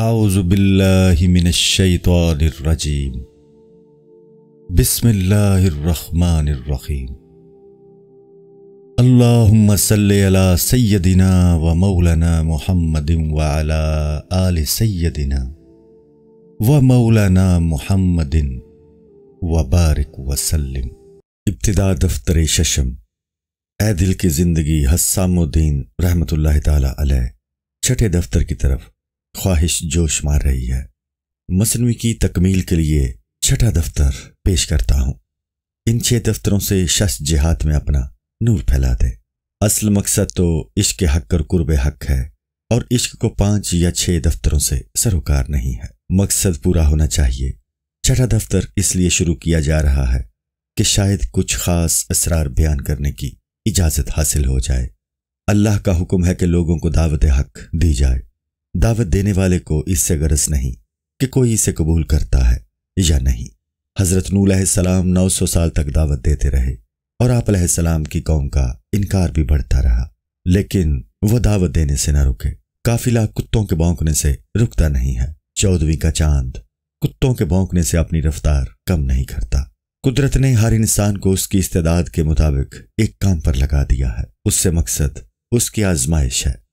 आउज़बिल्लिमिनशतरजीम बिसमीम व मौलाना मुहम्मद इब्तदा दफ्तर शशम ए दिल की ज़िंदगी हस्सामुद्दीन रहमतुल्लाह ताला अलैह छठे दफ्तर की तरफ ख्वाहिश जोश मार रही है मसनवी की तकमील के लिए छठा दफ्तर पेश करता हूँ इन छह दफ्तरों से शस जिहाद में अपना नूर फैला दे असल मकसद तो इश्क हक और कुर्ब हक है और इश्क को पांच या छह दफ्तरों से सरोकार नहीं है मकसद पूरा होना चाहिए छठा दफ्तर इसलिए शुरू किया जा रहा है कि शायद कुछ खास असरार बयान करने की इजाज़त हासिल हो जाए अल्लाह का हुक्म है कि लोगों को दावत हक दी जाए दावत देने वाले को इससे गरज नहीं कि कोई इसे कबूल करता है या नहीं हजरत नू नौ सौ साल तक दावत देते रहे और आप सलाम की कौम का इनकार भी बढ़ता रहा लेकिन वह दावत देने से न रुके काफिला कुत्तों के बौंकने से रुकता नहीं है चौदहवीं का चांद कुत्तों के बौंकने से अपनी रफ्तार कम नहीं करता कुदरत ने हर इंसान को उसकी इस्तेदाद के मुताबिक एक काम पर लगा दिया है उससे मकसद उसकी आजमाइश है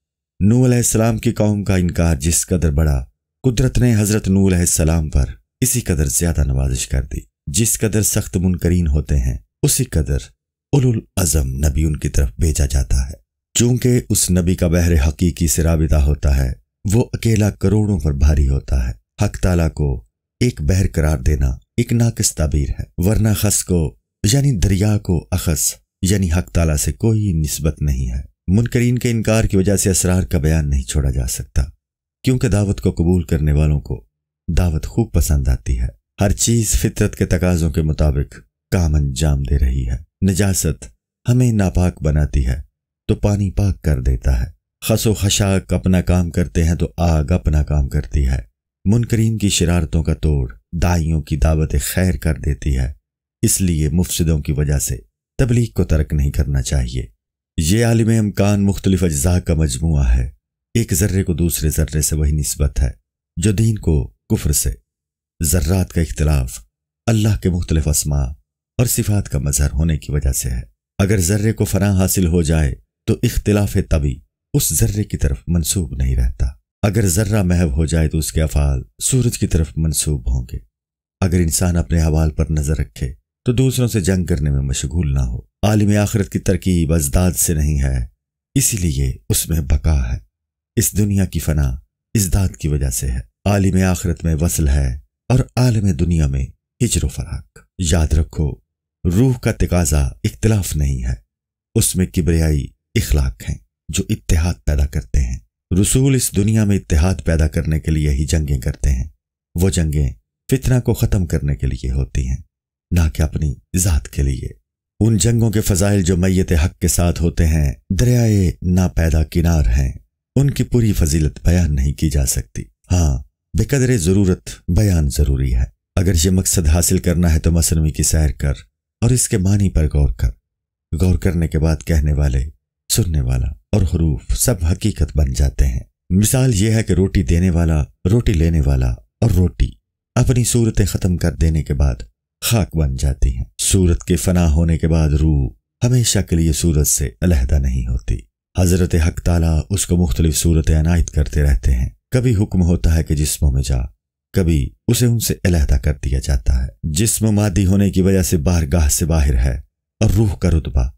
नूसलाम की कौम का इनकार जिस कदर बड़ा कुदरत ने हजरत नूसलाम पर इसी कदर ज्यादा नवाजिश कर दी जिस कदर सख्त मुनकरीन होते हैं उसी कदर उलुल अजम नबी उनकी तरफ भेजा जाता है चूंकि उस नबी का बहर हकीकी से राबिता होता है वो अकेला करोड़ों पर भारी होता है हक ताला को एक बहर करार देना एक नाकस ताबीर है वरना खस को यानी दरिया को अखस यानी हक ताला से कोई नस्बत नहीं है मुनकरीन के इनकार की वजह से असरार का बयान नहीं छोड़ा जा सकता क्योंकि दावत को कबूल करने वालों को दावत खूब पसंद आती है हर चीज फितरत के तकाजों के मुताबिक काम अंजाम दे रही है निजासत हमें नापाक बनाती है तो पानी पाक कर देता है खसो खशाक अपना काम करते हैं तो आग अपना काम करती है मुनकरीन की शरारतों का तोड़ दाइयों की दावत खैर कर देती है इसलिए मुफसदों की वजह से तबलीग को तर्क नहीं करना चाहिए ये आलिम अमकान मुख्तलिफ अज्जा का मजमू है एक जर्रे को दूसरे जर्रे से वही नस्बत है जो दीन को कुफर से जर्रात का इख्तलाफ अल्लाह के मुख्तलिफ असमा और सिफात का मजहर होने की वजह से है अगर जर्रे को फना हासिल हो जाए तो इख्तलाफ तभी उस जर्रे की तरफ मनसूब नहीं रहता अगर जर्रा महव हो जाए तो उसके अफाल सूरज की तरफ मनसूब होंगे अगर इंसान अपने हवाल पर नजर रखे तो दूसरों से जंग करने में मशगूल ना हो आलिम आखरत की तरकीब अजदाद से नहीं है इसीलिए उसमें बका है इस दुनिया की फना इजदाद की वजह से है आलिम आखरत में वसल है और आलम दुनिया में हिजर फराक याद रखो रूह का तकाजा इख्तलाफ नहीं है उसमें किबरियाई इखलाक हैं जो इतिहाद पैदा करते हैं रसूल इस दुनिया में इतिहाद पैदा करने के लिए ही जंगें करते हैं वो जंगें फितना को ख़त्म करने के लिए होती हैं ना कि अपनी जात के लिए उन जंगों के फजाइल जो मैत हक के साथ होते हैं दरियाए ना पैदा किनार हैं उनकी पूरी फजीलत बयान नहीं की जा सकती हाँ बेकदर ज़रूरत बयान ज़रूरी है अगर ये मकसद हासिल करना है तो मसनवी की सैर कर और इसके मानी पर गौर कर गौर करने के बाद कहने वाले सुनने वाला और हरूफ सब हकीकत बन जाते हैं मिसाल यह है कि रोटी देने वाला रोटी लेने वाला और रोटी अपनी सूरतें ख़त्म कर देने के बाद खाक बन जाती हैं सूरत के फना होने के बाद रूह हमेशा के लिए सूरत से अलहदा नहीं होती हजरत हक ताला उसको मुख्तलिफ सूरत अनायत करते रहते हैं कभी हुक्म होता है कि जिस्मों में जा कभी उसे उनसे अलहदा कर दिया जाता है जिस्म मादी होने की वजह से बारगाह से बाहर है और रूह का रुतबा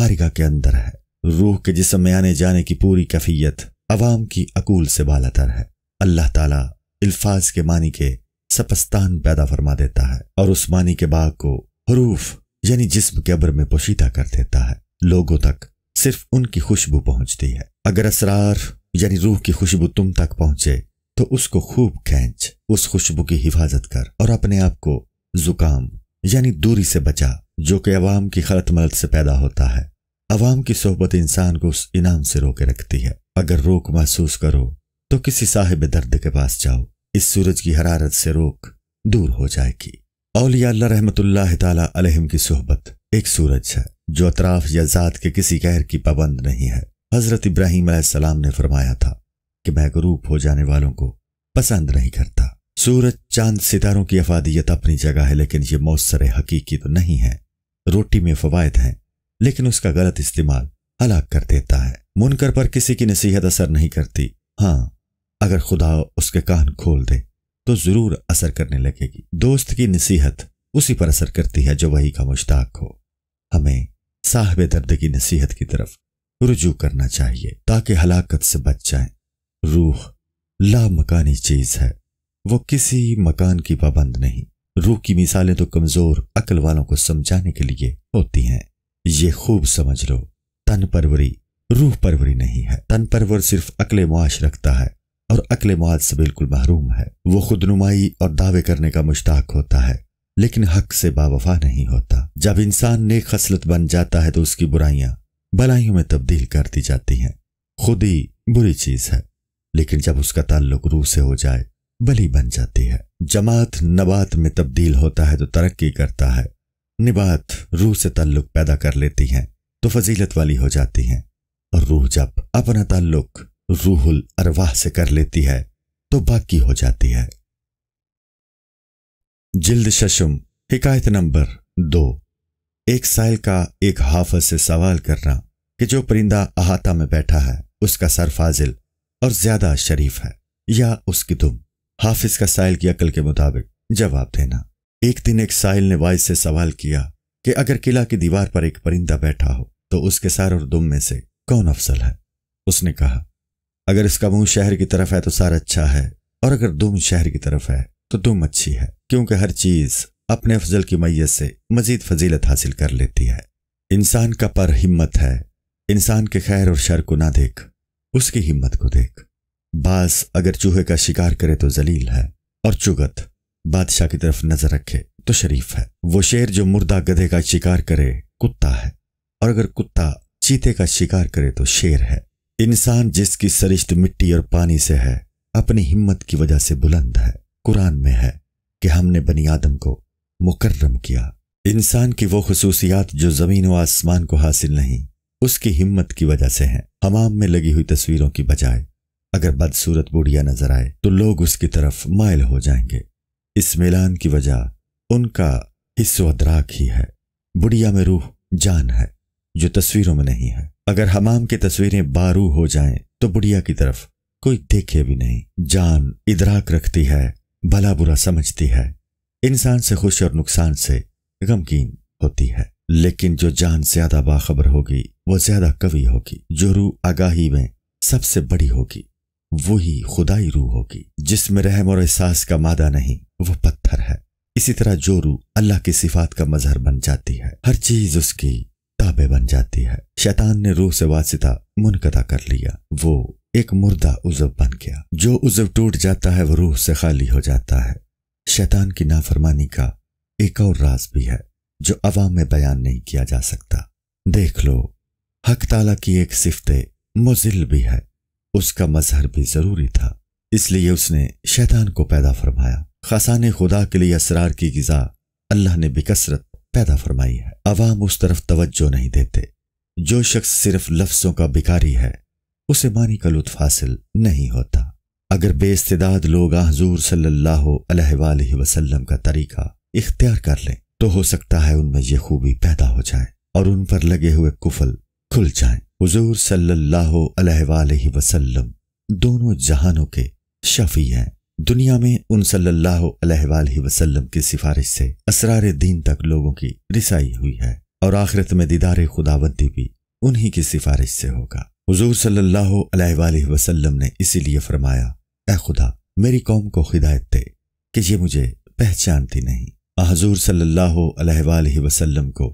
बारगाह के अंदर है रूह के जिसम में आने जाने की पूरी कैफियत अवाम की अकूल से बालातर है अल्लाह ताला अल्फाज के मानी के सपस्तान पैदा फरमा देता है और उस्मानी के बाग को हरूफ यानी जिस्म के अब्र में पोशीदा कर देता है लोगों तक सिर्फ उनकी खुशबू पहुंचती है अगर असरार यानी रूह की खुशबू तुम तक पहुंचे तो उसको खूब खेच उस खुशबू की हिफाजत कर और अपने आप को जुकाम यानी दूरी से बचा जो कि अवाम की खलत मलत से पैदा होता है अवाम की सोहबत इंसान को उस इनाम से रोके रखती है अगर रोक महसूस करो तो किसी साहिब दर्द के पास जाओ इस सूरज की हरारत से रोक दूर हो जाएगी औलिया रहमतुल्लाह की सोहबत एक सूरज है जो अतराफ या जात के किसी कहर की पाबंद नहीं है हजरत इब्राहिम सलाम ने फरमाया था कि मैं गुरूप हो जाने वालों को पसंद नहीं करता सूरज चांद सितारों की अफादियत अपनी जगह है लेकिन ये मौसर हकीकी तो नहीं है रोटी में फवायद हैं लेकिन उसका गलत इस्तेमाल हलाक कर देता है मुनकर पर किसी की नसीहत असर नहीं करती हाँ अगर खुदा उसके कान खोल दे तो जरूर असर करने लगेगी दोस्त की नसीहत उसी पर असर करती है जो वही का मुश्ताक हो हमें साहब दर्द की नसीहत की तरफ रुजू करना चाहिए ताकि हलाकत से बच जाए रूह लामकानी चीज है वो किसी मकान की पाबंद नहीं रूह की मिसालें तो कमजोर अकल वालों को समझाने के लिए होती हैं ये खूब समझ लो तन परवरी रूह परवरी नहीं है तन परवर सिर्फ अकल मुआश रखता है और अकल मुआद से बिल्कुल महरूम है वो खुदनुमाई और दावे करने का मुश्ताक होता है लेकिन हक से बावफा नहीं होता जब इंसान नेक खसलत बन जाता है तो उसकी बुराइयां भलाइयों में तब्दील कर दी जाती हैं खुद ही बुरी चीज है लेकिन जब उसका ताल्लुक रूह से हो जाए बली बन जाती है जमात नबात में तब्दील होता है तो तरक्की करता है निबात रूह से ताल्लुक पैदा कर लेती हैं तो फजीलत वाली हो जाती हैं और रूह जब अपना ताल्लुक रूहुल अरवाह से कर लेती है तो बाकी हो जाती है जिल्द शशुम हिकायत नंबर दो एक साइल का एक हाफज से सवाल करना कि जो परिंदा अहाता में बैठा है उसका सर फाजिल और ज्यादा शरीफ है या उसकी तुम हाफिज का साइल की अकल के मुताबिक जवाब देना एक दिन एक साइल ने वाइस से सवाल किया कि अगर किला की दीवार पर एक परिंदा बैठा हो तो उसके सर और दुम में से कौन अफसल है उसने कहा अगर इसका मुंह शहर की तरफ है तो सार अच्छा है और अगर दुम शहर की तरफ है तो दुम अच्छी है क्योंकि हर चीज अपने फजल की मैयत से मजीद फजीलत हासिल कर लेती है इंसान का पर हिम्मत है इंसान के खैर और शर को ना देख उसकी हिम्मत को देख बास अगर चूहे का शिकार करे तो जलील है और चुगत बादशाह की तरफ नजर रखे तो शरीफ है वो शेर जो मुर्दा गधे का शिकार करे कुत्ता है और अगर कुत्ता चीते का शिकार करे तो शेर है इंसान जिसकी सरिश्त मिट्टी और पानी से है अपनी हिम्मत की वजह से बुलंद है कुरान में है कि हमने बनी आदम को मुकर्रम किया इंसान की वो खसूसियात जो जमीन व आसमान को हासिल नहीं उसकी हिम्मत की वजह से हैं हमाम में लगी हुई तस्वीरों की बजाय अगर बदसूरत बुढ़िया नजर आए तो लोग उसकी तरफ मायल हो जाएंगे इस मिलान की वजह उनका हिस्सो अदराक ही है बुढ़िया में रूह जान है जो तस्वीरों में नहीं है अगर हमाम की तस्वीरें बारू हो जाएं तो बुढ़िया की तरफ कोई देखे भी नहीं जान इधराक रखती है भला बुरा समझती है इंसान से खुश और नुकसान से गमगीन होती है लेकिन जो जान ज्यादा बाखबर होगी वो ज्यादा कवि होगी जो रूह आगाही में सबसे बड़ी होगी वो ही खुदाई रूह होगी जिसमें रहम और एहसास का मादा नहीं वो पत्थर है इसी तरह जो रूह अल्लाह की सिफात का मजहर बन जाती है हर चीज उसकी ताबे बन जाती है शैतान ने रूह से वासिता मुनकदा कर लिया वो एक मुर्दा उजव बन गया जो उजव टूट जाता है वह रूह से खाली हो जाता है शैतान की नाफरमानी का एक और राज भी है जो अवाम में बयान नहीं किया जा सकता देख लो हक ताला की एक सिफते मुजिल भी है उसका मजहर भी जरूरी था इसलिए उसने शैतान को पैदा फरमाया खसान खुदा के लिए असरार की गजा अल्लाह ने बेकसरत पैदा फरमाई है अवाम उस तरफ तवज्जो नहीं देते जो शख्स सिर्फ लफ्जों का भिखारी है उसे मानी का लुत्फ हासिल नहीं होता अगर बेस्तदाद लोग हजूर सल्लल्लाहु का तरीका इख्तियार कर लें तो हो सकता है उनमें यह खूबी पैदा हो जाए और उन पर लगे हुए कुफल खुल जाए हजूर सल्लाह वसलम दोनों जहानों के शफी हैं दुनिया में उन सल्लाम वसल्लम की सिफारिश से असरार दीन तक लोगों की रिसाई हुई है और आखिरत में दीदार खुदावंदी भी उन्हीं की सिफारिश से होगा हजूर सल्लल्लाहु वसल्लम ने इसीलिए फरमाया ए खुदा मेरी कौम को हिदायत दे कि ये मुझे पहचानती नहीं हजूर सल्लल्लाहु वसल्लम को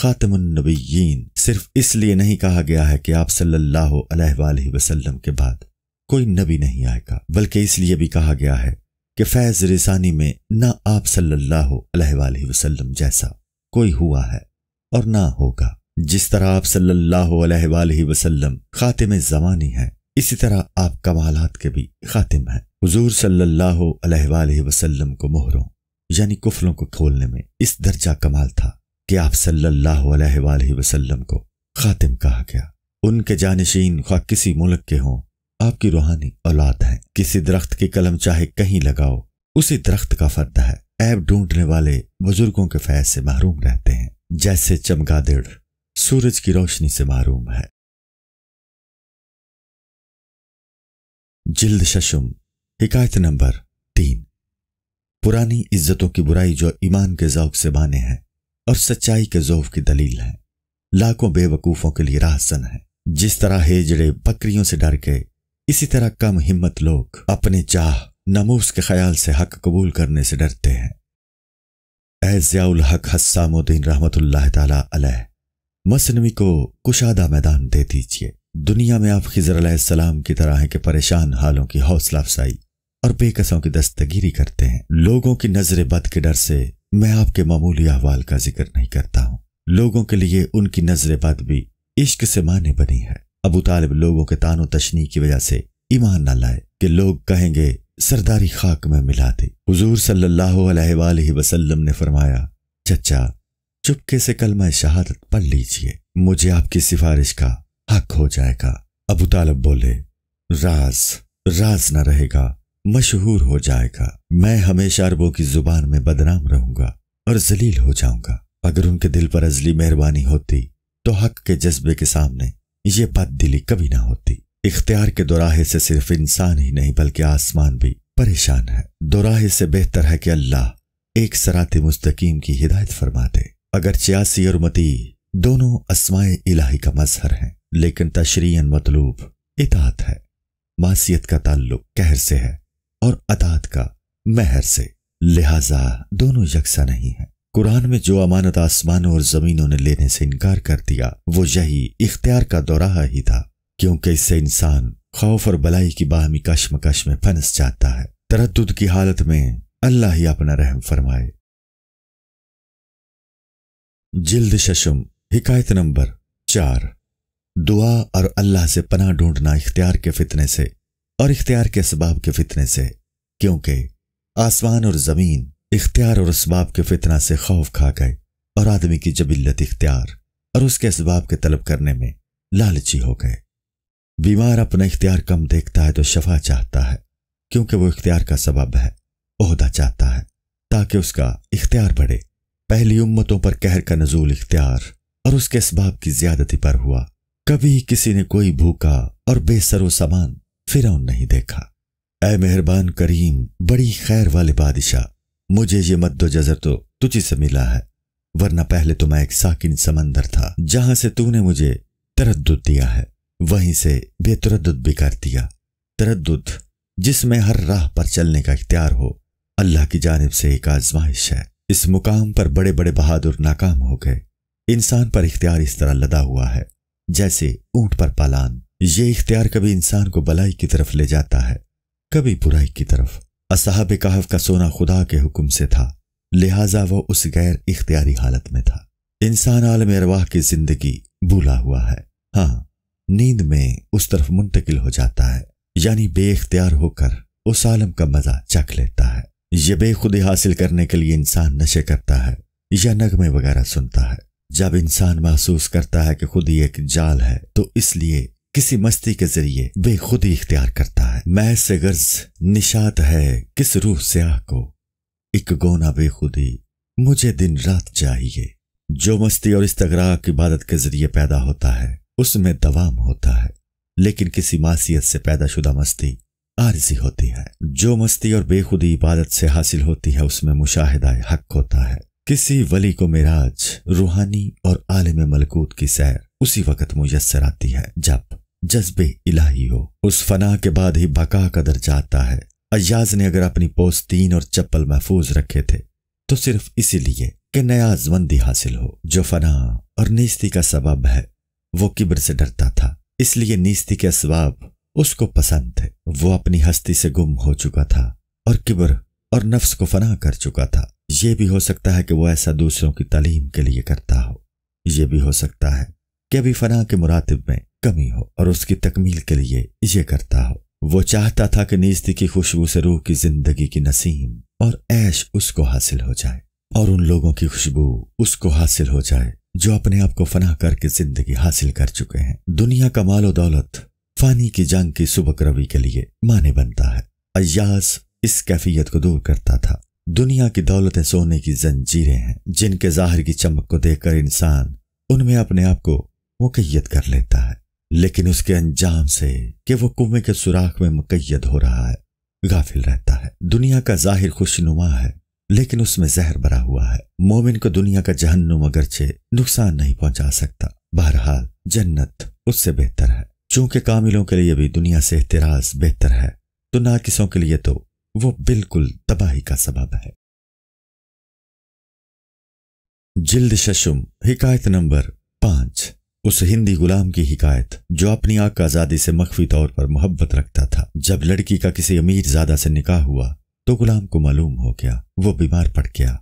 खातमनबीन सिर्फ इसलिए नहीं कहा गया है कि आप सल्लाम वसल्लम के बाद कोई नबी नहीं आएगा बल्कि इसलिए भी कहा गया है कि फैज रिसानी में ना आप सल्लल्लाहु अलैहि वसल्लम जैसा कोई हुआ है और ना होगा जिस तरह आप सल्लल्लाहु अलैहि वसल्लम खातिम जमानी हैं इसी तरह आप कमालात के भी खातिम हैं हजूर सल्ला वसल्लम को मोहरों यानी कुफलों को खोलने में इस दर्जा कमाल था कि आप सल्लाम वसल्लम को खातिम कहा गया उनके जानशीन खा किसी मुल्क के हों आपकी रूहानी औलाद है किसी दरख्त की कलम चाहे कहीं लगाओ उसी दरख्त का फर्द है ऐब ढूंढने वाले बुजुर्गों के फैज से महरूम रहते हैं जैसे चमगादड़ सूरज की रोशनी से महरूम है जिल्द शशुम हिकायत नंबर तीन पुरानी इज्जतों की बुराई जो ईमान के जौक से बाने हैं और सच्चाई के जौफ की दलील है लाखों बेवकूफों के लिए राहसन है जिस तरह हेजड़े बकरियों से डर के इसी तरह कम हिम्मत लोग अपने चाह नमूस के ख्याल से हक कबूल करने से डरते हैं ऐजियाउल हक हस्सामुद्दीन रहमत अलह मसनवी को कुशादा मैदान दे दीजिए दुनिया में आप खिजर सलाम की तरह के परेशान हालों की हौसला अफजाई और बेकसों की दस्तगिरी करते हैं लोगों की नजर बद के डर से मैं आपके मामूली अहवाल का जिक्र नहीं करता हूं लोगों के लिए उनकी नजर बद भी इश्क से माने बनी है अबू तालिब लोगों के तानो तशनी की वजह से ईमान न लाए कि लोग कहेंगे सरदारी खाक में मिला दे हजूर सल्लाम ने फरमाया चचा चुपके से कलमा शहादत पढ़ लीजिए मुझे आपकी सिफारिश का हक हो जाएगा अबू तालब बोले राज राज न रहेगा मशहूर हो जाएगा मैं हमेशा अरबों की जुबान में बदनाम रहूंगा और जलील हो जाऊंगा अगर उनके दिल पर अजली मेहरबानी होती तो हक के जज्बे के सामने ये बद दिली कभी ना होती इख्तियार के दोराहे से सिर्फ इंसान ही नहीं बल्कि आसमान भी परेशान है दोराहे से बेहतर है कि अल्लाह एक सरात मुस्तकीम की हिदायत फरमा दे अगर चियासी और मती दोनों असमाय इलाही का मजहर हैं लेकिन तशरीन मतलूब इतात है मासीत का ताल्लुक कहर से है और अतात का महर से लिहाजा दोनों यकसा नहीं है कुरान में जो अमानत आसमानों और जमीनों ने लेने से इनकार कर दिया वो यही इख्तियार का दौराहा ही था क्योंकि इससे इंसान खौफ और भलाई की बाहमी कशमकश में फंस जाता है तरद की हालत में अल्लाह ही अपना रहम फरमाए जिल्द शशुम हिकायत नंबर चार दुआ और अल्लाह से पनाह ढूंढना इख्तियार के फितने से और इख्तियार के सबाब के फितने से क्योंकि आसमान और जमीन इख्तियार और इसबाब के फितना से खौफ खा गए और आदमी की जबिल्लत इख्तियार और उसके इसबाब के तलब करने में लालची हो गए बीमार अपना इख्तियार कम देखता है तो शफा चाहता है क्योंकि वो इख्तियार का सबब है ओहदा चाहता है ताकि उसका इख्तियार बढ़े पहली उम्मतों पर कहर का नजूल इख्तियार और उसके इसबाब की ज्यादती पर हुआ कभी किसी ने कोई भूखा और बेसरो सामान फिरौन नहीं देखा ए मेहरबान करीम बड़ी खैर वाले बादशाह मुझे ये मद्दो जजर तो तुझी से मिला है वरना पहले तो मैं एक साकिन समंदर था जहां से तूने मुझे तरद दिया है वहीं से बेतरद भी कर दिया तरद जिसमें हर राह पर चलने का इख्तियार हो अल्लाह की जानब से एक आजमाइश है इस मुकाम पर बड़े बड़े बहादुर नाकाम हो गए इंसान पर इख्तियार इस तरह लदा हुआ है जैसे ऊंट पर पालान ये इख्तियार कभी इंसान को भलाई की तरफ ले जाता है कभी बुराई की तरफ असहाब कहफ का सोना खुदा के हुक्म से था लिहाजा वह उस गैर इख्तियारी हालत में था इंसान आलम अरवाह की जिंदगी भूला हुआ है हाँ नींद में उस तरफ मुंतकिल हो जाता है यानी बे अख्तियार होकर उस आलम का मजा चख लेता है यह बेखुदी हासिल करने के लिए इंसान नशे करता है या नगमे वगैरह सुनता है जब इंसान महसूस करता है कि खुद ही एक जाल है तो इसलिए किसी मस्ती के जरिए खुद ही इख्तियार करता है मैं से गर्ज निशात है किस रूह स्याह को एक गोना बेखुदी मुझे दिन रात चाहिए जो मस्ती और की इबादत के जरिए पैदा होता है उसमें दवाम होता है लेकिन किसी मासीत से पैदा शुदा मस्ती आरजी होती है जो मस्ती और बेखुदी इबादत से हासिल होती है उसमें मुशाहिदा हक होता है किसी वली को मेराज रूहानी और आलम मलकूत की सैर उसी वक्त मुयसर आती है जब जज्बे इलाही हो उस फना के बाद ही बका कदर आता है अयाज ने अगर अपनी पोस्तीन और चप्पल महफूज रखे थे तो सिर्फ इसीलिए कि नयाजमंदी हासिल हो जो फना और नीस्ती का सबब है वो किब्र से डरता था इसलिए नीस्ती के असबाब उसको पसंद थे वो अपनी हस्ती से गुम हो चुका था और किब्र और नफ्स को फना कर चुका था ये भी हो सकता है कि वो ऐसा दूसरों की तालीम के लिए करता हो यह भी हो सकता है कि अभी फना के मुरातब में कमी हो और उसकी तकमील के लिए ये करता हो वो चाहता था कि नीस्ती की खुशबू से रूह की जिंदगी की नसीम और ऐश उसको हासिल हो जाए और उन लोगों की खुशबू उसको हासिल हो जाए जो अपने आप को फना करके जिंदगी हासिल कर चुके हैं दुनिया का मालो दौलत फानी की जंग की सुबक रवि के लिए माने बनता है अयास इस कैफियत को दूर करता था दुनिया की दौलतें सोने की जंजीरें हैं जिनके जाहिर की चमक को देखकर इंसान उनमें अपने आप को मुकैत कर लेता है लेकिन उसके अंजाम से कि वो कुएं के सुराख में मुकैद हो रहा है गाफिल रहता है दुनिया का जाहिर खुशनुमा है लेकिन उसमें जहर भरा हुआ है मोमिन को दुनिया का जहन्नुम अगरचे नुकसान नहीं पहुंचा सकता बहरहाल जन्नत उससे बेहतर है चूंकि कामिलों के लिए भी दुनिया से एहतराज बेहतर है तो नाकिसों के लिए तो वो बिल्कुल तबाही का सबब है जिल्द शशुम हिकायत नंबर पांच उस हिंदी गुलाम की हिकायत जो अपनी आग का आजादी से मखफी तौर पर मोहब्बत रखता था जब लड़की का किसी अमीर ज्यादा से निकाह हुआ तो गुलाम को मालूम हो गया वो बीमार पड़ गया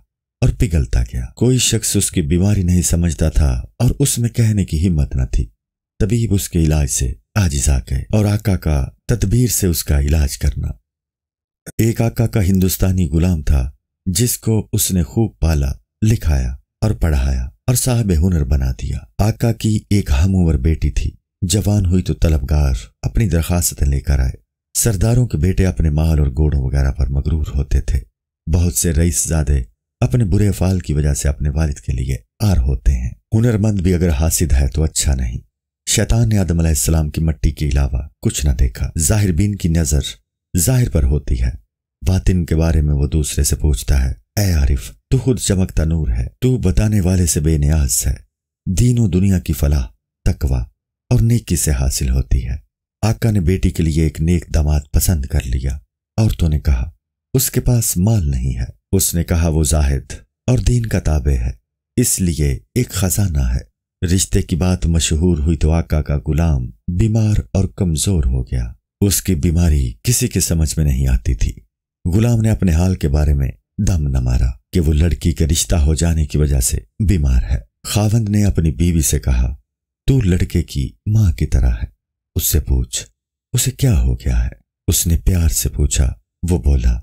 और पिघलता गया कोई शख्स उसकी बीमारी नहीं समझता था और उसमें कहने की हिम्मत न थी तबीब उसके इलाज से आजिज आ गए और आका का तदबीर से उसका इलाज करना एक आका का हिंदुस्तानी गुलाम था जिसको उसने खूब पाला लिखाया और पढ़ाया और साहब हुनर बना दिया आका की एक हम उम्र बेटी थी जवान हुई तो तलबगार अपनी दरखास्त लेकर आए सरदारों के बेटे अपने माल और घोड़ों वगैरह पर मगरूर होते थे बहुत से रईस ज्यादे अपने बुरे फाल की वजह से अपने वालिद के लिए आर होते हैं हुनरमंद भी अगर हासिद है तो अच्छा नहीं शैतान ने आदम आदम की मट्टी के अलावा कुछ न देखा जाहिर बीन की नज़र जाहिर पर होती है बातिन के बारे में वो दूसरे से पूछता है ए आरिफ तू खुद चमकता नूर है तू बताने वाले से बेनियाज है दीनों दुनिया की फलाह तकवा और नेकी से हासिल होती है आका ने बेटी के लिए एक नेक दामाद पसंद कर लिया औरतों ने कहा उसके पास माल नहीं है उसने कहा वो जाहिद और दीन का ताबे है इसलिए एक खजाना है रिश्ते की बात मशहूर हुई तो आका का गुलाम बीमार और कमजोर हो गया उसकी बीमारी किसी के समझ में नहीं आती थी गुलाम ने अपने हाल के बारे में दम न मारा कि वो लड़की के रिश्ता हो जाने की वजह से बीमार है खावंद ने अपनी बीवी से कहा तू लड़के की मां की तरह है उससे पूछ उसे क्या हो गया है उसने प्यार से पूछा वो बोला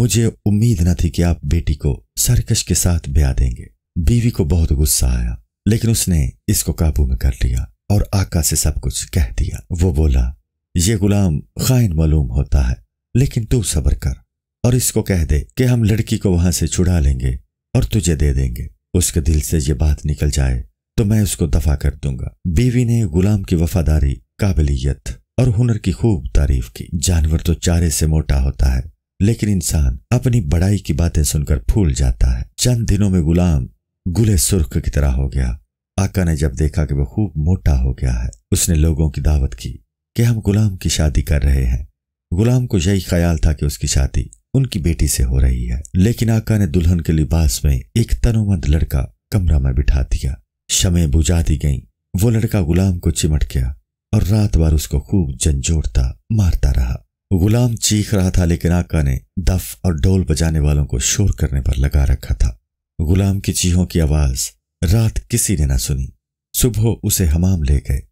मुझे उम्मीद न थी कि आप बेटी को सरकश के साथ ब्याह देंगे बीवी को बहुत गुस्सा आया लेकिन उसने इसको काबू में कर लिया और आका से सब कुछ कह दिया वो बोला ये गुलाम खाइन मालूम होता है लेकिन तू सब्र कर और इसको कह दे कि हम लड़की को वहां से छुड़ा लेंगे और तुझे दे देंगे उसके दिल से ये बात निकल जाए तो मैं उसको दफा कर दूंगा बीवी ने गुलाम की वफादारी काबिलियत और हुनर की खूब तारीफ की जानवर तो चारे से मोटा होता है लेकिन इंसान अपनी बड़ाई की बातें सुनकर फूल जाता है चंद दिनों में गुलाम गुले सुर्ख की तरह हो गया आका ने जब देखा कि वह खूब मोटा हो गया है उसने लोगों की दावत की कि हम गुलाम की शादी कर रहे हैं गुलाम को यही ख्याल था कि उसकी शादी उनकी बेटी से हो रही है लेकिन आका ने दुल्हन के लिबास में एक तनोमंद लड़का कमरा में बिठा दिया शमें बुझा दी गईं वो लड़का गुलाम को चिमट गया और रात भर उसको खूब झंझोड़ता मारता रहा गुलाम चीख रहा था लेकिन आका ने दफ और डोल बजाने वालों को शोर करने पर लगा रखा था गुलाम की चीहों की आवाज रात किसी ने ना सुनी सुबह उसे हमाम ले गए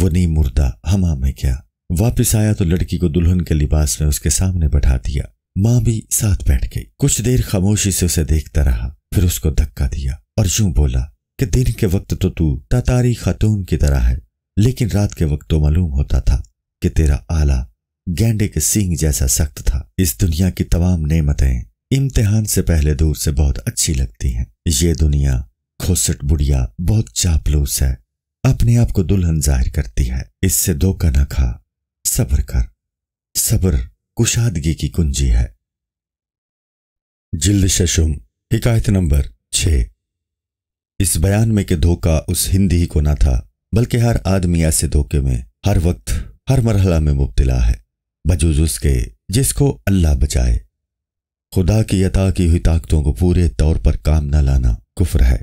वो नी मुर्दा हमाम में गया वापिस आया तो लड़की को दुल्हन के लिबास में उसके सामने बैठा दिया माँ भी साथ बैठ गई कुछ देर खामोशी से उसे देखता रहा फिर उसको धक्का दिया और यूं बोला कि दिन के वक्त तो तू तातारी खातून की तरह है लेकिन रात के वक्त तो मालूम होता था कि तेरा आला गेंडे के सिंह जैसा सख्त था इस दुनिया की तमाम नेमतें इम्तिहान से पहले दूर से बहुत अच्छी लगती हैं ये दुनिया खोसट बुढ़िया बहुत चापलूस है अपने आप को दुल्हन जाहिर करती है इससे धोखा न खा सब्र कर सब्र कुशादगी की कुंजी है जिल्द शशुम हिकायत नंबर छ इस बयान में कि धोखा उस हिंदी ही को ना था बल्कि हर आदमी ऐसे धोखे में हर वक्त हर मरहला में मुबतला है बजूज उसके जिसको अल्लाह बचाए खुदा की यथा की हुई ताकतों को पूरे तौर पर काम न लाना कुफ्र है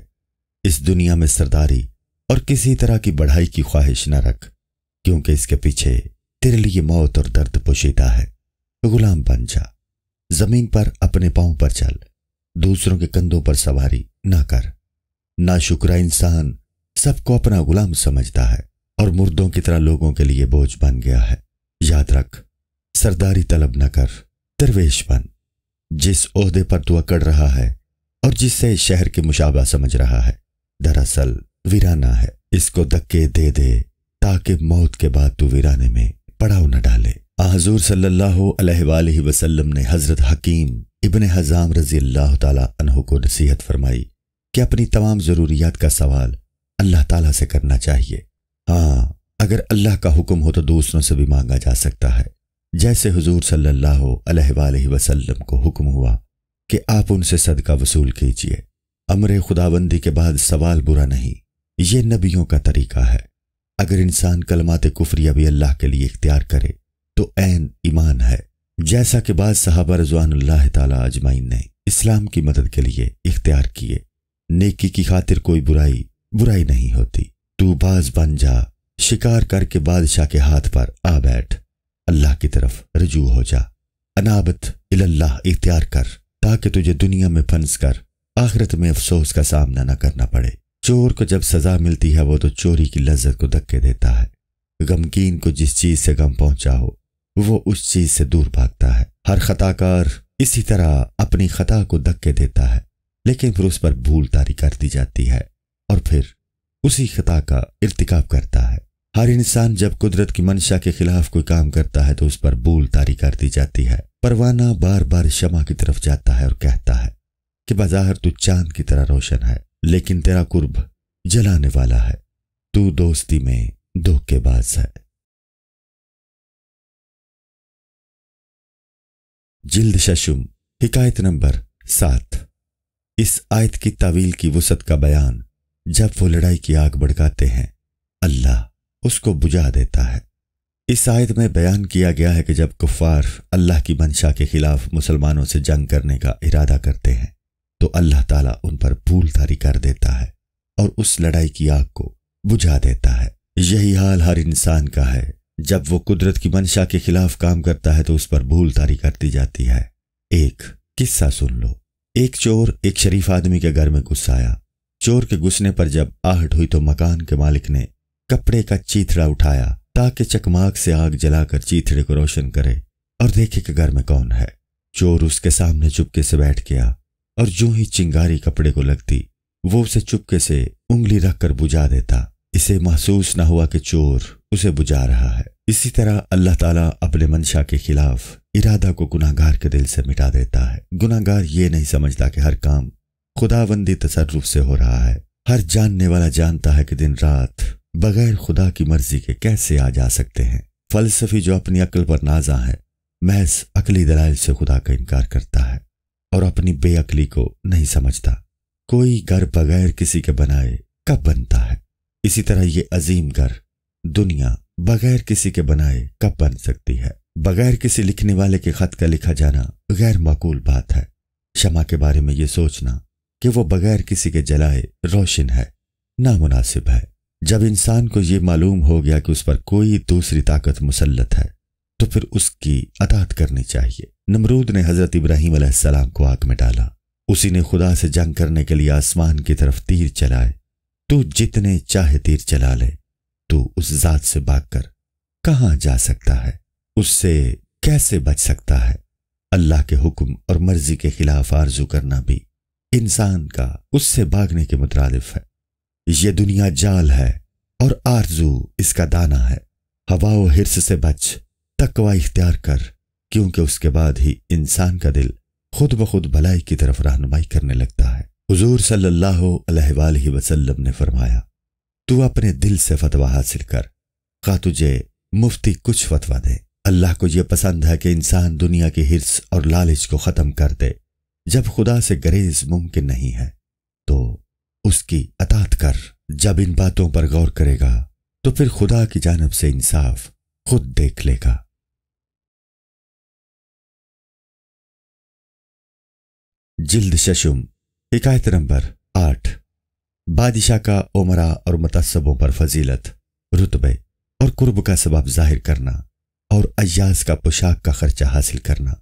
इस दुनिया में सरदारी और किसी तरह की बढ़ाई की ख्वाहिश न रख क्योंकि इसके पीछे तेरे लिए मौत और दर्द पोशीदा है गुलाम बन जा जमीन पर अपने पांव पर चल दूसरों के कंधों पर सवारी ना कर ना शुक्रा इंसान सबको अपना गुलाम समझता है और मुर्दों की तरह लोगों के लिए बोझ बन गया है याद रख सरदारी तलब न कर दरवेश बन जिस ओहदे पर तू अकड़ रहा है और जिससे शहर के मुशाबा समझ रहा है दरअसल वीराना है इसको धक्के दे दे ताकि मौत के बाद तू वीराने में पड़ाव न डाले हजूर सल्ला वसलम ने हज़रत हकीम इबन हज़ाम रजी अल्लाह तहों को नसीहत फरमाई कि अपनी तमाम ज़रूरियात का सवाल अल्लाह ताला से करना चाहिए हाँ अगर अल्लाह का हुक्म हो तो दूसरों से भी मांगा जा सकता है जैसे हजूर सल्ला वसलम को हुक्म हुआ कि आप उनसे सदका वसूल कीजिए अमर खुदाबंदी के बाद सवाल बुरा नहीं ये नबियों का तरीका है अगर इंसान कलमात कुफरिया भी अल्लाह के लिए इख्तियार करे तो ऐन ईमान है जैसा कि बाद साहबा रजवान तला अजमाइन ने इस्लाम की मदद के लिए इख्तियार किए नेकी की खातिर कोई बुराई बुराई नहीं होती तू बाज बन जा शिकार करके बादशाह के हाथ पर आ बैठ अल्लाह की तरफ रजू हो जा अनाबत इल्लाह इख्तियार कर ताकि तुझे दुनिया में फंस कर आखिरत में अफसोस का सामना न करना पड़े चोर को जब सजा मिलती है वो तो चोरी की लज्जत को धक्के देता है गमकीन को जिस चीज से गम पहुंचा हो वो उस चीज से दूर भागता है हर खताकार इसी तरह अपनी खता को धक्के देता है लेकिन फिर उस पर भूल तारी कर दी जाती है और फिर उसी खता का इरतिकाब करता है हर इंसान जब कुदरत की मंशा के खिलाफ कोई काम करता है तो उस पर भूल तारी कर दी जाती है परवाना बार बार शमा की तरफ जाता है और कहता है कि बाजार तू तो चांद की तरह रोशन है लेकिन तेरा कुर्ब जलाने वाला है तू दोस्ती में धोखेबाज है जिल्द शशुम हिकायत नंबर सात इस आयत की तावील की वसत का बयान जब वो लड़ाई की आग भड़काते हैं अल्लाह उसको बुझा देता है इस आयत में बयान किया गया है कि जब कुफार अल्लाह की मंशा के खिलाफ मुसलमानों से जंग करने का इरादा करते हैं तो अल्लाह ताला उन पर भूलधारी कर देता है और उस लड़ाई की आग को बुझा देता है यही हाल हर इंसान का है जब वो कुदरत की मंशा के खिलाफ काम करता है तो उस पर भूल तारी करती जाती है एक किस्सा सुन लो एक चोर एक शरीफ आदमी के घर में घुस आया चोर के घुसने पर जब आहट हुई तो मकान के मालिक ने कपड़े का चीथड़ा उठाया ताकि चकमाक से आग जलाकर चीथड़े को रोशन करे और देखे कि घर में कौन है चोर उसके सामने चुपके से बैठ गया और जो ही चिंगारी कपड़े को लगती वो उसे चुपके से उंगली रखकर बुझा देता इसे महसूस न हुआ कि चोर उसे बुझा रहा है इसी तरह अल्लाह ताला अपने मंशा के खिलाफ इरादा को गुनागार के दिल से मिटा देता है गुनागार ये नहीं समझता कि हर काम खुदाबंदी तसरफ से हो रहा है हर जानने वाला जानता है कि दिन रात बगैर खुदा की मर्जी के कैसे आ जा सकते हैं फलसफी जो अपनी अकल पर नाजा है महज अकली दलाल से खुदा का इनकार करता है और अपनी बेअकली को नहीं समझता कोई घर बगैर किसी के बनाए कब बनता है इसी तरह ये अजीम घर दुनिया बगैर किसी के बनाए कब बन सकती है बगैर किसी लिखने वाले के खत का लिखा जाना गैर माकूल बात है क्षमा के बारे में यह सोचना कि वो बगैर किसी के जलाए रोशन है नामुनासिब है जब इंसान को ये मालूम हो गया कि उस पर कोई दूसरी ताकत मुसलत है तो फिर उसकी अतात करनी चाहिए नमरूद ने हजरत इब्राहिम सलाम को आग में डाला उसी ने खुदा से जंग करने के लिए आसमान की तरफ तीर चलाए तू तो जितने चाहे तीर चला ले तो उस जात से भागकर कहां जा सकता है उससे कैसे बच सकता है अल्लाह के हुक्म और मर्जी के खिलाफ आरजू करना भी इंसान का उससे भागने के मुतरफ है यह दुनिया जाल है और आरजू इसका दाना है हवा व हिरस से बच तकवा इख्तियार कर क्योंकि उसके बाद ही इंसान का दिल खुद ब खुद भलाई की तरफ रहनुमाई करने लगता है हजूर सल्ला वसलम ने फरमाया तू अपने दिल से फतवा हासिल कर का तुझे मुफ्ती कुछ फतवा दे अल्लाह को यह पसंद है कि इंसान दुनिया की हिर्स और लालच को ख़त्म कर दे जब खुदा से गरेज मुमकिन नहीं है तो उसकी अतात कर जब इन बातों पर गौर करेगा तो फिर खुदा की जानब से इंसाफ खुद देख लेगा जिल्द शशुम हिकायत नंबर आठ बादशाह का उमरा और मतसबों पर फजीलत रुतबे और कुर्ब का सबब जाहिर करना और अयाज का पोशाक का खर्चा हासिल करना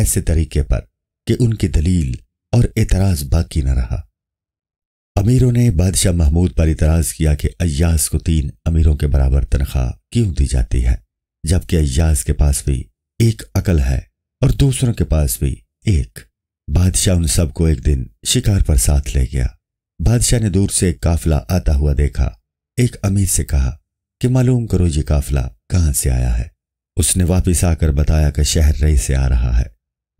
ऐसे तरीके पर कि उनकी दलील और एतराज बाकी न रहा अमीरों ने बादशाह महमूद पर इतराज किया कि अयास को तीन अमीरों के बराबर तनख्वाह क्यों दी जाती है जबकि अयास के पास भी एक अकल है और दूसरों के पास भी एक बादशाह उन सबको एक दिन शिकार पर साथ ले गया बादशाह ने दूर से एक काफिला आता हुआ देखा एक अमीर से कहा कि मालूम करो ये काफिला कहां से आया है उसने वापिस आकर बताया कि शहर रई से आ रहा है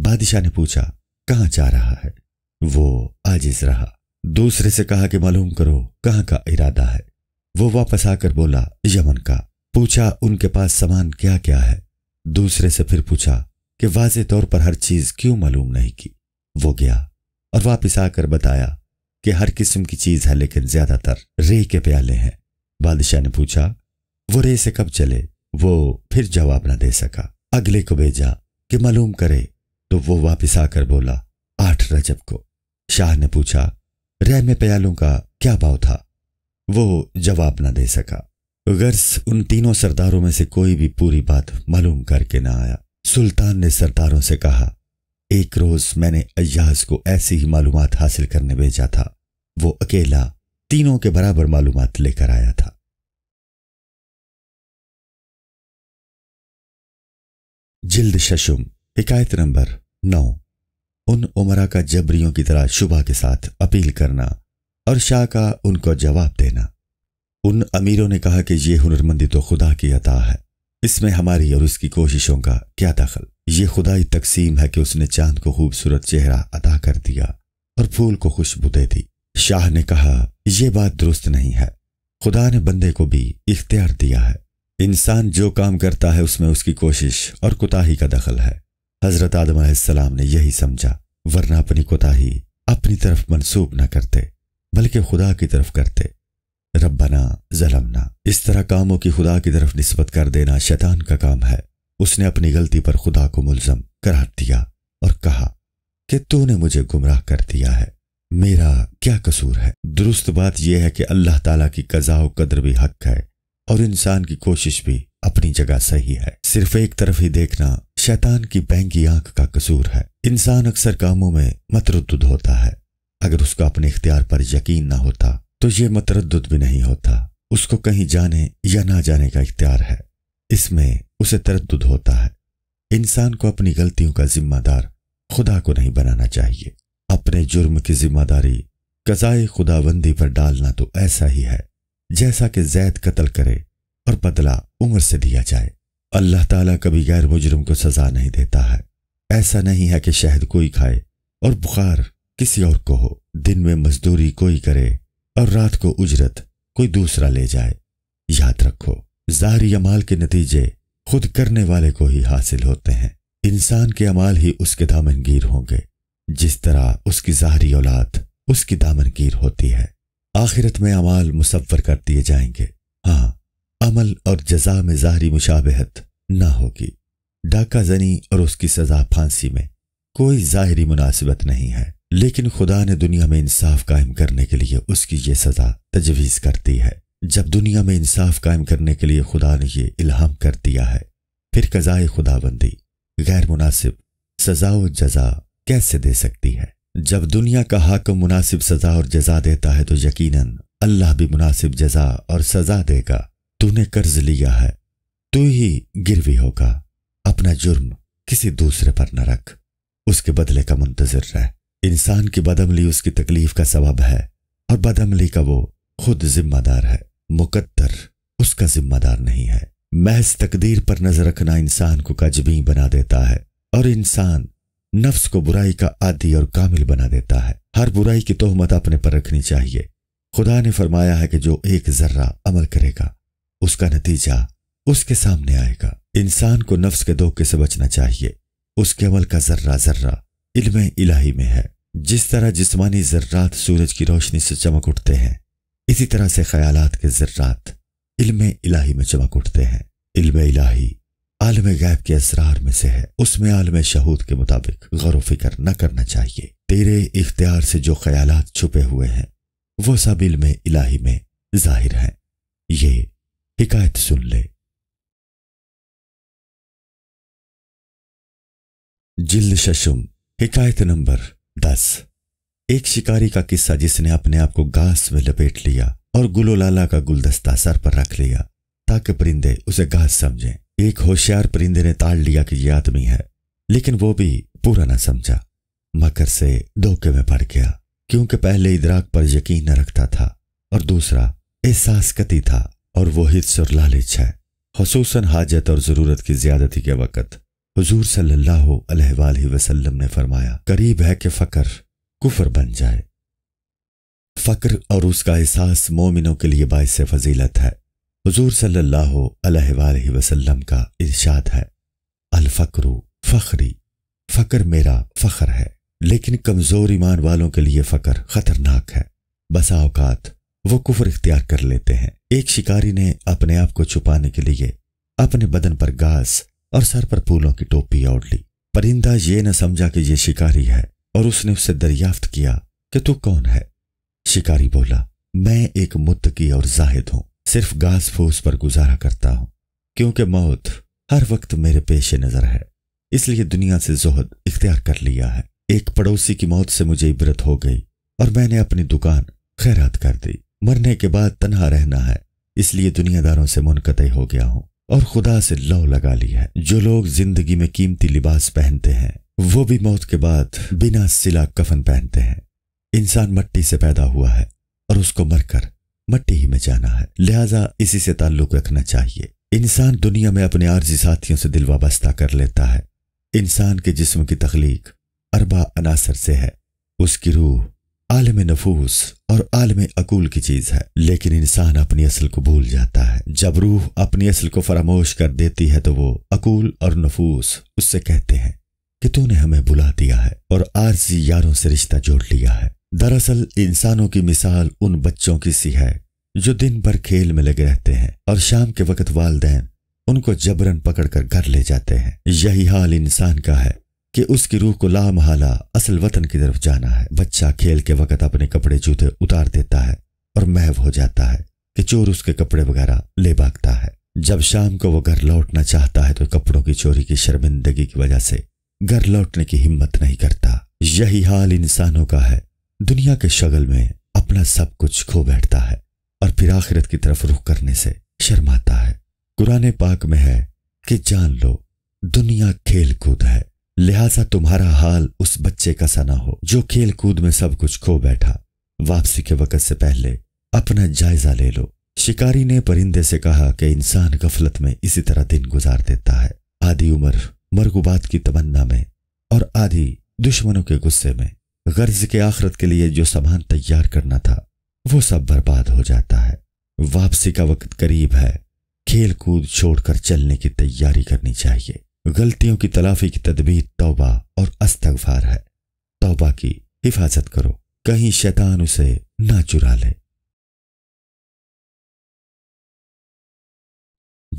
बादशाह ने पूछा कहाँ जा रहा है वो आजिज रहा दूसरे से कहा कि मालूम करो कहाँ का इरादा है वो वापस आकर बोला यमन का पूछा उनके पास सामान क्या क्या है दूसरे से फिर पूछा कि वाज तौर पर हर चीज क्यों मालूम नहीं की वो गया और वापस आकर बताया कि हर किस्म की चीज है लेकिन ज्यादातर रे के प्याले हैं बादशाह ने पूछा वो रे से कब चले वो फिर जवाब ना दे सका अगले को भेजा कि मालूम करे तो वो वापस आकर बोला आठ रजब को शाह ने पूछा रह में प्यालों का क्या भाव था वो जवाब ना दे सका गर्स उन तीनों सरदारों में से कोई भी पूरी बात मालूम करके ना आया सुल्तान ने सरदारों से कहा एक रोज मैंने अयाज को ऐसी ही मालूम हासिल करने भेजा था वो अकेला तीनों के बराबर मालूम लेकर आया था जिल्द शशुम हिकायत नंबर नौ उन उमरा का जबरियों की तरह शुभा के साथ अपील करना और शाह का उनको जवाब देना उन अमीरों ने कहा कि यह हुनरमंदी तो खुदा की अता है इसमें हमारी और उसकी कोशिशों का क्या दखल ये खुदाई तकसीम है कि उसने चांद को खूबसूरत चेहरा अदा कर दिया और फूल को खुशबू दे दी शाह ने कहा यह बात दुरुस्त नहीं है खुदा ने बंदे को भी इख्तियार दिया है इंसान जो काम करता है उसमें उसकी कोशिश और कोताही का दखल है हजरत आदम ने यही समझा वरना अपनी कोताही अपनी तरफ मनसूब न करते बल्कि खुदा की तरफ करते रब्बना जलमना इस तरह कामों की खुदा की तरफ नस्बत कर देना शैतान का काम है उसने अपनी गलती पर खुदा को मुलजम करार दिया और कहा कि तूने मुझे गुमराह कर दिया है मेरा क्या कसूर है दुरुस्त बात यह है कि अल्लाह ताला की कजा कदर भी हक है और इंसान की कोशिश भी अपनी जगह सही है सिर्फ एक तरफ ही देखना शैतान की बैंगी आंख का कसूर है इंसान अक्सर कामों में मतरद होता है अगर उसका अपने इख्तियार पर यकीन ना होता तो ये मतरद भी नहीं होता उसको कहीं जाने या ना जाने का इख्तियार है इसमें उसे तरद होता है इंसान को अपनी गलतियों का जिम्मेदार खुदा को नहीं बनाना चाहिए अपने जुर्म की जिम्मेदारी कजाए खुदाबंदी पर डालना तो ऐसा ही है जैसा कि जैद कत्ल करे और बदला उम्र से दिया जाए अल्लाह ताला कभी गैर मुजरम को सजा नहीं देता है ऐसा नहीं है कि शहद कोई खाए और बुखार किसी और को हो दिन में मजदूरी कोई करे और रात को उजरत कोई दूसरा ले जाए याद रखो जाहरी अमाल के नतीजे खुद करने वाले को ही हासिल होते हैं इंसान के अमाल ही उसके दामनगीर होंगे जिस तरह उसकी ज़ाहरी औलाद उसकी दामनगीर होती है आखिरत में अमाल मुसवर कर दिए जाएंगे हाँ अमल और जजा में ज़ाहरी मुशाबहत ना होगी डाका जनी और उसकी सजा फांसी में कोई ज़ाहरी मुनासिबत नहीं है लेकिन खुदा ने दुनिया में इंसाफ कायम करने के लिए उसकी ये सज़ा तजवीज़ करती है जब दुनिया में इंसाफ कायम करने के लिए खुदा ने यह इल्हाम कर दिया है फिर कजाए खुदाबंदी गैर मुनासिब सजा और जजा कैसे दे सकती है जब दुनिया का हाकम मुनासिब सजा और जजा देता है तो यकीनन अल्लाह भी मुनासिब जजा और सजा देगा तूने कर्ज लिया है तू ही गिरवी होगा अपना जुर्म किसी दूसरे पर न रख उसके बदले का मुंतजर रह इंसान की बदमली उसकी तकलीफ का सबब है और बदमली का वो खुद जिम्मेदार है मुकद्दर उसका जिम्मेदार नहीं है महज तकदीर पर नजर रखना इंसान को कजबी बना देता है और इंसान नफ्स को बुराई का आदि और कामिल बना देता है हर बुराई की तोहमत अपने पर रखनी चाहिए खुदा ने फरमाया है कि जो एक जर्रा अमल करेगा उसका नतीजा उसके सामने आएगा इंसान को नफ्स के धोखे से बचना चाहिए उसके अमल का जर्रा जर्रा इलम इलाही में है जिस तरह जिसमानी जर्रात सूरज की रोशनी से चमक उठते हैं इसी तरह से ख्याल के जर्रात इल्म इलाही में चमक उठते हैं इल्म इलाही आलम गैब के असरार में से है उसमें आलम शहूद के मुताबिक गौर फिक्र न करना चाहिए तेरे इख्तियार से जो ख्याल छुपे हुए हैं वो सब इल्म इलाही में जाहिर हैं ये हिकायत सुन ले जिल्द शशुम हिकायत नंबर दस एक शिकारी का किस्सा जिसने अपने आप को घास में लपेट लिया और गुलोलाला का गुलदस्ता सर पर रख लिया ताकि परिंदे उसे घास समझें एक होशियार परिंदे ने ताड़ लिया कि यह आदमी है लेकिन वो भी पूरा ना समझा मकर से धोखे में पड़ गया क्योंकि पहले इदराक पर यकीन न रखता था और दूसरा एहसास कति था और वो हिस्स और लालच है खसूस हाजत और ज़रूरत की ज्यादती के वक़्त हजूर सल्लल्लाहु वसलम ने फरमाया करीब है कि फ़कर कुफर बन जाए फ़क्र और उसका एहसास मोमिनों के लिए बायस फजीलत है हजूर सल्लल्लाहु वसलम का इर्शाद है अलफ़क्रु फ़खरी फकर मेरा फ़ख्र है लेकिन कमज़ोर ईमान वालों के लिए फकर ख़तरनाक है बसा औकात वो कुफर इख्तियार कर लेते हैं एक शिकारी ने अपने आप को छुपाने के लिए अपने बदन पर घास और सर पर फूलों की टोपी ओढ़ ली परिंदा ये न समझा कि यह शिकारी है और उसने उसे दरियाफ्त किया कि तू कौन है शिकारी बोला मैं एक मुतकी और जाहिद हूं सिर्फ घास फूस पर गुजारा करता हूं क्योंकि मौत हर वक्त मेरे पेश नजर है इसलिए दुनिया से जोहद इख्तियार कर लिया है एक पड़ोसी की मौत से मुझे इबरत हो गई और मैंने अपनी दुकान खैरात कर दी मरने के बाद तनहा रहना है इसलिए दुनियादारों से मुनकत हो गया हूं और खुदा से लौ लगा ली है जो लोग जिंदगी में कीमती लिबास पहनते हैं वो भी मौत के बाद बिना सिला कफन पहनते हैं इंसान मट्टी से पैदा हुआ है और उसको मरकर मट्टी ही में जाना है लिहाजा इसी से ताल्लुक रखना चाहिए इंसान दुनिया में अपने आर्जी साथियों से दिल वाबस्ता कर लेता है इंसान के जिस्म की तख्लीक अरबा अनासर से है उसकी रूह आलम नफूस और आलम अकूल की चीज है लेकिन इंसान अपनी असल को भूल जाता है जब रूह अपनी असल को फरामोश कर देती है तो वो अकूल और नफूस उससे कहते हैं कि तूने हमें बुला दिया है और आरजी यारों से रिश्ता जोड़ लिया है दरअसल इंसानों की मिसाल उन बच्चों की सी है जो दिन भर खेल में लगे रहते हैं और शाम के वक्त वालदेन उनको जबरन पकड़कर घर ले जाते हैं यही हाल इंसान का है कि उसकी रूह को लामहाला असल वतन की तरफ जाना है बच्चा खेल के वक्त अपने कपड़े जूते उतार देता है और महव हो जाता है कि चोर उसके कपड़े वगैरह ले भागता है जब शाम को वो घर लौटना चाहता है तो कपड़ों की चोरी की शर्मिंदगी की वजह से घर लौटने की हिम्मत नहीं करता यही हाल इंसानों का है दुनिया के शगल में अपना सब कुछ खो बैठता है और फिर आखिरत की तरफ रुख करने से शर्माता है कुरान पाक में है कि जान लो दुनिया खेल कूद है लिहाजा तुम्हारा हाल उस बच्चे का सा ना हो जो खेल कूद में सब कुछ खो बैठा वापसी के वक़्त से पहले अपना जायजा ले लो शिकारी ने परिंदे से कहा कि इंसान गफलत में इसी तरह दिन गुजार देता है आधी उम्र मरगुबात की तमन्ना में और आधी दुश्मनों के गुस्से में गर्ज के आखरत के लिए जो सामान तैयार करना था वो सब बर्बाद हो जाता है वापसी का वक्त करीब है खेल कूद छोड़कर चलने की तैयारी करनी चाहिए गलतियों की तलाफी की तदबीर तौबा और अस्तगफार है तौबा की हिफाजत करो कहीं शैतान उसे ना चुरा ले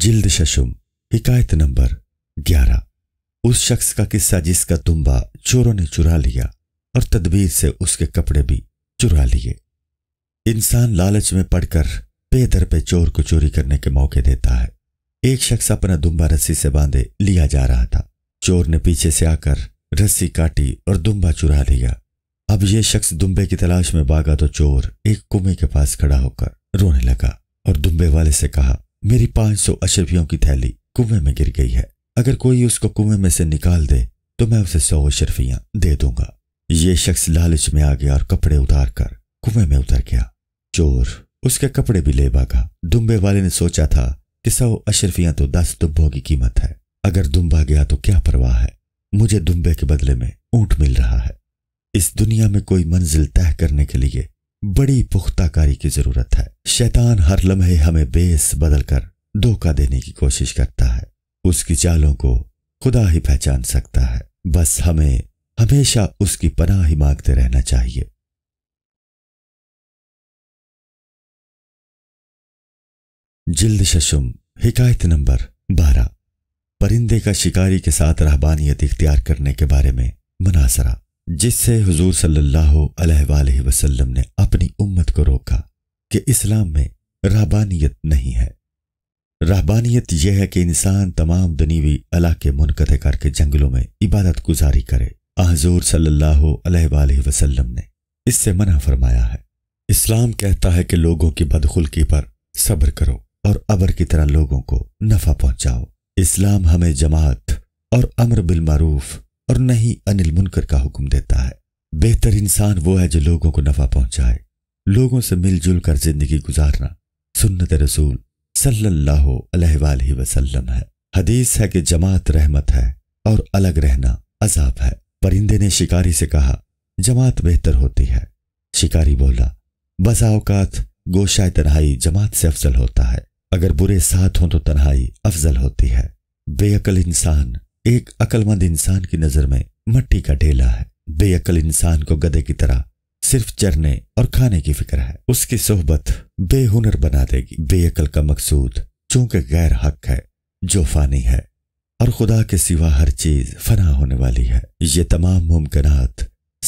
जिल्द शशुम हिकायत नंबर ग्यारह उस शख्स का किस्सा जिसका तुम्बा चोरों ने चुरा लिया और तदबीर से उसके कपड़े भी चुरा लिए इंसान लालच में पड़कर बेदर पे चोर को चोरी करने के मौके देता है एक शख्स अपना दुम्बा रस्सी से बांधे लिया जा रहा था चोर ने पीछे से आकर रस्सी काटी और दुम्बा चुरा लिया अब यह शख्स दुम्बे की तलाश में भागा तो चोर एक कुएं के पास खड़ा होकर रोने लगा और दुम्बे वाले से कहा मेरी पांच सौ अशरफियों की थैली कुएं में गिर गई है अगर कोई उसको कुएं में से निकाल दे तो मैं उसे सौ शर्फियां दे दूंगा ये शख्स लालच में आ गया और कपड़े उतार कर कुएं में उतर गया चोर उसके कपड़े भी ले भागा दुम्बे वाले ने सोचा था कि सौ अशरफियां तो दस दुब्बों की कीमत है अगर दुम्बा गया तो क्या परवाह है मुझे दुम्बे के बदले में ऊंट मिल रहा है इस दुनिया में कोई मंजिल तय करने के लिए बड़ी पुख्ताकारी की जरूरत है शैतान हर लम्हे हमें बेस बदलकर धोखा देने की कोशिश करता है उसकी चालों को खुदा ही पहचान सकता है बस हमें हमेशा उसकी पनाह ही मांगते रहना चाहिए जिल्द शशुम हिकायत नंबर बारह परिंदे का शिकारी के साथ रहबानियत इख्तियार करने के बारे में मनासरा जिससे हुजूर सल्लल्लाहु अलैहि वसल्लम ने अपनी उम्मत को रोका कि इस्लाम में रहबानियत नहीं है रहबानियत यह है कि इंसान तमाम दुनीवी इलाके मुनक़ करके जंगलों में इबादत गुजारी करे हजूर सल्लल्लाहु अलैहि वसल्लम ने इससे मना फरमाया है इस्लाम कहता है कि लोगों की बदखुल्की पर सब्र करो और अबर की तरह लोगों को नफा पहुंचाओ इस्लाम हमें जमात और अमर बिलमारूफ और नहीं अनिल मुनकर का हुक्म देता है बेहतर इंसान वो है जो लोगों को नफा पहुंचाए लोगों से मिलजुल कर जिंदगी गुजारना सुन्नत रसूल सल्लल्लाहु अलैहि वसल्लम है हदीस है कि जमात रहमत है और अलग रहना अजाब है परिंदे ने शिकारी से कहा जमात बेहतर होती है शिकारी बोला बसाओकात गोशा तन्हाई जमात से अफजल होता है अगर बुरे साथ हों तो तन्हाई अफजल होती है बेअकल इंसान एक अकलमंद इंसान की नजर में मट्टी का ढेला है बेअकल इंसान को गधे की तरह सिर्फ चरने और खाने की फिक्र है उसकी सोहबत बेहुनर बना देगी बेअकल का मकसूद चूंकि गैर हक है जो फानी है और खुदा के सिवा हर चीज फना होने वाली है ये तमाम मुमकिन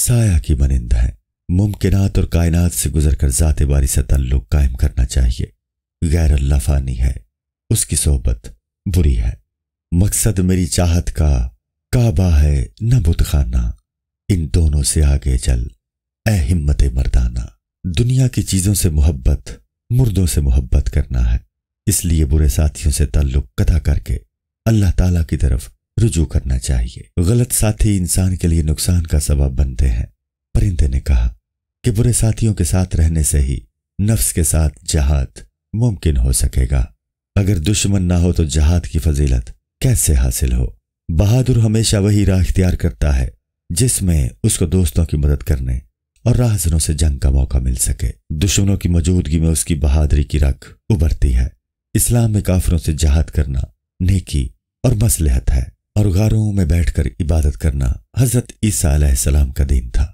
साया की मनिंद है मुमकिन और कायनात से गुजर कर जाते बारी से तल्लुक कायम करना चाहिए गैर अल्लाह फानी है उसकी सोहबत बुरी है मकसद मेरी चाहत का काबा है न बुतखाना इन दोनों से आगे चल ए हिम्मत मर्दाना दुनिया की चीज़ों से मोहब्बत मुर्दों से मोहब्बत करना है इसलिए बुरे साथियों से ताल्लुक कदा करके अल्लाह ताला की तरफ रुजू करना चाहिए गलत साथी इंसान के लिए नुकसान का सबब बनते हैं परिंदे ने कहा कि बुरे साथियों के साथ रहने से ही नफ्स के साथ जहाद मुमकिन हो सकेगा अगर दुश्मन ना हो तो जहाद की फजीलत कैसे हासिल हो बहादुर हमेशा वही राह इख्तियार करता है जिसमें उसको दोस्तों की मदद करने और राहजनों से जंग का मौका मिल सके दुश्मनों की मौजूदगी में उसकी बहादुरी की रख उभरती है इस्लाम में काफरों से जहाद करना नेकी और मसलहत है और गारों में बैठकर इबादत करना हजरत ईसा का दिन था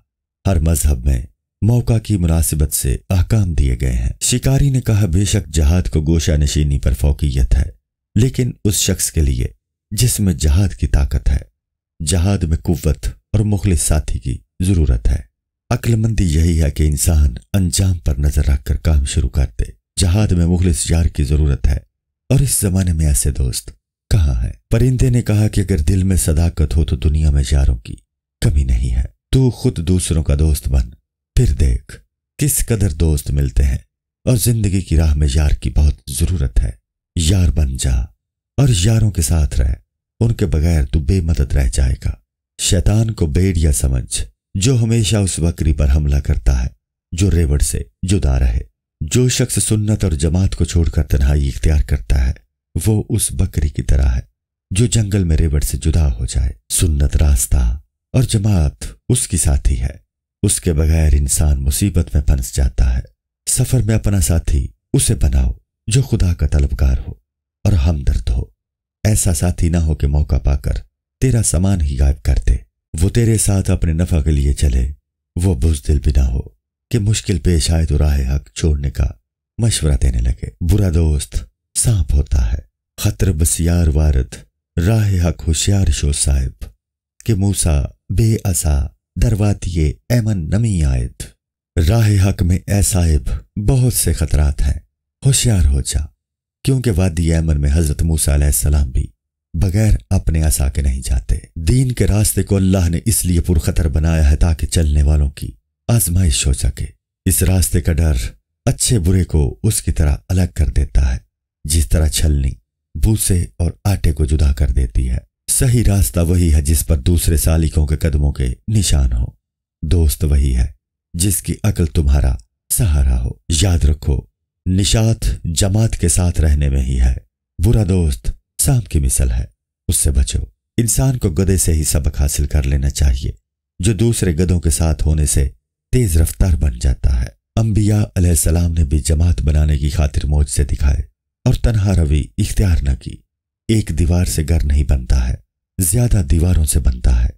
हर मजहब में मौका की मुनासिबत से अहकाम दिए गए हैं शिकारी ने कहा बेशक जहाद को गोशा नशीनी पर फौकीत है लेकिन उस शख्स के लिए जिसमें जहाद की ताकत है जहाद में कुत और मुखलिस साथी की जरूरत है अक्लमंदी यही है कि इंसान अंजाम पर नजर रखकर काम शुरू कर दे जहाद में मुखलिस यार की जरूरत है और इस जमाने में ऐसे दोस्त कहाँ है परिंदे ने कहा कि अगर दिल में सदाकत हो तो दुनिया में यारों की कमी नहीं है तू खुद दूसरों का दोस्त बन फिर देख किस कदर दोस्त मिलते हैं और जिंदगी की राह में यार की बहुत जरूरत है यार बन जा और यारों के साथ रह उनके बगैर तू बेमदद रह जाएगा शैतान को बेड़िया समझ जो हमेशा उस बकरी पर हमला करता है जो रेवड़ से जुदा रहे जो शख्स सुन्नत और जमात को छोड़कर तन्हाई इख्तियार करता है वो उस बकरी की तरह है जो जंगल में रेवड़ से जुदा हो जाए सुन्नत रास्ता और जमात उसकी साथी है उसके बगैर इंसान मुसीबत में फंस जाता है सफर में अपना साथी उसे बनाओ जो खुदा का तलबगार हो और हमदर्द हो ऐसा साथी ना हो कि मौका पाकर तेरा सामान ही गायब कर दे वो तेरे साथ अपने नफा के लिए चले वो बुजदिल भी ना हो कि मुश्किल पेश आए तो राह हक छोड़ने का मशवरा देने लगे बुरा दोस्त सांप होता है खतर बसियार वारद राह हक होशियार शो साहिब के मूसा बेअसा दरवातिये एमन नमी आयत राह हक में ए साहिब बहुत से खतरात हैं होशियार हो जा क्योंकि वादी एमन में हजरत मूसा सलाम भी बगैर अपने असा के नहीं जाते दीन के रास्ते को अल्लाह ने इसलिए पुरखतर बनाया है ताकि चलने वालों की आजमाइश हो सके इस रास्ते का डर अच्छे बुरे को उसकी तरह अलग कर देता है जिस तरह छलनी भूसे और आटे को जुदा कर देती है सही रास्ता वही है जिस पर दूसरे सालिकों के कदमों के निशान हो दोस्त वही है जिसकी अकल तुम्हारा सहारा हो याद रखो निशात जमात के साथ रहने में ही है बुरा दोस्त सांप की मिसल है उससे बचो इंसान को गधे से ही सबक हासिल कर लेना चाहिए जो दूसरे गधों के साथ होने से तेज रफ्तार बन जाता है अम्बिया ने भी जमात बनाने की खातिर मौज से दिखाए और तनहा रवि इख्तियार न की एक दीवार से घर नहीं बनता है ज्यादा दीवारों से बनता है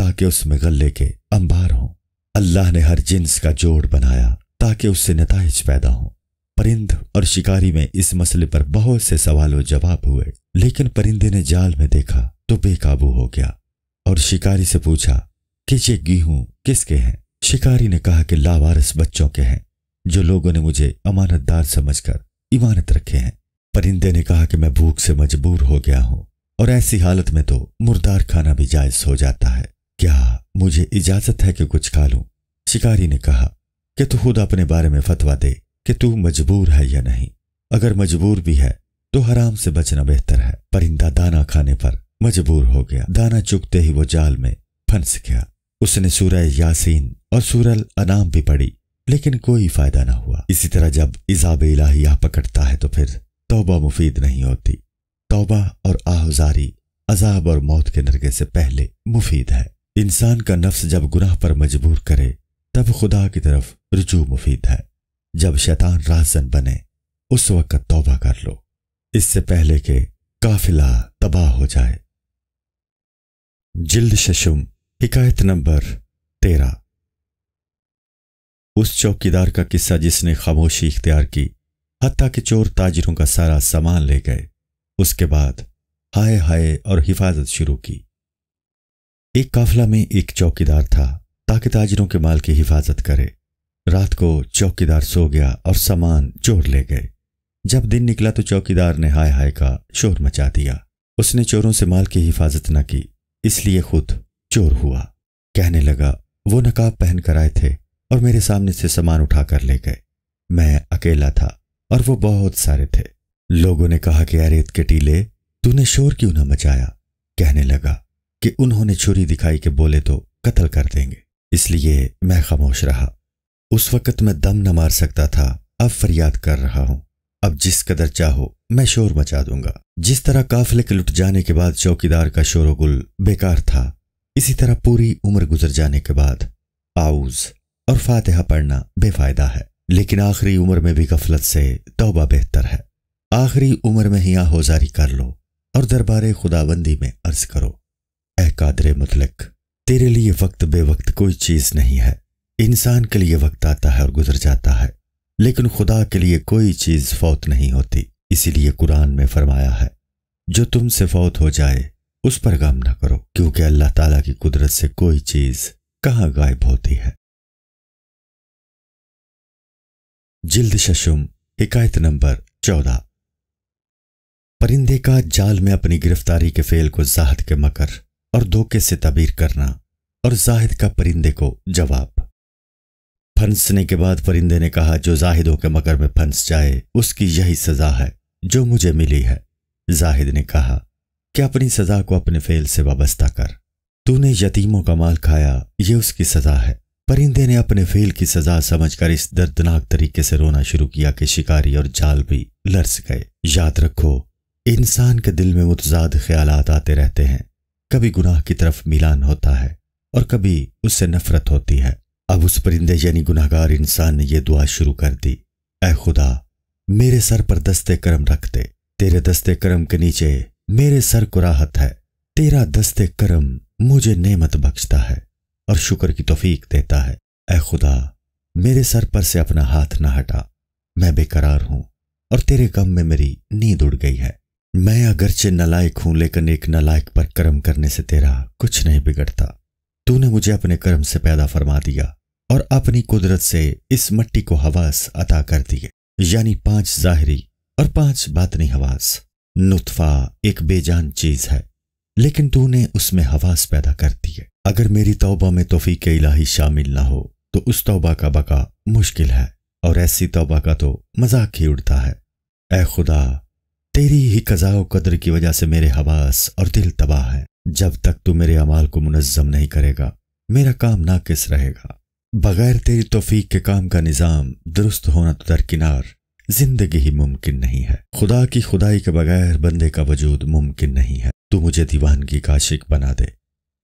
ताकि उसमें गले के अंबार हों अल्लाह ने हर जिन्स का जोड़ बनाया ताकि उससे नतज पैदा हों परिंद और शिकारी में इस मसले पर बहुत से सवालों जवाब हुए लेकिन परिंदे ने जाल में देखा तो बेकाबू हो गया और शिकारी से पूछा कि ये गेहूं किसके हैं शिकारी ने कहा कि लावारस बच्चों के हैं जो लोगों ने मुझे अमानतदार समझकर इमानत रखे हैं परिंदे ने कहा कि मैं भूख से मजबूर हो गया हूं और ऐसी हालत में तो मुर्दार खाना भी जायज हो जाता है क्या मुझे इजाजत है कि कुछ खा लूं शिकारी ने कहा कि तू खुद अपने बारे में फतवा दे कि तू मजबूर है या नहीं अगर मजबूर भी है तो हराम से बचना बेहतर है परिंदा दाना खाने पर मजबूर हो गया दाना चुगते ही वो जाल में फंस गया उसने सूरह यासीन और सूरल अनाम भी पढ़ी लेकिन कोई फायदा ना हुआ इसी तरह जब इजाब इलाहिया पकड़ता है तो फिर तौबा मुफीद नहीं होती तौबा और आहुजारी अजाब और मौत के नरगे से पहले मुफीद है इंसान का नफ्स जब गुनाह पर मजबूर करे तब खुदा की तरफ रुजू मुफीद है जब शैतान राजन बने उस वक्त तौबा कर लो इससे पहले के काफिला तबाह हो जाए जिल्द शशुम हिकायत नंबर तेरह उस चौकीदार का किस्सा जिसने खामोशी इख्तियार की हती के चोर ताजिरों का सारा सामान ले गए उसके बाद हाय हाय और हिफाजत शुरू की एक काफिला में एक चौकीदार था ताकि ताजिरों के माल की हिफाजत करे रात को चौकीदार सो गया और सामान चोर ले गए जब दिन निकला तो चौकीदार ने हाय हाय का शोर मचा दिया उसने चोरों से माल की हिफाजत न की इसलिए खुद चोर हुआ कहने लगा वो नकाब पहन कर आए थे और मेरे सामने से सामान उठा कर ले गए मैं अकेला था और वो बहुत सारे थे लोगों ने कहा कि अरेत के टीले तूने शोर क्यों ना मचाया कहने लगा कि उन्होंने छुरी दिखाई के बोले तो कत्ल कर देंगे इसलिए मैं खामोश रहा उस वक़्त मैं दम न मार सकता था अब फरियाद कर रहा हूं अब जिस कदर चाहो मैं शोर मचा दूंगा जिस तरह काफिले के लुट जाने के बाद चौकीदार का गुल बेकार था इसी तरह पूरी उम्र गुजर जाने के बाद आउज और फातिहा पढ़ना बेफायदा है लेकिन आखिरी उम्र में भी गफलत से तौबा बेहतर है आखिरी उम्र में ही आहोजारी कर लो और दरबार खुदाबंदी में अर्ज करो ए कादरे मुतलक तेरे लिए वक्त बेवक्त कोई चीज नहीं है इंसान के लिए वक्त आता है और गुजर जाता है लेकिन खुदा के लिए कोई चीज फौत नहीं होती इसीलिए कुरान में फरमाया है जो तुमसे फौत हो जाए उस पर गम ना करो क्योंकि अल्लाह ताला की कुदरत से कोई चीज कहां गायब होती है जिल्द शशुम हिकायत नंबर चौदह परिंदे का जाल में अपनी गिरफ्तारी के फेल को जाहद के मकर और धोखे से तबीर करना और जाहिद का परिंदे को जवाब फंसने के बाद परिंदे ने कहा जो जाहिदों के मकर में फंस जाए उसकी यही सजा है जो मुझे मिली है जाहिद ने कहा कि अपनी सजा को अपने फेल से वाबस्ता कर तूने यतीमों का माल खाया ये उसकी सजा है परिंदे ने अपने फेल की सजा समझकर इस दर्दनाक तरीके से रोना शुरू किया कि शिकारी और जाल भी लर्स गए याद रखो इंसान के दिल में मुतजाद ख्याल आते रहते हैं कभी गुनाह की तरफ मिलान होता है और कभी उससे नफरत होती है अब उस परिंदे यानी गुनाहगार इंसान ने यह दुआ शुरू कर दी ऐ खुदा मेरे सर पर दस्ते करम रख दे तेरे दस्ते करम के नीचे मेरे सर को राहत है तेरा दस्ते करम मुझे नेमत बख्शता है और शुक्र की तोफीक देता है ऐ खुदा मेरे सर पर से अपना हाथ ना हटा मैं बेकरार हूं और तेरे गम में मेरी नींद उड़ गई है मैं अगरचे नलायक हूं लेकिन एक नलायक पर कर्म करने से तेरा कुछ नहीं बिगड़ता तूने मुझे अपने कर्म से पैदा फरमा दिया और अपनी कुदरत से इस मट्टी को हवास अता कर दिए यानी पांच जाहरी और पांच बातनी हवास नुतफा एक बेजान चीज है लेकिन तूने उसमें हवास पैदा कर है अगर मेरी तौबा में तोफी के इलाही शामिल ना हो तो उस तौबा का बका मुश्किल है और ऐसी तौबा का तो मजाक ही उड़ता है ए खुदा तेरी ही कजाओ कदर की वजह से मेरे हवास और दिल तबाह है जब तक तू मेरे अमाल को मुनज़म नहीं करेगा मेरा काम ना किस रहेगा बगैर तेरी तोफीक के काम का निज़ाम दुरुस्त होना तो दरकिनार जिंदगी ही मुमकिन नहीं है खुदा की खुदाई के बगैर बंदे का वजूद मुमकिन नहीं है तू मुझे दीवानगी का आशिक बना दे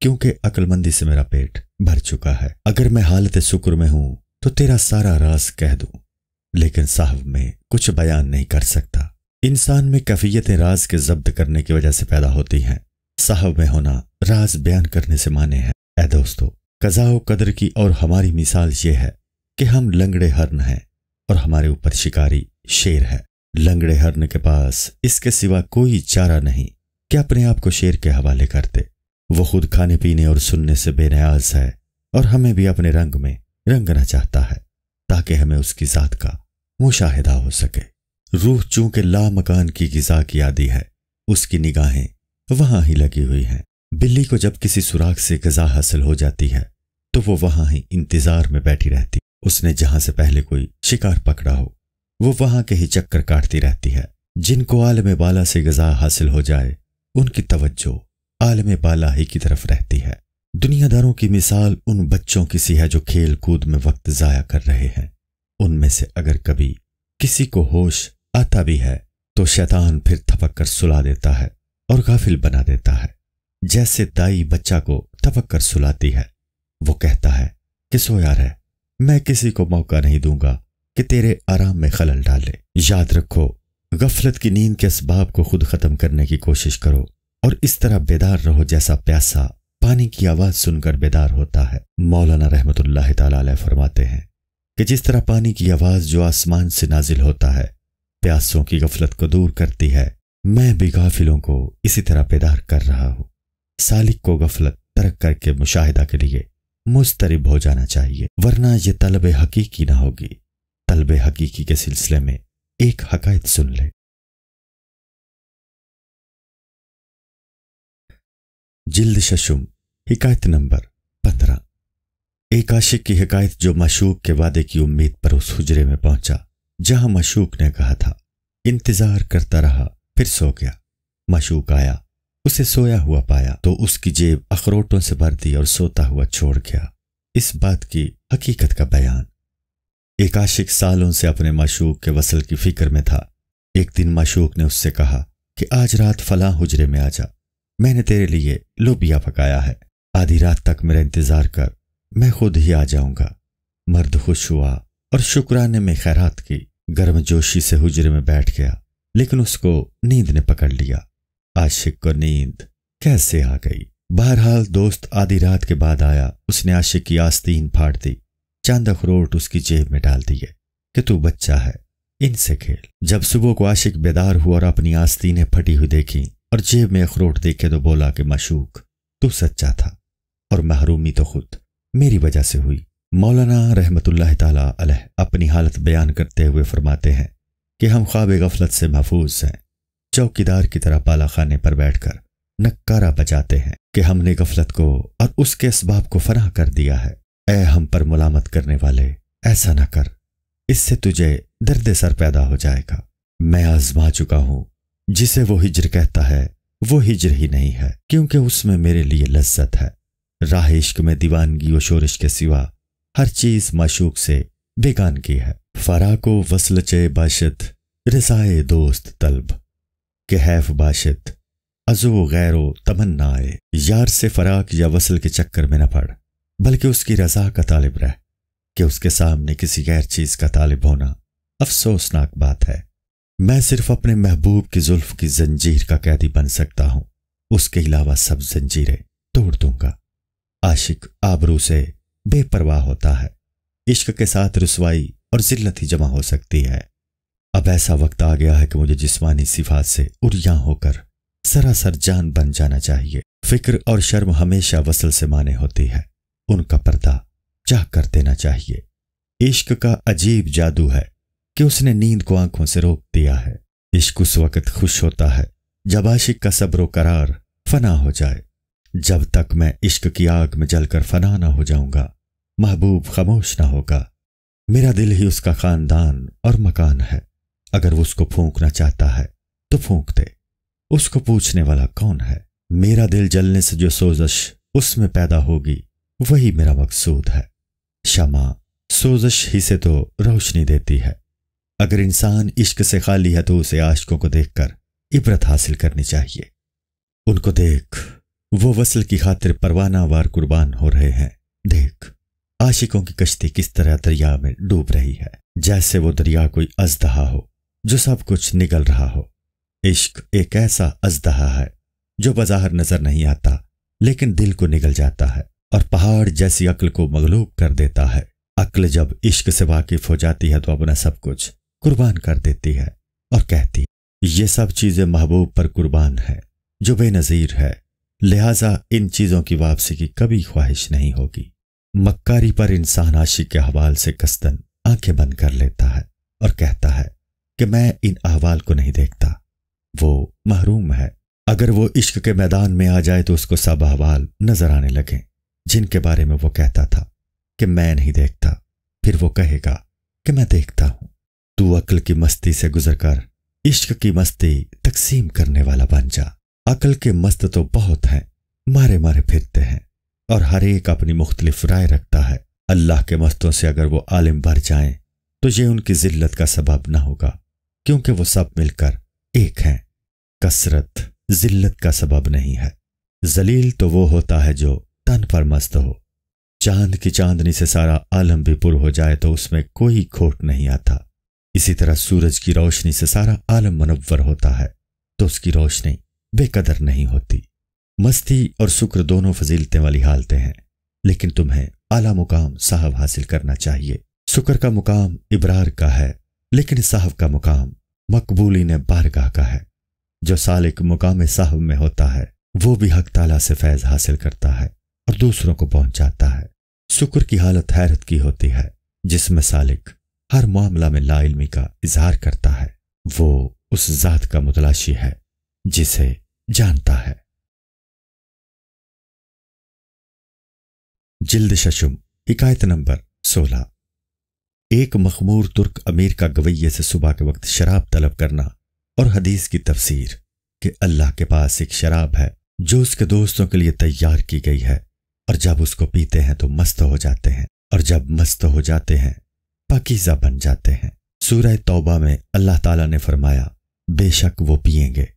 क्योंकि अक्लमंदी से मेरा पेट भर चुका है अगर मैं हालत शुक्र में हूं तो तेरा सारा रास कह दूं लेकिन साहब में कुछ बयान नहीं कर सकता इंसान में कफियतें राज के जब्त करने की वजह से पैदा होती हैं साहब में होना राज बयान करने से माने हैं ए दोस्तों कजाओ कदर की और हमारी मिसाल ये है कि हम लंगड़े हर्न हैं और हमारे ऊपर शिकारी शेर है लंगड़े हर्न के पास इसके सिवा कोई चारा नहीं कि अपने आप को शेर के हवाले करते वो खुद खाने पीने और सुनने से बेनयाज है और हमें भी अपने रंग में रंगना चाहता है ताकि हमें उसकी जात का मुशाहिदा हो सके रूह चूंकि ला मकान की गिजा की आदि है उसकी निगाहें वहां ही लगी हुई हैं बिल्ली को जब किसी सुराख से गजा हासिल हो जाती है तो वो वहां ही इंतजार में बैठी रहती उसने जहां से पहले कोई शिकार पकड़ा हो वो वहां के ही चक्कर काटती रहती है जिनको आलम बाला से गजा हासिल हो जाए उनकी तवज्जो आलम बाला ही की तरफ रहती है दुनियादारों की मिसाल उन बच्चों की सी है जो खेल कूद में वक्त जाया कर रहे हैं उनमें से अगर कभी किसी को होश आता भी है तो शैतान फिर थपक कर सुला देता है और गाफिल बना देता है जैसे दाई बच्चा को थपक कर सुलाती है वो कहता है कि सो यार है मैं किसी को मौका नहीं दूंगा कि तेरे आराम में खलल डाले याद रखो गफलत की नींद के इसबाब को खुद खत्म करने की कोशिश करो और इस तरह बेदार रहो जैसा प्यासा पानी की आवाज सुनकर बेदार होता है मौलाना रहमत फरमाते हैं कि जिस तरह पानी की आवाज जो आसमान से नाजिल होता है प्यासों की गफलत को दूर करती है मैं भी गाफिलों को इसी तरह बेदार कर रहा हूं सालिक को गफलत तरक करके मुशाहिदा के लिए मुस्तरब हो जाना चाहिए वरना यह तलब हकीकी ना होगी तलब हकीकी के सिलसिले में एक हकायत सुन ले जिल्द शशुम हिकायत नंबर पंद्रह एक आशिक की हिकायत जो मशूक के वादे की उम्मीद पर उस हुजरे में पहुंचा जहां मशूक ने कहा था इंतजार करता रहा फिर सो गया मशूक आया उसे सोया हुआ पाया तो उसकी जेब अखरोटों से भर दी और सोता हुआ छोड़ गया इस बात की हकीकत का बयान एक आशिक सालों से अपने मशूक के वसल की फिक्र में था एक दिन मशूक ने उससे कहा कि आज रात फलां हुजरे में आ जा मैंने तेरे लिए लोबिया पकाया है आधी रात तक मेरा इंतजार कर मैं खुद ही आ जाऊंगा मर्द खुश हुआ और शुक्राने में खैरात की गर्मजोशी से हुजरे में बैठ गया लेकिन उसको नींद ने पकड़ लिया आशिक को नींद कैसे आ गई बहरहाल दोस्त आधी रात के बाद आया उसने आशिक की आस्तीन फाड़ दी चंद अखरोट उसकी जेब में डाल दिए कि तू बच्चा है इनसे खेल जब सुबह को आशिक बेदार हुआ और अपनी आस्तीनें फटी हुई देखी और जेब में अखरोट देखे तो बोला कि मशूक तू सच्चा था और महरूमी तो खुद मेरी वजह से हुई मौलाना रहमतुल्लाह ताला अलह अपनी हालत बयान करते हुए फरमाते हैं कि हम ख्वाब गफलत से महफूज हैं चौकीदार की तरह पालाखाने पर बैठकर नक्कारा बजाते हैं कि हमने गफलत को और उसके इसबाब को फना कर दिया है ऐ हम पर मुलामत करने वाले ऐसा ना कर इससे तुझे दर्द सर पैदा हो जाएगा मैं आजमा चुका हूं जिसे वो हिजर कहता है वो हिजर ही नहीं है क्योंकि उसमें मेरे लिए लज्जत है राह इश्क में दीवानगी और शोरिश के सिवा हर चीज मशूक से बेगान की है फरा को वसल चे बाशत रिसाए दोस्त तलब के हैफ बाशित अजो गैरो तमन्नाए यार से फराक या वसल के चक्कर में न पड़ बल्कि उसकी रजा का तालिब रह कि उसके सामने किसी गैर चीज का तालिब होना अफसोसनाक बात है मैं सिर्फ अपने महबूब की जुल्फ की जंजीर का कैदी बन सकता हूं उसके अलावा सब जंजीरें तोड़ दूंगा आशिक आबरू से बेपरवाह होता है इश्क के साथ रसवाई और जिल्लत ही जमा हो सकती है अब ऐसा वक्त आ गया है कि मुझे जिस्मानी सिफात से उर्या होकर सरासर जान बन जाना चाहिए फिक्र और शर्म हमेशा वसल से माने होती है उनका पर्दा चाह कर देना चाहिए इश्क का अजीब जादू है कि उसने नींद को आंखों से रोक दिया है इश्क उस वक्त खुश होता है जब आशिक का सब्र करार फना हो जाए जब तक मैं इश्क की आग में जलकर फना ना हो जाऊंगा महबूब खामोश ना होगा मेरा दिल ही उसका खानदान और मकान है अगर वो उसको फूंकना चाहता है तो फूंक दे उसको पूछने वाला कौन है मेरा दिल जलने से जो सोजश उसमें पैदा होगी वही मेरा मकसूद है शमा सोजश ही से तो रोशनी देती है अगर इंसान इश्क से खाली है तो उसे आशकों को देखकर इबरत हासिल करनी चाहिए उनको देख वो वसल की खातिर परवाना वार कुर्बान हो रहे हैं देख आशिकों की कश्ती किस तरह दरिया में डूब रही है जैसे वो दरिया कोई अजदहा हो जो सब कुछ निकल रहा हो इश्क एक ऐसा अजदहा है जो बाजार नजर नहीं आता लेकिन दिल को निगल जाता है और पहाड़ जैसी अक्ल को मगलूब कर देता है अक्ल जब इश्क से वाकिफ हो जाती है तो अपना सब कुछ कुर्बान कर देती है और कहती ये सब चीजें महबूब पर कुर्बान है जो बेनज़ीर है लिहाजा इन चीजों की वापसी की कभी ख्वाहिश नहीं होगी मक्कारी पर इंसान आशिक के हवाल से कस्तन आंखें बंद कर लेता है और कहता है कि मैं इन अहवाल को नहीं देखता वो महरूम है अगर वो इश्क के मैदान में आ जाए तो उसको सब अहवाल नजर आने लगे जिनके बारे में वो कहता था कि मैं नहीं देखता फिर वो कहेगा कि मैं देखता हूं तू अक़ल की मस्ती से गुजरकर इश्क की मस्ती तकसीम करने वाला बन जा अकल के मस्त तो बहुत हैं मारे मारे फिरते हैं और हर एक अपनी मुख्तलिफ राय रखता है अल्लाह के मस्तों से अगर वो आलिम भर जाए तो ये उनकी जिल्लत का सबब ना होगा क्योंकि वो सब मिलकर एक हैं कसरत जिल्लत का सबब नहीं है जलील तो वो होता है जो तन पर मस्त हो चांद की चांदनी से सारा आलम भी पुर हो जाए तो उसमें कोई खोट नहीं आता इसी तरह सूरज की रोशनी से सारा आलम मनवर होता है तो उसकी रोशनी बेकदर नहीं होती मस्ती और शुक्र दोनों फजीलतें वाली हालतें हैं लेकिन तुम्हें आला मुकाम साहब हासिल करना चाहिए शुक्र का मुकाम इब्रार का है लेकिन साहब का मुकाम मकबूली ने बारगाह का है जो सालिक मुकाम साहब में होता है वो भी हक ताला से फैज हासिल करता है और दूसरों को पहुंचाता है शुक्र की हालत हैरत की होती है जिसमें सालिक हर मामला में लाइलमी का इजहार करता है वो उस जात का मुतलाशी है जिसे जानता है जिल्द शशुम हिकायत नंबर सोलह एक मखमूर तुर्क अमीर का गवैये से सुबह के वक्त शराब तलब करना और हदीस की तफसीर कि अल्लाह के पास एक शराब है जो उसके दोस्तों के लिए तैयार की गई है और जब उसको पीते हैं तो मस्त हो जाते हैं और जब मस्त हो जाते हैं पकीजा बन जाते हैं सूरह तोबा में अल्लाह तला ने फरमाया बेशक वो पियेंगे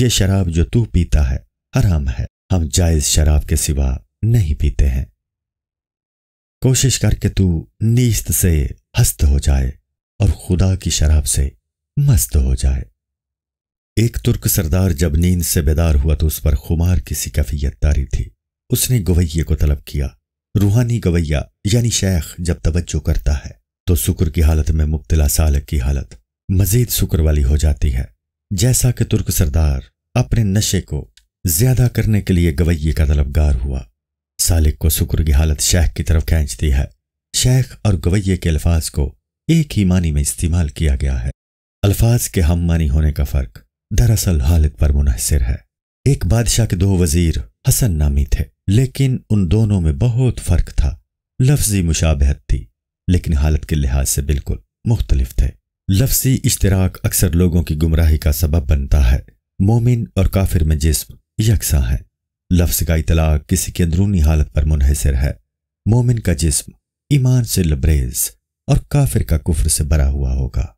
ये शराब जो तू पीता है हराम है हम जायज शराब के सिवा नहीं पीते हैं कोशिश करके तू नीस्त से हस्त हो जाए और खुदा की शराब से मस्त हो जाए एक तुर्क सरदार जब नींद से बेदार हुआ तो उस पर खुमार किसी कैफियत तारी थी उसने गवैये को तलब किया रूहानी गवैया यानी शेख जब तवज्जो करता है तो शुक्र की हालत में मुब्तला सालक की हालत मजीद शुक्र वाली हो जाती है जैसा कि तुर्क सरदार अपने नशे को ज्यादा करने के लिए गवैये का तलबगार हुआ सालिक को शुक्र की हालत शेख की तरफ खींचती है शेख और गवैये के अल्फाज को एक ही मानी में इस्तेमाल किया गया है अल्फाज के हम मानी होने का फर्क दरअसल हालत पर मुनहसर है एक बादशाह के दो वजीर हसन नामी थे लेकिन उन दोनों में बहुत फर्क था लफ्जी मुशाबहत थी लेकिन हालत के लिहाज से बिल्कुल मुख्तलिफ थे लफ्जी इश्तराक अक्सर लोगों की गुमराही का सबब बनता है मोमिन और काफिर में जिसम यकसा है लफ्ज का इतलाक किसी की अंदरूनी हालत पर मुनहसर है मोमिन का जिसम ईमान से लबरेज और काफिर का कुफर से भरा हुआ होगा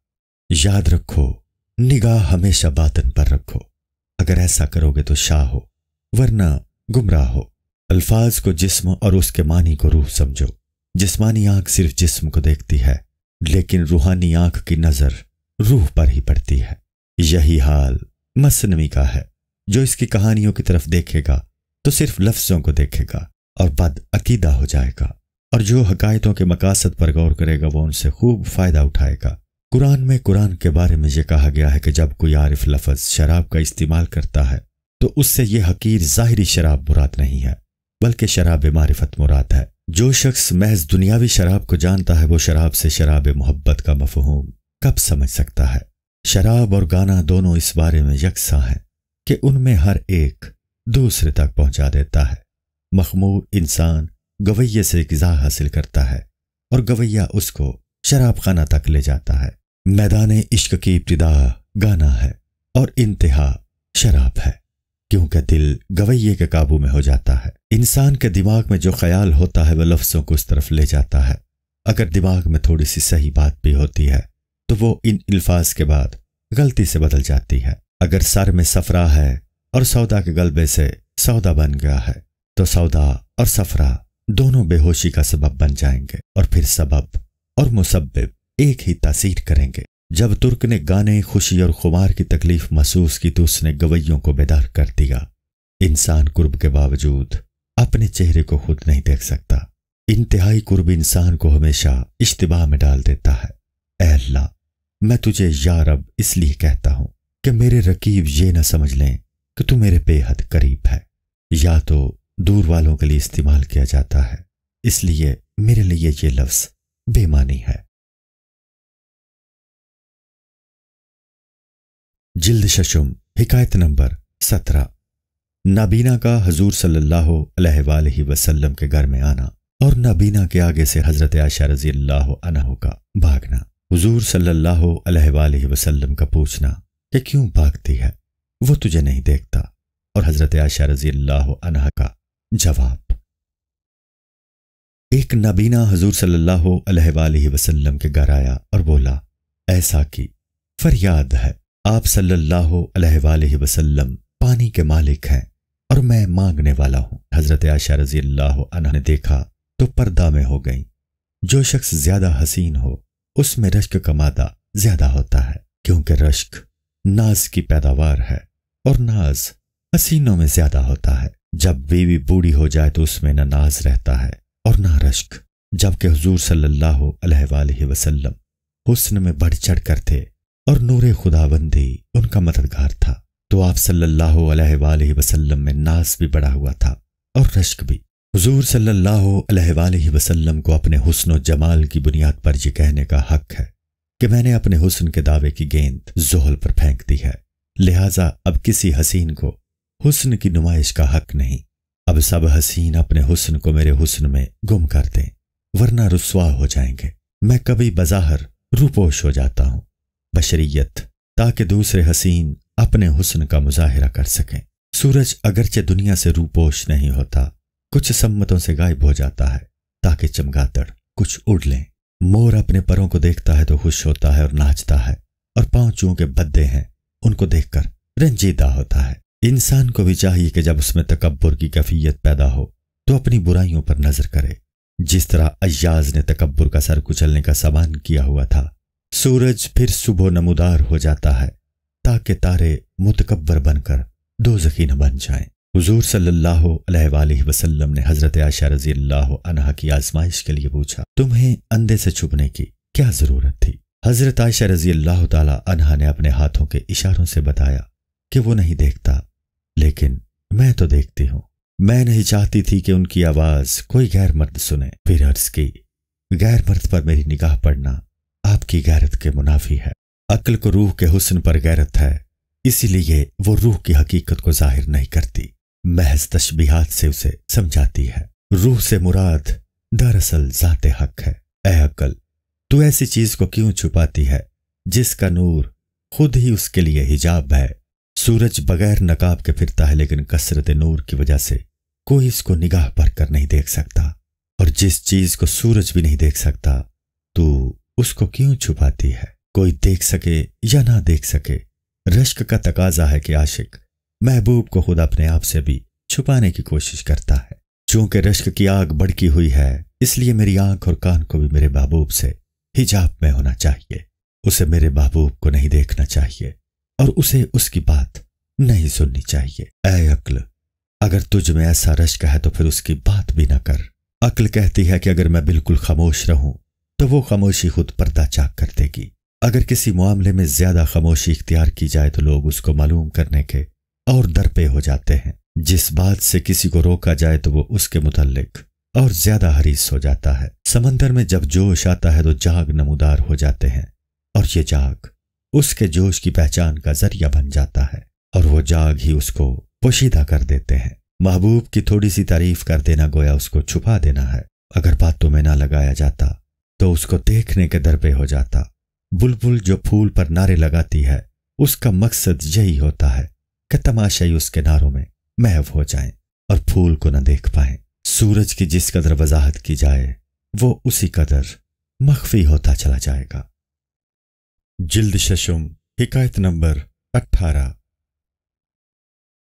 याद रखो निगाह हमेशा बातन पर रखो अगर ऐसा करोगे तो शाह हो वरना गुमराह हो अल्फाज को जिस्म और उसके मानी को रूह समझो जिस्मानी आंख सिर्फ जिस्म को देखती है लेकिन रूहानी आंख की नजर रूह पर ही पड़ती है यही हाल मसनवी का है जो इसकी कहानियों की तरफ देखेगा तो सिर्फ लफ्जों को देखेगा और बद अकीदा हो जाएगा और जो हकायतों के मकासद पर गौर करेगा वो उनसे खूब फ़ायदा उठाएगा कुरान में कुरान के बारे में यह कहा गया है कि जब कोई आरिफ लफज शराब का इस्तेमाल करता है तो उससे यह हकीर ज़ाहरी शराब मुराद नहीं है बल्कि शराब मारिफत मुराद है जो शख्स महज दुनियावी शराब को जानता है वो शराब से शराब मोहब्बत का मफहूम कब समझ सकता है शराब और गाना दोनों इस बारे में यकसा है कि उनमें हर एक दूसरे तक पहुंचा देता है मखमूर इंसान गवैये से गजा हासिल करता है और गवैया उसको शराब खाना तक ले जाता है मैदान इश्क की इब्तदा गाना है और इंतहा शराब है क्योंकि दिल गवैये के काबू में हो जाता है इंसान के दिमाग में जो ख्याल होता है वह लफ्जों को उस तरफ ले जाता है अगर दिमाग में थोड़ी सी सही बात भी होती है तो वो इन अल्फाज के बाद गलती से बदल जाती है अगर सर में सफरा है और सौदा के गलबे से सौदा बन गया है तो सौदा और सफरा दोनों बेहोशी का सबब बन जाएंगे और फिर सबब और मुसब्बिब एक ही तासीर करेंगे जब तुर्क ने गाने खुशी और खुमार की तकलीफ महसूस की तो उसने गवैयों को बेदार कर दिया इंसान कुर्ब के बावजूद अपने चेहरे को खुद नहीं देख सकता इंतहाई कुर्ब इंसान को हमेशा इश्तबा में डाल देता है अल्लाह मैं तुझे यारब इसलिए कहता हूं कि मेरे रकीब ये ना समझ लें कि तू मेरे बेहद करीब है या तो दूर वालों के लिए इस्तेमाल किया जाता है इसलिए मेरे लिए ये लफ्ज बेमानी है जिल्द शशुम हिकायत नंबर सत्रह नाबीना का हजूर सल्लल्लाहु अलैहि वसल्लम के घर में आना और नाबीना के आगे से हजरत आशा रजी अल्लाह का भागना हजूर सल्लल्लाहु अलैहि वसल्लम का पूछना कि क्यों भागती है वो तुझे नहीं देखता और हजरत आशा रजी अल्लाह का जवाब एक नबीना हजूर सल्लल्लाहु अलैहि वसल्लम के घर आया और बोला ऐसा की फरियाद है आप सल्लल्लाहु अलैहि वसल्लम पानी के मालिक हैं और मैं मांगने वाला हूं हजरत आशा रजी अल्लाह ने देखा तो पर्दा में हो गई जो शख्स ज्यादा हसीन हो उसमें रश्क कमादा ज्यादा होता है क्योंकि रश्क नाज की पैदावार है और नाज हसीनों में ज्यादा होता है जब बीवी बूढ़ी हो जाए तो उसमें न नाज रहता है और ना रश्क जबकि हजूर सल्लल्लाहु वसलम हुस्न में बढ़ चढ़ कर थे और नूर खुदाबंदी उनका मददगार था तो आप सल्लल्लाहु अलैहि वसल्लम में नाज भी बढ़ा हुआ था और रश्क भी हजूर सल्लल्लाहु अलैहि वसल्लम को अपने हुस्न जमाल की बुनियाद पर यह कहने का हक है कि मैंने अपने हुस्न के दावे की गेंद जोहल पर फेंक दी है लिहाजा अब किसी हसीन को हुस्न की नुमाइश का हक नहीं अब सब हसीन अपने हुस्न को मेरे हुस्न में गुम कर दें वरना रुस्वा हो जाएंगे मैं कभी बजाहर रूपोश हो जाता हूं बशरीयत ताकि दूसरे हसीन अपने हुस्न का मुजाहरा कर सकें सूरज अगरचे दुनिया से रूपोश नहीं होता कुछ सम्मतों से गायब हो जाता है ताकि चमगातड़ कुछ उड़ लें मोर अपने परों को देखता है तो खुश होता है और नाचता है और पांव चूं के बद्दे हैं उनको देखकर रंजीदा होता है इंसान को भी चाहिए कि जब उसमें तकबर की कैफियत पैदा हो तो अपनी बुराइयों पर नजर करे जिस तरह अयाज ने तकबर का सर कुचलने का सामान किया हुआ था सूरज फिर सुबह नमोदार हो जाता है ताकि तारे मुतकबर बनकर दो जखीन बन जाएं। हजूर सल्लाम ने हजरत आशा रजी अल्लाह अनहा की आजमाइश के लिए पूछा तुम्हें अंधे से छुपने की क्या जरूरत थी हजरत आयशा रजी अल्लाह तला अनहा ने अपने हाथों के इशारों से बताया कि वो नहीं देखता लेकिन मैं तो देखती हूं मैं नहीं चाहती थी कि उनकी आवाज कोई गैर मर्द सुने फिर अर्ज की गैर मर्द पर मेरी निगाह पड़ना आपकी गैरत के मुनाफी है अक्ल को रूह के हुस्न पर गैरत है इसीलिए वो रूह की हकीकत को जाहिर नहीं करती महज तशबीहात से उसे समझाती है रूह से मुराद दरअसल जात हक है ए अक्ल तू ऐसी चीज को क्यों छुपाती है जिसका नूर खुद ही उसके लिए हिजाब है सूरज बगैर नकाब के फिरता है लेकिन कसरत नूर की वजह से कोई इसको निगाह भर कर नहीं देख सकता और जिस चीज को सूरज भी नहीं देख सकता तू तो उसको क्यों छुपाती है कोई देख सके या ना देख सके रश्क का तकाजा है कि आशिक महबूब को खुद अपने आप से भी छुपाने की कोशिश करता है चूंकि रश्क की आग बढ़की हुई है इसलिए मेरी आंख और कान को भी मेरे महबूब से हिजाब में होना चाहिए उसे मेरे महबूब को नहीं देखना चाहिए और उसे उसकी बात नहीं सुननी चाहिए ऐ अक्ल अगर तुझ में ऐसा रश्क है तो फिर उसकी बात भी ना कर अक्ल कहती है कि अगर मैं बिल्कुल खामोश रहूं तो वो खामोशी खुद पर्दा चाक कर देगी अगर किसी मामले में ज्यादा खामोशी इख्तियार की जाए तो लोग उसको मालूम करने के और दरपे हो जाते हैं जिस बात से किसी को रोका जाए तो वो उसके मुतलक और ज्यादा हरीस हो जाता है समंदर में जब जोश आता है तो जाग नमूदार हो जाते हैं और ये जाग उसके जोश की पहचान का जरिया बन जाता है और वो जाग ही उसको पोशीदा कर देते हैं महबूब की थोड़ी सी तारीफ कर देना गोया उसको छुपा देना है अगर बातों में ना लगाया जाता तो उसको देखने के दर पे हो जाता बुलबुल जो फूल पर नारे लगाती है उसका मकसद यही होता है कि तमाशाई उसके नारों में महव हो जाए और फूल को न देख पाए सूरज की जिस कदर वजाहत की जाए वो उसी कदर मख्फी होता चला जाएगा जिल्द शशुम हिकायत नंबर अट्ठारह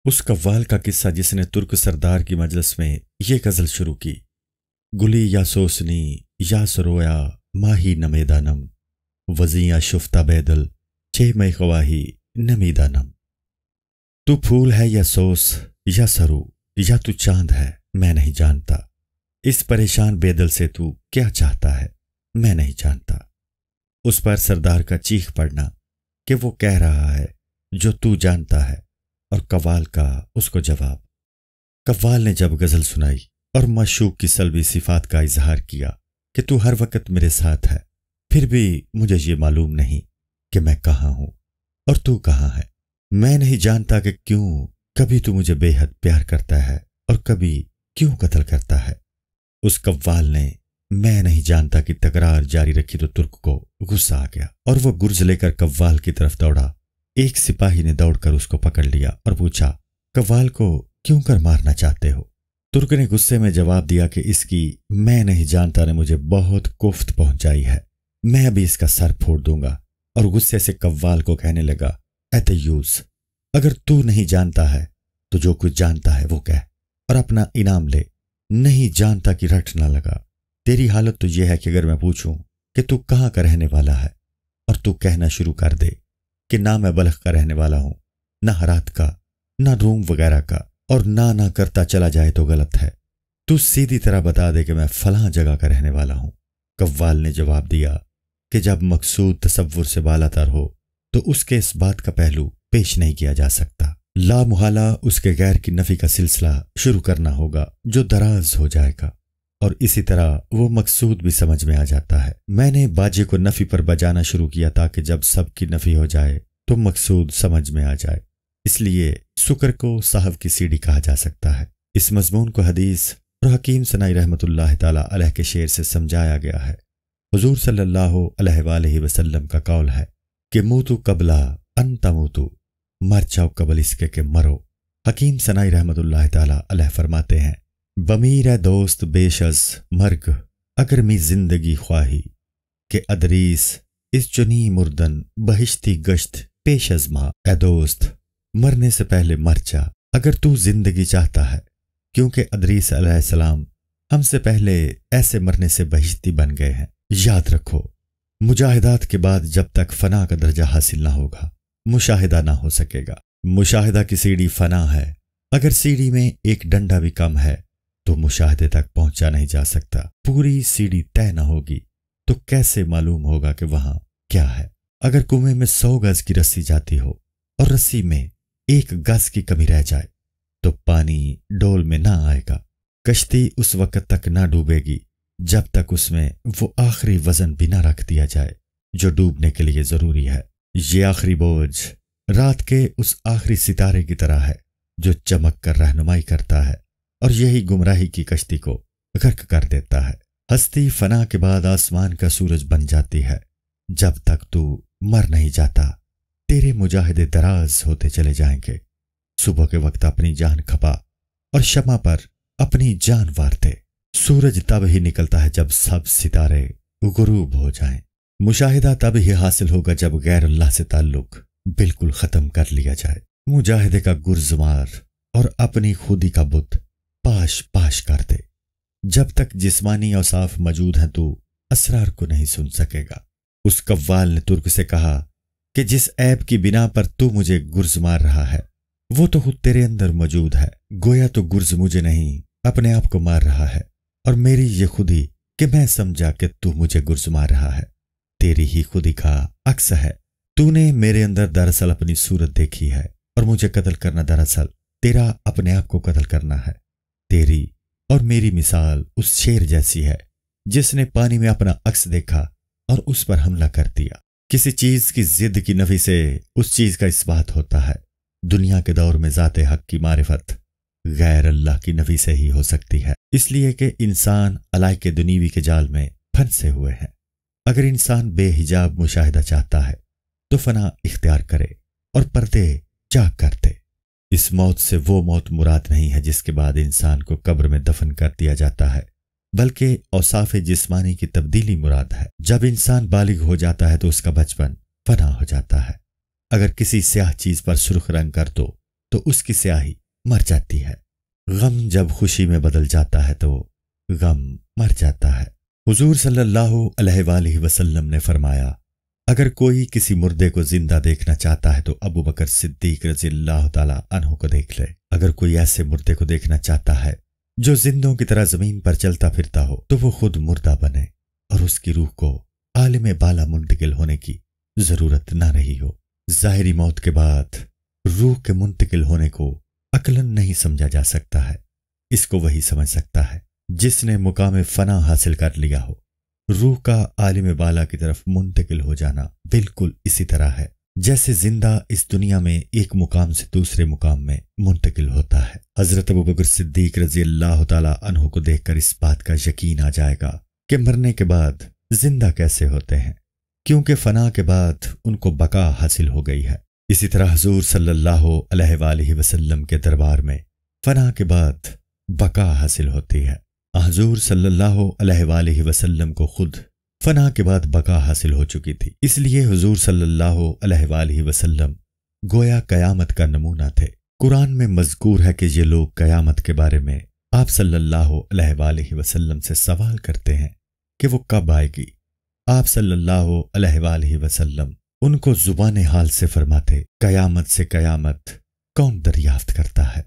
उस कव्वाल का किस्सा जिसने तुर्क सरदार की मजलस में यह गजल शुरू की गुली या सोसनी या सरोया माही नमेदानम वजिया शुफ्ता बैदल छे मई खवाही नमीदानम तू फूल है या सोस या सरू या तू चांद है मैं नहीं जानता इस परेशान बेदल से तू क्या चाहता है मैं नहीं जानता उस पर सरदार का चीख पड़ना कि वो कह रहा है जो तू जानता है और कवाल का उसको जवाब कव्वाल ने जब गज़ल सुनाई और मशूक की सलबी सिफात का इजहार किया कि तू हर वक्त मेरे साथ है फिर भी मुझे ये मालूम नहीं कि मैं कहाँ हूं और तू कहाँ है मैं नहीं जानता कि क्यों कभी तू मुझे बेहद प्यार करता है और कभी क्यों कत्ल करता है उस कव्वाल ने मैं नहीं जानता कि तकरार जारी रखी तो तुर्क को गुस्सा आ गया और वह गुर्ज लेकर कव्वाल की तरफ दौड़ा एक सिपाही ने दौड़कर उसको पकड़ लिया और पूछा कव्वाल को क्यों कर मारना चाहते हो तुर्क ने गुस्से में जवाब दिया कि इसकी मैं नहीं जानता ने मुझे बहुत कुफ्त पहुंचाई है मैं अभी इसका सर फोड़ दूंगा और गुस्से से कव्वाल को कहने लगा एतयूस अगर तू नहीं जानता है तो जो कुछ जानता है वो कह और अपना इनाम ले नहीं जानता कि रट ना लगा तेरी हालत तो यह है कि अगर मैं पूछूं कि तू कहाँ का रहने वाला है और तू कहना शुरू कर दे कि ना मैं बलख का रहने वाला हूं ना हरात का ना रूम वगैरह का और ना ना करता चला जाए तो गलत है तू सीधी तरह बता दे कि मैं फलां जगह का रहने वाला हूं कव्वाल ने जवाब दिया कि जब मकसूद तस्वुर से बालातर हो तो उसके इस बात का पहलू पेश नहीं किया जा सकता लामोहाला उसके गैर की नफी का सिलसिला शुरू करना होगा जो दराज हो जाएगा और इसी तरह वो मकसूद भी समझ में आ जाता है मैंने बाजे को नफी पर बजाना शुरू किया ताकि जब सबकी नफी हो जाए तो मकसूद समझ में आ जाए इसलिए सुकर को साहब की सीढ़ी कहा जा सकता है इस मजमून को हदीस और हकीम सनाई रहमत अलह के शेर से समझाया गया है हजूर सल्लाम का कौल है कि मोतू कबला अन तमोतू मर जाओ कबल इसके के मरो हकीम सनाई रहमत अलह फरमाते हैं बमीर दोस्त बेशस मर्ग अगर मी जिंदगी ख्वाही के अदरीस इस चुनी मुर्दन बहिश्ती गश्त पेशजमा ए दोस्त मरने से पहले मर जा अगर तू जिंदगी चाहता है क्योंकि अदरीस अलैहिस्सलाम हमसे पहले ऐसे मरने से बहिश्ती बन गए हैं याद रखो मुजाहिदात के बाद जब तक फना का दर्जा हासिल ना होगा मुशाहिदा ना हो सकेगा मुशाहिदा की सीढ़ी फना है अगर सीढ़ी में एक डंडा भी कम है तो मुशाहदे तक पहुंचा नहीं जा सकता पूरी सीढ़ी तय न होगी तो कैसे मालूम होगा कि वहां क्या है अगर कुएं में सौ गज की रस्सी जाती हो और रस्सी में एक गज की कमी रह जाए तो पानी डोल में ना आएगा कश्ती उस वक्त तक ना डूबेगी जब तक उसमें वो आखिरी वजन भी ना रख दिया जाए जो डूबने के लिए जरूरी है ये आखिरी बोझ रात के उस आखिरी सितारे की तरह है जो चमक कर रहनुमाई करता है और यही गुमराही की कश्ती को गर्क कर देता है हस्ती फना के बाद आसमान का सूरज बन जाती है जब तक तू मर नहीं जाता तेरे मुजाहिदे दराज होते चले जाएंगे सुबह के वक्त अपनी जान खपा और शमा पर अपनी जान वारते सूरज तब ही निकलता है जब सब सितारे गुरूब हो जाएं। मुशाहिदा तब ही हासिल होगा जब अल्लाह से ताल्लुक बिल्कुल खत्म कर लिया जाए मुजाहिदे का गुरजमार और अपनी खुदी का बुत पाश पाश करते जब तक जिस्मानी औसाफ मौजूद हैं तो असरार को नहीं सुन सकेगा उस कव्वाल ने तुर्क से कहा कि जिस ऐप की बिना पर तू मुझे गुर्ज मार रहा है वो तो खुद तेरे अंदर मौजूद है गोया तो गुर्ज मुझे नहीं अपने आप को मार रहा है और मेरी ये खुदी कि मैं समझा कि तू मुझे गुर्ज मार रहा है तेरी ही खुदी का अक्स है तूने मेरे अंदर दरअसल अपनी सूरत देखी है और मुझे कत्ल करना दरअसल तेरा अपने आप को कत्ल करना है तेरी और मेरी मिसाल उस शेर जैसी है जिसने पानी में अपना अक्स देखा और उस पर हमला कर दिया किसी चीज की जिद की नफी से उस चीज का इस्बात होता है दुनिया के दौर में जाते हक की मारिफत गैर अल्लाह की नफी से ही हो सकती है इसलिए कि इंसान अलाय के दुनीवी के जाल में फंसे हुए हैं अगर इंसान बेहिजाब मुशाहिदा चाहता है तो फना इख्तियार करे और पर्दे चाक करते इस मौत से वो मौत मुराद नहीं है जिसके बाद इंसान को कब्र में दफन कर दिया जाता है बल्कि औसाफ जिस्मानी की तब्दीली मुराद है जब इंसान बालिग हो जाता है तो उसका बचपन फना हो जाता है अगर किसी स्याह चीज पर सुर्ख रंग कर दो तो उसकी स्याही मर जाती है गम जब खुशी में बदल जाता है तो गम मर जाता है हुजूर सल्लल्लाहु अलैहि वसल्लम ने फरमाया अगर कोई किसी मुर्दे को जिंदा देखना चाहता है तो अबू बकर सिद्दीक रजी अल्लाह अनहों को देख ले अगर कोई ऐसे मुर्दे को देखना चाहता है जो जिंदों की तरह जमीन पर चलता फिरता हो तो वो खुद मुर्दा बने और उसकी रूह को आलिम बाला मुंतकिल होने की जरूरत ना रही हो जाहरी मौत के बाद रूह के मुंतकिल होने को अकलन नहीं समझा जा सकता है इसको वही समझ सकता है जिसने मुकाम फना हासिल कर लिया हो रूह का आलिम बाला की तरफ मुंतकिल हो जाना बिल्कुल इसी तरह है जैसे जिंदा इस दुनिया में एक मुकाम से दूसरे मुकाम में मुंतकिल होता है हजरत अबू बकर सिद्दीक रजी अल्लाह तहों को देखकर इस बात का यकीन आ जाएगा कि मरने के बाद जिंदा कैसे होते हैं क्योंकि फना के बाद उनको बका हासिल हो गई है इसी तरह हजूर सल्ला वसलम के दरबार में फना के बाद बका हासिल होती है हजूर सल्लल्लाहु अलैहि वसल्लम को खुद फना के बाद बका हासिल हो चुकी थी इसलिए हजूर सल्लल्लाहु अलैहि वसल्लम गोया कयामत का नमूना थे कुरान में मजकूर है कि ये लोग कयामत के बारे में आप सल्लल्लाहु अलैहि वसल्लम से सवाल करते हैं कि वो कब आएगी आप सल्लल्लाहु अलैहि वसल्लम उनको जुबान हाल से फरमाते कयामत से कयामत कौन दरियाफ्त करता है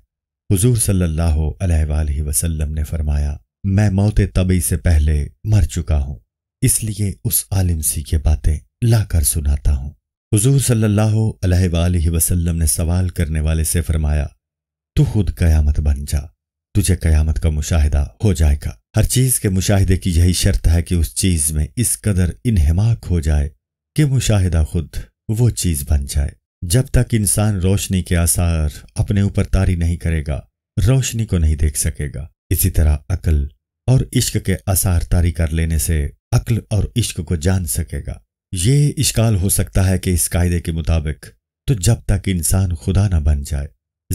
हुजूर सल्लल्लाहु अलैहि वसल्लम ने फरमाया मैं मौत तबी से पहले मर चुका हूं इसलिए उस आलिम सी की बातें लाकर सुनाता हूं हुजूर सल्लल्लाहु अलैहि वसल्लम ने सवाल करने वाले से फरमाया तू खुद कयामत बन जा तुझे कयामत का मुशाहिदा हो जाएगा हर चीज के मुशाहिदे की यही शर्त है कि उस चीज में इस कदर इनहमाक हो जाए कि मुशाहिदा खुद वो चीज बन जाए जब तक इंसान रोशनी के आसार अपने ऊपर तारी नहीं करेगा रोशनी को नहीं देख सकेगा इसी तरह अकल और इश्क के आसार तारी कर लेने से अक्ल और इश्क को जान सकेगा ये इश्काल हो सकता है कि इस कायदे के मुताबिक तो जब तक इंसान खुदा ना बन जाए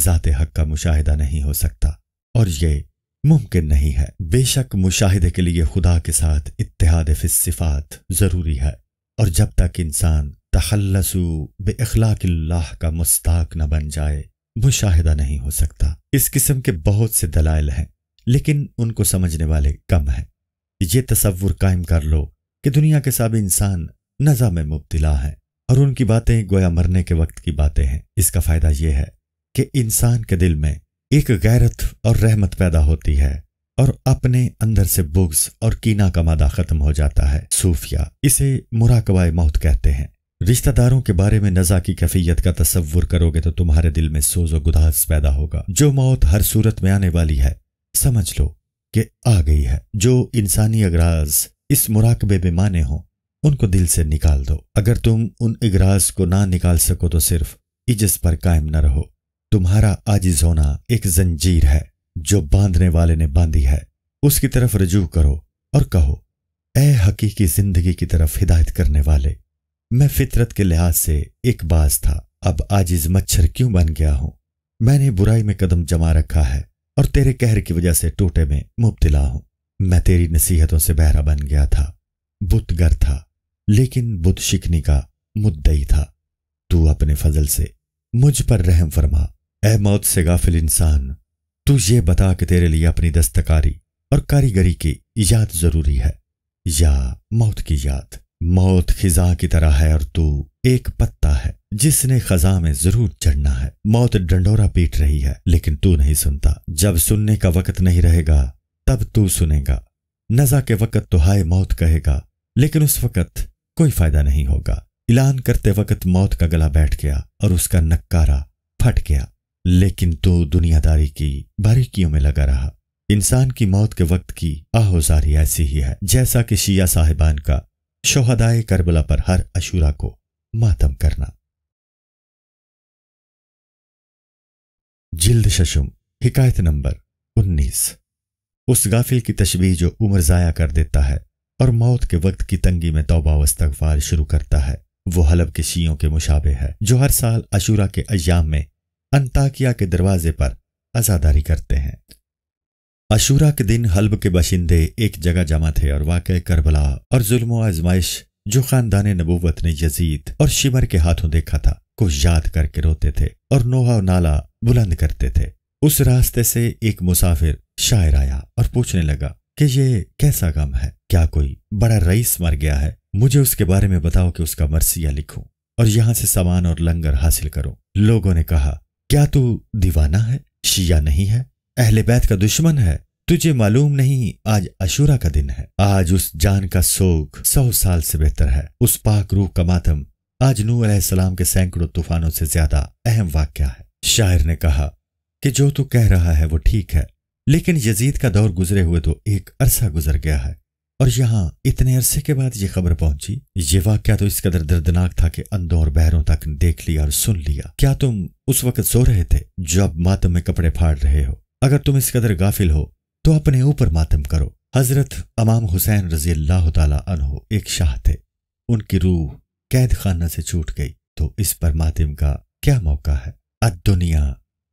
जाते हक का मुशाहिदा नहीं हो सकता और ये मुमकिन नहीं है बेशक मुशाहिदे के लिए खुदा के साथ इतिहाद फिसफात ज़रूरी है और जब तक इंसान तखलसु बेअखलाकल्लाह का मुस्ताक न बन जाए मुशाहिदा नहीं हो सकता इस किस्म के बहुत से दलाइल हैं लेकिन उनको समझने वाले कम हैं ये तस्वुर कायम कर लो कि दुनिया के सब इंसान नजा में मुबतला है और उनकी बातें गोया मरने के वक्त की बातें हैं इसका फायदा यह है कि इंसान के दिल में एक गैरत और रहमत पैदा होती है और अपने अंदर से बुग्स और कीना का मादा खत्म हो जाता है सूफिया इसे मुराकबाए मौत कहते हैं रिश्तेदारों के बारे में नजा की कैफियत का तस्वुर करोगे तो तुम्हारे दिल में सोजो गुदास पैदा होगा जो मौत हर सूरत में आने वाली है समझ लो कि आ गई है जो इंसानी अगराज इस मुराकबे में माने हो उनको दिल से निकाल दो अगर तुम उन इगराज को ना निकाल सको तो सिर्फ इजस पर कायम न रहो तुम्हारा आजिज होना एक जंजीर है जो बांधने वाले ने बांधी है उसकी तरफ रजू करो और कहो ऐ हकीकी जिंदगी की तरफ हिदायत करने वाले मैं फितरत के लिहाज से एक बाज था अब आजिज मच्छर क्यों बन गया हूं मैंने बुराई में कदम जमा रखा है और तेरे कहर की वजह से टूटे में मुबतला हूं मैं तेरी नसीहतों से बहरा बन गया था बुतगर था लेकिन बुत शिकनी का मुद्दई था तू अपने फजल से मुझ पर रहम फरमा ए मौत से गाफिल इंसान तू ये बता कि तेरे लिए अपनी दस्तकारी और कारीगरी की याद जरूरी है या मौत की याद मौत खिजा की तरह है और तू एक पत्ता है जिसने खजा में जरूर चढ़ना है मौत डंडोरा पीट रही है लेकिन तू नहीं सुनता जब सुनने का वक्त नहीं रहेगा तब तू सुनेगा नजा के वक्त तो हाय मौत कहेगा लेकिन उस वक्त कोई फायदा नहीं होगा ऐलान करते वक्त मौत का गला बैठ गया और उसका नक्कारा फट गया लेकिन तो दुनियादारी की बारीकियों में लगा रहा इंसान की मौत के वक्त की आहोजारी ऐसी ही है जैसा कि शिया साहिबान का शोहदाय करबला पर हर अशूरा को मातम करना जिल्द शशुम हिकायत नंबर 19 उस गाफिल की तशबी जो उम्र ज़ाया कर देता है और मौत के वक्त की तंगी में तौबा वस्तगफार शुरू करता है वो हलब के शीयों के मुशाबे है जो हर साल अशूरा के अयाम में अंताकिया के दरवाजे पर आज़ादारी करते हैं अशूरा के दिन हल्ब के बाशिंदे एक जगह जमा थे और वाक़ करबला और जुल्म आजमाइश जो ख़ानदान नबूवत ने यजीद और शिमर के हाथों देखा था को याद करके रोते थे और नोहा नाला बुलंद करते थे उस रास्ते से एक मुसाफिर शायर आया और पूछने लगा कि ये कैसा गम है क्या कोई बड़ा रईस मर गया है मुझे उसके बारे में बताओ कि उसका मरसिया लिखूं और यहां से सामान और लंगर हासिल करो लोगों ने कहा क्या तू दीवाना है शिया नहीं है अहले बैत का दुश्मन है तुझे मालूम नहीं आज अशूरा का दिन है आज उस जान का सोग सौ साल से बेहतर है उस पाक रूह का मातम आज नू सलाम के सैकड़ों तूफानों से ज्यादा अहम वाक्य है शायर ने कहा कि जो तू कह रहा है वो ठीक है लेकिन यजीद का दौर गुजरे हुए तो एक अरसा गुजर गया है और यहाँ इतने अरसे के बाद ये खबर पहुंची ये वाक्य तो इस कदर दर्दनाक था कि अंधों और बहरों तक देख लिया और सुन लिया क्या तुम उस वक्त सो रहे थे जो अब मातम में कपड़े फाड़ रहे हो अगर तुम इस कदर गाफिल हो तो अपने ऊपर मातम करो हजरत अमाम हुसैन रजी अल्लाह तला एक शाह थे उनकी रूह कैद खाना से छूट गई तो इस पर मातिम का क्या मौका है अदुनिया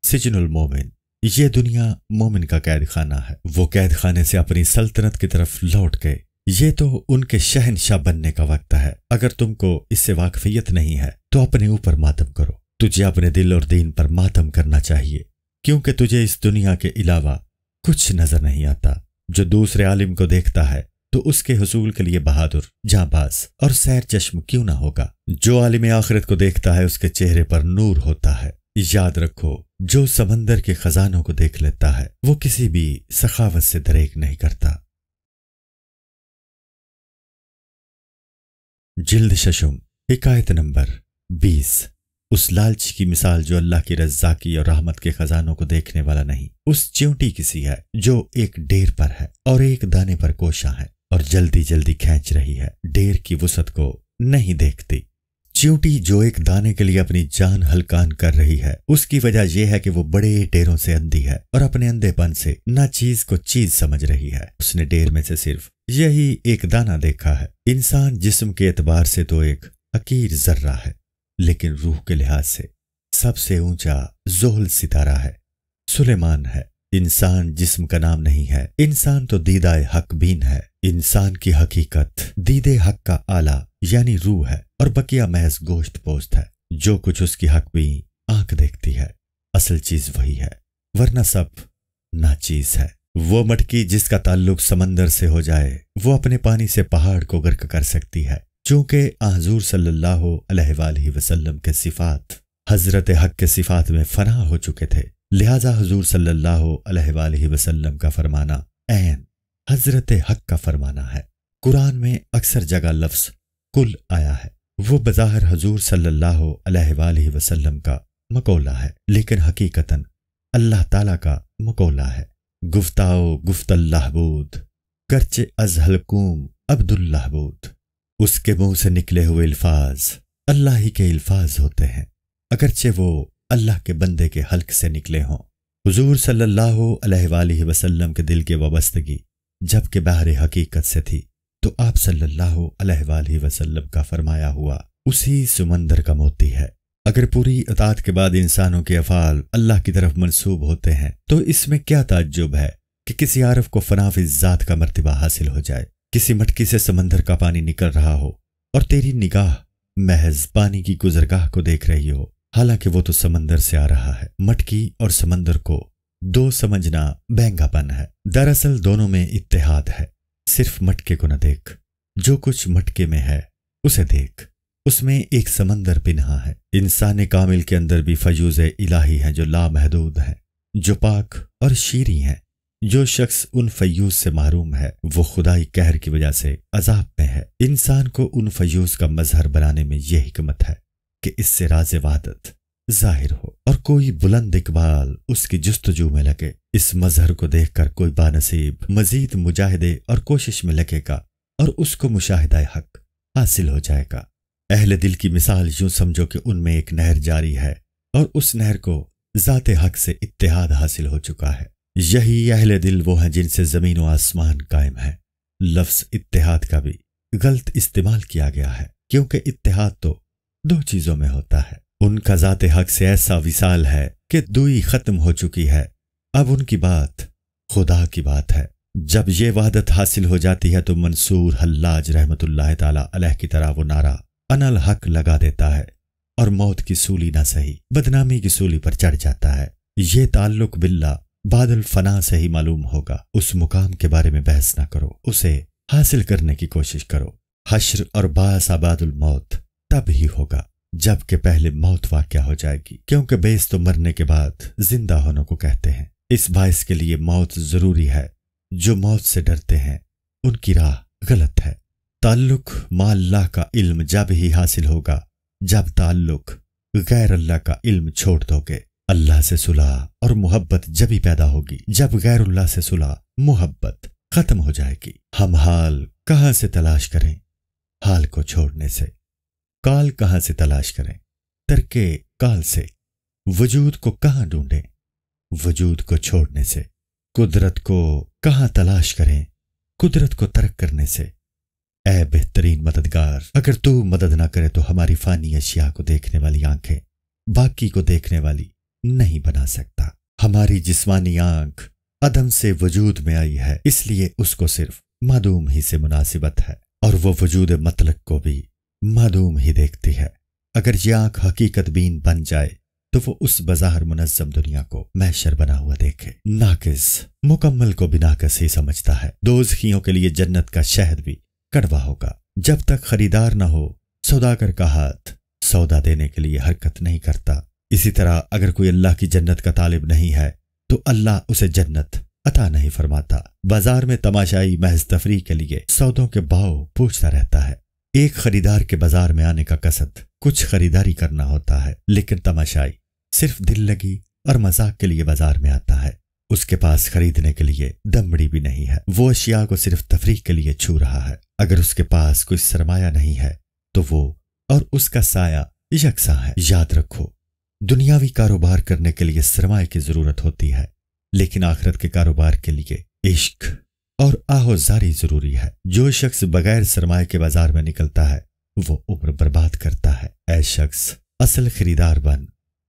सिजनुल मोमिन ये दुनिया मोमिन का कैद खाना है वो कैद खाने से अपनी सल्तनत की तरफ लौट गए ये तो उनके शहनशाह बनने का वक्त है अगर तुमको इससे वाकफियत नहीं है तो अपने ऊपर मातम करो तुझे अपने दिल और दीन पर मातम करना चाहिए क्योंकि तुझे इस दुनिया के अलावा कुछ नजर नहीं आता जो दूसरे आलिम को देखता है तो उसके हसूल के लिए बहादुर जाबाज और सैर चश्म क्यों ना होगा जो आलिम आखिरत को देखता है उसके चेहरे पर नूर होता है याद रखो जो समंदर के खजानों को देख लेता है वो किसी भी सखावत से दरेक नहीं करता जिल्द शशुम हिकायत नंबर बीस उस लालची की मिसाल जो अल्लाह की रज्जाकी और रहमत के खजानों को देखने वाला नहीं उस च्यूटी किसी है जो एक डेर पर है और एक दाने पर कोशा है और जल्दी जल्दी खींच रही है डेर की वसत को नहीं देखती च्यूटी जो एक दाने के लिए अपनी जान हलकान कर रही है उसकी वजह यह है कि वो बड़े डेरों से अंधी है और अपने अंधेपन से ना चीज को चीज समझ रही है उसने डेर में से सिर्फ यही एक दाना देखा है इंसान जिस्म के एतबार से तो एक अकीर जर्रा है लेकिन रूह के लिहाज से सबसे ऊंचा जोहल सितारा है सुलेमान है इंसान जिस्म का नाम नहीं है इंसान तो दीदाए हकबीन है इंसान की हकीकत दीदे हक का आला यानी रूह है और बकिया महज गोश्त पोस्त है जो कुछ उसकी भी आंख देखती है असल चीज वही है वरना सब ना चीज है वो मटकी जिसका ताल्लुक समंदर से हो जाए वो अपने पानी से पहाड़ को गर्क कर सकती है चूंकि आजूर सल्लाह वसलम वसल्लम के सिफात हजरत हक के सिफात में फना हो चुके थे लिहाजा हजूर सल्ला अलैहि वसल्लम का फरमाना एन हजरत हक का फरमाना है कुरान में अक्सर जगह लफ्स कुल आया है वो बज़ाहिर हजूर सल्लल्लाहु वसल्लम का मकोला है लेकिन हकीकता अल्लाह ताला का मकोला है गुफ्ताओ गुफ्तल्लाहबूद करच अज हलकूम अब्दुल्लाहबूद उसके मुंह से निकले हुए अल्फाज अल्लाह ही के अल्फाज होते हैं अगरचे वो अल्लाह के बंदे के हल्क से निकले हों हुजूर सल्लल्लाहु अलैहि वसल्लम के दिल की वाबस्तगी जबकि बाहर हकीकत से थी तो आप सल्लल्लाहु अलैहि वसल्लम का फरमाया हुआ उसी समंदर का मोती है अगर पूरी अतात के बाद इंसानों के अफाल अल्लाह की तरफ मनसूब होते हैं तो इसमें क्या ताज्जुब है कि किसी आरफ को फनाफ ज़ात का मरतबा हासिल हो जाए किसी मटकी से समंदर का पानी निकल रहा हो और तेरी निगाह महज पानी की गुजरगाह को देख रही हो हालांकि वो तो समंदर से आ रहा है मटकी और समंदर को दो समझना बहंगापन है दरअसल दोनों में इत्तेहाद है सिर्फ मटके को न देख जो कुछ मटके में है उसे देख उसमें एक समंदर पिन्हा है इंसान कामिल के अंदर भी फजूज इलाही हैं जो लामहदूद हैं जो पाक और शीरी हैं जो शख्स उन फयूज से महरूम है वो खुदाई कहर की वजह से अजाब में है इंसान को उन फयूज का मजहर बनाने में यह हमत है कि इससे राज वादत जाहिर हो और कोई बुलंद इकबाल उसकी जस्तजू में लगे इस मजहर को देखकर कोई बानसीब मजीद मुजाहिदे और कोशिश में लगेगा और उसको मुशाहिदा हक हासिल हो जाएगा अहल दिल की मिसाल यूं समझो कि उनमें एक नहर जारी है और उस नहर को ज़ात हक से इतिहाद हासिल हो चुका है यही अहल दिल वो हैं जिनसे ज़मीन व आसमान कायम है लफ्ज़ इतिहाद का भी गलत इस्तेमाल किया गया है क्योंकि इतिहाद तो दो चीजों में होता है उनका जाते हक से ऐसा विशाल है कि दुई खत्म हो चुकी है अब उनकी बात खुदा की बात है जब ये वहादत हासिल हो जाती है तो मंसूर हल्लाज रहमत अलह की तरह वो नारा अनल हक लगा देता है और मौत की सूली ना सही बदनामी की सूली पर चढ़ जाता है ये ताल्लुक बिल्ला बादल फना से ही मालूम होगा उस मुकाम के बारे में बहस ना करो उसे हासिल करने की कोशिश करो हश्र और बासाबादुल मौत तब ही होगा जबकि पहले मौत वाक्य हो जाएगी क्योंकि बेस तो मरने के बाद जिंदा होने को कहते हैं इस बायस के लिए मौत जरूरी है जो मौत से डरते हैं उनकी राह गलत है ताल्लुक माँ अल्लाह का इल्म जब ही हासिल होगा जब ताल्लुक गैर अल्लाह का इल्म छोड़ दोगे अल्लाह से सुलह और मोहब्बत जब ही पैदा होगी जब गैर अल्लाह से सुलह मोहब्बत खत्म हो जाएगी हम हाल कहां से तलाश करें हाल को छोड़ने से काल कहां से तलाश करें तरके काल से वजूद को कहां ढूंढें वजूद को छोड़ने से कुदरत को कहां तलाश करें कुदरत को तर्क करने से ए बेहतरीन मददगार अगर तू मदद ना करे तो हमारी फानी अशिया को देखने वाली आंखें बाकी को देखने वाली नहीं बना सकता हमारी जिस्मानी आंख अदम से वजूद में आई है इसलिए उसको सिर्फ मदूम ही से मुनासिबत है और वो वजूद मतलक को भी मालूम ही देखती है अगर ये आंख हकीकत बीन बन जाए तो वो उस बाजार मुनजम दुनिया को मैशर बना हुआ देखे नाकिस मुकम्मल को भी नाकस ही समझता है दोजखियों के लिए जन्नत का शहद भी कड़वा होगा जब तक खरीदार ना हो सौदागर का हाथ सौदा देने के लिए हरकत नहीं करता इसी तरह अगर कोई अल्लाह की जन्नत का तालिब नहीं है तो अल्लाह उसे जन्नत अता नहीं फरमाता बाजार में तमाशाई महज तफरी के लिए सौदों के भाव पूछता रहता है एक खरीदार के बाजार में आने का कसद कुछ खरीदारी करना होता है लेकिन तमाशाई सिर्फ दिल लगी और मजाक के लिए बाजार में आता है उसके पास खरीदने के लिए दमड़ी भी नहीं है वो अशिया को सिर्फ तफरी के लिए छू रहा है अगर उसके पास कोई सरमाया नहीं है तो वो और उसका साया यकसा है याद रखो दुनियावी कारोबार करने के लिए सरमाए की जरूरत होती है लेकिन आखिरत के कारोबार के लिए इश्क और आहोजारी जरूरी है जो शख्स बगैर सरमाए के बाजार में निकलता है वो उम्र बर्बाद करता है ऐ शख्स असल खरीदार बन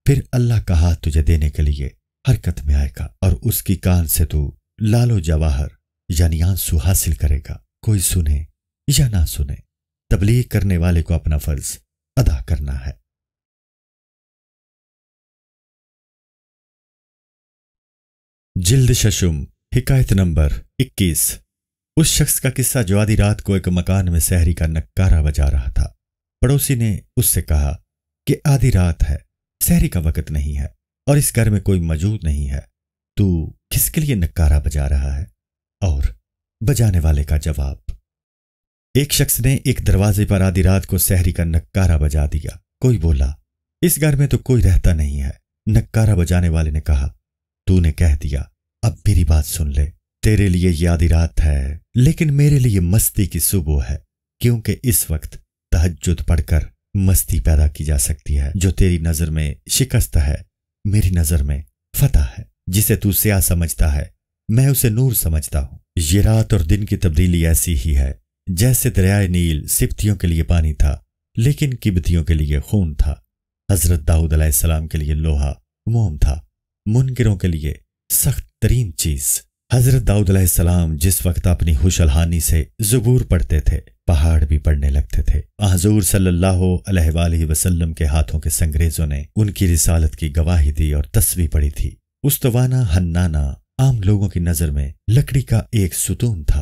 फिर अल्लाह का हाथ तुझे देने के लिए हरकत में आएगा और उसकी कान से तू लालो जवाहर यानी आंसू हासिल करेगा कोई सुने या ना सुने तबलीग करने वाले को अपना फर्ज अदा करना है जिल्द शशुम हिकायत नंबर 21 उस शख्स का किस्सा जो आधी रात को एक मकान में शहरी का नकारा बजा रहा था पड़ोसी ने उससे कहा कि आधी रात है शहरी का वक्त नहीं है और इस घर में कोई मौजूद नहीं है तू किसके लिए नकारा बजा रहा है और बजाने वाले का जवाब एक शख्स ने एक दरवाजे पर आधी रात को शहरी का नकारा बजा दिया कोई बोला इस घर में तो कोई रहता नहीं है नकारा बजाने वाले ने कहा तूने कह दिया अब मेरी बात सुन ले तेरे लिए याद रात है लेकिन मेरे लिए मस्ती की सुबह है क्योंकि इस वक्त तहजुद पढ़कर मस्ती पैदा की जा सकती है जो तेरी नजर में शिकस्त है मेरी नजर में फतह है जिसे तू स्या समझता है मैं उसे नूर समझता हूं ये रात और दिन की तब्दीली ऐसी ही है जैसे दरियाए नील सिप्तियों के लिए पानी था लेकिन किबतियों के लिए खून था हजरत दाऊद सलाम के लिए लोहा मोम था मुनकरों के लिए सख्त तरीन चीज हजरत दाऊद सलाम जिस वक्त अपनी खुशलहानी से जबूर पढ़ते थे पहाड़ भी पढ़ने लगते थे हजूर सल्लल्लाहु अलैहि वसल्लम के हाथों के संग्रेजों ने उनकी रिसालत की गवाही दी और तस्वीर पड़ी थी उस्तवाना हन्नाना आम लोगों की नजर में लकड़ी का एक सुतून था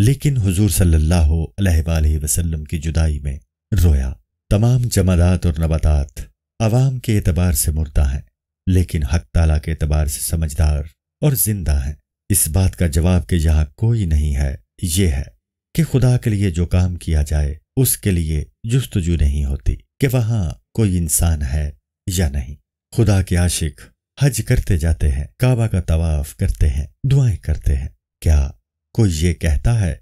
लेकिन हुजूर सल्लल्लाहु अलैहि वसल्लम की जुदाई में रोया तमाम जमादात और नबातात आवाम के एतबार से मुर्दा हैं लेकिन हक ताला के एतबार से समझदार और जिंदा हैं इस बात का जवाब कि यहाँ कोई नहीं है ये है कि खुदा के लिए जो काम किया जाए उसके लिए जुस्तजू नहीं होती कि वहां कोई इंसान है या नहीं खुदा के आशिक हज करते जाते हैं काबा का तवाफ करते हैं दुआएं करते हैं क्या कोई ये कहता है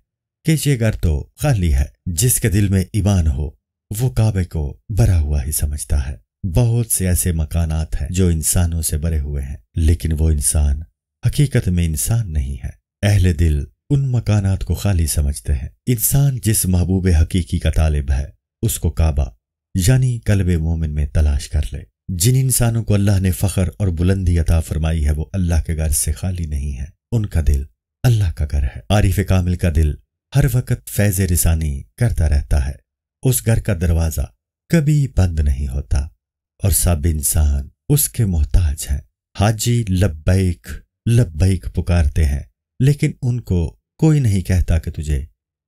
कि ये घर तो खाली है जिसके दिल में ईमान हो वो काबे को भरा हुआ ही समझता है बहुत से ऐसे मकानात हैं जो इंसानों से भरे हुए हैं लेकिन वो इंसान हकीकत में इंसान नहीं है अहले दिल उन मकानात को खाली समझते हैं इंसान जिस महबूब हकीकी का तालिब है उसको काबा यानी कलब मोमिन में तलाश कर ले जिन इंसानों को अल्लाह ने फ़खर और बुलंदी अता फरमाई है वो अल्लाह के घर से खाली नहीं है उनका दिल अल्लाह का घर है आरिफ कामिल का दिल हर वक्त फैज़ रिसानी करता रहता है उस घर का दरवाज़ा कभी बंद नहीं होता और सब इंसान उसके मोहताज हैं हाजी लब्बैक लब्बैक पुकारते हैं लेकिन उनको कोई नहीं कहता कि तुझे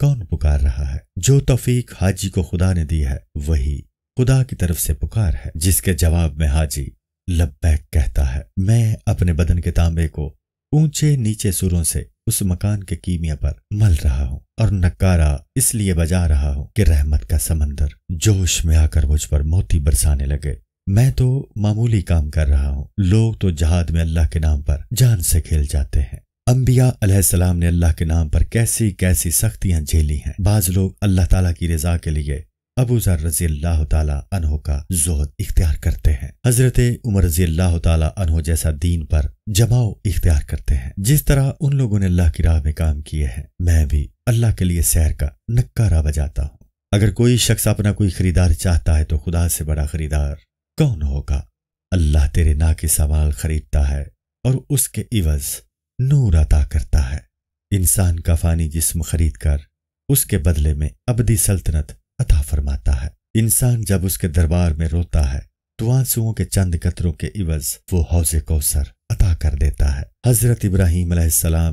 कौन पुकार रहा है जो तोफीक हाजी को खुदा ने दी है वही खुदा की तरफ से पुकार है जिसके जवाब में हाजी लब्बैक कहता है मैं अपने बदन के तांबे को ऊंचे नीचे सुरों से उस मकान के कीमिया पर मल रहा हूँ और नकारा इसलिए बजा रहा हूँ कि रहमत का समंदर जोश में आकर मुझ पर मोती बरसाने लगे मैं तो मामूली काम कर रहा हूँ लोग तो जहाद में अल्लाह के नाम पर जान से खेल जाते हैं अम्बिया अलैहिस्सलाम ने अल्लाह के नाम पर कैसी कैसी सख्तियां झेली हैं बाज लोग अल्लाह ताला की रजा के लिए अबू जर रजी अल्लाह तहो का जोहद इख्तियार करते हैं हजरत उमर रजी अल्लाह तहो जैसा दीन पर जमाव इख्तियार करते हैं जिस तरह उन लोगों ने अल्लाह की राह में काम किए हैं मैं भी अल्लाह के लिए सैर का नक्कारा बजाता हूँ अगर कोई शख्स अपना कोई खरीदार चाहता है तो खुदा से बड़ा खरीदार कौन होगा अल्लाह तेरे ना के सवाल खरीदता है और उसके इवज नूर अता करता है इंसान का फानी जिस्म खरीद कर उसके बदले में अबदी सल्तनत अता फरमाता है इंसान जब उसके दरबार में रोता है तो आंसुओं के चंद कतरों के इवज वो हौज कौसर अता कर देता है हजरत इब्राहिम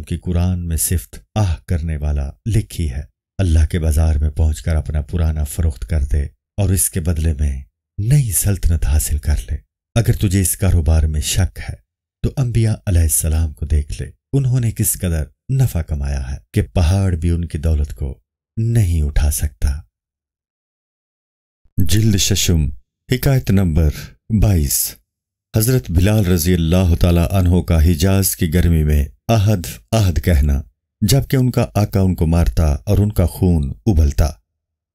की कुरान में सिफ्त आह करने वाला लिखी है अल्लाह के बाजार में पहुंचकर अपना पुराना फरोख्त कर दे और इसके बदले में नई सल्तनत हासिल कर ले अगर तुझे इस कारोबार में शक है तो अंबिया अलैहिस्सलाम को देख ले उन्होंने किस कदर नफा कमाया है कि पहाड़ भी उनकी दौलत को नहीं उठा सकता जिल्द शशुम हिकायत नंबर बाईस हजरत बिलाल रजी अल्लाह तहों का हिजाज की गर्मी में आहद आहद कहना जबकि उनका आका उनको मारता और उनका खून उबलता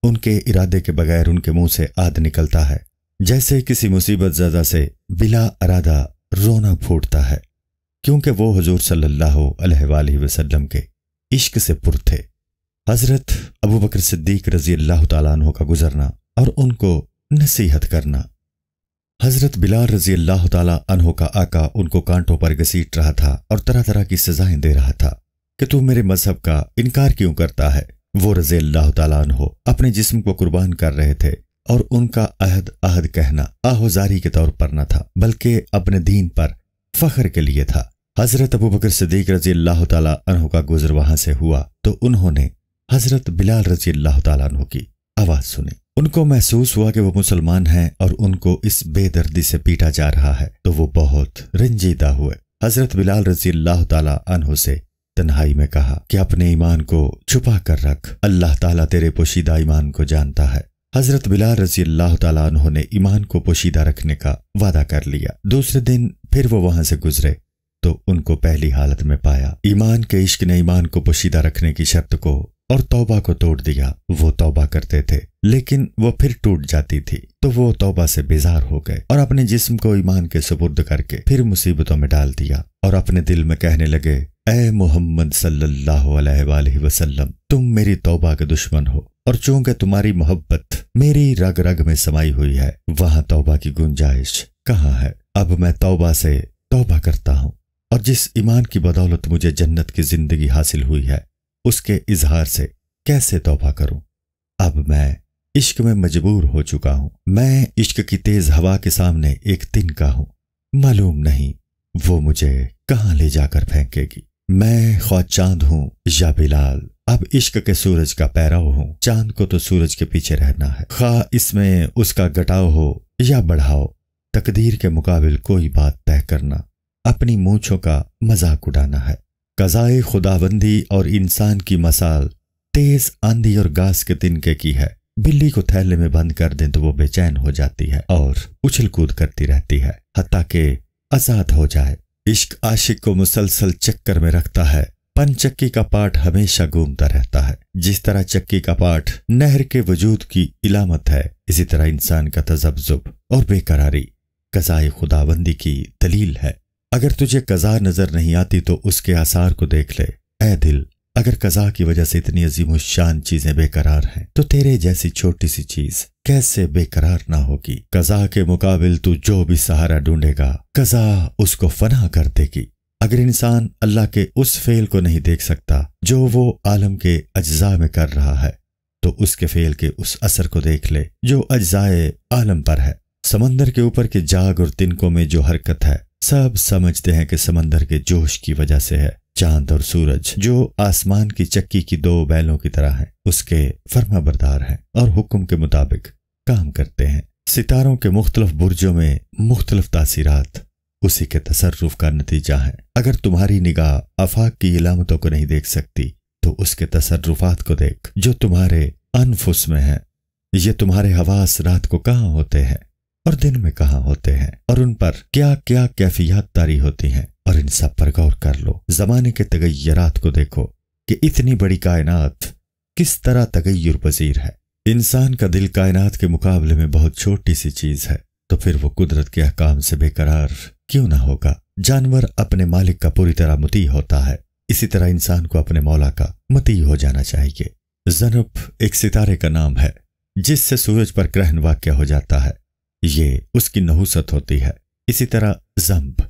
उनके इरादे के बगैर उनके मुंह से आद निकलता है जैसे किसी मुसीबत ज्यादा से बिला अरादा रोना फूटता है क्योंकि वो हजूर सल्लल्लाहु अलैहि वसल्लम के इश्क से पुर थे हज़रत अबू बकर सिद्दीक रजी अल्लाह तु का गुजरना और उनको नसीहत करना हज़रत बिलाल रजी अल्लाह तु का आका उनको कांटों पर घसीट रहा था और तरह तरह की सजाएं दे रहा था कि तू मेरे मजहब का इनकार क्यों करता है वो रजी अल्लाह तु अपने जिस्म को कुर्बान कर रहे थे और उनका अहद अहद कहना आहोजारी के तौर पर न था बल्कि अपने दीन पर फख्र के लिए था हजरत अबू बकर सदीक रजी अल्लाह तहु का गुजर वहां से हुआ तो उन्होंने हजरत बिलाल रजी अल्लाह तहु की आवाज सुनी उनको महसूस हुआ कि वो मुसलमान हैं और उनको इस बेदर्दी से पीटा जा रहा है तो वो बहुत रंजीदा हुए हजरत बिलाल रजी अल्लाह तहु से तन्हाई में कहा कि अपने ईमान को छुपा कर रख अल्लाह ताला तेरे पोशीदा ईमान को जानता है हजरत बिलाल रजी अल्लाह तु ने ईमान को पोशीदा रखने का वादा कर लिया दूसरे दिन फिर वो वहां से गुजरे तो उनको पहली हालत में पाया ईमान के इश्क ने ईमान को पोशीदा रखने की शर्त को और तौबा को तोड़ दिया वो तौबा करते थे लेकिन वो फिर टूट जाती थी तो वो तौबा से बेजार हो गए और अपने जिस्म को ईमान के सुपुर्द करके फिर मुसीबतों में डाल दिया और अपने दिल में कहने लगे ए मोहम्मद सल्लाम तुम मेरी तौबा के दुश्मन हो और चूंकि तुम्हारी मोहब्बत मेरी रग रग में समाई हुई है वहां तौबा की गुंजाइश कहाँ है अब मैं तौबा से तौबा करता हूं और जिस ईमान की बदौलत मुझे जन्नत की जिंदगी हासिल हुई है उसके इजहार से कैसे तौबा करूं अब मैं इश्क में मजबूर हो चुका हूं मैं इश्क की तेज हवा के सामने एक दिन का हूं मालूम नहीं वो मुझे कहाँ ले जाकर फेंकेगी मैं ख्वा हूं या बिलाल अब इश्क के सूरज का पैराव हो चांद को तो सूरज के पीछे रहना है खा इसमें उसका घटाव हो या बढ़ाओ तकदीर के मुकाबिल कोई बात तय करना अपनी मूछों का मजाक उड़ाना है कजाए खुदाबंदी और इंसान की मसाल तेज आंधी और घास के तिनके की है बिल्ली को थैले में बंद कर दें तो वो बेचैन हो जाती है और उछल कूद करती रहती है हत्या के आजाद हो जाए इश्क आशिक को मुसलसल चक्कर में रखता है पंचक्की का पाठ हमेशा घूमता रहता है जिस तरह चक्की का पाठ नहर के वजूद की इलामत है इसी तरह इंसान का तजब्जुब और बेकरारी कजाए खुदाबंदी की दलील है अगर तुझे कजा नजर नहीं आती तो उसके आसार को देख ले ए दिल अगर कजा की वजह से इतनी अजीम शान चीजें बेकरार हैं तो तेरे जैसी छोटी सी चीज कैसे बेकरार ना होगी कजा के मुकाबिल तू जो भी सहारा ढूंढेगा कजा उसको फना कर देगी अगर इंसान अल्लाह के उस फेल को नहीं देख सकता जो वो आलम के अज्जा में कर रहा है तो उसके फेल के उस असर को देख ले जो अज्जाए आलम पर है समंदर के ऊपर के जाग और तिनकों में जो हरकत है सब समझते हैं कि समंदर के जोश की वजह से है चांद और सूरज जो आसमान की चक्की की दो बैलों की तरह है उसके फर्मा बरदार हैं और हुक्म के मुताबिक काम करते हैं सितारों के मुख्तलफ बुर्जों में मुख्तलफ तासीरात उसी के तसरफ का नतीजा है अगर तुम्हारी निगाह अफाक की इलामतों को नहीं देख सकती तो उसके तसरफात को देख जो तुम्हारे अनफुस में है ये तुम्हारे हवास रात को कहाँ होते हैं और दिन में कहाँ होते हैं और उन पर क्या क्या कैफियत तारी होती हैं और इन सब पर गौर कर लो जमाने के तगैरात को देखो कि इतनी बड़ी कायनात किस तरह तगैर पजीर है इंसान का दिल कायनात के मुकाबले में बहुत छोटी सी चीज है तो फिर वो कुदरत के अहकाम से बेकरार क्यों ना होगा जानवर अपने मालिक का पूरी तरह मुती होता है इसी तरह इंसान को अपने मौला का मती हो जाना चाहिए जनब एक सितारे का नाम है जिससे सूरज पर ग्रहण वाक्य हो जाता है ये उसकी नहुसत होती है इसी तरह जम्ब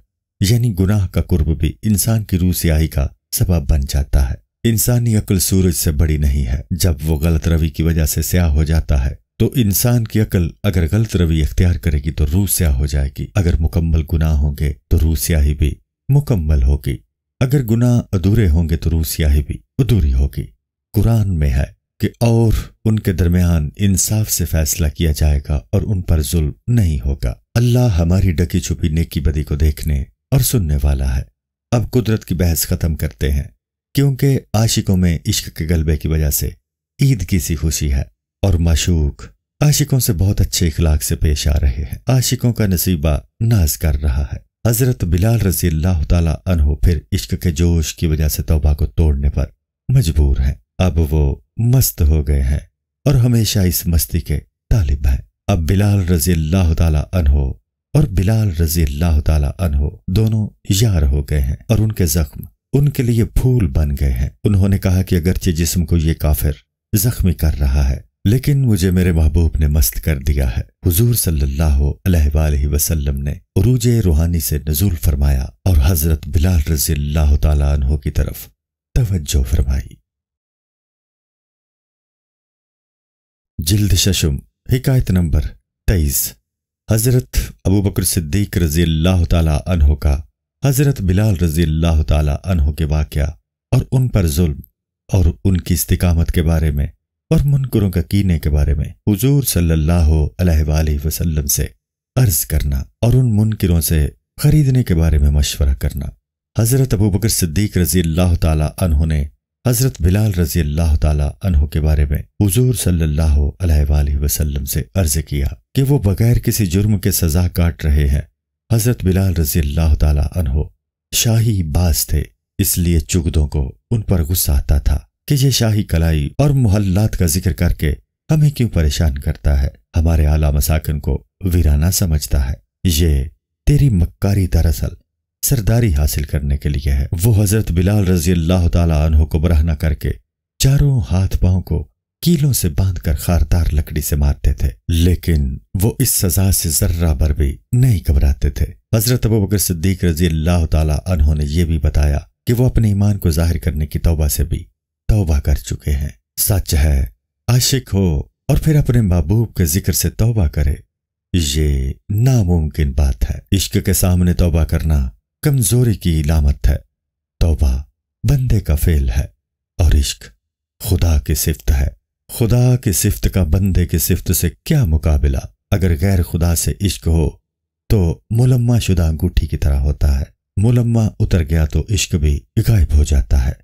यानी गुनाह का कुर्ब भी इंसान की रूह आई का सबब बन जाता है इंसानी अक्ल सूरज से बड़ी नहीं है जब वो गलत रवि की वजह से स्याह हो जाता है तो इंसान की अकल अगर गलत रवि अख्तियार करेगी तो रूसिया हो जाएगी अगर मुकम्मल गुनाह होंगे तो रूसिया ही भी मुकम्मल होगी अगर गुनाह अधूरे होंगे तो रूसिया ही भी अधूरी होगी कुरान में है कि और उनके दरमियान इंसाफ से फैसला किया जाएगा और उन पर जुल्म नहीं होगा अल्लाह हमारी डकी छुपी नेकी बदी को देखने और सुनने वाला है अब कुदरत की बहस खत्म करते हैं क्योंकि आशिकों में इश्क के गलबे की वजह से ईद की सी खुशी है और मशूक आशिकों से बहुत अच्छे इखलाक से पेश आ रहे हैं आशिकों का नसीबा नाज कर रहा है हजरत बिलाल रजी अल्लाह तनो फिर इश्क के जोश की वजह से तोबा को तोड़ने पर मजबूर हैं अब वो मस्त हो गए हैं और हमेशा इस मस्ती के तालिब हैं अब बिलाल रजी अल्लाह तनो और बिलाल रजी अल्लाह तनो दोनों यार हो गए हैं और उनके जख्म उनके लिए फूल बन गए हैं उन्होंने कहा कि अगरचे जिस्म को ये काफिर जख्मी कर रहा है लेकिन मुझे मेरे महबूब ने मस्त कर दिया है हुजूर सल्लल्लाहु अलैहि वसल्लम ने उरूज रूहानी से नजूल फरमाया और हजरत बिलाल रजी अल्लाह तु की तरफ तवज्जो फरमाई जिल्द शशुम हिकायत नंबर तेईस हजरत अबू बकर सिद्दीक रजी अल्लाह तु का हजरत बिलाल रजी अल्लाह तु के वाक़ और उन पर जुल्म और उनकी इस्तकामत के बारे में और मुनकरों का कीने के बारे में हुजूर सल्लल्लाहु अलैहि वसल्लम से अर्ज करना और उन मुनकरों से खरीदने के बारे में मशवरा करना हज़रत अबू बकर सिद्दीक रजी अल्लाह तहों ने हज़रत बिलाल रजी अल्लाह तहों के बारे में हजूर सल्लाम से अर्ज किया कि वो बगैर किसी जुर्म के सजा काट रहे हैं हज़रत बिलाल रजी अल्लाह तहो शाही बास थे इसलिए चुगदों को उन पर गुस्सा आता था कि ये शाही कलाई और मोहल्लात का जिक्र करके हमें क्यों परेशान करता है हमारे आला मसाकन को वीराना समझता है ये तेरी मक्कारी दरअसल सरदारी हासिल करने के लिए है वो हजरत बिलाल रजी अल्लाह तहों को बरहना करके चारों हाथ पांव को कीलों से बांधकर खारदार लकड़ी से मारते थे लेकिन वो इस सजा से जर्रा भर भी नहीं घबराते थे हजरत अबू बकर सिद्दीक रजी अल्लाह तहों ने यह भी बताया कि वो अपने ईमान को जाहिर करने की तोबा से भी तौबा कर चुके हैं सच है आशिक हो और फिर अपने महबूब के जिक्र से तौबा करे ये नामुमकिन बात है इश्क के सामने तौबा करना कमजोरी की इलामत है तौबा बंदे का फेल है और इश्क खुदा की सिफत है खुदा की सिफत का बंदे की सिफत से क्या मुकाबला अगर गैर खुदा से इश्क हो तो मुलम्मा शुदा अंगूठी की तरह होता है मुलम्मा उतर गया तो इश्क भी गायब हो जाता है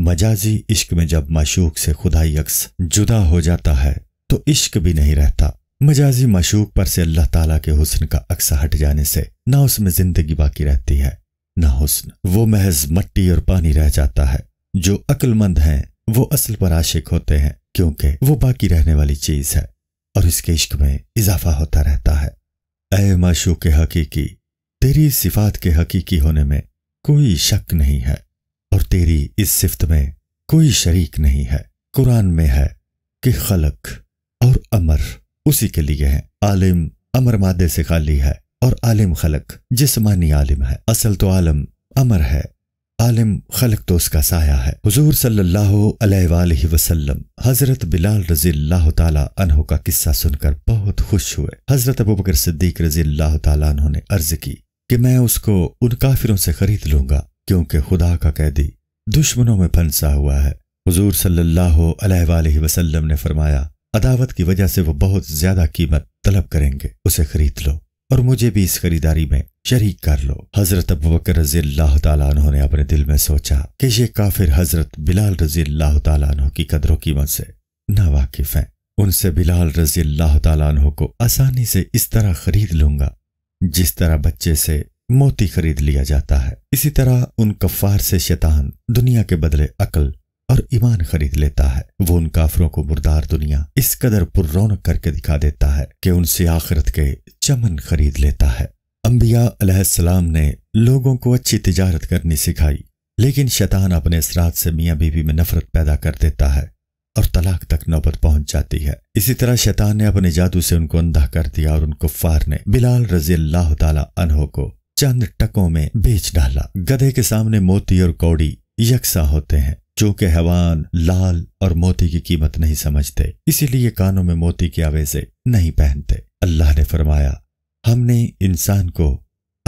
मजाजी इश्क में जब मशूक से खुदा यक्स जुदा हो जाता है तो इश्क भी नहीं रहता मजाजी मशूक पर से अल्लाह ताला के हुस्न का अक्सा हट जाने से ना उसमें जिंदगी बाकी रहती है ना हुस्न वो महज मट्टी और पानी रह जाता है जो अक्लमंद हैं वो असल पर आशिक होते हैं क्योंकि वो बाकी रहने वाली चीज है और इसके इश्क में इजाफा होता रहता है अय मशूक हकीकी तेरी सिफात के हकीकी होने में कोई शक नहीं है और तेरी इस सिफत में कोई शरीक नहीं है कुरान में है कि खलक और अमर उसी के लिए है आलिम अमर मादे से खाली है और आलिम खलक जिसमानी आलिम है असल तो आलम अमर है आलिम खलक तो उसका साया है हुजूर सल्लल्लाहु अलैहि वसल्लम हजरत बिलाल रजी अल्लाह तहो का किस्सा सुनकर बहुत खुश हुए हजरत अबू बकर सिद्दीक रजी अल्लाह तहों ने अर्ज की कि मैं उसको उन काफिरों से खरीद लूंगा क्योंकि खुदा का कैदी दुश्मनों में फंसा हुआ है हजूर सल्लल्लाहु वसलम ने फरमाया अदावत की वजह से वो बहुत ज्यादा कीमत तलब करेंगे उसे खरीद लो और मुझे भी इस खरीदारी में शरीक कर लो हजरत अबू बकर रजी अल्लाह तु ने अपने दिल में सोचा कि ये काफिर हजरत बिलाल रजी अल्लाह तु की कदरों कीमत से नावाकिफ हैं उनसे बिलाल रजी अल्लाह तु को आसानी से इस तरह खरीद लूंगा जिस तरह बच्चे से मोती खरीद लिया जाता है इसी तरह उन कफ्फार से शैतान दुनिया के बदले अकल और ईमान खरीद लेता है वो उन काफरों को मुर्दार दुनिया इस कदर पुर रौनक करके दिखा देता है कि उनसे आखिरत के चमन खरीद लेता है अम्बिया अलैहिस्सलाम ने लोगों को अच्छी तिजारत करनी सिखाई लेकिन शैतान अपने इसरात से मियाँ बीवी में नफरत पैदा कर देता है और तलाक तक नौबत पहुंच जाती है इसी तरह शैतान ने अपने जादू से उनको अंधा कर दिया और उनको फार ने बिलाल रजी अल्लाह तला को चंद टकों में बेच डाला गधे के सामने मोती और कौड़ी यकसा होते हैं जो कि हैवान लाल और मोती की कीमत नहीं समझते इसीलिए कानों में मोती के आवेजे नहीं पहनते अल्लाह ने फरमाया हमने इंसान को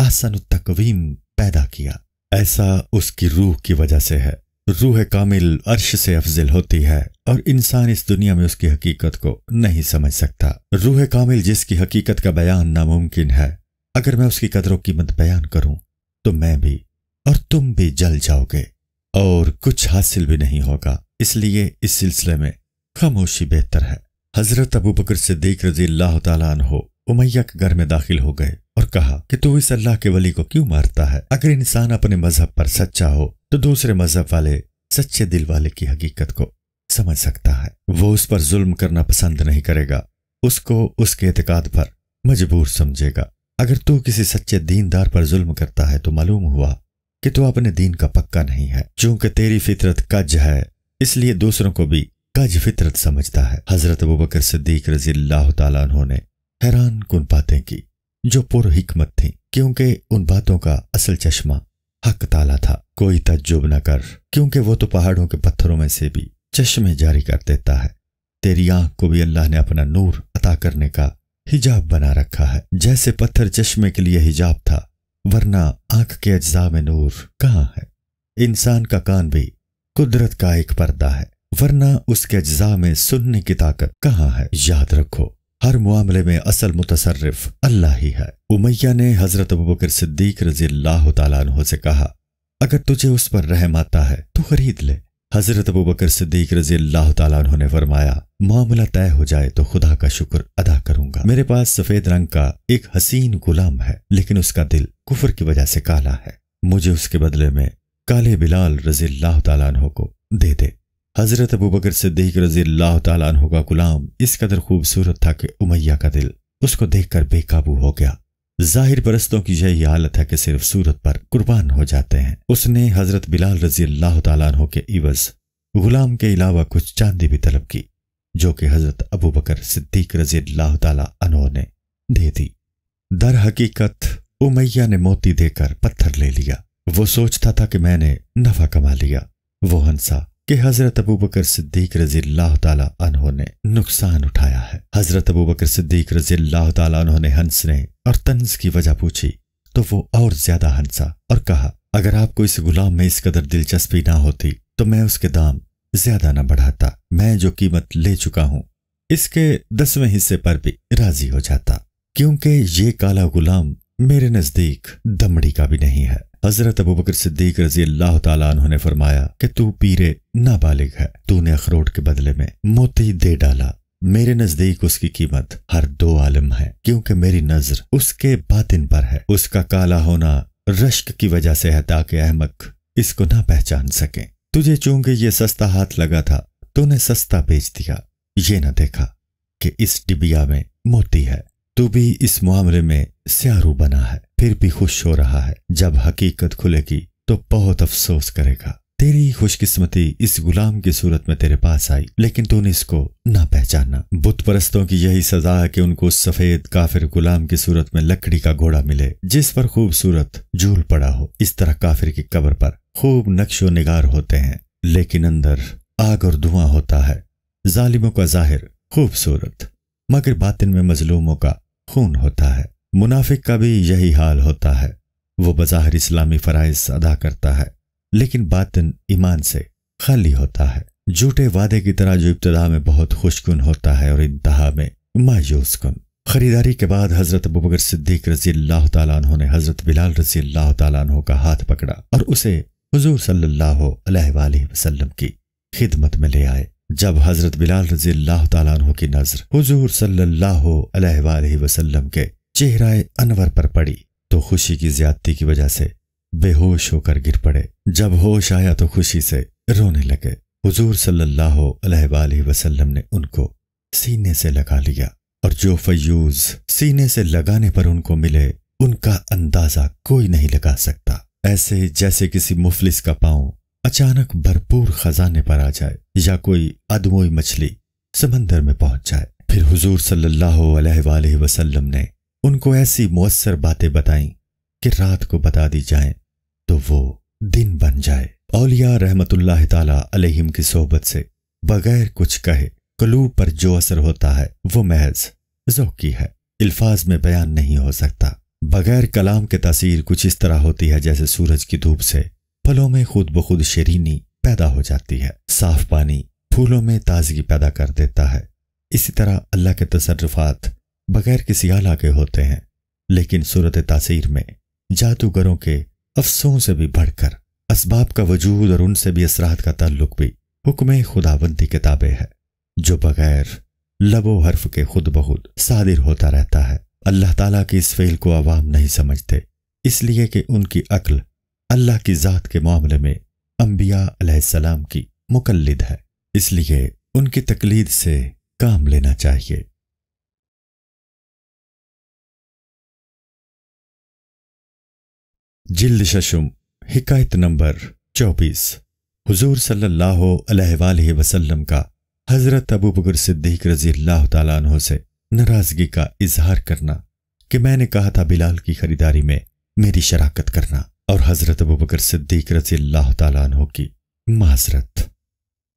आसन तकवीम पैदा किया ऐसा उसकी रूह की वजह से है रूह कामिल अर्श से अफजल होती है और इंसान इस दुनिया में उसकी हकीकत को नहीं समझ सकता रूह कामिल जिसकी हकीकत का बयान नामुमकिन है अगर मैं उसकी कदरों कीमत बयान करूं तो मैं भी और तुम भी जल जाओगे और कुछ हासिल भी नहीं होगा इसलिए इस सिलसिले में खामोशी बेहतर है हजरत अबू बकर सिद्दीक रजी अल्लाह तहो उमैया के घर में दाखिल हो गए और कहा कि तू इस अल्लाह के वली को क्यों मारता है अगर इंसान अपने मजहब पर सच्चा हो तो दूसरे मजहब वाले सच्चे दिल वाले की हकीकत को समझ सकता है वो उस पर जुल्म करना पसंद नहीं करेगा उसको उसके एतकाद पर मजबूर समझेगा अगर तू किसी सच्चे दीनदार पर जुल्म करता है तो मालूम हुआ कि तू अपने दीन का पक्का नहीं है चूंकि तेरी फितरत कज है इसलिए दूसरों को भी कज फितरत समझता है हजरत अबू बकर सिद्दीक रजी अल्लाह तु ने हैरान कन बातें की जो पुर हिकमत थी क्योंकि उन बातों का असल चश्मा हक ताला था कोई तजुब न कर क्योंकि वो तो पहाड़ों के पत्थरों में से भी चश्मे जारी कर देता है तेरी आंख को भी अल्लाह ने अपना नूर अता करने का हिजाब बना रखा है जैसे पत्थर चश्मे के लिए हिजाब था वरना आंख के अज्जा में नूर कहाँ है इंसान का कान भी कुदरत का एक पर्दा है वरना उसके अज्जा में सुनने की ताकत कहाँ है याद रखो हर मामले में असल मुतसरफ अल्लाह ही है उमैया ने हजरत अबूबकर सिद्दीक रजी अल्लाह तला से कहा अगर तुझे उस पर रहम आता है तो खरीद ले हजरत अबू बकर सिद्दीक रजी अल्लाह ने फरमाया मामला तय हो जाए तो खुदा का शुक्र अदा करूंगा मेरे पास सफेद रंग का एक हसीन गुलाम है लेकिन उसका दिल कुफर की वजह से काला है मुझे उसके बदले में काले बिलाल रजी अल्लाह तु को दे दे हजरत अबू बकर सिद्दीक रजी अल्लाह तु का गुलाम इस कदर खूबसूरत था कि उमैया का दिल उसको देखकर बेकाबू हो गया जाहिर परस्तों की यही हालत है कि सिर्फ सूरत पर कुर्बान हो जाते हैं उसने हजरत बिलाल रजी अल्लाह तु के इवज गुलाम के अलावा कुछ चांदी भी तलब की जो कि हजरत अबू बकर सिद्दीक रजी अल्लाह तु ने दे दी दर हकीकत उमैया ने मोती देकर पत्थर ले लिया वो सोचता था कि मैंने नफा कमा लिया वो हंसा कि हजरत अबू बकर सिद्दीक रजी अल्लाह तहों ने नुकसान उठाया है हजरत अबू बकर सिद्दीक रजी अल्लाह तहों ने हंसने और तंज की वजह पूछी तो वो और ज्यादा हंसा और कहा अगर आपको इस गुलाम में इस कदर दिलचस्पी ना होती तो मैं उसके दाम ज्यादा ना बढ़ाता मैं जो कीमत ले चुका हूं इसके दसवें हिस्से पर भी राजी हो जाता क्योंकि ये काला गुलाम मेरे नजदीक दमड़ी का भी नहीं है हजरत अबू बकर सिद्दीक रजी अल्लाह तुमने ने फरमाया कि तू पीरे नाबालिग है तूने अखरोट के बदले में मोती दे डाला मेरे नजदीक उसकी कीमत हर दो आलम है क्योंकि मेरी नजर उसके बातिन पर है उसका काला होना रश्क की वजह से है ताकि अहमक इसको ना पहचान सके तुझे चूंकि ये सस्ता हाथ लगा था तूने सस्ता बेच दिया ये ना देखा कि इस डिबिया में मोती है तू भी इस मामले में स्यारू बना है फिर भी खुश हो रहा है जब हकीकत खुलेगी तो बहुत अफसोस करेगा तेरी खुशकिस्मती इस गुलाम की सूरत में तेरे पास आई लेकिन तूने इसको ना पहचाना बुत परस्तों की यही सजा है कि उनको सफेद काफिर गुलाम की सूरत में लकड़ी का घोड़ा मिले जिस पर खूबसूरत झूल पड़ा हो इस तरह काफिर की कब्र पर खूब नक्शो निगार होते हैं लेकिन अंदर आग और धुआं होता है जालिमों का जाहिर खूबसूरत मगर बातिन में मजलूमों का खून होता है मुनाफिक का भी यही हाल होता है वो बज़ाहिर इस्लामी फ़राइज अदा करता है लेकिन बातन ईमान से खाली होता है झूठे वादे की तरह जो इब्तदा में बहुत खुशकुन होता है और इंतहा में मायूस कन खरीदारी के बाद हजरत अबूबकर सिद्दीक रजी अल्लाह तु ने हजरत बिलाल रजी अल्लाह तु का हाथ पकड़ा और उसे हजूर सल्लाम की खिदमत में ले आए जब हजरत बिलाल रजी अल्लाह तु की नजर हजूर सल्लल्लाहु के चेहराए अनवर पर पड़ी तो खुशी की ज्यादती की वजह से बेहोश होकर गिर पड़े जब होश आया तो खुशी से रोने लगे हुजूर सल्लल्लाहु अलैहि वसल्लम ने उनको सीने से लगा लिया और जो फयूज सीने से लगाने पर उनको मिले उनका अंदाजा कोई नहीं लगा सकता ऐसे जैसे किसी मुफलिस का पांव अचानक भरपूर खजाने पर आ जाए या कोई अदमोई मछली समंदर में पहुंच जाए फिर हुजूर सल्लल्लाहु अलैहि वसल्लम ने उनको ऐसी मौसर बातें बताई कि रात को बता दी जाए तो वो दिन बन जाए औलिया रहमतुल्लाह की सोहबत से बगैर कुछ कहे कलू पर जो असर होता है वो महज जोकी है अल्फाज में बयान नहीं हो सकता बगैर कलाम के तासीर कुछ इस तरह होती है जैसे सूरज की धूप से फलों में खुद ब खुद शेरीनी पैदा हो जाती है साफ पानी फूलों में ताजगी पैदा कर देता है इसी तरह अल्लाह के तसरफात बगैर किसी आला के होते हैं लेकिन सूरत तासीर में जादूगरों के अफसों से भी बढ़कर इसबाब का वजूद और उनसे भी असरात का ताल्लुक भी हुक्म खुदाबंदी किताबें है जो बगैर लबो हर्फ के खुद बहुत सादिर होता रहता है अल्लाह ताला की इस फेल को आवाम नहीं समझते इसलिए कि उनकी अक्ल अल्लाह की ज़ात के मामले में अम्बिया की मुकल्लिद है इसलिए उनकी तकलीद से काम लेना चाहिए जिल्द शशुम हिकायत नंबर चौबीस हजूर सल्लल्लाहु वसलम का हज़रत अबू बकर सिद्दीक रजी अल्लाह तु से नाराज़गी का इजहार करना कि मैंने कहा था बिलाल की खरीदारी में मेरी शराकत करना और हज़रत अबू बकर सिद्दीक रजी अल्लाह तु की माजरत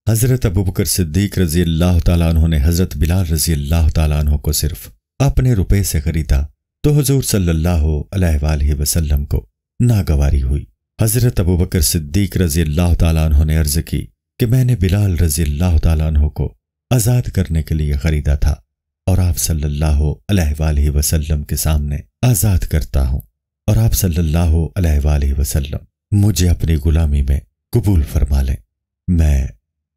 हज़रत अबू बकर सिद्दीक रजी अल्लाह तु ने हज़रत बिलाल रजी अल्लाह तु को सिर्फ अपने रुपये से खरीदा तो हजूर सल्लल्लाहु वसलम को नागवारी हुई हजरत अबू बकर सिद्दीक रजी अल्लाह तु ने अर्ज की कि मैंने बिलाल रजी अल्लाह तु को आज़ाद करने के लिए खरीदा था और आप सल्लल्लाहु वसल्लम के सामने आज़ाद करता हूँ और आप सल्ला वसल्लम मुझे अपनी गुलामी में कबूल फरमा लें मैं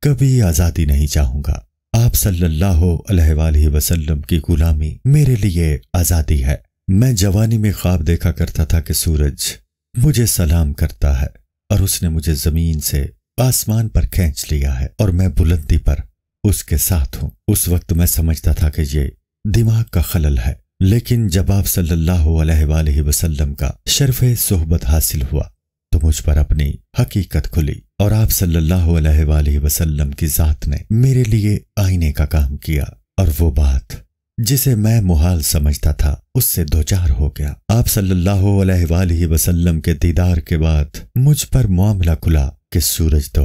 कभी आज़ादी नहीं चाहूँगा आप सल्लल्लाहु वसल्लम की गुलामी मेरे लिए आज़ादी है मैं जवानी में ख्वाब देखा करता था कि सूरज मुझे सलाम करता है और उसने मुझे जमीन से आसमान पर खींच लिया है और मैं बुलंदी पर उसके साथ हूं उस वक्त मैं समझता था कि ये दिमाग का खलल है लेकिन जब आप सल्लल्लाहु का शर्फ सोहबत हासिल हुआ तो मुझ पर अपनी हकीकत खुली और आप सल्लल्लाहु की जात ने मेरे लिए आईने का काम किया और वो बात जिसे मैं मुहाल समझता था उससे दो चार हो गया आप सल्लल्लाहु अलैहि वसल्लम के दीदार के बाद मुझ पर मामला खुला कि सूरज तो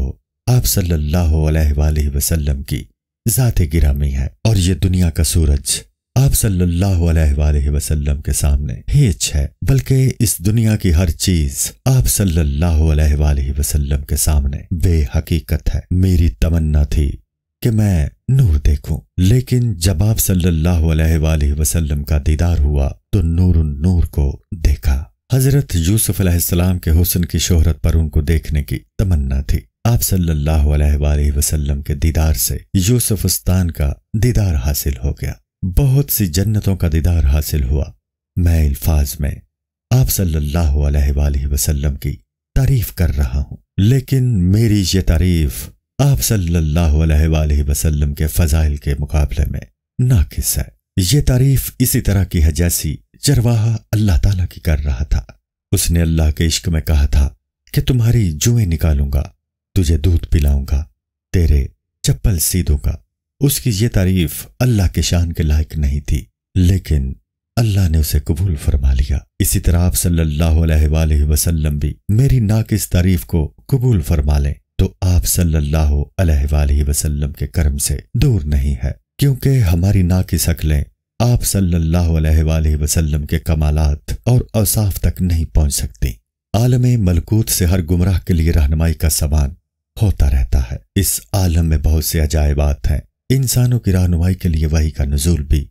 आप सल्लल्लाहु अलैहि वसल्लम की ज़ात गिरामी है और ये दुनिया का सूरज आप सल्लल्लाहु अलैहि वसल्लम के सामने हेच है बल्कि इस दुनिया की हर चीज आप सल्लल्लाहु अलैहि वसल्लम के सामने बेहकीकत है मेरी तमन्ना थी कि मैं नूर देखूं लेकिन जब आप सल्लाम वसल्लम का दीदार हुआ तो नूर नूर को देखा हजरत यूसुफ अलैहिस्सलाम के हुसन की शोहरत पर उनको देखने की तमन्ना थी आप सल्लल्लाहु अलैहि वसल्लम के दीदार से उस्तान का दीदार हासिल हो गया बहुत सी जन्नतों का दीदार हासिल हुआ मैं अल्फाज में आप सल्लाम की तारीफ कर रहा हूं लेकिन मेरी ये तारीफ आप सल्लल्लाहु अलैहि वसल्लम के फ़जाइल के मुकाबले में नाकिस है ये तारीफ इसी तरह की है जैसी चरवाहा अल्लाह ताला की कर रहा था उसने अल्लाह के इश्क में कहा था कि तुम्हारी जुएं निकालूंगा तुझे दूध पिलाऊंगा तेरे चप्पल सीधूंगा उसकी ये तारीफ अल्लाह के शान के लायक नहीं थी लेकिन अल्लाह ने उसे कबूल फरमा लिया इसी तरह आप सल्लल्लाहु अलैहि वसल्लम भी मेरी नाकिस तारीफ को कबूल फरमा लें तो आप सल्लल्लाहु अलैहि वसल्लम के कर्म से दूर नहीं है क्योंकि हमारी ना की शक्लें आप सल्लल्लाहु अलैहि वसल्लम के कमालात और अवसाफ तक नहीं पहुंच सकती आलम मलकूत से हर गुमराह के लिए रहनमाई का सामान होता रहता है इस आलम में बहुत से अजायबात हैं इंसानों की रहनुमाई के लिए वही का नजूल भी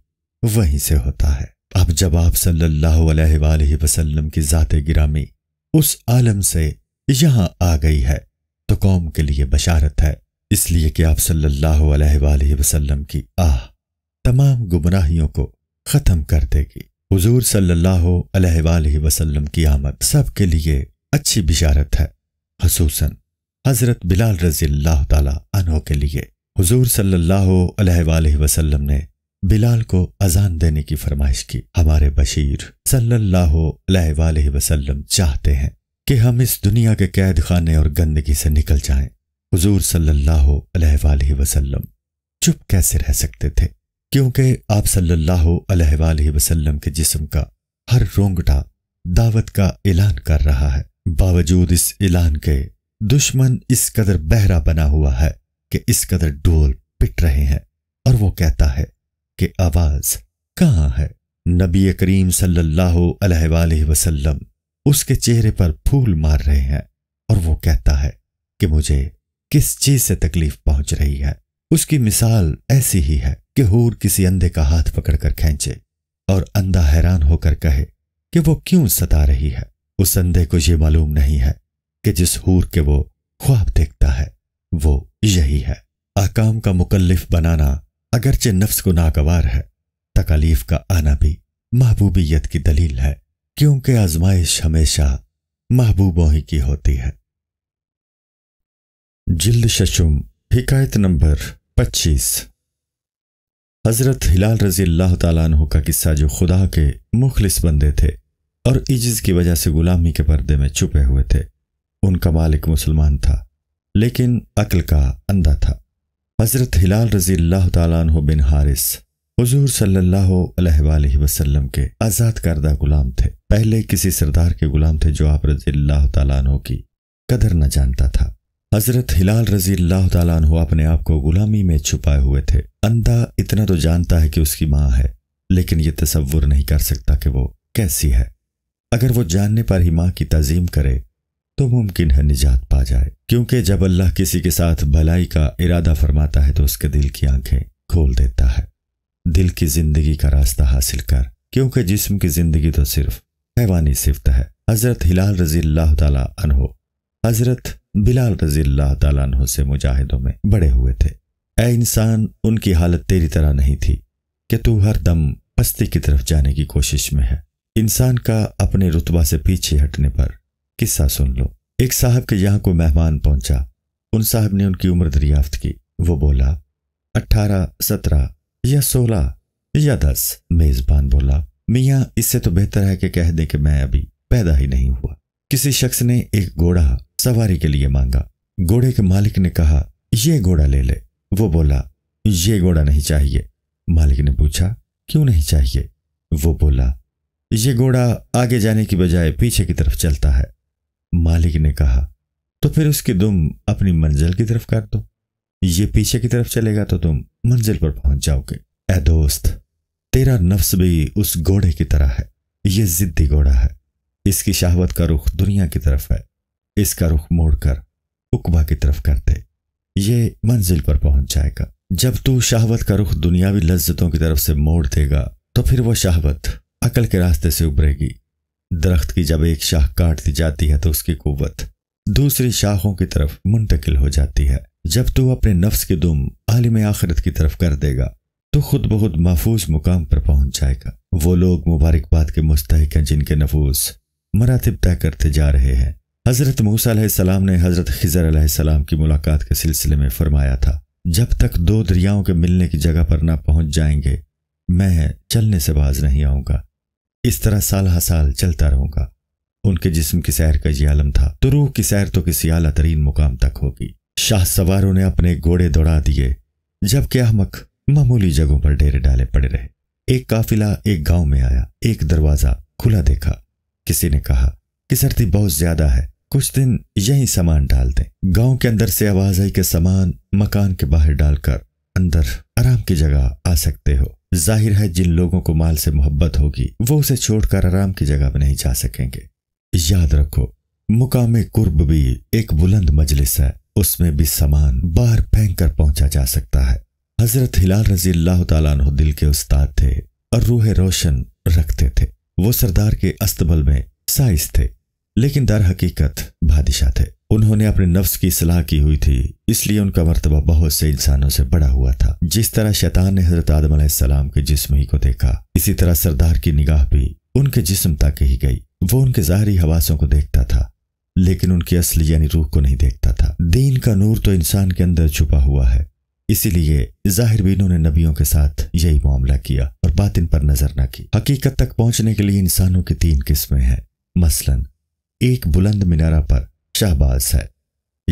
वहीं से होता है अब जब आप सल्लल्लाहु अलैहि वसल्लम की ज़ात गिरामी उस आलम से यहां आ गई है तो कौम के लिए बशारत है इसलिए कि आप सल्लल्लाहु अलैहि वसल्लम की आह तमाम गुमराहियों को ख़त्म कर देगी हजूर सल्लाम की आमद सब के लिए अच्छी बिशारत है खसूस हज़रत बिलाल रजी अल्लाह तनों के लिए हजूर सल्लाम ने बिलाल को अजान देने की फरमाइश की हमारे बशीर सल्लाम चाहते हैं कि हम इस दुनिया के कैद खाने और गंदगी से निकल जाएं। हुजूर सल्लल्लाहु अलैहि वसल्लम चुप कैसे रह सकते थे क्योंकि आप सल्लल्लाहु अलैहि वसल्लम के जिस्म का हर रोंगटा दावत का ऐलान कर रहा है बावजूद इस ऐलान के दुश्मन इस कदर बहरा बना हुआ है कि इस कदर डोल पिट रहे हैं और वो कहता है कि आवाज कहाँ है नबी करीम सल्लल्लाहु अलैहि वसल्लम उसके चेहरे पर फूल मार रहे हैं और वो कहता है कि मुझे किस चीज से तकलीफ पहुंच रही है उसकी मिसाल ऐसी ही है कि हूर किसी अंधे का हाथ पकड़कर खेचे और अंधा हैरान होकर कहे कि वो क्यों सता रही है उस अंधे को यह मालूम नहीं है कि जिस हूर के वो ख्वाब देखता है वो यही है आकाम का मुकल्लिफ बनाना अगरचे नफ्स को नागवार है तकालीफ का आना भी महबूबियत की दलील है क्योंकि आजमाइश हमेशा महबूबों ही की होती है जिल्द शशुम हिकायत नंबर 25 हजरत हिलाल रजी अल्लाह तु का किस्सा जो खुदा के मुखलिस बंदे थे और इजिज की वजह से गुलामी के पर्दे में छुपे हुए थे उनका मालिक मुसलमान था लेकिन अकल का अंधा था हजरत हिलाल रजी अल्लाह तु बिन हारिस हुजूर सल्लल्लाहु अलैहि वसल्लम के आज़ाद करदा गुलाम थे पहले किसी सरदार के गुलाम थे जो आप रजी अल्लाह तु की कदर न जानता था हजरत हिलाल रजी अल्लाह तु अपने आप को गुलामी में छुपाए हुए थे अंधा इतना तो जानता है कि उसकी माँ है लेकिन ये तस्वुर नहीं कर सकता कि वो कैसी है अगर वो जानने पर ही माँ की तजीम करे तो मुमकिन है निजात पा जाए क्योंकि जब अल्लाह किसी के साथ भलाई का इरादा फरमाता है तो उसके दिल की आंखें खोल देता है दिल की जिंदगी का रास्ता हासिल कर क्योंकि जिसम की जिंदगी तो सिर्फ हैवानी सिफत है हजरत हिलाल रजी अल्लाह हजरत बिलाल रजी अल्लाह तहो से मुजाहिदों में बड़े हुए थे ए इंसान उनकी हालत तेरी तरह नहीं थी कि तू हर दम पस्ती की तरफ जाने की कोशिश में है इंसान का अपने रुतबा से पीछे हटने पर किस्सा सुन लो एक साहब के यहाँ कोई मेहमान पहुंचा उन साहब ने उनकी उम्र दरियाफ्त की वो बोला अट्ठारह सत्रह या सोलह या दस मेजबान बोला मिया इससे तो बेहतर है कि कह दें कि मैं अभी पैदा ही नहीं हुआ किसी शख्स ने एक घोड़ा सवारी के लिए मांगा घोड़े के मालिक ने कहा ये घोड़ा ले ले वो बोला ये घोड़ा नहीं चाहिए मालिक ने पूछा क्यों नहीं चाहिए वो बोला ये घोड़ा आगे जाने की बजाय पीछे की तरफ चलता है मालिक ने कहा तो फिर उसकी दुम अपनी मंजिल की तरफ कर दो ये पीछे की तरफ चलेगा तो तुम मंजिल पर पहुंच जाओगे ए दोस्त तेरा नफ्स भी उस घोड़े की तरह है ये जिद्दी घोड़ा है इसकी शहावत का रुख दुनिया की तरफ है इसका रुख मोड़कर उकबा की तरफ कर दे ये मंजिल पर पहुंच जाएगा जब तू शहावत का रुख दुनियावी लज्जतों की तरफ से मोड़ देगा तो फिर वह शहावत अकल के रास्ते से उभरेगी दरख्त की जब एक शाह काट दी जाती है तो उसकी कुवत दूसरी शाखों की तरफ मुंतकिल हो जाती है जब तू अपने नफ्स के दुम आलिम आखिरत की तरफ कर देगा तो खुद बहुत महफूज मुकाम पर पहुंच जाएगा वो लोग मुबारकबाद के मुस्तक हैं जिनके नफूस मरातब तय करते जा रहे हैं हज़रत मूसा ने हज़रत खिजर सलाम की मुलाकात के सिलसिले में फरमाया था जब तक दो दरियाओं के मिलने की जगह पर ना पहुंच जाएंगे मैं चलने से बाज नहीं आऊँगा इस तरह साल हसाल चलता रहूँगा उनके जिस्म की सैर का ये आलम था तो रूह की सैर तो किसी आला तरीन मुकाम तक होगी शाह सवारों ने अपने घोड़े दौड़ा दिए जबकि अहमक मामूली जगहों पर डेरे डाले पड़े रहे एक काफिला एक गांव में आया एक दरवाजा खुला देखा किसी ने कहा कि सर्दी बहुत ज्यादा है कुछ दिन यही सामान डाल दें गांव के अंदर से आवाज आई के सामान मकान के बाहर डालकर अंदर आराम की जगह आ सकते हो जाहिर है जिन लोगों को माल से मोहब्बत होगी वो उसे छोड़कर आराम की जगह में नहीं जा सकेंगे याद रखो मुकाम कुर्ब भी एक बुलंद मजलिस है उसमें भी सामान बाहर फेंक कर पहुंचा जा सकता है हजरत हिलाल रजी अल्लाह तु दिल के उस्ताद थे और रूह रोशन रखते थे वो सरदार के अस्तबल में साइज थे लेकिन दर हकीकत बादशाह थे उन्होंने अपने नफ्स की सलाह की हुई थी इसलिए उनका मरतबा बहुत से इंसानों से बड़ा हुआ था जिस तरह शैतान ने हजरत आदम सलाम के जिसम ही को देखा इसी तरह सरदार की निगाह भी उनके जिसम तक ही गई वो उनके ज़ाहरी हवासों को देखता था लेकिन उनकी असली यानी रूह को नहीं देखता था दीन का नूर तो इंसान के अंदर छुपा हुआ है इसीलिए जाहिर बीनों ने नबियों के साथ यही मामला किया और बात इन पर नजर न की हकीकत तक पहुंचने के लिए इंसानों की तीन किस्में हैं मसलन एक बुलंद मीनारा पर शाहबाज है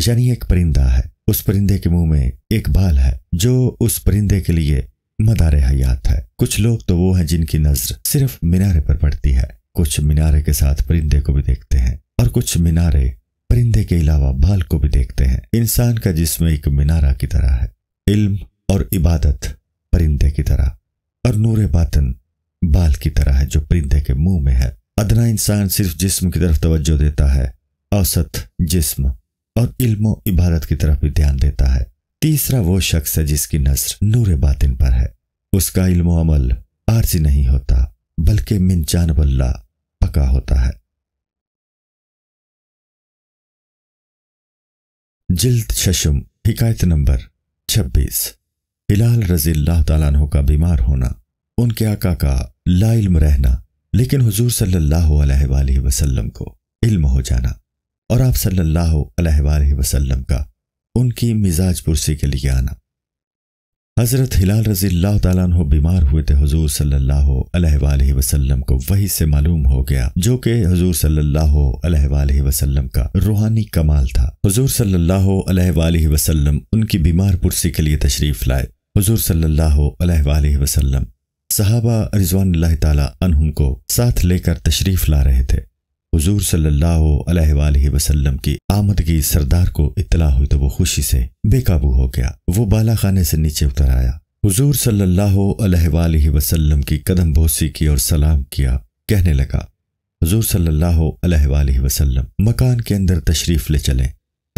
यानी एक परिंदा है उस परिंदे के मुंह में एक बाल है जो उस परिंदे के लिए मदार हयात है कुछ लोग तो वो हैं जिनकी नजर सिर्फ मीनारे पर पड़ती है कुछ मीनारे के साथ परिंदे को भी देखते हैं और कुछ मीनारे परिंदे के अलावा बाल को भी देखते हैं इंसान का जिसम एक मीनारा की तरह है इल्म और इबादत परिंदे की तरह और नूर बातन बाल की तरह है जो परिंदे के मुंह में है अदना इंसान सिर्फ जिस्म की तरफ तवज्जो देता है औसत जिस्म और इल्मो इबादत की तरफ भी ध्यान देता है तीसरा वो शख्स है जिसकी नजर नूर बातिन पर है उसका इल्मो अमल आरजी नहीं होता बल्कि मिन जानबल्ला पका होता है जिल्द शशुम हिकायत नंबर 26 हिलाल रजी तु का बीमार होना उनके आका का लाइल्म रहना लेकिन हुजूर सल्लल्लाहु अलैहि वसल्लम को इल्म हो जाना और आप सल्लल्लाहु अलैहि वसल्लम का उनकी मिजाज पुरसी के लिए आना हज़रत हिलाल रज़ी तु बीमार हुए थे हजूर सल्लाम को वही से मालूम हो गया जो कि हजूर सल्लाम का रूहानी कमाल था हजूर सल्ला वसलम उनकी बीमार पुरसी के लिए तशरीफ़ लाए हजूर सल्लाम साहबा वसल्लम सहाबा रिजवान तुम को साथ लेकर तशरीफ़ ला रहे थे हुजूर सल्लल्लाहु अलैहि वसल्लम की आमद की सरदार को इतला हुई तो वो खुशी से बेकाबू हो गया वो बाला खाने से नीचे उतर आया हुजूर सल्लल्लाहु अलैहि वसल्लम की कदम भोसी की और सलाम किया कहने लगा हुजूर सल्लल्लाहु अलैहि वसल्लम मकान के अंदर तशरीफ ले चले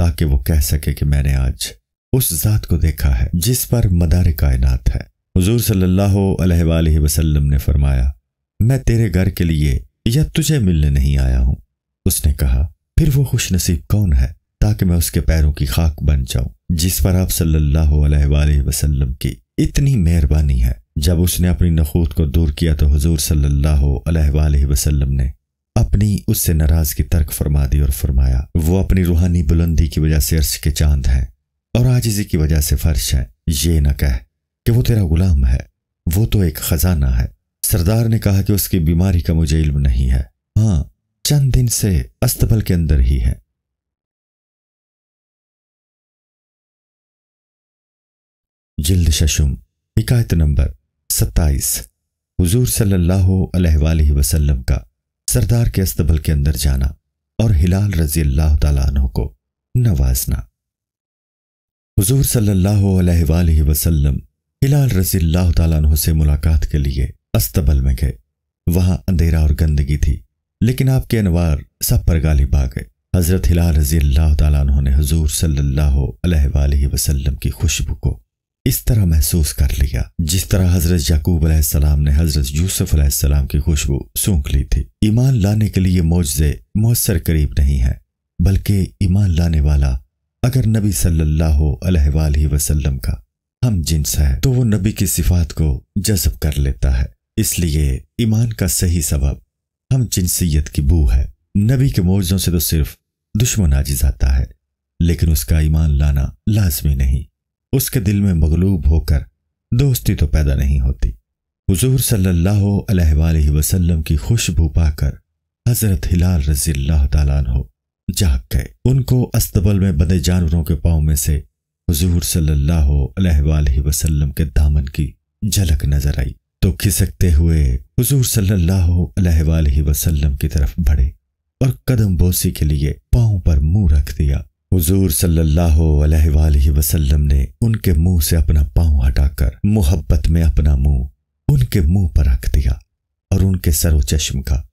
ताकि वो कह सके कि मैंने आज उस जात को देखा है जिस पर मदार कायनात है हुजूर सल्लल्लाहु अलैहि वसल्लम ने फरमाया मैं तेरे घर के लिए या तुझे मिलने नहीं आया हूं उसने कहा फिर वो खुश नसीब कौन है ताकि मैं उसके पैरों की खाक बन जाऊं जिस पर आप सल्लल्लाहु अलैहि वसल्लम की इतनी मेहरबानी है जब उसने अपनी नखूत को दूर किया तो हजूर सल्लल्लाहु अलैहि वसल्लम ने अपनी उससे नाराज़ की तर्क फरमा दी और फरमाया वो अपनी रूहानी बुलंदी की वजह से अर्श के चांद हैं और आजिजी की वजह से फर्श है ये न कह कि वो तेरा गुलाम है वो तो एक खजाना है सरदार ने कहा कि उसकी बीमारी का मुझे इल्म नहीं है हाँ चंद दिन से अस्तबल के अंदर ही है जिल्द शशुम इकायत नंबर सत्ताईस हजूर सल्लल्लाहु वसल्लम का सरदार के अस्तबल के अंदर जाना और हिलाल रजी अल्लाह तु को नवाजना हजूर सल्लल्लाहु वसल्लम हिलाल रजी अल्लाह तु से मुलाकात के लिए अस्तबल में गए वहां अंधेरा और गंदगी थी लेकिन आपके अनवार सब पर गालिब आ गए हजरत हिला रजी अल्लाह तु ने हजूर सल्लाम की खुशबू को इस तरह महसूस कर लिया जिस तरह हजरत याकूब अलैहिस्सलाम ने हजरत यूसुफ अलैहिस्सलाम की खुशबू सूंख ली थी ईमान लाने के लिए मोजे मौसर करीब नहीं है बल्कि ईमान लाने वाला अगर नबी सल्लल्लाहु अलैहि वसल्लम का हम जिन्स है तो वो नबी की सिफात को जज्ब कर लेता है इसलिए ईमान का सही सबब हम जिनसीयत की बू है नबी के मौजों से तो सिर्फ दुश्मन आजिज आता है लेकिन उसका ईमान लाना लाजमी नहीं उसके दिल में मगलूब होकर दोस्ती तो पैदा नहीं होती हजूर सल्लल्लाहु अलैहि की खुशबू पाकर हजरत हिलाल रजी अल्लाह जाग गए उनको अस्तबल में बदे जानवरों के पाँव में से हजूर सल्लल्लाहु वसलम के दामन की झलक नजर आई तो खिसकते हुए हुजूर सल्लल्लाहु अलैहि वसल्लम की तरफ बढ़े और कदम बोसी के लिए पाँव पर मुंह रख दिया हुजूर सल्लल्लाहु अलैहि वसल्लम ने उनके मुंह से अपना पाँव हटाकर मोहब्बत में अपना मुंह उनके मुंह पर रख दिया और उनके सरो चश्म का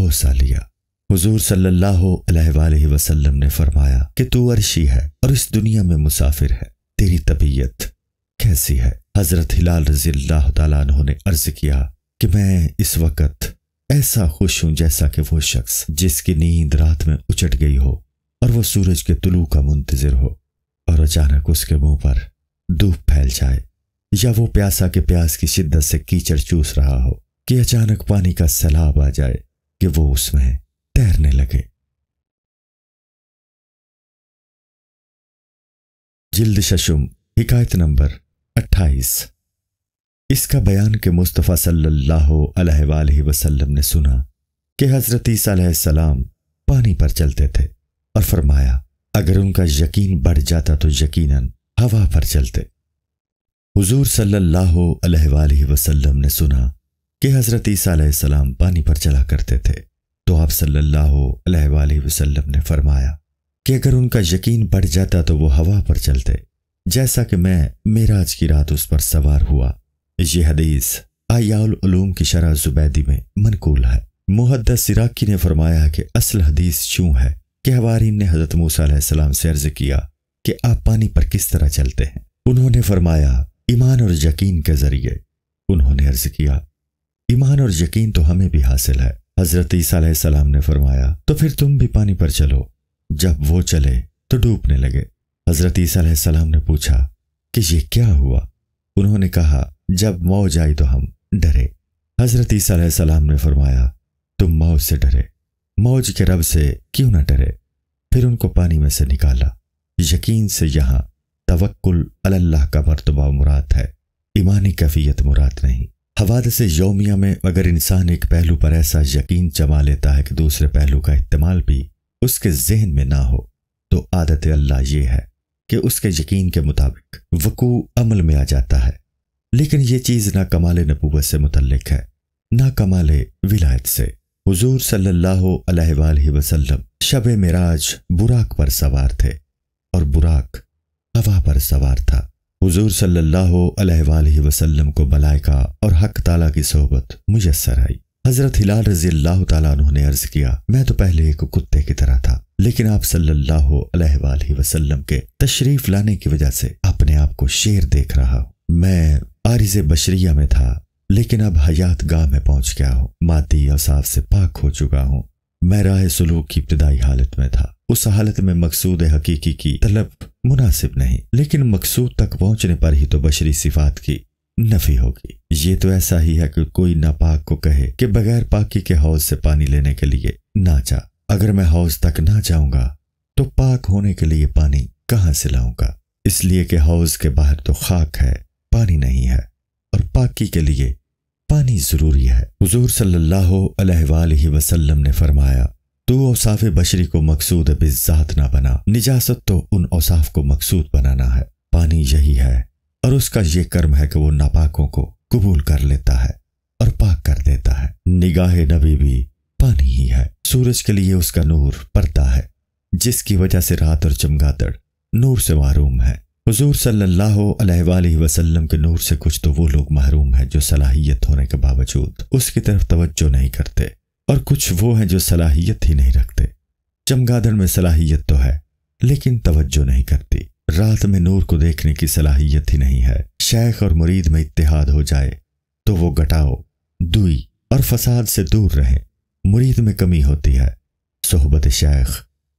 बोसा लिया हुजूर सल्लल्लाहु अलैहि वसल्लम ने फरमाया कि तू अर्शी है और इस दुनिया में मुसाफिर है तेरी तबीयत कैसी है हज़रत हिलाल रजी अल्लाह ने अर्ज किया कि मैं इस वक्त ऐसा खुश हूं जैसा कि वो शख्स जिसकी नींद रात में उचट गई हो और वो सूरज के तुलू का मुंतजर हो और अचानक उसके मुंह पर धूप फैल जाए या वो प्यासा के प्यास की शिद्दत से कीचड़ चूस रहा हो कि अचानक पानी का सैलाब आ जाए कि वो उसमें तैरने लगे जिल्द शशुम हिकायत नंबर अट्ठाईस इसका बयान के मुस्तफ़ा सल्लल्लाहु अलैहि वसल्लम ने सुना कि हज़रत सलाम पानी पर चलते थे और फरमाया अगर उनका यकीन बढ़ जाता तो यकीनन हवा पर चलते हुजूर सल्लल्लाहु अलैहि वसल्लम ने सुना कि हज़रत सलाम पानी पर चला करते थे तो आप सल्लल्लाहु अलैहि वसल्लम ने फरमाया कि अगर उनका यकीन बढ़ जाता तो वो हवा पर चलते जैसा कि मैं मेराज की रात उस पर सवार हुआ यह हदीस आयालूम की शरा जुबैदी में मनकूल है मुहद सिराकी ने फरमाया कि असल हदीस क्यों है कि हवारीन ने हजरत मूसा से अर्ज किया कि आप पानी पर किस तरह चलते हैं उन्होंने फरमाया ईमान और यकीन के जरिए उन्होंने अर्ज किया ईमान और यकीन तो हमें भी हासिल है हजरत ईसा ने फरमाया तो फिर तुम भी पानी पर चलो जब वो चले तो डूबने लगे हजरत ईसा सलाम ने पूछा कि ये क्या हुआ उन्होंने कहा जब मौज आई तो हम डरे हजरत ईसा ने फरमाया तुम मौज से डरे मौज के रब से क्यों ना डरे फिर उनको पानी में से निकाला यकीन से यहां तवक्ल अल्लाह का मरतबा मुराद है ईमानी कैफियत मुराद नहीं हवाद से योमिया में अगर इंसान एक पहलू पर ऐसा यकीन जमा लेता है कि दूसरे पहलू का इस्तेमाल भी उसके जहन में ना हो तो आदत अल्लाह ये है कि उसके यकीन के मुताबिक वकू अमल में आ जाता है लेकिन ये चीज़ ना कमाल नबूबत से मुतलक है ना कमाल विलायत से हजूर सल्लल्लाहु वसलम शब मराज बुराक पर सवार थे और बुराक हवा पर सवार था हजूर सल्लाह वसलम वसल्लम को मलायका और हक ताला की सोहबत मुयसर आई हजरत हिलाल रजी अल्लाह तु ने अर्ज किया मैं तो पहले एक कुत्ते की तरह था लेकिन आप सल्लल्लाहु अलैहि वसल्लम के तशरीफ लाने की वजह से अपने आप को शेर देख रहा हूँ मैं आरिज बशरिया में था लेकिन अब हयात गाह में पहुंच गया हूँ माती और साफ से पाक हो चुका हूँ मैं राह सलूक की इब्तदाई हालत में था उस हालत में मकसूद हकीकी की तलब मुनासिब नहीं लेकिन मकसूद तक पहुंचने पर ही तो बशरी सिफात की नफी होगी ये तो ऐसा ही है कि कोई नापाक को कहे कि बगैर पाकी के हौज से पानी लेने के लिए ना जा अगर मैं हौज तक ना जाऊंगा तो पाक होने के लिए पानी कहाँ से लाऊंगा इसलिए कि हौज के बाहर तो खाक है पानी नहीं है और पाकी के लिए पानी जरूरी है हजूर सल्लल्लाहु ने फरमाया तू औसाफ बशरी को मकसूद बिजात ना बना निजासत तो उन औसाफ को मकसूद बनाना है पानी यही है और उसका यह कर्म है कि वो नापाकों को कबूल कर लेता है और पाक कर देता है निगाह नबी भी पानी ही है सूरज के लिए उसका नूर पड़ता है जिसकी वजह से रात और चमगादड़ नूर से महरूम है हजूर सल्लाम के नूर से कुछ तो वो लोग महरूम है जो सलाहियत होने के बावजूद उसकी तरफ तवज्जो नहीं करते और कुछ वो हैं जो सलाहियत ही नहीं रखते चमगादड़ में सलाहियत तो है लेकिन तवज्जो नहीं करती रात में नूर को देखने की सलाहियत ही नहीं है शेख और मुरीद में इतिहाद हो जाए तो वो घटाओ दुई और फसाद से दूर रहे मुरीद में कमी होती है सोहबत शेख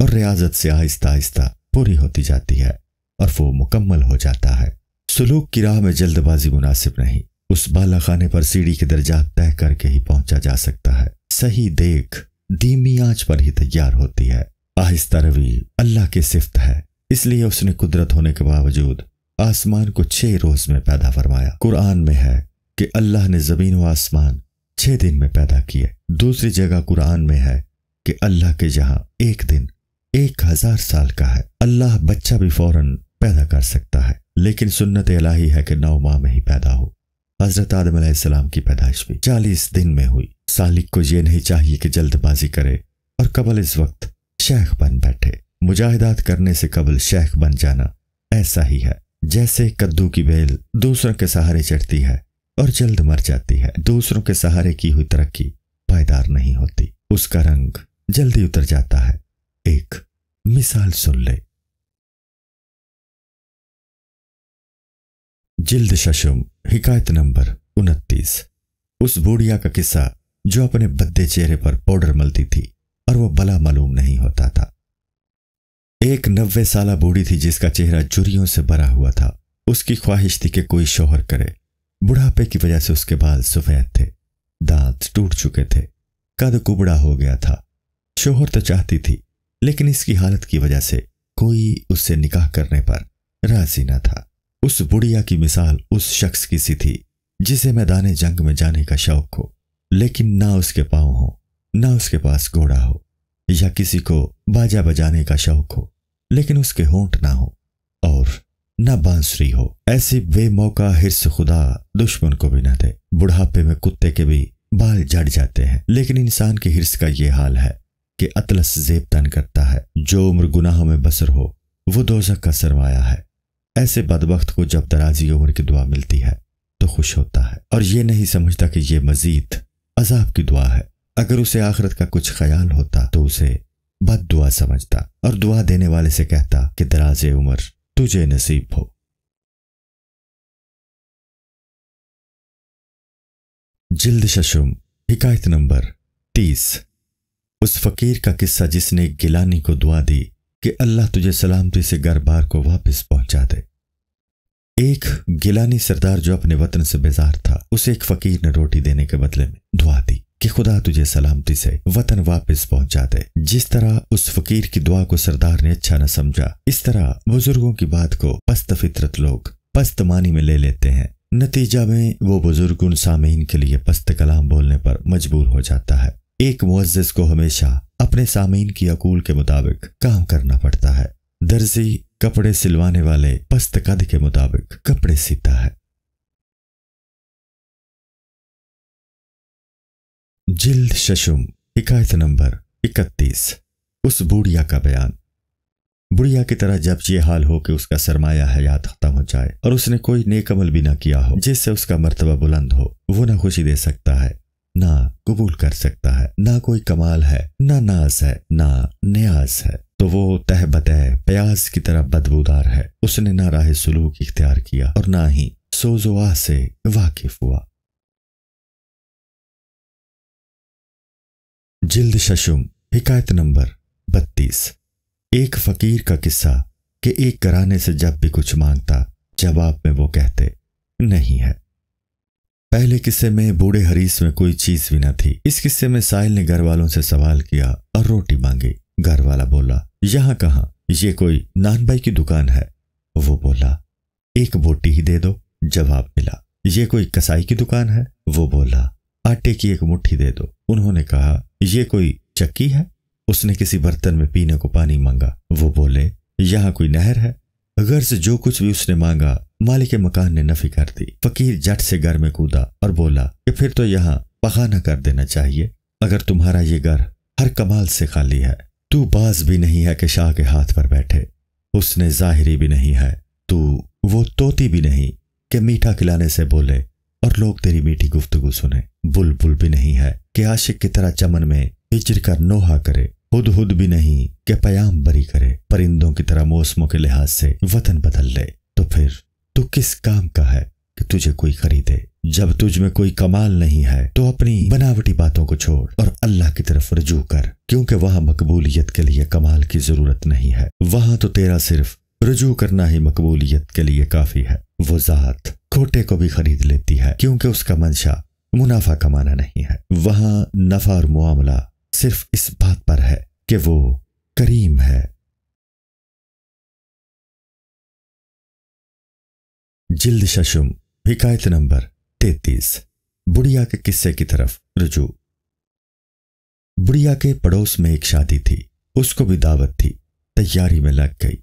और रियाजत से आहिस्ता आहिस्ता पूरी होती जाती है और वो मुकम्मल हो जाता है सलूक की राह में जल्दबाजी मुनासिब नहीं उस बाला खाने पर सीढ़ी के दर्जा तय करके ही पहुंचा जा सकता है सही देख धीमी आंच पर ही तैयार होती है आहिस्ता रवि अल्लाह की सिफ्त है इसलिए उसने कुदरत होने के बावजूद आसमान को छह रोज में पैदा फरमाया कुरान में है कि अल्लाह ने जमीन व आसमान छह दिन में पैदा किए दूसरी जगह कुरान में है कि अल्लाह के जहां एक दिन एक हजार साल का है अल्लाह बच्चा भी फौरन पैदा कर सकता है लेकिन सुन्नत अलाही है कि नौ माह में ही पैदा हो हजरत आदम सलाम की पैदाइश भी चालीस दिन में हुई सालिक को ये नहीं चाहिए कि जल्दबाजी करे और कबल इस वक्त शेख बन बैठे मुजाहिदात करने से कबल शेख बन जाना ऐसा ही है जैसे कद्दू की बेल दूसरों के सहारे चढ़ती है और जल्द मर जाती है दूसरों के सहारे की हुई तरक्की पायदार नहीं होती उसका रंग जल्दी उतर जाता है एक मिसाल सुन ले जिल्द शशुम हिकायत नंबर उनतीस उस बूढ़िया का किस्सा जो अपने बद्दे चेहरे पर पाउडर मलती थी और वो भला मालूम नहीं होता था एक नब्बे साल बूढ़ी थी जिसका चेहरा जुरियों से भरा हुआ था उसकी ख्वाहिश थी कि कोई शोहर करे बुढ़ापे की वजह से उसके बाल सफेद थे दांत टूट चुके थे कद कुबड़ा हो गया था शोहर तो चाहती थी लेकिन इसकी हालत की वजह से कोई उससे निकाह करने पर राजी न था उस बुढ़िया की मिसाल उस शख्स की सी थी जिसे मैदान जंग में जाने का शौक हो लेकिन ना उसके पाँव हो ना उसके पास घोड़ा हो या किसी को बाजा बजाने का शौक हो लेकिन उसके होंठ ना हो और न बांसुरी हो ऐसी बेमौका हिरस खुदा दुश्मन को भी न दे बुढ़ापे में कुत्ते के भी बाल जड़ जाते हैं लेकिन इंसान के हिरस का ये हाल है कि अतलस जेब तन करता है जो उम्र गुनाह में बसर हो वो दोजक का सरमाया है ऐसे बदबख्त को जब दराजी उम्र की दुआ मिलती है तो खुश होता है और ये नहीं समझता कि ये मजीद अजाब की दुआ है अगर उसे आखरत का कुछ ख्याल होता तो उसे बद दुआ समझता और दुआ देने वाले से कहता कि दराजे उम्र तुझे नसीब हो जिल्द शशुम हिकायत नंबर तीस उस फकीर का किस्सा जिसने गिलानी को दुआ दी कि अल्लाह तुझे सलामती से घर बार को वापस पहुंचा दे एक गिलानी सरदार जो अपने वतन से बेजार था उसे एक फकीर ने रोटी देने के बदले में दुआ दी कि खुदा तुझे सलामती से वतन वापस पहुंचा दे जिस तरह उस फकीर की दुआ को सरदार ने अच्छा न समझा इस तरह बुजुर्गों की बात को पस्त फितरत लोग पस्त मानी में ले लेते हैं नतीजा में वो बुजुर्ग उन सामीन के लिए पस्त कलाम बोलने पर मजबूर हो जाता है एक मुजस को हमेशा अपने सामीन की अकूल के मुताबिक काम करना पड़ता है दर्जी कपड़े सिलवाने वाले पस्त कद के मुताबिक कपड़े सीता है जिल्द शशुम हिकायत नंबर इकतीस उस बूढ़िया का बयान बुढ़िया की तरह जब ये हाल हो कि उसका सरमाया हयात खत्म हो जाए और उसने कोई नेकमल भी ना किया हो जिससे उसका मर्तबा बुलंद हो वो ना खुशी दे सकता है ना कबूल कर सकता है ना कोई कमाल है ना नाज है ना न्याज है तो वो तह बतह प्याज की तरह बदबूदार है उसने ना राह सलूक इख्तियार किया और ना ही सोजोआ से वाकिफ हुआ जिल्द शशुम हिकायत नंबर बत्तीस एक फकीर का किस्सा कि एक कराने से जब भी कुछ मांगता जवाब में वो कहते नहीं है पहले किस्से में बूढ़े हरीस में कोई चीज भी ना थी इस किस्से में साहिल ने घर वालों से सवाल किया और रोटी मांगी घर वाला बोला यहां कहा ये कोई नानबाई की दुकान है वो बोला एक बोटी ही दे दो जवाब मिला ये कोई कसाई की दुकान है वो बोला आटे की एक मुट्ठी दे दो उन्होंने कहा ये कोई चक्की है उसने किसी बर्तन में पीने को पानी मांगा वो बोले यहाँ कोई नहर है से जो कुछ भी उसने मांगा मालिक मकान ने नफी कर दी फकीर जट से घर में कूदा और बोला कि फिर तो यहाँ पखाना कर देना चाहिए अगर तुम्हारा ये घर हर कमाल से खाली है तू बाज भी नहीं है कि शाह के हाथ पर बैठे उसने जाहिरी भी नहीं है तू वो तोती भी नहीं कि मीठा खिलाने से बोले और लोग तेरी मीठी गुफ्तगु सुने बुलबुल बुल भी नहीं है कि आशिक की तरह चमन में हिजर कर नोहा करे हुद हुद भी नहीं कि पयाम बरी करे परिंदों की तरह मौसमों के लिहाज से वतन बदल ले तो फिर तू किस काम का है कि तुझे कोई खरीदे जब तुझ में कोई कमाल नहीं है तो अपनी बनावटी बातों को छोड़ और अल्लाह की तरफ रजू कर क्योंकि वहां मकबूलियत के लिए कमाल की जरूरत नहीं है वहां तो तेरा सिर्फ रजू करना ही मकबूलियत के लिए काफी है वो जात खोटे को भी खरीद लेती है क्योंकि उसका मंशा मुनाफा कमाना नहीं है वहां नफा और मामला सिर्फ इस बात पर है कि वो करीम है जिल्द शशुम हिकायत नंबर तैतीस बुढ़िया के किस्से की तरफ रुजू बुढ़िया के पड़ोस में एक शादी थी उसको भी दावत थी तैयारी में लग गई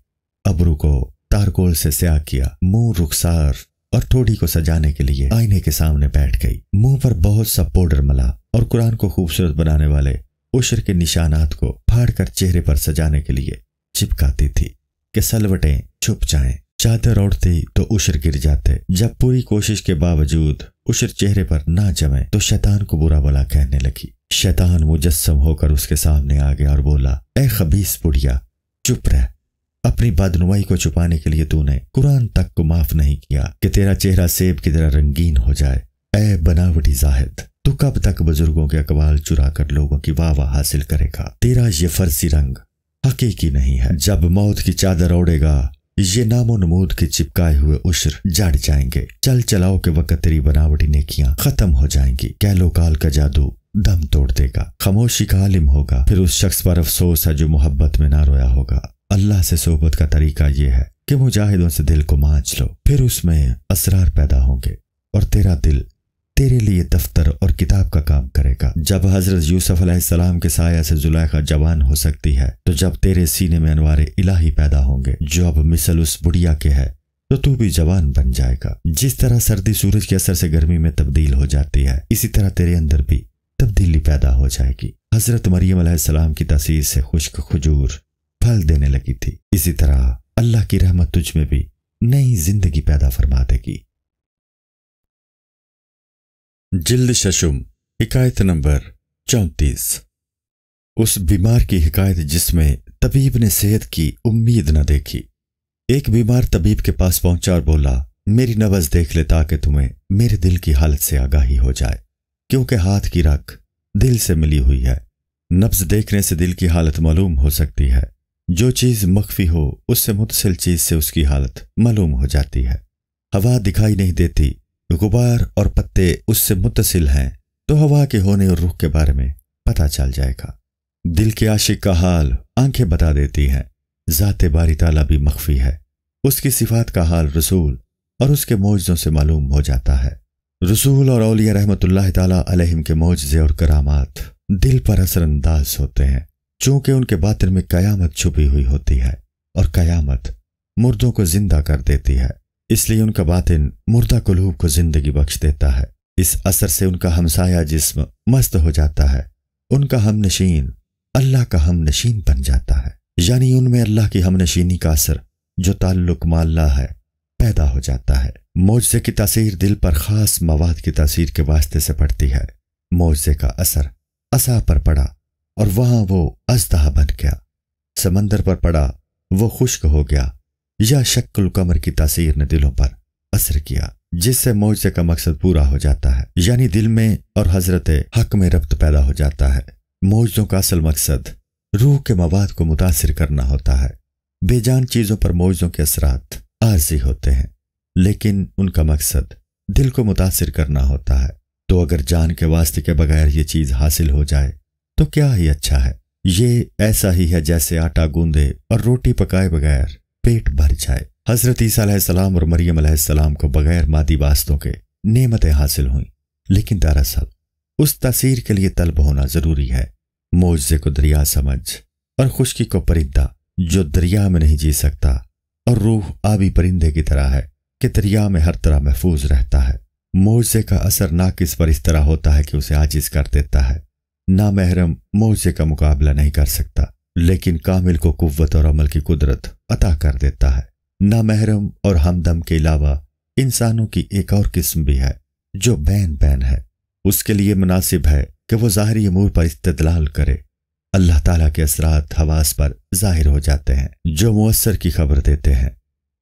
अबरू को तारकोल से स्या किया मुंह रुखसार और थोड़ी को सजाने के लिए आईने के सामने बैठ गई मुंह पर बहुत सा पाउडर मला और कुरान को खूबसूरत बनाने वाले उशर के निशानात को फाड़कर चेहरे पर सजाने के लिए चिपकाती थी कि सलवटें छुप जाएं। चादर ओढ़ती तो उशर गिर जाते जब पूरी कोशिश के बावजूद उशर चेहरे पर ना जमे तो शैतान को बुरा बला कहने लगी शैतान मुजस्म होकर उसके सामने आ गया और बोला ए खबीस बुढ़िया चुप रह अपनी बदनुमाई को छुपाने के लिए तूने कुरान तक को माफ नहीं किया कि तेरा चेहरा सेब की तरह रंगीन हो जाए ऐ बनावटी जाहिद तू कब तक बुजुर्गों के अकबाल चुरा कर लोगों की वाह वाह हासिल करेगा तेरा ये फर्जी रंग हकीकी नहीं है जब मौत की चादर ओढ़ेगा ये नामो नमूद के चिपकाए हुए उश्र जड़ जाएंगे चल चलाओ के वक्त तेरी बनावटी नेकियां खत्म हो जाएंगी कैलो काल का जादू दम तोड़ देगा खामोशी का आलिम होगा फिर उस शख्स पर अफसोस है जो मोहब्बत में ना रोया होगा अल्लाह से सोबत का तरीका यह है कि मुजाहिदों से दिल को मांझ लो फिर उसमें असरार पैदा होंगे और तेरा दिल तेरे लिए दफ्तर और किताब का काम करेगा जब हजरत यूसुफ अलैहिस्सलाम के साया से जुलैखा जवान हो सकती है तो जब तेरे सीने में अनवारे इलाही पैदा होंगे जो अब मिसल उस बुढ़िया के है तो तू भी जवान बन जाएगा जिस तरह सर्दी सूरज के असर से गर्मी में तब्दील हो जाती है इसी तरह तेरे अंदर भी तब्दीली पैदा हो जाएगी हजरत मरियम की तसीर से खुश्क खजूर फल देने लगी थी इसी तरह अल्लाह की रहमत तुझ में भी नई जिंदगी पैदा फरमा देगी जिल्द शशुम हिकायत नंबर चौंतीस उस बीमार की हिकायत जिसमें तबीब ने सेहत की उम्मीद न देखी एक बीमार तबीब के पास पहुंचा और बोला मेरी नबज देख ले ताकि तुम्हें मेरे दिल की हालत से आगाही हो जाए क्योंकि हाथ की रख दिल से मिली हुई है नब्ज देखने से दिल की हालत मालूम हो सकती है जो चीज मख्फी हो उससे मुतसिल चीज से उसकी हालत मालूम हो जाती है हवा दिखाई नहीं देती गुबार और पत्ते उससे मुतसिल हैं तो हवा के होने और रुख के बारे में पता चल जाएगा दिल के आशिक का हाल आंखें बता देती हैं जाते बारी ताला भी मख्फी है उसकी सिफात का हाल रसूल और उसके मौजों से मालूम हो जाता है रसूल और अलिया रहमत तालम के मौजे और करामात दिल पर असरअंदाज होते हैं चूंकि उनके बातिन में कयामत छुपी हुई होती है और कयामत मुर्दों को जिंदा कर देती है इसलिए उनका बातिन मुर्दा कलूब को जिंदगी बख्श देता है इस असर से उनका हमसाया जिस्म मस्त हो जाता है उनका हम नशीन अल्लाह का हम नशीन बन जाता है यानी उनमें अल्लाह की हम नशीनी का असर जो ताल्लुक माल्ला है पैदा हो जाता है मोजे की तस्र दिल पर खास मवाद की तसीर के वास्ते से पड़ती है मोजे का असर असा पर पड़ा और वहां वो अजदहा बन गया समंदर पर पड़ा वो खुश्क हो गया या शक्ल कमर की तासीर ने दिलों पर असर किया जिससे मोजे का मकसद पूरा हो जाता है यानी दिल में और हजरत हक में रब्त पैदा हो जाता है मौजों का असल मकसद रूह के मवाद को मुतासर करना होता है बेजान चीजों पर मोर्जों के असरात आर्जी होते हैं लेकिन उनका मकसद दिल को मुतासर करना होता है तो अगर जान के वास्ते के बगैर ये चीज हासिल हो जाए तो क्या ही अच्छा है ये ऐसा ही है जैसे आटा गूंदे और रोटी पकाए बगैर पेट भर जाए हजरत ईसा और मरियम सलाम को बगैर मादी वास्तों के नेमतें हासिल हुई लेकिन दरअसल उस तस्वीर के लिए तलब होना जरूरी है मोजे को दरिया समझ और खुशकी को परिंदा जो दरिया में नहीं जी सकता और रूह आबी परिंदे की तरह है कि दरिया में हर तरह महफूज रहता है मोजे का असर नाकिस पर इस तरह होता है कि उसे आजिज कर देता है नामहरम मोजे का मुकाबला नहीं कर सकता लेकिन कामिल को कुत और अमल की कुदरत अता कर देता है महरम और हमदम के अलावा इंसानों की एक और किस्म भी है जो बैन बैन है उसके लिए मुनासिब है कि वो ज़ाहरी अमूर पर इस्तलाल करे अल्लाह तला के असरात हवास पर जाहिर हो जाते हैं जो मवसर की खबर देते हैं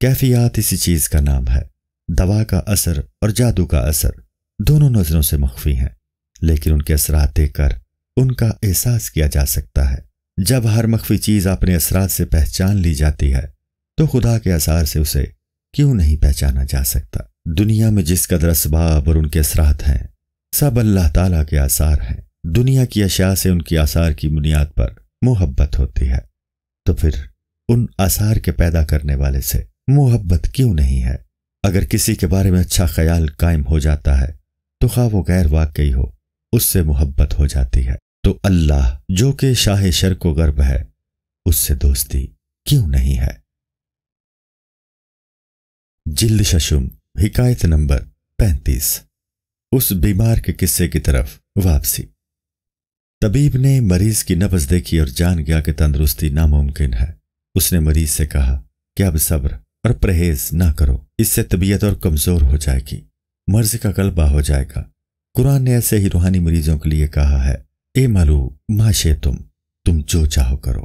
कैफियात इसी चीज़ का नाम है दवा का असर और जादू का असर दोनों नज़रों से मख्फी हैं लेकिन उनके असरात देखकर उनका एहसास किया जा सकता है जब हर मखफी चीज अपने असरात से पहचान ली जाती है तो खुदा के आसार से उसे क्यों नहीं पहचाना जा सकता दुनिया में जिस कदर असबाब और उनके असरात हैं सब अल्लाह ताला के आसार हैं दुनिया की अशा से उनकी आसार की बुनियाद पर मोहब्बत होती है तो फिर उन आसार के पैदा करने वाले से मोहब्बत क्यों नहीं है अगर किसी के बारे में अच्छा ख्याल कायम हो जाता है तो खा वो गैर वाकई हो उससे मोहब्बत हो जाती है तो अल्लाह जो कि शाह शर को गर्व है उससे दोस्ती क्यों नहीं है जिल्द शशुम हिकायत नंबर पैंतीस उस बीमार के किस्से की तरफ वापसी तबीब ने मरीज की नब्ज देखी और जान गया कि तंदुरुस्ती नामुमकिन है उसने मरीज से कहा कि अब सब्र और परहेज ना करो इससे तबीयत और कमजोर हो जाएगी मर्ज का गलबा हो जाएगा कुरान ने ऐसे ही रूहानी मरीजों के लिए कहा है ए मालू माशे तुम तुम जो चाहो करो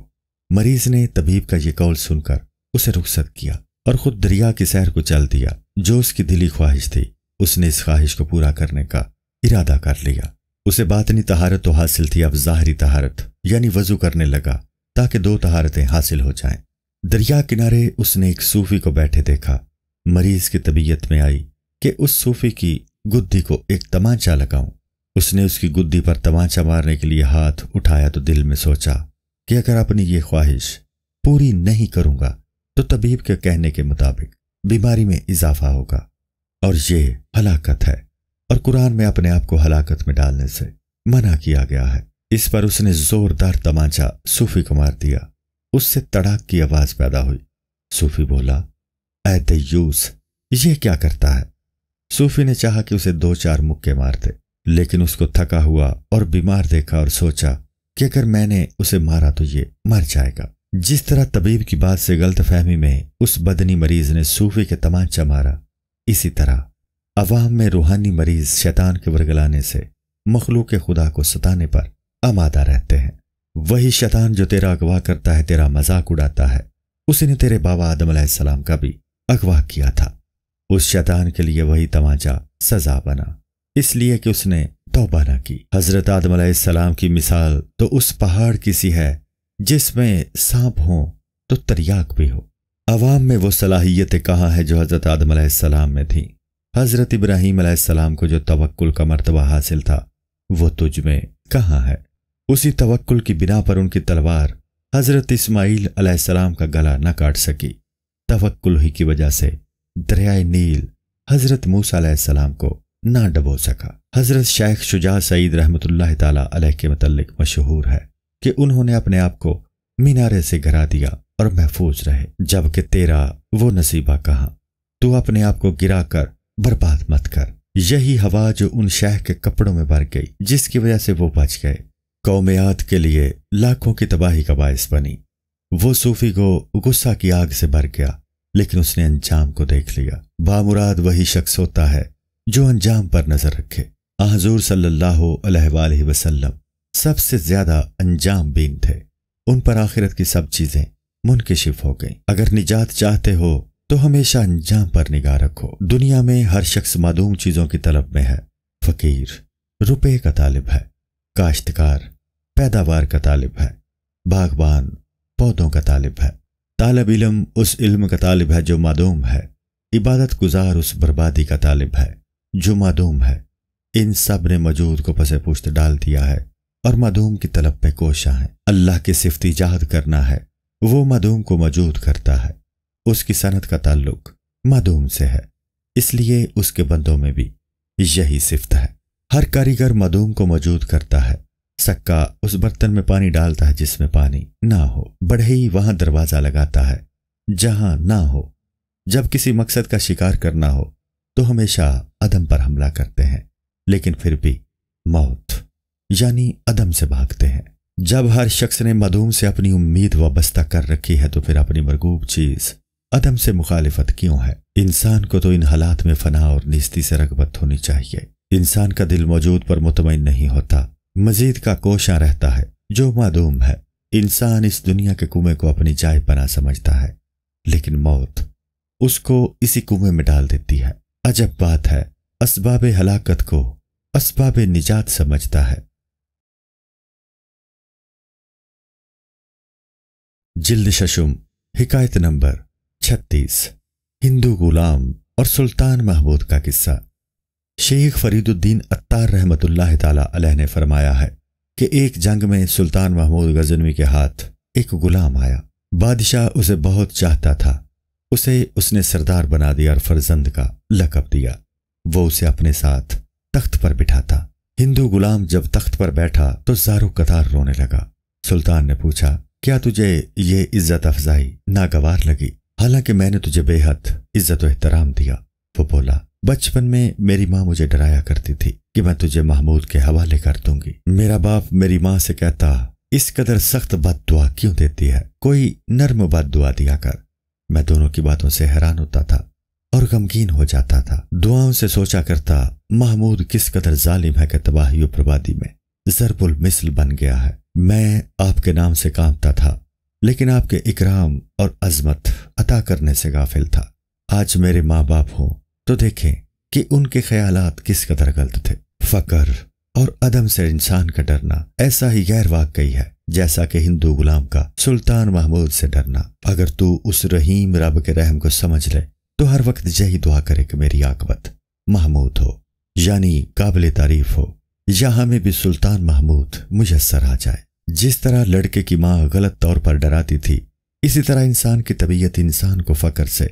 मरीज ने तबीब का ये कौल सुनकर उसे रुखसत किया और खुद दरिया की सैर को चल दिया जो उसकी दिली ख्वाहिश थी उसने इस ख्वाहिश को पूरा करने का इरादा कर लिया उसे बातनी तहारत तो हासिल थी अब ज़ाहरी तहारत यानी वजू करने लगा ताकि दो तहारतें हासिल हो जाएं। दरिया किनारे उसने एक सूफी को बैठे देखा मरीज की तबीयत में आई कि उस सूफी की गुद्दी को एक तमाचा लगाऊं उसने उसकी गुद्दी पर तमाचा मारने के लिए हाथ उठाया तो दिल में सोचा कि अगर अपनी ये ख्वाहिश पूरी नहीं करूंगा तो तबीब के कहने के मुताबिक बीमारी में इजाफा होगा और ये हलाकत है और कुरान में अपने आप को हलाकत में डालने से मना किया गया है इस पर उसने जोरदार तमाचा सूफी को मार दिया उससे तड़ाक की आवाज पैदा हुई सूफी बोला ए दयूस ये क्या करता है सूफी ने चाहा कि उसे दो चार मुक्के मार दे लेकिन उसको थका हुआ और बीमार देखा और सोचा कि अगर मैंने उसे मारा तो ये मर जाएगा जिस तरह तबीब की बात से गलतफहमी में उस बदनी मरीज ने सूफे के तमांचा मारा इसी तरह अवाम में रूहानी मरीज शैतान के वर्गलाने से मखलूक खुदा को सताने पर आमादा रहते हैं वही शैतान जो तेरा अगवा करता है तेरा मजाक उड़ाता है उसी ने तेरे बाबा आदम सलाम का भी अगवा किया था उस शैतान के लिए वही तमाचा सजा बना इसलिए कि उसने तोबा ना की हजरत आदम सलाम की मिसाल तो उस पहाड़ की सी है जिसमें सांप हो तो तरियाक भी हो अवाम में वो सलाहियतें कहाँ है जो हजरत आदम सलाम में थी हजरत इब्राहिम सलाम को जो तवक्ल का मरतबा हासिल था वो तुझ में कहाँ है उसी तवक्ल की बिना पर उनकी तलवार हजरत इस्माईल अलैहिस्सलाम का गला न काट सकी तवक्ल ही की वजह से दरियाए नील हजरत मूसा सलाम को ना डबो सका हजरत शेख शुजा सईद रहमत के मतलब मशहूर है कि उन्होंने अपने आप को मीनारे से घरा दिया और महफूज रहे जबकि तेरा वो नसीबा कहा तू अपने आप को गिरा कर बर्बाद मत कर यही हवा जो उन शेख के कपड़ों में भर गई जिसकी वजह से वो बच गए कौमयात के लिए लाखों की तबाही का बायस बनी वो सूफी को गुस्सा की आग से भर गया लेकिन उसने अंजाम को देख लिया बामुराद वही शख्स होता है जो अंजाम पर नजर रखे हजूर सल्लल्लाहु अलैहि वसल्लम सबसे ज्यादा अंजाम बीन थे उन पर आखिरत की सब चीजें मुनकशिफ हो गई अगर निजात चाहते हो तो हमेशा अंजाम पर निगाह रखो दुनिया में हर शख्स मादूम चीजों की तलब में है फकीर रुपये का तालिब है काश्तकार पैदावार का तालिब है बागबान पौधों का तालिब है तालब इलम उस इल्म का तालिब है जो मदूम है इबादत गुजार उस बर्बादी का तालिब है जो मादूम है इन सब ने मजूद को पसे पुश्त डाल दिया है और मदूम की तलब पे कोशा है अल्लाह की सिफत ईजाद करना है वो मदूम को मौजूद करता है उसकी सनत का ताल्लुक मदूम से है इसलिए उसके बंदों में भी यही सिफत है हर कारीगर मदूम को मौजूद करता है सक्का उस बर्तन में पानी डालता है जिसमें पानी ना हो ही वहां दरवाजा लगाता है जहां ना हो जब किसी मकसद का शिकार करना हो तो हमेशा अदम पर हमला करते हैं लेकिन फिर भी मौत यानी अदम से भागते हैं जब हर शख्स ने मदूम से अपनी उम्मीद वाबस्ता कर रखी है तो फिर अपनी मरगूब चीज अदम से मुखालिफत क्यों है इंसान को तो इन हालात में फना और निस्ती से रगबत होनी चाहिए इंसान का दिल मौजूद पर मुतमिन नहीं होता मजीद का कोशा रहता है जो मदूम है इंसान इस दुनिया के कुएं को अपनी चाय पना समझता है लेकिन मौत उसको इसी कुएं में डाल देती है अजब बात है असबाब हलाकत को असबाब निजात समझता है जिल्द शशुम हिकायत नंबर 36 हिंदू गुलाम और सुल्तान महमूद का किस्सा शेख फरीदुद्दीन अत्तार रहमतुल्लाह ताला ने फरमाया है कि एक जंग में सुल्तान महमूद गजनवी के हाथ एक गुलाम आया बादशाह उसे बहुत चाहता था उसे उसने सरदार बना दिया और फरजंद का लकब दिया वो उसे अपने साथ तख्त पर बिठाता हिंदू गुलाम जब तख्त पर बैठा तो जारो कतार रोने लगा सुल्तान ने पूछा क्या तुझे ये इज्जत अफजाई नागवार लगी हालांकि मैंने तुझे बेहद इज्जत एहतराम दिया वो बोला बचपन में मेरी माँ मुझे डराया करती थी कि मैं तुझे महमूद के हवाले कर दूंगी मेरा बाप मेरी माँ से कहता इस कदर सख्त बद दुआ क्यों देती है कोई नर्म बद दुआ दिया कर मैं दोनों की बातों से हैरान होता था और गमगीन हो जाता था दुआओं से सोचा करता महमूद किस कदर जालिम है कि तबाही बर्बादी में जरबुल मिसल बन गया है मैं आपके नाम से कांपता था लेकिन आपके इकराम और अजमत अता करने से गाफिल था आज मेरे माँ बाप हों तो देखें कि उनके ख्यालात किस कदर गलत थे फकर और अदम से इंसान का डरना ऐसा ही गैर वाकई है जैसा कि हिंदू गुलाम का सुल्तान महमूद से डरना अगर तू उस रहीम रब के रहम को समझ ले तो हर वक्त यही दुआ करे कि मेरी आकबत महमूद हो यानी काबिल तारीफ हो या हमें भी सुल्तान महमूद मुजसर आ जाए जिस तरह लड़के की माँ गलत तौर पर डराती थी इसी तरह इंसान की तबीयत इंसान को फकर से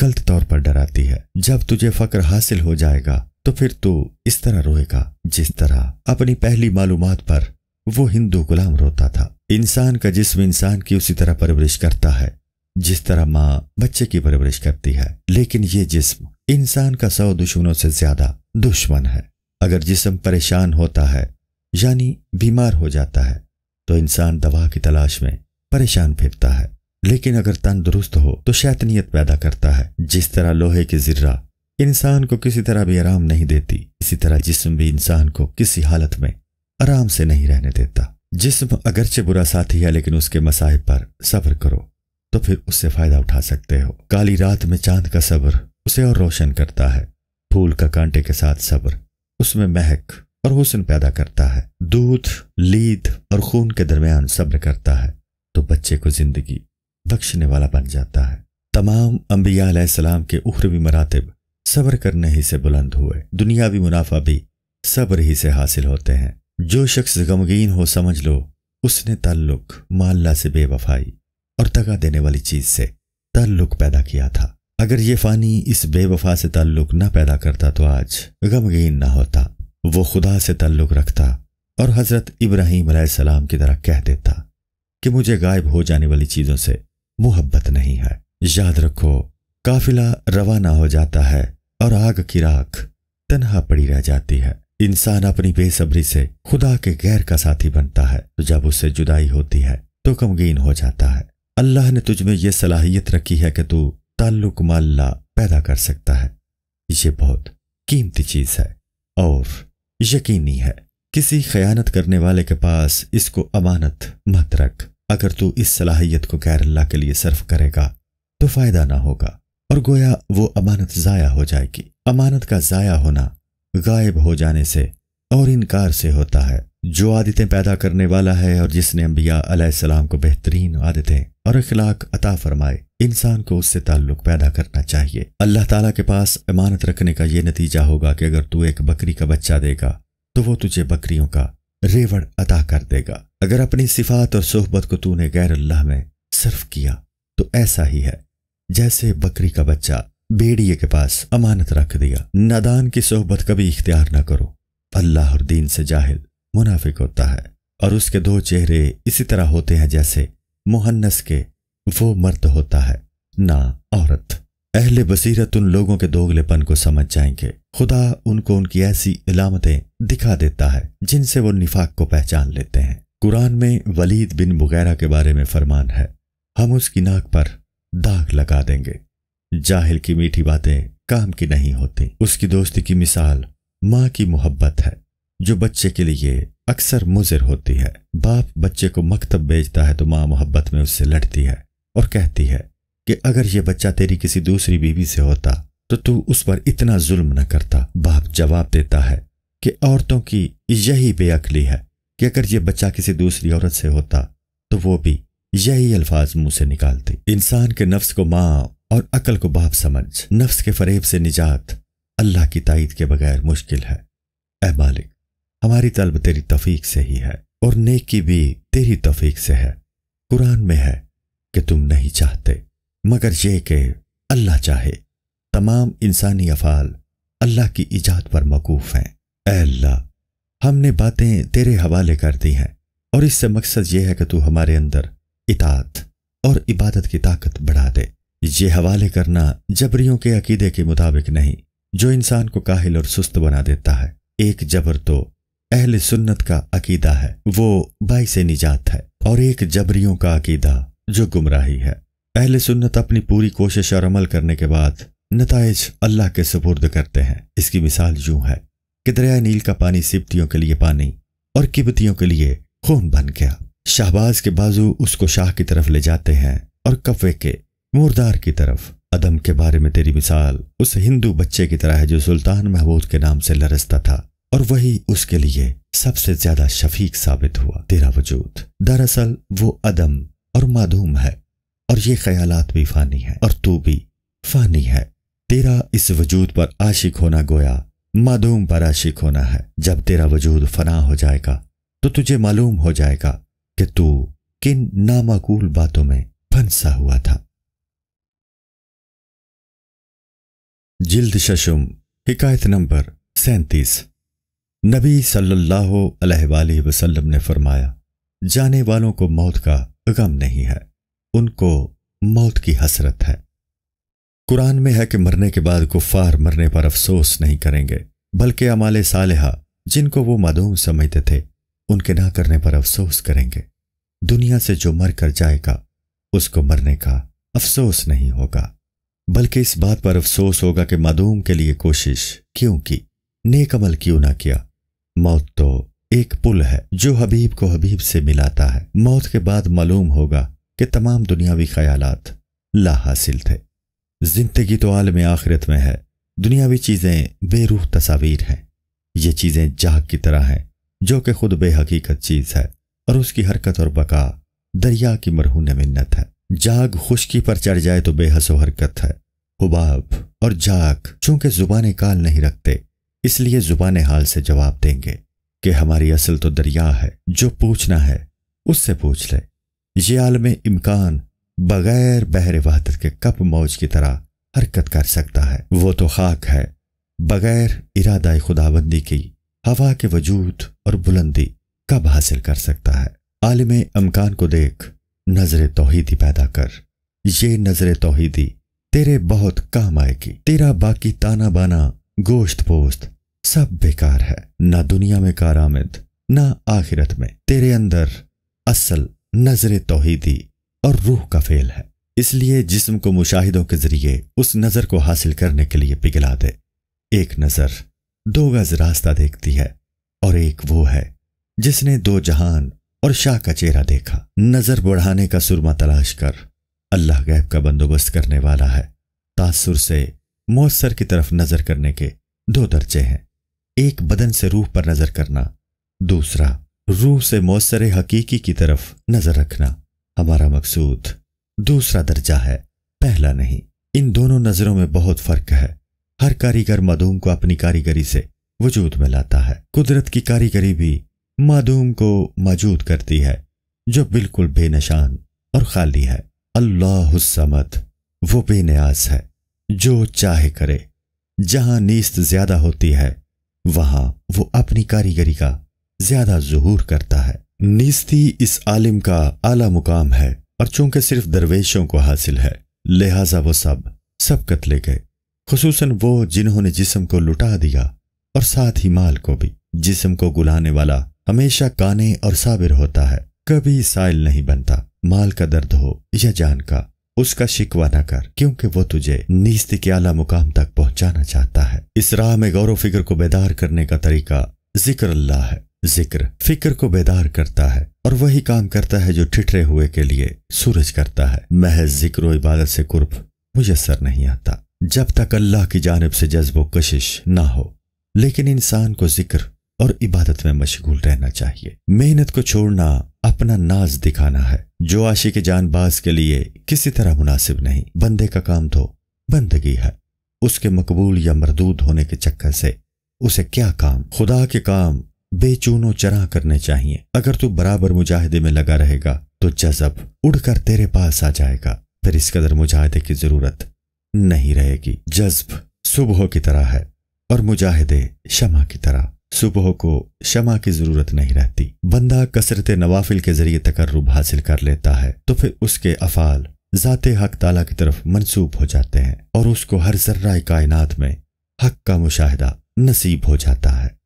गलत तौर पर डराती है जब तुझे फक्र हासिल हो जाएगा तो फिर तू इस तरह रोएगा जिस तरह अपनी पहली मालूमात पर वो हिंदू गुलाम रोता था इंसान का जिसम इंसान की उसी तरह परवरिश करता है जिस तरह माँ बच्चे की परवरिश करती है लेकिन ये जिस्म इंसान का सौ दुश्मनों से ज्यादा दुश्मन है अगर जिसम परेशान होता है यानी बीमार हो जाता है तो इंसान दवा की तलाश में परेशान फिरता है लेकिन अगर तंदुरुस्त हो तो शैतनीयत पैदा करता है जिस तरह लोहे की जिर्रा इंसान को किसी तरह भी आराम नहीं देती इसी तरह जिसम भी इंसान को किसी हालत में आराम से नहीं रहने देता जिसम अगरचे बुरा साथी है लेकिन उसके मसाहब पर सब्र करो तो फिर उससे फायदा उठा सकते हो काली रात में चांद का सब्र उसे और रोशन करता है फूल का कांटे के साथ सब्र उसमें महक और हुसन पैदा करता है दूध लीद और खून के दरमियान सब्र करता है तो बच्चे को जिंदगी बख्शने वाला बन जाता है तमाम अम्बियालाम के उखरवी मरातब सब्र करने ही से बुलंद हुए दुनियावी मुनाफा भी सब्र ही से हासिल होते हैं जो शख्स गमगीन हो समझ लो उसने ताल्लुक माल्ला से बेवफाई और तगा देने वाली चीज से ताल्लुक पैदा किया था अगर ये फानी इस बेवफा से ताल्लुक ना पैदा करता तो आज गमगीन ना होता वो खुदा से ताल्लुक रखता और हजरत इब्राहिम सलाम की तरह कह देता कि मुझे गायब हो जाने वाली चीजों से मुहब्बत नहीं है याद रखो काफिला रवाना हो जाता है और आग की राख तनहा पड़ी रह जाती है इंसान अपनी बेसब्री से खुदा के गैर का साथी बनता है तो जब उससे जुदाई होती है तो कमगीन हो जाता है अल्लाह ने तुझमें यह सलाहियत रखी है कि तू ताल्लुक माल्ला पैदा कर सकता है ये बहुत कीमती चीज है और यकीनी है किसी खयानत करने वाले के पास इसको अमानत मत रख अगर तू इस सलाहियत को गैर अल्लाह के लिए सर्फ करेगा तो फायदा ना होगा और गोया वो अमानत जाया हो जाएगी अमानत का जाया होना गायब हो जाने से और इनकार से होता है जो आदतें पैदा करने वाला है और जिसने अम्बिया को बेहतरीन आदतें और अखलाक अता फरमाए इंसान को उससे ताल्लुक पैदा करना चाहिए अल्लाह ताला के पास इमानत रखने का यह नतीजा होगा कि अगर तू एक बकरी का बच्चा देगा तो वो तुझे बकरियों का रेवड़ अता कर देगा अगर अपनी सिफात और सोहबत को तूने गैर अल्लाह में सिर्फ किया तो ऐसा ही है जैसे बकरी का बच्चा बेड़िए के पास अमानत रख दिया नदान की सोहबत कभी इख्तियार ना करो अल्लाह और दीन से जाहिल मुनाफिक होता है और उसके दो चेहरे इसी तरह होते हैं जैसे मुहन्नस के वो मर्द होता है ना औरत अहले बसीरत उन लोगों के दोगलेपन को समझ जाएंगे खुदा उनको उनकी ऐसी इलामतें दिखा देता है जिनसे वो निफाक को पहचान लेते हैं कुरान में वलीद बिन मुगैरा के बारे में फरमान है हम उसकी नाक पर दाग लगा देंगे जाहिल की मीठी बातें काम की नहीं होती उसकी दोस्ती की मिसाल माँ की मोहब्बत है जो बच्चे के लिए अक्सर मुजिर होती है बाप बच्चे को मकतब भेजता है तो माँ मोहब्बत में उससे लड़ती है और कहती है कि अगर यह बच्चा तेरी किसी दूसरी बीवी से होता तो तू उस पर इतना जुल्म न करता बाप जवाब देता है कि औरतों की यही बेअकली है कि अगर ये बच्चा किसी दूसरी औरत से होता तो वो भी यही अल्फाज मुंह से निकालती इंसान के नफ्स को माँ और अकल को बाप समझ नफ्स के फरेब से निजात अल्लाह की ताइद के बगैर मुश्किल है ए मालिक हमारी तलब तेरी तफीक से ही है और नेक की भी तेरी तफीक से है कुरान में है कि तुम नहीं चाहते मगर ये कि अल्लाह चाहे तमाम इंसानी अफाल अल्लाह की ईजाद पर मकूफ हैं अल्लाह हमने बातें तेरे हवाले कर दी हैं और इससे मकसद यह है कि तू हमारे अंदर इतात और इबादत की ताकत बढ़ा दे ये हवाले करना जबरियों के अकीदे के मुताबिक नहीं जो इंसान को काहिल और सुस्त बना देता है एक जबर तो अहल सुन्नत का अकीदा है वो से निजात है और एक जबरियों का अकीदा जो गुमराही है अहल सुन्नत अपनी पूरी कोशिश और अमल करने के बाद नतज अल्लाह के सपुर्द करते हैं इसकी मिसाल यूं है कि दरिया नील का पानी सिबतियों के लिए पानी और किबतियों के लिए खून बन गया शाहबाज के बाजू उसको शाह की तरफ ले जाते हैं और कफे के मुर्दार की तरफ अदम के बारे में तेरी मिसाल उस हिंदू बच्चे की तरह है जो सुल्तान महबूद के नाम से लरसता था और वही उसके लिए सबसे ज्यादा शफीक साबित हुआ तेरा वजूद दरअसल वो अदम और माधूम है और ये ख्यालात भी फानी है और तू भी फानी है तेरा इस वजूद पर आशिक होना गोया माधूम पर आशिक होना है जब तेरा वजूद फना हो जाएगा तो तुझे मालूम हो जाएगा कि तू किन नामाकूल बातों में फंसा हुआ था जिल्द शशुम हिकायत नंबर सैंतीस नबी सल्लल्लाहु अलैहि वसल्लम ने फरमाया जाने वालों को मौत का गम नहीं है उनको मौत की हसरत है कुरान में है कि मरने के बाद कुफार मरने पर अफसोस नहीं करेंगे बल्कि अमाले सालहा जिनको वो मदूम समझते थे उनके ना करने पर अफसोस करेंगे दुनिया से जो मर कर जाएगा उसको मरने का अफसोस नहीं होगा बल्कि इस बात पर अफसोस होगा कि मदूम के लिए कोशिश क्यों की नेकमल क्यों ना किया मौत तो एक पुल है जो हबीब को हबीब से मिलाता है मौत के बाद मालूम होगा कि तमाम दुनियावी ख्यालात हासिल थे जिंदगी तो आलम आखिरत में है दुनियावी चीज़ें बेरूह तस्वीर हैं ये चीज़ें जाग की तरह हैं जो कि खुद बेहकीकत चीज़ है और उसकी हरकत और बका दरिया की मरहून मिन्नत है जाग खुशकी पर चढ़ जाए तो बेहसो हरकत है हुबाब और जाग चूंकि जुबान काल नहीं रखते इसलिए जुबान हाल से जवाब देंगे कि हमारी असल तो दरिया है जो पूछना है उससे पूछ ले ये आलम इम्कान बगैर बहर वहादत के कप मौज की तरह हरकत कर सकता है वो तो खाक है बगैर इरादा खुदाबंदी की हवा के वजूद और बुलंदी कब हासिल कर सकता है आलम अमकान को देख नजर तोहीदी पैदा कर ये नजर तोहीदी तेरे बहुत काम आएगी तेरा बाकी ताना बाना गोश्त पोस्त सब बेकार है ना दुनिया में कार आमिद ना आखिरत में तेरे अंदर असल नजर तोहीदी और रूह का फेल है इसलिए जिस्म को मुशाहिदों के जरिए उस नजर को हासिल करने के लिए पिघला दे एक नजर दो गज रास्ता देखती है और एक वो है जिसने दो जहान और शाह का चेहरा देखा नजर बढ़ाने का सुरमा तलाश कर अल्लाह गैब का बंदोबस्त करने वाला है तासुर से मौसर की तरफ नजर करने के दो दर्जे हैं एक बदन से रूह पर नजर करना दूसरा रूह से मौसर हकीकी की तरफ नजर रखना हमारा मकसूद दूसरा दर्जा है पहला नहीं इन दोनों नजरों में बहुत फर्क है हर कारीगर मदूम को अपनी कारीगरी से वजूद में लाता है कुदरत की कारीगरी भी मादूम को मौजूद करती है जो बिल्कुल बेनिशान और खाली है अल्लाह हुसमत वो बेनियाज है जो चाहे करे जहां नीस्त ज्यादा होती है वहां वो अपनी कारीगरी का ज्यादा जहूर करता है नीस्ती इस आलिम का आला मुकाम है और चूंकि सिर्फ दरवेशों को हासिल है लिहाजा वो सब सब कतले गए खसूस वो जिन्होंने जिसम को लुटा दिया और साथ ही माल को भी जिसम को गुलाने वाला हमेशा काने और साबिर होता है कभी साइल नहीं बनता माल का दर्द हो या जान का उसका शिकवा न कर क्योंकि वो तुझे नीस्त के आला मुकाम तक पहुंचाना चाहता है इस राह में गौरव फिक्र को बेदार करने का तरीका जिक्र अल्लाह है जिक्र फिक्र को बेदार करता है और वही काम करता है जो ठिठरे हुए के लिए सूरज करता है महज जिक्र इबादत से कुर्फ मुयसर नहीं आता जब तक अल्लाह की जानब से जज्बो कशिश ना हो लेकिन इंसान को जिक्र और इबादत में मशगूल रहना चाहिए मेहनत को छोड़ना अपना नाज दिखाना है जो आशी के जानबाज के लिए किसी तरह मुनासिब नहीं बंदे का काम तो बंदगी है उसके मकबूल या मरदूद होने के चक्कर से उसे क्या काम खुदा के काम बेचूनो चरा करने चाहिए अगर तू बराबर मुजाहिदे में लगा रहेगा तो जजब उड़कर तेरे पास आ जाएगा फिर इस कदर मुजाहिदे की जरूरत नहीं रहेगी जज्ब सुबह की तरह है और मुजाहिदे शमा की तरह सुबह को शमा की जरूरत नहीं रहती बंदा कसरत नवाफिल के जरिए तकर्रब हासिल कर लेता है तो फिर उसके अफाल ज़ाते हक ताला की तरफ मनसूब हो जाते हैं और उसको हर जर्रा कायनात में हक का मुशाहिदा नसीब हो जाता है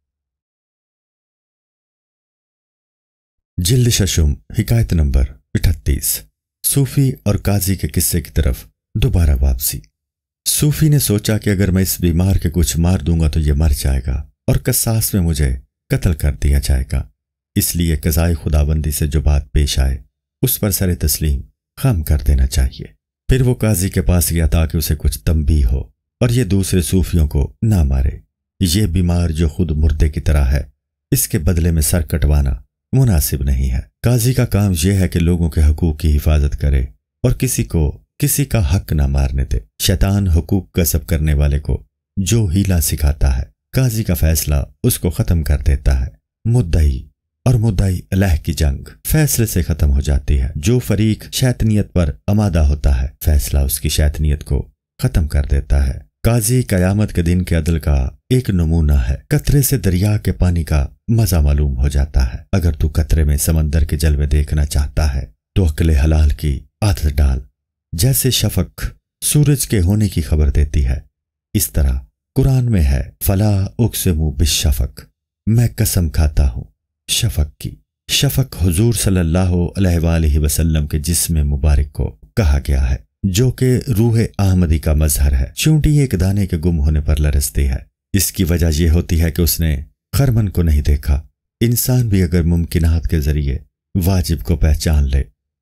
जिल्द शशुम हिकायत नंबर इकतीस सूफी और काजी के किस्से की तरफ दोबारा वापसी सूफी ने सोचा कि अगर मैं इस बीमार के कुछ मार दूंगा तो यह मर जाएगा और कसास में मुझे कत्ल कर दिया जाएगा इसलिए कजाई खुदाबंदी से जो बात पेश आए उस पर सर तस्लीम खम कर देना चाहिए फिर वो काजी के पास गया ताकि उसे कुछ तंबी हो और ये दूसरे सूफियों को ना मारे ये बीमार जो खुद मुर्दे की तरह है इसके बदले में सर कटवाना मुनासिब नहीं है काजी का काम यह है कि लोगों के हकूक की हिफाजत करे और किसी को किसी का हक ना मारने दे शैतान हकूक कसब करने वाले को जो हीला सिखाता है काजी का फैसला उसको खत्म कर देता है मुद्दई और मुद्दई अलह की जंग फैसले से खत्म हो जाती है जो फरीक शैतनीत पर आमादा होता है फैसला उसकी शैतनीयत को खत्म कर देता है काजी कयामत के दिन के अदल का एक नमूना है कतरे से दरिया के पानी का मजा मालूम हो जाता है अगर तू कतरे में समंदर के जलवे देखना चाहता है तो अकले हलाल की आदत डाल जैसे शफक सूरज के होने की खबर देती है इस तरह कुरान में है फला उकसमु बिशफक मैं कसम खाता हूँ शफक की शफक हजूर सल्लल्लाहु वसलम के जिसम मुबारक को कहा गया है जो कि रूह आहमदी का मजहर है चूंटी एक दाने के गुम होने पर लरसती है इसकी वजह यह होती है कि उसने खरमन को नहीं देखा इंसान भी अगर मुमकिन के जरिए वाजिब को पहचान ले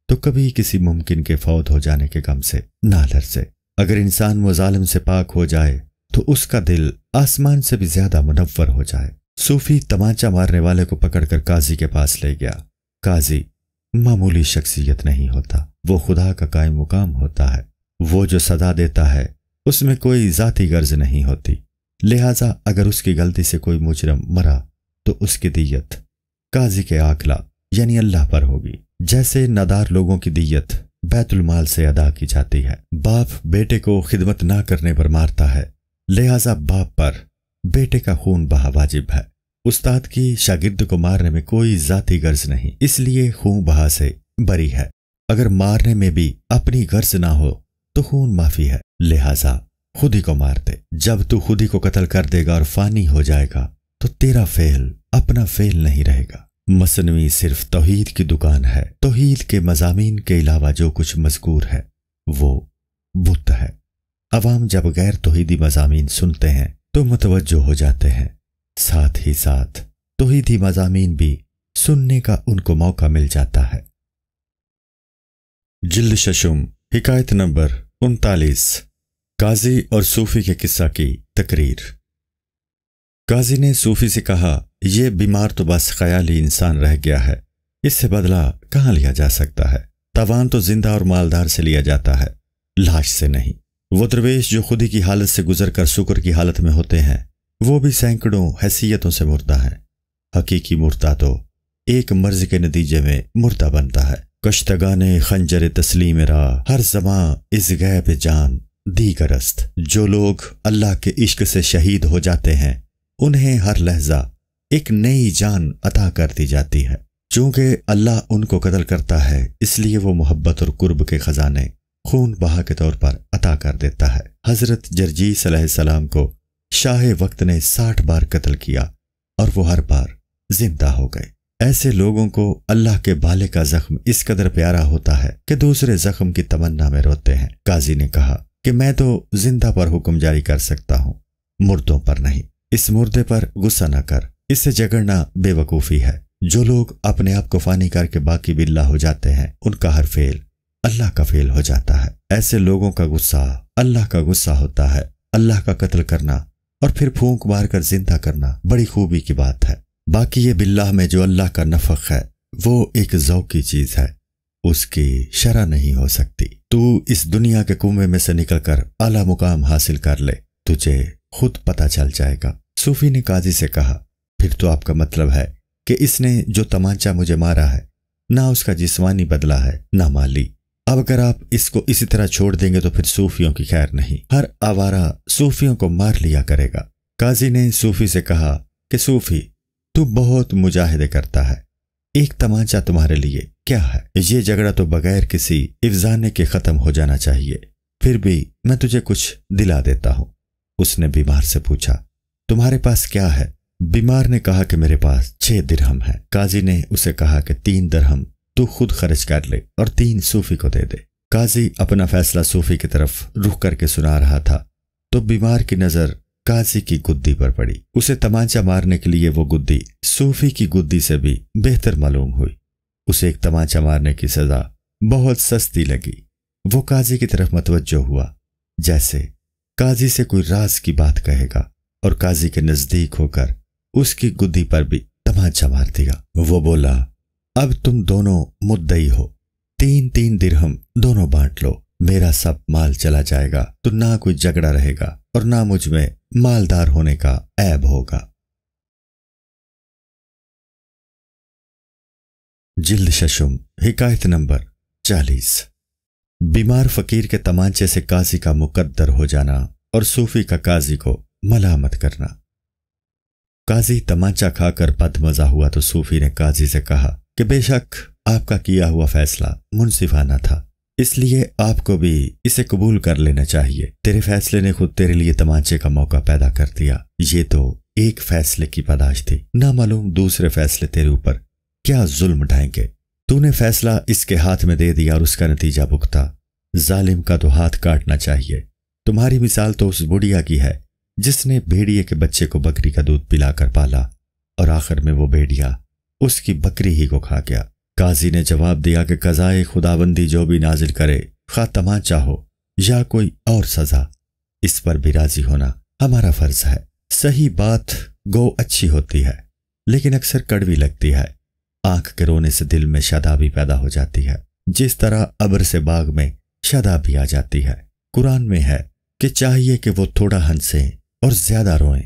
तो कभी किसी मुमकिन के फौत हो जाने के गम से ना लरसे अगर इंसान मुजालम से पाक हो जाए तो उसका दिल आसमान से भी ज्यादा मुनवर हो जाए सूफी तमाचा मारने वाले को पकड़कर काजी के पास ले गया काजी मामूली शख्सियत नहीं होता वो खुदा का कायम मुकाम होता है वो जो सदा देता है उसमें कोई जाति गर्ज नहीं होती लिहाजा अगर उसकी गलती से कोई मुजरम मरा तो उसकी दीयत काजी के आकला यानी अल्लाह पर होगी जैसे नदार लोगों की दीयत बैतुलमाल से अदा की जाती है बाप बेटे को खिदमत ना करने पर मारता है लिहाजा बाप पर बेटे का खून बहा वाजिब है उस्ताद की शागिर्द को मारने में कोई जाति गर्ज नहीं इसलिए खून बहा से बरी है अगर मारने में भी अपनी गर्ज ना हो तो खून माफी है लिहाजा खुद ही को मार दे जब तू खुद ही को कत्ल कर देगा और फानी हो जाएगा तो तेरा फेल अपना फेल नहीं रहेगा मसनवी सिर्फ तोहीद की दुकान है तोहीद के मजामी के अलावा जो कुछ मजकूर है वो बुत है अवाम जब गैर तोहदी मजामी सुनते हैं तो मुतवजो हो जाते हैं साथ ही साथ तोहदी मजामी भी सुनने का उनको मौका मिल जाता है जिल्द शशुम हिकायत नंबर उनतालीस काजी और सूफी के किस्सा की तकरीर काजी ने सूफी से कहा यह बीमार तो बस ख्याली इंसान रह गया है इससे बदला कहाँ लिया जा सकता है तवान तो जिंदा और मालदार से लिया जाता है लाश से नहीं वो दरवेश जो खुद ही की हालत से गुजर कर शुक्र की हालत में होते हैं वो भी सैकड़ों हैसियतों से मुर्दा है हकीकी मुर्दा तो एक मर्ज के नतीजे में मुर्दा बनता है कश्तगा ने खंजर तस्लीम रा हर जमा इस गैब जान दी गरस्त जो लोग अल्लाह के इश्क से शहीद हो जाते हैं उन्हें हर लहजा एक नई जान अता कर दी जाती है चूंकि अल्लाह उनको कत्ल करता है इसलिए वो मोहब्बत और कुर्ब के खजाने खून बहा के तौर पर अता कर देता है हजरत जर्जी सलाम को शाह वक्त ने साठ बार कत्ल किया और वो हर बार जिंदा हो गए ऐसे लोगों को अल्लाह के भाले का जख्म इस कदर प्यारा होता है कि दूसरे जख्म की तमन्ना में रोते हैं काजी ने कहा कि मैं तो जिंदा पर हुक्म जारी कर सकता हूँ मुर्दों पर नहीं इस मुर्दे पर गुस्सा न कर इससे जगड़ना बेवकूफ़ी है जो लोग अपने आप को फानी करके बाकी बिल्ला हो जाते हैं उनका हर फेल अल्लाह का फेल हो जाता है ऐसे लोगों का गुस्सा अल्लाह का गुस्सा होता है अल्लाह का कत्ल करना और फिर फूंक मार कर जिंदा करना बड़ी खूबी की बात है बाकी ये बिल्लाह में जो अल्लाह का नफक है वो एक जौकी चीज है उसकी शरा नहीं हो सकती तू इस दुनिया के कुंवे में से निकलकर आला मुकाम हासिल कर ले तुझे खुद पता चल जाएगा सूफी ने काजी से कहा फिर तो आपका मतलब है कि इसने जो तमाचा मुझे मारा है ना उसका जिस्मानी बदला है ना माली अब अगर आप इसको इसी तरह छोड़ देंगे तो फिर सूफियों की खैर नहीं हर आवारा सूफियों को मार लिया करेगा काजी ने सूफी से कहा कि सूफी तू बहुत मुजाहिदे करता है एक तमाचा तुम्हारे लिए क्या है ये झगड़ा तो बगैर किसी इफ्जाने के खत्म हो जाना चाहिए फिर भी मैं तुझे कुछ दिला देता हूं उसने बीमार से पूछा तुम्हारे पास क्या है बीमार ने कहा कि मेरे पास छह दिरहम है काजी ने उसे कहा कि तीन दरहम तू खुद खर्च कर ले और तीन सूफी को दे दे काजी अपना फैसला सूफी की तरफ रुख करके सुना रहा था तो बीमार की नजर काजी की गुद्दी पर पड़ी उसे तमाचा मारने के लिए वो गुद्दी सूफी की गुद्दी से भी बेहतर मालूम हुई उसे एक तमाचा मारने की सजा बहुत सस्ती लगी वो काजी की तरफ मतवजो हुआ जैसे काजी से कोई राज की बात कहेगा और काजी के नजदीक होकर उसकी गुद्दी पर भी तमाचा मार दिया वो बोला अब तुम दोनों मुद्दई हो तीन तीन दिरहम दोनों बांट लो मेरा सब माल चला जाएगा तो ना कोई झगड़ा रहेगा और ना मुझ में मालदार होने का ऐब होगा जिल्द शशुम हिकायत नंबर चालीस बीमार फकीर के तमांचे से काजी का मुकद्दर हो जाना और सूफी का काजी को मलामत करना काजी तमाचा खाकर बदमजा हुआ तो सूफी ने काजी से कहा कि बेशक आपका किया हुआ फैसला मुनसिफाना था इसलिए आपको भी इसे कबूल कर लेना चाहिए तेरे फैसले ने खुद तेरे लिए तमाचे का मौका पैदा कर दिया ये तो एक फैसले की पदाश थी ना मालूम दूसरे फैसले तेरे ऊपर क्या जुल्म ढाएंगे तूने फैसला इसके हाथ में दे दिया और उसका नतीजा भुगता जालिम का तो हाथ काटना चाहिए तुम्हारी मिसाल तो उस बुढ़िया की है जिसने भेड़िए के बच्चे को बकरी का दूध पिलाकर पाला और आखिर में वो भेड़िया उसकी बकरी ही को खा गया काजी ने जवाब दिया कि कजाए खुदाबंदी जो भी नाजिल करे खा तमाचा हो या कोई और सजा इस पर भी राजी होना हमारा फर्ज है सही बात गो अच्छी होती है लेकिन अक्सर कड़वी लगती है आंख के रोने से दिल में शदाबी पैदा हो जाती है जिस तरह अबर से बाग में शदाबी आ जाती है कुरान में है कि चाहिए कि वो थोड़ा हंसे और ज्यादा रोएं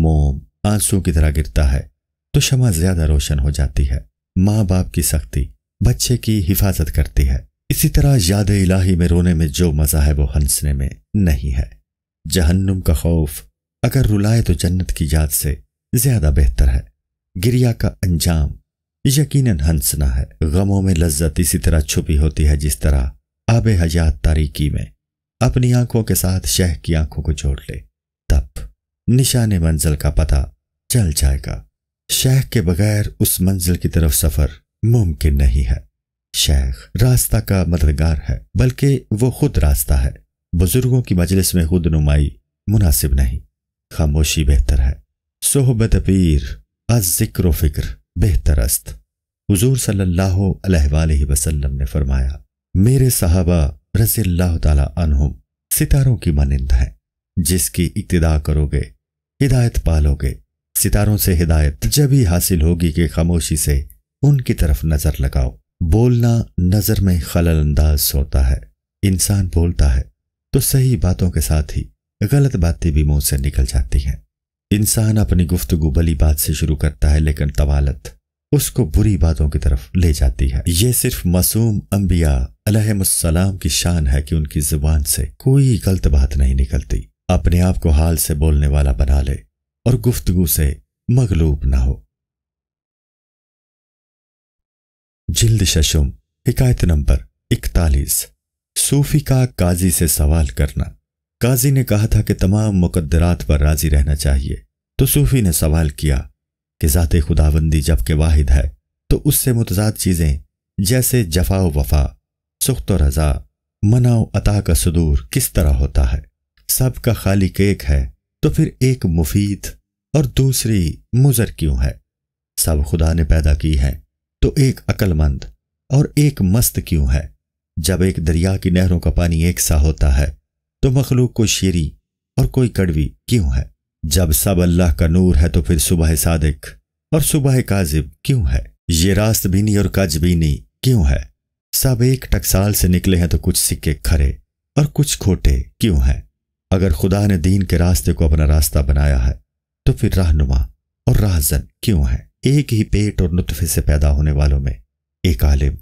मोम आंसू की तरह गिरता है तो क्षमा ज्यादा रोशन हो जाती है माँ बाप की सख्ती बच्चे की हिफाजत करती है इसी तरह याद इलाही में रोने में जो मजा है वो हंसने में नहीं है जहन्नुम का खौफ अगर रुलाए तो जन्नत की याद से ज्यादा बेहतर है गिरिया का अंजाम यकीनन हंसना है गमों में लज्जत इसी तरह छुपी होती है जिस तरह आब हजात तारीकी में अपनी आंखों के साथ शह की आंखों को जोड़ ले तब निशान मंजिल का पता चल जाएगा शेख के बगैर उस मंजिल की तरफ सफर मुमकिन नहीं है शेख रास्ता का मददगार है बल्कि वो खुद रास्ता है बुजुर्गों की मजलिस में खुद नुमाई मुनासिब नहीं खामोशी बेहतर है सोहबत पीर अजिक्र फिक्र बेहतर अस्त हजूर सल्लल्लाहु वसलम ने फरमाया मेरे साहबा रसी अल्लाह सितारों की मानंद है जिसकी इब्तदा करोगे हिदायत पालोगे सितारों से हिदायत जब ही हासिल होगी कि खामोशी से उनकी तरफ नजर लगाओ बोलना नजर में खलल अंदाज होता है इंसान बोलता है तो सही बातों के साथ ही गलत बातें भी मुंह से निकल जाती हैं इंसान अपनी गुफ्तगु भली बात से शुरू करता है लेकिन तवालत उसको बुरी बातों की तरफ ले जाती है ये सिर्फ मासूम अम्बिया अलहमसलाम की शान है कि उनकी जुबान से कोई गलत बात नहीं निकलती अपने आप को हाल से बोलने वाला बना ले और गुफ्तगु से मगलूब ना हो जिल्द शशुम हिकायत नंबर इकतालीस सूफी का काजी से सवाल करना काजी ने कहा था कि तमाम मुकद्दरात पर राजी रहना चाहिए तो सूफी ने सवाल किया कि जाते खुदाबंदी जबकि वाहिद है तो उससे मुतजाद चीज़ें जैसे जफा वफा तो रज़ा मनाओ अता का सदूर किस तरह होता है सब का खाली केक है तो फिर एक मुफीद और दूसरी मुजर क्यों है सब खुदा ने पैदा की है तो एक अक्लमंद और एक मस्त क्यों है जब एक दरिया की नहरों का पानी एक सा होता है तो मखलूक को शेरी और कोई कड़वी क्यों है जब सब अल्लाह का नूर है तो फिर सुबह सादिक और सुबह काजिब क्यों है ये बीनी और काजबीनी क्यों है सब एक टकसाल से निकले हैं तो कुछ सिक्के खरे और कुछ खोटे क्यों हैं अगर खुदा ने दीन के रास्ते को अपना रास्ता बनाया है तो फिर रहनुमा और राहजन क्यों है एक ही पेट और नुतफे से पैदा होने वालों में एक आलिम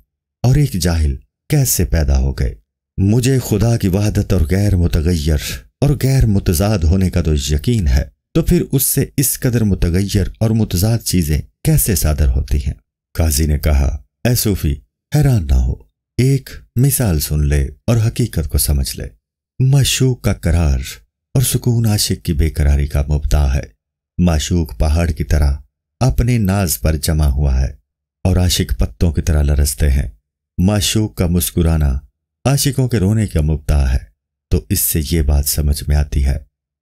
और एक जाहिल कैसे पैदा हो गए मुझे खुदा की वहादत और गैर मुतगैर और गैर मुतजाद होने का तो यकीन है तो फिर उससे इस कदर मुतगैर और मुतजाद चीजें कैसे सादर होती हैं काजी ने कहा ए सूफी हैरान ना हो एक मिसाल सुन ले और हकीकत को समझ ले मशूक का करार और सुकून आशिक की बेकरारी का मुबदा है माशूक पहाड़ की तरह अपने नाज पर जमा हुआ है और आशिक पत्तों की तरह लरसते हैं माशूक का मुस्कुराना आशिकों के रोने का मुबदा है तो इससे ये बात समझ में आती है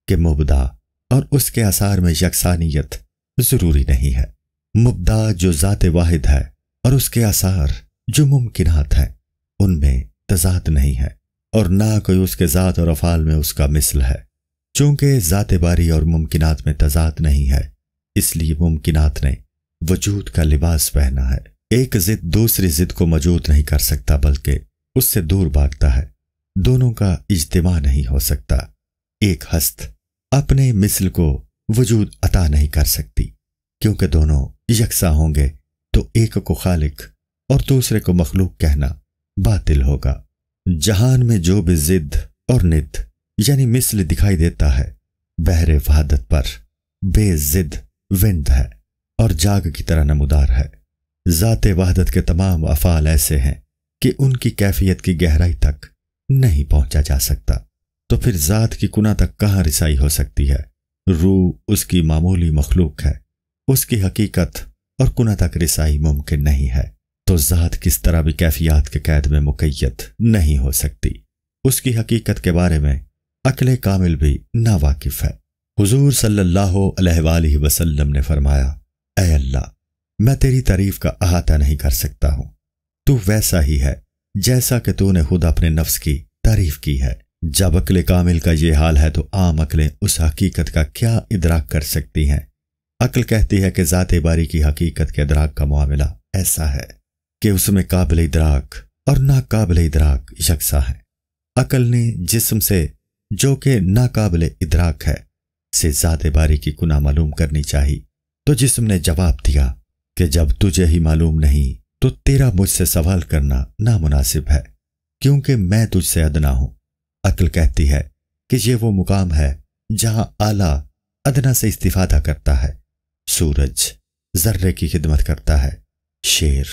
कि मुबदा और उसके आसार में यकसानियत जरूरी नहीं है मुबदा जो ज़ात वाहिद है और उसके आसार जो मुमकिन हैं उनमें तजाद नहीं है और ना कोई उसके ज़ात और अफाल में उसका मिसल है चूंकि जाते बारी और मुमकिनात में तजाद नहीं है इसलिए मुमकिनात ने वजूद का लिबास पहना है एक जिद दूसरी जिद को मौजूद नहीं कर सकता बल्कि उससे दूर भागता है दोनों का इज्तिमा नहीं हो सकता एक हस्त अपने मिसल को वजूद अता नहीं कर सकती क्योंकि दोनों यकसा होंगे तो एक को खालिक और दूसरे को मखलूक कहना बातिल होगा जहान में जो भी जिद और नित यानी मिसल दिखाई देता है बहरे वहादत पर बेजिद विंद है और जाग की तरह नमदार है ज़ात वहादत के तमाम अफाल ऐसे हैं कि उनकी कैफियत की गहराई तक नहीं पहुंचा जा सकता तो फिर ज़ात की कुना तक कहाँ रिसाई हो सकती है रू उसकी मामूली मखलूक है उसकी हकीकत और कुना तक रिसाई मुमकिन नहीं है तो ज़ात किस तरह भी कैफियत के कैद में मुकैत नहीं हो सकती उसकी हकीकत के बारे में अकल कामिल भी नावाकिफ है हुजूर सल्लल्लाहु अलैहि वसल्लम ने फरमाया अल्लाह मैं तेरी तारीफ का अहाता नहीं कर सकता हूं तू वैसा ही है जैसा कि तूने खुद अपने नफ्स की तारीफ की है जब अकल कामिल का ये हाल है तो आम अकलें उस हकीकत का क्या इदराक कर सकती हैं अकल कहती है कि ज़ात बारी की हकीकत के इदराक का मामला ऐसा है कि उसमें काबिल इदराक और नाकबिल इदराक यकसा है अकल ने जिसम से जो कि नाकबिल इधराक है से ज्यादा की गुना मालूम करनी चाहिए तो जिसम ने जवाब दिया कि जब तुझे ही मालूम नहीं तो तेरा मुझसे सवाल करना नामुनासिब है क्योंकि मैं तुझसे अदना हूं अकल कहती है कि ये वो मुकाम है जहां आला अदना से इस्तीफादा करता है सूरज जर्रे की खिदमत करता है शेर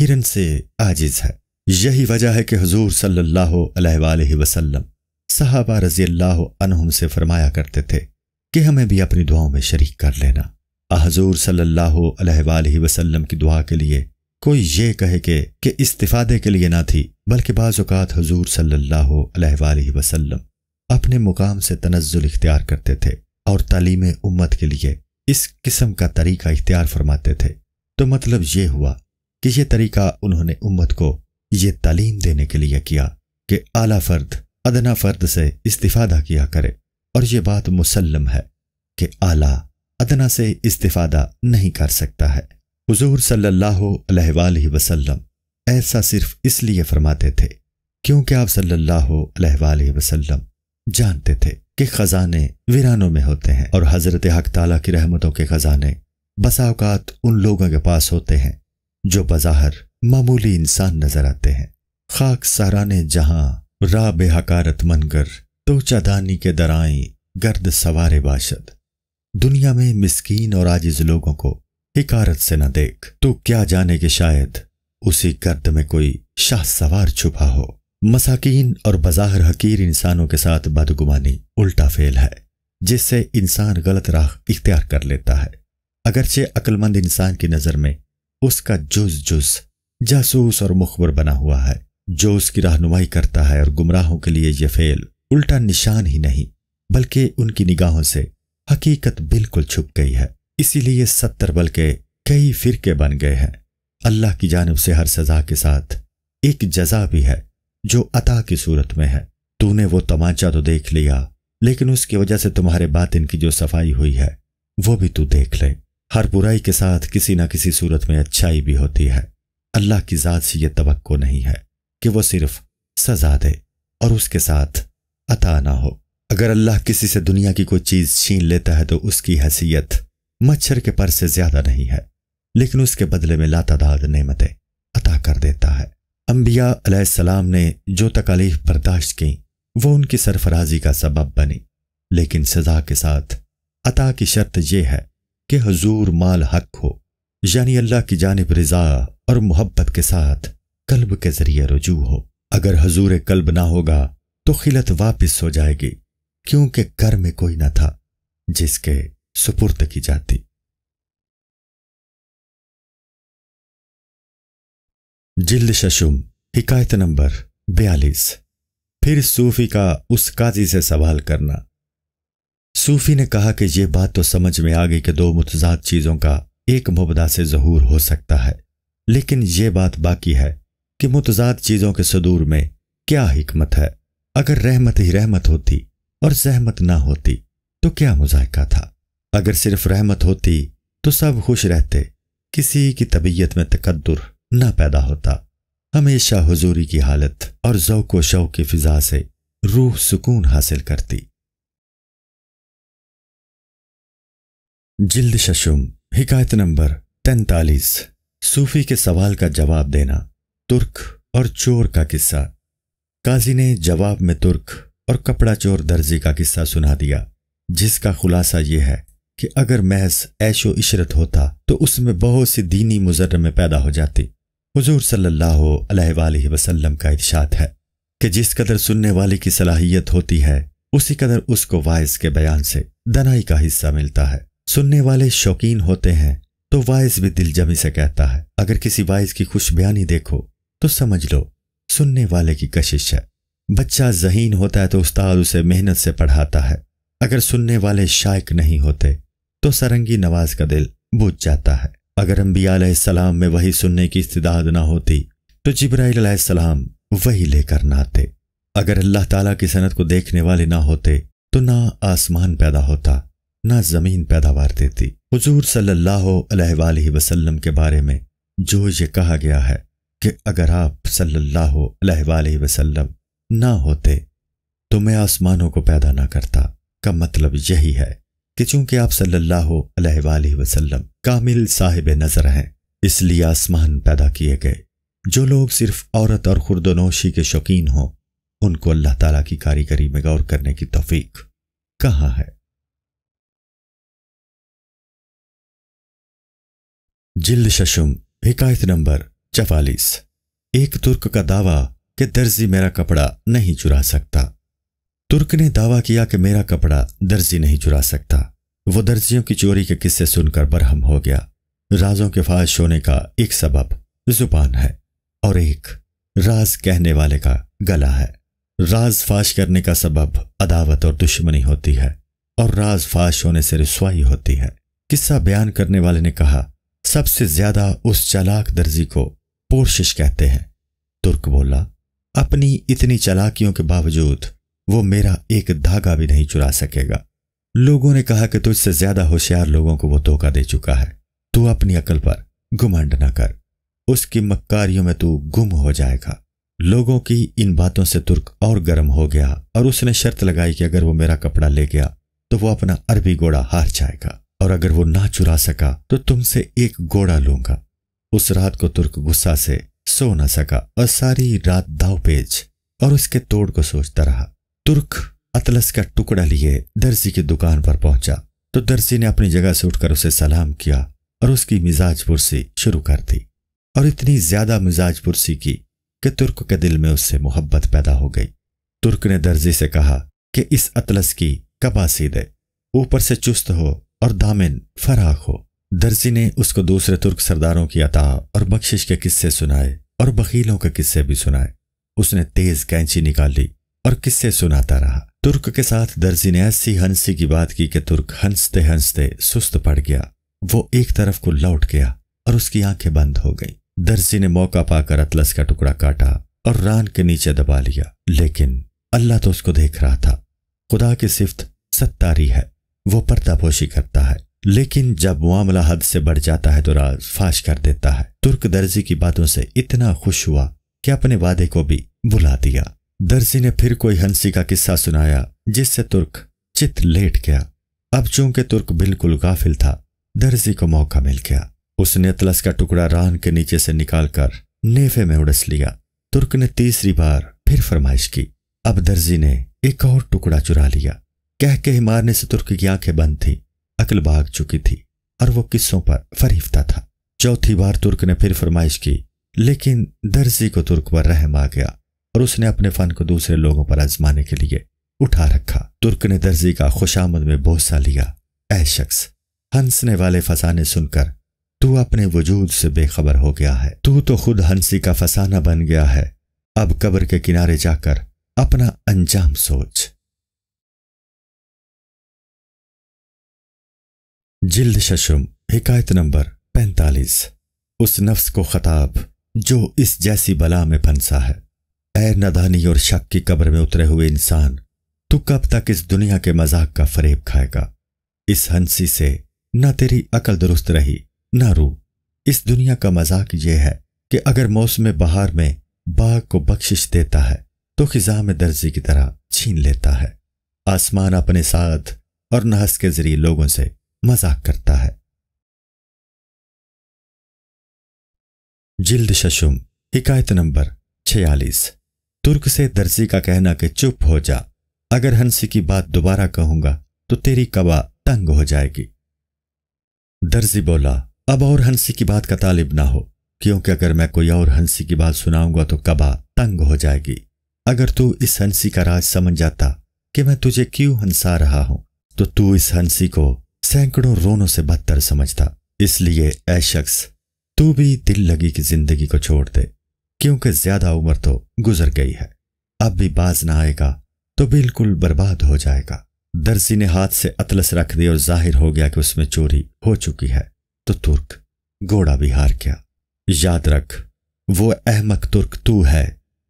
हिरन से आजिज है यही वजह है कि हजूर सल्लाह वसलम सहाबा रजी अल्लाह से फरमाया करते थे कि हमें भी अपनी दुआओं में शरीक कर लेना हजूर सल्ला वसलम की दुआ के लिए कोई ये कहे के के इस्तीफादे के लिए ना थी बल्कि बाज़ात हजूर सल्ला वसलम अपने मुकाम से तनजुल इख्तियार करते थे और तालीम उम्मत के लिए इस किस्म का तरीका इख्तियार फरमाते थे तो मतलब ये हुआ कि यह तरीका उन्होंने उम्मत को ये तालीम देने के लिए किया कि आला फर्द अदना फर्द से इस्तीफादा किया करे और ये बात मुसलम है कि आला अदना से इस्तीफादा नहीं कर सकता है हज़ूर सल्ला वसलम ऐसा सिर्फ इसलिए फरमाते थे क्योंकि आप सल्लाम जानते थे कि खजाने वीरानों में होते हैं और हजरत हक ताला की रहमतों के खजाने बसाओकात उन लोगों के पास होते हैं जो बज़ाहर मामूली इंसान नजर आते हैं खाक सहराने जहां रा बेहकारत मनगर तो चादानी के दराए गर्द सवारे बाशद दुनिया में मिस्कीन और आजिज लोगों को हिकारत से न देख तो क्या जाने कि शायद उसी गर्द में कोई शाह सवार छुपा हो मसाकीन और बज़ाहर हकीर इंसानों के साथ बदगुमानी उल्टा फेल है जिससे इंसान गलत राह इख्तियार कर लेता है अगरचे अक्लमंद इंसान की नज़र में उसका जुज जुज जासूस और मुखबर बना हुआ है जो उसकी रहनुमाई करता है और गुमराहों के लिए यह फेल उल्टा निशान ही नहीं बल्कि उनकी निगाहों से हकीकत बिल्कुल छुप गई है इसीलिए सत्तर बल्कि कई फिरके बन गए हैं अल्लाह की जानब से हर सजा के साथ एक जजा भी है जो अता की सूरत में है तूने वो तमाचा तो देख लिया लेकिन उसकी वजह से तुम्हारे बात इनकी जो सफाई हुई है वो भी तू देख ले हर बुराई के साथ किसी ना किसी सूरत में अच्छाई भी होती है अल्लाह की ज़ात से ये तो नहीं है कि वो सिर्फ सजा दे और उसके साथ अता ना हो अगर अल्लाह किसी से दुनिया की कोई चीज छीन लेता है तो उसकी हैसियत मच्छर के पर से ज्यादा नहीं है लेकिन उसके बदले में लातादाद नेमतें अता कर देता है अम्बिया अलैहिस्सलाम ने जो तकालीफ बर्दाश्त की वो उनकी सरफराजी का सबब बनी लेकिन सजा के साथ अता की शर्त यह है कि हजूर माल हक हो यानी अल्लाह की जानब रजा और मोहब्बत के साथ कल्ब के जरिए रुजू हो अगर हजूर कल्ब ना होगा तो खिलत वापिस हो जाएगी क्योंकि कर में कोई ना था जिसके सुपुर्द की जाती जिल्द शशुम हिकायत नंबर बयालीस फिर सूफी का उस काजी से सवाल करना सूफी ने कहा कि यह बात तो समझ में आ गई कि दो मुतजाद चीजों का एक मुबदा से जहूर हो सकता है लेकिन यह बात बाकी है कि मुतजाद चीज़ों के सदूर में क्या हिकमत है अगर रहमत ही रहमत होती और जहमत ना होती तो क्या मुजायका था अगर सिर्फ रहमत होती तो सब खुश रहते किसी की तबीयत में तकदर ना पैदा होता हमेशा हजूरी की हालत और जौको शव की फिजा से रूह सुकून हासिल करती जिल्द शशुम हिकायत नंबर तैतालीस सूफी के सवाल का जवाब देना तुर्क और चोर का किस्सा काजी ने जवाब में तुर्क और कपड़ा चोर दर्जी का किस्सा सुना दिया जिसका खुलासा यह है कि अगर महज ऐशो इशरत होता तो उसमें बहुत सी दीनी मुजरमें पैदा हो जाती हुजूर सल्लल्लाहु अलैहि वसल्लम का इर्शाद है कि जिस कदर सुनने वाले की सलाहियत होती है उसी कदर उसको वायस के बयान से दनाई का हिस्सा मिलता है सुनने वाले शौकीन होते हैं तो वायस भी दिलजमी से कहता है अगर किसी वायस की खुश बयानी देखो तो समझ लो सुनने वाले की कशिश है बच्चा जहीन होता है तो उस्ताद उसे मेहनत से पढ़ाता है अगर सुनने वाले शायक नहीं होते तो सरंगी नवाज का दिल बुझ जाता है अगर अम्बिया सलाम में वही सुनने की इस्तदाद ना होती तो जिब्राईल सलाम वही लेकर ना आते अगर अल्लाह ताला की सनत को देखने वाले ना होते तो ना आसमान पैदा होता ना जमीन पैदावार देती हजूर सल्लल्लाहु अलैहि के बारे में जो ये कहा गया है कि अगर आप सल्लल्लाहु अलैहि वसल्लम ना होते तो मैं आसमानों को पैदा ना करता का मतलब यही है कि चूंकि आप सल्लल्लाहु अलैहि वसल्लम कामिल साहिब नज़र हैं इसलिए आसमान पैदा किए गए जो लोग सिर्फ औरत और खुर्दनोशी के शौकीन हों उनको अल्लाह ताला की कारीगरी में गौर करने की तोफीक कहाँ है जिल्द शशुम हिकायत नंबर चवालीस एक तुर्क का दावा कि दर्जी मेरा कपड़ा नहीं चुरा सकता तुर्क ने दावा किया कि मेरा कपड़ा दर्जी नहीं चुरा सकता वो दर्जियों की चोरी के किस्से सुनकर बरहम हो गया राजों के फाश होने का एक सबब जुबान है और एक राज कहने वाले का गला है राज फाश करने का सबब अदावत और दुश्मनी होती है और राज फाश होने से रसवाई होती है किस्सा बयान करने वाले ने कहा सबसे ज्यादा उस चालाक दर्जी को पोर्शिश कहते हैं तुर्क बोला अपनी इतनी चलाकियों के बावजूद वो मेरा एक धागा भी नहीं चुरा सकेगा लोगों ने कहा कि तुझसे ज्यादा होशियार लोगों को वो धोखा दे चुका है तू अपनी अकल पर घुमंड न कर उसकी मक्कारियों में तू गुम हो जाएगा लोगों की इन बातों से तुर्क और गर्म हो गया और उसने शर्त लगाई कि अगर वो मेरा कपड़ा ले गया तो वो अपना अरबी घोड़ा हार जाएगा और अगर वो ना चुरा सका तो तुमसे एक घोड़ा लूंगा उस रात को तुर्क गुस्सा से सो न सका और सारी रात दाव पेज और उसके तोड़ को सोचता रहा तुर्क अतलस का टुकड़ा लिए दर्जी की दुकान पर पहुंचा तो दर्जी ने अपनी जगह से उठकर उसे सलाम किया और उसकी मिजाज पुरसी शुरू कर दी और इतनी ज्यादा मिजाज पुरसी की कि तुर्क के दिल में उससे मोहब्बत पैदा हो गई तुर्क ने दर्जी से कहा कि इस अतलस की कपासी दे ऊपर से चुस्त हो और दामिन फराक हो दर्जी ने उसको दूसरे तुर्क सरदारों की अता और बख्शिश के किस्से सुनाए और बकीलों के किस्से भी सुनाए उसने तेज कैंची निकाल ली और किस्से सुनाता रहा तुर्क के साथ दर्जी ने ऐसी हंसी की बात की कि तुर्क हंसते हंसते सुस्त पड़ गया वो एक तरफ को लौट गया और उसकी आंखें बंद हो गई दर्जी ने मौका पाकर अतलस का टुकड़ा काटा और रान के नीचे दबा लिया लेकिन अल्लाह तो उसको देख रहा था खुदा की सिफ्त सत्तारी है वो पर्दापोशी करता है लेकिन जब मामला हद से बढ़ जाता है तो राज फाश कर देता है तुर्क दर्जी की बातों से इतना खुश हुआ कि अपने वादे को भी बुला दिया दर्जी ने फिर कोई हंसी का किस्सा सुनाया जिससे तुर्क चित लेट गया अब चूंकि तुर्क बिल्कुल गाफिल था दर्जी को मौका मिल गया उसने अतलस का टुकड़ा रान के नीचे से निकालकर नेफे में उड़स लिया तुर्क ने तीसरी बार फिर फरमाइश की अब दर्जी ने एक और टुकड़ा चुरा लिया कह के ही मारने से तुर्क की आंखें बंद थी अकल भाग चुकी थी और वो किस्सों पर फरीफता था चौथी बार तुर्क ने फिर फरमाइश की लेकिन दर्जी को तुर्क पर रहम आ गया और उसने अपने फन को दूसरे लोगों पर आजमाने के लिए उठा रखा तुर्क ने दर्जी का खुशामद में बोसा लिया ऐ शख्स हंसने वाले फसाने सुनकर तू अपने वजूद से बेखबर हो गया है तू तो खुद हंसी का फसाना बन गया है अब कब्र के किनारे जाकर अपना अंजाम सोच जिल्द शशुम हिकायत नंबर पैंतालीस उस नफ्स को खताब जो इस जैसी बला में फंसा है ऐ नदानी और शक की कब्र में उतरे हुए इंसान तू कब तक इस दुनिया के मजाक का फरेब खाएगा इस हंसी से न तेरी अकल दुरुस्त रही न रू इस दुनिया का मजाक यह है कि अगर मौसम बहार में बाघ को बख्शिश देता है तो खिजा में दर्जी की तरह छीन लेता है आसमान अपने साथ और नहस के जरिए लोगों से मजाक करता है जिल्द शशुम हिकायत नंबर छियालीस तुर्क से दर्जी का कहना कि चुप हो जा अगर हंसी की बात दोबारा कहूंगा तो तेरी कबा तंग हो जाएगी दर्जी बोला अब और हंसी की बात का तालिब ना हो क्योंकि अगर मैं कोई और हंसी की बात सुनाऊंगा तो कबा तंग हो जाएगी अगर तू इस हंसी का राज समझ जाता कि मैं तुझे क्यों हंसा रहा हूं तो तू इस हंसी को सैकड़ों रोनों से बदतर समझता इसलिए ऐ शख्स तू भी दिल लगी की जिंदगी को छोड़ दे क्योंकि ज्यादा उम्र तो गुजर गई है अब भी बाज ना आएगा तो बिल्कुल बर्बाद हो जाएगा दर्जी ने हाथ से अतलस रख दी और जाहिर हो गया कि उसमें चोरी हो चुकी है तो तुर्क घोड़ा भी हार गया याद रख वो अहमक तुर्क तू है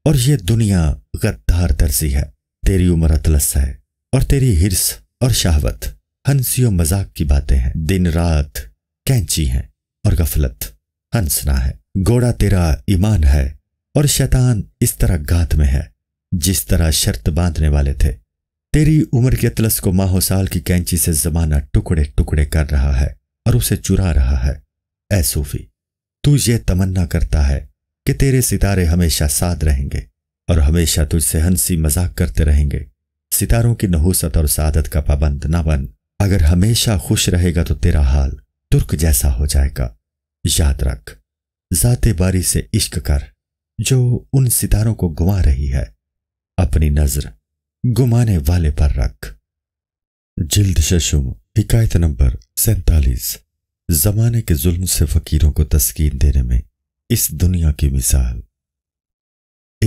और ये दुनिया गद्दार दर्जी है तेरी उम्र अतलस है और तेरी हिरस और शहावत हंसियों मजाक की बातें हैं दिन रात कैंची है और गफलत हंसना है घोड़ा तेरा ईमान है और शैतान इस तरह गात में है जिस तरह शर्त बांधने वाले थे तेरी उम्र के तलस को साल की कैंची से जमाना टुकड़े टुकड़े कर रहा है और उसे चुरा रहा है ए सूफी तू ये तमन्ना करता है कि तेरे सितारे हमेशा साथ रहेंगे और हमेशा तुझसे हंसी मजाक करते रहेंगे सितारों की नहूसत और सादत का पाबंद ना बन अगर हमेशा खुश रहेगा तो तेरा हाल तुर्क जैसा हो जाएगा याद रख जाते बारी से इश्क कर जो उन सितारों को गुमा रही है अपनी नजर गुमाने वाले पर रख जिल्द शशुम हिकायत नंबर सैतालीस जमाने के जुल्म से फकीरों को तस्कीन देने में इस दुनिया की मिसाल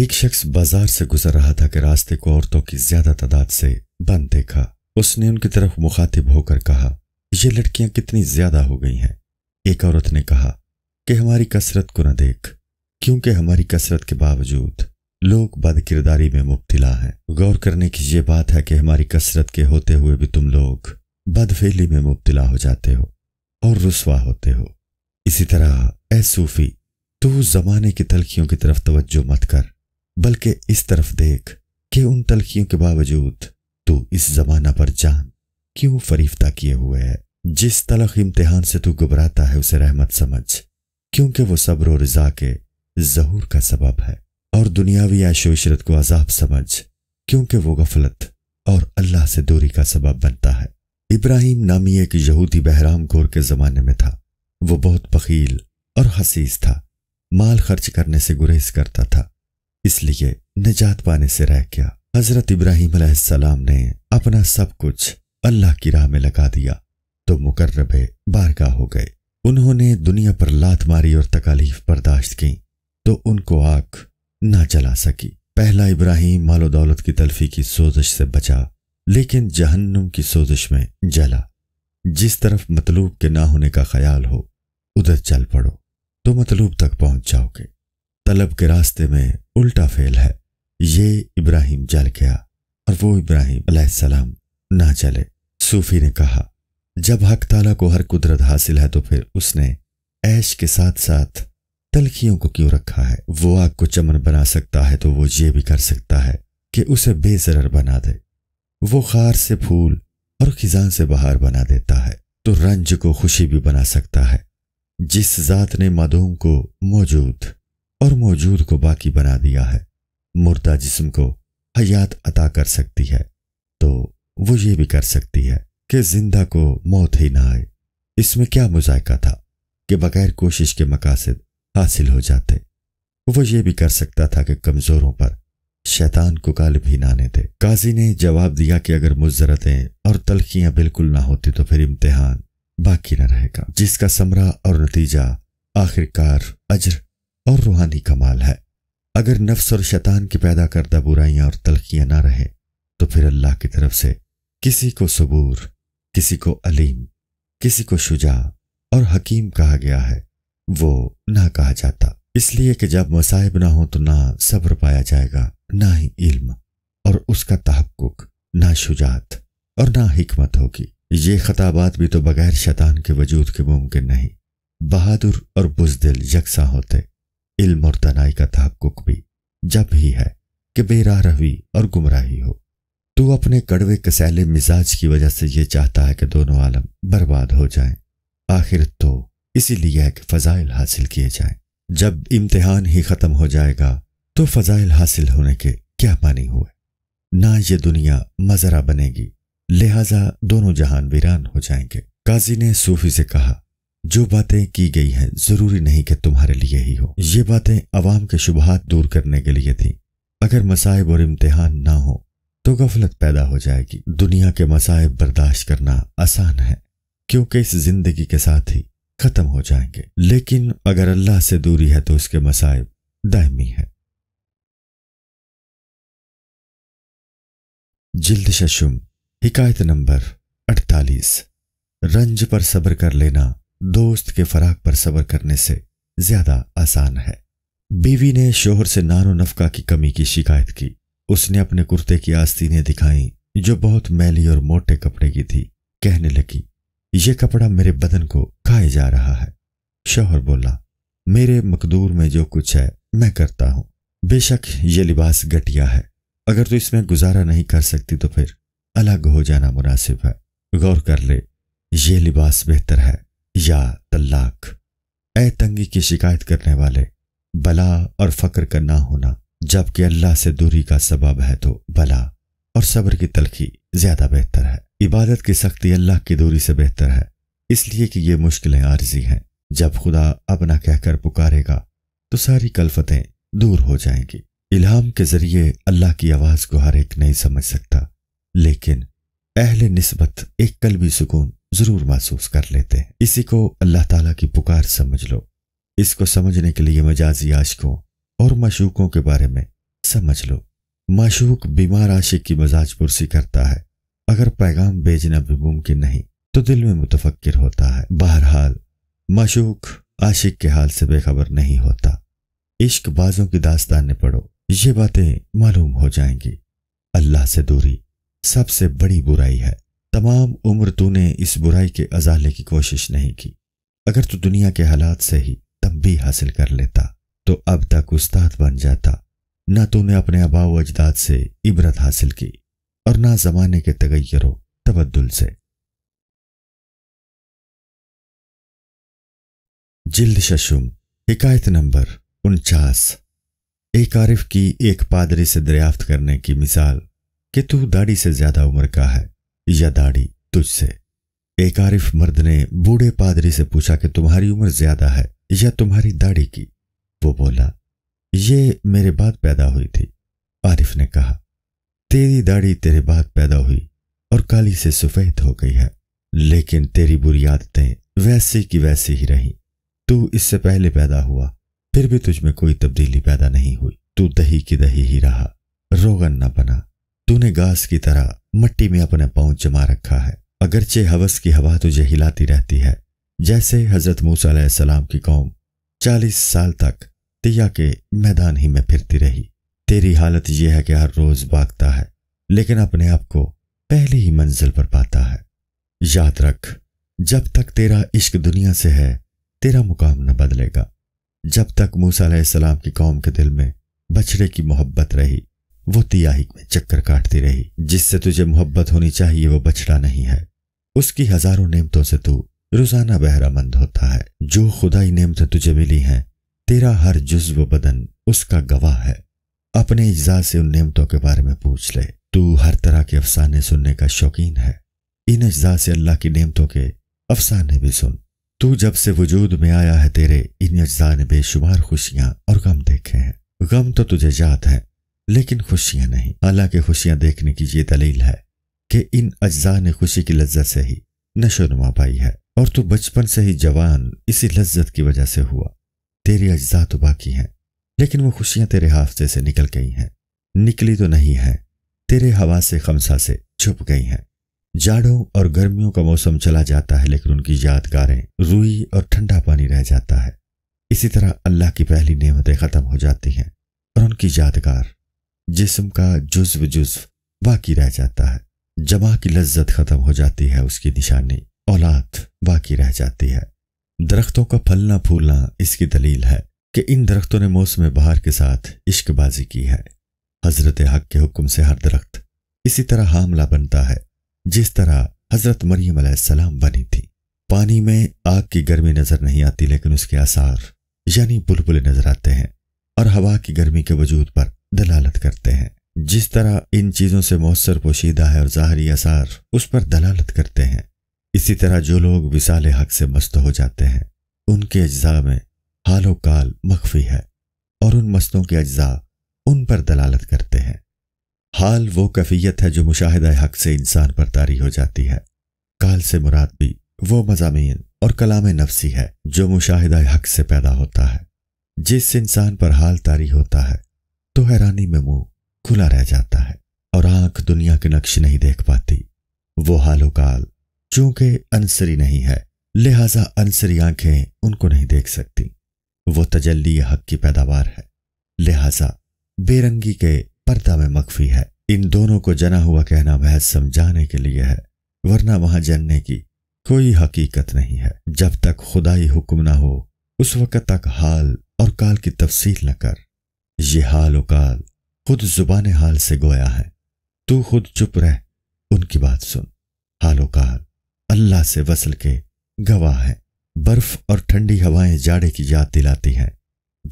एक शख्स बाजार से गुजर रहा था कि रास्ते को औरतों की ज्यादा तादाद से बंद देखा उसने उनकी तरफ मुखातिब होकर कहा ये लड़कियां कितनी ज्यादा हो गई हैं एक औरत ने कहा कि हमारी कसरत को न देख क्योंकि हमारी कसरत के बावजूद लोग बद किरदारी में मुबतला हैं गौर करने की ये बात है कि हमारी कसरत के होते हुए भी तुम लोग बदफेली में मुबतला हो जाते हो और रसवा होते हो इसी तरह ए सूफी तू जमाने की तलखियों की तरफ तवज्जो मत कर बल्कि इस तरफ देख कि उन तलखियों के बावजूद तू इस जमाना पर जान क्यों वो फरीफ्ता किए हुए है जिस तलख इम्तिहान से तू घबराता है उसे रहमत समझ क्योंकि वो सब्र और रजा के जहूर का सबब है और दुनियावी ऐशो इशरत को अजाब समझ क्योंकि वो गफलत और अल्लाह से दूरी का सबब बनता है इब्राहिम नामी एक यहूदी बहराम गोर के ज़माने में था वो बहुत बकील और हसीस था माल खर्च करने से गुरेज करता था इसलिए निजात पाने से रह गया हजरत इब्राहिम सलाम ने अपना सब कुछ अल्लाह की राह में लगा दिया तो मुकर्रबे बारगा हो गए उन्होंने दुनिया पर लात मारी और तकालीफ बर्दाश्त की तो उनको आग ना जला सकी पहला इब्राहिम मालो दौलत की तलफी की सोजिश से बचा लेकिन जहन्नुम की सोजिश में जला जिस तरफ मतलूब के ना होने का ख्याल हो उधर चल पड़ो तो मतलूब तक पहुंच जाओगे तलब के रास्ते में उल्टा फेल है ये इब्राहिम जल गया और वो इब्राहिम अलैहिस्सलाम ना जले सूफी ने कहा जब हक ताला को हर कुदरत हासिल है तो फिर उसने ऐश के साथ साथ तलखियों को क्यों रखा है वो आग को चमन बना सकता है तो वो ये भी कर सकता है कि उसे बेजरर बना दे वो खार से फूल और खिजान से बाहर बना देता है तो रंज को खुशी भी बना सकता है जिस जात ने मधूम को मौजूद और मौजूद को बाकी बना दिया है मुर्दा जिस्म को हयात अता कर सकती है तो वो ये भी कर सकती है कि जिंदा को मौत ही ना आए इसमें क्या मुजायका था कि बगैर कोशिश के मकासद हासिल हो जाते वो ये भी कर सकता था कि कमज़ोरों पर शैतान को गालिब ही नाने थे काजी ने जवाब दिया कि अगर मुजरतें और तलखियां बिल्कुल ना होती तो फिर इम्तिहान बाकी न रहेगा जिसका समरा और नतीजा आखिरकार अजर और रूहानी कमाल है अगर नफ्स और शैतान की पैदा करदा बुराइयां और तलखियां ना रहे तो फिर अल्लाह की तरफ से किसी को सबूर किसी को अलीम किसी को शुजा और हकीम कहा गया है वो ना कहा जाता इसलिए कि जब मसाहिब ना हो तो ना सब्र पाया जाएगा ना ही इल्म और उसका तहकुक ना शुजात और ना हिकमत होगी ये खताबात भी तो बगैर शैतान के वजूद के मुमकिन नहीं बहादुर और बुजदिल यकसा होते इल्म और तनाई का तहकुक भी जब ही है कि बेरारवी और गुमराही हो तू अपने कड़वे कसैले मिजाज की वजह से यह चाहता है कि दोनों आलम बर्बाद हो जाएं। आखिर तो इसीलिए है कि फजाइल हासिल किए जाएं। जब इम्तिहान ही ख़त्म हो जाएगा तो फजाइल हासिल होने के क्या मानी हुए ना ये दुनिया मजरा बनेगी लिहाजा दोनों जहान वीरान हो जाएंगे काजी ने सूफी से कहा जो बातें की गई हैं जरूरी नहीं कि तुम्हारे लिए ही हो ये बातें अवाम के शुबहत दूर करने के लिए थी अगर मसाइब और इम्तहान ना हो तो गफलत पैदा हो जाएगी दुनिया के मसाइब बर्दाश्त करना आसान है क्योंकि इस जिंदगी के साथ ही खत्म हो जाएंगे लेकिन अगर अल्लाह से दूरी है तो उसके मसाइब दायमी है जिल्द शशुम हिकायत नंबर अड़तालीस रंज पर सब्र कर लेना दोस्त के फराक पर सब्र करने से ज्यादा आसान है बीवी ने शोहर से नानो नफका की कमी की शिकायत की उसने अपने कुर्ते की आस्तीनें दिखाई जो बहुत मैली और मोटे कपड़े की थी कहने लगी ये कपड़ा मेरे बदन को खाए जा रहा है शोहर बोला मेरे मकदूर में जो कुछ है मैं करता हूँ बेशक ये लिबास घटिया है अगर तो इसमें गुजारा नहीं कर सकती तो फिर अलग हो जाना मुनासिब है गौर कर ले ये लिबास बेहतर है या तलाक ए तंगी की शिकायत करने वाले बला और फक्र का ना होना जबकि अल्लाह से दूरी का सबब है तो बला और सब्र की तलखी ज्यादा बेहतर है इबादत की सख्ती अल्लाह की दूरी से बेहतर है इसलिए कि ये मुश्किलें आर्जी हैं जब खुदा अपना कहकर पुकारेगा तो सारी कल्फतें दूर हो जाएंगी इलाम के जरिए अल्लाह की आवाज़ को हर एक नहीं समझ सकता लेकिन अहल नस्बत एक कल भी सुकून जरूर महसूस कर लेते हैं इसी को अल्लाह ताला की पुकार समझ लो इसको समझने के लिए मजाजी आशकों और मशूकों के बारे में समझ लो मशूक बीमार आशिक की मजाज पुरसी करता है अगर पैगाम भेजना भी मुमकिन नहीं तो दिल में मुतफक्र होता है बहरहाल मशूक आशिक के हाल से बेखबर नहीं होता इश्क बाजों की दास्तान पढ़ो ये बातें मालूम हो जाएंगी अल्लाह से दूरी सबसे बड़ी बुराई है तमाम उम्र तूने इस बुराई के अजाले की कोशिश नहीं की अगर तू दुनिया के हालात से ही तब भी हासिल कर लेता तो अब तक उस्ताद बन जाता ना तूने अपने अबाव अजदाद से इबरत हासिल की और ना जमाने के तगैरों तबद्दुल से जिल्द शशुम हिकायत नंबर उनचास एक आरिफ की एक पादरी से दरियाफ्त करने की मिसाल कि तू दाढ़ी से ज्यादा उम्र का है या दाढ़ी तुझसे एक आरिफ मर्द ने बूढ़े पादरी से पूछा कि तुम्हारी उम्र ज्यादा है या तुम्हारी दाढ़ी की वो बोला ये मेरे बाद पैदा हुई थी आरिफ ने कहा तेरी दाढ़ी तेरे बाद पैदा हुई और काली से सफेद हो गई है लेकिन तेरी बुरी आदतें वैसी की वैसी ही रहीं तू इससे पहले पैदा हुआ फिर भी तुझ में कोई तब्दीली पैदा नहीं हुई तू दही की दही ही रहा रोगन न बना तूने घास की तरह मट्टी में अपना पाँव जमा रखा है अगरचे हवस की हवा तुझे हिलाती रहती है जैसे हजरत मूसा सलाम की कौम चालीस साल तक तिया के मैदान ही में फिरती रही तेरी हालत यह है कि हर रोज भागता है लेकिन अपने आप को पहले ही मंजिल पर पाता है याद रख जब तक तेरा इश्क दुनिया से है तेरा मुकाम न बदलेगा जब तक मूसा सलाम की कौम के दिल में बछड़े की मोहब्बत रही वो तियाही में चक्कर काटती रही जिससे तुझे मोहब्बत होनी चाहिए वो बछड़ा नहीं है उसकी हजारों नेमतों से तू रोजाना बहरामंद होता है जो खुदाई नेमतें तुझे मिली हैं तेरा हर जुज्व बदन उसका गवाह है अपने इज्जा से उन नेमतों के बारे में पूछ ले तू हर तरह के अफसाने सुनने का शौकीन है इन अज्जा से अल्लाह की नेमतों के अफसाने भी सुन तू जब से वजूद में आया है तेरे इन अज्जा ने बेशुमार खुशियां और गम देखे हैं गम तो तुझे याद है लेकिन खुशियां नहीं हालांकि खुशियां देखने की ये दलील है कि इन अज्जा ने खुशी की लज्जत से ही नशो नुमा पाई है और तू बचपन से ही जवान इसी लज्जत की वजह से हुआ तेरी अज्जा तो बाकी हैं लेकिन वो खुशियां तेरे हाफते से निकल गई हैं निकली तो नहीं है तेरे हवा से खमसा से छुप गई हैं जाड़ों और गर्मियों का मौसम चला जाता है लेकिन उनकी यादगारें रुई और ठंडा पानी रह जाता है इसी तरह अल्लाह की पहली नेमतें ख़त्म हो जाती हैं और उनकी यादगार जिसम का जुज्व जुज्व बाकी रह जाता है जमा की लज्जत खत्म हो जाती है उसकी निशानी औलाद बाकी रह जाती है दरख्तों का फलना फूलना इसकी दलील है कि इन दरख्तों ने मौसम बहार के साथ इश्कबाजी की है हजरत हक के हुक्म से हर दरख्त इसी तरह हामला बनता है जिस तरह हजरत मरियम सलाम बनी थी पानी में आग की गर्मी नजर नहीं आती लेकिन उसके आसार यानी बुलबुले नजर आते हैं और हवा की गर्मी के वजूद पर दलालत करते हैं जिस तरह इन चीज़ों से मौसर पोशीदा है और ज़ाहरी आसार उस पर दलालत करते हैं इसी तरह जो लोग विसाल हक से मस्त हो जाते हैं उनके अज्जा में हालोकाल काल है और उन मस्तों के अज्जा उन पर दलालत करते हैं हाल वो कफियत है जो मुशाहिद हक से इंसान पर तारी हो जाती है काल से मुराद भी वो मजामी और कलाम नफसी है जो मुशाहिद हक से पैदा होता है जिस इंसान पर हाल तारी होता है तो हैरानी में मुंह खुला रह जाता है और आंख दुनिया के नक्श नहीं देख पाती वो हालोकाल चूंकि अंसरी नहीं है लिहाजा अंसरी आंखें उनको नहीं देख सकती वो तजल्ली हक की पैदावार है लिहाजा बेरंगी के पर्दा में मखफी है इन दोनों को जना हुआ कहना महज समझाने के लिए है वरना वहां जनने की कोई हकीकत नहीं है जब तक खुदाई हुक्म ना हो उस वक्त तक हाल और काल की तफसील न कर ये हाल उकाल खुद जुबान हाल से गोया है तू खुद चुप रह उनकी बात सुन हाल उकाल अल्लाह से वसल के गवाह है बर्फ और ठंडी हवाएं जाड़े की याद दिलाती हैं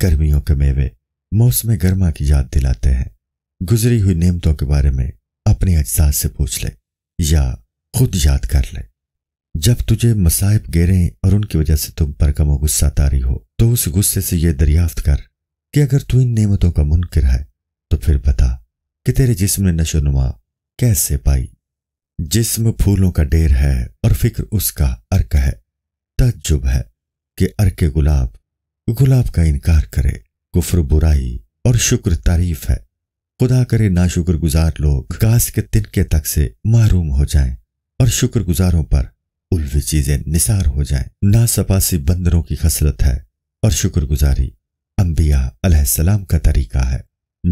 गर्मियों के मेवे मौसम गर्मा की याद दिलाते हैं गुजरी हुई नेमतों के बारे में अपने अजसाज से पूछ ले या खुद याद कर ले जब तुझे मसाइब गेरे और उनकी वजह से तुम पर कमो गुस्सा तारी हो तो उस गुस्से से यह दरियाफ्त कर कि अगर तू इन नेमतों का मुनकर है तो फिर बता कि तेरे जिस्म ने नशोनुमा कैसे पाई जिस्म फूलों का ढेर है और फिक्र उसका अर्क है तजुब है कि अर्क गुलाब गुलाब का इनकार करे कुफर बुराई और शुक्र तारीफ है खुदा करे ना शुक्रगुजार लोग घास के तिनके तक से महरूम हो जाएं और शुक्रगुजारों पर उल्वी चीजें निसार हो जाएं ना सपासी बंदरों की खसलत है और शुक्रगुजारी अम्बिया का तरीका है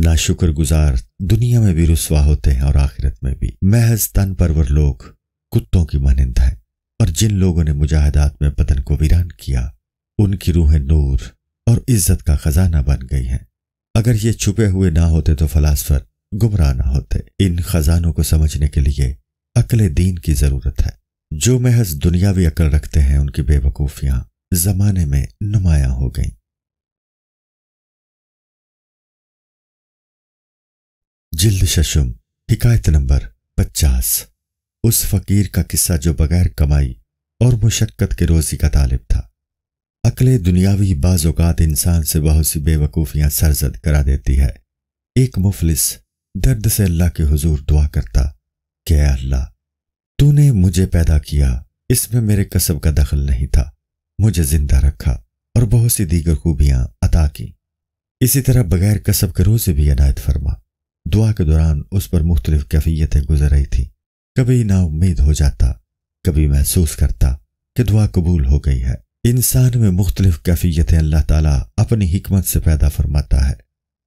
ना शुक्रगुजार दुनिया में भी रुसवा होते हैं और आखिरत में भी महज तन परवर लोग कुत्तों की मानिंद हैं और जिन लोगों ने मुजाहिदात में बदन को वीरान किया उनकी रूहें नूर और इज्जत का खजाना बन गई हैं अगर ये छुपे हुए ना होते तो फलासफर गुमराह ना होते इन खजानों को समझने के लिए अकल दीन की जरूरत है जो महज दुनियावी अकल रखते हैं उनकी बेवकूफियां जमाने में नुमाया हो गई जिल्द शशुम हिकायत नंबर पचास उस फकीर का किस्सा जो बगैर कमाई और मुशक्क़त के रोज़ी का तालिब था अकले दुनियावी बाज़ात इंसान से बहुत सी बेवकूफियां सरजद करा देती है एक मुफलिस दर्द से अल्लाह के हुजूर दुआ करता क्या अल्लाह तूने मुझे पैदा किया इसमें मेरे कसब का दखल नहीं था मुझे जिंदा रखा और बहुत सी दीगर खूबियाँ अता की इसी तरह बगैर कसब के रोज़े भी अनायत फरमा दुआ के दौरान उस पर मुख्तलिफ कैफियतें गुजर रही थी कभी ना उम्मीद हो जाता कभी महसूस करता कि दुआ कबूल हो गई है इंसान में मुख्तलिफ कैफियतें अल्लाह ताला अपनी हिकमत से पैदा फरमाता है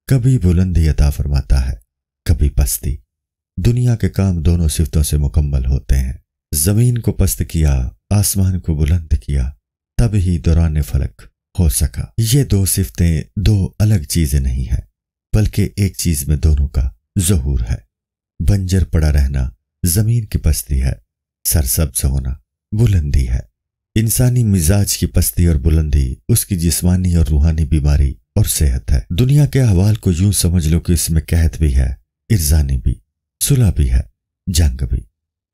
कभी बुलंदी अता फरमाता है कभी पस्ती दुनिया के काम दोनों सिफतों से मुकम्मल होते हैं जमीन को पस्त किया आसमान को बुलंद किया तब ही दौरान फलक हो सका ये दो सिफतें दो अलग चीजें नहीं हैं बल्कि एक चीज में दोनों का जहूर है बंजर पड़ा रहना जमीन की पस्ती है सरसब्ज होना बुलंदी है इंसानी मिजाज की पस्ती और बुलंदी उसकी जिस्मानी और रूहानी बीमारी और सेहत है दुनिया के अहवाल को यूं समझ लो कि इसमें कहत भी है इर्जानी भी सुलह भी है जंग भी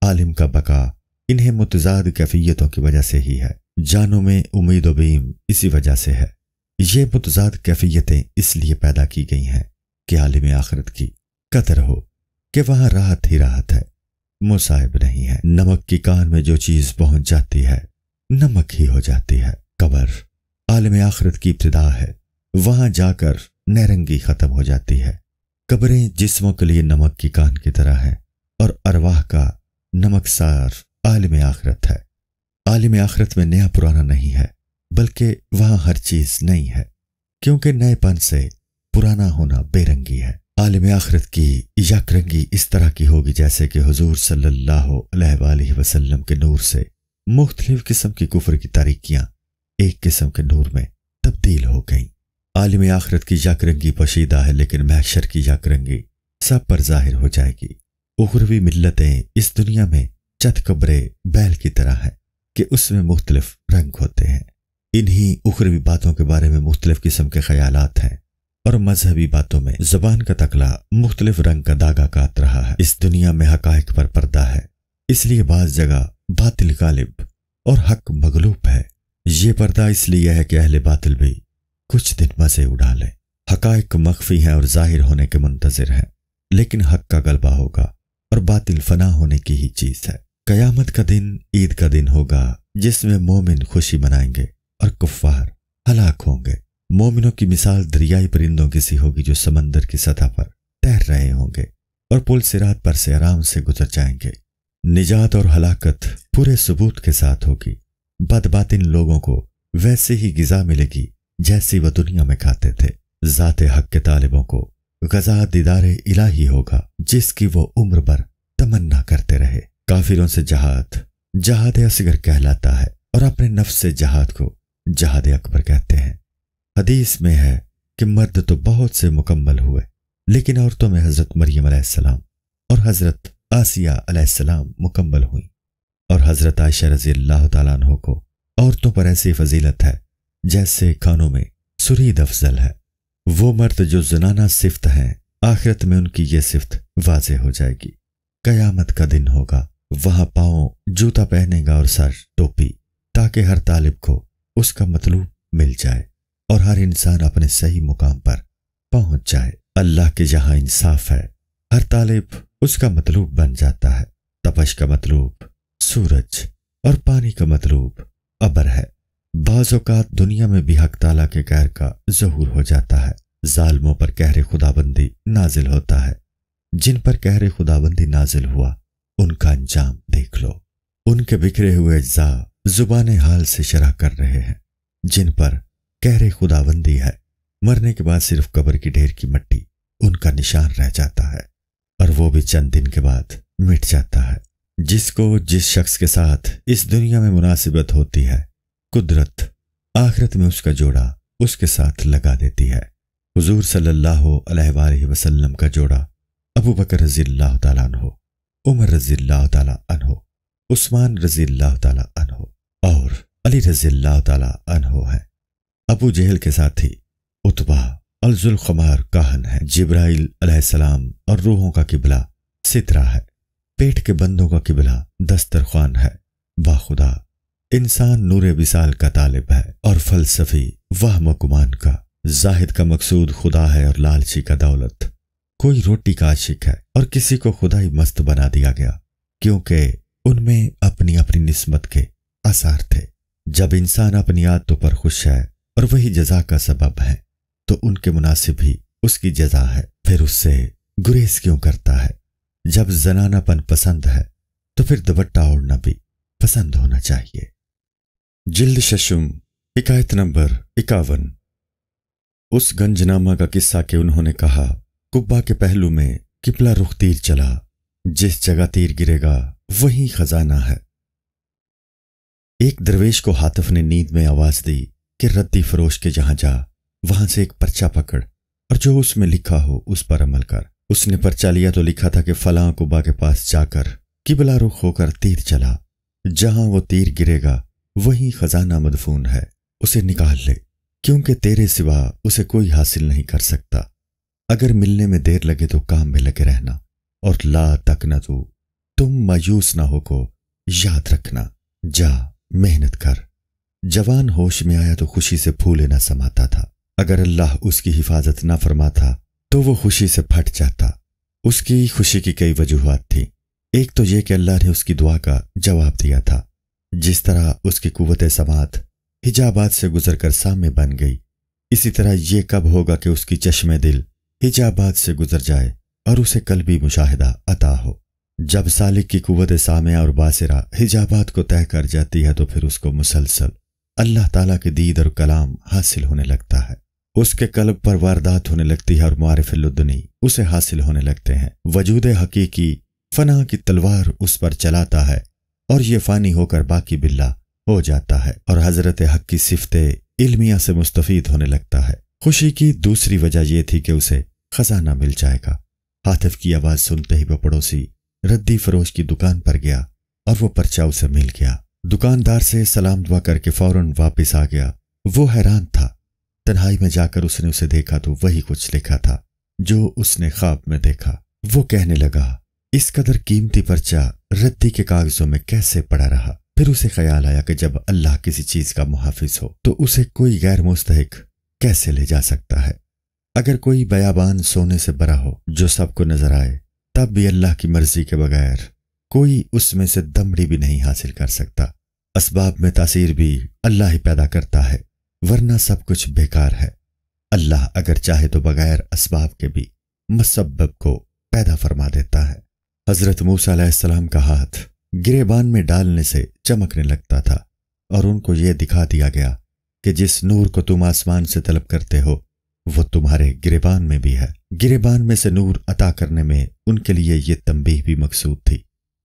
आलिम का बका इन्हें मुतजाद कैफियतों की वजह से ही है जानों में उम्मीद बीम इसी वजह से है ये मुतजाद कैफियतें इसलिए पैदा की गई हैं कि आलिम आखरत की कदर हो कि वहां राहत ही राहत है मुसाहिब नहीं है नमक की कान में जो चीज पहुंच जाती है नमक ही हो जाती है कबर आलम आखरत की इब्तदा है वहां जाकर नरंगी खत्म हो जाती है कबरें जिस्मों के लिए नमक की कान की तरह है और अरवाह का नमकसार आलम आखरत है आलम आखरत में नया पुराना नहीं है बल्कि वहां हर चीज नहीं है क्योंकि नएपन से पुराना होना बेरंगी है आलम आखरत की यकरंगी इस तरह की होगी जैसे कि हजूर सल्लाम के नूर से मुख्तलिफ किस्म की कुफर की तारीखियां एक किस्म के नूर में तब्दील हो गई आलम आखरत की यकरंगी पशीदा है लेकिन मैशर की यकरंगी सब पर जाहिर हो जाएगी उखरवी मिलतें इस दुनिया में चत कब्रे बैल की तरह है कि उसमें मुख्तलिफ रंग होते हैं इन्हीं उखरवी बातों के बारे में मुख्तलिफ किस्म के ख्याल हैं और मजहबी बातों में जबान का तकला मुख्तलिफ रंग का दागा काट रहा है इस दुनिया में हक पर पर्दा है इसलिए बाज जगह बातिल गालिब और हक मगलूब है ये पर्दा इसलिए है कि अहले बातिल भी कुछ दिन मजे उड़ा लें हक मख्फी हैं और जाहिर होने के मुंतजर हैं लेकिन हक का गलबा होगा और बातिल फना होने की ही चीज़ है कयामत का दिन ईद का दिन होगा जिसमें मोमिन खुशी मनाएंगे और कुफार हलाक होंगे मोमिनों की मिसाल दरियाई परिंदों की सी होगी जो समंदर की सतह पर तैर रहे होंगे और पुल सिरात पर से आराम से गुजर जाएंगे निजात और हलाकत पूरे सबूत के साथ होगी बदबात इन लोगों को वैसे ही गजा मिलेगी जैसी वह दुनिया में खाते थे जाते हक के तालिबों को गजा दीदार इलाही होगा जिसकी वो उम्र भर तमन्ना करते रहे काफिरों से जहाद जहाद असगर कहलाता है और अपने नफ्स से जहाद को जहाद अकबर कहते हैं हदीस में है कि मर्द तो बहुत से मुकम्मल हुए लेकिन औरतों में हज़रत मरियम सलाम और हज़रत आसिया अलैहिस्सलाम मुकम्मल हुई और हज़रत आयशा रजी अल्लाह तु को औरतों पर ऐसी फजीलत है जैसे खानों में सुरीद अफजल है वो मर्द जो जनाना सिफत हैं आखिरत में उनकी ये सिफत वाज हो जाएगी कयामत का दिन होगा वहां पाओ जूता पहनेगा और सर टोपी ताकि हर तालिब को उसका मतलूब मिल जाए और हर इंसान अपने सही मुकाम पर पहुंच जाए अल्लाह के जहां इंसाफ है हर तालिब उसका मतलूब बन जाता है तपश का मतलूब सूरज और पानी का मतलूब अबर है बाज़ात दुनिया में भी हक ताला के कहर का जहूर हो जाता है जालमों पर कहरे खुदाबंदी नाजिल होता है जिन पर कहरे खुदाबंदी नाजिल हुआ उनका अंजाम देख लो उनके बिखरे हुए जा जुबान हाल से शराह कर रहे हैं जिन पर कहरे खुदाबंदी है मरने के बाद सिर्फ कब्र की ढेर की मट्टी उनका निशान रह जाता है और वो भी चंद दिन के बाद मिट जाता है जिसको जिस शख्स के साथ इस दुनिया में मुनासिबत होती है कुदरत आखिरत में उसका जोड़ा उसके साथ लगा देती है हज़ूर सल्ला वसलम का जोड़ा अबू बकर रजी अल्लाह तन हो उमर रजी अल्लाह तन हो उस्मान रजी अल्लाह तन हो और अली रजील्ला है अबू जहल के साथी उतबा अलजुलखमार काहन है जिब्राइल अलैहिस्सलाम और रूहों का किबला सितरा है पेट के बंदों का किबला दस्तरखान है बाखुदा इंसान नूर विसाल का तालिब है और फलसफी वह मकुमान का जाहिद का मकसूद खुदा है और लालची का दौलत कोई रोटी का आशिक है और किसी को खुदाई मस्त बना दिया गया क्योंकि उनमें अपनी अपनी नस्बत के आसार थे जब इंसान अपनी आदतों पर खुश है और वही जजा का सबब है तो उनके मुनासिब ही उसकी जजा है फिर उससे गुरेज क्यों करता है जब जनानापन पसंद है तो फिर दुबट्टा ओढ़ना भी पसंद होना चाहिए जिल्द शशुम हिकायत नंबर इक्यावन उस गंजनामा का किस्सा के उन्होंने कहा कुब्बा के पहलू में किपला रुख तीर चला जिस जगह तीर गिरेगा वही खजाना है एक दरवेश को हाथफ ने नींद में आवाज दी कि रद्दी फरोश के जहां जा वहां से एक पर्चा पकड़ और जो उसमें लिखा हो उस पर अमल कर उसने पर्चा लिया तो लिखा था कि फलां कुबा के पास जाकर किबला रुख होकर तीर चला जहां वो तीर गिरेगा वहीं खजाना मदफून है उसे निकाल ले क्योंकि तेरे सिवा उसे कोई हासिल नहीं कर सकता अगर मिलने में देर लगे तो काम में लगे रहना और ला तक न तू तुम मायूस ना हो को याद रखना जा मेहनत कर जवान होश में आया तो खुशी से फूले न समाता था अगर अल्लाह उसकी हिफाजत ना फरमाता तो वो खुशी से फट जाता उसकी खुशी की कई वजूहत थी एक तो ये कि अल्लाह ने उसकी दुआ का जवाब दिया था जिस तरह उसकी कुवत समात हिजाबाद से गुजर कर सामने बन गई इसी तरह ये कब होगा कि उसकी चश्मे दिल हिजाबाद से गुजर जाए और उसे कल भी मुशाहिदा अता हो जब सालिक की कुवत सामिया और बासरा हिजाबात को तय कर जाती है तो फिर उसको मुसलसल अल्लाह ताला के दीद और कलाम हासिल होने लगता है उसके कल्ब पर वारदात होने लगती है और मारफिलुद्दनी उसे हासिल होने लगते हैं वजूद हकीकी फना की तलवार उस पर चलाता है और ये फानी होकर बाकी बिल्ला हो जाता है और हजरत हक की सिफते इल्मिया से मुस्तफ़ीद होने लगता है खुशी की दूसरी वजह यह थी कि उसे खजाना मिल जाएगा हाथिफ की आवाज़ सुनते ही वह पड़ोसी रद्दी फरोश की दुकान पर गया और वो पर्चा उसे मिल गया दुकानदार से सलाम दुआ करके फौरन वापस आ गया वो हैरान था तन्हाई में जाकर उसने उसे देखा तो वही कुछ लिखा था जो उसने ख्वाब में देखा वो कहने लगा इस कदर कीमती पर्चा रद्दी के कागजों में कैसे पड़ा रहा फिर उसे ख्याल आया कि जब अल्लाह किसी चीज का मुहाफिज हो तो उसे कोई गैर मुस्तक कैसे ले जा सकता है अगर कोई बयाबान सोने से भरा हो जो सबको नजर आए तब भी अल्लाह की मर्जी के बगैर कोई उसमें से दमड़ी भी नहीं हासिल कर सकता असबाब में तासीर भी अल्लाह ही पैदा करता है वरना सब कुछ बेकार है अल्लाह अगर चाहे तो बगैर असबाब के भी मुसब्ब को पैदा फरमा देता है हजरत मूसम का हाथ गिरेबान में डालने से चमकने लगता था और उनको यह दिखा दिया गया कि जिस नूर को तुम आसमान से तलब करते हो वो तुम्हारे गिरेबान में भी है गिरेबान में से नूर अता करने में उनके लिए ये तंबीह भी मकसूद थी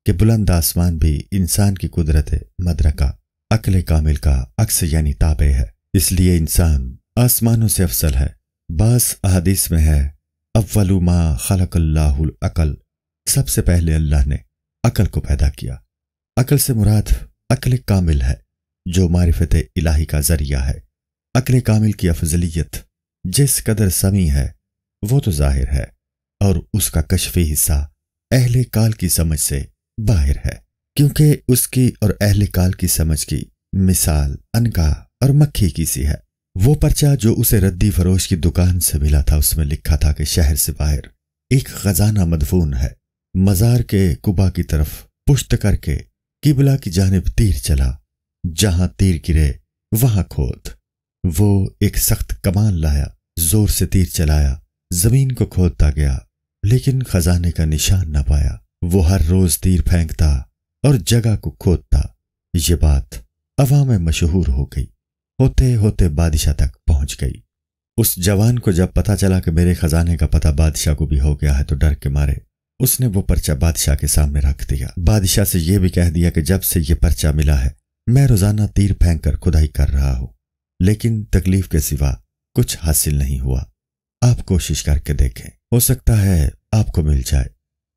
कि बुलंद आसमान भी इंसान की कुदरत मदरका अकल कामिल का अक्स यानी ताबे है इसलिए इंसान आसमानों से अफसल है बास अहदीस में है अव्वलुमा अकल सबसे पहले अल्लाह ने अकल को पैदा किया अकल से मुराद अकल कामिल है जो मारिफत इलाही का जरिया है अकल कामिल की अफजलियत जिस कदर समी है वो तो जाहिर है और उसका कशफी हिस्सा अहले काल की समझ से बाहर है क्योंकि उसकी और अहले काल की समझ की मिसाल अनका और मक्खी की सी है वो पर्चा जो उसे रद्दी फरोश की दुकान से मिला था उसमें लिखा था कि शहर से बाहर एक खजाना मदफून है मजार के कुबा की तरफ पुश्त करके किबला की जानब तीर चला जहां तीर गिरे वहां खोद वो एक सख्त कमान लाया जोर से तीर चलाया जमीन को खोदता गया लेकिन खजाने का निशान न पाया वो हर रोज तीर फेंकता और जगह को खोदता ये बात अवा में मशहूर हो गई होते होते बादशाह तक पहुंच गई उस जवान को जब पता चला कि मेरे खजाने का पता बादशाह को भी हो गया है तो डर के मारे उसने वो पर्चा बादशाह के सामने रख दिया बादशाह से यह भी कह दिया कि जब से ये पर्चा मिला है मैं रोजाना तीर फेंक कर खुदाई कर रहा हूं लेकिन तकलीफ के सिवा कुछ हासिल नहीं हुआ आप कोशिश करके देखें हो सकता है आपको मिल जाए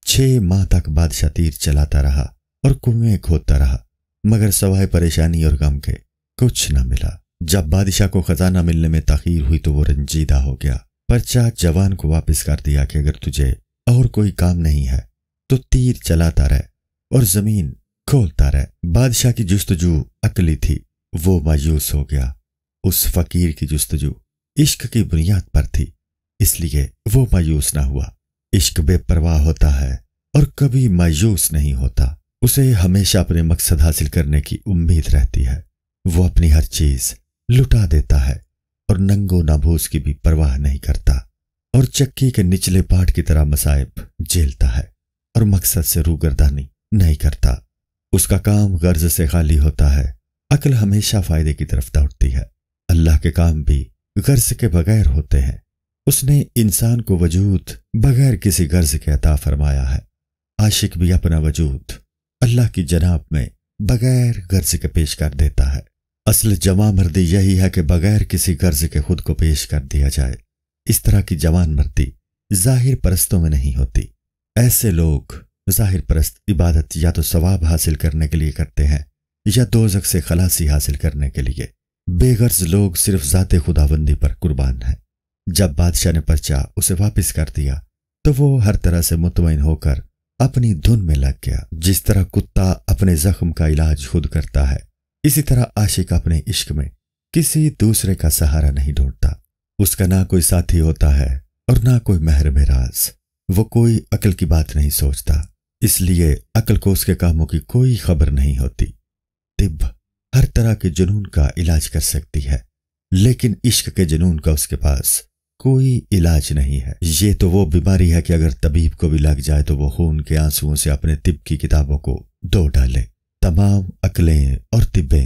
छह माह तक बादशाह तीर चलाता रहा और कुएं खोदता रहा मगर सवाए परेशानी और गम के कुछ न मिला जब बादशाह को खजाना मिलने में तखीर हुई तो वो रंजीदा हो गया पर्चा जवान को वापस कर दिया कि अगर तुझे और कोई काम नहीं है तो तीर चलाता रह और जमीन खोलता रह बादशाह की जुस्तजू अकली थी वो मायूस हो गया उस फकीर की जुस्तजू इश्क की बुनियाद पर थी इसलिए वो मायूस ना हुआ इश्क बेपरवाह होता है और कभी मायूस नहीं होता उसे हमेशा अपने मकसद हासिल करने की उम्मीद रहती है वो अपनी हर चीज लुटा देता है और नंगो नाभूस की भी परवाह नहीं करता और चक्की के निचले पाठ की तरह मसाइब झेलता है और मकसद से रूगरदानी नहीं करता उसका काम गर्ज से खाली होता है अकल हमेशा फायदे की तरफ दौड़ती है अल्लाह के काम भी गर्ज के बगैर होते हैं उसने इंसान को वजूद बगैर किसी गर्ज के अता फरमाया है आशिक भी अपना वजूद अल्लाह की जनाब में बगैर गर्ज के पेश कर देता है असल जवान मर्दी यही है कि बगैर किसी गर्ज के खुद को पेश कर दिया जाए इस तरह की जवान मर्दी जाहिर परस्तों में नहीं होती ऐसे लोग जाहिर परस्त इबादत या तो सवाब हासिल करने के लिए करते हैं या दोजक से खलासी हासिल करने के लिए बेगर्ज लोग सिर्फ जाते खुदाबंदी पर कुर्बान हैं जब बादशाह ने पर्चा उसे वापस कर दिया तो वो हर तरह से मुतमिन होकर अपनी धुन में लग गया जिस तरह कुत्ता अपने जख्म का इलाज खुद करता है इसी तरह आशिक अपने इश्क में किसी दूसरे का सहारा नहीं ढूंढता उसका ना कोई साथी होता है और ना कोई महर महराज वो कोई अकल की बात नहीं सोचता इसलिए अकल को उसके कामों की कोई खबर नहीं होती तिब्बत हर तरह के जुनून का इलाज कर सकती है लेकिन इश्क के जुनून का उसके पास कोई इलाज नहीं है ये तो वो बीमारी है कि अगर तबीब को भी लग जाए तो वो खून के आंसुओं से अपने तिब की किताबों को दो डाले तमाम अकलें और तिब्बे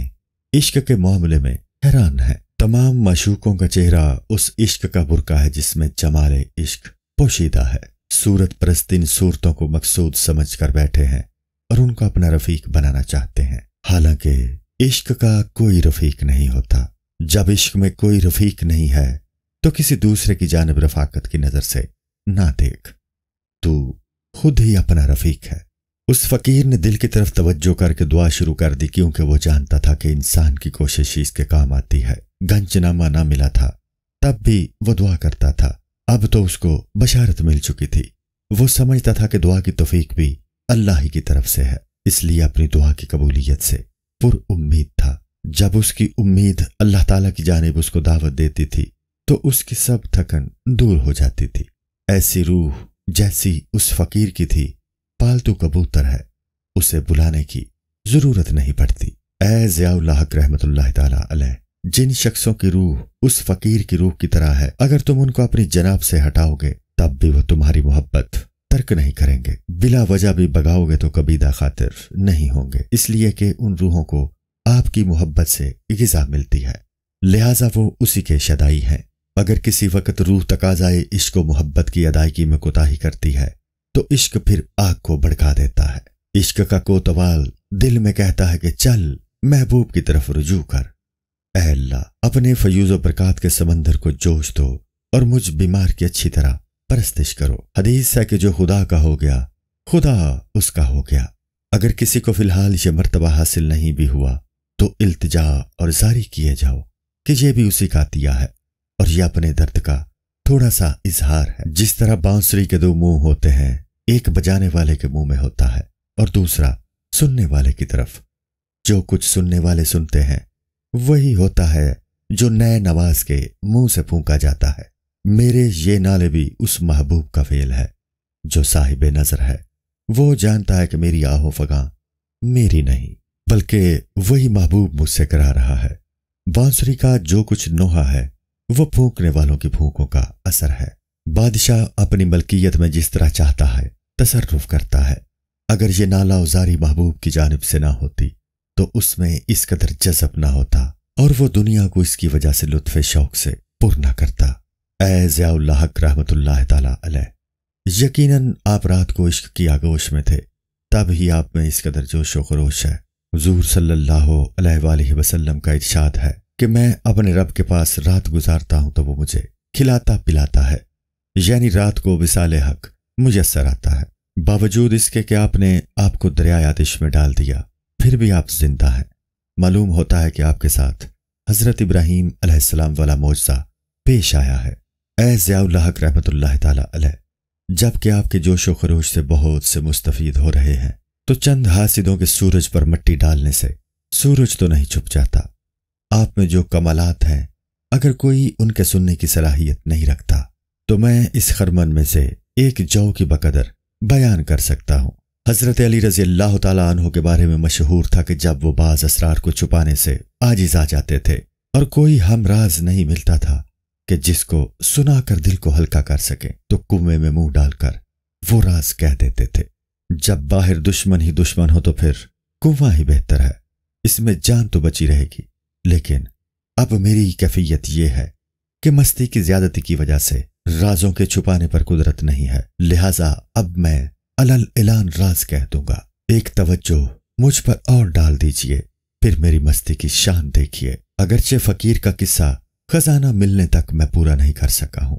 इश्क के मामले में हैरान है तमाम मशूकों का चेहरा उस इश्क का बुरका है जिसमें जमाले इश्क पोशीदा है सूरत परस्तिन सूरतों को मकसूद समझ कर बैठे हैं और उनको अपना रफीक बनाना चाहते हैं हालांकि इश्क का कोई रफीक नहीं होता जब इश्क में कोई रफीक नहीं है तो किसी दूसरे की जानब रफाकत की नजर से ना देख तू खुद ही अपना रफीक है उस फकीर ने दिल की तरफ तवज्जो करके दुआ शुरू कर दी क्योंकि वो जानता था कि इंसान की कोशिश इसके काम आती है गंजनामा ना मिला था तब भी वो दुआ करता था अब तो उसको बशारत मिल चुकी थी वो समझता था कि दुआ की तोफीक भी अल्लाह ही की तरफ से है इसलिए अपनी दुआ की कबूलियत से पुर उम्मीद था जब उसकी उम्मीद अल्लाह ताला की जानब उसको दावत देती थी तो उसकी सब थकन दूर हो जाती थी ऐसी रूह जैसी उस फकीर की थी पालतू कबूतर है उसे बुलाने की जरूरत नहीं पड़ती ए जयाक रहमत जिन शख्सों की रूह उस फकीर की रूह की तरह है अगर तुम उनको अपनी जनाब से हटाओगे तब भी वह तुम्हारी मोहब्बत तर्क नहीं करेंगे बिला वजह भी बगाओगे तो कभी खातिर नहीं होंगे इसलिए कि उन रूहों को आपकी मोहब्बत से गजा मिलती है लिहाजा वो उसी के शदाई हैं अगर किसी वक्त रूह तकाजाए इश्क मोहब्बत की अदायगी में कोताही करती है तो इश्क फिर आग को भड़का देता है इश्क का कोतवाल दिल में कहता है कि चल महबूब की तरफ रुजू कर अल्लाह अपने फयूज प्रकात के समंदर को जोश दो और मुझ बीमार की अच्छी तरह परस्तिश करो हदीस है कि जो खुदा का हो गया खुदा उसका हो गया अगर किसी को फिलहाल यह मरतबा हासिल नहीं भी हुआ तो इल्तजा और जारी किए जाओ कि यह भी उसी का दिया है और यह अपने दर्द का थोड़ा सा इजहार है जिस तरह बांसुरी के दो मुंह होते हैं एक बजाने वाले के मुंह में होता है और दूसरा सुनने वाले की तरफ जो कुछ सुनने वाले सुनते हैं वही होता है जो नए नवाज के मुंह से फूंका जाता है मेरे ये नाले भी उस महबूब का फेल है जो साहिब नजर है वो जानता है कि मेरी आहो फगा मेरी नहीं बल्कि वही महबूब मुझसे करा रहा है बांसुरी का जो कुछ नोहा है वो फूकने वालों की फूकों का असर है बादशाह अपनी मलकियत में जिस तरह चाहता है तसरफ करता है अगर ये नाला उजारी महबूब की जानब से ना होती तो उसमें इस कदर जजब ना होता और वो दुनिया को इसकी वजह से लुत्फ शौक से पुर ना करता ऐज़ियाल्लाहक रहमतुल्लाह ताला यकीनन आप रात को इश्क की आगोश में थे तब ही आप में इस कदर जोश व खरोश है हजूर सल्लल्लाहु अलैहि वसल्लम का इर्शाद है कि मैं अपने रब के पास रात गुजारता हूँ तो वो मुझे खिलाता पिलाता है यानी रात को विसाले हक मुयसर आता है बावजूद इसके कि आपने आपको दरिया आतिश में डाल दिया फिर भी आप जिंदा हैं मालूम होता है कि आपके साथ हज़रत इब्राहिम वाला मुआवजा पेश आया है ए रहमत हक जबकि आपके जोश व खरोश से बहुत से मुस्तफ़ हो रहे हैं तो चंद हासिदों के सूरज पर मट्टी डालने से सूरज तो नहीं छुप जाता आप में जो कमालात हैं अगर कोई उनके सुनने की सलाहियत नहीं रखता तो मैं इस खरमन में से एक जौ की बकदर बयान कर सकता हूँ हजरत अली रजी अल्लाह तु के बारे में मशहूर था कि जब वो बाज असरार को छुपाने से आजिज आ जाते थे और कोई हम नहीं मिलता था कि जिसको सुनाकर दिल को हल्का कर सके तो कुएं में मुंह डालकर वो राज कह देते थे जब बाहर दुश्मन ही दुश्मन हो तो फिर कुआ ही बेहतर है इसमें जान तो बची रहेगी लेकिन अब मेरी कैफियत यह है कि मस्ती की ज्यादती की वजह से राजों के छुपाने पर कुदरत नहीं है लिहाजा अब मैं अलल ऐलान राज कह दूंगा एक तवज्जो मुझ पर और डाल दीजिए फिर मेरी मस्ती की शान देखिए अगरचे फकीर का किस्सा खजाना मिलने तक मैं पूरा नहीं कर सका हूं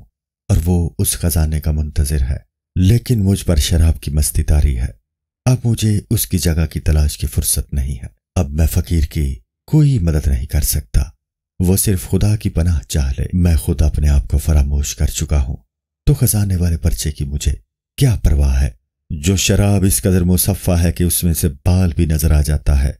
और वो उस खजाने का मुंतजर है लेकिन मुझ पर शराब की मस्ती तारी है अब मुझे उसकी जगह की तलाश की फुर्सत नहीं है अब मैं फकीर की कोई मदद नहीं कर सकता वो सिर्फ खुदा की पनाह चाह ले मैं खुद अपने आप को फरामोश कर चुका हूं तो खजाने वाले पर्चे की मुझे क्या परवाह है जो शराब इस कदर मुसफ़ा है कि उसमें से बाल भी नजर आ जाता है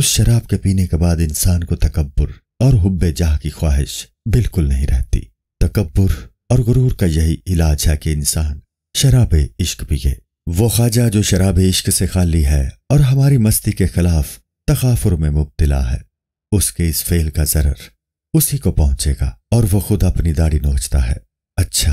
उस शराब के पीने के बाद इंसान को तकबर और हुब्बे जाह की ख्वाहिश बिल्कुल नहीं रहती तकबर और गुरूर का यही इलाज है कि इंसान शराब इश्क पिए वो ख्वाजा जो शराब इश्क से खाली है और हमारी मस्ती के खिलाफ तकाफुर में मुबतला है उसके इस फेल का जरर उसी को पहुंचेगा और वो खुद अपनी दाढ़ी नोचता है अच्छा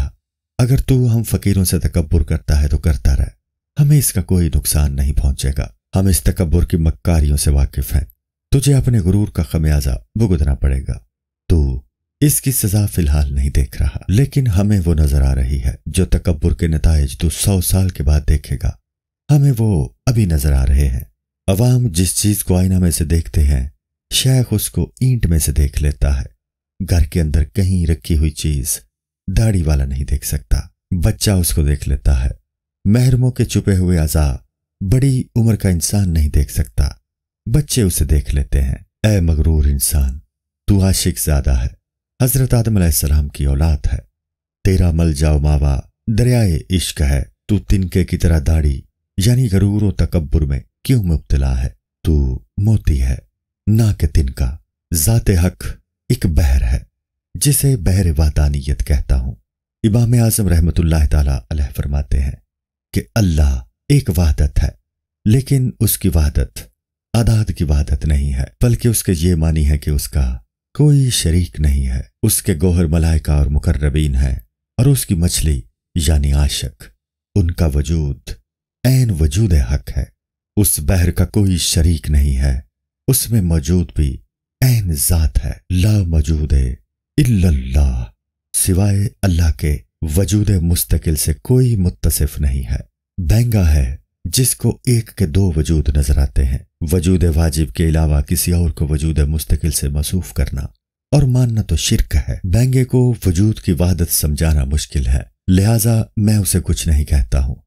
अगर तू हम फकीरों से तकबर करता है तो करता रहे हमें इसका कोई नुकसान नहीं पहुंचेगा हम इस तकबर की मक्कारियों से वाकिफ हैं तुझे अपने गुरूर का खमियाजा भुगतना पड़ेगा तू इसकी सजा फिलहाल नहीं देख रहा लेकिन हमें वो नजर आ रही है जो तकबर के नतज तू सौ साल के बाद देखेगा हमें वो अभी नजर आ रहे हैं अवाम जिस चीज को आईना में से देखते हैं शेख उसको ईंट में से देख लेता है घर के अंदर कहीं रखी हुई चीज दाढ़ी वाला नहीं देख सकता बच्चा उसको देख लेता है महरमों के छुपे हुए अजा बड़ी उम्र का इंसान नहीं देख सकता बच्चे उसे देख लेते हैं ए मगरूर इंसान तू आशिक ज्यादा है हजरत आदम सलाम की औलाद है तेरा मल जाओ मावा दरियाए इश्क है तू तिनके की तरह दाढ़ी यानी गरूर व तकबर में क्यों मुबतला है तू मोती है ना के तिनका जाते हक एक बहर है जिसे बहर वादानियत कहता हूं इमाम आजम रहमत फरमाते हैं कि अल्लाह एक वहादत है लेकिन उसकी वहादत आदाद की वहादत नहीं है बल्कि उसके ये मानी है कि उसका कोई शरीक नहीं है उसके गोहर मलाइका और मुकर्रबीन है और उसकी मछली यानी आशक उनका वजूद एन वजूद हक है उस बहर का कोई शरीक नहीं है उसमें मौजूद भी एन जात है ला मौजूद इल्लल्लाह सिवाय अल्लाह के वजूद मुस्तकिल से कोई मुतसिफ नहीं है बैंगा है जिसको एक के दो वजूद नजर आते हैं वजूद वाजिब के अलावा किसी और को वजूद मुस्तकिल से मसूफ करना और मानना तो शिरक है बैंगे को वजूद की वहादत समझाना मुश्किल है लिहाजा मैं उसे कुछ नहीं कहता हूँ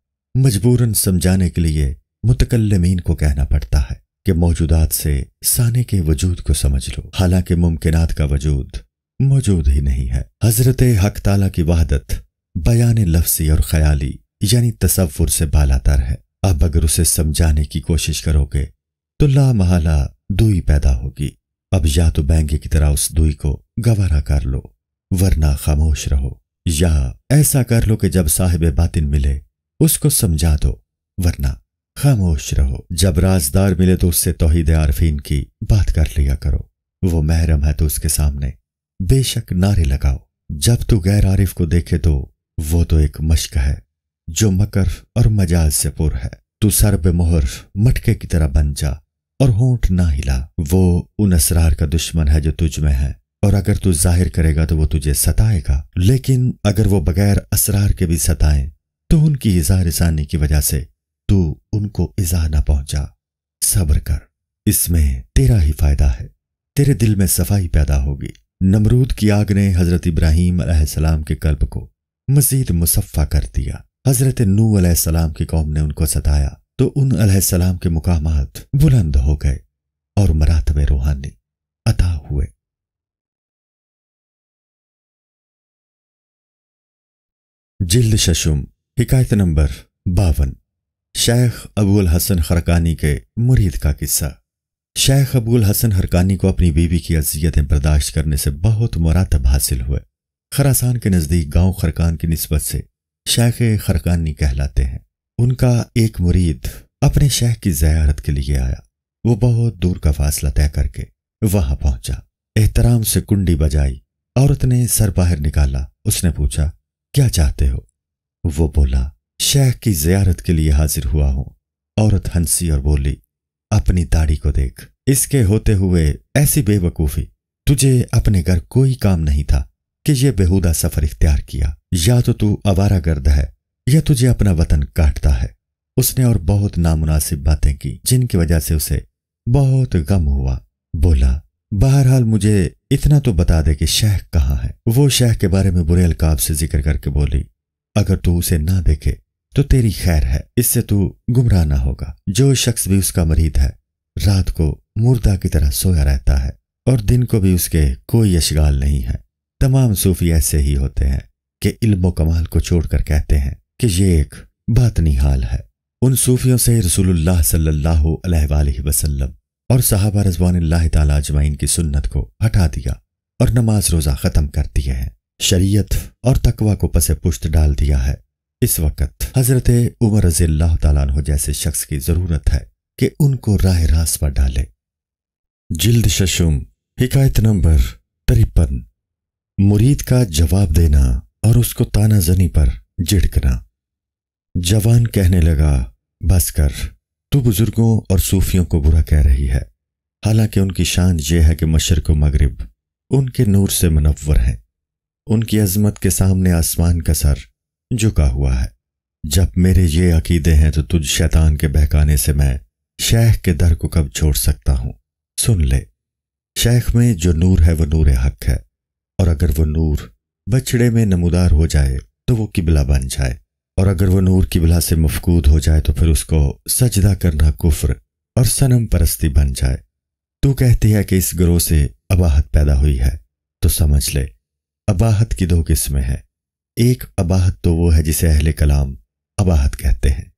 मजबूरन समझाने के लिए मुतकलमीन को कहना पड़ता है कि मौजूदात से साने के वजूद को समझ लो हालांकि मुमकिनात का वजूद मौजूद ही नहीं है हजरत हक ताला की वहादत बयान लफ्सी और ख्याली यानी तस्वुर से बालातर है अब अगर उसे समझाने की कोशिश करोगे तो ला महाला दुई पैदा होगी अब या तो बैंगे की तरह उस दुई को गवारा कर लो वरना खामोश रहो या ऐसा कर लो कि जब साहिब बातिन मिले उसको समझा दो वरना खामोश रहो जब राजदार मिले तो उससे तोहिद आरफीन की बात कर लिया करो वो महरम है तो उसके सामने बेशक नारे लगाओ जब तू गैर आरिफ को देखे तो वो तो एक मश्क है जो मकर और मजाज से पुर है तू सर्ब मोहर मटके की तरह बन जा और होंठ ना हिला वो उन असरार का दुश्मन है जो तुझ में है और अगर तू जाहिर करेगा तो वो तुझे सताएगा लेकिन अगर वो बगैर असरार के भी सताए तो उनकी इजा रिसानी की वजह से तू उनको इजा ना पहुंचा सब्र कर इसमें तेरा ही फायदा है तेरे दिल में सफाई पैदा होगी नमरूद की आग ने हजरत इब्राहिम सलाम के कल्ब को मजीद मुसफ़ा कर दिया हजरत नू सलाम की कौम ने उनको सताया तो उन सलाम के मुकाम बुलंद हो गए और मरातब रूहानी अता हुए जिल्द शशुम हिकायत नंबर बावन शेख अबुल हसन खरकानी के मुरीद का किस्सा शेख अबुल हसन हरकानी को अपनी बीवी की अजियतें बर्दाश्त करने से बहुत मुरातब हासिल हुए खरासान के नज़दीक गांव खरकान की नस्बत से शेख खरकानी कहलाते हैं उनका एक मुरीद अपने शेख की जयारत के लिए आया वो बहुत दूर का फासला तय करके वहां पहुंचा एहतराम से कुंडी बजाई औरत ने सर बाहर निकाला उसने पूछा क्या चाहते हो वो बोला शेख की जियारत के लिए हाजिर हुआ हूं औरत हंसी और बोली अपनी दाढ़ी को देख इसके होते हुए ऐसी बेवकूफी तुझे अपने घर कोई काम नहीं था कि यह बेहुदा सफर इख्तियार किया या तो तू आवारा गर्द है या तुझे अपना वतन काटता है उसने और बहुत नामुनासिब बातें की जिनकी वजह से उसे बहुत गम हुआ बोला बहरहाल मुझे इतना तो बता दे कि शह कहाँ है वो शह के बारे में बुरे अलकाब से जिक्र करके बोली अगर तू उसे ना देखे तो तेरी खैर है इससे तू गुमराह ना होगा जो शख्स भी उसका मरीद है रात को मुर्दा की तरह सोया रहता है और दिन को भी उसके कोई अशगाल नहीं है तमाम सूफी ऐसे ही होते हैं कि इल्म कमाल को छोड़कर कहते हैं कि ये एक बात हाल है उन सूफियों से रसूलुल्लाह सल्लल्लाहु अलैहि वसल्लम और साहबा रजवान तजमाइन की सुन्नत को हटा दिया और नमाज रोज़ा ख़त्म कर दिए हैं शरीयत और तकवा को पसे पुश्त डाल दिया है इस वक्त हज़रत उमर रजील्ला तु जैसे शख्स की ज़रूरत है कि उनको राह रास पर डाले जिल्द शशुम हिकायत नंबर तिरपन मुरीद का जवाब देना और उसको तानाजनी पर झिड़कना जवान कहने लगा बस कर तू बुजुर्गों और सूफियों को बुरा कह रही है हालांकि उनकी शान यह है कि मशरक व मगरब उनके नूर से मुनवर हैं उनकी अजमत के सामने आसमान का सर झुका हुआ है जब मेरे ये अकीदे हैं तो तुझ शैतान के बहकाने से मैं शेख के दर को कब छोड़ सकता हूं सुन ले शेख में जो नूर है वह नूर हक है और अगर वह नूर बछड़े में नमूदार हो जाए तो वो किबला बन जाए और अगर वह नूर किबला से मफकूद हो जाए तो फिर उसको सजदा करना कुफ्र और सनम परस्ती बन जाए तू कहती है कि इस ग्रोह से अबाहत पैदा हुई है तो समझ ले अबाहत की दो किस्में हैं एक अबाहत तो वो है जिसे अहले कलाम अबाहत कहते हैं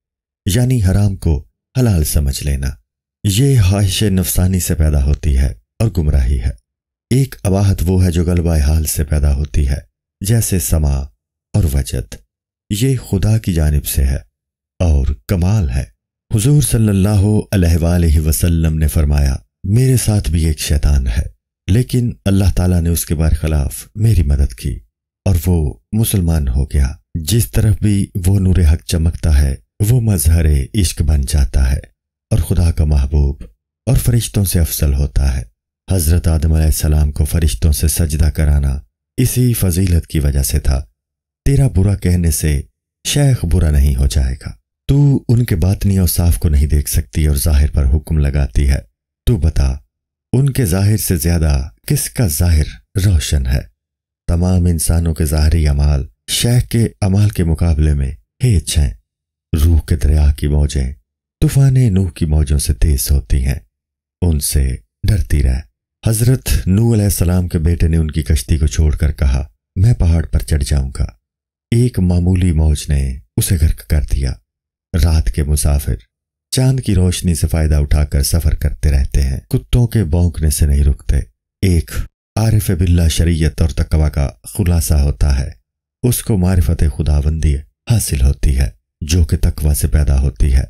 यानी हराम को हलाल समझ लेना ये ख्वाहिश नफसानी से पैदा होती है और गुमराही है एक अबाहत वो है जो गलबा हाल से पैदा होती है जैसे समा और वजत ये खुदा की जानब से है और कमाल है हुजूर सल्लल्लाहु अलैहि वसल्लम ने फरमाया मेरे साथ भी एक शैतान है लेकिन अल्लाह ताला ने उसके बार खिलाफ मेरी मदद की और वो मुसलमान हो गया जिस तरफ भी वो नूर हक चमकता है वो मजहर इश्क बन जाता है और खुदा का महबूब और फरिश्तों से अफसल होता है हज़रत आदम सलाम को फरिश्तों से सजदा कराना इसी फजीलत की वजह से था तेरा बुरा कहने से शेख बुरा नहीं हो जाएगा तू उनके बातनी और साफ को नहीं देख सकती और जाहिर पर हुक्म लगाती है तू बता उनके जाहिर से ज्यादा किसका जाहिर रोशन है तमाम इंसानों के ज़ाहरी अमाल शेख के अमाल के मुकाबले में हेच हैं रूह के दरिया की मौजें तूफान नूह की मौजों से तेज होती हैं उनसे डरती रह हजरत नू सलाम के बेटे ने उनकी कश्ती को छोड़कर कहा मैं पहाड़ पर चढ़ जाऊंगा एक मामूली मौज ने उसे गर्क कर दिया रात के मुसाफिर चांद की रोशनी से फायदा उठाकर सफर करते रहते हैं कुत्तों के बौंकने से नहीं रुकते एक आरिफ बिल्ला शरीयत और तकवा का खुलासा होता है उसको मारिफत खुदाबंदी हासिल होती है जो कि तकवा से पैदा होती है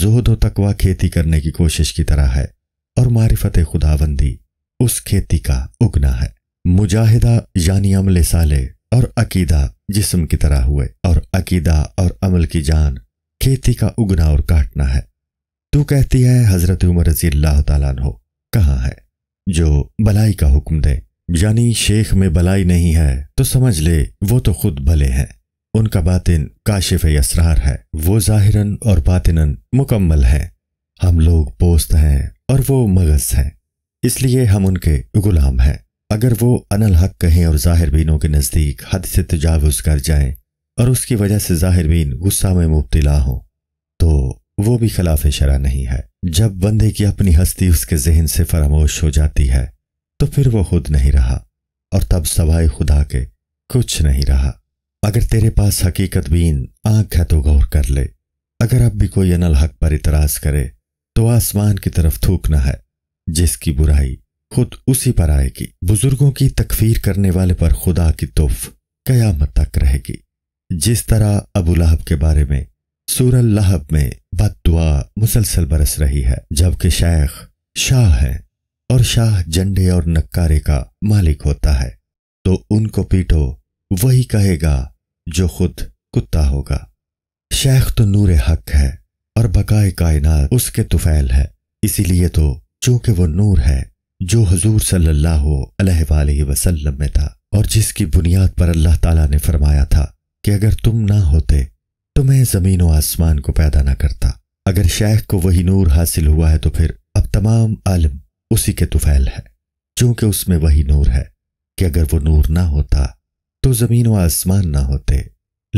जोहद व तकवा खेती करने की कोशिश की तरह है और मारिफत खुदाबंदी उस खेती का उगना है मुजाहिदा यानी अमल साले और अकीदा जिस्म की तरह हुए और अकीदा और अमल की जान खेती का उगना और काटना है तू कहती है हजरत उमर रजी अल्लाह तु कहा है जो भलाई का हुक्म दे यानी शेख में भलाई नहीं है तो समझ ले वो तो खुद भले हैं उनका बातिन काशिफ असरार है वो जाहिरन और बातिनन मुकम्मल है हम लोग पोस्त हैं और वो मगज हैं इसलिए हम उनके गुलाम हैं अगर वो अनल हक कहें और जाहिर बीनों के नज़दीक हद से तजावज़ कर जाएं और उसकी वजह से जाहिर बीन गुस्सा में मुबतला हों तो वो भी खिलाफ शरा नहीं है जब बंदे की अपनी हस्ती उसके जहन से फरामोश हो जाती है तो फिर वो खुद नहीं रहा और तब सवाए खुदा के कुछ नहीं रहा अगर तेरे पास हकीकत बीन आंख है तो गौर कर ले अगर अब भी कोई अनल हक पर इतराज करे तो आसमान की तरफ थूकना है जिसकी बुराई खुद उसी पर आएगी बुजुर्गों की तकफीर करने वाले पर खुदा की तोफ कयामत तक रहेगी जिस तरह अबू लहब के बारे में सूरल लहब में दुआ मुसलसल बरस रही है जबकि शेख शाह है और शाह झंडे और नक्कारे का मालिक होता है तो उनको पीटो वही कहेगा जो खुद कुत्ता होगा शेख तो नूर हक है और बकाए कायनात उसके तुफैल है इसीलिए तो चूंकि वो नूर है जो हजूर सल्लल्लाहु अलैहि वसल्लम में था और जिसकी बुनियाद पर अल्लाह ताला ने फरमाया था कि अगर तुम ना होते तो मैं ज़मीन व आसमान को पैदा ना करता अगर शेख को वही नूर हासिल हुआ है तो फिर अब तमाम आलम उसी के तुफैल है चूंकि उसमें वही नूर है कि अगर वो नूर ना होता तो ज़मीन व आसमान ना होते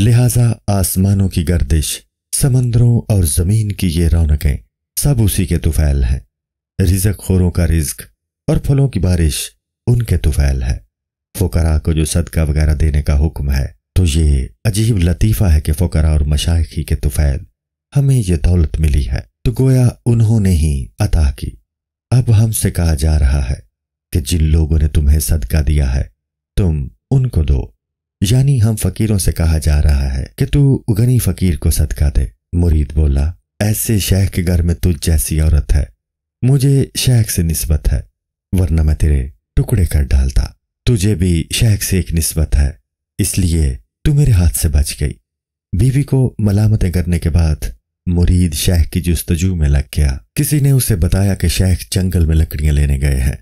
लिहाजा आसमानों की गर्दिश समंदरों और ज़मीन की ये रौनकें सब उसी के तुफैल हैं रिजक खोरों का रिज्क और फलों की बारिश उनके तुफैल है फोकरा को जो सदका वगैरह देने का हुक्म है तो ये अजीब लतीफ़ा है कि फोकरा और मशाखी के तुफैल हमें ये दौलत मिली है तो गोया उन्होंने ही अता की अब हमसे कहा जा रहा है कि जिन लोगों ने तुम्हें सदका दिया है तुम उनको दो यानी हम फकीरों से कहा जा रहा है कि तू गनी फकीर को सदका दे मुरीद बोला ऐसे शेख के घर में तुझ जैसी औरत है मुझे शेख से नस्बत है वरना मैं तेरे टुकड़े कर डालता तुझे भी शेख से एक नस्बत है इसलिए तू मेरे हाथ से बच गई बीवी को मलामतें करने के बाद मुरीद शेख की जस्तजू में लग गया किसी ने उसे बताया कि शेख जंगल में लकड़ियां लेने गए हैं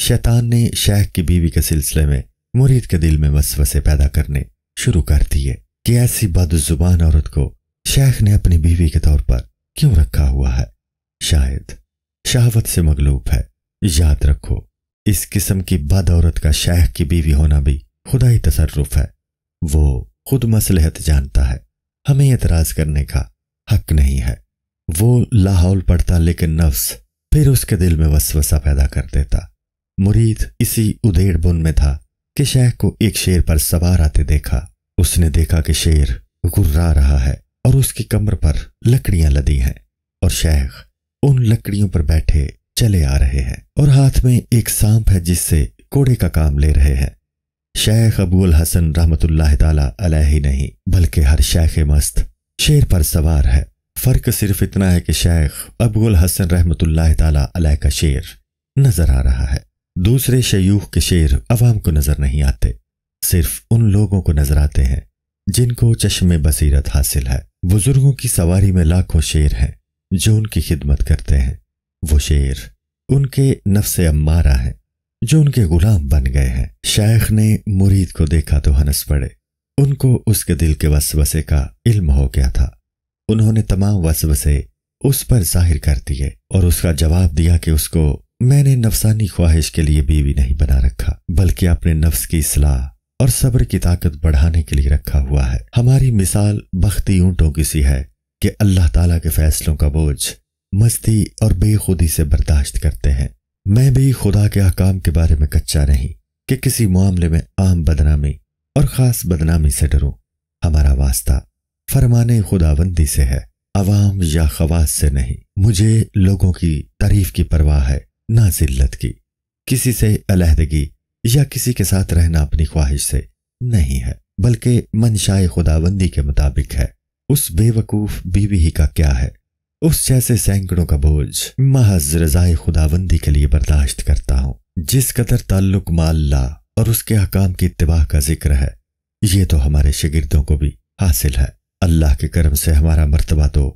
शैतान ने शेख की बीवी के सिलसिले में मुरीद के दिल में वसवसे पैदा करने शुरू कर दिए कि ऐसी बदजुबान औरत को शेख ने अपनी बीवी के तौर पर क्यों रखा हुआ है शायद शहावत से मगलूब है याद रखो इस किस्म की औरत का शह की बीवी होना भी खुदाई तसरफ है वो खुद मसलहत जानता है हमें एतराज करने का हक नहीं है वो लाहौल पड़ता लेकिन नफ्स फिर उसके दिल में वसवसा पैदा कर देता मुरीद इसी उधेड़ बुन में था कि शेख को एक शेर पर सवार आते देखा उसने देखा कि शेर गुर्रा रहा है और उसकी कमर पर लकड़ियां लदी हैं और शेख उन लकड़ियों पर बैठे चले आ रहे हैं और हाथ में एक सांप है जिससे कोड़े का काम ले रहे हैं शेख अबूल हसन रहमतुल्लाह ही नहीं बल्कि हर शेख मस्त शेर पर सवार है फर्क सिर्फ इतना है कि शेख अबूल हसन रहमतुल्लाह ताला का शेर नजर आ रहा है दूसरे शयूख के शेर अवाम को नजर नहीं आते सिर्फ उन लोगों को नजर आते हैं जिनको चश्मे बसीरत हासिल है बुजुर्गों की सवारी में लाखों शेर हैं जो उनकी खिदमत करते हैं वो शेर उनके नफ्स अम्मारा है जो उनके गुलाम बन गए हैं शेख ने मुरीद को देखा तो हनस पड़े उनको उसके दिल के वसवसे का इल्म हो गया था उन्होंने तमाम वसवसे उस पर जाहिर कर दिए और उसका जवाब दिया कि उसको मैंने नफसानी ख्वाहिश के लिए बीवी नहीं बना रखा बल्कि अपने नफ्स की सलाह और सब्र की ताकत बढ़ाने के लिए रखा हुआ है हमारी मिसाल बख्ती ऊंटों की सी है कि अल्लाह ताला के फैसलों का बोझ मस्ती और बेखुदी से बर्दाश्त करते हैं मैं भी खुदा के अहकाम के बारे में कच्चा नहीं कि किसी मामले में आम बदनामी और ख़ास बदनामी से डरूं हमारा वास्ता फरमाने खुदाबंदी से है अवाम या खवास से नहीं मुझे लोगों की तारीफ की परवाह है ना जिल्लत की किसी से अलहदगी या किसी के साथ रहना अपनी ख्वाहिश से नहीं है बल्कि मनशाए खुदाबंदी के मुताबिक है उस बेवकूफ बीवी ही का क्या है उस जैसे सैकड़ों का बोझ महज रजाए खुदाबंदी के लिए बर्दाश्त करता हूं जिस कदर ताल्लुक माल्ला और उसके हकाम की इतबाह का जिक्र है ये तो हमारे शिगिर्दों को भी हासिल है अल्लाह के कर्म से हमारा मरतबा तो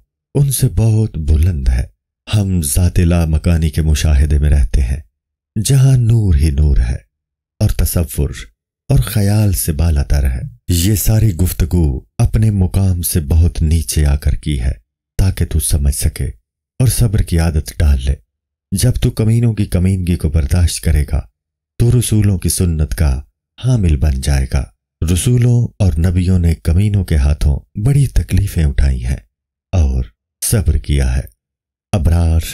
उनसे बहुत बुलंद है हम जातिला मकानी के मुशाहदे में रहते हैं जहां नूर ही नूर है और तस्वुर और ख्याल से आता रहे ये सारी गुफ्तगु अपने मुकाम से बहुत नीचे आकर की है ताकि तू समझ सके और सब्र की आदत डाल ले जब तू कमीनों की कमीनगी को बर्दाश्त करेगा तो रसूलों की सुन्नत का हामिल बन जाएगा रसूलों और नबियों ने कमीनों के हाथों बड़ी तकलीफें उठाई हैं और सब्र किया है अबरार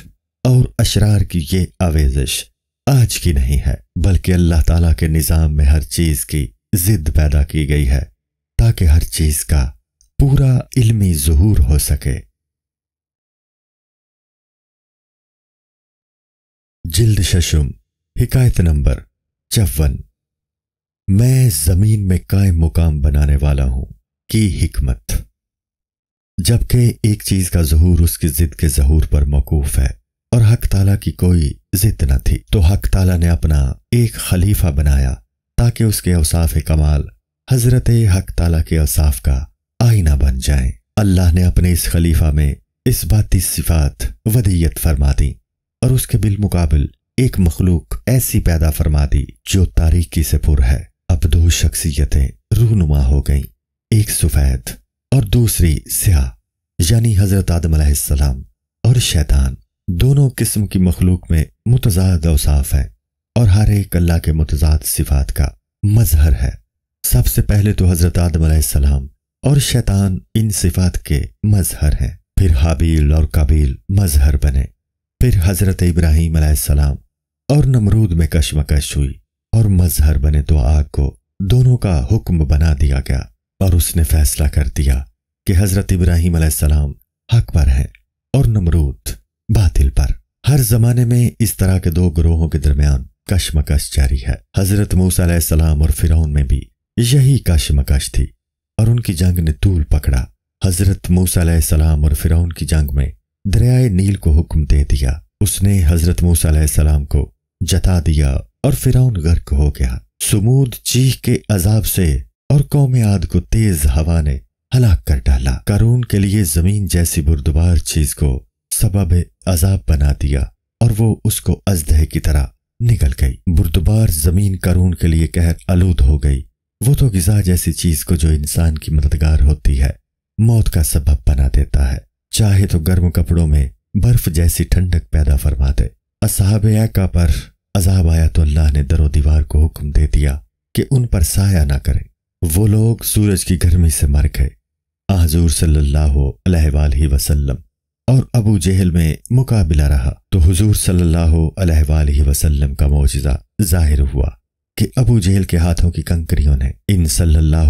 और अशरार की ये आवेजिश आज की नहीं है बल्कि अल्लाह ताला के निज़ाम में हर चीज़ की जिद पैदा की गई है ताकि हर चीज़ का पूरा इल्मी जहूर हो सके जिल्द शशुम हिकायत नंबर चौवन मैं जमीन में कायम मुकाम बनाने वाला हूं की हिकमत जबकि एक चीज का जहूर उसकी जिद के जहूर पर मौकूफ है और हक ताला की कोई जिद न थी तो हक ताला ने अपना एक खलीफा बनाया ताकि उसके अवसाफ कमाल हजरत हक ताला के अवसाफ का आईना बन जाए अल्लाह ने अपने इस खलीफा में इस बात की सिफात वदीयत फरमा दी और उसके बिलमुकाबिल एक मखलूक ऐसी पैदा फरमा दी जो तारीखी से पुर है अब दो शख्सियतें रूनुमा हो गईं एक सफ़ेद और दूसरी स्या यानी हजरत आदम सलाम और शैतान दोनों किस्म की मखलूक में मुतजाद अवसाफ है और हर एक अल्लाह के मुतजाद सिफात का मजहर है सबसे पहले तो हजरत आदम सलाम और शैतान इन सिफात के मजहर हैं फिर हाबील और काबिल मजहर बने फिर हजरत इब्राहिम सलाम और नमरूद में कशमकश हुई और मजहर बने तो आग को दोनों का हुक्म बना दिया गया और उसने फैसला कर दिया कि हजरत इब्राहिम सलाम हक पर हैं और नमरूद बातिल पर हर जमाने में इस तरह के दो ग्रोहों के दरमियान कशमकश जारी है हजरत मूसलाम और फिरौन में भी यही कशमकश थी और उनकी जंग ने तूल पकड़ा हजरत मूसलाम और फिरौन की जंग में दरियाए नील को हुक्म दे दिया उसने हजरत मूसलाम को जता दिया और फिरौन गर्क हो गया सुमूद चीख के अजाब से और कौम आद को तेज हवा ने हलाक कर डाला करून के लिए जमीन जैसी बुरदबार चीज को सबब अजाब बना दिया और वो उसको अजदह की तरह निकल गई बुरदबार जमीन करून के लिए कहर आलूद हो गई वो तो गजा जैसी चीज को जो इंसान की मददगार होती है मौत का सबब बना देता है चाहे तो गर्म कपड़ों में बर्फ जैसी ठंडक पैदा फरमा दे असहाब का पर अजाब आया तो अल्लाह ने दरो दीवार को हुक्म दे दिया कि उन पर साया ना करें वो लोग सूरज की गर्मी से मर गए हजूर सल्लाह अलैहि वसल्लम और अबू जहल में मुकाबला रहा तो हजूर सल्ला वसलम का मुआजा जाहिर हुआ कि अबू जहल के हाथों की कंकरियों ने इन सल्ला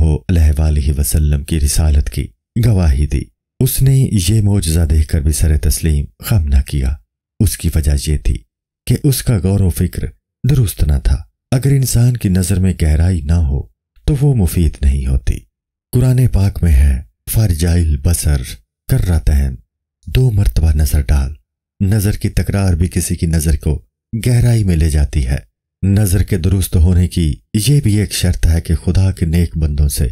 वसलम की रिसालत की गवाही दी उसने ये मुआजा देखकर भी सर तस्लीम खम न किया उसकी वजह यह थी कि उसका गौरव फिक्र दुरुस्त न था अगर इंसान की नज़र में गहराई ना हो तो वो मुफीद नहीं होती कुरान पाक में है फरजाइल बसर कर्रा तहन दो मरतबा नजर डाल नजर की तकरार भी किसी की नजर को गहराई में ले जाती है नजर के दुरुस्त होने की यह भी एक शर्त है कि खुदा के नेक बंदों से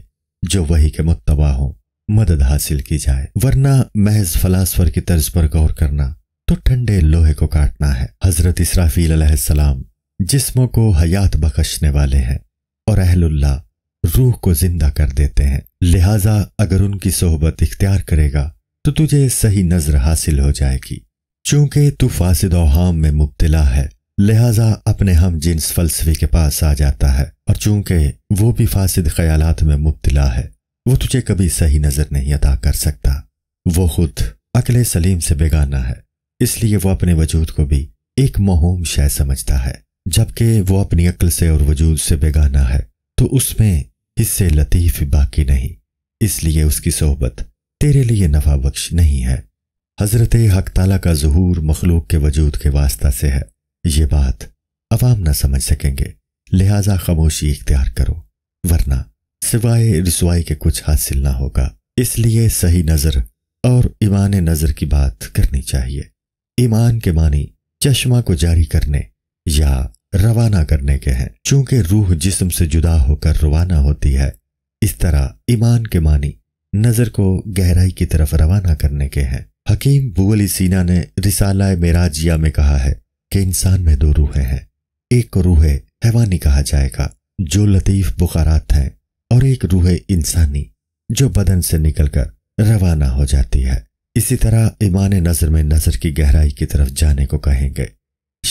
जो वही के मुतबा हो मदद हासिल की जाए वरना महज फलासफर की तर्ज पर गौर करना तो ठंडे लोहे को काटना है हजरत इसराफील सलाम जिस्मों को हयात बख्शने वाले हैं और अहलुल्ला रूह को जिंदा कर देते हैं लिहाजा अगर उनकी सोहबत इख्तियार करेगा तो तुझे सही नजर हासिल हो जाएगी चूंकि तू फासिद हाम में मुबतला है लिहाजा अपने हम जिन्स फलसफे के पास आ जाता है और चूंकि वो भी फासिद ख्याल में मुबतला है वो तुझे कभी सही नजर नहीं अदा कर सकता वो खुद अकल सलीम से बेगाना है इसलिए वो अपने वजूद को भी एक महोम शय समझता है जबकि वो अपनी अक्ल से और वजूद से बेगाना है तो उसमें हिस्से लतीफ बाकी नहीं इसलिए उसकी सोहबत तेरे लिए नफा बख्श नहीं है हजरत हक ताला का जहूर मखलूक के वजूद के वास्ता से है ये बात अवाम ना समझ सकेंगे लिहाजा खामोशी इख्तियार करो वरना सिवाय रसवाई के कुछ हासिल ना होगा इसलिए सही नज़र और ईमान नज़र की बात करनी चाहिए ईमान के मानी चश्मा को जारी करने या रवाना करने के हैं चूंकि रूह जिस्म से जुदा होकर रवाना होती है इस तरह ईमान के मानी नजर को गहराई की तरफ रवाना करने के हैं हकीम बुअली सीना ने रिसाला मेराजिया में कहा है कि इंसान में दो रूहें हैं एक को रूहे हैवानी कहा जाएगा जो लतीफ बुखारात हैं और एक रूहे इंसानी जो बदन से निकलकर रवाना हो जाती है इसी तरह ईमान नजर में नजर की गहराई की तरफ जाने को कहेंगे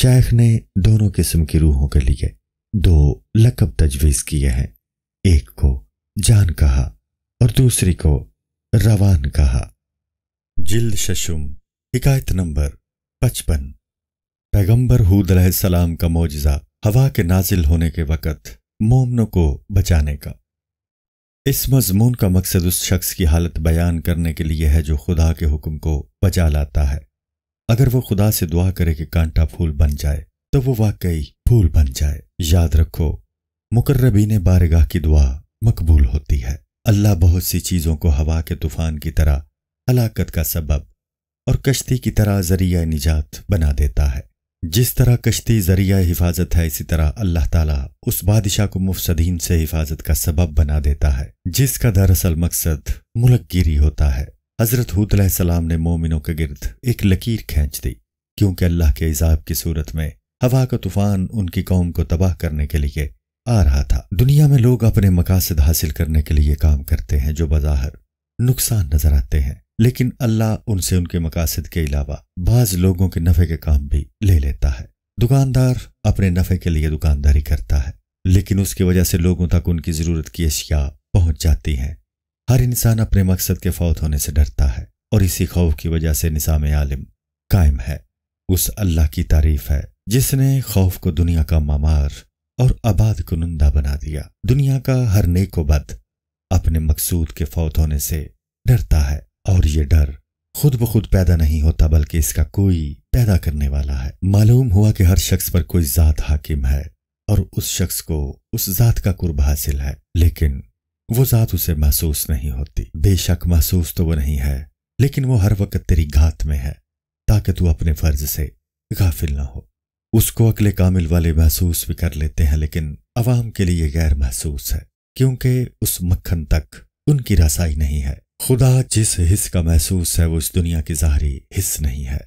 शेख ने दोनों किस्म की रूहों के लिए दो लकब तजवीज किए हैं एक को जान कहा और दूसरी को रवान कहा जिल्द शशुम हिकायत नंबर पचपन पैगंबर हूद सलाम का मोजा हवा के नाजिल होने के वक़्त मोमनों को बचाने का इस मजमून का मकसद उस शख्स की हालत बयान करने के लिए है जो खुदा के हुक्म को बचा लाता है अगर वो खुदा से दुआ करे कि कांटा फूल बन जाए तो वो वाकई फूल बन जाए याद रखो मुकर्रबी ने बारगाह की दुआ मकबूल होती है अल्लाह बहुत सी चीज़ों को हवा के तूफान की तरह हलाकत का सबब और कश्ती की तरह जरिया निजात बना देता है जिस तरह कश्ती जरिया हिफाजत है इसी तरह अल्लाह ताला उस बादशाह को मुफसदीन से हिफाजत का सबब बना देता है जिसका दरअसल मकसद मुल्क गिरी होता है हजरत हूत सलाम ने मोमिनों के गिरद एक लकीर खींच दी क्योंकि अल्लाह के इजाब की सूरत में हवा का तूफान उनकी कौम को तबाह करने के लिए आ रहा था दुनिया में लोग अपने मकासद हासिल करने के लिए काम करते हैं जो बज़ाहर नुकसान नजर आते हैं लेकिन अल्लाह उनसे उनके मकासद के अलावा बाज लोगों के नफे के काम भी ले लेता है दुकानदार अपने नफे के लिए दुकानदारी करता है लेकिन उसकी वजह से लोगों तक उनकी जरूरत की अशिया पहुंच जाती हैं हर इंसान अपने मकसद के फौत होने से डरता है और इसी खौफ की वजह से निज़ाम आलिम कायम है उस अल्लाह की तारीफ है जिसने खौफ को दुनिया का मामार और आबाद कुनंदा बना दिया दुनिया का हर नेको बद अपने मकसूद के फौत होने से डरता है और ये डर खुद ब खुद पैदा नहीं होता बल्कि इसका कोई पैदा करने वाला है मालूम हुआ कि हर शख्स पर कोई जात हाकिम है और उस शख्स को उस जात का कुर्ब हासिल है लेकिन वो जात उसे महसूस नहीं होती बेशक महसूस तो वो नहीं है लेकिन वो हर वक्त तेरी घात में है ताकि तू अपने फर्ज से गाफिल ना हो उसको अकले कामिल वाले महसूस भी कर लेते हैं लेकिन अवाम के लिए गैर महसूस है क्योंकि उस मक्खन तक उनकी रसाई नहीं है खुदा जिस हिस्स का महसूस है वो इस दुनिया की ज़ाहरी हिस्स नहीं है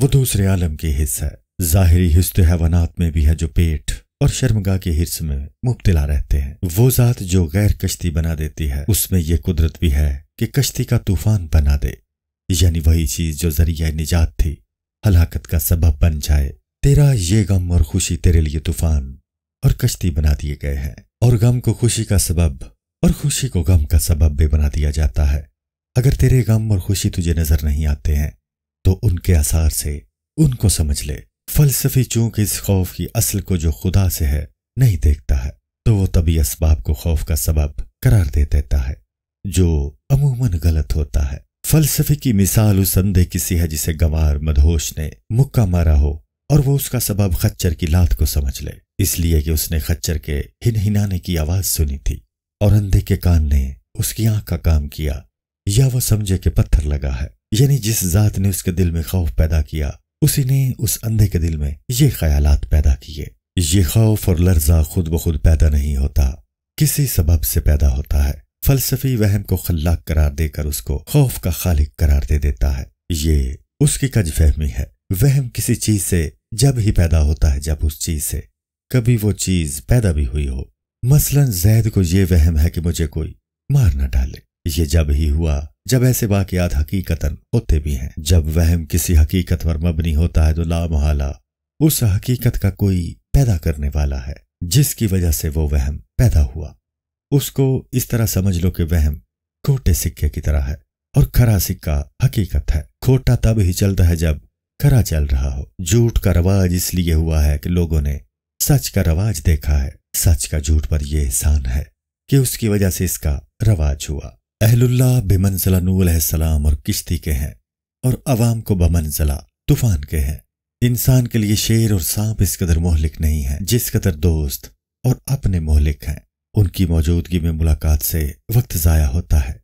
वो दूसरे आलम की हिस्स है ज़ाहरी हिस्स तो हैवानात में भी है जो पेट और शर्मगा के हिस्स में मुबतला रहते हैं वो ज़ात जो गैर कश्ती बना देती है उसमें यह कुदरत भी है कि कश्ती का तूफान बना दे यानी वही चीज़ जो जरिया निजात थी हलाकत का सबब बन जाए तेरा ये गम और खुशी तेरे लिए तूफान और कश्ती बना दिए गए हैं और गम को खुशी का सबब और खुशी को गम का सबब भी बना दिया जाता है अगर तेरे गम और खुशी तुझे नजर नहीं आते हैं तो उनके आसार से उनको समझ ले फलसफी चूंकि इस खौफ की असल को जो खुदा से है नहीं देखता है तो वो तभी इसबाब को खौफ का सबब करार दे देता है जो अमूमन गलत होता है फलसफे की मिसाल उस अंधे किसी है जिसे गंवार मदहोश ने मुक्का मारा हो और वो उसका सबब खच्चर की लात को समझ ले इसलिए कि उसने खच्चर के हिनहिनाने की आवाज सुनी थी और अंधे के कान ने उसकी आंख का काम किया या वो समझे कि पत्थर लगा है यानी जिस जात ने उसके दिल में खौफ पैदा किया उसी ने उस अंधे के दिल में ये ख्यालात पैदा किए ये खौफ और लर्जा खुद ब खुद पैदा नहीं होता किसी सबब से पैदा होता है फलसफी वहम को खल्लाक करार देकर उसको खौफ का खालिक करार दे देता है ये उसकी कज फहमी है वहम किसी चीज से जब ही पैदा होता है जब उस चीज से कभी वो चीज पैदा भी हुई हो मसलन जैद को ये वहम है कि मुझे कोई मार ना डाले ये जब ही हुआ जब ऐसे वाकयात हकीकतन होते भी हैं जब वहम किसी हकीकत पर मबनी होता है तो लामहला उस हकीकत का कोई पैदा करने वाला है जिसकी वजह से वो वहम पैदा हुआ उसको इस तरह समझ लो कि वहम खोटे सिक्के की तरह है और खरा सिक्का हकीकत है खोटा तब ही चलता है जब खरा चल रहा हो झूठ का रवाज इसलिए हुआ है कि लोगों ने सच का रवाज देखा है सच का झूठ पर यह एहसान है कि उसकी वजह से इसका रवाज हुआ अहलुल्ला बेमनजला नूसलाम और किश्ती के हैं और अवाम को बमनजला तूफान के हैं इंसान के लिए शेर और सांप इस कदर मोहलिक नहीं है जिस कदर दोस्त और अपने मोहलिक हैं उनकी मौजूदगी में मुलाकात से वक्त ज़ाया होता है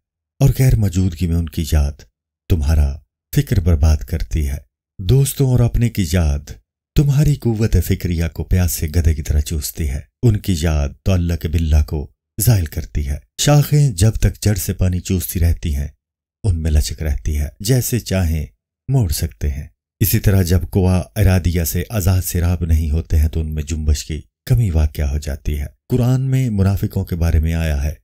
और गैर मौजूदगी में उनकी याद तुम्हारा फिक्र बर्बाद करती है दोस्तों और अपने की याद तुम्हारी कुवत फिक्रिया को प्यास से गधे की तरह चूसती है उनकी याद तो अल्लाह के बिल्ला को जायल करती है शाखें जब तक जड़ से पानी चूसती रहती हैं उनमें लचक रहती है जैसे चाहें मोड़ सकते हैं इसी तरह जब कुआ अरादिया से आजाद राब नहीं होते हैं तो उनमें जुम्बश की कमी वाक़ हो जाती है कुरान में मुनाफिकों के बारे में आया है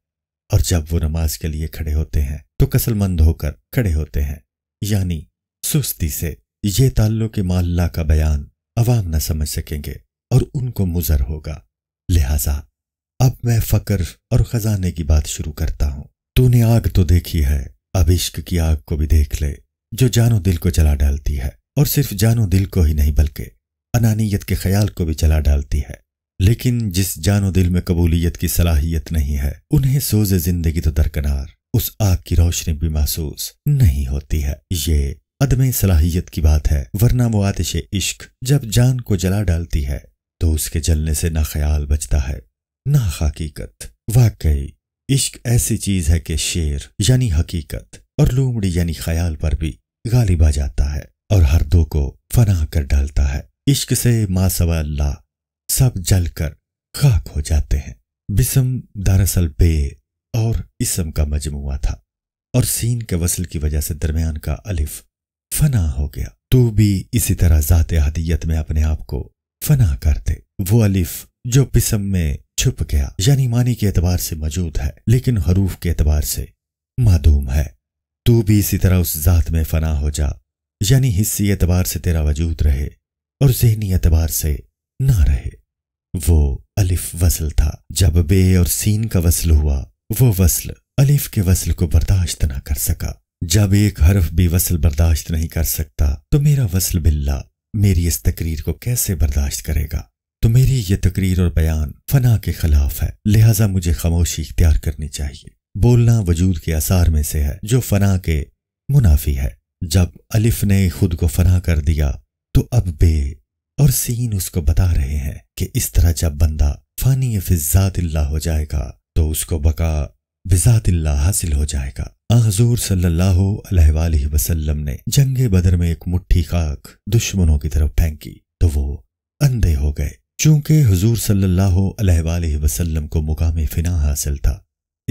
और जब वो नमाज के लिए खड़े होते हैं तो कसलमंद होकर खड़े होते हैं यानी सुस्ती से ये ताल्लुक माल्ला का बयान अवाम न समझ सकेंगे और उनको मुजर होगा लिहाजा अब मैं फकर और खजाने की बात शुरू करता हूं तूने आग तो देखी है अब इश्क की आग को भी देख ले जो जानो दिल को जला डालती है और सिर्फ जानो दिल को ही नहीं बल्कि अनानियत के ख्याल को भी जला डालती है लेकिन जिस जानो दिल में कबूलियत की सलाहियत नहीं है उन्हें सोज जिंदगी तो दरकनार उस आग की रोशनी भी महसूस नहीं होती है ये अदम सलाहियत की बात है वरना मुआतिश इश्क जब जान को जला डालती है तो उसके जलने से ना ख्याल बचता है ना हकीकत वाकई इश्क ऐसी चीज है कि शेर यानी हकीकत और लूमड़ी यानी ख्याल पर भी गालिब आ जाता है और हर दो को फना कर डालता है इश्क से मा अल्लाह सब जल कर खाक हो जाते हैं बिसम दरअसल बे और इसम का मजमुआ था और सीन के वसल की वजह से दरमियान का अलिफ फना हो गया तू भी इसी तरह जात हदीयत में अपने आप को फना कर दे वो अलिफ जो पिसम में छुप गया यानी मानी के एतबार से मौजूद है लेकिन हरूफ के एतबार से मदूम है तू भी इसी तरह उस जात में फना हो जा यानी हिस्सी एतबार से तेरा वजूद रहे और जहनी एतबार से ना रहे वो अलिफ वसल था जब बे और सीन का वसल हुआ वो वसल अलिफ के वसल को बर्दाश्त ना कर सका जब एक हर्फ भी वसल बर्दाश्त नहीं कर सकता तो मेरा वसल बिल्ला मेरी इस तकरीर को कैसे बर्दाश्त करेगा तो मेरी ये तकरीर और बयान फना के खिलाफ है लिहाजा मुझे खामोशी इख्तियार करनी चाहिए बोलना वजूद के आसार में से है जो फना के मुनाफी है जब अलिफ ने खुद को फना कर दिया तो अब बे और सीन उसको बता रहे हैं कि इस तरह जब बंदा फानी फिजातिल्ला हो जाएगा तो उसको बका बिजातिल्ला हासिल हो जाएगा हजूर सल्लल्लाहु अलैहि वसल्लम ने जंगे बदर में एक मुट्ठी खाक दुश्मनों की तरफ फेंकी तो वो अंधे हो गए चूंकि हजूर सल्लल्लाहु अलैहि वसल्लम को मुकाम फिना हासिल था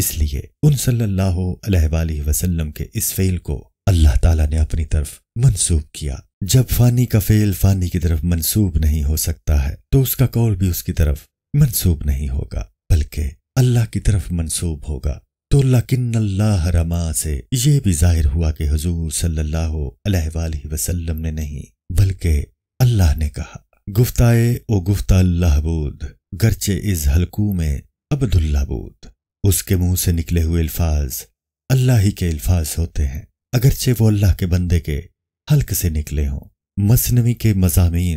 इसलिए उन सल्लल्लाहु अलैहि वसल्लम के इस फेल को अल्लाह ताला ने अपनी तरफ मंसूब किया जब फानी का फेल फानी की तरफ मंसूब नहीं हो सकता है तो उसका कौल भी उसकी तरफ मंसूब नहीं होगा बल्कि अल्लाह की तरफ मंसूब होगा तो लकिन अल्लाह रमा से ये भी जाहिर हुआ कि हजूर सल्लल्लाहु अलैहि वसल्लम ने नहीं बल्कि अल्लाह ने कहा गुफ्ताए ओ गुफ्ता अल्लाह बोध इस हलकू में अब्दुल्ला बोध उसके मुंह से निकले हुए अल्फाज अल्लाह ही के अल्फाज होते हैं अगरचे वो अल्लाह के बंदे के हल्क से निकले हों मसनवी के मजामी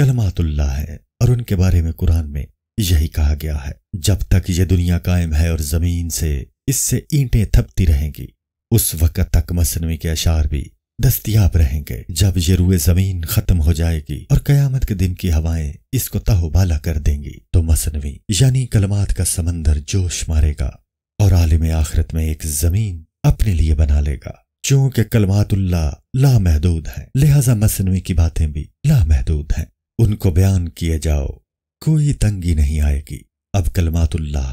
कलमातुल्ला है और उनके बारे में कुरान में यही कहा गया है जब तक ये दुनिया कायम है और जमीन से इससे ईंटें थपती रहेंगी उस वक्त तक मसनवी के अशार भी दस्तियाब रहेंगे जब ये रुए जमीन खत्म हो जाएगी और कयामत के दिन की हवाएं इसको तहोबाला कर देंगी तो मसनवी यानी कलमात का समंदर जोश मारेगा और आलिम आखरत में एक जमीन अपने लिए बना लेगा चूंकि कलमातुल्ला लामहदूद है लिहाजा मसनवी की बातें भी लामहदूद हैं उनको बयान किए जाओ कोई तंगी नहीं आएगी अब कलमातुल्लाह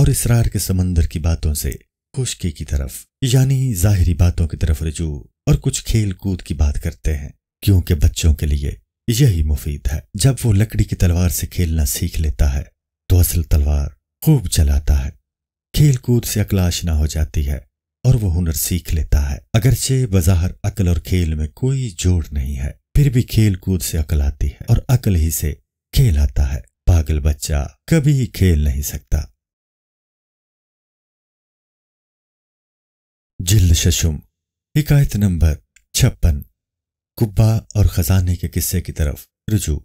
और इसरार के समंदर की बातों से खुशकी की तरफ यानी जाहिरी बातों की तरफ रजू और कुछ खेल कूद की बात करते हैं क्योंकि बच्चों के लिए यही मुफीद है जब वो लकड़ी की तलवार से खेलना सीख लेता है तो असल तलवार खूब चलाता है खेल कूद से अकलाश ना हो जाती है और वो हुनर सीख लेता है अगरचे बजहर अकल और खेल में कोई जोड़ नहीं है फिर भी खेल कूद से अकल आती है और अकल ही से खेल आता है पागल बच्चा कभी खेल नहीं सकता जिल्द शशुम हिकायत नंबर छप्पन कुब्बा और खजाने के किस्से की तरफ रुजू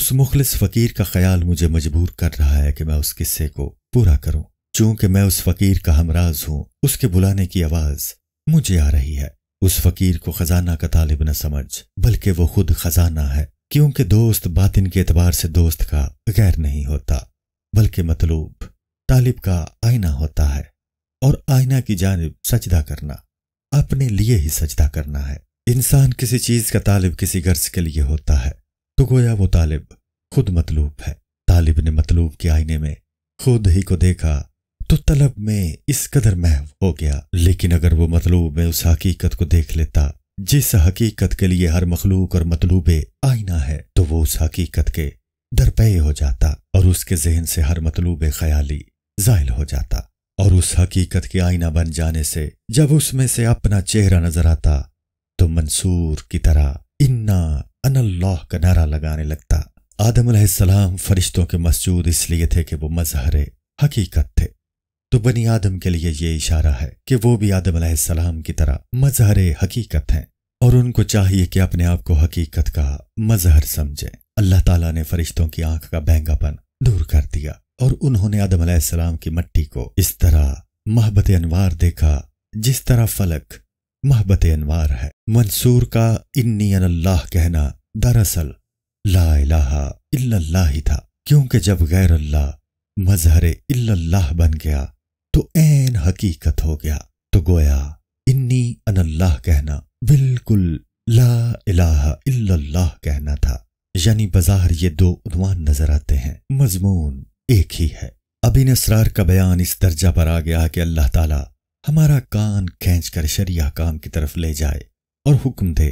उस मुखलिस फकीर का ख्याल मुझे मजबूर कर रहा है कि मैं उस किस्से को पूरा करूं चूंकि मैं उस फकीर का हमराज हूं उसके बुलाने की आवाज मुझे आ रही है उस फकीर को खजाना का तालिब न समझ बल्कि वो खुद खजाना है क्योंकि दोस्त बातिन के एतबार से दोस्त का गैर नहीं होता बल्कि मतलूब तालिब का आईना होता है और आईना की जानब सजदा करना अपने लिए ही सजदा करना है इंसान किसी चीज का तालिब किसी गर्ज के लिए होता है तो गोया वो तालिब खुद मतलूब है तालिब ने मतलूब के आईने में खुद ही को देखा तो तलब में इस कदर महव हो गया लेकिन अगर वो मतलूब में उस हकीकत को देख लेता जिस हकीकत के लिए हर मखलूक और मतलूब आईना है तो वो उस हकीकत के दरपे हो जाता और उसके जहन से हर मतलूब ख्याली जायल हो जाता और उस हकीकत के आईना बन जाने से जब उसमें से अपना चेहरा नजर आता तो मंसूर की तरह इन्ना अनल्लाह का नारा लगाने लगता आदम सलाम फरिश्तों के मसजूद इसलिए थे कि वो मजहर हकीकत थे तो बनी आदम के लिए ये इशारा है कि वो भी आदम सलाम की तरह मजहर हकीकत हैं और उनको चाहिए कि अपने आप को हकीकत का मजहर समझें अल्लाह ताला ने फरिश्तों की आंख का बहंगापन दूर कर दिया और उन्होंने आदम अलैहिस्सलाम की मट्टी को इस तरह महबत अनवार देखा जिस तरह फलक महबत अनवार है मंसूर का इन्नी अल्लाह कहना दरअसल ला इलाहा इल्लल्लाह ही था क्योंकि जब गैर अल्लाह मजहर इल्लल्लाह बन गया तो ऐन हकीकत हो गया तो गोया इन्नी अनल्लाह कहना बिल्कुल ला इलाहा इल्लल्लाह कहना था यानी बाजार ये दो उनवान नजर आते हैं मजमून एक ही है अब इन असरार का बयान इस दर्जा पर आ गया कि अल्लाह ताला हमारा कान खींच कर शरिया काम की तरफ ले जाए और हुक्म दे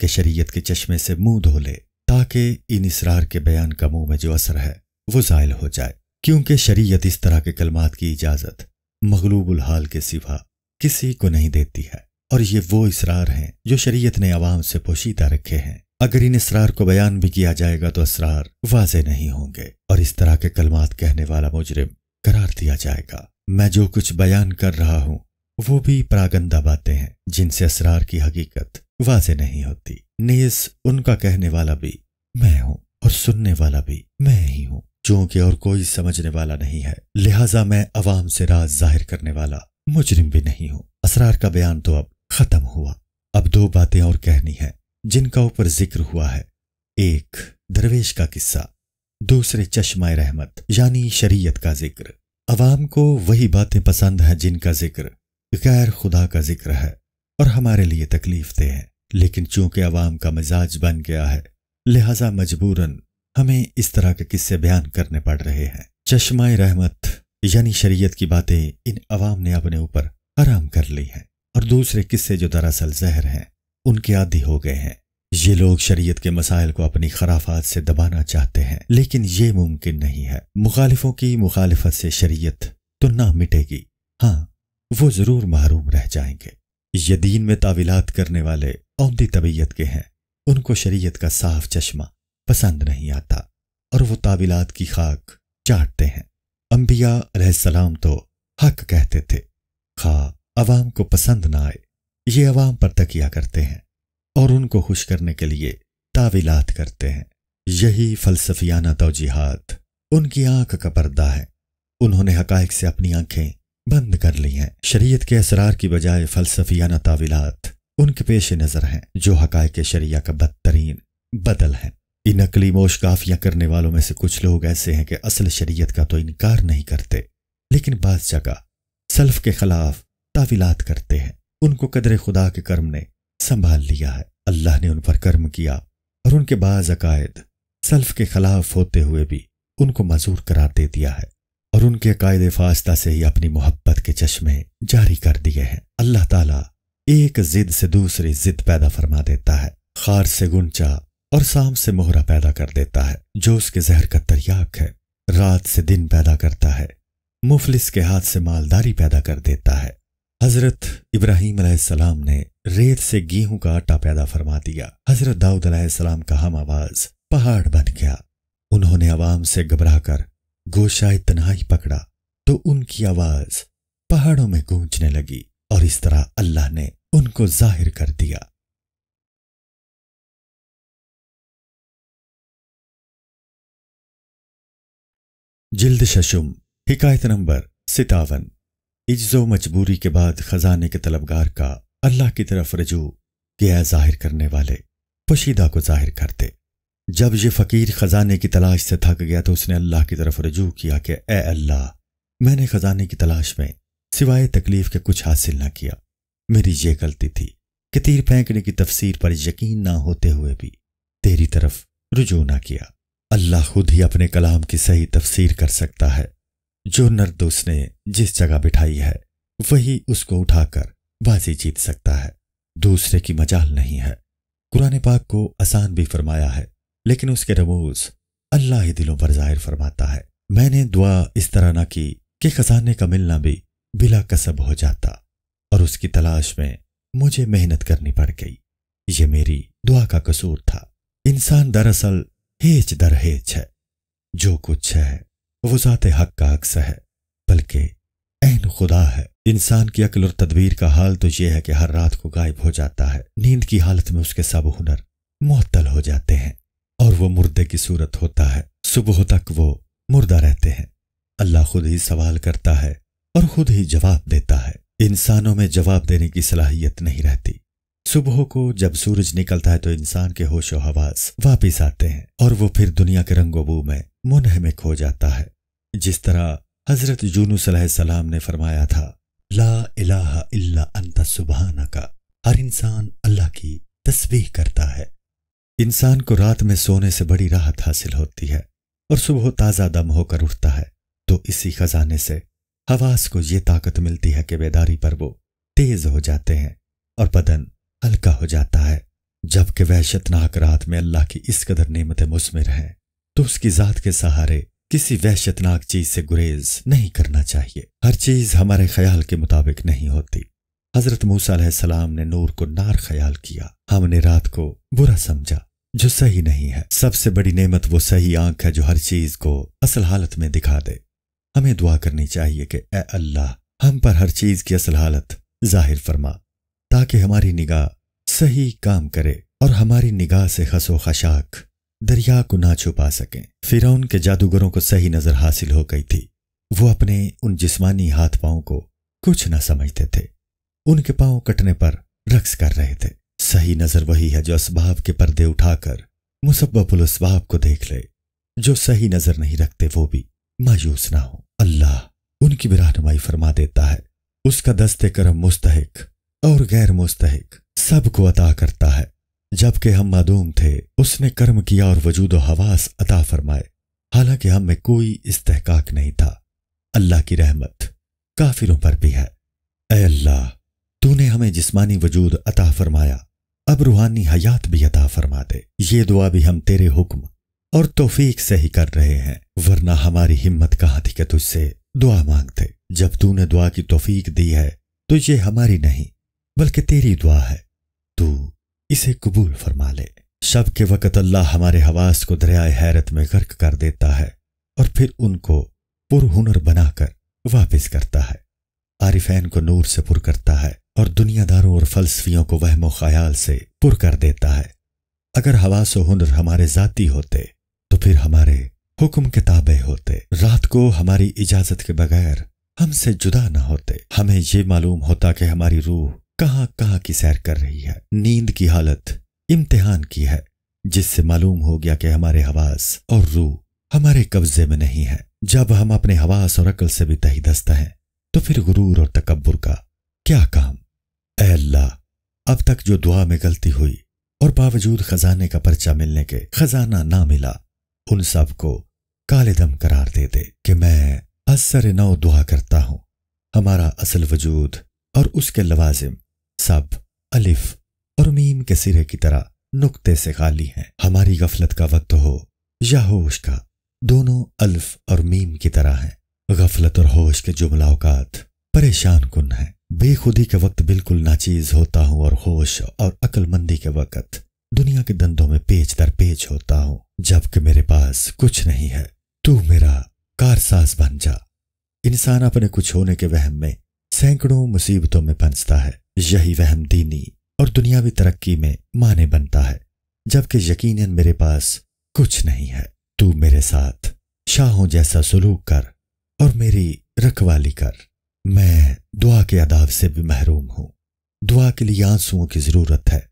कि शरीयत के चश्मे से मुंह धो ले ताकि इन इसरार के बयान का मुंह में जो असर है वो जायल हो जाए क्योंकि शरीयत इस तरह के कलमात की इजाजत मगलूबुल हाल के सिवा किसी को नहीं देती है और ये वो इसरार हैं जो शरीयत ने आवाम से पोशीदा रखे हैं अगर इन इसरार को बयान भी किया जाएगा तो इसरार वाजे नहीं होंगे और इस तरह के कलमात कहने वाला मुजरिम करार दिया जाएगा मैं जो कुछ बयान कर रहा हूँ वो भी प्रागंदा बातें हैं जिनसे असरार की हकीकत वाजे नहीं होती नेस उनका कहने वाला भी मैं हूँ और सुनने वाला भी मैं ही हूँ चूंकि और कोई समझने वाला नहीं है लिहाजा मैं अवाम से राज जाहिर करने वाला मुजरिम भी नहीं हूँ असरार का बयान तो अब खत्म हुआ अब दो बातें और कहनी है जिनका ऊपर जिक्र हुआ है एक दरवेश का किस्सा दूसरे चश्माए रहमत यानी शरीयत का जिक्र अवाम को वही बातें पसंद हैं जिनका जिक्र गैर खुदा का जिक्र है और हमारे लिए तकलीफ दे है लेकिन चूंकि अवाम का मिजाज बन गया है लिहाजा मजबूरन हमें इस तरह के किस्से बयान करने पड़ रहे हैं चश्माए रहमत यानी शरीयत की बातें इन अवाम ने अपने ऊपर आराम कर ली हैं और दूसरे किस्से जो दरअसल जहर हैं उनके आदि हो गए हैं ये लोग शरीयत के मसाइल को अपनी खराफात से दबाना चाहते हैं लेकिन ये मुमकिन नहीं है मुखालिफों की मुखालफत से शरीयत तो ना मिटेगी हाँ वो जरूर महरूम रह जाएंगे ये दीन में तावीलात करने वाले औंधी तबीयत के हैं उनको शरीयत का साफ चश्मा पसंद नहीं आता और वो तावीलात की खाक चाटते हैं अम्बिया सलाम तो हक कहते थे खा अवाम को पसंद ना आए ये अवाम पर तकिया करते हैं और उनको खुश करने के लिए तावीलात करते हैं यही फलसफियाना तोजीहत उनकी आंख का पर्दा है उन्होंने हकायक से अपनी आंखें बंद कर ली हैं शरीयत के असरार की बजाय फलसफियाना तावीलात उनके पेश नज़र हैं जो हकायक शरिया का बदतरीन बदल है इन अकली मोश करने वालों में से कुछ लोग ऐसे हैं कि असल शरीयत का तो इनकार नहीं करते लेकिन बाद जगह सल्फ के खिलाफ तावीलात करते हैं उनको कदर खुदा के कर्म ने संभाल लिया है अल्लाह ने उन पर कर्म किया और उनके बाज अकायद सल्फ के खिलाफ होते हुए भी उनको मजूर करार दे दिया है और उनके अकायद फास्ता से ही अपनी मोहब्बत के चश्मे जारी कर दिए हैं अल्लाह ताला एक जिद से दूसरी जिद पैदा फरमा देता है खार से गुंचा और शाम से मोहरा पैदा कर देता है जो उसके जहर का तरियाक है रात से दिन पैदा करता है मुफलिस के हाथ से मालदारी पैदा कर देता है हजरत इब्राहिम सलाम ने रेत से गेहूं का आटा पैदा फरमा दिया हजरत दाऊद सलाम का हम आवाज पहाड़ बन गया उन्होंने आवाम से घबराकर गोशाए तनाई पकड़ा तो उनकी आवाज पहाड़ों में गूंजने लगी और इस तरह अल्लाह ने उनको जाहिर कर दिया जिल्द शशुम हिकायत नंबर सितावन इज्जो मजबूरी के बाद खजाने के तलबगार का अल्लाह की तरफ रजू गया जाहिर करने वाले पशीदा को जाहिर करते जब ये फ़कीर खजाने की तलाश से थक गया तो उसने अल्लाह की तरफ रजू किया कि ए अल्लाह मैंने खजाने की तलाश में सिवाय तकलीफ के कुछ हासिल ना किया मेरी ये गलती थी कि तीर फेंकने की तफसीर पर यकीन ना होते हुए भी तेरी तरफ रुजू ना किया अल्लाह खुद ही अपने कलाम की सही तफसीर कर सकता है जो नरदोस ने जिस जगह बिठाई है वही उसको उठाकर बाजी जीत सकता है दूसरे की मजाल नहीं है कुरान पाक को आसान भी फरमाया है लेकिन उसके रमूज अल्लाह ही दिलों पर जाहिर फरमाता है मैंने दुआ इस तरह ना की कि खजाने का मिलना भी बिला कसब हो जाता और उसकी तलाश में मुझे मेहनत करनी पड़ गई ये मेरी दुआ का कसूर था इंसान दरअसल हेच दर हेच है जो कुछ है वो ज़ात हक का अक्स है बल्कि एहन खुदा है इंसान की अकल और तदबीर का हाल तो यह है कि हर रात को गायब हो जाता है नींद की हालत में उसके सब हुनर मअतल हो जाते हैं और वो मुर्दे की सूरत होता है सुबह तक वो मुर्दा रहते हैं अल्लाह खुद ही सवाल करता है और खुद ही जवाब देता है इंसानों में जवाब देने की सलाहियत नहीं रहती सुबह को जब सूरज निकलता है तो इंसान के होशो हवास वापिस आते हैं और वो फिर दुनिया के रंगोबू में मुनह में खो जाता है जिस तरह हजरत जूनू सलाम ने फरमाया था ला इलाहा इल्ला अंता सुबहाना का हर इंसान अल्लाह की तस्वीर करता है इंसान को रात में सोने से बड़ी राहत हासिल होती है और सुबह ताज़ा दम होकर उठता है तो इसी खजाने से हवास को ये ताकत मिलती है कि बेदारी पर वो तेज हो जाते हैं और बदन हल्का हो जाता है जबकि वहशतनाक रात में अल्लाह की इस कदर नियमतें मुस्मिर हैं तो उसकी जात के सहारे किसी वहशतनाक चीज से गुरेज नहीं करना चाहिए हर चीज हमारे ख्याल के मुताबिक नहीं होती हजरत मूसा ने नूर को नार ख्याल किया हमने रात को बुरा समझा जो सही नहीं है सबसे बड़ी नेमत वो सही आंख है जो हर चीज को असल हालत में दिखा दे हमें दुआ करनी चाहिए कि ए अल्लाह हम पर हर चीज की असल हालत जाहिर फरमा ताकि हमारी निगाह सही काम करे और हमारी निगाह से खसो खशाक दरिया को ना छुपा सकें फिर के जादूगरों को सही नजर हासिल हो गई थी वो अपने उन जिस्मानी हाथ पाओ को कुछ ना समझते थे उनके पाओ कटने पर रक्स कर रहे थे सही नजर वही है जो असबाब के पर्दे उठाकर मुसब्बुल असबाब को देख ले जो सही नजर नहीं रखते वो भी मायूस ना हो अल्लाह उनकी भी रहनुमाई फरमा देता है उसका दस्ते करम मुस्तहक और गैर मुस्तक सबको अता करता है जबकि हम मदूम थे उसने कर्म किया और वजूद हवास अता फरमाए हालांकि हम में कोई इस्तेकाक नहीं था अल्लाह की रहमत काफिरों पर भी है ए अल्लाह तूने हमें जिस्मानी वजूद अता फरमाया अब रूहानी हयात भी अता फरमा दे ये दुआ भी हम तेरे हुक्म और तोफीक से ही कर रहे हैं वरना हमारी हिम्मत कहाँ थी कि तुझसे दुआ मांगते जब तूने दुआ की तोफीक दी है तो ये हमारी नहीं बल्कि तेरी दुआ है तू इसे कबूल फरमा ले शब के वक़्त अल्लाह हमारे हवास को दरियाए हैरत में गर्क कर देता है और फिर उनको पुरहुनर बनाकर वापस करता है आरिफैन को नूर से पुर करता है और दुनियादारों और फलसफियों को वहमो ख्याल से पुर कर देता है अगर हवास व हुनर हमारे जाती होते तो फिर हमारे हुक्म के ताबे होते रात को हमारी इजाजत के बगैर हमसे जुदा न होते हमें ये मालूम होता कि हमारी रूह कहाँ कहां की सैर कर रही है नींद की हालत इम्तिहान की है जिससे मालूम हो गया कि हमारे हवास और रू हमारे कब्जे में नहीं है जब हम अपने हवास और अकल से भी तही दस्त हैं तो फिर गुरूर और तकबर का क्या काम अल्लाह अब तक जो दुआ में गलती हुई और बावजूद खजाने का पर्चा मिलने के खजाना ना मिला उन सब को काले दम करार दे दे कि मैं असर नौ दुआ करता हूं हमारा असल वजूद और उसके लवाजिम सब अलिफ और मीम के सिरे की तरह नुक्ते से खाली हैं हमारी गफलत का वक्त हो या होश का दोनों अल्फ और मीम की तरह हैं गफलत और होश के जुमला अवकात परेशान कन है बेखुदी के वक्त बिल्कुल नाचीज होता हूँ और होश और अक्लमंदी के वक्त दुनिया के दंदों में पेच दर पेच होता हूँ जबकि मेरे पास कुछ नहीं है तू मेरा कारसाज बन जा इंसान अपने कुछ होने के वहम में सैकड़ों मुसीबतों में फंसता है यही वहम दीनी और दुनियावी तरक्की में माने बनता है जबकि यकीनन मेरे पास कुछ नहीं है तू मेरे साथ शाहों जैसा सलूक कर और मेरी रखवाली कर मैं दुआ के अदाव से भी महरूम हूं दुआ के लिए आंसुओं की जरूरत है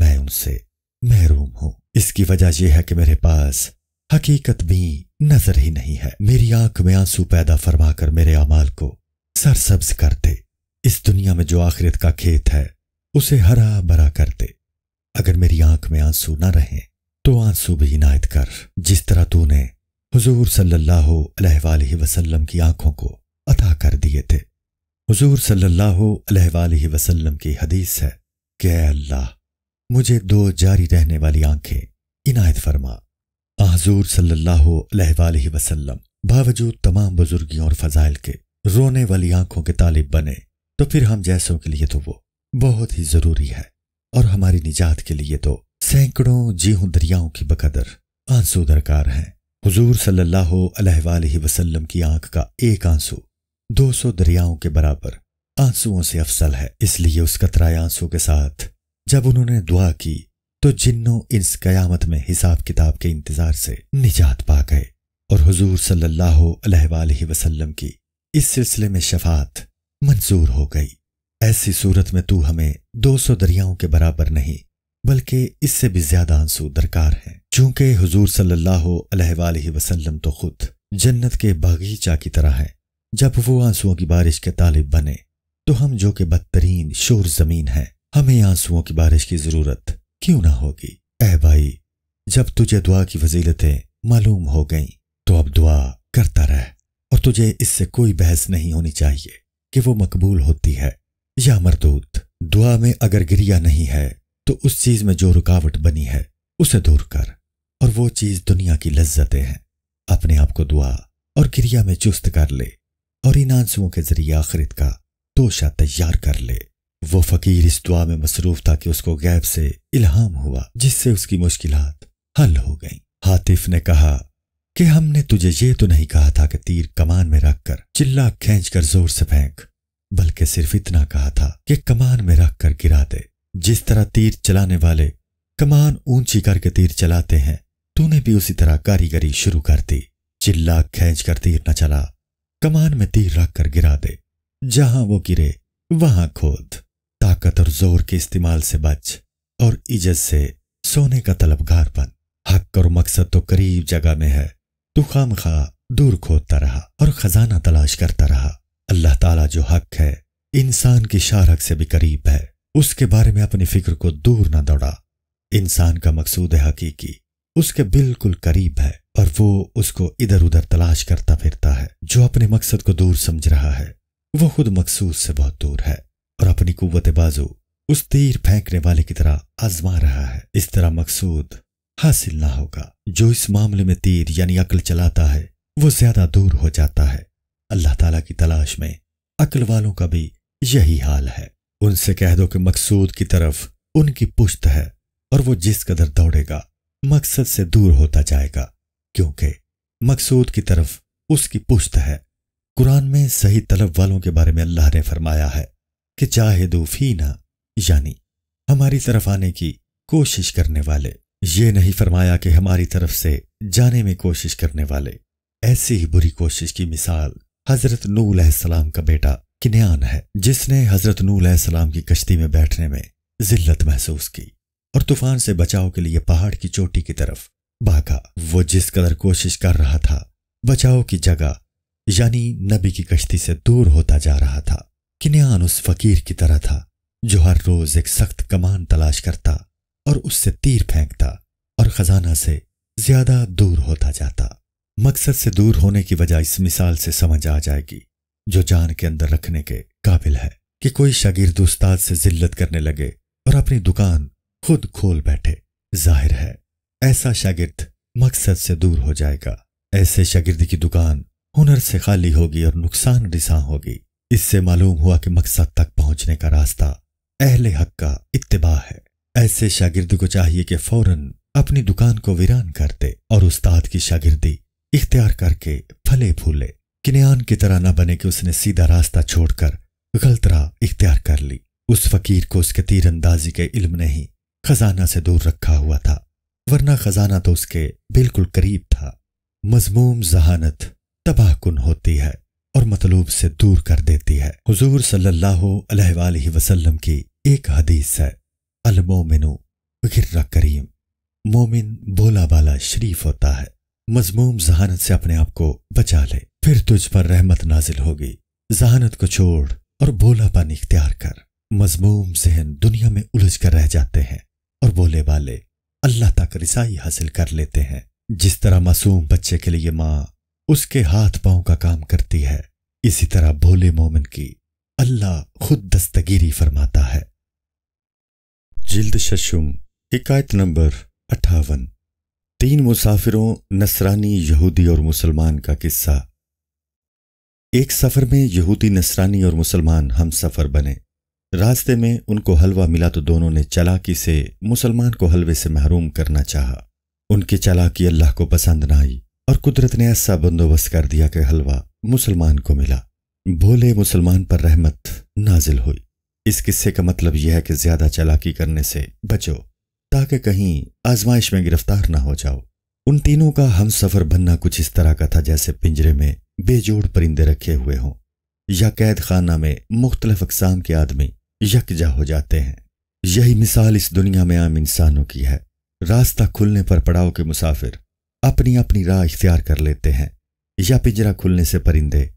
मैं उनसे महरूम हूं इसकी वजह यह है कि मेरे पास हकीकत भी नजर ही नहीं है मेरी आंख में आंसू पैदा फरमाकर मेरे अमाल को सरसब्ज कर दे इस दुनिया में जो आखिरत का खेत है उसे हरा भरा कर दे अगर मेरी आंख में आंसू ना रहे तो आंसू भी इनायत कर जिस तरह तूने हुजूर सल्लल्लाहु अलैहि वसल्लम की आंखों को अता कर दिए थे हुजूर सल्लल्लाहु अलैहि वसल्लम की हदीस है कि अल्लाह मुझे दो जारी रहने वाली आंखें इनायत फरमा आजूर सल्लल्लाहु अलैहि वसल्लम बावजूद तमाम बुजुर्गियों और फजाइल के रोने वाली आंखों के तालिब बने तो फिर हम जैसों के लिए तो वो बहुत ही जरूरी है और हमारी निजात के लिए तो सैकड़ों जीहू दरियाओं की बकदर आंसू दरकार हैं हुजूर सल्लल्लाहु अलैहि वसल्लम की आंख का एक आंसू 200 दरियाओं के बराबर आंसुओं से अफसल है इसलिए उस कतराए आंसू के साथ जब उन्होंने दुआ की तो जिन्नों इस कयामत में हिसाब किताब के इंतजार से निजात पा गए और हुजूर सल्लल्लाहु अलैहि वसल्लम की इस सिलसिले में शफात मंजूर हो गई ऐसी सूरत में तू हमें दो सौ दरियाओं के बराबर नहीं बल्कि इससे भी ज्यादा आंसू दरकार हैं चूंकि हजूर सल्लल्लाहु वसलम तो खुद जन्नत के बागीचा की तरह है जब वो आंसुओं की बारिश के तालिब बने तो हम जो कि बदतरीन शोर जमीन है हमें आंसुओं की बारिश की जरूरत क्यों ना होगी अह भाई जब तुझे दुआ की वजीलतें मालूम हो गईं तो अब दुआ करता रह और तुझे इससे कोई बहस नहीं होनी चाहिए कि वो मकबूल होती है या मरदूत दुआ में अगर गिरिया नहीं है तो उस चीज में जो रुकावट बनी है उसे दूर कर और वो चीज दुनिया की लज्जतें हैं अपने आप को दुआ और क्रिया में चुस्त कर ले और इन आंसुओं के जरिए आखिरत का तोशा तैयार कर ले वो फकीर इस दुआ में मसरूफ था कि उसको गैब से इल्हाम हुआ जिससे उसकी मुश्किलात हल हो गई हातिफ ने कहा कि हमने तुझे ये तो नहीं कहा था कि तीर कमान में रखकर चिल्ला कर जोर से फेंक बल्कि सिर्फ इतना कहा था कि कमान में रखकर गिरा दे जिस तरह तीर चलाने वाले कमान ऊंची करके तीर चलाते हैं तूने भी उसी तरह कारीगरी शुरू कर दी चिल्ला खेच कर तीर न चला कमान में तीर रख कर गिरा दे जहां वो गिरे वहां खोद ताकत और जोर के इस्तेमाल से बच और इज्जत से सोने का तलबगार बन हक और मकसद तो करीब जगह में है तो खाम खा दूर खोदता रहा और खजाना तलाश करता रहा अल्लाह ताला जो हक है इंसान की शारक से भी करीब है उसके बारे में अपनी फिक्र को दूर ना दौड़ा इंसान का मकसूद है हकीकी उसके बिल्कुल करीब है और वो उसको इधर उधर तलाश करता फिरता है जो अपने मकसद को दूर समझ रहा है वो खुद मकसूद से बहुत दूर है और अपनी कुत बाजू उस तीर फेंकने वाले की तरह आजमा रहा है इस तरह मकसूद हासिल ना होगा जो इस मामले में तीर यानी अकल चलाता है वो ज्यादा दूर हो जाता है अल्लाह ताला की तलाश में अकल वालों का भी यही हाल है उनसे कह दो कि मकसूद की तरफ उनकी पुश्त है और वो जिस कदर दौड़ेगा मकसद से दूर होता जाएगा क्योंकि मकसूद की तरफ उसकी पुश्त है कुरान में सही तलब वालों के बारे में अल्लाह ने फरमाया है कि चाहे दो फीना यानी हमारी तरफ आने की कोशिश करने वाले ये नहीं फरमाया कि हमारी तरफ से जाने में कोशिश करने वाले ऐसी ही बुरी कोशिश की मिसाल हजरत नूल सलाम का बेटा किन्यान है जिसने हजरत नूल सलाम की कश्ती में बैठने में जिल्लत महसूस की और तूफान से बचाव के लिए पहाड़ की चोटी की तरफ भागा वो जिस कदर कोशिश कर रहा था बचाव की जगह यानी नबी की कश्ती से दूर होता जा रहा था किन्यान उस फकीर की तरह था जो हर रोज एक सख्त कमान तलाश करता और उससे तीर फेंकता और खजाना से ज्यादा दूर होता जाता मकसद से दूर होने की वजह इस मिसाल से समझ आ जाएगी जो जान के अंदर रखने के काबिल है कि कोई शागिर्द उस्ताद से जिल्लत करने लगे और अपनी दुकान खुद खोल बैठे जाहिर है ऐसा शागिर्द मकसद से दूर हो जाएगा ऐसे शागिर्द की दुकान हुनर से खाली होगी और नुकसान रिसा होगी इससे मालूम हुआ कि मकसद तक पहुंचने का रास्ता अहले हक का इतबा है ऐसे शागिर्द को चाहिए कि फौरन अपनी दुकान को वीरान कर दे और उस्ताद की शागिर्दी इख्तियार करके फले फूले किनेआन की तरह न बने कि उसने सीधा रास्ता छोड़कर गलत राह इख्तियार कर ली उस फकीर को उसके तीरंदाजी के इल्म ने ही खजाना से दूर रखा हुआ था वरना खजाना तो उसके बिल्कुल करीब था मजमूम जहानत तबाहकुन होती है और मतलूब से दूर कर देती है हुजूर सल्लल्लाहु अलैहि वसल्लम की एक हदीस है अलमोमिन गिर्रा करीम मोमिन भोला बाला शरीफ होता है मजमूम जहानत से अपने आप को बचा ले फिर तुझ पर रहमत नाजिल होगी जहानत को छोड़ और बोलापन इख्तियार कर मजमूम जहन दुनिया में उलझ कर रह जाते हैं और बोले वाले अल्लाह तक रिसाई हासिल कर लेते हैं जिस तरह मासूम बच्चे के लिए माँ उसके हाथ पांव का काम करती है इसी तरह भोले मोमिन की अल्लाह खुद दस्तगिरी फरमाता है जिल्द शशुम हिकायत नंबर अट्ठावन तीन मुसाफिरों नसरानी यहूदी और मुसलमान का किस्सा एक सफर में यहूदी नसरानी और मुसलमान हम सफर बने रास्ते में उनको हलवा मिला तो दोनों ने चालाकी से मुसलमान को हलवे से महरूम करना चाहा उनकी चालाकी अल्लाह को पसंद ना आई और कुदरत ने ऐसा बंदोबस्त कर दिया कि हलवा मुसलमान को मिला भोले मुसलमान पर रहमत नाजिल हुई इस किस्से का मतलब यह है कि ज्यादा चलाकी करने से बचो ताकि कहीं आजमाइश में गिरफ्तार ना हो जाओ उन तीनों का हम सफर बनना कुछ इस तरह का था जैसे पिंजरे में बेजोड़ परिंदे रखे हुए हों या कैद खाना में मुख्तलफ अकसाम के आदमी यकजा हो जाते हैं यही मिसाल इस दुनिया में आम इंसानों की है रास्ता खुलने पर पड़ाव के मुसाफिर अपनी अपनी राह इख्तियार कर लेते हैं या पिंजरा खुलने से परिंदे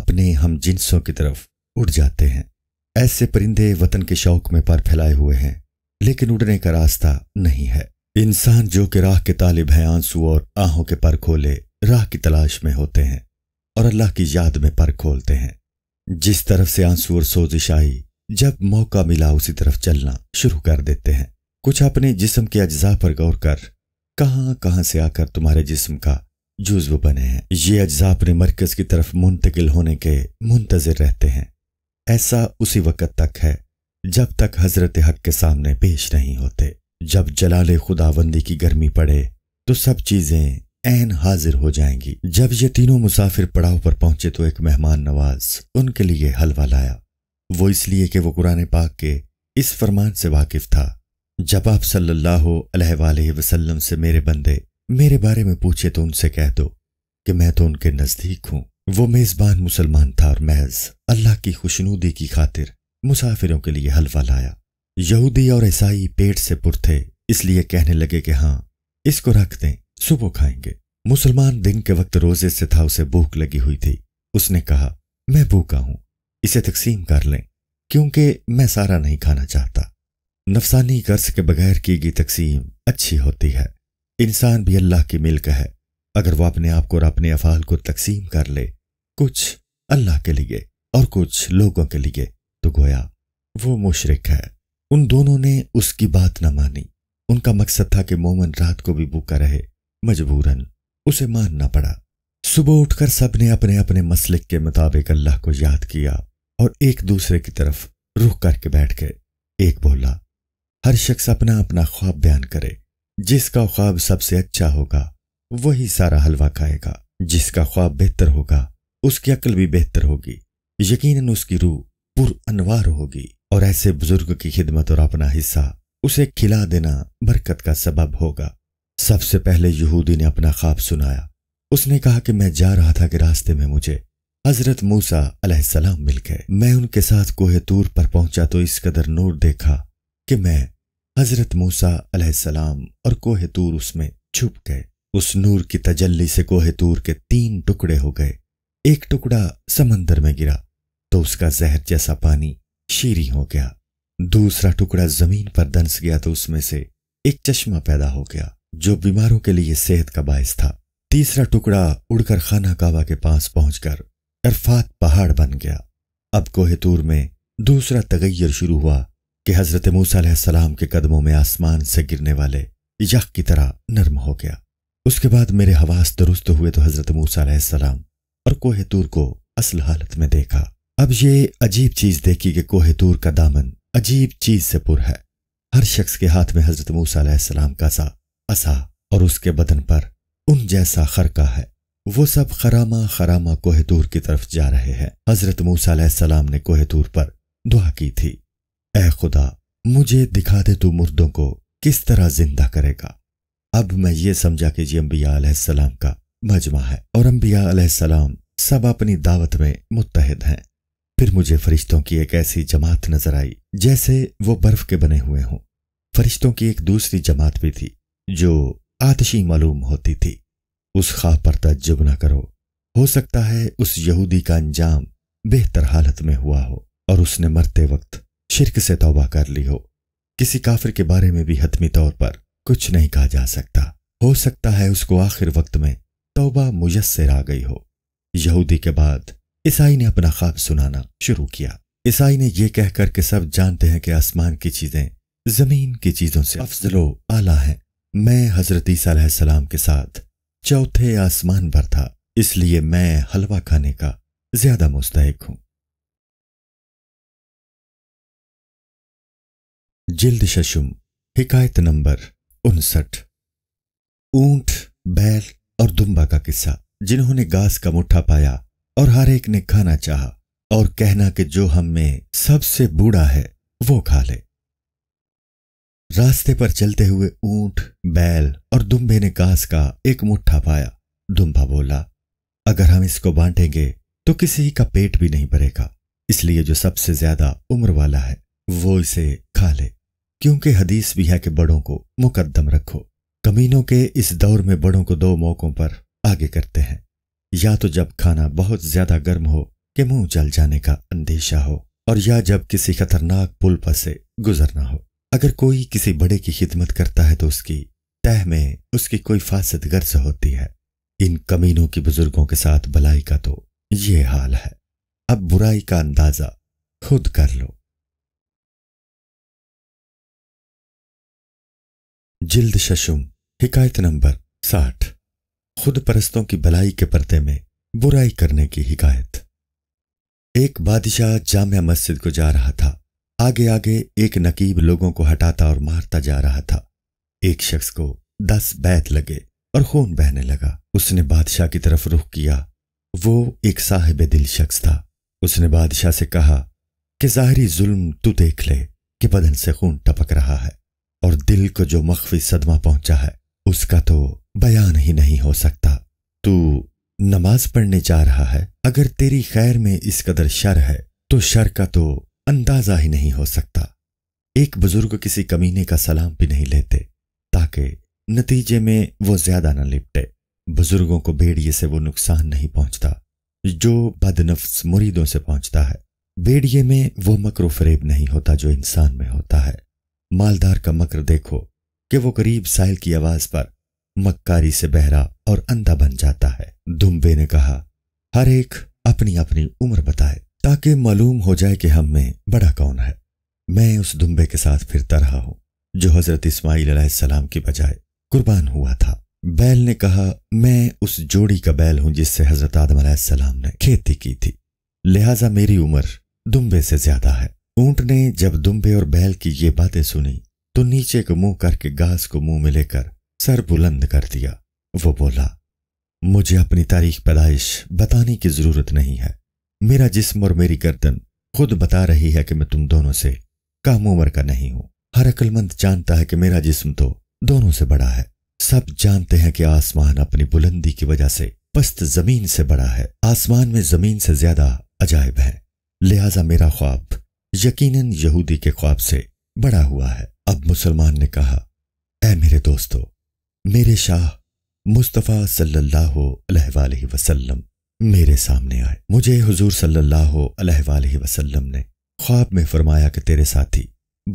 अपने हम जिनसों की तरफ उड़ जाते हैं ऐसे परिंदे वतन के शौक में पर फैलाए हुए हैं लेकिन उड़ने का रास्ता नहीं है इंसान जो कि राह के तालिब हैं आंसू और आहों के पर खोले राह की तलाश में होते हैं और अल्लाह की याद में पर खोलते हैं जिस तरफ से आंसू और सोजिश आई जब मौका मिला उसी तरफ चलना शुरू कर देते हैं कुछ अपने जिस्म के अज्जा पर गौर कर कहाँ कहाँ से आकर तुम्हारे जिस्म का जुज्व बने हैं ये अज्जा अपने मरकज की तरफ मुंतकिल होने के मुंतजर रहते हैं ऐसा उसी वक़्त तक है जब तक हजरत हक के सामने पेश नहीं होते जब जलाल खुदाबंदी की गर्मी पड़े तो सब चीज़ें एन हाजिर हो जाएंगी जब ये तीनों मुसाफिर पड़ाव पर पहुंचे तो एक मेहमान नवाज उनके लिए हलवा लाया वो इसलिए कि वो कुरान पाक के इस फरमान से वाकिफ था जब आप सल्लल्लाहु अलैहि वसल्लम से मेरे बंदे मेरे बारे में पूछे तो उनसे कह दो कि मैं तो उनके नज़दीक हूं वो मेजबान मुसलमान था और महज अल्लाह की खुशनूदी की खातिर मुसाफिरों के लिए हलवा लाया यहूदी और ईसाई पेट से पुर थे इसलिए कहने लगे कि हाँ इसको रख दें सुबह खाएंगे मुसलमान दिन के वक्त रोजे से था उसे भूख लगी हुई थी उसने कहा मैं भूखा हूं इसे तकसीम कर लें क्योंकि मैं सारा नहीं खाना चाहता नफसानी कर्ज के बगैर की गई तकसीम अच्छी होती है इंसान भी अल्लाह की मिल्क है अगर वह अपने आप को और अपने अफाल को तकसीम कर ले कुछ अल्लाह के लिए और कुछ लोगों के लिए तो गोया वो मुशरक है उन दोनों ने उसकी बात न मानी उनका मकसद था कि मोमन रात को भी भूखा रहे मजबूरन उसे मानना पड़ा सुबह उठकर सबने अपने अपने मसलिक के मुताबिक अल्लाह को याद किया और एक दूसरे की तरफ रुख करके बैठ गए एक बोला हर शख्स अपना अपना ख्वाब बयान करे जिसका ख्वाब सबसे अच्छा होगा वही सारा हलवा खाएगा जिसका ख्वाब बेहतर होगा उसकी अक्ल भी बेहतर होगी यकीनन उसकी रूह पुर अनवार होगी और ऐसे बुजुर्ग की खिदमत और अपना हिस्सा उसे खिला देना बरकत का सबब होगा सबसे पहले यहूदी ने अपना ख्वाब सुनाया उसने कहा कि मैं जा रहा था कि रास्ते में मुझे हजरत मूसा अलैहिस्सलाम मिल गए मैं उनके साथ कोहे तूर पर पहुंचा तो इस कदर नूर देखा कि मैं हजरत मूसा अलैहिस्सलाम और कोहे तूर उसमें छुप गए उस नूर की तजल्ली से कोहे तूर के तीन टुकड़े हो गए एक टुकड़ा समंदर में गिरा तो उसका जहर जैसा पानी शीरी हो गया दूसरा टुकड़ा जमीन पर दंस गया तो उसमें से एक चश्मा पैदा हो गया जो बीमारों के लिए सेहत का बायस था तीसरा टुकड़ा उड़कर खाना काबा के पास पहुंचकर अरफात पहाड़ बन गया अब कोहेतूर में दूसरा तगैर शुरू हुआ कि हजरत मूसा के कदमों में आसमान से गिरने वाले यक की तरह नर्म हो गया उसके बाद मेरे हवास दुरुस्त हुए तो हजरत मूसा सलाम और कोहेतूर को असल हालत में देखा अब ये अजीब चीज देखी कि कोहेतूर का दामन अजीब चीज से पुर है हर शख्स के हाथ में हजरत मूसा का सा असा और उसके बदन पर उन जैसा खरका है वो सब खरामा खरामा कोहेतूर की तरफ जा रहे हैं हजरत मूसा ने कोहेतूर पर दुआ की थी ए खुदा मुझे दिखा दे तू मुर्दों को किस तरह जिंदा करेगा अब मैं ये समझा कि जी अम्बिया का मजमा है और अम्बिया सलाम सब अपनी दावत में मुतहद हैं फिर मुझे फरिश्तों की एक ऐसी जमात नजर आई जैसे वो बर्फ के बने हुए हों फरिश्तों की एक दूसरी जमात भी थी जो आतशी मालूम होती थी उस खा पर तजुब न करो हो सकता है उस यहूदी का अंजाम बेहतर हालत में हुआ हो और उसने मरते वक्त शिरक से तौबा कर ली हो किसी काफिर के बारे में भी हतमी तौर पर कुछ नहीं कहा जा सकता हो सकता है उसको आखिर वक्त में तौबा मुयसर आ गई हो यहूदी के बाद ईसाई ने अपना ख्वाब सुनाना शुरू किया ईसाई ने यह कहकर के सब जानते हैं कि आसमान की चीजें जमीन की चीजों से अफजलो आला है मैं हजरत सलाम के साथ चौथे आसमान पर था इसलिए मैं हलवा खाने का ज्यादा मुस्तक हूं जिल्द शशुम हिकायत नंबर उनसठ ऊंट बैल और दुम्बा का किस्सा जिन्होंने घास का मुठ्ठा पाया और हर एक ने खाना चाहा और कहना कि जो हम में सबसे बूढ़ा है वो खा ले रास्ते पर चलते हुए ऊंट बैल और दुम्बे ने घास का एक मुठ्ठा पाया दुम्बा बोला अगर हम इसको बांटेंगे तो किसी का पेट भी नहीं भरेगा इसलिए जो सबसे ज्यादा उम्र वाला है वो इसे खा ले क्योंकि हदीस भी है कि बड़ों को मुकदम रखो कमीनों के इस दौर में बड़ों को दो मौकों पर आगे करते हैं या तो जब खाना बहुत ज्यादा गर्म हो कि मुंह जल जाने का अंदेशा हो और या जब किसी खतरनाक पुल पर से गुजरना हो अगर कोई किसी बड़े की खिदमत करता है तो उसकी तह में उसकी कोई फासद गर्ज होती है इन कमीनों की बुजुर्गों के साथ भलाई का तो ये हाल है अब बुराई का अंदाजा खुद कर लो जिल्द शशुम हिकायत नंबर साठ खुद परस्तों की भलाई के पर्दे में बुराई करने की हिकायत एक बादशाह जामिया मस्जिद को जा रहा था आगे आगे एक नकीब लोगों को हटाता और मारता जा रहा था एक शख्स को दस बैत लगे और खून बहने लगा उसने बादशाह की तरफ रुख किया वो एक साहिब दिल शख्स था उसने बादशाह से कहा कि जाहरी जुल्म तू देख ले कि बदन से खून टपक रहा है और दिल को जो मख्फी सदमा पहुंचा है उसका तो बयान ही नहीं हो सकता तू नमाज पढ़ने जा रहा है अगर तेरी खैर में इस कदर शर है तो शर का तो अंदाजा ही नहीं हो सकता एक बुजुर्ग किसी कमीने का सलाम भी नहीं लेते ताकि नतीजे में वो ज्यादा न लिपटे बुजुर्गों को भेड़िए से वो नुकसान नहीं पहुंचता जो बदनफ्स मुरीदों से पहुंचता है भेड़िए में वो मकर फरेब नहीं होता जो इंसान में होता है मालदार का मकर देखो कि वो करीब साहिल की आवाज पर मक्कारी से बहरा और अंधा बन जाता है दुम्बे ने कहा हर एक अपनी अपनी उम्र बताए ताकि मालूम हो जाए कि हम में बड़ा कौन है मैं उस दुम्बे के साथ फिरता रहा हूं जो हजरत इस्माईल की बजाय कुर्बान हुआ था बैल ने कहा मैं उस जोड़ी का बैल हूं जिससे हजरत आदम सलाम ने खेती की थी लिहाजा मेरी उम्र दुम्बे से ज्यादा है ऊंट ने जब दुम्बे और बैल की ये बातें सुनी तो नीचे को मुंह करके घास को मुंह में लेकर सर बुलंद कर दिया वो बोला मुझे अपनी तारीख पैदाइश बताने की जरूरत नहीं है मेरा जिस्म और मेरी गर्दन खुद बता रही है कि मैं तुम दोनों से कम उम्र का नहीं हूं हर अकलमंद जानता है कि मेरा जिस्म तो दोनों से बड़ा है सब जानते हैं कि आसमान अपनी बुलंदी की वजह से पस्त जमीन से बड़ा है आसमान में जमीन से ज्यादा अजायब है लिहाजा मेरा ख्वाब यकीनन यहूदी के ख्वाब से बड़ा हुआ है अब मुसलमान ने कहा ऐ मेरे दोस्तों मेरे शाह मुस्तफ़ा सल्लल्लाहु अलैहि वसल्लम मेरे सामने आए मुझे हुजूर सल्लल्लाहु अलैहि वसल्लम ने ख्वाब में फरमाया कि तेरे साथी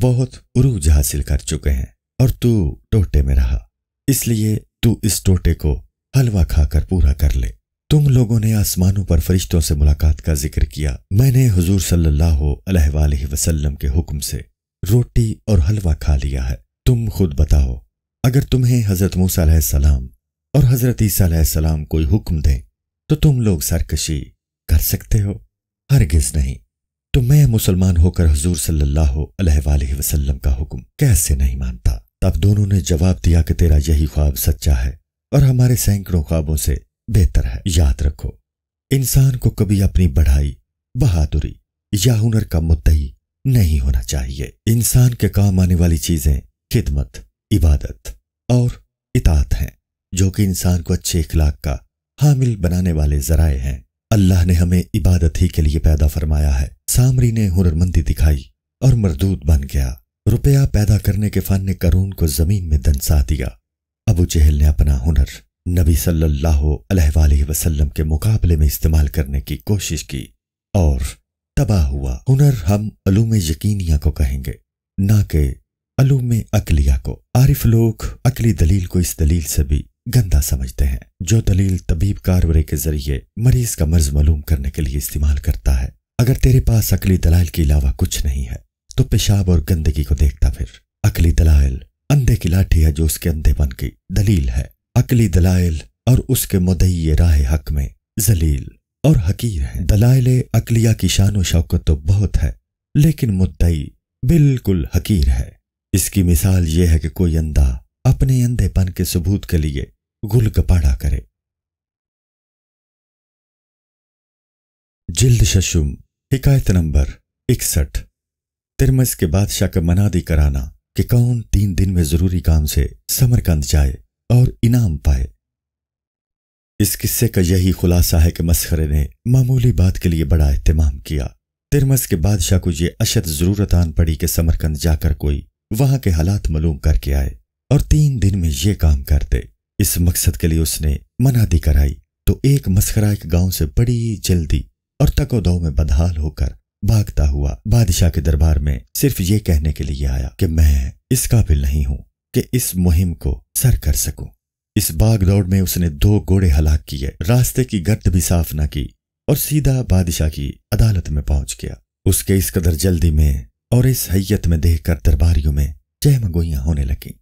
बहुत उरूज हासिल कर चुके हैं और तू टोटे में रहा इसलिए तू इस टोटे को हलवा खाकर पूरा कर ले तुम लोगों ने आसमानों पर फरिश्तों से मुलाकात का जिक्र किया मैंने हुजूर सल्लल्लाहु अलैहि वसल्लम के हुक्म से रोटी और हलवा खा लिया है तुम खुद बताओ अगर तुम्हें हजरत मूसा सलाम और हजरत ईसा सलाम कोई हुक्म दें तो तुम लोग सरकशी कर सकते हो हरगिज नहीं तो मैं मुसलमान होकर हजूर सल्लल्लाहु अलैहि वसल्लम का हुक्म कैसे नहीं मानता तब दोनों ने जवाब दिया कि तेरा यही ख्वाब सच्चा है और हमारे सैकड़ों ख्वाबों से बेहतर है याद रखो इंसान को कभी अपनी बढ़ाई बहादुरी या हुनर का मुद्दई नहीं होना चाहिए इंसान के काम आने वाली चीजें खिदमत इबादत और इतात हैं जो कि इंसान को अच्छे इखलाक का हामिल बनाने वाले जराए हैं अल्लाह ने हमें इबादत ही के लिए पैदा फरमाया है सामरी ने हुनरमंदी दिखाई और मरदूद बन गया रुपया पैदा करने के फन ने करून को जमीन में दंसा दिया अबू चहल ने अपना हुनर नबी सल्लल्लाहु अलैहि वसल्लम के मुकाबले में इस्तेमाल करने की कोशिश की और तबाह हुआ हुनर हम अलूम यकीनिया को कहेंगे ना के अलूम अकलिया को आरिफ लोग अकली दलील को इस दलील से भी गंदा समझते हैं जो दलील तबीब कारवरे के जरिए मरीज का मर्ज मालूम करने के लिए इस्तेमाल करता है अगर तेरे पास अकली दलाल के अलावा कुछ नहीं है तो पेशाब और गंदगी को देखता फिर अकली दलाइल अंधे की लाठी है जो उसके अंधेपन की दलील है अकली दलाइल और उसके मुदई राह हक में जलील और हकीर हैं दलाइल अकलिया की शान व शौकत तो बहुत है लेकिन मुद्दई बिल्कुल हकीर है इसकी मिसाल यह है कि कोई अंधा अपने अंधेपन के सबूत के लिए गुल कपाड़ा करे जिल्द शशुम हिकायत नंबर इकसठ तिरमस के बादशाह का मनादी कराना कि कौन तीन दिन में जरूरी काम से समरकंद जाए और इनाम पाए इस किस्से का यही खुलासा है कि मस्खरे ने मामूली बात के लिए बड़ा अहतमाम किया तिरमस के बादशाह को यह अशद जरूरत आन पड़ी कि समरकंद जाकर कोई वहां के हालात मलूम करके आए और तीन दिन में ये काम कर दे इस मकसद के लिए उसने मनादी कराई तो एक मस्करा एक गांव से बड़ी जल्दी और तकोदो में बदहाल होकर भागता हुआ बादशाह के दरबार में सिर्फ ये कहने के लिए आया कि मैं इस काबिल नहीं हूं कि इस मुहिम को सर कर सकूं इस दौड़ में उसने दो घोड़े हलाक किए रास्ते की गर्त भी साफ न की और सीधा बादशाह की अदालत में पहुंच गया उसके इस कदर जल्दी में और इस हैयत में देखकर दरबारियों में चहमगोइयां होने लगी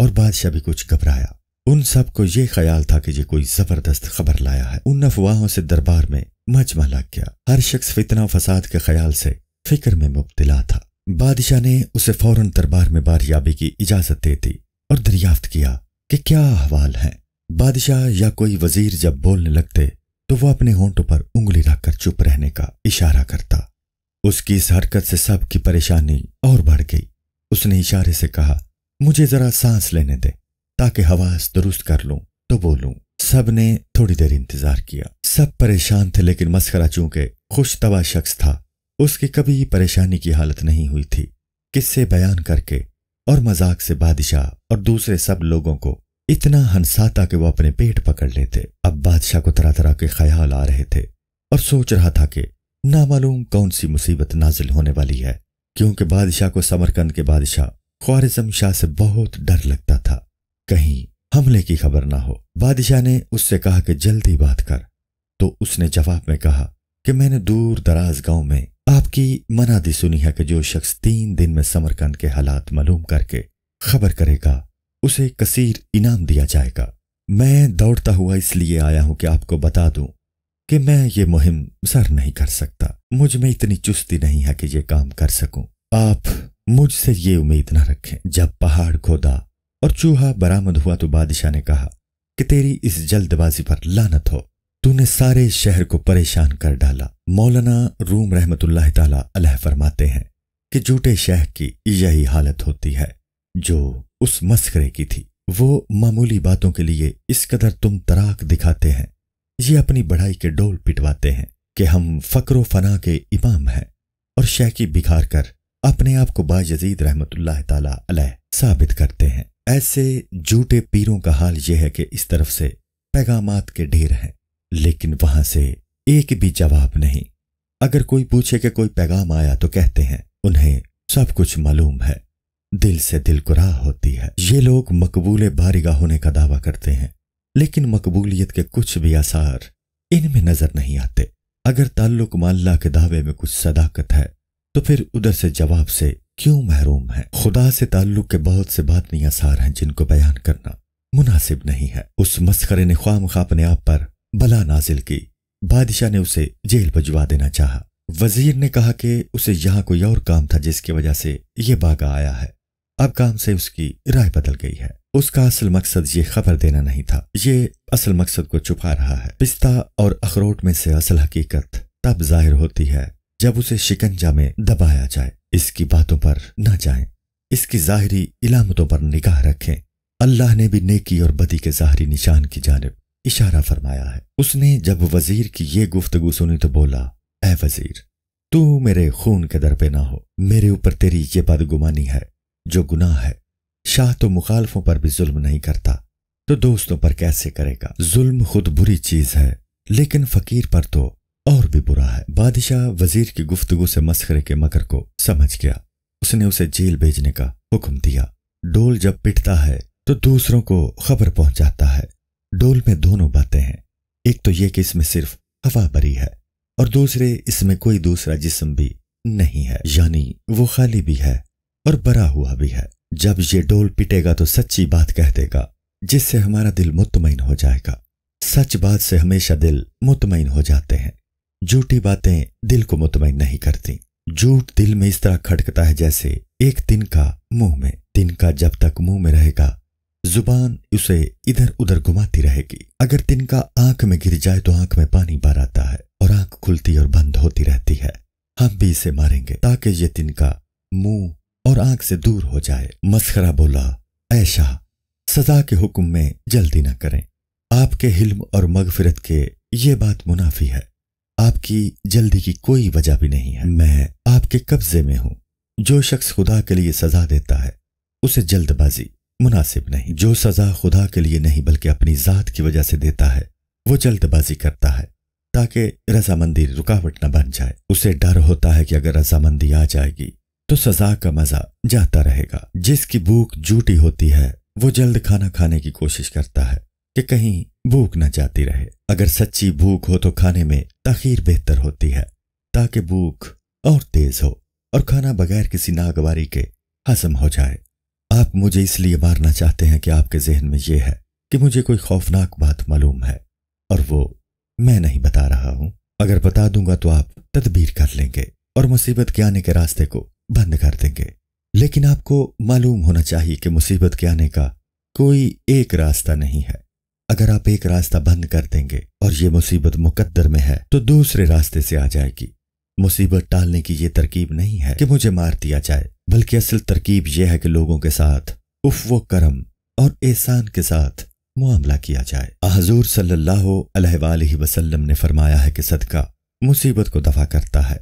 और बादशाह भी कुछ घबराया उन सबको ये ख्याल था कि ये कोई जबरदस्त खबर लाया है उन अफवाहों से दरबार में मजमा लग गया हर शख्स फितना फसाद के ख्याल से फिक्र में मुबतला था बादशाह ने उसे फौरन दरबार में बारियाबी की इजाजत दे दी और दरियाफ्त किया कि क्या अहवाल है बादशाह या कोई वजीर जब बोलने लगते तो वह अपने होंठों पर उंगली रखकर चुप रहने का इशारा करता उसकी इस हरकत से सबकी परेशानी और बढ़ गई उसने इशारे से कहा मुझे जरा सांस लेने दे ताकि हवास दुरुस्त कर लूं तो बोलूं सब ने थोड़ी देर इंतजार किया सब परेशान थे लेकिन मस्करा चूंकि खुशतवा शख्स था उसकी कभी परेशानी की हालत नहीं हुई थी किस्से बयान करके और मजाक से बादशाह और दूसरे सब लोगों को इतना हंसाता कि वो अपने पेट पकड़ लेते अब बादशाह को तरह तरह के ख्याल आ रहे थे और सोच रहा था कि नामालूम कौन सी मुसीबत नाजिल होने वाली है क्योंकि बादशाह को समरकंद के बादशाह ख्वारिजम शाह से बहुत डर लगता था कहीं हमले की खबर ना हो बादशाह ने उससे कहा कि जल्दी बात कर तो उसने जवाब में कहा कि मैंने दूर दराज गांव में आपकी मना दी सुनी है कि जो शख्स तीन दिन में समरकंद के हालात मालूम करके खबर करेगा उसे कसीर इनाम दिया जाएगा मैं दौड़ता हुआ इसलिए आया हूं कि आपको बता दूं कि मैं ये मुहिम सर नहीं कर सकता मुझ में इतनी चुस्ती नहीं है कि ये काम कर सकूं आप मुझसे ये उम्मीद ना रखें जब पहाड़ खोदा और चूहा बरामद हुआ तो बादशाह ने कहा कि तेरी इस जल्दबाजी पर लानत हो तूने सारे शहर को परेशान कर डाला मौलाना रूम रहमतुल्लाह ताला अलह फरमाते हैं कि झूठे शह की यही हालत होती है जो उस मस्करे की थी वो मामूली बातों के लिए इस कदर तुम तराक दिखाते हैं ये अपनी बढ़ाई के डोल पिटवाते हैं कि हम फ़क्र फना के इमाम हैं और शह की बिखार कर अपने आप को बाजीद रहमतुल्लाह ताला अलह साबित करते हैं ऐसे झूठे पीरों का हाल यह है कि इस तरफ से पैगाम के ढेर हैं लेकिन वहां से एक भी जवाब नहीं अगर कोई पूछे कि कोई पैगाम आया तो कहते हैं उन्हें सब कुछ मालूम है दिल से दिल कुरा होती है ये लोग मकबूल बारिगा होने का दावा करते हैं लेकिन मकबूलियत के कुछ भी आसार इनमें नजर नहीं आते अगर ताल्लुक माल्ला के दावे में कुछ सदाकत है तो फिर उधर से जवाब से क्यों महरूम है खुदा से ताल्लुक के बहुत से बातनी आसार हैं जिनको बयान करना मुनासिब नहीं है उस मस्खरे ने ख्वाम खा अपने आप पर बला नाजिल की बादशाह ने उसे जेल भजवा देना चाहा वजीर ने कहा कि उसे यहाँ कोई और काम था जिसकी वजह से ये बागा आया है अब काम से उसकी राय बदल गई है उसका असल मकसद ये खबर देना नहीं था ये असल मकसद को छुपा रहा है पिस्ता और अखरोट में से असल हकीकत तब जाहिर होती है जब उसे शिकंजा में दबाया जाए इसकी बातों पर न जाए इसकी जाहरी इलामतों पर निगाह रखें अल्लाह ने भी नेकी और बदी के जाहरी निशान की जानब इशारा फरमाया है उसने जब वजीर की ये गुफ्तगु सुनी तो बोला ए वजीर तू मेरे खून के दर पे ना हो मेरे ऊपर तेरी ये बदगुमानी है जो गुनाह है शाह तो मुखालफों पर भी जुल्म नहीं करता तो दोस्तों पर कैसे करेगा जुल्म खुद बुरी चीज है लेकिन फकीर पर तो और भी बुरा है बादशाह वजीर की गुफ्तगु से मस्खरे के मकर को समझ गया उसने उसे जेल भेजने का हुक्म दिया डोल जब पिटता है तो दूसरों को खबर पहुंचाता है डोल में दोनों बातें हैं एक तो यह कि इसमें सिर्फ हवा भरी है और दूसरे इसमें कोई दूसरा जिसम भी नहीं है यानी वो खाली भी है और भरा हुआ भी है जब ये डोल पिटेगा तो सच्ची बात कह देगा जिससे हमारा दिल मुतमिन हो जाएगा सच बात से हमेशा दिल मुतमिन हो जाते हैं झूठी बातें दिल को मुतमिन नहीं करती झूठ दिल में इस तरह खटकता है जैसे एक दिन का मुंह में दिन का जब तक मुंह में रहेगा जुबान उसे इधर उधर घुमाती रहेगी अगर तिनका आंख में गिर जाए तो आंख में पानी भर आता है और आंख खुलती और बंद होती रहती है हम भी इसे मारेंगे ताकि ये तिनका मुंह और आंख से दूर हो जाए मस्खरा बोला ऐशा सजा के हुक्म में जल्दी ना करें आपके हिल्म और मगफिरत के ये बात मुनाफी है आपकी जल्दी की कोई वजह भी नहीं है मैं आपके कब्जे में हूं जो शख्स खुदा के लिए सजा देता है उसे जल्दबाजी मुनासिब नहीं जो सजा खुदा के लिए नहीं बल्कि अपनी जात की वजह से देता है वो जल्दबाजी करता है ताकि रजामंदी रुकावट न बन जाए उसे डर होता है कि अगर रजामंदी आ जाएगी तो सजा का मजा जाता रहेगा जिसकी भूख जूटी होती है वो जल्द खाना खाने की कोशिश करता है कि कहीं भूख न जाती रहे अगर सच्ची भूख हो तो खाने में तखीर बेहतर होती है ताकि भूख और तेज हो और खाना बगैर किसी नागवारी के हजम हो जाए आप मुझे इसलिए मारना चाहते हैं कि आपके जहन में यह है कि मुझे कोई खौफनाक बात मालूम है और वो मैं नहीं बता रहा हूं अगर बता दूंगा तो आप तदबीर कर लेंगे और मुसीबत के आने के रास्ते को बंद कर देंगे लेकिन आपको मालूम होना चाहिए कि मुसीबत के आने का कोई एक रास्ता नहीं है अगर आप एक रास्ता बंद कर देंगे और ये मुसीबत मुकद्दर में है तो दूसरे रास्ते से आ जाएगी मुसीबत टालने की ये तरकीब नहीं है कि मुझे मार दिया जाए बल्कि असल तरकीब यह है कि लोगों के साथ उफ व करम और एहसान के साथ मामला किया जाए हजूर सल्लल्लाहु वसलम ने फरमाया है कि सदका मुसीबत को दफा करता है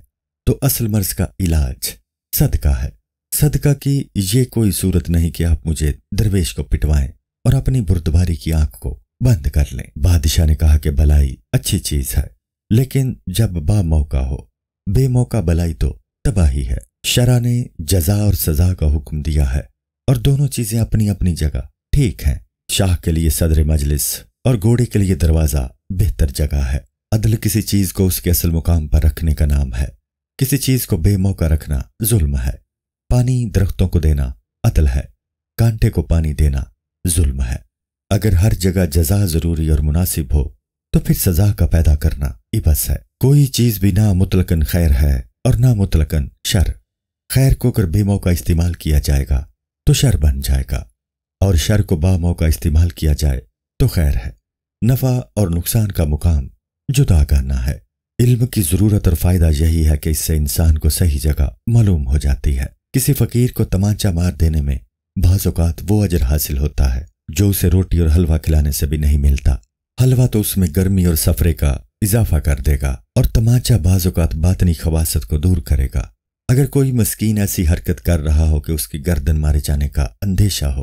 तो असल मर्ज का इलाज सदका है सदका की ये कोई सूरत नहीं कि आप मुझे दरवेश को पिटवाएं और अपनी बुरदबारी की आंख को बंद कर लें बादशाह ने कहा कि भलाई अच्छी चीज है लेकिन जब बा मौका हो बेमौका भलाई तो तबाही है शरा ने जजा और सजा का हुक्म दिया है और दोनों चीजें अपनी अपनी जगह ठीक हैं शाह के लिए सदर मजलिस और घोड़े के लिए दरवाजा बेहतर जगह है अदल किसी चीज को उसके असल मुकाम पर रखने का नाम है किसी चीज को बेमौका रखना जुल्म है पानी दरख्तों को देना अदल है कांटे को पानी देना जुल्म है अगर हर जगह जजा जरूरी और मुनासिब हो तो फिर सजा का पैदा करना इबस है कोई चीज भी ना मुतलकन खैर है और ना मुतलकन शर खैर को अगर बेमौका इस्तेमाल किया जाएगा तो शर बन जाएगा और शर को बामौका इस्तेमाल किया जाए तो खैर है नफा और नुकसान का मुकाम जुदा करना है इल्म की जरूरत और फायदा यही है कि इससे इंसान को सही जगह मालूम हो जाती है किसी फकीर को तमाचा मार देने में बाज़ात वो अजर हासिल होता है जो उसे रोटी और हलवा खिलाने से भी नहीं मिलता हलवा तो उसमें गर्मी और सफरे का इजाफा कर देगा और तमाचा बाज़ात बातनी खबासत को दूर करेगा अगर कोई मस्कीन ऐसी हरकत कर रहा हो कि उसकी गर्दन मारे जाने का अंदेशा हो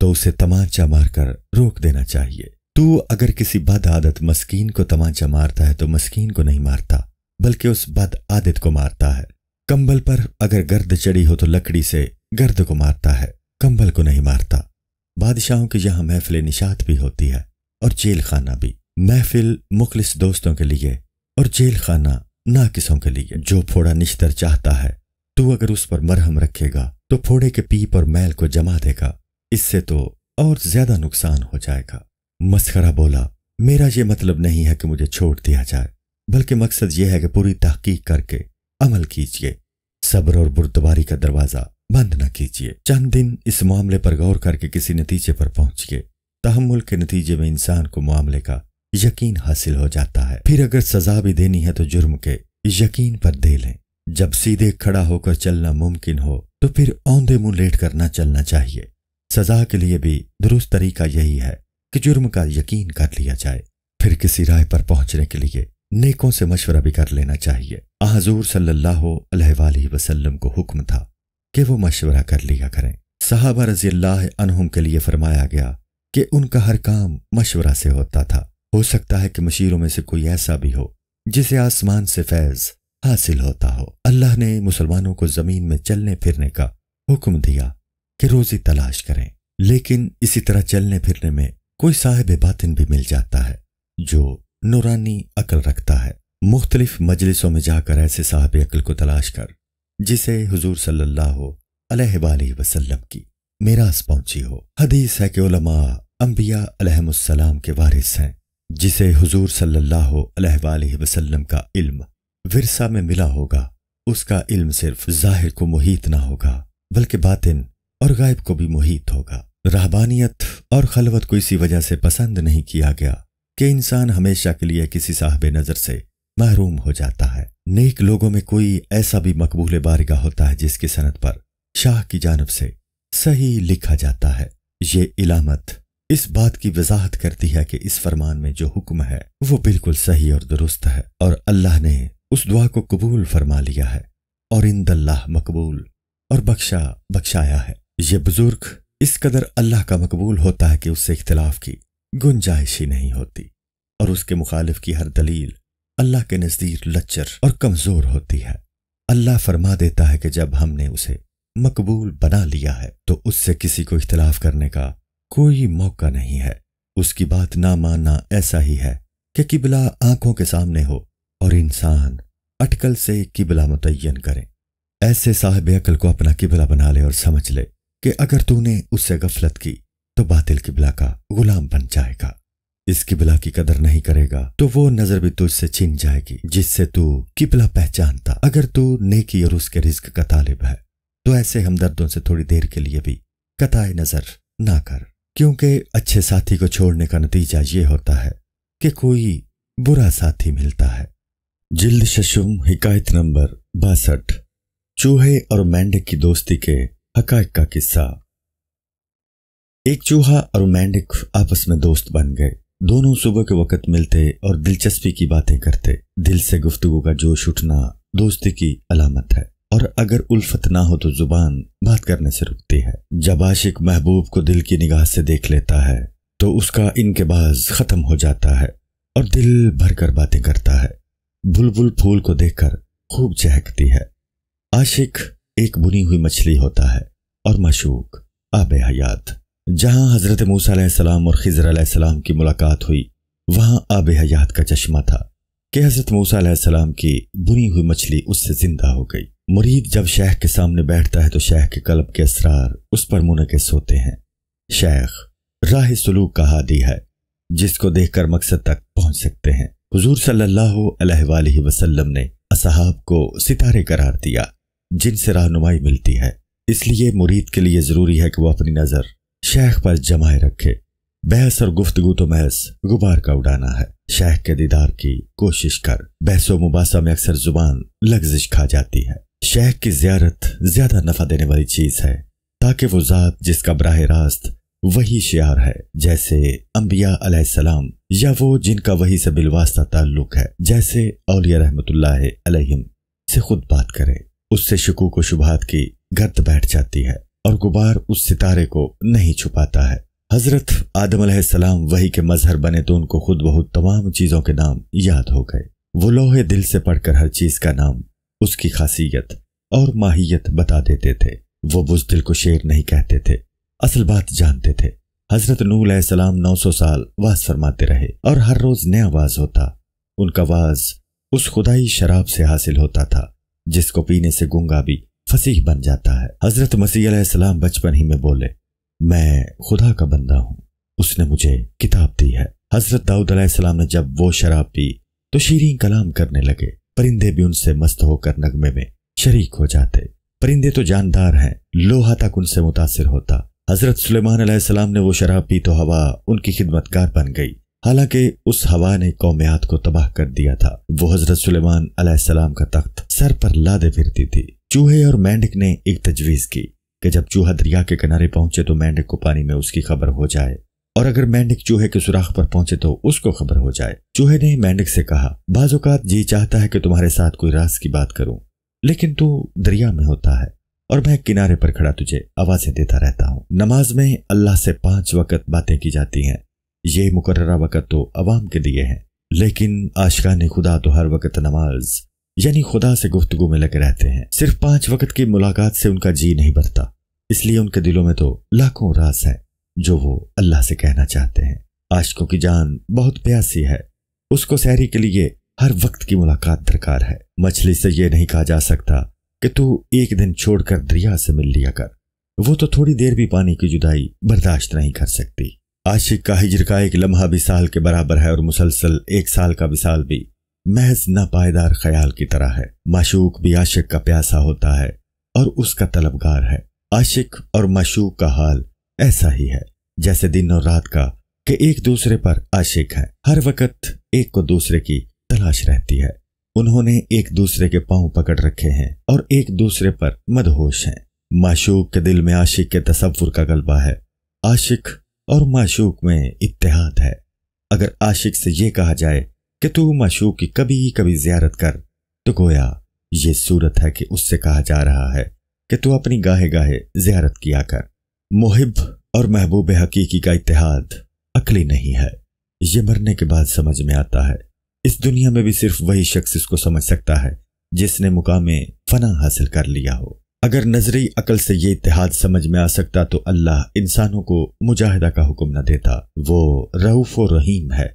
तो उसे तमाचा मारकर रोक देना चाहिए तो अगर किसी बद आदत मस्कीन को तमाचा मारता है तो मस्कीन को नहीं मारता बल्कि उस बद आदत को मारता है कंबल पर अगर गर्द चढ़ी हो तो लकड़ी से गर्द को मारता है कंबल को नहीं मारता बादशाहों की यहां महफिल निशात भी होती है और जेल खाना भी महफिल मुखलिस दोस्तों के लिए और जेल खाना ना किसों के लिए जो फोड़ा निश्तर चाहता है तू अगर उस पर मरहम रखेगा तो फोड़े के पीप और मैल को जमा देगा इससे तो और ज्यादा नुकसान हो जाएगा मस्खरा बोला मेरा ये मतलब नहीं है कि मुझे छोड़ दिया जाए बल्कि मकसद यह है कि पूरी तहकीक करके अमल कीजिए सब्र और बुरदबारी का दरवाजा बंद न कीजिए चंद दिन इस मामले पर गौर करके किसी नतीजे पर पहुंचिए तहमुल के नतीजे में इंसान को मामले का यकीन हासिल हो जाता है फिर अगर सजा भी देनी है तो जुर्म के यकीन पर दे लें जब सीधे खड़ा होकर चलना मुमकिन हो तो फिर औंधे मुंह लेट करना चलना चाहिए सजा के लिए भी दुरुस्त तरीका यही है कि जुर्म का यकीन कर लिया जाए फिर किसी राय पर पहुंचने के लिए नेकों से मशवरा भी कर लेना चाहिए आजूर सल्लल्लाहु वसल्लम को हुक्म था कि वो मशवरा कर लिया करें साहबा रजी अल्लाह अनहुम के लिए फरमाया गया कि उनका हर काम मशवरा से होता था हो सकता है कि मशीरों में से कोई ऐसा भी हो जिसे आसमान से फैज हासिल होता हो अल्लाह ने मुसलमानों को जमीन में चलने फिरने का हुक्म दिया कि रोजी तलाश करें लेकिन इसी तरह चलने फिरने में कोई साहिब बातिन भी मिल जाता है जो नूरानी अकल रखता है मुख्तलिफ मजलिसों में जाकर ऐसे साहब अकल को तलाश कर जिसे हजूर सल्लाम की मेरास पहुंची हो हदीस है कि उलमा अम्बिया अलहमसलाम के वारिस हैं जिसे हजूर सल्लाह वसलम का इल्म विरसा में मिला होगा उसका इल्म सिर्फ जाहिर को मुहित ना होगा बल्कि बातिन और गायब को भी मुहित होगा रहबानियत और खलवत को इसी वजह से पसंद नहीं किया गया कि इंसान हमेशा के लिए किसी साहब नज़र से महरूम हो जाता है नेक लोगों में कोई ऐसा भी मकबूल बारगा होता है जिसकी सनत पर शाह की जानब से सही लिखा जाता है ये इलामत इस बात की वजाहत करती है कि इस फरमान में जो हुक्म है वो बिल्कुल सही और दुरुस्त है और अल्लाह ने उस दुआ को कबूल फरमा लिया है और इन दल्लाह मकबूल और बख्शा बख्शाया है ये बुजुर्ग इस कदर अल्लाह का मकबूल होता है कि उससे इख्तलाफ की गुंजाइश ही नहीं होती और उसके मुखालिफ की हर दलील अल्लाह के नज़दीक लच्चर और कमज़ोर होती है अल्लाह फरमा देता है कि जब हमने उसे मकबूल बना लिया है तो उससे किसी को इख्तलाफ करने का कोई मौका नहीं है उसकी बात ना मानना ऐसा ही है कि किबला आंखों के सामने हो और इंसान अटकल से किबला मुतयन करें ऐसे साहिब अकल को अपना किबला बना ले और समझ ले कि अगर तूने उससे गफलत की तो बातिल किबला का गुलाम बन जाएगा इस किबला की कदर नहीं करेगा तो वो नजर भी तुझसे छीन जाएगी जिससे तू किबला पहचानता अगर तू नेकी और उसके रिस्क का तालिब है तो ऐसे हमदर्दों से थोड़ी देर के लिए भी कताए नजर ना कर क्योंकि अच्छे साथी को छोड़ने का नतीजा ये होता है कि कोई बुरा साथी मिलता है जिल्द शशुम हिकायत नंबर बासठ चूहे और मेंढक की दोस्ती के हकायक का किस्सा एक चूहा और मेंढक आपस में दोस्त बन गए दोनों सुबह के वक्त मिलते और दिलचस्पी की बातें करते दिल से गुफ्तगु का जोश उठना दोस्ती की अलामत है और अगर उल्फत ना हो तो जुबान बात करने से रुकती है जब आशिक महबूब को दिल की निगाह से देख लेता है तो उसका इनके बाज खत्म हो जाता है और दिल भरकर बातें करता है बुलबुल फूल को देखकर खूब चहकती है आशिक एक बुनी हुई मछली होता है और मशूक आब हयात जहां हजरत मूसा और खिजर सलाम की मुलाकात हुई वहां आब हयात का चश्मा था कि हजरत मूसा की बुनी हुई मछली उससे जिंदा हो गई मुरीद जब शेख के सामने बैठता है तो शेख के कलब के असरार उस पर मुनकस होते हैं शेख राह सलूक का हादी है जिसको देखकर मकसद तक पहुंच सकते हैं हजूर सल्लाम ने असहाब को सितारे करार दिया जिनसे रहनुमाई मिलती है इसलिए मुरीद के लिए ज़रूरी है कि वह अपनी नज़र शेख पर जमाए रखे बहस और गुफ्तगु तो महस गुबार का उड़ाना है शेख के दीदार की कोशिश कर बहसो मुबासा में अक्सर जुबान लग्जिश खा जाती है शेख की जियारत ज्यादा नफा देने वाली चीज़ है ताकि वो ज़ात जिसका बरह रास्त वही शियार है जैसे अम्बिया या वो जिनका वही से बिलवास्ता ताल्लुक है जैसे औलिया रहमत से खुद बात करे उससे शकू को शुभात की गर्द बैठ जाती है और गुबार उस सितारे को नहीं छुपाता है हजरत आदम सलाम वही के मजहर बने तो उनको खुद बहुत तमाम चीजों के नाम याद हो गए वो लोहे दिल से पढ़कर हर चीज का नाम उसकी खासियत और माहियत बता देते थे वो बुजदिल को शेर नहीं कहते थे असल बात जानते थे हजरत नूसलाम नौ सौ साल वाज फरमाते रहे और हर रोज नया वाज होता उनका वाज उस खुदाई शराब से हासिल होता था जिसको पीने से गुंगा भी फसीह बन जाता है हजरत मसीहम बचपन ही में बोले मैं खुदा का बंदा हूँ उसने मुझे किताब दी है हजरत दाऊद अलैहिस्सलाम ने जब वो शराब पी तो शीरीं कलाम करने लगे परिंदे भी उनसे मस्त होकर नगमे में शरीक हो जाते परिंदे तो जानदार हैं लोहा तक उनसे मुतासिर होता हजरत सलाम ने वो शराब पी तो हवा उनकी खिदमतकार बन गई हालांकि उस हवा ने कौमियात को तबाह कर दिया था वो हजरत सलेमान सलाम का तख्त सर पर लादे फिरती थी चूहे और मेंढक ने एक तजवीज की कि जब चूहा दरिया के किनारे पहुंचे तो मेंढक को पानी में उसकी खबर हो जाए और अगर मेंढक चूहे के सुराख पर पहुंचे तो उसको खबर हो जाए चूहे ने मैंडिक से कहा बाजात जी चाहता है कि तुम्हारे साथ कोई रास की बात करूं लेकिन तू दरिया में होता है और मैं किनारे पर खड़ा तुझे आवाज़ें देता रहता हूँ नमाज में अल्लाह से पांच वक़्त बातें की जाती हैं ये मुकर्रा वक़्त तो अवाम के लिए है लेकिन आशकान खुदा तो हर वक़्त नमाज यानी खुदा से गुफ्तगु में लगे रहते हैं सिर्फ पांच वक़्त की मुलाकात से उनका जी नहीं भरता इसलिए उनके दिलों में तो लाखों रास है जो वो अल्लाह से कहना चाहते हैं आशकों की जान बहुत प्यासी है उसको सहरी के लिए हर वक्त की मुलाकात दरकार है मछली से ये नहीं कहा जा सकता कि तू एक दिन छोड़कर द्रिया से मिल लिया कर वो तो थोड़ी देर भी पानी की जुदाई बर्दाश्त नहीं कर सकती आशिक का हिजर का एक लम्हा भी साल के बराबर है और मुसलसल एक साल का विशाल भी महज नापायदार ख्याल की तरह है माशूक भी आशिक का प्यासा होता है और उसका तलबगार है आशिक और मशूक का हाल ऐसा ही है जैसे दिन और रात का कि एक दूसरे पर आशिक है हर वक्त एक को दूसरे की तलाश रहती है उन्होंने एक दूसरे के पांव पकड़ रखे हैं और एक दूसरे पर मदहोश हैं माशूक के दिल में आशिक के तस्वुर का गलबा है आशिक और माशूक में इतिहाद है अगर आशिक से यह कहा जाए कि तू माशूक की कभी कभी जियारत कर तो गोया ये सूरत है कि उससे कहा जा रहा है कि तू अपनी गाहे गाहे जियारत किया कर मोहिब और महबूब हकीकी का इतिहाद अकली नहीं है ये मरने के बाद समझ में आता है इस दुनिया में भी सिर्फ वही शख्स इसको समझ सकता है जिसने मुकाम फना हासिल कर लिया हो अगर नजरी अकल से ये इतिहाद समझ में आ सकता तो अल्लाह इंसानों को मुजाहिदा का हुक्म न देता वो रऊफ और रहीम है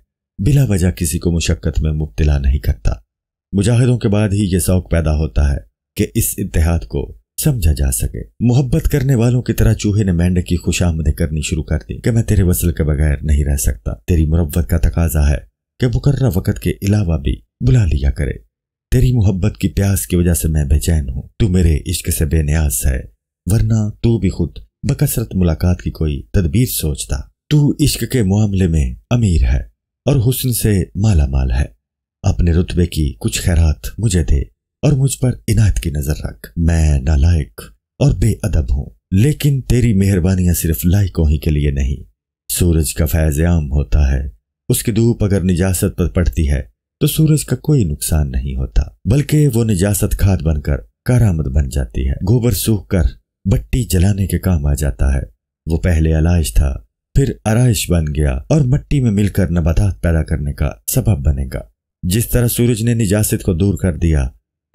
बिला वजह किसी को मुशक्क़त में मुबतला नहीं करता मुजाहिदों के बाद ही ये शौक पैदा होता है कि इस इतिहाद को समझा जा सके मोहब्बत करने वालों की तरह चूहे ने मेंढक की खुशामद करनी शुरू कर दी कि मैं तेरे वसल के बगैर नहीं रह सकता तेरी मुरब्बत का तकाजा है कि मुकर्र वक़्त के अलावा भी बुला लिया करे तेरी मोहब्बत की प्यास की वजह से मैं बेचैन हूँ तू मेरे इश्क से बेनियाज है वरना तू भी खुद बकसरत मुलाकात की कोई तदबीर सोचता तू इश्क के मामले में अमीर है और हुस्न से माला माल है अपने रुतबे की कुछ खैरात मुझे दे और मुझ पर इनायत की नजर रख मैं नालायक और बेअदब हूँ लेकिन तेरी मेहरबानियां सिर्फ लायकों ही के लिए नहीं सूरज का फैज आम होता है उसकी धूप अगर निजासत पर पड़ती है तो सूरज का कोई नुकसान नहीं होता बल्कि वो निजासत खाद बनकर कारामद बन जाती है गोबर सूख कर बट्टी जलाने के काम आ जाता है वो पहले अलाइश था फिर अराइश बन गया और मट्टी में मिलकर नबातात पैदा करने का सबब बनेगा जिस तरह सूरज ने निजासत को दूर कर दिया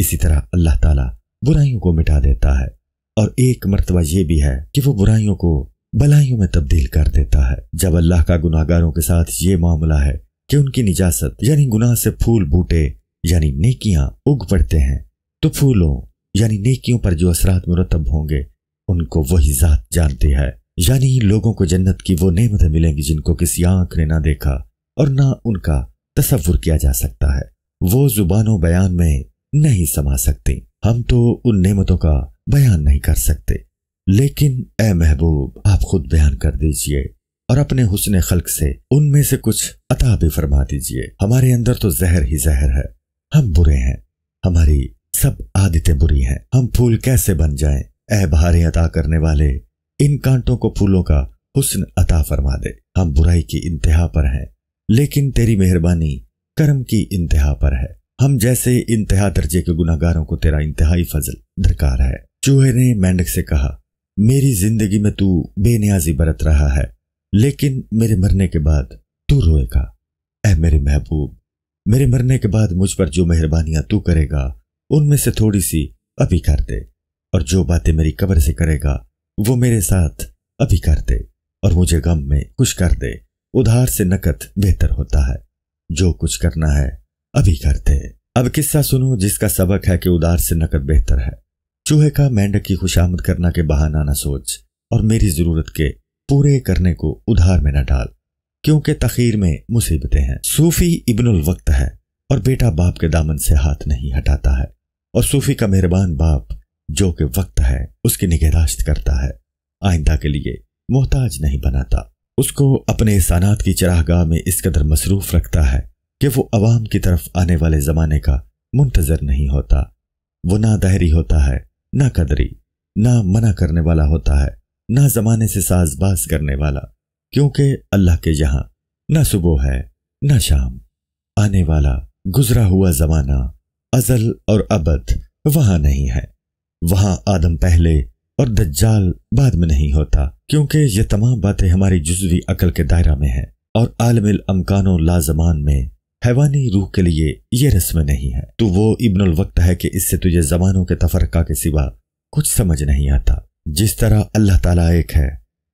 इसी तरह अल्लाह ताला बुराइयों को मिटा देता है और एक मरतबा यह भी है कि वो बुराइयों को भलाइयों में तब्दील कर देता है जब अल्लाह का गुनाहगारों के साथ ये मामला है कि उनकी निजात यानी गुनाह से फूल बूटे यानी नेकियां उग पड़ते हैं तो फूलों यानी नेकियों पर जो असरात मुरतब होंगे उनको वही जात जानती है यानी लोगों को जन्नत की वो नेमतें मिलेंगी जिनको किसी आंख ने ना देखा और ना उनका तस्वुर किया जा सकता है वो जुबानों बयान में नहीं समा सकती हम तो उन नेमतों का बयान नहीं कर सकते लेकिन ए महबूब आप खुद बयान कर दीजिए और अपने हुसन खल्क से उनमें से कुछ अता भी फरमा दीजिए हमारे अंदर तो जहर ही जहर है हम बुरे हैं हमारी सब आदतें बुरी हैं हम फूल कैसे बन जाएं ऐ बहारे अता करने वाले इन कांटों को फूलों का हुसन अता फरमा दे हम बुराई की इंतहा पर हैं लेकिन तेरी मेहरबानी कर्म की इंतहा पर है हम जैसे इंतहा दर्जे के गुनागारों को तेरा इंतहाई फजल दरकार है चूहे ने मेंढक से कहा मेरी जिंदगी में तू बेनियाजी बरत रहा है लेकिन मेरे मरने के बाद तू रोएगा ऐ मेरे महबूब मेरे मरने के बाद मुझ पर जो मेहरबानियां तू करेगा उनमें से थोड़ी सी अभी कर दे और जो बातें मेरी कब्र से करेगा वो मेरे साथ अभी कर दे और मुझे गम में कुछ कर दे उधार से नकद बेहतर होता है जो कुछ करना है अभी कर दे अब किस्सा सुनो जिसका सबक है कि उधार से नकद बेहतर है चूहे का मेंढक की खुशामद करना के बहाना ना सोच और मेरी जरूरत के पूरे करने को उधार में न डाल क्योंकि तखीर में मुसीबतें हैं सूफी इब्नुल वक्त है और बेटा बाप के दामन से हाथ नहीं हटाता है और सूफी का मेहरबान बाप जो कि वक्त है उसकी निगहदाश्त करता है आइंदा के लिए मोहताज नहीं बनाता उसको अपने सानात की चराहगाह में इस कदर मसरूफ रखता है कि वो अवाम की तरफ आने वाले ज़माने का मुंतज़र नहीं होता वो ना दहरी होता है ना कदरी ना मना करने वाला होता है ना जमाने से साजबाज करने वाला क्योंकि अल्लाह के यहां ना सुबह है ना शाम आने वाला गुजरा हुआ जमाना अजल और अबद वहां नहीं है वहां आदम पहले और दज्जाल बाद में नहीं होता क्योंकि ये तमाम बातें हमारी जुजवी अकल के दायरा में है और आलमिल अमकानो लाजमान में हैवानी रूह के लिए यह रस्म नहीं है तो वो इब्नुल वक्त है कि इससे तुझे जमानों के तफरका के सिवा कुछ समझ नहीं आता जिस तरह अल्लाह ताला एक है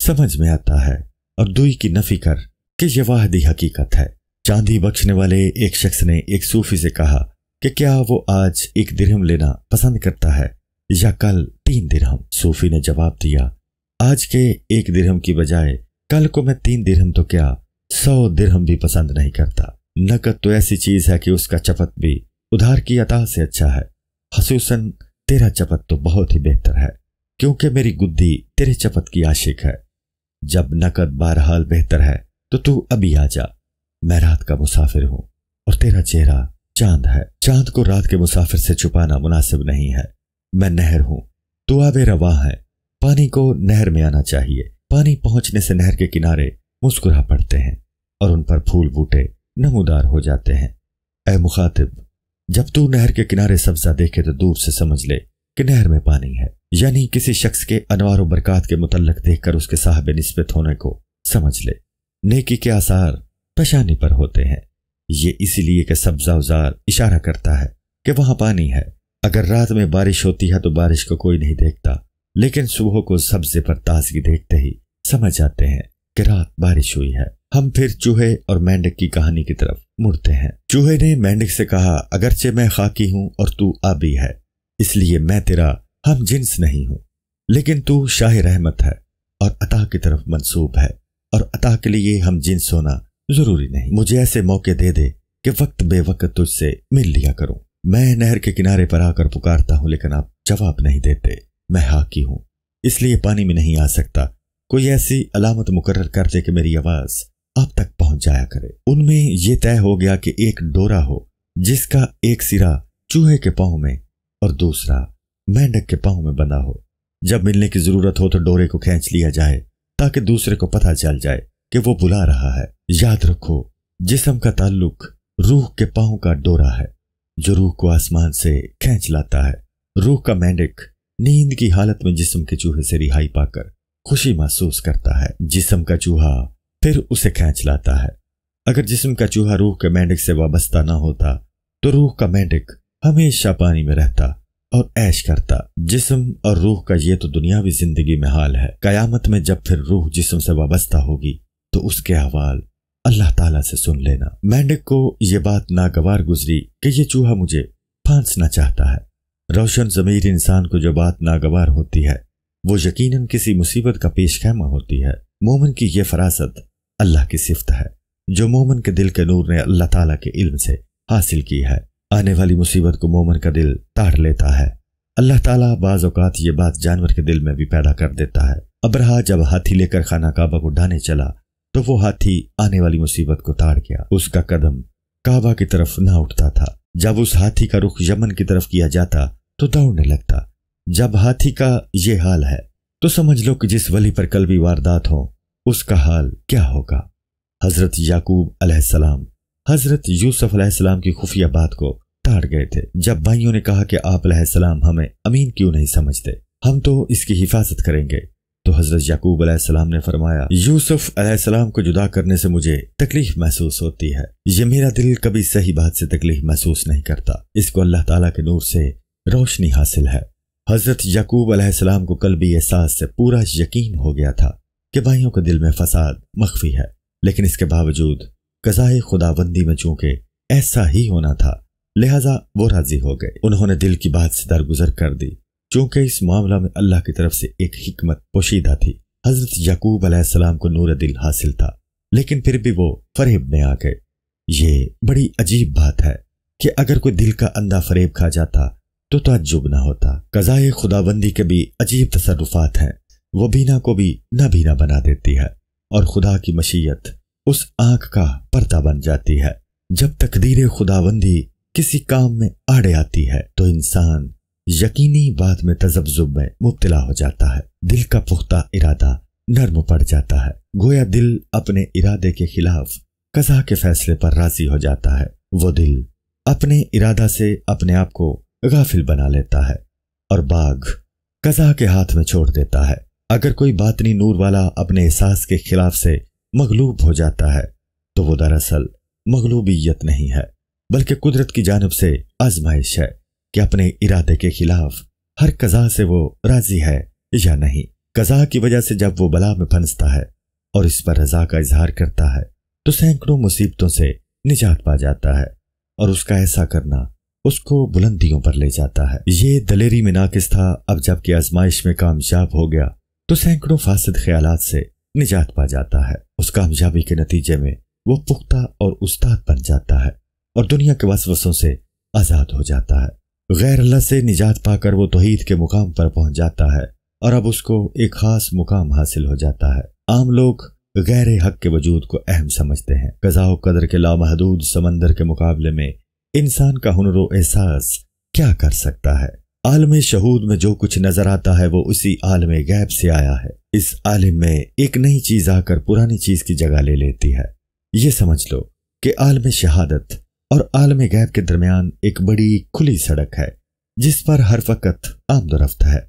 समझ में आता है और दुई की नफी कर कि यह वाहदी हकीकत है चांदी बख्शने वाले एक शख्स ने एक सूफी से कहा कि क्या वो आज एक दिरहम लेना पसंद करता है या कल तीन दिरहम सूफी ने जवाब दिया आज के एक दिरहम की बजाय कल को मैं तीन दिरहम तो क्या सौ दिरहम भी पसंद नहीं करता नकद तो ऐसी चीज है कि उसका चपत भी उधार की अदा से अच्छा है हसूसन तेरा चपत तो बहुत ही बेहतर है क्योंकि मेरी गुद्धि तेरे चपत की आशिक है जब नकद बहरहाल बेहतर है तो तू अभी आ जा मैं रात का मुसाफिर हूं और तेरा चेहरा चांद है चांद को रात के मुसाफिर से छुपाना मुनासिब नहीं है मैं नहर हूं तू आब रवा है पानी को नहर में आना चाहिए पानी पहुंचने से नहर के किनारे मुस्कुरा पड़ते हैं और उन पर फूल बूटे नमोदार हो जाते हैं ऐ मुखातिब जब तू नहर के किनारे सब्जा देखे तो दूर से समझ ले कि नहर में पानी है यानी किसी शख्स के अनवार बरकत के मुतलक देखकर उसके साहब नस्बत होने को समझ ले नेकी के आसार पेशानी पर होते हैं ये इसीलिए कि सब्जा उजार इशारा करता है कि वहां पानी है अगर रात में बारिश होती है तो बारिश को कोई नहीं देखता लेकिन सुबह को सब्जे पर ताजगी देखते ही समझ जाते हैं कि रात बारिश हुई है हम फिर चूहे और मेंढक की कहानी की तरफ मुड़ते हैं चूहे ने मेंढक से कहा अगरचे मैं खाकी हूं और तू आबी है इसलिए मैं तेरा हम जिन्स नहीं हूं लेकिन तू शाह रहमत है और अता की तरफ मंसूब है और अता के लिए हम जिन्स होना जरूरी नहीं मुझे ऐसे मौके दे दे कि वक्त बेवक्त तुझसे मिल लिया करूं मैं नहर के किनारे पर आकर पुकारता हूं लेकिन आप जवाब नहीं देते मैं हाकी हूं इसलिए पानी में नहीं आ सकता कोई ऐसी अलामत मुकर्र कर दे कि मेरी आवाज अब तक पहुंच जाया करे उनमें यह तय हो गया कि एक डोरा हो जिसका एक सिरा चूहे के पाँव में और दूसरा मेंढक के पाँव में बंधा हो जब मिलने की जरूरत हो तो डोरे को खींच लिया जाए ताकि दूसरे को पता चल जाए कि वो बुला रहा है याद रखो जिसम का ताल्लुक रूह के पाँव का डोरा है जो रूह को आसमान से खींच लाता है रूह का मेंढक नींद की हालत में जिसम के चूहे से रिहाई पाकर खुशी महसूस करता है जिसम का चूहा फिर उसे खींच लाता है अगर जिस्म का चूहा रूह के मेंढक से वाबस्ता ना होता तो रूह का मेंढक हमेशा पानी में रहता और ऐश करता जिस्म और रूह का ये तो दुनियावी जिंदगी में हाल है कयामत में जब फिर रूह जिस्म से वाबस्ता होगी तो उसके अहवाल अल्लाह ताला से सुन लेना मेंढक को ये बात नागवार गुजरी कि ये चूहा मुझे फांसना चाहता है रोशन जमीर इंसान को जो बात नागवार होती है वो यकीनन किसी मुसीबत का पेशखैमा होती है मोमन की यह फरासत अल्लाह की सिफत है जो मोमन के दिल के नूर ने अल्लाह ताला के इल्म से हासिल की है आने वाली मुसीबत को मोमन का दिल ताड़ लेता है अल्लाह ताला बाज अवकात ये बात जानवर के दिल में भी पैदा कर देता है अब्रहा जब हाथी लेकर खाना काबा को डाने चला तो वो हाथी आने वाली मुसीबत को ताड़ गया उसका कदम काबा की तरफ ना उठता था जब उस हाथी का रुख यमन की तरफ किया जाता तो दौड़ने लगता जब हाथी का ये हाल है तो समझ लो कि जिस वली पर कल भी वारदात हो उसका हाल क्या होगा हजरत याकूब अलैहिस्सलाम हजरत यूसुफ अलैहिस्सलाम की खुफिया बात को ताड़ गए थे जब भाइयों ने कहा कि आप अलैहिस्सलाम हमें अमीन क्यों नहीं समझते हम तो इसकी हिफाजत करेंगे तो हजरत याकूब अलैहिस्सलाम ने फरमाया यूसुफ अलैहिस्सलाम को जुदा करने से मुझे तकलीफ महसूस होती है ये मेरा दिल कभी सही बात से तकलीफ महसूस नहीं करता इसको अल्लाह ताला के नूर से रोशनी हासिल है हजरत यकूब अलैहिस्सलाम को कल भी एहसास से पूरा यकीन हो गया था कि भाइयों के दिल में फसाद मखफी है लेकिन इसके बावजूद कजाए खुदाबंदी में चूंके ऐसा ही होना था लिहाजा वो राजी हो गए उन्होंने दिल की बात से दरगुजर कर दी चूंकि इस मामला में अल्लाह की तरफ से एक हिकमत पोशीदा थी हजरत यकूब अलैहिस्सलाम को नूर दिल हासिल था लेकिन फिर भी वो फरेब में आ गए ये बड़ी अजीब बात है कि अगर कोई दिल का अंधा फरेब खा जाता तो ताज्जुब ना होता कजाए खुदाबंदी के भी अजीब तसरुफात हैं वो बीना को भी नबीना बना देती है और खुदा की मशीयत उस आंख का पर्दा बन जाती है जब तकदीर खुदाबंदी किसी काम में आड़े आती है तो इंसान यकीनी बात में तजब्जुब में मुबतला हो जाता है दिल का पुख्ता इरादा नर्म पड़ जाता है गोया दिल अपने इरादे के खिलाफ कजा के फैसले पर राजी हो जाता है वो दिल अपने इरादा से अपने आप को गाफिल बना लेता है और बाघ कजा के हाथ में छोड़ देता है अगर कोई बातनी नूर वाला अपने एहसास के खिलाफ से मगलूब हो जाता है तो वो दरअसल मगलूबियत नहीं है बल्कि कुदरत की जानब से आजमाइश है कि अपने इरादे के खिलाफ हर कजा से वो राजी है या नहीं कजा की वजह से जब वो बला में फंसता है और इस पर रजा का इजहार करता है तो सैकड़ों मुसीबतों से निजात पा जाता है और उसका ऐसा करना उसको बुलंदियों पर ले जाता है ये दलेरी में नाकिस था अब जबकि आजमाइश में कामयाब हो गया तो सैकड़ों फासद ख्याल से निजात पा जाता है उस कामयाबी के नतीजे में वो पुख्ता और उस्ताद बन जाता है और दुनिया के वसवसों से आज़ाद हो जाता है गैर अल्लाह से निजात पाकर वो तोहीद के मुकाम पर पहुंच जाता है और अब उसको एक खास मुकाम हासिल हो जाता है आम लोग गैर हक के वजूद को अहम समझते हैं कजाओ कदर के लामहदूद समंदर के मुकाबले में इंसान का हुनर एहसास क्या कर सकता है आलम शहूद में जो कुछ नजर आता है वो उसी आलम गैब से आया है इस आलम में एक नई चीज आकर पुरानी चीज की जगह ले लेती है ये समझ लो कि आलम शहादत और आलम गैब के दरमियान एक बड़ी खुली सड़क है जिस पर हर वक्त आमदरफ्त है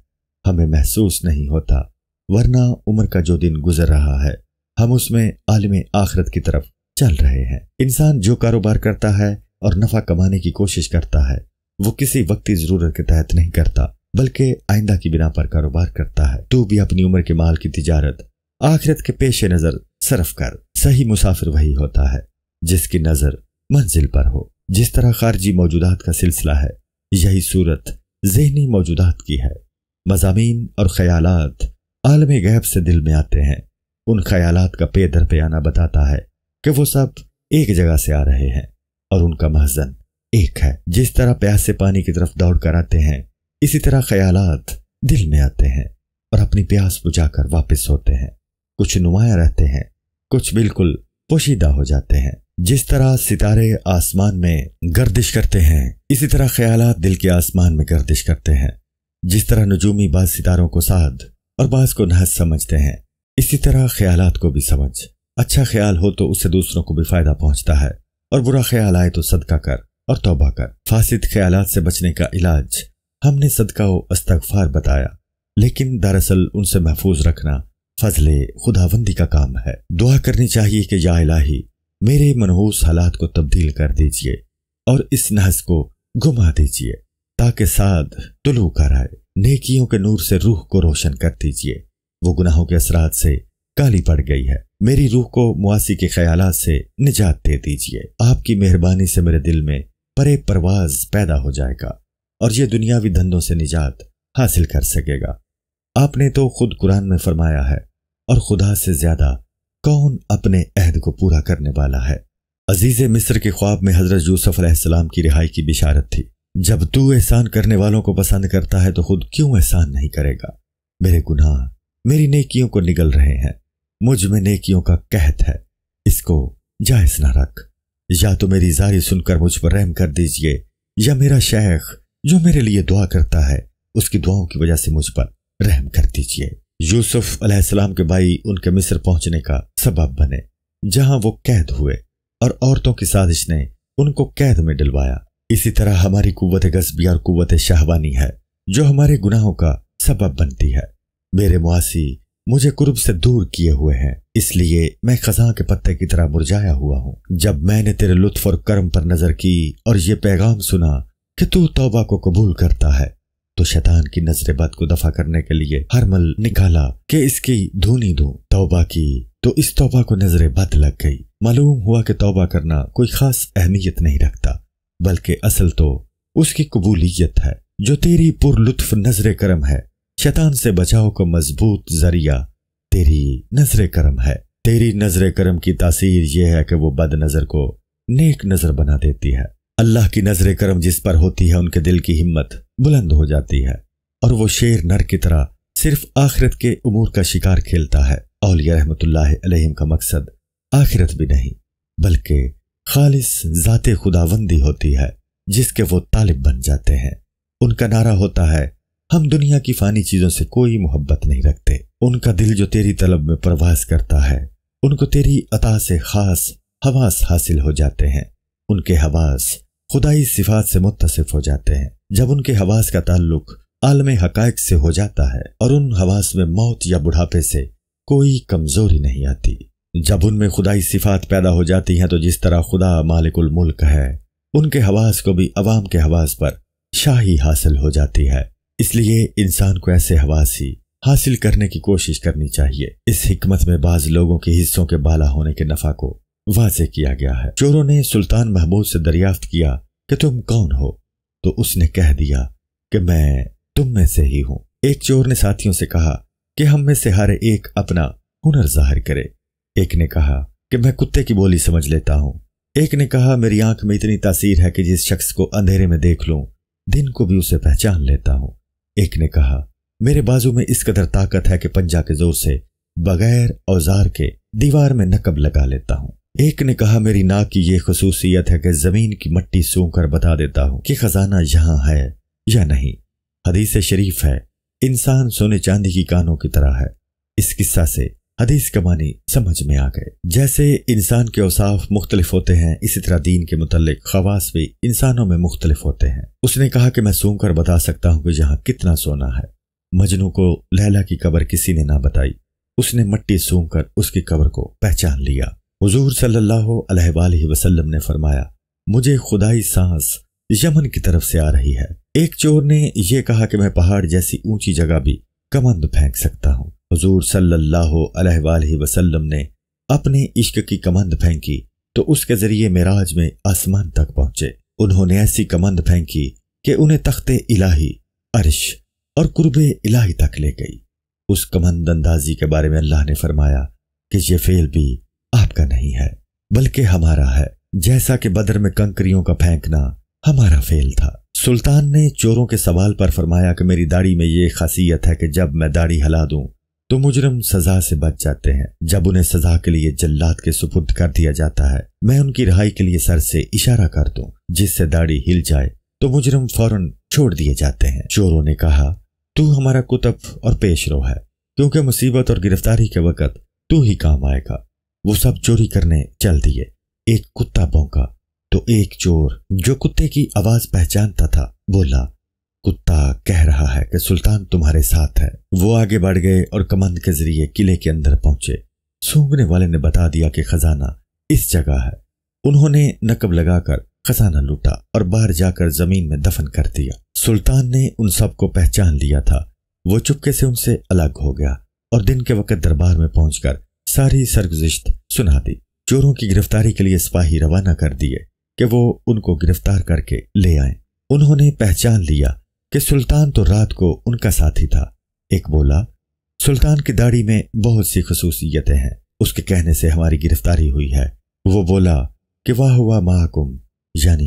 हमें महसूस नहीं होता वरना उम्र का जो दिन गुजर रहा है हम उसमें आलम आखरत की तरफ चल रहे हैं इंसान जो कारोबार करता है और नफा कमाने की कोशिश करता है वो किसी वक्त की जरूरत के तहत नहीं करता बल्कि आइंदा की बिना पर कारोबार करता है तू भी अपनी उम्र के माल की तिजारत आखिरत के पेश नजर सरफ कर सही मुसाफिर वही होता है जिसकी नजर मंजिल पर हो जिस तरह खारजी मौजूदात का सिलसिला है यही सूरत जहनी मौजूदात की है मजामी और ख्याल आलम गैब से दिल में आते हैं उन ख्याल का पे दर पे आना बताता है कि वो सब एक जगह से आ रहे हैं और उनका महजन एक है जिस तरह प्यास से पानी की तरफ दौड़ कर आते हैं इसी तरह ख्यालात दिल में आते हैं और अपनी प्यास बुझाकर वापस होते हैं कुछ नुमाया रहते हैं कुछ बिल्कुल पोशीदा हो जाते हैं जिस तरह सितारे आसमान में गर्दिश करते हैं इसी तरह ख्यालात दिल के आसमान में गर्दिश करते हैं जिस तरह नजूमी बाज सितारों को साध और बाज को नहज समझते हैं इसी तरह ख्यालात को भी समझ अच्छा ख्याल हो तो उससे दूसरों को भी फायदा पहुंचता है और बुरा ख्याल आए तो सदका कर और तौबा कर फासिद ख्याल से बचने का इलाज हमने सदका व अस्तगफार बताया लेकिन दरअसल उनसे महफूज रखना फजले खुदाबंदी का काम है दुआ करनी चाहिए कि या इलाही मेरे मनहूस हालात को तब्दील कर दीजिए और इस नहस को घुमा दीजिए ताकि साध तुलू कर आए नेकियों के नूर से रूह को रोशन कर दीजिए वो गुनाहों के असरात से काली पड़ गई है मेरी रूह को मुआसी के ख्याल से निजात दे दीजिए आपकी मेहरबानी से मेरे दिल में परे परवाज पैदा हो जाएगा और ये दुनियावी धंधों से निजात हासिल कर सकेगा आपने तो खुद कुरान में फरमाया है और खुदा से ज्यादा कौन अपने अहद को पूरा करने वाला है अजीज मिस्र के ख्वाब में हजरत यूसुफ अलैहिस्सलाम की रिहाई की बिशारत थी जब तू एहसान करने वालों को पसंद करता है तो खुद क्यों एहसान नहीं करेगा मेरे गुनाह मेरी नेकियों को निगल रहे हैं मुझ में नेकियों का कहत है इसको जायज ना रख या तो मेरी जारी सुनकर मुझ पर रहम कर दीजिए या मेरा शेख जो मेरे लिए दुआ करता है उसकी दुआओं की वजह से मुझ पर रहम कर दीजिए यूसुफ अलैहिस्सलाम के भाई उनके मिस्र पहुंचने का सबब बने जहां वो कैद हुए और औरतों की साजिश ने उनको कैद में डलवाया इसी तरह हमारी कुवत गजबी और कुवत शाहबानी है जो हमारे गुनाहों का सबब बनती है मेरे मुआसी मुझे कुर्ब से दूर किए हुए हैं इसलिए मैं खजा के पत्ते की तरह मुरझाया हुआ हूँ जब मैंने तेरे लुत्फ और कर्म पर नजर की और ये पैगाम सुना कि तू तौबा को कबूल करता है तो शैतान की नजर बद को दफा करने के लिए हर मल निकाला कि इसकी धूनी दू तौबा की तो इस तौबा को नजर बद लग गई मालूम हुआ कि तौबा करना कोई खास अहमियत नहीं रखता बल्कि असल तो उसकी कबूलियत है जो तेरी पुरलुत्फ नजर करम है शैतान से बचाव का मजबूत जरिया तेरी नजर करम है तेरी नजर करम की तासीर यह है कि वो बद नजर को नेक नजर बना देती है अल्लाह की नजर करम जिस पर होती है उनके दिल की हिम्मत बुलंद हो जाती है और वो शेर नर की तरह सिर्फ आखिरत के उमूर का शिकार खेलता है औलिया रहमतुल्लाम का मकसद आखिरत भी नहीं बल्कि खालिस ज़ात होती है जिसके वो तालिब बन जाते हैं उनका नारा होता है हम दुनिया की फानी चीजों से कोई मोहब्बत नहीं रखते उनका दिल जो तेरी तलब में प्रवास करता है उनको तेरी अता से खास हवास हासिल हो जाते हैं उनके हवास खुदाई सिफात से मुतसफ हो जाते हैं जब उनके हवास का ताल्लुक आलम हकायक से हो जाता है और उन हवास में मौत या बुढ़ापे से कोई कमजोरी नहीं आती जब उनमें खुदाई सिफात पैदा हो जाती हैं तो जिस तरह खुदा मालिकुल मुल्क है उनके हवास को भी अवाम के हवास पर शाही हासिल हो जाती है इसलिए इंसान को ऐसे हवास ही हासिल करने की कोशिश करनी चाहिए इस हिकमत में बाज लोगों के हिस्सों के बाला होने के नफा को वाजे किया गया है चोरों ने सुल्तान महमूद से दरियाफ्त किया कि तुम कौन हो तो उसने कह दिया कि मैं तुम में से ही हूं एक चोर ने साथियों से कहा कि हम में से हर एक अपना हुनर जाहिर करे एक ने कहा कि मैं कुत्ते की बोली समझ लेता हूं एक ने कहा मेरी आंख में इतनी तासीर है कि जिस शख्स को अंधेरे में देख लूं दिन को भी उसे पहचान लेता हूं एक ने कहा मेरे बाजू में इस कदर ताकत है कि पंजा के जोर से बगैर औजार के दीवार में नकब लगा लेता हूँ एक ने कहा मेरी नाक की यह खसूसियत है कि जमीन की मट्टी सूं कर बता देता हूँ कि खजाना यहाँ है या नहीं हदीस शरीफ है इंसान सोने चांदी की कानों की तरह है इस किस्सा से हदीस के मानी समझ में आ गए जैसे इंसान के औसाफ मुख्तलिफ होते हैं इसी तरह दीन के मुतालिक खवास भी इंसानों में मुख्तलिफ होते हैं उसने कहा कि मैं सूंघ कर बता सकता हूँ कि यहाँ कितना सोना है मजनू को लहला की कबर किसी ने ना बताई उसने मट्टी सूंघ कर उसकी कबर को पहचान लिया हजूर सल्लल्लाहु अलैहि वसल्लम ने फरमाया मुझे खुदाई सांस यमन की तरफ से आ रही है एक चोर ने यह कहा कि मैं पहाड़ जैसी ऊंची जगह भी कमंद फेंक सकता हूँ हजूर सल्लल्लाहु वसल्लम ने अपने इश्क की कमंद फेंकी तो उसके जरिए मेराज में आसमान तक पहुंचे उन्होंने ऐसी कमंद फेंकी कि उन्हें तख्ते इलाही अरश और कुर्ब इलाही तक ले गई उस कमंद अंदाजी के बारे में अल्लाह ने फरमाया कि यह फेल भी आपका नहीं है बल्कि हमारा है जैसा कि बदर में कंकरियों का फेंकना हमारा फेल था सुल्तान ने चोरों के सवाल पर फरमाया कि मेरी दाढ़ी में ये खासियत है कि जब मैं दाढ़ी हिला दूं तो मुजरम सजा से बच जाते हैं जब उन्हें सजा के लिए जल्लाद के सुपुर्द कर दिया जाता है मैं उनकी रहाई के लिए सर से इशारा कर दूं जिससे दाढ़ी हिल जाए तो मुजरम फौरन छोड़ दिए जाते हैं चोरों ने कहा तू हमारा कुतब और पेशरो है क्योंकि मुसीबत और गिरफ्तारी के वक़्त तू ही काम आएगा वो सब चोरी करने चल दिए एक कुत्ता भोंका तो एक चोर जो कुत्ते की आवाज पहचानता था बोला कुत्ता कह रहा है कि सुल्तान तुम्हारे साथ है वो आगे बढ़ गए और कमंद के जरिए किले के अंदर पहुंचे सूंघने वाले ने बता दिया कि खजाना इस जगह है उन्होंने नकब लगाकर खजाना लूटा और बाहर जाकर जमीन में दफन कर दिया सुल्तान ने उन सबको पहचान लिया था वो चुपके से उनसे अलग हो गया और दिन के वक्त दरबार में पहुंचकर सारी सरगुजिश्त सुना दी चोरों की गिरफ्तारी के लिए सिपाही रवाना कर दिए कि वो उनको गिरफ्तार करके ले आए उन्होंने पहचान लिया कि सुल्तान तो रात को उनका साथी था एक बोला सुल्तान की दाढ़ी में बहुत सी खसूसियतें हैं उसके कहने से हमारी गिरफ्तारी हुई है वो बोला कि वाह हुआ महाकुम यानी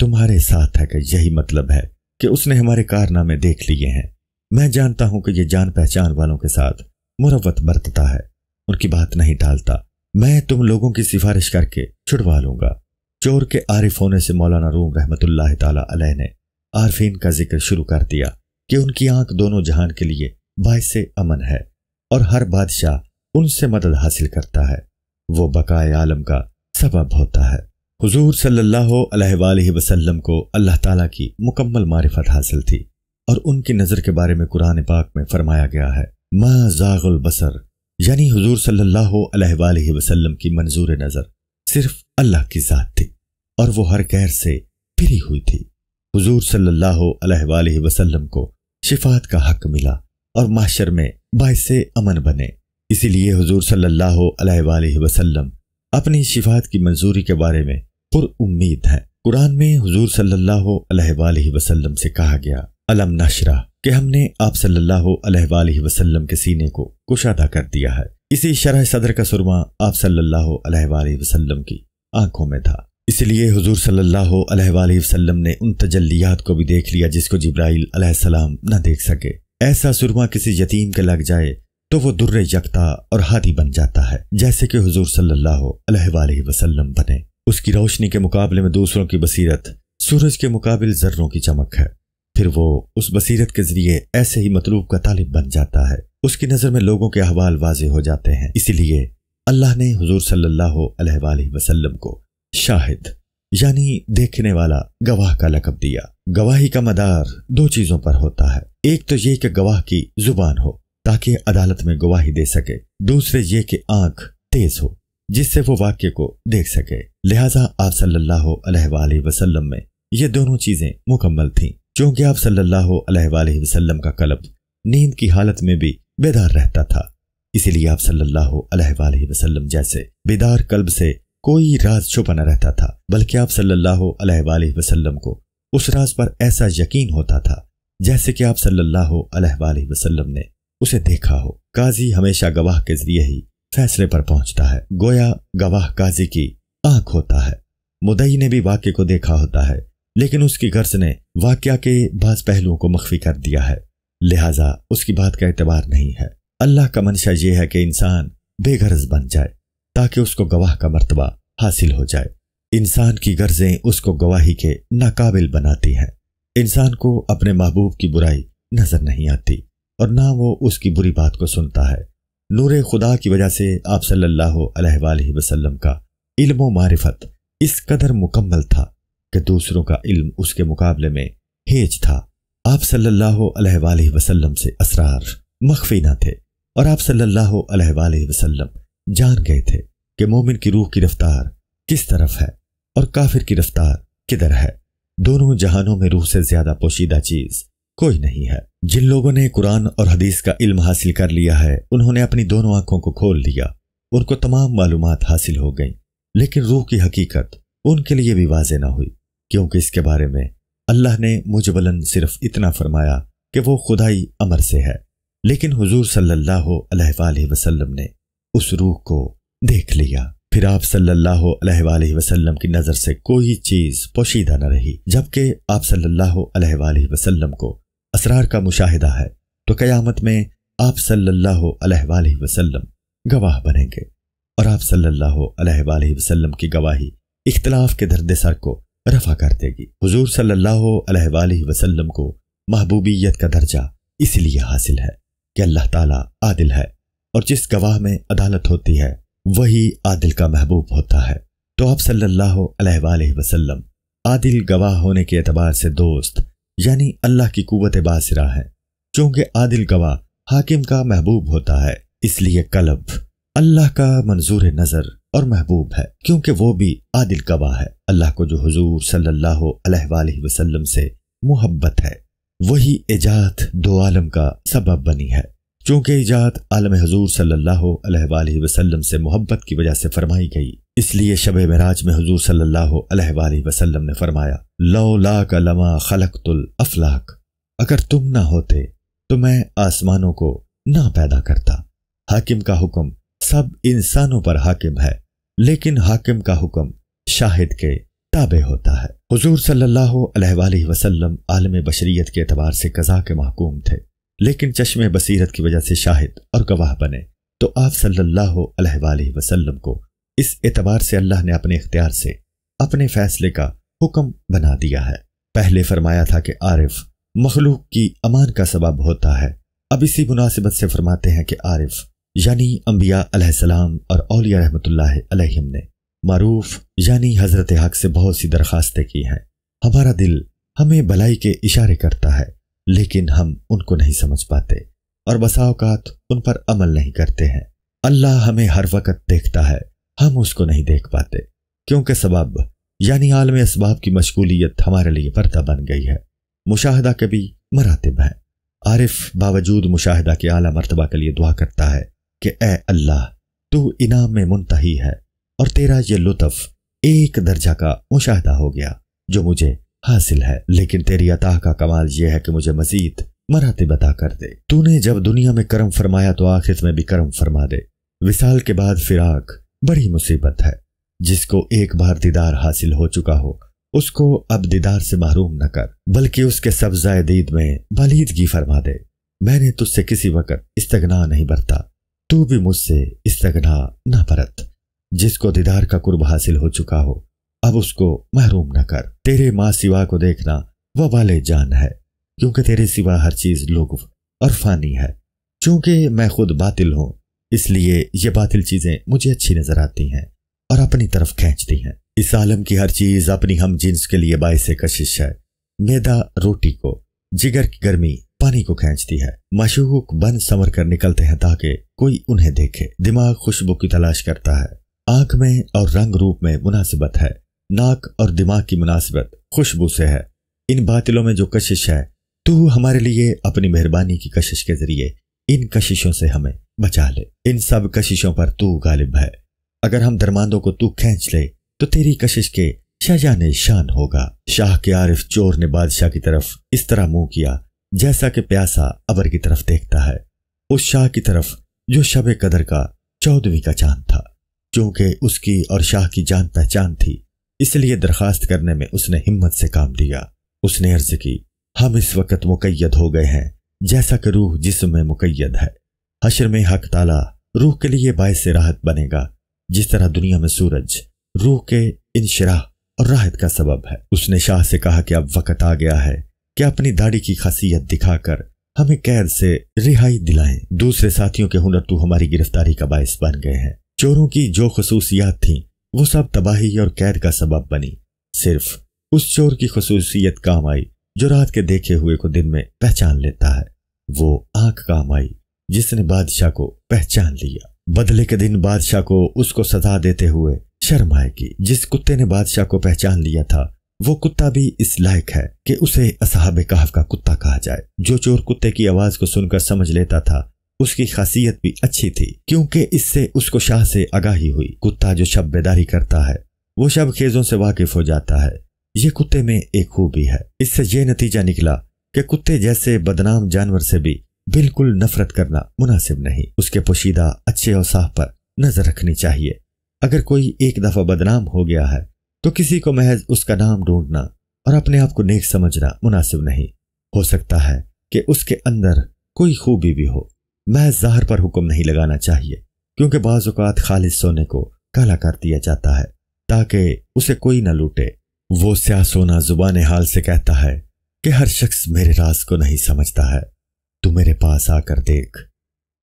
तुम्हारे साथ है कि यही मतलब है कि उसने हमारे कारनामे देख लिए हैं मैं जानता हूं कि ये जान पहचान वालों के साथ मुरवत बरतता है उनकी बात नहीं टालता मैं तुम लोगों की सिफारिश करके छुड़वा लूंगा चोर के आरिफ होने से मौलाना रूम रहमत ताला ने आरफीन का जिक्र शुरू कर दिया कि उनकी आंख दोनों जहान के लिए बायस अमन है और हर बादशाह उनसे मदद हासिल करता है वो बकाए आलम का सबब होता है हुजूर सल्लल्लाहु अलैहि वसल्लम को अल्लाह ताला की मुकम्मल मारिफत हासिल थी और उनकी नज़र के बारे में कुरान पाक में फरमाया गया है मा जागुल बसर यानी हुजूर सल्लल्लाहु अलैहि वसल्लम की मंजूर नज़र सिर्फ अल्लाह की ज़ात थी और वो हर गैर से फिरी हुई थी हुजूर सल्लल्लाहु अलैहि वसल्लम को शिफात का हक मिला और माशर में बायस अमन बने इसीलिए हुजूर सल्लल्लाहु अलैहि वसल्लम अपनी शिफात की मंजूरी के बारे में पुर उम्मीद है कुरान में हुजूर सल्लल्लाहु अलैहि वसल्लम से कहा गया अलम नशरा के हमने आप सल्लल्लाहु अलैहि वसल्लम के सीने को कुशादा कर दिया है इसी शरह सदर का सुरमा आप सल्लल्लाहु अलैहि वसल्लम की आंखों में था इसलिए हजूर सल्लाम ने उन तजल्लियात को भी देख लिया जिसको जिब्राइल अलैहिस्सलाम न देख सके ऐसा सुरमा किसी यतीम के लग जाए तो वो दुर्र यकता और हादी बन जाता है जैसे कि हजूर सल्लाम बने उसकी रोशनी के मुकाबले में दूसरों की बसीरत सूरज के मुकाबिल जर्रों की चमक है फिर वो उस बसीरत के जरिए ऐसे ही मतलूब का तालिब बन जाता है उसकी नज़र में लोगों के अहवाल वाजे हो जाते हैं इसीलिए अल्लाह ने हजूर सल्लल्लाहु अलैहि को शाहिद यानी देखने वाला गवाह का लकब दिया गवाही का मदार दो चीजों पर होता है एक तो ये कि गवाह की जुबान हो ताकि अदालत में गवाही दे सके दूसरे ये कि आंख तेज हो जिससे वो वाक्य को देख सके लिहाजा आप सल्लल्लाहु अलैहि वसल्लम में ये दोनों चीजें मुकम्मल थी क्योंकि आप सल्लल्लाहु अलैहि वसल्लम का कलब नींद की हालत में भी बेदार रहता था इसीलिए आप सल्लल्लाहु अलैहि वसल्लम जैसे बेदार कल्ब से कोई राज छुपा न रहता था बल्कि आप सल्लल्लाहु अलैहि वसल्लम को उस राज पर ऐसा यकीन होता था जैसे कि आप सल्लल्लाहु अलैहि वसल्लम ने उसे देखा हो काजी हमेशा गवाह के जरिए ही फैसले पर पहुंचता है गोया गवाह काजी की आंख होता है मुदई ने भी वाक्य को देखा होता है लेकिन उसकी गर्ज ने वाक्य के बाज पहलुओं को मख्फी कर दिया है लिहाजा उसकी बात का एतबार नहीं है अल्लाह का मंशा यह है कि इंसान बेगरज बन जाए ताकि उसको गवाह का मर्तबा हासिल हो जाए इंसान की गर्जें उसको गवाही के नाकाबिल बनाती हैं इंसान को अपने महबूब की बुराई नजर नहीं आती और ना वो उसकी बुरी बात को सुनता है नूर खुदा की वजह से आप सल्लल्लाहु अलैहि वसल्लम का इल्म मारिफत इस कदर मुकम्मल था कि दूसरों का इल्म उसके मुकाबले में हेज था आप सल्लल्लाहु अलैहि वसल्लम से असरार मखफी ना थे और आप सल्लल्लाहु अलैहि वसल्लम जान गए थे कि मोमिन की रूह की रफ्तार किस तरफ है और काफिर की रफ्तार किधर है दोनों जहानों में रूह से ज्यादा पोशीदा चीज कोई नहीं है जिन लोगों ने कुरान और हदीस का इल्म हासिल कर लिया है उन्होंने अपनी दोनों आंखों को खोल दिया उनको तमाम मालूम हासिल हो गई लेकिन रूह की हकीकत उनके लिए भी वाज ना हुई क्योंकि इसके बारे में अल्लाह ने मुझ बुलंद सिर्फ इतना फरमाया कि वो खुदाई अमर से है लेकिन हुजूर सल्लल्लाहु अलैहि वसल्लम ने उस रूह को देख लिया फिर आप सल्लल्लाहु अलैहि वसल्लम की नज़र से कोई चीज़ पोशीदा न रही जबकि आप सल्लल्लाहु अलैहि वसल्लम को असरार का मुशाहिदा है तो क़यामत में आप सल्लल्लाहु अलैहि वसल्लम गवाह बनेंगे और आप सल्लल्लाहु अलैहि वसल्लम की गवाही इख्तलाफ के दर्द सर को रफा कर देगी हजूर सल्लल्लाहु अलैहि को महबूबियत का दर्जा इसलिए हासिल है कि अल्लाह तला आदिल है और जिस गवाह में अदालत होती है वही आदिल का महबूब होता है तो आप सल्लल्लाहु अलैहि वसल्लम आदिल गवाह होने के एतबार से दोस्त यानी अल्लाह की कुवत बासरा है क्योंकि आदिल गवाह हाकिम का महबूब होता है इसलिए कलब अल्लाह का मंजूर नजर और महबूब है क्योंकि वो भी आदिल गवाह है अल्लाह को जो हजूर सल्लाम से मोहब्बत है वही एजात दो आलम का सबब बनी है चूंकि ईजाद आलम हजूर सल्ला वसलम से मोहब्बत की वजह से फरमाई गई इसलिए शब मराज में हजूर सल्लल्लाहु ने फरमाया लो लाक लमा खलक तुल अफलाक अगर तुम ना होते तो मैं आसमानों को ना पैदा करता हाकिम का हुक्म सब इंसानों पर हाकिम है लेकिन हाकिम का हुक्म शाहिद के ताबे होता है हजूर सल्लाम आलम बशरीत के अतबार से कज़ा के महकूम थे लेकिन चश्मे बसीरत की वजह से शाहिद और गवाह बने तो आप सल्लल्लाहु अलैहि वसल्लम को इस एतबार से अल्लाह ने अपने इख्तियार से अपने फैसले का हुक्म बना दिया है पहले फरमाया था कि आरिफ मखलूक की अमान का सबब होता है अब इसी मुनासिबत से फरमाते हैं कि आरिफ यानी अम्बिया अलैहिस्सलाम और औलिया रहमतुल्लाह अलैहिम ने मारूफ यानी हजरत हक से बहुत सी दरखास्तें की हैं हमारा दिल हमें भलाई के इशारे करता है लेकिन हम उनको नहीं समझ पाते और बसाओकात उन पर अमल नहीं करते हैं अल्लाह हमें हर वक्त देखता है हम उसको नहीं देख पाते क्योंकि सबब यानी आलम इसबाब की मशगूलियत हमारे लिए पर्दा बन गई है मुशाहदा के भी मरातब है आरिफ बावजूद मुशाहदा के आला मरतबा के लिए दुआ करता है कि ए अल्लाह तू इनाम में मुंतही है और तेरा ये लुत्फ एक दर्जा का मुशाह हो गया जो मुझे हासिल है लेकिन तेरी अताह का कमाल यह है कि मुझे मजीद मराते बता कर दे तूने जब दुनिया में कर्म फरमाया तो आखिर में भी कर्म फरमा दे विशाल के बाद फिराक बड़ी मुसीबत है जिसको एक बार दीदार हासिल हो चुका हो उसको अब दीदार से महरूम न कर बल्कि उसके सब्जा दीद में बलीदगी फरमा दे मैंने तुझसे किसी वक़्त इस्तगना नहीं बरता तू भी मुझसे इस्तगना न बरत जिसको दीदार का कुर्ब हासिल हो चुका हो अब उसको महरूम न कर तेरे माँ सिवा को देखना वह वाले जान है क्योंकि तेरे सिवा हर चीज लुगफ और फानी है क्योंकि मैं खुद बातिल हूं इसलिए ये बातिल चीजें मुझे अच्छी नजर आती हैं और अपनी तरफ खींचती हैं इस आलम की हर चीज अपनी हम जिन्स के लिए बायस कशिश है मैदा रोटी को जिगर की गर्मी पानी को खींचती है मशहूक बन समर कर निकलते हैं ताकि कोई उन्हें देखे दिमाग खुशबू की तलाश करता है आंख में और रंग रूप में मुनासिबत है नाक और दिमाग की मुनासिबत खुशबू से है इन बातिलों में जो कशिश है तू हमारे लिए अपनी मेहरबानी की कशिश के जरिए इन कशिशों से हमें बचा ले इन सब कशिशों पर तू गालिब है अगर हम दरमानों को तू खेच ले तो तेरी कशिश के शाहजहां शान होगा शाह के आरिफ चोर ने बादशाह की तरफ इस तरह मुंह किया जैसा कि प्यासा अबर की तरफ देखता है उस शाह की तरफ जो शब कदर का चौदहवीं का चांद था क्योंकि उसकी और शाह की जान पहचान थी इसलिए दरखास्त करने में उसने हिम्मत से काम लिया उसने अर्ज की हम इस वक्त मुकैद हो गए हैं जैसा कि रूह जिसम में मुकैद है हशर में हक ताला रूह के लिए बायस राहत बनेगा जिस तरह दुनिया में सूरज रूह के इनशराह और राहत का सबब है उसने शाह से कहा कि अब वक्त आ गया है कि अपनी दाढ़ी की खासियत दिखाकर हमें कैद से रिहाई दिलाएं दूसरे साथियों के हुनर तो हमारी गिरफ्तारी का बायस बन गए हैं चोरों की जो खसूसियात थीं वो सब तबाही और कैद का सबब बनी सिर्फ उस चोर की खसूसियत काम आई जो रात के देखे हुए को दिन में पहचान लेता है वो आंख काम आई जिसने बादशाह को पहचान लिया बदले के दिन बादशाह को उसको सजा देते हुए शर्म आएगी जिस कुत्ते ने बादशाह को पहचान लिया था वो कुत्ता भी इस लायक है कि उसे असहाब का कुत्ता कहा जाए जो चोर कुत्ते की आवाज को सुनकर समझ लेता था उसकी खासियत भी अच्छी थी क्योंकि इससे उसको शाह से आगाही हुई कुत्ता जो शब बेदारी करता है वो शब खेजों से वाकिफ हो जाता है ये कुत्ते में एक खूबी है इससे यह नतीजा निकला कि कुत्ते जैसे बदनाम जानवर से भी बिल्कुल नफरत करना मुनासिब नहीं उसके पोशीदा अच्छे औसाह पर नजर रखनी चाहिए अगर कोई एक दफा बदनाम हो गया है तो किसी को महज उसका नाम ढूंढना और अपने आप को नेक समझना मुनासिब नहीं हो सकता है कि उसके अंदर कोई खूबी भी हो मैं जहर पर हुक्म नहीं लगाना चाहिए क्योंकि बाज़ात खालिद सोने को काला कर दिया जाता है ताकि उसे कोई ना लूटे वो स्या सोना जुबान हाल से कहता है कि हर शख्स मेरे राज को नहीं समझता है तू मेरे पास आकर देख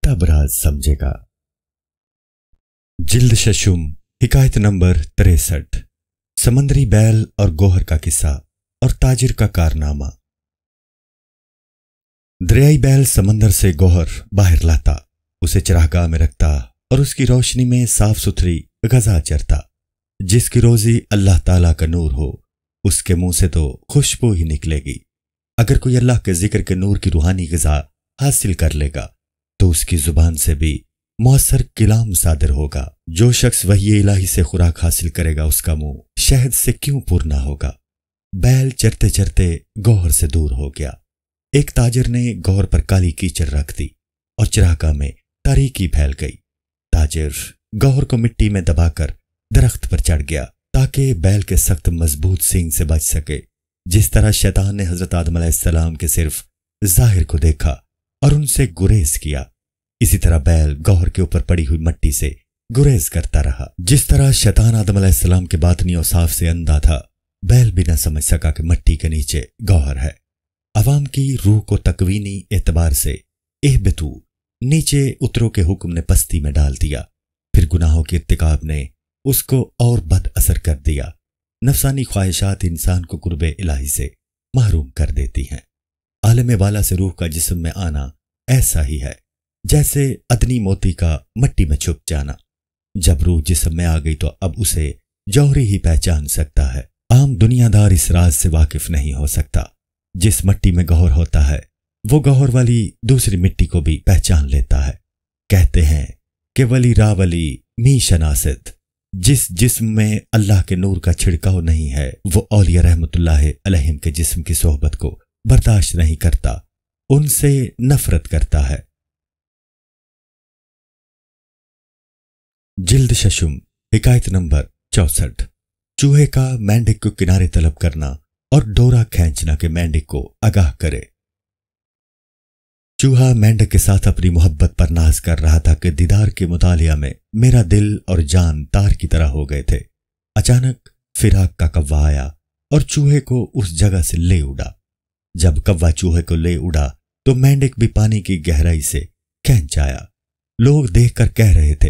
तब राज समझेगा जिल्द शशुम हिकायत नंबर तिरसठ समंदरी बैल और गोहर का किस्सा और ताजिर का कारनामा दरियाई बैल समंदर से गौहर बाहर लाता उसे चराहगाह में रखता और उसकी रोशनी में साफ सुथरी गजा चरता जिसकी रोजी अल्लाह ताला का नूर हो उसके मुंह से तो खुशबू ही निकलेगी अगर कोई अल्लाह के जिक्र के नूर की रूहानी गजा हासिल कर लेगा तो उसकी जुबान से भी मौसर किलाम सादर होगा जो शख्स वही इलाही से खुराक हासिल करेगा उसका मुंह शहद से क्यों पूर्ण होगा बैल चरते चरते गौहर से दूर हो गया एक ताजर ने गौर पर काली कीचड़ रख दी और चिरागा में तारीकी फैल गई ताजर गौर को मिट्टी में दबाकर दरख्त पर चढ़ गया ताकि बैल के सख्त मजबूत सींग से बच सके जिस तरह शैतान ने हजरत आदम सलाम के सिर्फ जाहिर को देखा और उनसे गुरेज किया इसी तरह बैल गौहर के ऊपर पड़ी हुई मट्टी से गुरेज करता रहा जिस तरह शैतान आदम सलाम के बातनी और साफ से अंधा था बैल भी ना समझ सका कि मट्टी के नीचे गौहर है अवाम की रूह को तकवीनी एतबार से एह बेतू नीचे उतरों के हुक्म ने पस्ती में डाल दिया फिर गुनाहों के इतकाब ने उसको और बद असर कर दिया नफसानी ख्वाहिशात इंसान को कुर्ब इलाही से महरूम कर देती हैं आलम वाला से रूह का जिस्म में आना ऐसा ही है जैसे अदनी मोती का मट्टी में छुप जाना जब रूह जिस्म में आ गई तो अब उसे जौहरी ही पहचान सकता है आम दुनियादार इस राज से वाकिफ नहीं हो सकता जिस मिट्टी में गौर होता है वो गौर वाली दूसरी मिट्टी को भी पहचान लेता है कहते हैं कि वली रावली मी शनासित जिस जिस्म में अल्लाह के नूर का छिड़काव नहीं है वो औलिया रहमतुल्लाह के जिस्म की सोहबत को बर्दाश्त नहीं करता उनसे नफरत करता है जिल्द शशुम हिकायत नंबर चौसठ चूहे का मेंढक को किनारे तलब करना और डोरा खेचना के मेंढक को आगाह करे चूहा मेंढक के साथ अपनी मोहब्बत पर नाज कर रहा था कि दीदार के मुतालिया में मेरा दिल और जान तार की तरह हो गए थे अचानक फिराक का कव्वा आया और चूहे को उस जगह से ले उड़ा जब कव्वा चूहे को ले उड़ा तो मेंढक भी पानी की गहराई से खेच आया लोग देखकर कह रहे थे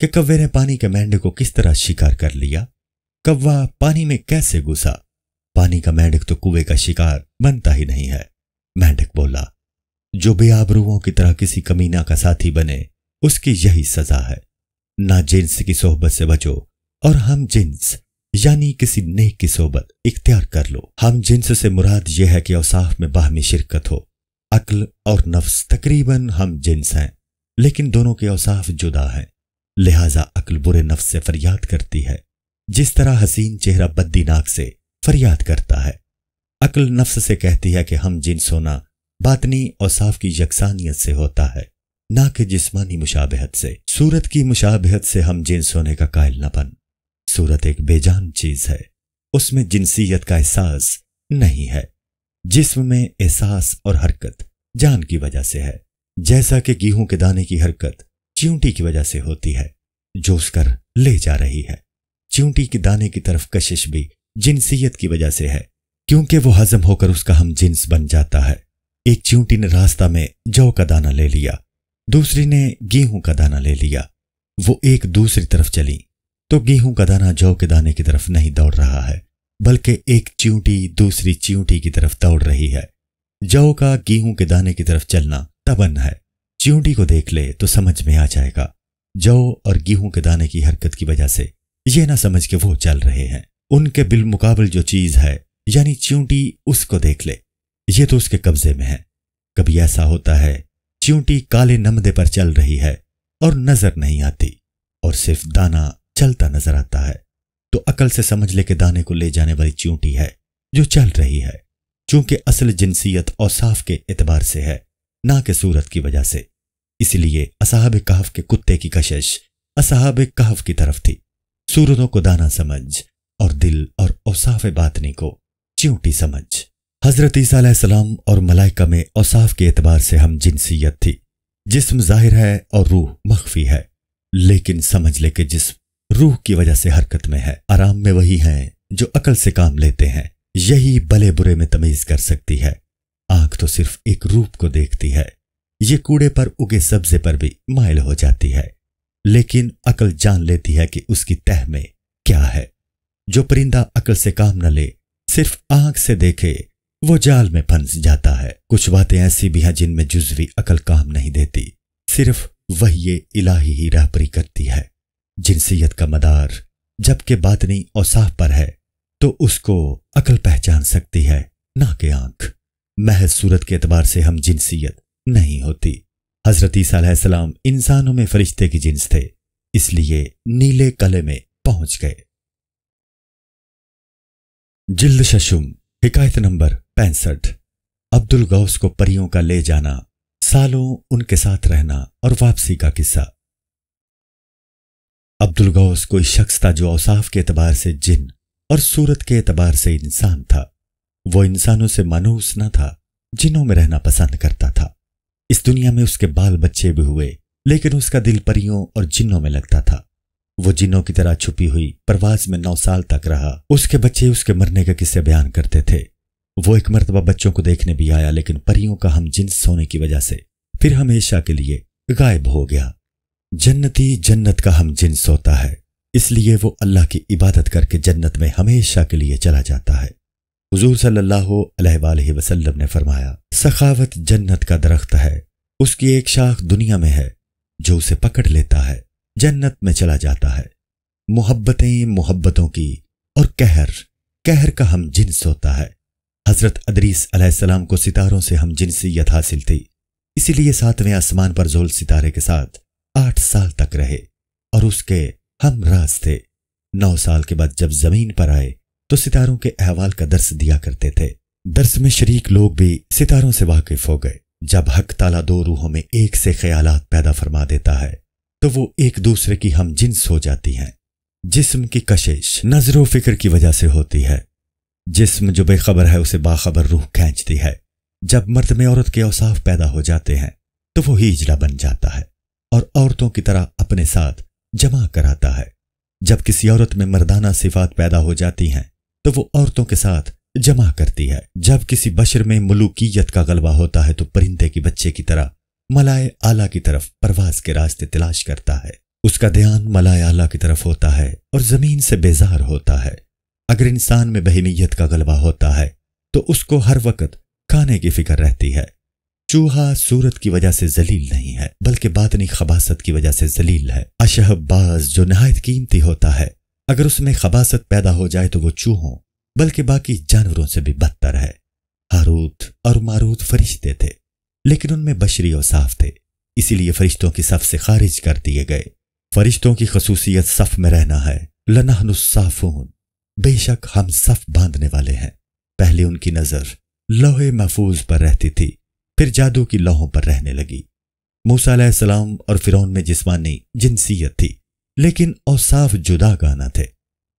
कि कव्वे ने पानी के मेंढक को किस तरह शिकार कर लिया कव्वा पानी में कैसे घुसा पानी का मेंढक तो कुएं का शिकार बनता ही नहीं है मेंढक बोला जो बेआबरुओं की तरह किसी कमीना का साथी बने उसकी यही सजा है ना जिन्स की सोहबत से बचो और हम जिन्स यानी किसी नेक की सोहबत इख्तियार कर लो हम जिन्स से मुराद यह है कि औसाफ में बाहमी शिरकत हो अक्ल और नफ्स तकरीबन हम जिन्स हैं लेकिन दोनों के औसाफ जुदा हैं लिहाजा अक्ल बुरे नफ्स से फरियाद करती है जिस तरह हसीन चेहरा बद्दी नाक से फरियाद करता है अकल नफ्स से कहती है कि हम जिन सोना बातनी और साफ की यकसानियत से होता है ना कि जिस्मानी मुशाबहत से सूरत की मुशाबहत से हम जिन सोने का कायल न बन सूरत एक बेजान चीज है उसमें जिनसीयत का एहसास नहीं है जिस्म में एहसास और हरकत जान की वजह से है जैसा कि गेहूं के दाने की हरकत च्यूटी की वजह से होती है जो उसकर ले जा रही है च्यूटी के दाने की तरफ कशिश भी जिनसीयत की वजह से है क्योंकि वो हजम होकर उसका हम जिन्स बन जाता है एक चींटी ने रास्ता में जौ का दाना ले लिया दूसरी ने गेहूं का दाना ले लिया वो एक दूसरी तरफ चली तो गेहूं का दाना जौ के दाने की तरफ नहीं दौड़ रहा है बल्कि एक चींटी दूसरी चींटी की तरफ दौड़ रही है जौ का गेहूं के दाने की तरफ चलना तबन है चींटी को देख ले तो समझ में आ जाएगा जौ और गेहूं के दाने की हरकत की वजह से यह ना समझ के वो चल रहे हैं उनके बिलमुकाबल जो चीज है यानी च्यूटी उसको देख ले ये तो उसके कब्जे में है कभी ऐसा होता है च्यूटी काले नमदे पर चल रही है और नजर नहीं आती और सिर्फ दाना चलता नजर आता है तो अकल से समझ ले के दाने को ले जाने वाली च्यूटी है जो चल रही है चूंकि असल और साफ के एतबार से है ना कि सूरत की वजह से इसलिए असहाब कहफ के कुत्ते की कशिश असहाब कहफ की तरफ थी सूरतों को दाना समझ और दिल और औसाफ बातनी को च्यूटी समझ हजरत ईसीम और मलाइका में औसाफ के एतबार से हम जिनसीयत थी जिस्म जाहिर है और रूह मख्फी है लेकिन समझ ले कि जिस्म रूह की वजह से हरकत में है आराम में वही हैं जो अकल से काम लेते हैं यही भले बुरे में तमीज कर सकती है आंख तो सिर्फ एक रूप को देखती है ये कूड़े पर उगे सब्जे पर भी मायल हो जाती है लेकिन अकल जान लेती है कि उसकी तह में क्या है जो परिंदा अकल से काम न ले सिर्फ आंख से देखे वो जाल में फंस जाता है कुछ बातें ऐसी भी हैं जिनमें जुजवी अकल काम नहीं देती सिर्फ वही ये इलाही ही राहबरी करती है जिनसीयत का मदार जबकि बातनी औसाफ पर है तो उसको अकल पहचान सकती है ना कि आंख महज सूरत के एतबार से हम जिनसीयत नहीं होती हजरत ईसा इंसानों में फरिश्ते की जिन्स थे इसलिए नीले कले में पहुंच गए जिल्द शशुम हिकायत नंबर पैंसठ अब्दुल गौस को परियों का ले जाना सालों उनके साथ रहना और वापसी का किस्सा अब्दुल गौस कोई शख्स था जो औसाफ के एतबार से जिन और सूरत के एतबार से इंसान था वो इंसानों से मानूस न था जिनों में रहना पसंद करता था इस दुनिया में उसके बाल बच्चे भी हुए लेकिन उसका दिल परियों और जिन्हों में लगता था वो जिनों की तरह छुपी हुई परवास में नौ साल तक रहा उसके बच्चे उसके मरने के किस्से बयान करते थे वो एक मरतबा बच्चों को देखने भी आया लेकिन परियों का हम जिन्स सोने की वजह से फिर हमेशा के लिए गायब हो गया जन्नती जन्नत का हम जिन सोता है इसलिए वो अल्लाह की इबादत करके जन्नत में हमेशा के लिए चला जाता है हजूर सल्लल्लाहु वसलम ने फरमाया सखावत जन्नत का दरख्त है उसकी एक शाख दुनिया में है जो उसे पकड़ लेता है जन्नत में चला जाता है मोहब्बतें मोहब्बतों की और कहर कहर का हम जिन्स होता है हजरत अदरीस अलैहिस्सलाम को सितारों से हम जिनसीयत हासिल थी इसीलिए सातवें आसमान पर जोल सितारे के साथ आठ साल तक रहे और उसके हम राज थे नौ साल के बाद जब जमीन पर आए तो सितारों के अहवाल का दर्स दिया करते थे दर्स में शरीक लोग भी सितारों से वाकिफ हो गए जब हक ताला दो रूहों में एक से ख्यालात पैदा फरमा देता है तो वो एक दूसरे की हम जिन्स हो जाती हैं जिस्म की कशिश नजरों फिक्र की वजह से होती है जिस्म जो बेखबर है उसे बाखबर रूह खींचती है जब मर्द में औरत के औसाफ पैदा हो जाते हैं तो वो इजड़ा बन जाता है और औरतों की तरह अपने साथ जमा कराता है जब किसी औरत में मर्दाना सिफात पैदा हो जाती हैं तो वो औरतों के साथ जमा करती है जब किसी बशर में मलूकियत का गलबा होता है तो परिंदे के बच्चे की तरह मलाय आला की तरफ परवाज के रास्ते तलाश करता है उसका ध्यान मलाय आला की तरफ होता है और जमीन से बेजार होता है अगर इंसान में बहनीत का गलबा होता है तो उसको हर वक्त खाने की फिक्र रहती है चूहा सूरत की वजह से जलील नहीं है बल्कि बातनी खबासत की वजह से जलील है अशहबाज जो नहायत कीमती होता है अगर उसमें खबासत पैदा हो जाए तो वो चूहों बल्कि बाकी जानवरों से भी बदतर है हारूत और मारूत फरिश्ते थे लेकिन उनमें बशरी औसाफ थे इसीलिए फरिश्तों की सफ से खारिज कर दिए गए फरिश्तों की खसूसियत सफ में रहना है लनाहनुसाफून बेशक हम सफ बांधने वाले हैं पहले उनकी नज़र लोहे महफूज पर रहती थी फिर जादू की लोहों पर रहने लगी मूसा और फिरौन में जिस्मानी जिनसीयत थी लेकिन औसाफ जुदा गाना थे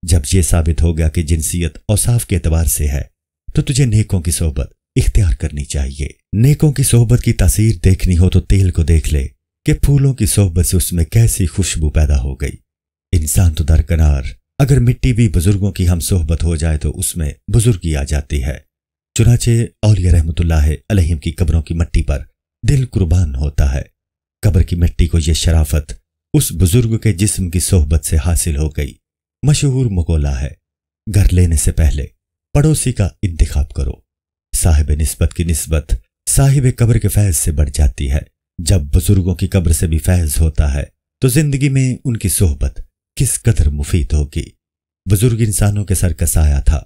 जब यह साबित हो गया कि जिनसीयत औसाफ के एतबार से है तो तुझे नेकों की सोहबत इख्तियार करनी चाहिए नेकों की सोहबत की तस्वीर देखनी हो तो तेल को देख ले कि फूलों की सोहबत से उसमें कैसी खुशबू पैदा हो गई इंसान तो दरकनार अगर मिट्टी भी बुजुर्गों की हम सोहबत हो जाए तो उसमें बुजुर्गी आ जाती है चुनाचे औलिया रहमतुल्लाह अलहिम की कब्रों की मट्टी पर दिल कुर्बान होता है कब्र की मिट्टी को यह शराफत उस बुजुर्ग के जिस्म की सोहबत से हासिल हो गई मशहूर मकोला है घर लेने से पहले पड़ोसी का इंतखब करो साहिब नस्बत की नस्बत साहिब कब्र के फैज से बढ़ जाती है जब बुजुर्गों की कब्र से भी फैज होता है तो जिंदगी में उनकी सोहबत किस कदर मुफीद होगी बुजुर्ग इंसानों के सर का साया था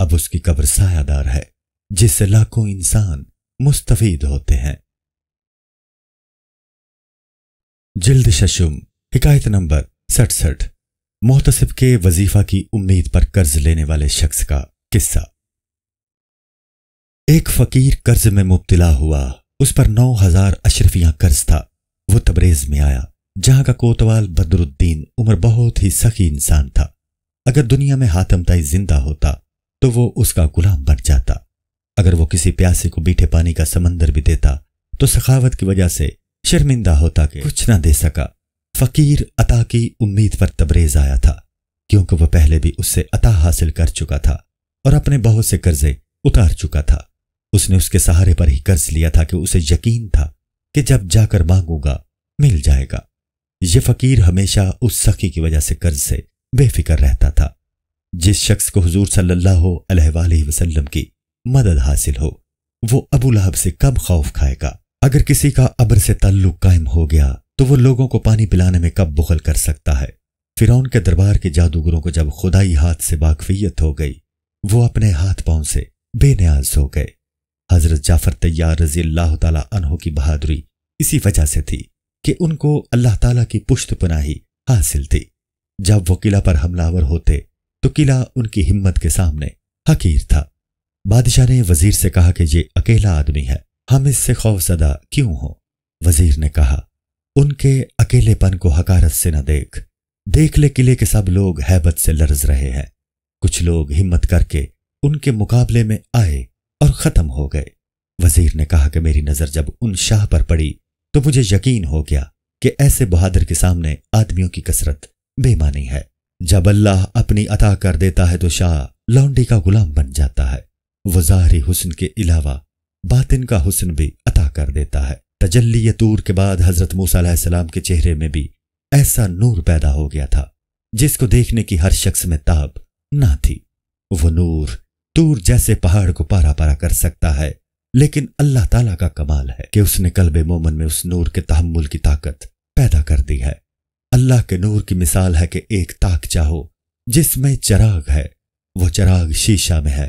अब उसकी कब्र सायादार है जिससे लाखों इंसान मुस्तफीद होते हैं जिल्द शशुम हिकायत नंबर सड़सठ मोहतसिब के वजीफा की उम्मीद पर कर्ज लेने वाले शख्स का किस्सा एक फकीर कर्ज में मुबतला हुआ उस पर नौ हजार अशरफिया कर्ज था वो तबरेज में आया जहां का कोतवाल बदरुद्दीन उम्र बहुत ही सखी इंसान था अगर दुनिया में हाथमताई जिंदा होता तो वो उसका गुलाम बन जाता अगर वो किसी प्यासे को बीठे पानी का समंदर भी देता तो सखावत की वजह से शर्मिंदा होता कि कुछ ना दे सका फकीर अता की उम्मीद पर तबरेज आया था क्योंकि वह पहले भी उससे अता हासिल कर चुका था और अपने बहुत से कर्जे उतार चुका था उसने उसके सहारे पर ही कर्ज लिया था कि उसे यकीन था कि जब जाकर मांगूंगा मिल जाएगा ये फकीर हमेशा उस सखी की वजह से कर्ज से बेफिक्र रहता था जिस शख्स को हजूर सल्लाम की मदद हासिल हो वो अबू लहब से कब खौफ खाएगा अगर किसी का अब्र से ताल्लुक कायम हो गया तो वो लोगों को पानी पिलाने में कब बुखल कर सकता है फिरौन के दरबार के जादूगरों को जब खुदाई हाथ से बाकफियत हो गई वो अपने हाथ पांव से बेनियाज हो गए हजरत जाफर तैयार रजी अल्लाह तहों की बहादुरी इसी वजह से थी कि उनको अल्लाह तला की पुश्त पनाही हासिल थी जब वो किला पर हमलावर होते तो किला उनकी हिम्मत के सामने हकीर था बादशाह ने वजीर से कहा कि ये अकेला आदमी है हम इससे खौफजदा क्यों हो वजीर ने कहा उनके अकेलेपन को हकारत से न देख देख ले किले के सब लोग हैबत से लर्ज रहे हैं कुछ लोग हिम्मत करके उनके मुकाबले में आए और खत्म हो गए वजीर ने कहा कि मेरी नजर जब उन शाह पर पड़ी तो मुझे यकीन हो गया कि ऐसे बहादुर के सामने आदमियों की कसरत बेमानी है जब अल्लाह अपनी अता कर देता है तो शाह लौंडी का गुलाम बन जाता है वो ज़ाहरी हुसन के अलावा बातिन का हुसन भी अता कर देता है तजल्ली तूर के बाद हजरत मूसम के चेहरे में भी ऐसा नूर पैदा हो गया था जिसको देखने की हर शख्स में ताब ना थी वो नूर दूर जैसे पहाड़ को पारा पारा कर सकता है लेकिन अल्लाह ताला का कमाल है कि उसने कल्ब मोमन में उस नूर के तहमुल की ताकत पैदा कर दी है अल्लाह के नूर की मिसाल है कि एक ताकचा हो जिसमें चराग है वो चराग शीशा में है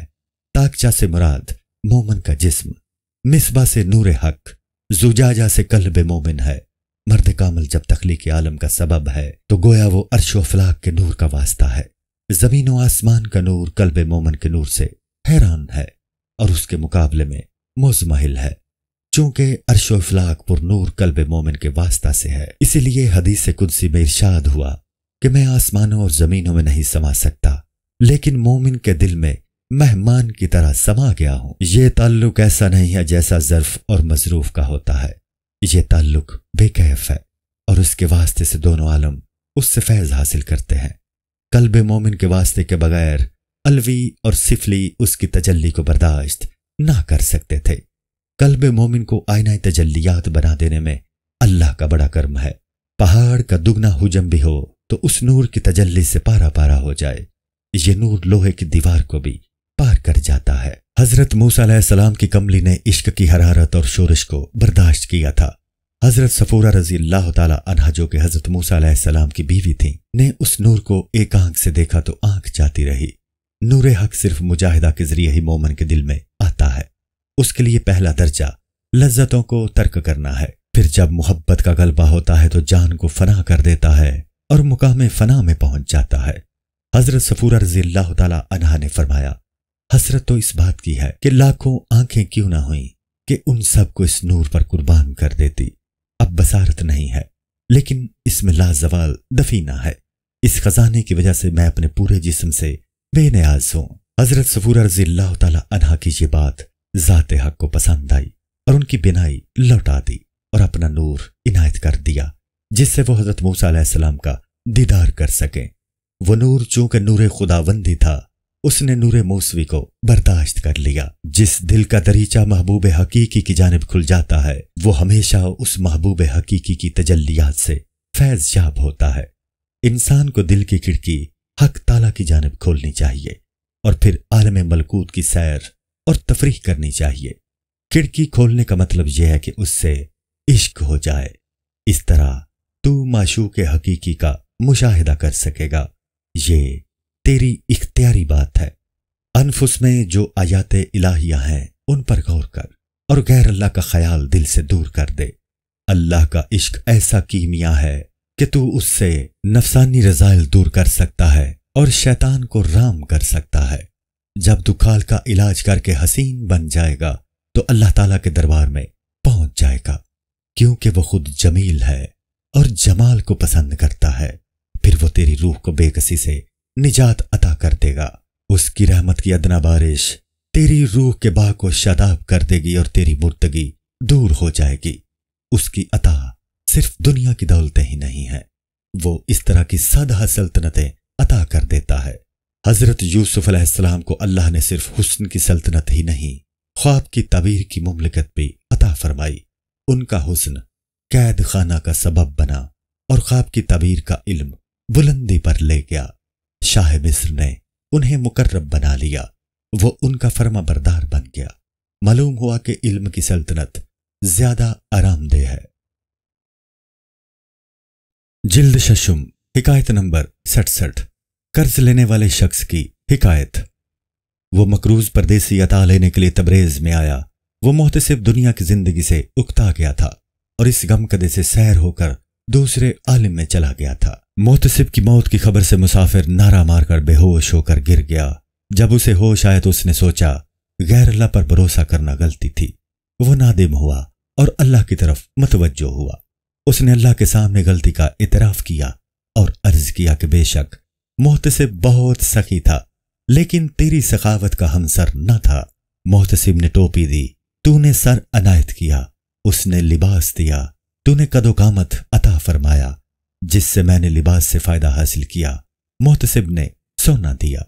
ताकचा से मुराद मोमन का जिस्म मिसबा से नूर हक जुजाजा से कल्ब मोमिन है मर्द कामल जब तखलीकी आलम का सबब है तो गोया वो अर्शो अफलाक के नूर का वास्ता है जमीन व आसमान का नूर कल्ब मोमन के नूर से हैरान है और उसके मुकाबले में मुजमहिल है चूंकि अरशो फलाक पुर नूर कल्ब मोमिन के वास्ता से है इसीलिए हदीस कुदसी में इर्शाद हुआ कि मैं आसमानों और जमीनों में नहीं समा सकता लेकिन मोमिन के दिल में मेहमान की तरह समा गया हूं यह ताल्लुक ऐसा नहीं है जैसा जर्फ और मजरूफ का होता है यह ताल्लुक बेकैफ है और उसके वास्ते से दोनों आलम उससे फैज हासिल करते हैं कल्ब मोमिन के वास्ते के बगैर अलवी और सिफली उसकी तजल्ली को बर्दाश्त ना कर सकते थे कल्ब मोमिन को आयना तजल्लियात बना देने में अल्लाह का बड़ा कर्म है पहाड़ का दुगना हुजम भी हो तो उस नूर की तजल्ली से पारा पारा हो जाए ये नूर लोहे की दीवार को भी पार कर जाता है हजरत मूसा सलाम की कमली ने इश्क की हरारत और शोरश को बर्दाश्त किया था हजरत सफूरा रजी अल्लाह तला जो कि हजरत मूसा की बीवी थी ने उस नूर को एक आंख से देखा तो आंख जाती रही नूर हक सिर्फ मुजाहिदा के जरिए ही मोमन के दिल में आता है उसके लिए पहला दर्जा लज्जतों को तर्क करना है फिर जब मोहब्बत का गलबा होता है तो जान को फना कर देता है और मुकाम फना में पहुंच जाता है हजरत सफूरा रजी अल्लाह तला ने फरमाया हसरत तो इस बात की है कि लाखों आंखें क्यों ना हुई कि उन सबको इस नूर पर कुर्बान कर देती अब बसारत नहीं है लेकिन इसमें लाजवाल दफीना है इस खजाने की वजह से मैं अपने पूरे जिसम से बेनियाज हूँ हजरत सफूर रजी अल्लाह तला की ये बात ज़ात हक को पसंद आई और उनकी बिनाई लौटा दी और अपना नूर इनायत कर दिया जिससे वो हजरत मूसा का दीदार कर सकें वो नूर चूंकि नूर खुदाबंदी था उसने नूर मौसवी को बर्दाश्त कर लिया जिस दिल का दरीचा महबूब हकीकी की जानब खुल जाता है वो हमेशा उस महबूब हकीकी की तजल्लियात से फैज याब होता है इंसान को दिल की खिड़की हक ताला की जानब खोलनी चाहिए और फिर आलम मलकूत की सैर और तफरीह करनी चाहिए खिड़की खोलने का मतलब यह है कि उससे इश्क हो जाए इस तरह तू माशू के हकीकी का मुशाहिदा कर सकेगा ये तेरी इख्तियारी बात है अनफुस में जो आयात इलाहिया हैं उन पर गौर कर और गैर अल्लाह का ख्याल दिल से दूर कर दे अल्लाह का इश्क ऐसा कीमिया है कि तू उससे नफसानी रजाइल दूर कर सकता है और शैतान को राम कर सकता है जब दुखाल का इलाज करके हसीन बन जाएगा तो अल्लाह ताला के दरबार में पहुंच जाएगा क्योंकि वो खुद जमील है और जमाल को पसंद करता है फिर वो तेरी रूह को बेकसी से निजात अता कर देगा उसकी रहमत की अदना बारिश तेरी रूह के बाह को शादाब कर देगी और तेरी मुर्दगी दूर हो जाएगी उसकी अता सिर्फ दुनिया की दौलतें ही नहीं है वो इस तरह की सदा सल्तनतें अता कर देता है हजरत यूसुफ अलैहिस्सलाम को अल्लाह ने सिर्फ हुस्न की सल्तनत ही नहीं ख्वाब की तबीर की मुमलिकत भी अता फरमाई उनका हुस्न कैद खाना का सबब बना और ख्वाब की तबीर का इल्म बुलंदी पर ले गया शाह मिस्र ने उन्हें मुकर्रब बना लिया वो उनका फर्मा बरदार बन गया मालूम हुआ कि इल्म की सल्तनत ज्यादा आरामदेह है जिल्द शशुम हिकायत नंबर सड़सठ कर्ज लेने वाले शख्स की हिकायत वो मकरूज परदेसी अता लेने के लिए तबरेज में आया वो मोहतसिब दुनिया की जिंदगी से उकता गया था और इस गम कदे से सैर होकर दूसरे आलिम में चला गया था मोहतसिब की मौत की खबर से मुसाफिर नारा मारकर बेहोश होकर गिर गया जब उसे होश आया तो उसने सोचा गैर अल्लाह पर भरोसा करना गलती थी वो नादिम हुआ और अल्लाह की तरफ मतवजो हुआ उसने अल्लाह के सामने गलती का इतराफ किया और अर्ज किया कि बेशक मोहतसिब बहुत सखी था लेकिन तेरी सखावत का हमसर न था मोहतसिब ने टोपी दी तूने सर अनायत किया उसने लिबास दिया तूने कदोकामत अता फरमाया जिससे मैंने लिबास से फायदा हासिल किया मोहतसिब ने सोना दिया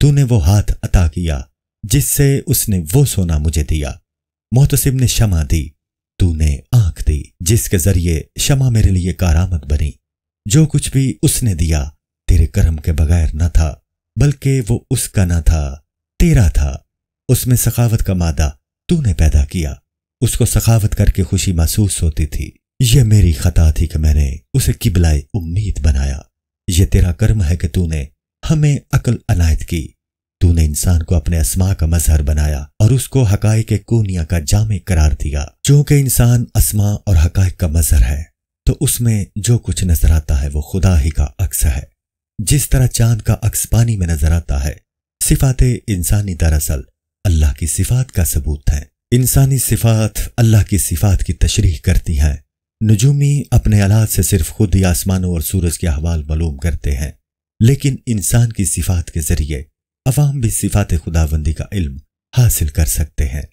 तूने वो हाथ अता किया जिससे उसने वो सोना मुझे दिया मोहतसिब ने शमा दी तूने आंख दी जिसके जरिए शमा मेरे लिए कारामत बनी जो कुछ भी उसने दिया तेरे कर्म के बगैर न था बल्कि वो उसका न था तेरा था उसमें सखावत का मादा तूने पैदा किया उसको सखावत करके खुशी महसूस होती थी यह मेरी खता थी कि मैंने उसे किबलाए उम्मीद बनाया यह तेरा कर्म है कि तूने हमें अकल अनायत की तूने इंसान को अपने असमा का मजहर बनाया और उसको हकाय के कोनिया का जामे करार दिया चूंकि इंसान असमा और हकाय का मजहर है तो उसमें जो कुछ नजर आता है वो खुदा ही का अक्स है जिस तरह चांद का अक्स पानी में नजर आता है सिफाते इंसानी दरअसल अल्लाह की सिफात का सबूत है इंसानी सिफात अल्लाह की सिफात की तशरीह करती हैं नजूमी अपने आलात से सिर्फ खुद ही आसमानों और सूरज के अहवाल मलूम करते हैं लेकिन इंसान की सिफात के जरिए अवाम भी सिफात खुदाबंदी का इल्म हासिल कर सकते हैं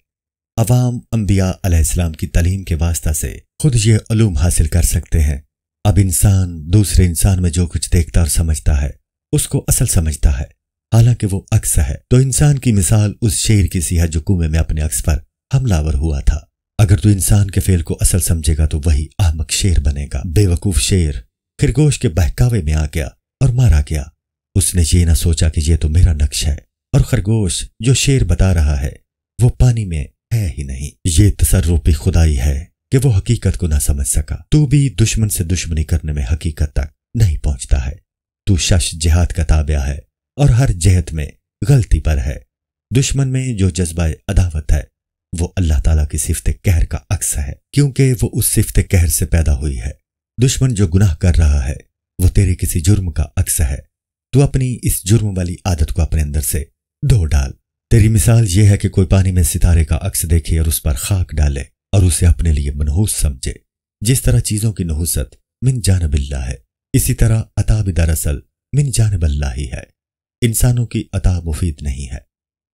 अवाम अम्बिया अलैहिस्सलाम की तलीम के वास्ता से खुद ये अलूम हासिल कर सकते हैं अब इंसान दूसरे इंसान में जो कुछ देखता और समझता है उसको असल समझता है हालांकि वो अक्स है तो इंसान की मिसाल उस शेर की सियाह जुकूमे में अपने अक्स पर हमलावर हुआ था अगर तू इंसान के फेल को असल समझेगा तो वही अहमक शेर बनेगा बेवकूफ शेर खरगोश के बहकावे में आ गया और मारा गया उसने ये ना सोचा कि ये तो मेरा नक्श है और खरगोश जो शेर बता रहा है वो पानी में है ही नहीं ये तसरूपी खुदाई है कि वो हकीकत को ना समझ सका तू भी दुश्मन से दुश्मनी करने में हकीकत तक नहीं पहुंचता है तू शश जिहाद का ताब्या है और हर जहत में गलती पर है दुश्मन में जो जज्बा अदावत है वो अल्लाह ताला की सिफत कहर का अक्स है क्योंकि वो उस सिफत कहर से पैदा हुई है दुश्मन जो गुनाह कर रहा है वो तेरे किसी जुर्म का अक्स है तू अपनी इस जुर्म वाली आदत को अपने अंदर से धो डाल तेरी मिसाल यह है कि कोई पानी में सितारे का अक्स देखे और उस पर खाक डाले और उसे अपने लिए मनहूस समझे जिस तरह चीजों की नहूसत मिन जानबिल्ला है इसी तरह अताब दरअसल मिन जानबल्ला ही है इंसानों की अता मुफीद नहीं है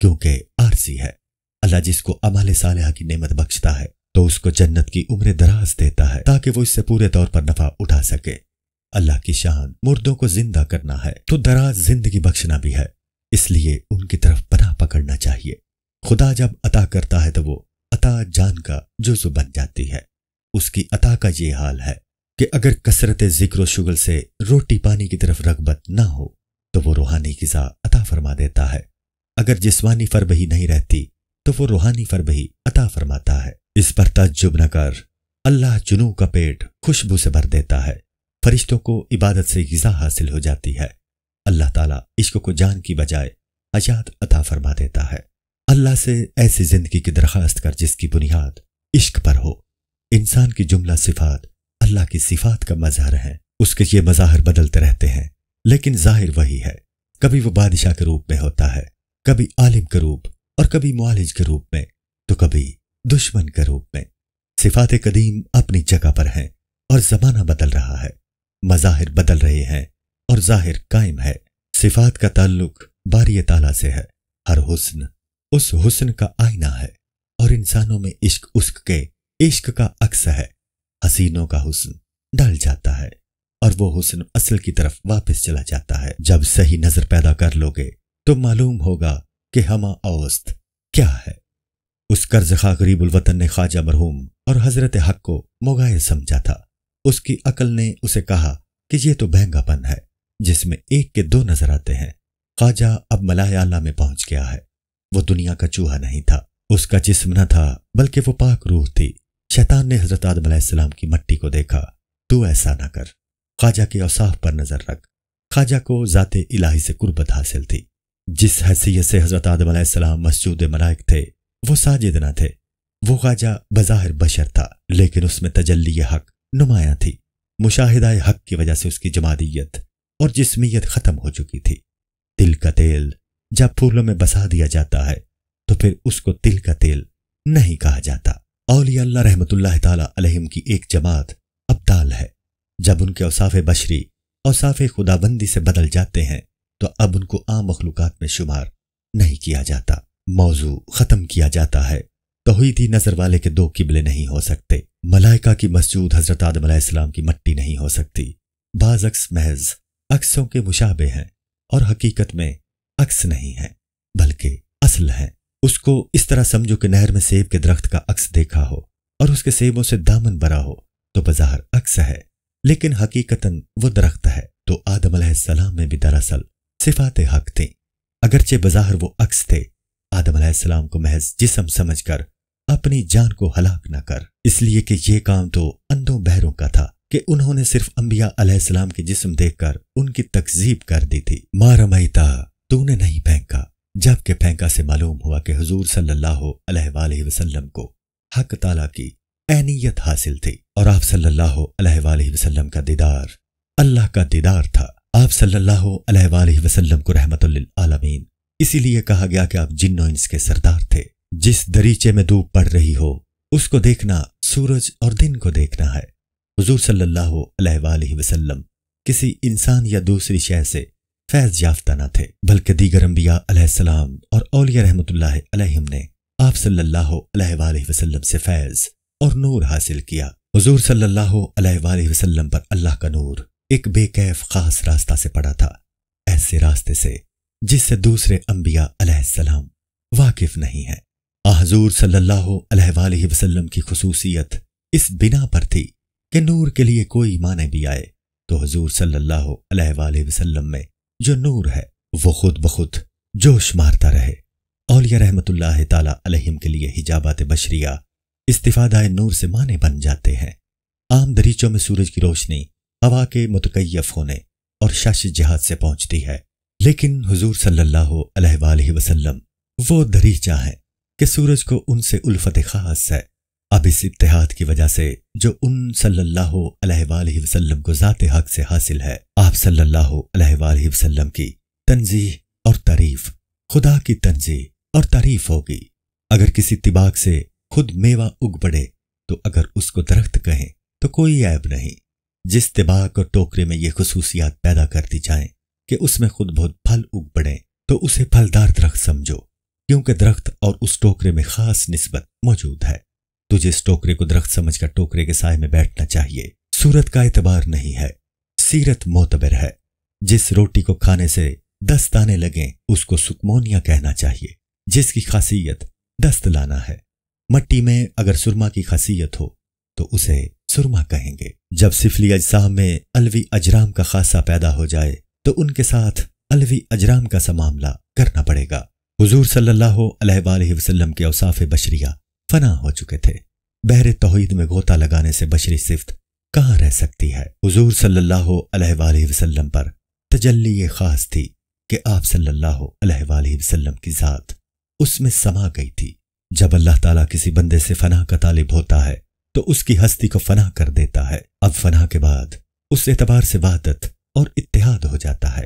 क्योंकि आरसी है अल्लाह जिसको अमाल साल की नेमत बख्शता है तो उसको जन्नत की उम्र दराज देता है ताकि वो इससे पूरे तौर पर नफा उठा सके अल्लाह की शान मुर्दों को जिंदा करना है तो दराज जिंदगी बख्शना भी है इसलिए उनकी तरफ पना पकड़ना चाहिए खुदा जब अता करता है तो वो अता जान का जुजु बन जाती है उसकी अता का ये हाल है कि अगर कसरत जिक्र शुगल से रोटी पानी की तरफ रगबत ना हो तो वो रूहानी गजा अता फरमा देता है अगर जिसमानी फरबही नहीं रहती तो वो रूहानी फर भी अता फरमाता है इस पर तजुब न कर अल्लाह जुनू का पेट खुशबू से भर देता है फरिश्तों को इबादत से गजा हासिल हो जाती है अल्लाह ताला इश्क को जान की बजाय आजाद अता फरमा देता है अल्लाह से ऐसी जिंदगी की दरख्वास्त कर जिसकी बुनियाद इश्क पर हो इंसान की जुमला सिफात अल्लाह की सिफात का मजहर है उसके ये मज़ाहर बदलते रहते हैं लेकिन जाहिर वही है कभी वो बादशाह के रूप में होता है कभी आलिम के रूप और कभी मालिज के रूप में तो कभी दुश्मन के रूप में सिफात कदीम अपनी जगह पर हैं और जमाना बदल रहा है मज़ाहिर बदल रहे हैं और जाहिर कायम है सिफात का ताल्लुक बारी ताला से है हर हुस्न उस हुस्न का आईना है और इंसानों में इश्क उश्क के इश्क का अक्स है हसीनों का हुस्न डल जाता है और वो हुस्न असल की तरफ वापस चला जाता है जब सही नजर पैदा कर लोगे तो मालूम होगा कि हमा अवस्थ क्या है उस कर्ज खा गरीबुलवतन ने ख्वाजा मरहूम और हजरत हक को मोगा समझा था उसकी अकल ने उसे कहा कि यह तो महंगापन है जिसमें एक के दो नजर आते हैं ख्वाजा अब मलायाला में पहुंच गया है वो दुनिया का चूहा नहीं था उसका जिस्म न था बल्कि वो पाक रूह थी शैतान ने हजरत आदम की मट्टी को देखा तू ऐसा ना कर ख्वाजा के औसाफ पर नजर रख ख्वाजा को ज़ात इलाही से कुर्बत हासिल थी जिस हैसियत से हजरत आदम सलाम मस्जूद मलाइक थे वो साजिद ना थे वो खाजा बज़ाहिर बशर था लेकिन उसमें तजल्ली हक नुमाया थी मुशाहिदा हक की वजह से उसकी जमादियत और जिसमियत ख़त्म हो चुकी थी तिल का तेल जब फूलों में बसा दिया जाता है तो फिर उसको तिल का तेल नहीं कहा जाता अल्लाह रहमत ताला की एक जमात अब्दाल है जब उनके औसाफ बशरी औसाफ खुदाबंदी से बदल जाते हैं तो अब उनको आम मखलूक में शुमार नहीं किया जाता मौजू ख़त्म किया जाता है तोहीदी नज़र वाले के दो किबले नहीं हो सकते मलाइका की मस्जूद हज़रत आदम आसमाम की मट्टी नहीं हो सकती बाज अक्स महज अक्सों के मुशाबे हैं और हकीकत में अक्स नहीं है बल्कि असल है उसको इस तरह समझो कि नहर में सेब के दरख्त का अक्स देखा हो और उसके सेबों से दामन भरा हो तो बाजार अक्स है लेकिन हकीकतन वो दरख्त है तो आदम सलाम में भी दरअसल सिफात हक थी अगरचे बज़ाहिर वो अक्स थे आदम सलाम को महज जिसम समझ कर अपनी जान को हलाक न कर इसलिए कि यह काम तो अंधों बहरों का था कि उन्होंने सिर्फ अम्बिया अलैहिस्सलाम के जिस्म देखकर उनकी तकजीब कर दी थी मारा मैता तूने नहीं फेंका जबकि फेंका से मालूम हुआ कि हजूर सल्लाम को हक ताला की अहनीत हासिल थी और आप सल्लल्लाहु का दीदार अल्लाह का दीदार था आप सल्लल्लाहु अलैहि वसल्लम को इसीलिए कहा गया कि आप जिन्नो इंस के सरदार थे जिस दरीचे में धूप पड़ रही हो उसको देखना सूरज और दिन को देखना है हजूर सल्लल्लाहु वसलम किसी इंसान या दूसरी शय से फैज याफ्ता न थे बल्कि दीगर अम्बिया और औलिया रहमत आलम ने आप सल्लल्लाहु वसलम से फैज और नूर हासिल किया हजूर सल्लल्लाहु पर अल्लाह का नूर एक बेकैफ खास रास्ता से पड़ा था ऐसे रास्ते से जिससे दूसरे अंबिया अलैहिस्सलाम वाकिफ नहीं है हजूर सल्लल्लाहु अलैहि वसल्लम की खसूसियत इस बिना पर थी कि नूर के लिए कोई माने भी आए तो हजूर सल्लल्लाहु अलैहि वसल्लम में जो नूर है वो खुद बखुद जोश मारता रहे औलिया रहमतुल्लाह ताला अलैहिम के लिए हिजाबात बशरिया इस्तिफादाए नूर से माने बन जाते हैं आम दरीचों में सूरज की रोशनी हवा के मुतकैफ होने और शाश जहाज से पहुंचती है लेकिन हजूर सल्लाम वो दरीचा है कि सूरज को उनसे उल्फत खास है अब इस इतिहाद की वजह से जो उन सल्लाम को ज़ात हक से हासिल है आप सल्लाम की तनजीह और तारीफ खुदा की तनजीह और तारीफ होगी अगर किसी तिबाक से खुद मेवा उग पड़े तो अगर उसको दरख्त कहें तो कोई ऐब नहीं जिस दिमाग और टोकरे में ये खसूसियात पैदा कर दी जाए कि उसमें खुद बहुत फल उग पड़े तो उसे फलदार दरख्त समझो क्योंकि दरख्त और उस टोकरे में खास नस्बत मौजूद है तुझे इस टोकरे को दरख्त समझकर टोकरे के साय में बैठना चाहिए सूरत का एतबार नहीं है सीरत मोतबर है जिस रोटी को खाने से दस्त आने लगें उसको सुकमोनिया कहना चाहिए जिसकी खासियत दस्त लाना है मट्टी में अगर सुरमा की खासियत हो तो उसे सुरमा कहेंगे जब सिफली अजसा में अलवी अजराम का खासा पैदा हो जाए तो उनके साथ अलवी अजराम का सा मामला करना पड़ेगा हजूर सल्लाम के अवसाफ बशरिया फना हो चुके थे बहरे तोहद में गोता लगाने से बशरी सिफ्त कहाँ रह सकती है हजूर सल्लाम पर तजल्ली ये खास थी कि आप सल्लाम की ज़ात उसमें समा गई थी जब अल्लाह ताला किसी बंदे से फना का तालिब होता है तो उसकी हस्ती को फना कर देता है अब फना के बाद उस एतबार से वादत और इतिहाद हो जाता है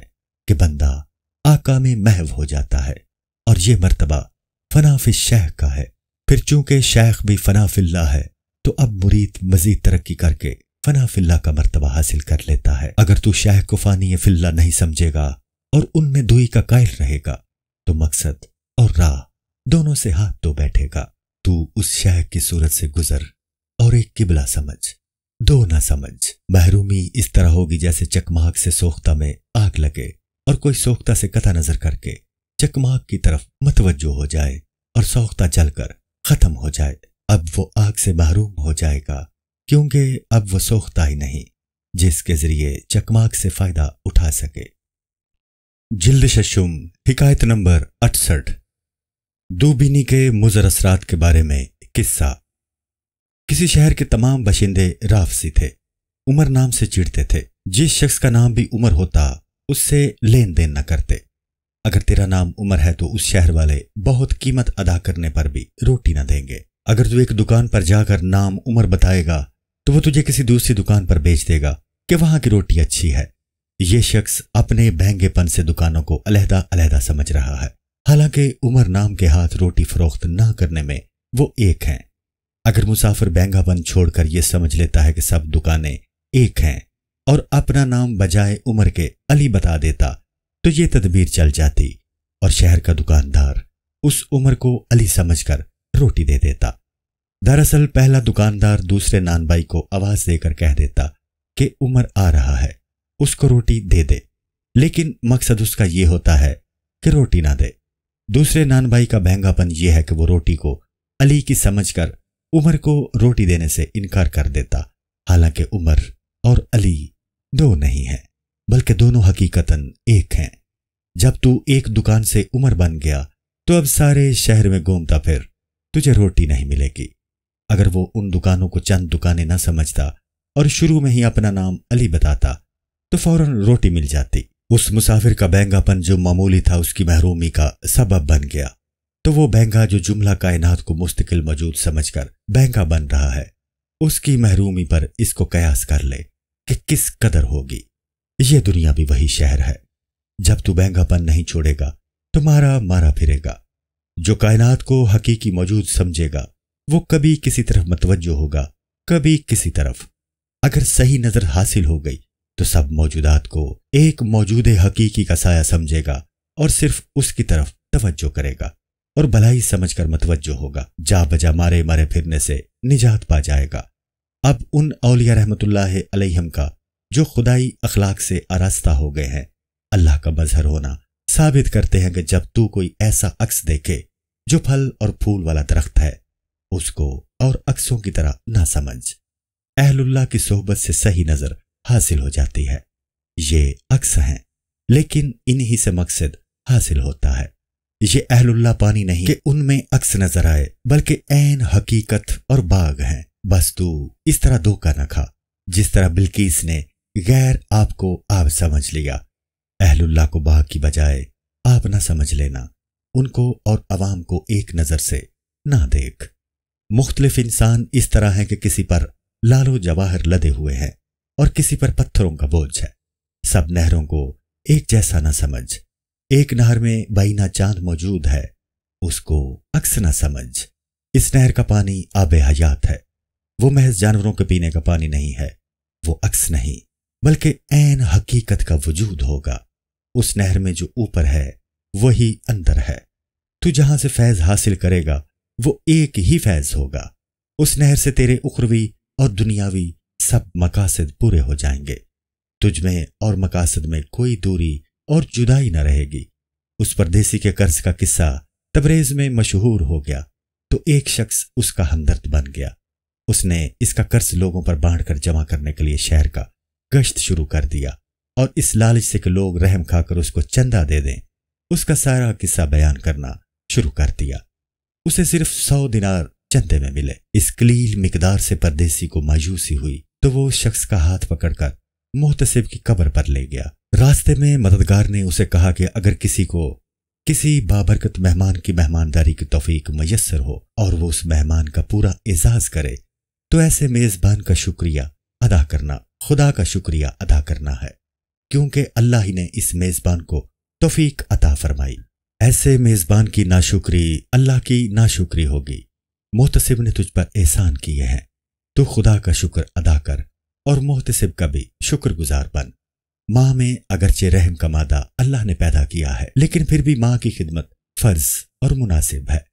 कि बंदा आका में महव हो जाता है और यह मर्तबा फनाफ शेख का है फिर चूंकि शेख भी फनाफिल्ला है तो अब मुरीद मजीद तरक्की करके फनाफिल्ला का मर्तबा हासिल कर लेता है अगर तू शेख को फानी फिल्ला नहीं समझेगा और उनमें दुई का कायल रहेगा तो मकसद और राह दोनों से हाथ धो तो बैठेगा तू उस शेख की सूरत से गुजर और एक किबला समझ दो ना समझ महरूमी इस तरह होगी जैसे चकमाक से सोख्ता में आग लगे और कोई सोख्ता से कता नजर करके चकमाक की तरफ मतवजो हो जाए और सोख्ता जलकर खत्म हो जाए अब वो आग से महरूम हो जाएगा क्योंकि अब वो सोख्ता ही नहीं जिसके जरिए चकमाक से फायदा उठा सके जिल्द शशुम हिकायत नंबर अड़सठ दूबिनी के मुजर असरात के बारे में किस्सा किसी शहर के तमाम बशिंदे राफसी थे उमर नाम से चिढ़ते थे जिस शख्स का नाम भी उमर होता उससे लेन देन न करते अगर तेरा नाम उमर है तो उस शहर वाले बहुत कीमत अदा करने पर भी रोटी न देंगे अगर तू एक दुकान पर जाकर नाम उमर बताएगा तो वो तुझे किसी दूसरी दुकान पर बेच देगा कि वहां की रोटी अच्छी है ये शख्स अपने बहंगेपन से दुकानों को अलहदा अलहदा समझ रहा है हालांकि उमर नाम के हाथ रोटी फरोख्त ना करने में वो एक हैं अगर मुसाफिर बैंगापन छोड़कर यह समझ लेता है कि सब दुकानें एक हैं और अपना नाम बजाय उम्र के अली बता देता तो ये तदबीर चल जाती और शहर का दुकानदार उस उम्र को अली समझकर रोटी दे देता दरअसल पहला दुकानदार दूसरे नानबाई को आवाज देकर कह देता कि उमर आ रहा है उसको रोटी दे दे लेकिन मकसद उसका यह होता है कि रोटी ना दे दूसरे नानबाई का बहंगापन यह है कि वो रोटी को अली की समझकर उमर को रोटी देने से इनकार कर देता हालांकि उमर और अली दो नहीं हैं बल्कि दोनों हकीकतन एक हैं जब तू एक दुकान से उमर बन गया तो अब सारे शहर में घूमता फिर तुझे रोटी नहीं मिलेगी अगर वो उन दुकानों को चंद दुकानें ना समझता और शुरू में ही अपना नाम अली बताता तो फौरन रोटी मिल जाती उस मुसाफिर का बैंगापन जो मामूली था उसकी महरूमी का सबब बन गया तो वो बहंगा जो जुमला कायनात को मुस्तकिल मौजूद समझकर बहंगा बन रहा है उसकी महरूमी पर इसको कयास कर ले कि किस कदर होगी ये दुनिया भी वही शहर है जब तू बहंगापन नहीं छोड़ेगा तो मारा मारा फिरेगा जो कायनात को हकीकी मौजूद समझेगा वो कभी किसी तरफ मतवजो होगा कभी किसी तरफ अगर सही नजर हासिल हो गई तो सब मौजूदात को एक मौजूद हकीकी का साया समझेगा और सिर्फ उसकी तरफ तवज्जो करेगा और भलाई समझ कर मतवजो होगा जा बजा मारे मारे फिरने से निजात पा जाएगा अब उन अलिया रहमतुल्लाह अलैहम का जो खुदाई अखलाक से आरास्ता हो गए हैं अल्लाह का मजहर होना साबित करते हैं कि जब तू कोई ऐसा अक्स देखे जो फल और फूल वाला दरख्त है उसको और अक्सों की तरह ना समझ अहलुल्लाह की सोहबत से सही नजर हासिल हो जाती है ये अक्स हैं लेकिन इन्हीं से मकसद हासिल होता है ये अहलुल्ला पानी नहीं कि उनमें अक्स नजर आए बल्कि ऐन हकीकत और बाग हैं बस तू इस तरह धोखा न खा जिस तरह बिल्किस ने गैर आपको आप समझ लिया अहलुल्ला को बाग की बजाय आप ना समझ लेना उनको और आवाम को एक नज़र से ना देख मुख्तलिफ इंसान इस तरह हैं कि किसी पर लालो जवाहर लदे हुए हैं और किसी पर पत्थरों का बोझ है सब नहरों को एक जैसा ना समझ एक नहर में बईना चांद मौजूद है उसको अक्स न समझ इस नहर का पानी आब हयात है वो महज जानवरों के पीने का पानी नहीं है वो अक्स नहीं बल्कि ऐन हकीकत का वजूद होगा उस नहर में जो ऊपर है वही अंदर है तू जहां से फैज हासिल करेगा वो एक ही फैज होगा उस नहर से तेरे उखरवी और दुनियावी सब मकासद पूरे हो जाएंगे तुझमें और मकासद में कोई दूरी और जुदाई न रहेगी उस परदेसी के कर्ज का किस्सा तबरेज में मशहूर हो गया तो एक शख्स उसका हमदर्द बन गया उसने इसका कर्ज लोगों पर बांट कर जमा करने के लिए शहर का गश्त शुरू कर दिया और इस लालच से के लोग रहम खाकर उसको चंदा दे दें उसका सारा किस्सा बयान करना शुरू कर दिया उसे सिर्फ सौ दिनार चंदे में मिले इस कलील मिकदार से परदेसी को मायूसी हुई तो वो उस शख्स का हाथ पकड़कर मोहतसिब की कब्र पर ले गया रास्ते में मददगार ने उसे कहा कि अगर किसी को किसी बाबरकत मेहमान की मेहमानदारी की तोफीक मैसर हो और वो उस मेहमान का पूरा एजाज करे तो ऐसे मेजबान का शुक्रिया अदा करना खुदा का शुक्रिया अदा करना है क्योंकि अल्लाह ही ने इस मेजबान को तोफीक अता फरमाई ऐसे मेजबान की नाशुक्री अल्लाह की नाशुक्री होगी मोहतसिब ने तुझ पर एहसान किए हैं तो खुदा का शुक्र अदा कर और मोहतसिब का भी शुक्रगुजार बन माँ में अगरचे रहम का मादा अल्लाह ने पैदा किया है लेकिन फिर भी माँ की खिदमत फर्ज और मुनासिब है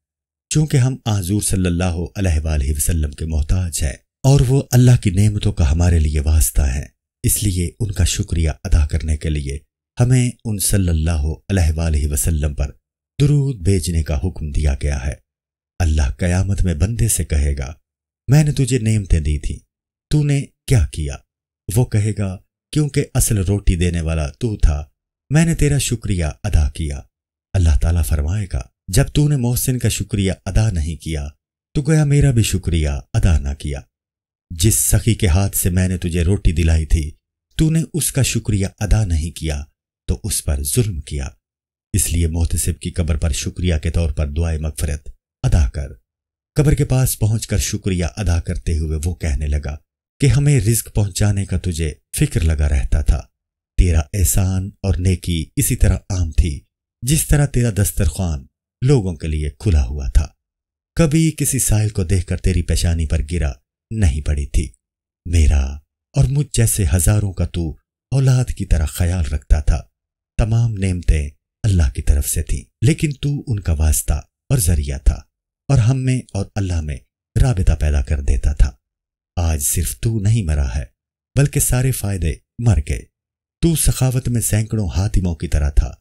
चूंकि हम आजूर सल्लाम के मोहताज हैं और वो अल्लाह की नेमतों का हमारे लिए वास्ता है इसलिए उनका शुक्रिया अदा करने के लिए हमें उन सल्ला अलैहि पर दरूद भेजने का हुक्म दिया गया है अल्लाह कयामत में बंदे से कहेगा मैंने तुझे नेमतें दी थी तूने क्या किया वो कहेगा क्योंकि असल रोटी देने वाला तू था मैंने तेरा शुक्रिया अदा किया अल्लाह ताला फरमाएगा जब तूने मोहसिन का शुक्रिया अदा नहीं किया तो गया मेरा भी शुक्रिया अदा ना किया जिस सखी के हाथ से मैंने तुझे रोटी दिलाई थी तूने उसका शुक्रिया अदा नहीं किया तो उस पर जुल्म किया इसलिए मोहतसिब की कब्र पर शुक्रिया के तौर पर दुआए मगफरत अदा कर कब्र के पास पहुंचकर शुक्रिया अदा करते हुए वो कहने लगा कि हमें रिस्क पहुंचाने का तुझे फिक्र लगा रहता था तेरा एहसान और नेकी इसी तरह आम थी जिस तरह तेरा दस्तरखान लोगों के लिए खुला हुआ था कभी किसी साहिल को देखकर तेरी पेशानी पर गिरा नहीं पड़ी थी मेरा और मुझ जैसे हजारों का तू औलाद की तरह ख्याल रखता था तमाम नेमतें अल्लाह की तरफ से थीं लेकिन तू उनका वास्ता और जरिया था और हम में और अल्लाह में राबिता पैदा कर देता था आज सिर्फ तू नहीं मरा है बल्कि सारे फायदे मर गए तू सखावत में सैकड़ों हातिमों की तरह था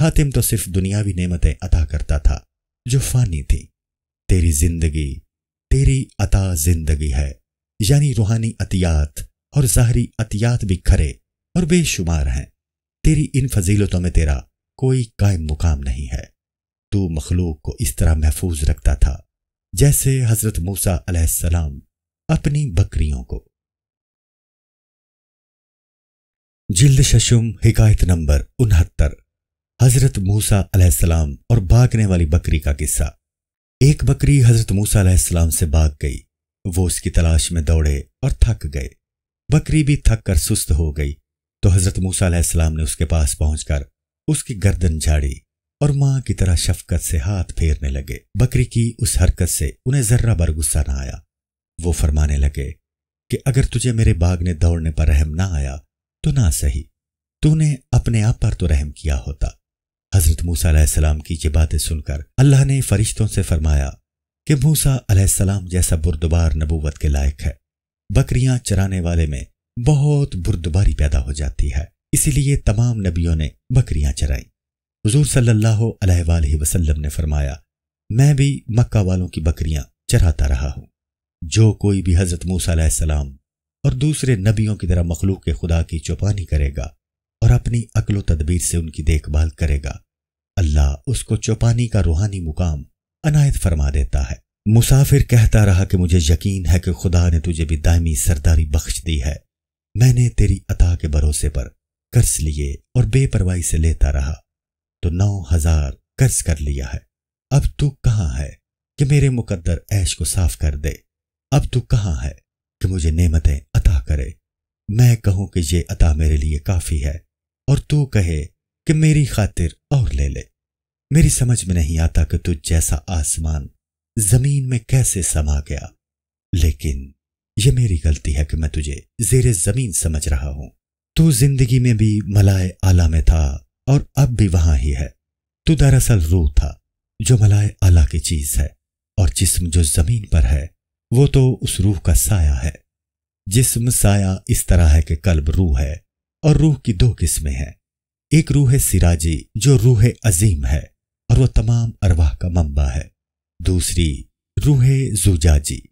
हातिम तो सिर्फ दुनियावी नेमतें अता करता था जो फानी थी तेरी जिंदगी तेरी अता जिंदगी है यानी रूहानी अतियात और जहरी अतियात भी खरे और बेशुमार हैं तेरी इन फजीलतों में तेरा कोई कायम मुकाम नहीं है तू मखलूक को इस तरह महफूज रखता था जैसे हजरत मूसा अलैहिस्सलाम अपनी बकरियों को जिल्द शशुम हिकायत नंबर उनहत्तर हजरत मूसा अलैहिस्सलाम और भागने वाली बकरी का किस्सा एक बकरी हजरत मूसा अलैहिस्सलाम से भाग गई वो उसकी तलाश में दौड़े और थक गए बकरी भी थक कर सुस्त हो गई तो हजरत मूसा अलैहिस्सलाम ने उसके पास पहुंचकर उसकी गर्दन झाड़ी और मां की तरह शफकत से हाथ फेरने लगे बकरी की उस हरकत से उन्हें जर्रा बर गुस्सा न आया वो फरमाने लगे कि अगर तुझे मेरे बाग ने दौड़ने पर रहम ना आया तो ना सही तूने अपने आप पर तो रहम किया होता हजरत मूसा सलाम की ये बातें सुनकर अल्लाह ने फरिश्तों से फरमाया कि मूसा सलाम जैसा बुरदबार नबूवत के लायक है बकरियां चराने वाले में बहुत बुरदबारी पैदा हो जाती है इसीलिए तमाम नबियों ने बकरियां चराई हज़ूर सल्लल्लाहु वसलम ने फरमाया मैं भी मक्का वालों की बकरियां चराता रहा हूं जो कोई भी हजरत मूसा और दूसरे नबियों की तरह मखलूक के खुदा की चौपानी करेगा और अपनी अकलो तदबीर से उनकी देखभाल करेगा अल्लाह उसको चौपानी का रूहानी मुकाम अनायत फरमा देता है मुसाफिर कहता रहा कि मुझे यकीन है कि खुदा ने तुझे भी दायमी सरदारी बख्श दी है मैंने तेरी अता के भरोसे पर कर्ज लिए और बेपरवाही से लेता रहा तो नौ हजार कर्ज कर लिया है अब तू कहाँ है कि मेरे मुकद्दर ऐश को साफ कर दे अब तू कहाँ है कि मुझे नेमतें अता करे मैं कहूं कि ये अता मेरे लिए काफ़ी है और तू कहे कि मेरी खातिर और ले ले मेरी समझ में नहीं आता कि तू जैसा आसमान जमीन में कैसे समा गया लेकिन यह मेरी गलती है कि मैं तुझे जेर जमीन समझ रहा हूं तू जिंदगी में भी मलाय आला में था और अब भी वहां ही है तू दरअसल रूह था जो मलाय आला की चीज है और जिसम जो जमीन पर है वो तो उस रूह का साया है जिस्म साया इस तरह है कि कल्ब रूह है और रूह की दो किस्में हैं एक रूह है सिराजी जो रूह अजीम है और वह तमाम अरवाह का मंबा है दूसरी रूह जुजाजी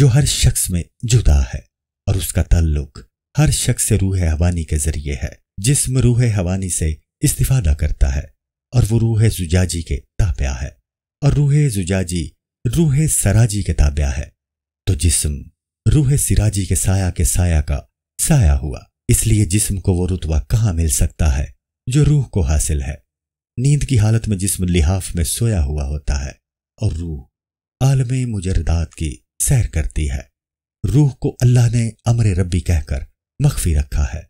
जो हर शख्स में जुदा है और उसका ताल्लुक हर शख्स से रूह हवानी के जरिए है जिसम रूह हवानी से इस्तिफादा करता है और वो रूह जुजाजी के ताब्या है और रूह जुजाजी रूह सराजी के ताब्या है तो जिस्म रूह सिराजी के साया के साया का साया हुआ इसलिए जिस्म को वो रुतवा कहाँ मिल सकता है जो रूह को हासिल है नींद की हालत में जिस्म लिहाफ में सोया हुआ होता है और रूह आलम मुजरदात की सैर करती है रूह को अल्लाह ने अमर रब्बी कहकर मख्फी रखा है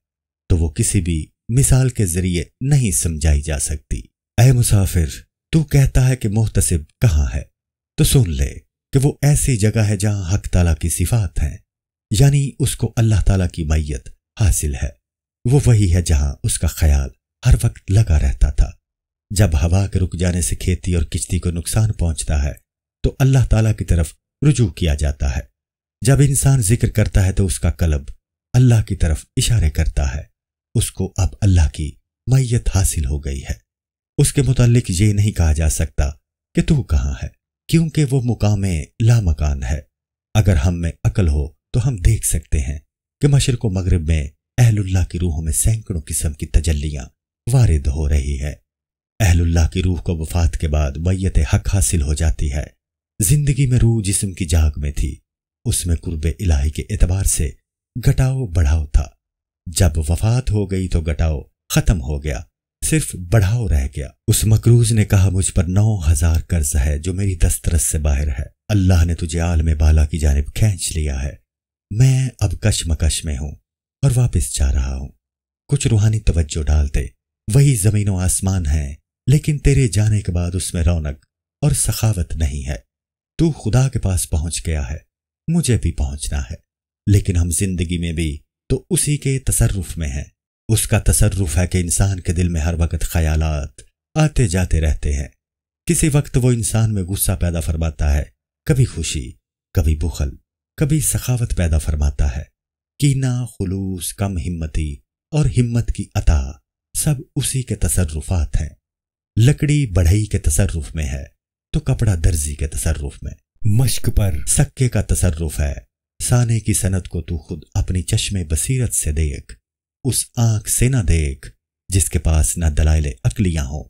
तो वो किसी भी मिसाल के जरिए नहीं समझाई जा सकती अ मुसाफिर तू कहता है कि मोहतसिब कहाँ है तो सुन ले कि तो वो ऐसी जगह है जहां हक ताला की सिफात हैं यानी उसको अल्लाह ताला की मैयत हासिल है वो वही है जहां उसका ख्याल हर वक्त लगा रहता था जब हवा के रुक जाने से खेती और किश्ती को नुकसान पहुंचता है तो अल्लाह ताला की तरफ रुजू किया जाता है जब इंसान जिक्र करता है तो उसका कलब अल्लाह की तरफ इशारे करता है उसको अब अल्लाह की मैयत हासिल हो गई है उसके मुतालिक ये नहीं कहा जा सकता कि तू कहाँ है क्योंकि वो मुकाम लामकान है अगर हम में अकल हो तो हम देख सकते हैं कि मशरक मगरब में अहलुल्लाह की रूह में सैकड़ों किस्म की तजल्लियाँ वारिद हो रही है अहलुल्लाह की रूह को वफात के बाद मैत हक हासिल हो जाती है जिंदगी में रूह जिसम की जाग में थी उसमें कुर्ब इलाही के एतबार से घटाओ बढ़ाओ था जब वफात हो गई तो घटाओ खत्म हो गया सिर्फ बढ़ाव रह गया उस मकरूज ने कहा मुझ पर नौ हजार कर्ज है जो मेरी दस्तरस से बाहर है अल्लाह ने तुझे आल में बाला की जानब खींच लिया है मैं अब कशमकश में हूं और वापस जा रहा हूं कुछ रूहानी तवज्जो डालते वही जमीन व आसमान है लेकिन तेरे जाने के बाद उसमें रौनक और सखावत नहीं है तू खुदा के पास पहुंच गया है मुझे भी पहुंचना है लेकिन हम जिंदगी में भी तो उसी के तसरुफ में हैं उसका तसरफ है कि इंसान के दिल में हर वक्त ख्यालात आते जाते रहते हैं किसी वक्त वो इंसान में गुस्सा पैदा फरमाता है कभी खुशी कभी बुखल कभी सखावत पैदा फरमाता है कीना खलूस कम हिम्मती और हिम्मत की अता सब उसी के तसरुफात हैं लकड़ी बढ़ई के तसरुफ में है तो कपड़ा दर्जी के तसरफ में मश्क पर सक्के का तसरफ है साने की सनत को तू खुद अपनी चश्मे बसीरत से देख उस आंख से ना देख जिसके पास ना दलाइले अकलियां हो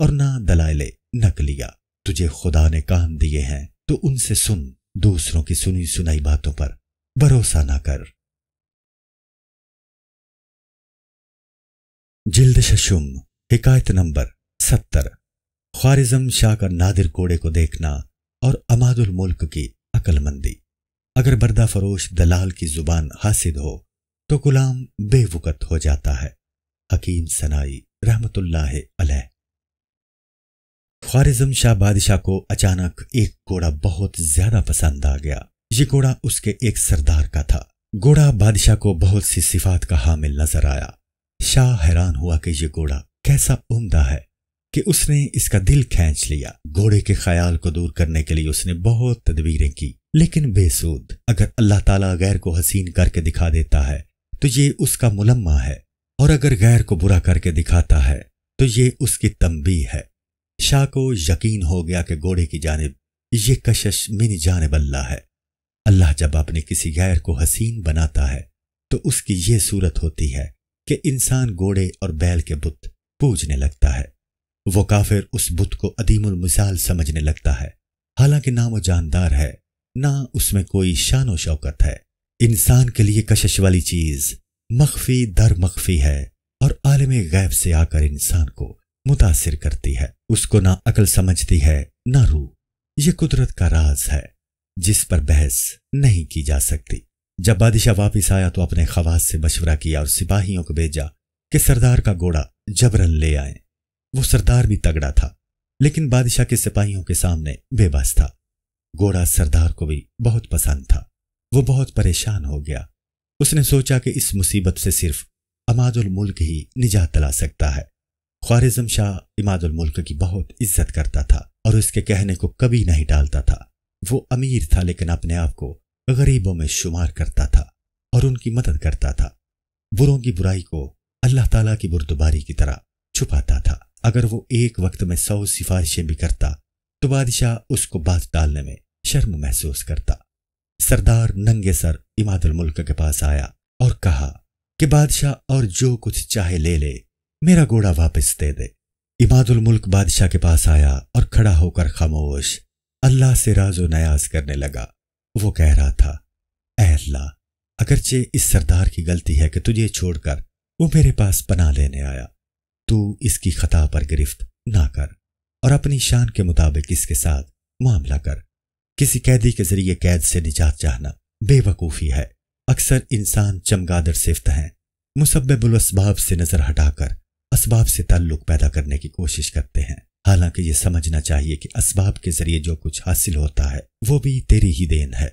और ना दलाइले नकलिया तुझे खुदा ने काम दिए हैं तो उनसे सुन दूसरों की सुनी सुनाई बातों पर भरोसा ना कर जिल्द शशुम हिकायत नंबर सत्तर ख्वारिजम शाह का नादिर कोड़े को देखना और अमादुल मुल्क की अकलमंदी अगर बर्दा फरोश दलाल की जुबान हासिल हो तो गुलाम बेवकत हो जाता है हकीम सनाई रहमतुल्लाह अलह ख्वारिजम शाह बादशाह को अचानक एक घोड़ा बहुत ज्यादा पसंद आ गया ये घोड़ा उसके एक सरदार का था घोड़ा बादशाह को बहुत सी सिफात का हामिल नजर आया शाह हैरान हुआ कि यह घोड़ा कैसा उमदा है कि उसने इसका दिल खींच लिया घोड़े के ख्याल को दूर करने के लिए उसने बहुत तदबीरें की लेकिन बेसूद अगर अल्लाह ताला गैर को हसीन करके दिखा देता है तो ये उसका मुलम्मा है और अगर गैर को बुरा करके दिखाता है तो ये उसकी तंबी है शाह को यकीन हो गया कि घोड़े की जानब ये कशश मिनी जानब अल्लाह है अल्लाह जब अपने किसी गैर को हसीन बनाता है तो उसकी ये सूरत होती है कि इंसान घोड़े और बैल के बुत पूजने लगता है वो काफिर उस बुत को अदीमुल मिसाल समझने लगता है हालांकि ना वो जानदार है ना उसमें कोई शान शौकत है इंसान के लिए कशिश वाली चीज मख्फी दर मख्फी है और आलम गैब से आकर इंसान को मुतासिर करती है उसको ना अकल समझती है ना रू ये कुदरत का राज है जिस पर बहस नहीं की जा सकती जब बादशाह वापस आया तो अपने खवास से मशवरा किया और सिपाहियों को भेजा कि सरदार का घोड़ा जबरन ले आए वो सरदार भी तगड़ा था लेकिन बादशाह के सिपाहियों के सामने बेबस था घोड़ा सरदार को भी बहुत पसंद था वो बहुत परेशान हो गया उसने सोचा कि इस मुसीबत से सिर्फ अमादुल मुल्क ही निजात दिला सकता है ख्वारिजम शाह इमादुल मुल्क की बहुत इज्जत करता था और उसके कहने को कभी नहीं डालता था वो अमीर था लेकिन अपने आप को गरीबों में शुमार करता था और उनकी मदद करता था बुरों की बुराई को अल्लाह ताला की बुरदबारी की तरह छुपाता था अगर वो एक वक्त में सौ सिफारिशें भी करता तो बादशाह उसको बात डालने में शर्म महसूस करता सरदार नंगे सर इमादुल मुल्क के पास आया और कहा कि बादशाह और जो कुछ चाहे ले ले मेरा घोड़ा वापस दे दे इमादुल मुल्क बादशाह के पास आया और खड़ा होकर खामोश अल्लाह से राजो नयाज करने लगा वो कह रहा था अल्लाह अगरचे इस सरदार की गलती है कि तुझे छोड़कर वो मेरे पास पना लेने आया तू इसकी खता पर गिरफ्त ना कर और अपनी शान के मुताबिक इसके साथ मामला कर किसी कैदी के जरिए कैद से निजात चाहना बेवकूफ़ी है अक्सर इंसान चमगादर सिफ्त हैं मुसब्बुल इसबाब से नज़र हटाकर इसबाब से ताल्लुक पैदा करने की कोशिश करते हैं हालांकि ये समझना चाहिए कि इसबाब के जरिए जो कुछ हासिल होता है वो भी तेरी ही देन है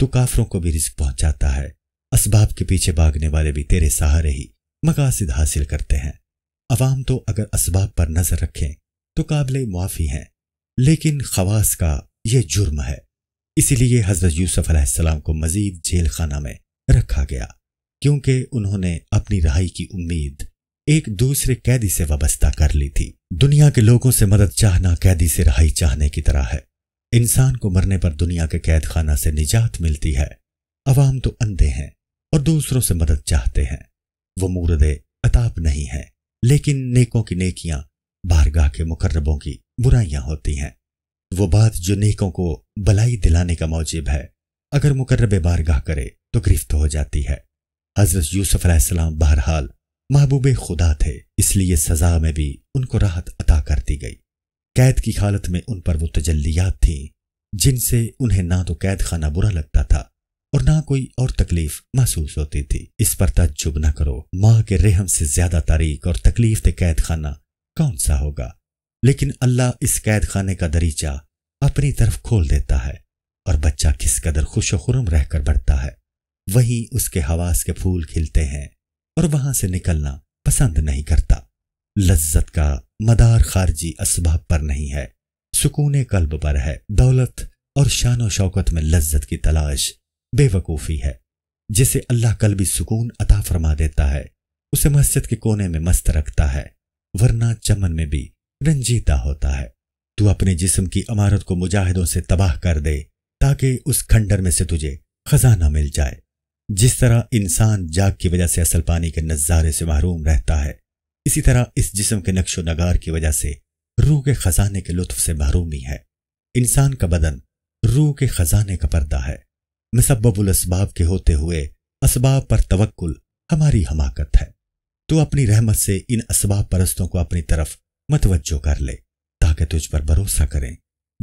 तो काफरों को भी रिस्क पहुंचाता है इसबाब के पीछे भागने वाले भी तेरे सहारे ही मकासद हासिल करते हैं अवाम तो अगर इसबाब पर नज़र रखें तो काबिल मुआफ़ी हैं लेकिन खवास का ये जुर्म है इसीलिए हजरत यूसुफ अलैहिस्सलाम को मजीद जेल खाना में रखा गया क्योंकि उन्होंने अपनी रहाई की उम्मीद एक दूसरे कैदी से वाबस्ता कर ली थी दुनिया के लोगों से मदद चाहना कैदी से रहाई चाहने की तरह है इंसान को मरने पर दुनिया के कैद खाना से निजात मिलती है अवाम तो अंधे हैं और दूसरों से मदद चाहते हैं वो मुरदे अताप नहीं है लेकिन नेकों की नेकियां बारगाह के मुकर्रबों की बुराइयां होती हैं वो बात जो नेकों को भलाई दिलाने का मौजिब है अगर मुकर्रब बारगाह करे तो गिरफ्त हो जाती है हजरत यूसुफ अलैहिस्सलाम बहरहाल महबूब खुदा थे इसलिए सजा में भी उनको राहत अता कर दी गई कैद की हालत में उन पर वो तजल्लियात थी जिनसे उन्हें ना तो कैद खाना बुरा लगता था और ना कोई और तकलीफ महसूस होती थी इस पर तजुब न करो माँ के रहम से ज्यादा तारीख और तकलीफ दे कैद खाना कौन सा होगा लेकिन अल्लाह इस कैद खाने का दरीचा अपनी तरफ खोल देता है और बच्चा किस कदर खुश खुरम रहकर बढ़ता है वहीं उसके हवास के फूल खिलते हैं और वहां से निकलना पसंद नहीं करता लज्जत का मदार खारजी असबाब पर नहीं है सुकून कल्ब पर है दौलत और शान शौकत में लज्जत की तलाश बेवकूफ़ी है जिसे अल्लाह कल्बी सुकून अता फरमा देता है उसे मस्जिद के कोने में मस्त रखता है वरना चमन में भी रंजीता होता है तू अपने जिस्म की अमारत को मुजाहिदों से तबाह कर दे ताकि उस खंडर में से तुझे खजाना मिल जाए जिस तरह इंसान जाग की वजह से असल पानी के नज़ारे से महरूम रहता है इसी तरह इस जिस्म के नक्शो नगार की वजह से रूह के खजाने के लुत्फ से महरूमी है इंसान का बदन रूह के खजाने का पर्दा है मुसब्बुल इसबाब के होते हुए इसबाब पर तवक्कुल हमारी हमाकत है तो अपनी रहमत से इन इसबाब परस्तों को अपनी तरफ मतवज्जो कर ले ताकि तुझ पर भरोसा करें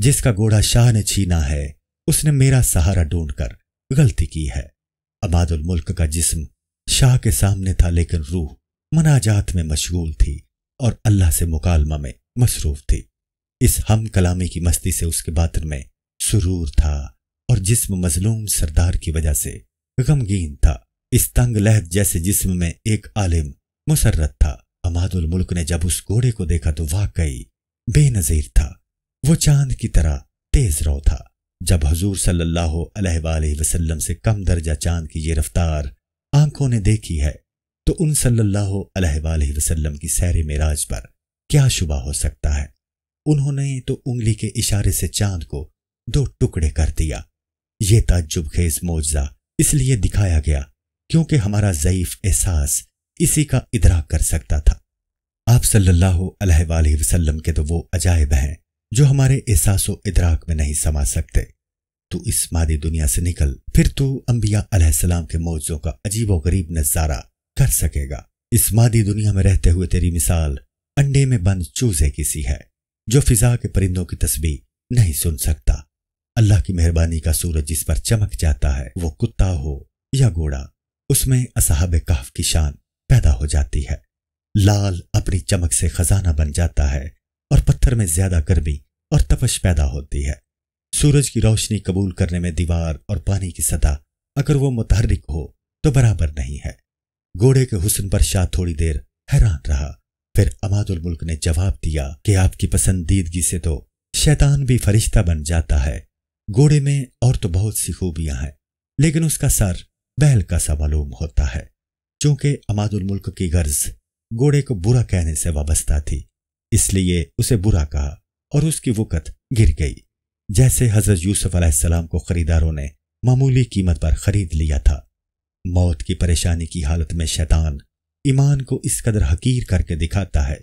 जिसका घोड़ा शाह ने छीना है उसने मेरा सहारा ढूंढकर गलती की है अबादुल मुल्क का जिस्म शाह के सामने था लेकिन रूह मनाजात में मशगूल थी और अल्लाह से मुकालमा में मसरूफ थी इस हम कलामी की मस्ती से उसके बातन में सुरूर था और जिस्म मजलूम सरदार की वजह से गमगीन था इस तंग लहद जैसे जिस्म में एक आलिम मुसरत था अमादुल मुल्क ने जब उस घोड़े को देखा तो वाकई बेनजीर था वो चांद की तरह तेज रो था जब हजूर सल्लल्लाहु अलैहि वसल्लम से कम दर्जा चांद की ये रफ्तार आंखों ने देखी है तो उन सल्लल्लाहु अलैहि वसल्लम की सैर मेराज पर क्या शुबा हो सकता है उन्होंने तो उंगली के इशारे से चांद को दो टुकड़े कर दिया ये ताज्जुब खेज मोजा इसलिए दिखाया गया क्योंकि हमारा ज़यीफ एहसास इसी का इधरा कर सकता था आप सल्लल्लाहु अलैहि वसल्लम के तो वो अजायब हैं जो हमारे एहसास इधराक में नहीं समा सकते तू इस मादी दुनिया से निकल फिर तू अम्बिया अलैहिस्सलाम के मौजों का अजीबो गरीब नजारा कर सकेगा इस मादी दुनिया में रहते हुए तेरी मिसाल अंडे में बंद चूजे किसी है जो फिजा के परिंदों की तस्वीर नहीं सुन सकता अल्लाह की मेहरबानी का सूरज जिस पर चमक जाता है वो कुत्ता हो या घोड़ा उसमें असहाब कहफ की शान पैदा हो जाती है लाल अपनी चमक से खजाना बन जाता है और पत्थर में ज्यादा गर्मी और तपश पैदा होती है सूरज की रोशनी कबूल करने में दीवार और पानी की सतह अगर वो मुतहरिक हो तो बराबर नहीं है घोड़े के हुसन पर शाह थोड़ी देर हैरान रहा फिर अमादुल मुल्क ने जवाब दिया कि आपकी पसंदीदगी से तो शैतान भी फरिश्ता बन जाता है घोड़े में और तो बहुत सी खूबियां हैं लेकिन उसका सर बैल का सा मालूम होता है चूंकि अमादुल मुल्क की गर्ज घोड़े को बुरा कहने से वाबस्ता थी इसलिए उसे बुरा कहा और उसकी वक़त गिर गई जैसे हजरत यूसुफ अलैहिस्सलाम को खरीदारों ने मामूली कीमत पर खरीद लिया था मौत की परेशानी की हालत में शैतान ईमान को इस कदर हकीर करके दिखाता है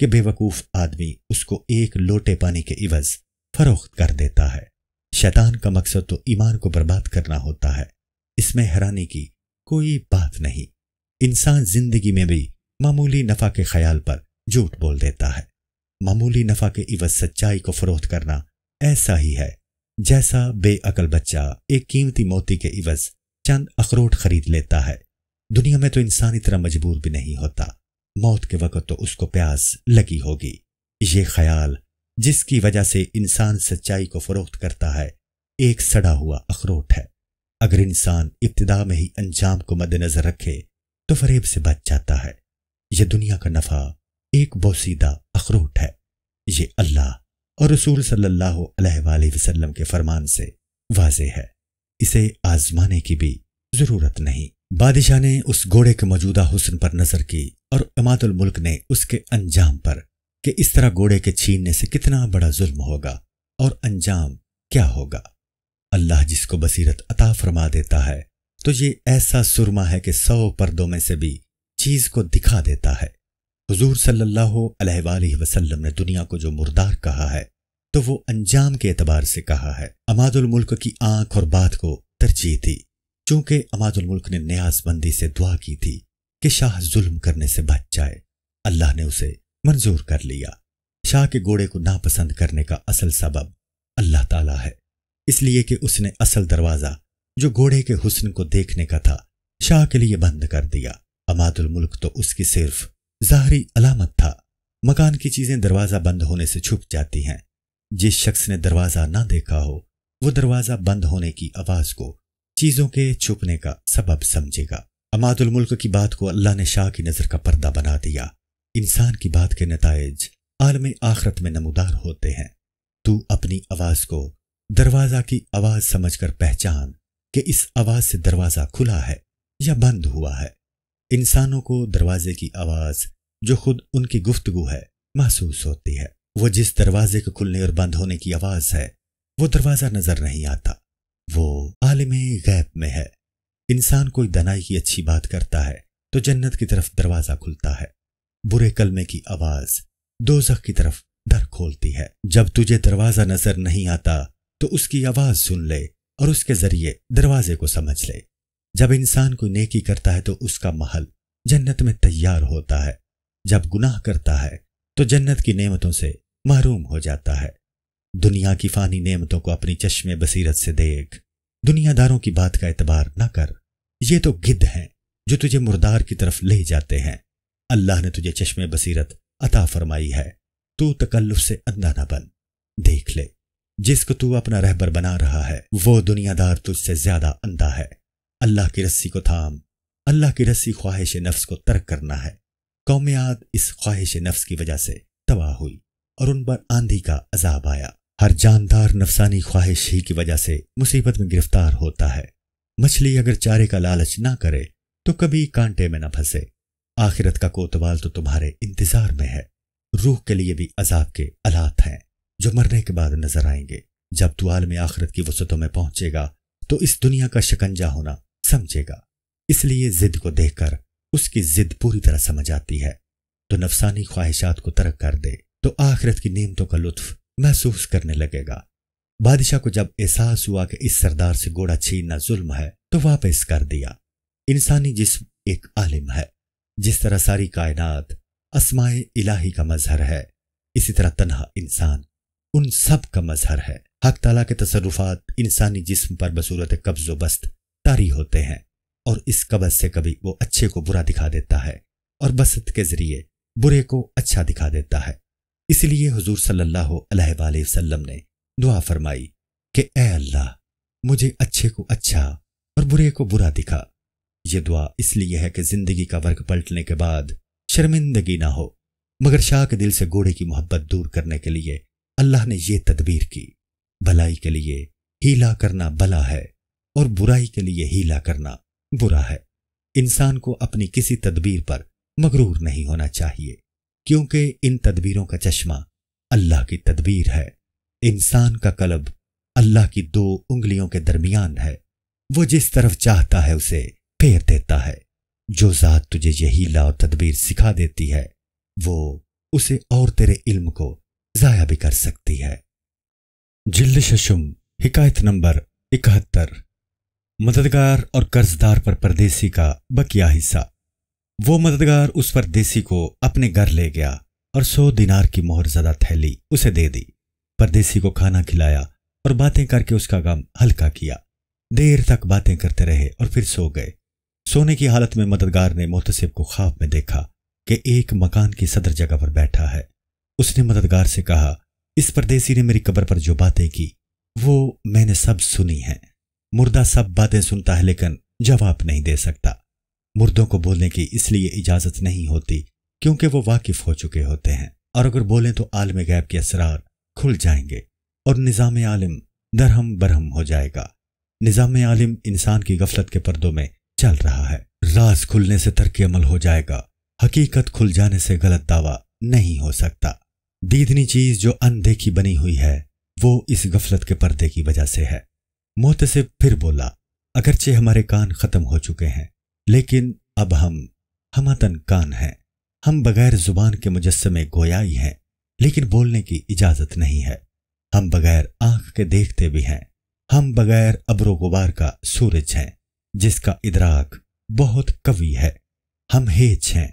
कि बेवकूफ़ आदमी उसको एक लोटे पानी के इवज़ फरोख्त कर देता है शैतान का मकसद तो ईमान को बर्बाद करना होता है इसमें हैरानी की कोई बात नहीं इंसान जिंदगी में भी मामूली नफा के ख्याल पर झूठ बोल देता है मामूली नफा के इवज सच्चाई को फरोख्त करना ऐसा ही है जैसा बेअकल बच्चा एक कीमती मोती के इवज चंद अखरोट खरीद लेता है दुनिया में तो इंसान इतना मजबूर भी नहीं होता मौत के वक्त तो उसको प्यास लगी होगी ये ख्याल जिसकी वजह से इंसान सच्चाई को फरोख्त करता है एक सड़ा हुआ अखरोट है अगर इंसान इब्तदा में ही अंजाम को मद्देनजर रखे तो फरेब से बच जाता है यह दुनिया का नफा एक बोसीदा अखरोट है ये अल्लाह और रसूल सल्लल्लाहु अलैहि वसल्लम के फरमान से वाज है इसे आजमाने की भी जरूरत नहीं बादशाह ने उस घोड़े के मौजूदा हुसन पर नजर की और इमादुल मुल्क ने उसके अंजाम पर कि इस तरह घोड़े के छीनने से कितना बड़ा जुल्म होगा और अंजाम क्या होगा अल्लाह जिसको बसीरत अता फरमा देता है तो ये ऐसा सुरमा है कि सौ पर्दों में से भी चीज को दिखा देता है हजूर सल्लल्लाहु अलैहि वसल्लम ने दुनिया को जो मुर्दार कहा है तो वो अंजाम के एतबार से कहा है अमादुल मुल्क की आंख और बात को तरजीह थी चूंकि अमादुल मुल्क ने न्यासबंदी से दुआ की थी कि शाह जुल्म करने से बच जाए अल्लाह ने उसे मंजूर कर लिया शाह के घोड़े को नापसंद करने का असल सबब अल्लाह ताला है इसलिए कि उसने असल दरवाज़ा जो घोड़े के हुस्न को देखने का था शाह के लिए बंद कर दिया अमादुल मुल्क तो उसकी सिर्फ जाहरी अलामत था मकान की चीजें दरवाजा बंद होने से छुप जाती हैं जिस शख्स ने दरवाजा ना देखा हो वो दरवाजा बंद होने की आवाज को चीजों के छुपने का सबब समझेगा अमादुल मुल्क की बात को अल्लाह ने शाह की नजर का पर्दा बना दिया इंसान की बात के नतज आलम आखरत में नमोदार होते हैं तू अपनी आवाज को दरवाजा की आवाज समझकर पहचान कि इस आवाज से दरवाजा खुला है या बंद हुआ है इंसानों को दरवाजे की आवाज जो खुद उनकी गुफ्तगु है महसूस होती है वो जिस दरवाजे के खुलने और बंद होने की आवाज है वो दरवाजा नजर नहीं आता वो आलम गैप में है इंसान कोई दनाई की अच्छी बात करता है तो जन्नत की तरफ दरवाजा खुलता है बुरे कलमे की आवाज दोजख की तरफ दर खोलती है जब तुझे दरवाजा नजर नहीं आता तो उसकी आवाज सुन ले और उसके जरिए दरवाजे को समझ ले जब इंसान कोई नेकी करता है तो उसका महल जन्नत में तैयार होता है जब गुनाह करता है तो जन्नत की नेमतों से महरूम हो जाता है दुनिया की फानी नेमतों को अपनी चश्मे बसीरत से देख दुनियादारों की बात का एतबार न कर ये तो गिद्ध हैं जो तुझे मुर्दार की तरफ ले जाते हैं अल्लाह ने तुझे चश्मे बसीरत अता फरमाई है तू तकल्लुफ से अंदा ना बन देख ले जिसको तू अपना रहबर बना रहा है वो दुनियादार तुझसे ज्यादा अंधा है अल्लाह की रस्सी को थाम अल्लाह की रस्सी ख्वाहिश नफ्स को तर्क करना है कौमियात इस ख्वाहिश नफ्स की वजह से तबाह हुई और उन पर आंधी का अजाब आया हर जानदार नफसानी ख्वाहिश ही की वजह से मुसीबत में गिरफ्तार होता है मछली अगर चारे का लालच ना करे तो कभी कांटे में न फंसे आखिरत का कोतवाल तो तुम्हारे इंतजार में है रूह के लिए भी अजाब के आलात हैं जो मरने के बाद नजर आएंगे जब तू आलम आखरत की वसुतों में पहुंचेगा तो इस दुनिया का शिकंजा होना समझेगा इसलिए जिद को देखकर उसकी जिद पूरी तरह समझ आती है तो नफसानी ख्वाहिशात को तरक कर दे तो आखिरत की नियमतों का लुत्फ महसूस करने लगेगा बादशाह को जब एहसास हुआ कि इस सरदार से घोड़ा छीनना जुल्म है तो वापस कर दिया इंसानी जिस्म एक आलिम है जिस तरह सारी कायनात असमाय इलाही का मजहर है इसी तरह तनहा इंसान उन सब का मजहर है हक तला के तसरुफात इंसानी जिस्म पर बसूरत कब्जो बस्त तारी होते हैं और इस कब्ज से कभी वो अच्छे को बुरा दिखा देता है और बसत के जरिए बुरे को अच्छा दिखा देता है इसलिए हजूर सल्लल्लाहु ने दुआ फरमाई कि ए अल्लाह मुझे अच्छे को अच्छा और बुरे को बुरा दिखा ये दुआ इसलिए है कि जिंदगी का वर्ग पलटने के बाद शर्मिंदगी ना हो मगर शाह के दिल से घोड़े की मोहब्बत दूर करने के लिए अल्लाह ने यह तदबीर की भलाई के लिए हीला करना भला है और बुराई के लिए हीला करना बुरा है इंसान को अपनी किसी तदबीर पर मगरूर नहीं होना चाहिए क्योंकि इन तदबीरों का चश्मा अल्लाह की तदबीर है इंसान का कलब अल्लाह की दो उंगलियों के दरमियान है वो जिस तरफ चाहता है उसे फेर देता है जो जात तुझे यही ला और तदबीर सिखा देती है वो उसे और तेरे इल्म को जाया भी कर सकती है जिल्द शशुम हिकायत नंबर इकहत्तर मददगार और कर्जदार पर परदेसी का बकिया हिस्सा वो मददगार उस परदेसी को अपने घर ले गया और सौ दिनार की मोहर ज्यादा थैली उसे दे दी परदेसी को खाना खिलाया और बातें करके उसका गम हल्का किया देर तक बातें करते रहे और फिर सो गए सोने की हालत में मददगार ने मोहतसिब को ख्वाब में देखा कि एक मकान की सदर जगह पर बैठा है उसने मददगार से कहा इस परदेसी ने मेरी कब्र पर जो बातें की वो मैंने सब सुनी हैं मुर्दा सब बातें सुनता है लेकिन जवाब नहीं दे सकता मुर्दों को बोलने की इसलिए इजाजत नहीं होती क्योंकि वो वाकिफ हो चुके होते हैं और अगर बोलें तो आलम गैब के असरार खुल जाएंगे और निज़ाम आलम दरहम बरहम हो जाएगा निज़ाम आलिम इंसान की गफलत के पर्दों में चल रहा है राज खुलने से तरक अमल हो जाएगा हकीकत खुल जाने से गलत दावा नहीं हो सकता दीदनी चीज जो अनदेखी बनी हुई है वो इस गफलत के पर्दे की वजह से है मोहतसिब फिर बोला अगरचे हमारे कान खत्म हो चुके हैं लेकिन अब हम हमतन कान हैं हम बगैर जुबान के मुजस्मे गोयाई हैं लेकिन बोलने की इजाजत नहीं है हम बगैर आंख के देखते भी हैं हम बगैर अबरो गुबार का सूरज हैं जिसका इदराक बहुत कवी है हम हेच हैं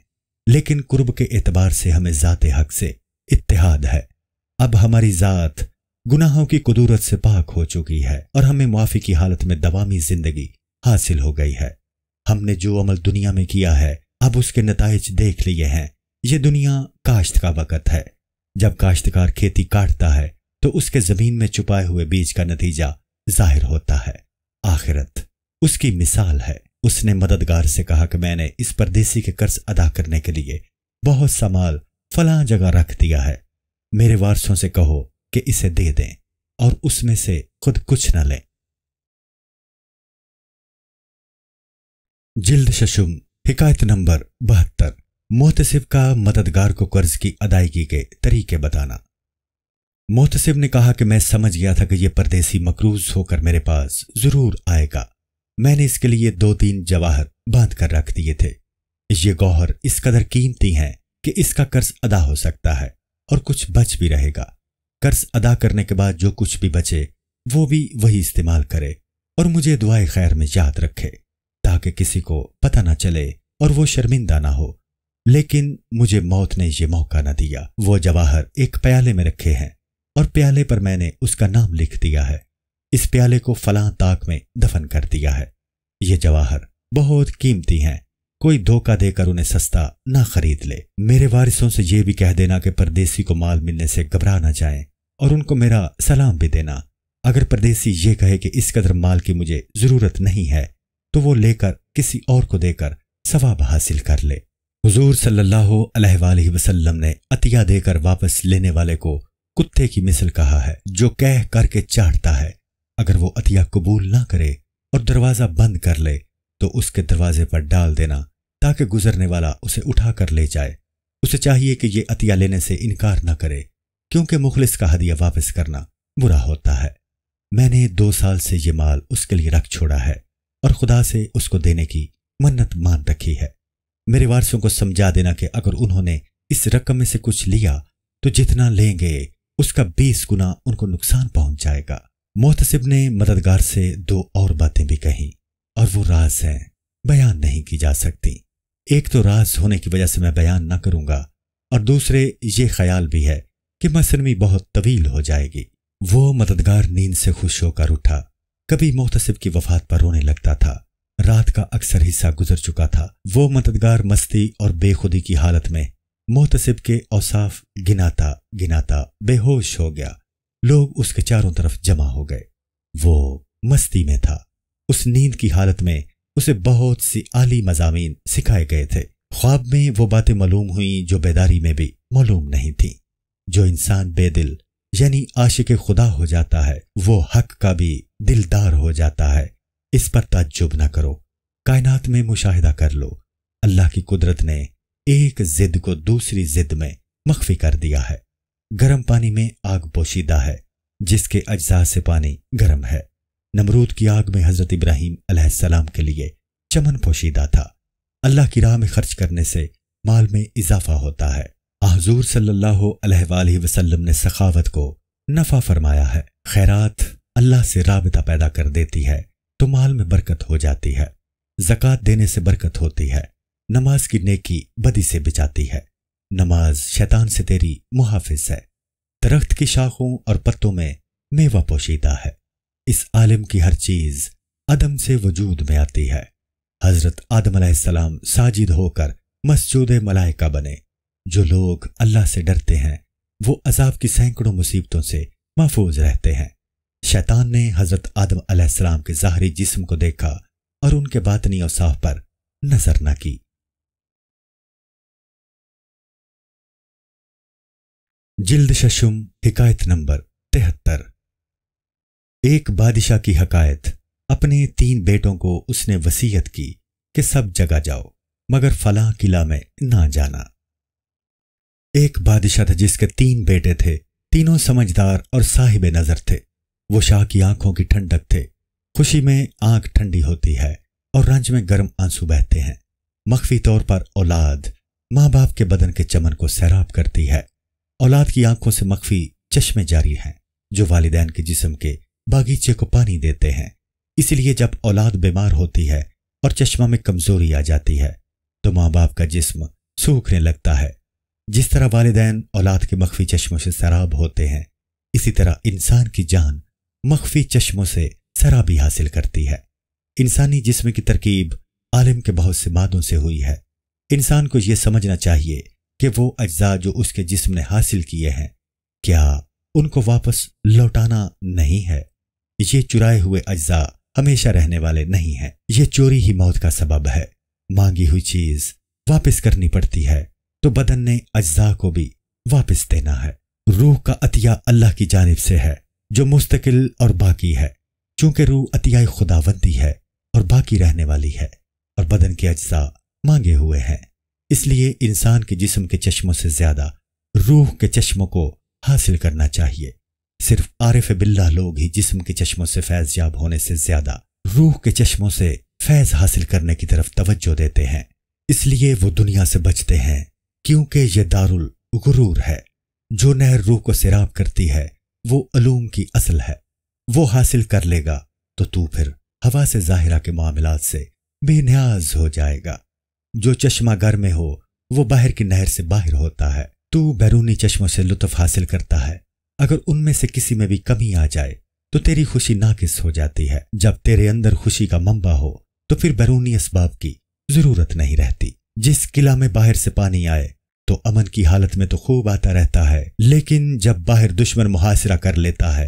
लेकिन कुर्ब के एतबार से हमें ज़ाते हक से इत्तेहाद है अब हमारी जात गुनाहों की कुदूरत से पाक हो चुकी है और हमें मुआफ़ी की हालत में दवामी जिंदगी हासिल हो गई है हमने जो अमल दुनिया में किया है अब उसके नतज देख लिए हैं ये दुनिया काश्त का वक़्त है जब काश्तकार खेती काटता है तो उसके ज़मीन में छुपाए हुए बीज का नतीजा जाहिर होता है आखिरत उसकी मिसाल है उसने मददगार से कहा कि मैंने इस परदेसी के कर्ज अदा करने के लिए बहुत सा माल फला जगह रख दिया है मेरे वारसों से कहो कि इसे दे दें और उसमें से खुद कुछ न लें जिल्द शशुम हिकायत नंबर बहत्तर मोहतसिब का मददगार को कर्ज की अदायगी के तरीके बताना मोहतसिब ने कहा कि मैं समझ गया था कि यह परदेसी मकरूज होकर मेरे पास जरूर आएगा मैंने इसके लिए दो तीन जवाहर बांध कर रख दिए थे ये गौहर इस कदर कीमती हैं कि इसका कर्ज अदा हो सकता है और कुछ बच भी रहेगा कर्ज अदा करने के बाद जो कुछ भी बचे वो भी वही इस्तेमाल करे और मुझे दुआए खैर में याद रखे ताकि किसी को पता ना चले और वो शर्मिंदा ना हो लेकिन मुझे मौत ने ये मौका ना दिया वो जवाहर एक प्याले में रखे हैं और प्याले पर मैंने उसका नाम लिख दिया है इस प्याले को फलां ताक में दफन कर दिया है ये जवाहर बहुत कीमती हैं कोई धोखा देकर उन्हें सस्ता ना खरीद ले मेरे वारिसों से यह भी कह देना कि परदेसी को माल मिलने से घबरा ना जाए और उनको मेरा सलाम भी देना अगर परदेसी ये कहे कि इस कदर माल की मुझे जरूरत नहीं है तो वो लेकर किसी और को देकर सवाब हासिल कर ले हुजूर सल्लल्लाहु अलैहि वसल्लम ने अतिया देकर वापस लेने वाले को कुत्ते की मिसल कहा है जो कह करके चाटता है अगर वो अतिया कबूल ना करे और दरवाज़ा बंद कर ले तो उसके दरवाजे पर डाल देना ताकि गुजरने वाला उसे उठा कर ले जाए उसे चाहिए कि ये अतिया लेने से इनकार न करे क्योंकि मुखलिस का हदिया वापस करना बुरा होता है मैंने दो साल से ये माल उसके लिए रख छोड़ा है और खुदा से उसको देने की मन्नत मान रखी है मेरे वारसों को समझा देना कि अगर उन्होंने इस रकम में से कुछ लिया तो जितना लेंगे उसका बीस गुना उनको नुकसान पहुंच जाएगा मोहतसिब ने मददगार से दो और बातें भी कहीं और वो राज हैं बयान नहीं की जा सकती एक तो राज होने की वजह से मैं बयान ना करूंगा और दूसरे ये ख्याल भी है कि मसनमी बहुत तवील हो जाएगी वो मददगार नींद से खुश होकर उठा कभी मोहतसिब की वफात पर रोने लगता था रात का अक्सर हिस्सा गुजर चुका था वो मददगार मस्ती और बेखुदी की हालत में मोहतसिब के औसाफ गिनाता गिनाता बेहोश हो गया लोग उसके चारों तरफ जमा हो गए वो मस्ती में था उस नींद की हालत में उसे बहुत सी आली मजामी सिखाए गए थे ख्वाब में वो बातें मालूम हुई जो बेदारी में भी मालूम नहीं थी जो इंसान बेदिल यानी आशिक खुदा हो जाता है वो हक का भी दिलदार हो जाता है इस पर ताज्जुब ना करो कायनात में मुशाहिदा कर लो अल्लाह की कुदरत ने एक जिद को दूसरी जिद में मख्फी कर दिया है गर्म पानी में आग पोशीदा है जिसके अज्जा से पानी गर्म है नमरूद की आग में हज़रत इब्राहिम अलैहिस्सलाम के लिए चमन पोशीदा था अल्लाह की राह में खर्च करने से माल में इजाफा होता है हजूर सल्लल्लाहु अलैहि वसल्लम ने सखावत को नफा फरमाया है खैरात अल्लाह से राबता पैदा कर देती है तो माल में बरकत हो जाती है जक़ात देने से बरकत होती है नमाज की नेकी बदी से बिचाती है नमाज शैतान से तेरी मुहाफिज है दरख्त की शाखों और पत्तों में मेवा पोशीदा है इस आलम की हर चीज अदम से वजूद में आती है हजरत आदम सलाम साजिद होकर मस्जूद मलाइका बने जो लोग अल्लाह से डरते हैं वो अजाब की सैकड़ों मुसीबतों से महफूज रहते हैं शैतान ने हजरत आदम सलाम के ज़ाहरी जिस्म को देखा और उनके बातनी औसाफ पर नजर न की जिल्द शशुम हिकायत नंबर तिहत्तर एक बादशाह की हकायत अपने तीन बेटों को उसने वसीयत की कि सब जगह जाओ मगर फला किला में ना जाना एक बादशाह था जिसके तीन बेटे थे तीनों समझदार और साहिब नजर थे वो शाह की आंखों की ठंडक थे खुशी में आंख ठंडी होती है और रंज में गर्म आंसू बहते हैं मखफी तौर पर औलाद माँ बाप के बदन के चमन को सैराब करती है औलाद की आंखों से मखफी चश्मे जारी हैं जो वालदेन के जिसम के बागीचे को पानी देते हैं इसलिए जब औलाद बीमार होती है और चश्मा में कमजोरी आ जाती है तो माँ बाप का जिस्म सूखने लगता है जिस तरह वालदेन औलाद के मख्फी चश्मों से शराब होते हैं इसी तरह इंसान की जान मख्फी चश्मों से शराबी हासिल करती है इंसानी जिस्म की तरकीब आलम के बहुत से मादों से हुई है इंसान को यह समझना चाहिए कि वो अज्जा जो उसके जिस्म ने हासिल किए हैं क्या उनको वापस लौटाना नहीं है ये चुराए हुए अज्जा हमेशा रहने वाले नहीं है ये चोरी ही मौत का सबब है मांगी हुई चीज वापस करनी पड़ती है तो बदन ने अज्जा को भी वापस देना है रूह का अतिया अल्लाह की जानब से है जो मुस्तकिल और बाकी है चूंकि रूह अतियाई खुदावंदी है और बाकी रहने वाली है और बदन के अज्जा मांगे हुए हैं इसलिए इंसान के जिस्म के चश्मों से ज्यादा रूह के चश्मों को हासिल करना चाहिए सिर्फ आरिफ बिल्ला लोग ही जिस्म के चश्मों से फैज याब होने से ज्यादा रूह के चश्मों से फैज हासिल करने की तरफ तवज्जो देते हैं इसलिए वो दुनिया से बचते हैं क्योंकि ये दारुल गुरूर है जो नहर रूह को सिराब करती है वो अलूम की असल है वो हासिल कर लेगा तो तू फिर हवा से जाहिरा के मामला से बेनियाज हो जाएगा जो चश्मा घर में हो वो बाहर की नहर से बाहर होता है तू बैरूनी चश्मों से लुत्फ हासिल करता है अगर उनमें से किसी में भी कमी आ जाए तो तेरी खुशी नाकिस हो जाती है जब तेरे अंदर खुशी का मंबा हो तो फिर बैरूनी इसबाब की जरूरत नहीं रहती जिस किला में बाहर से पानी आए तो अमन की हालत में तो खूब आता रहता है लेकिन जब बाहर दुश्मन मुहासरा कर लेता है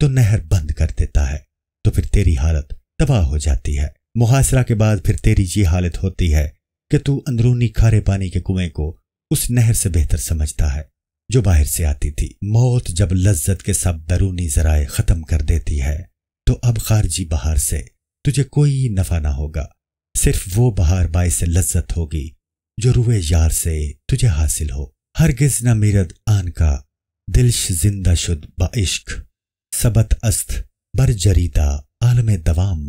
तो नहर बंद कर देता है तो फिर तेरी हालत तबाह हो जाती है मुहासरा के बाद फिर तेरी ये हालत होती है कि तू अंदरूनी खारे पानी के कुएं को उस नहर से बेहतर समझता है जो बाहर से आती थी मौत जब लज्जत के सब बैरूनी जराए ख़त्म कर देती है तो अब खारजी बहार से तुझे कोई नफा ना होगा सिर्फ वो बहार बायस लज्जत होगी जो रुए यार से तुझे हासिल हो गिज न मीरद आन का दिलश जिंदा शुद बाइश्क सबत अस्त बर जरीदा आलम दवाम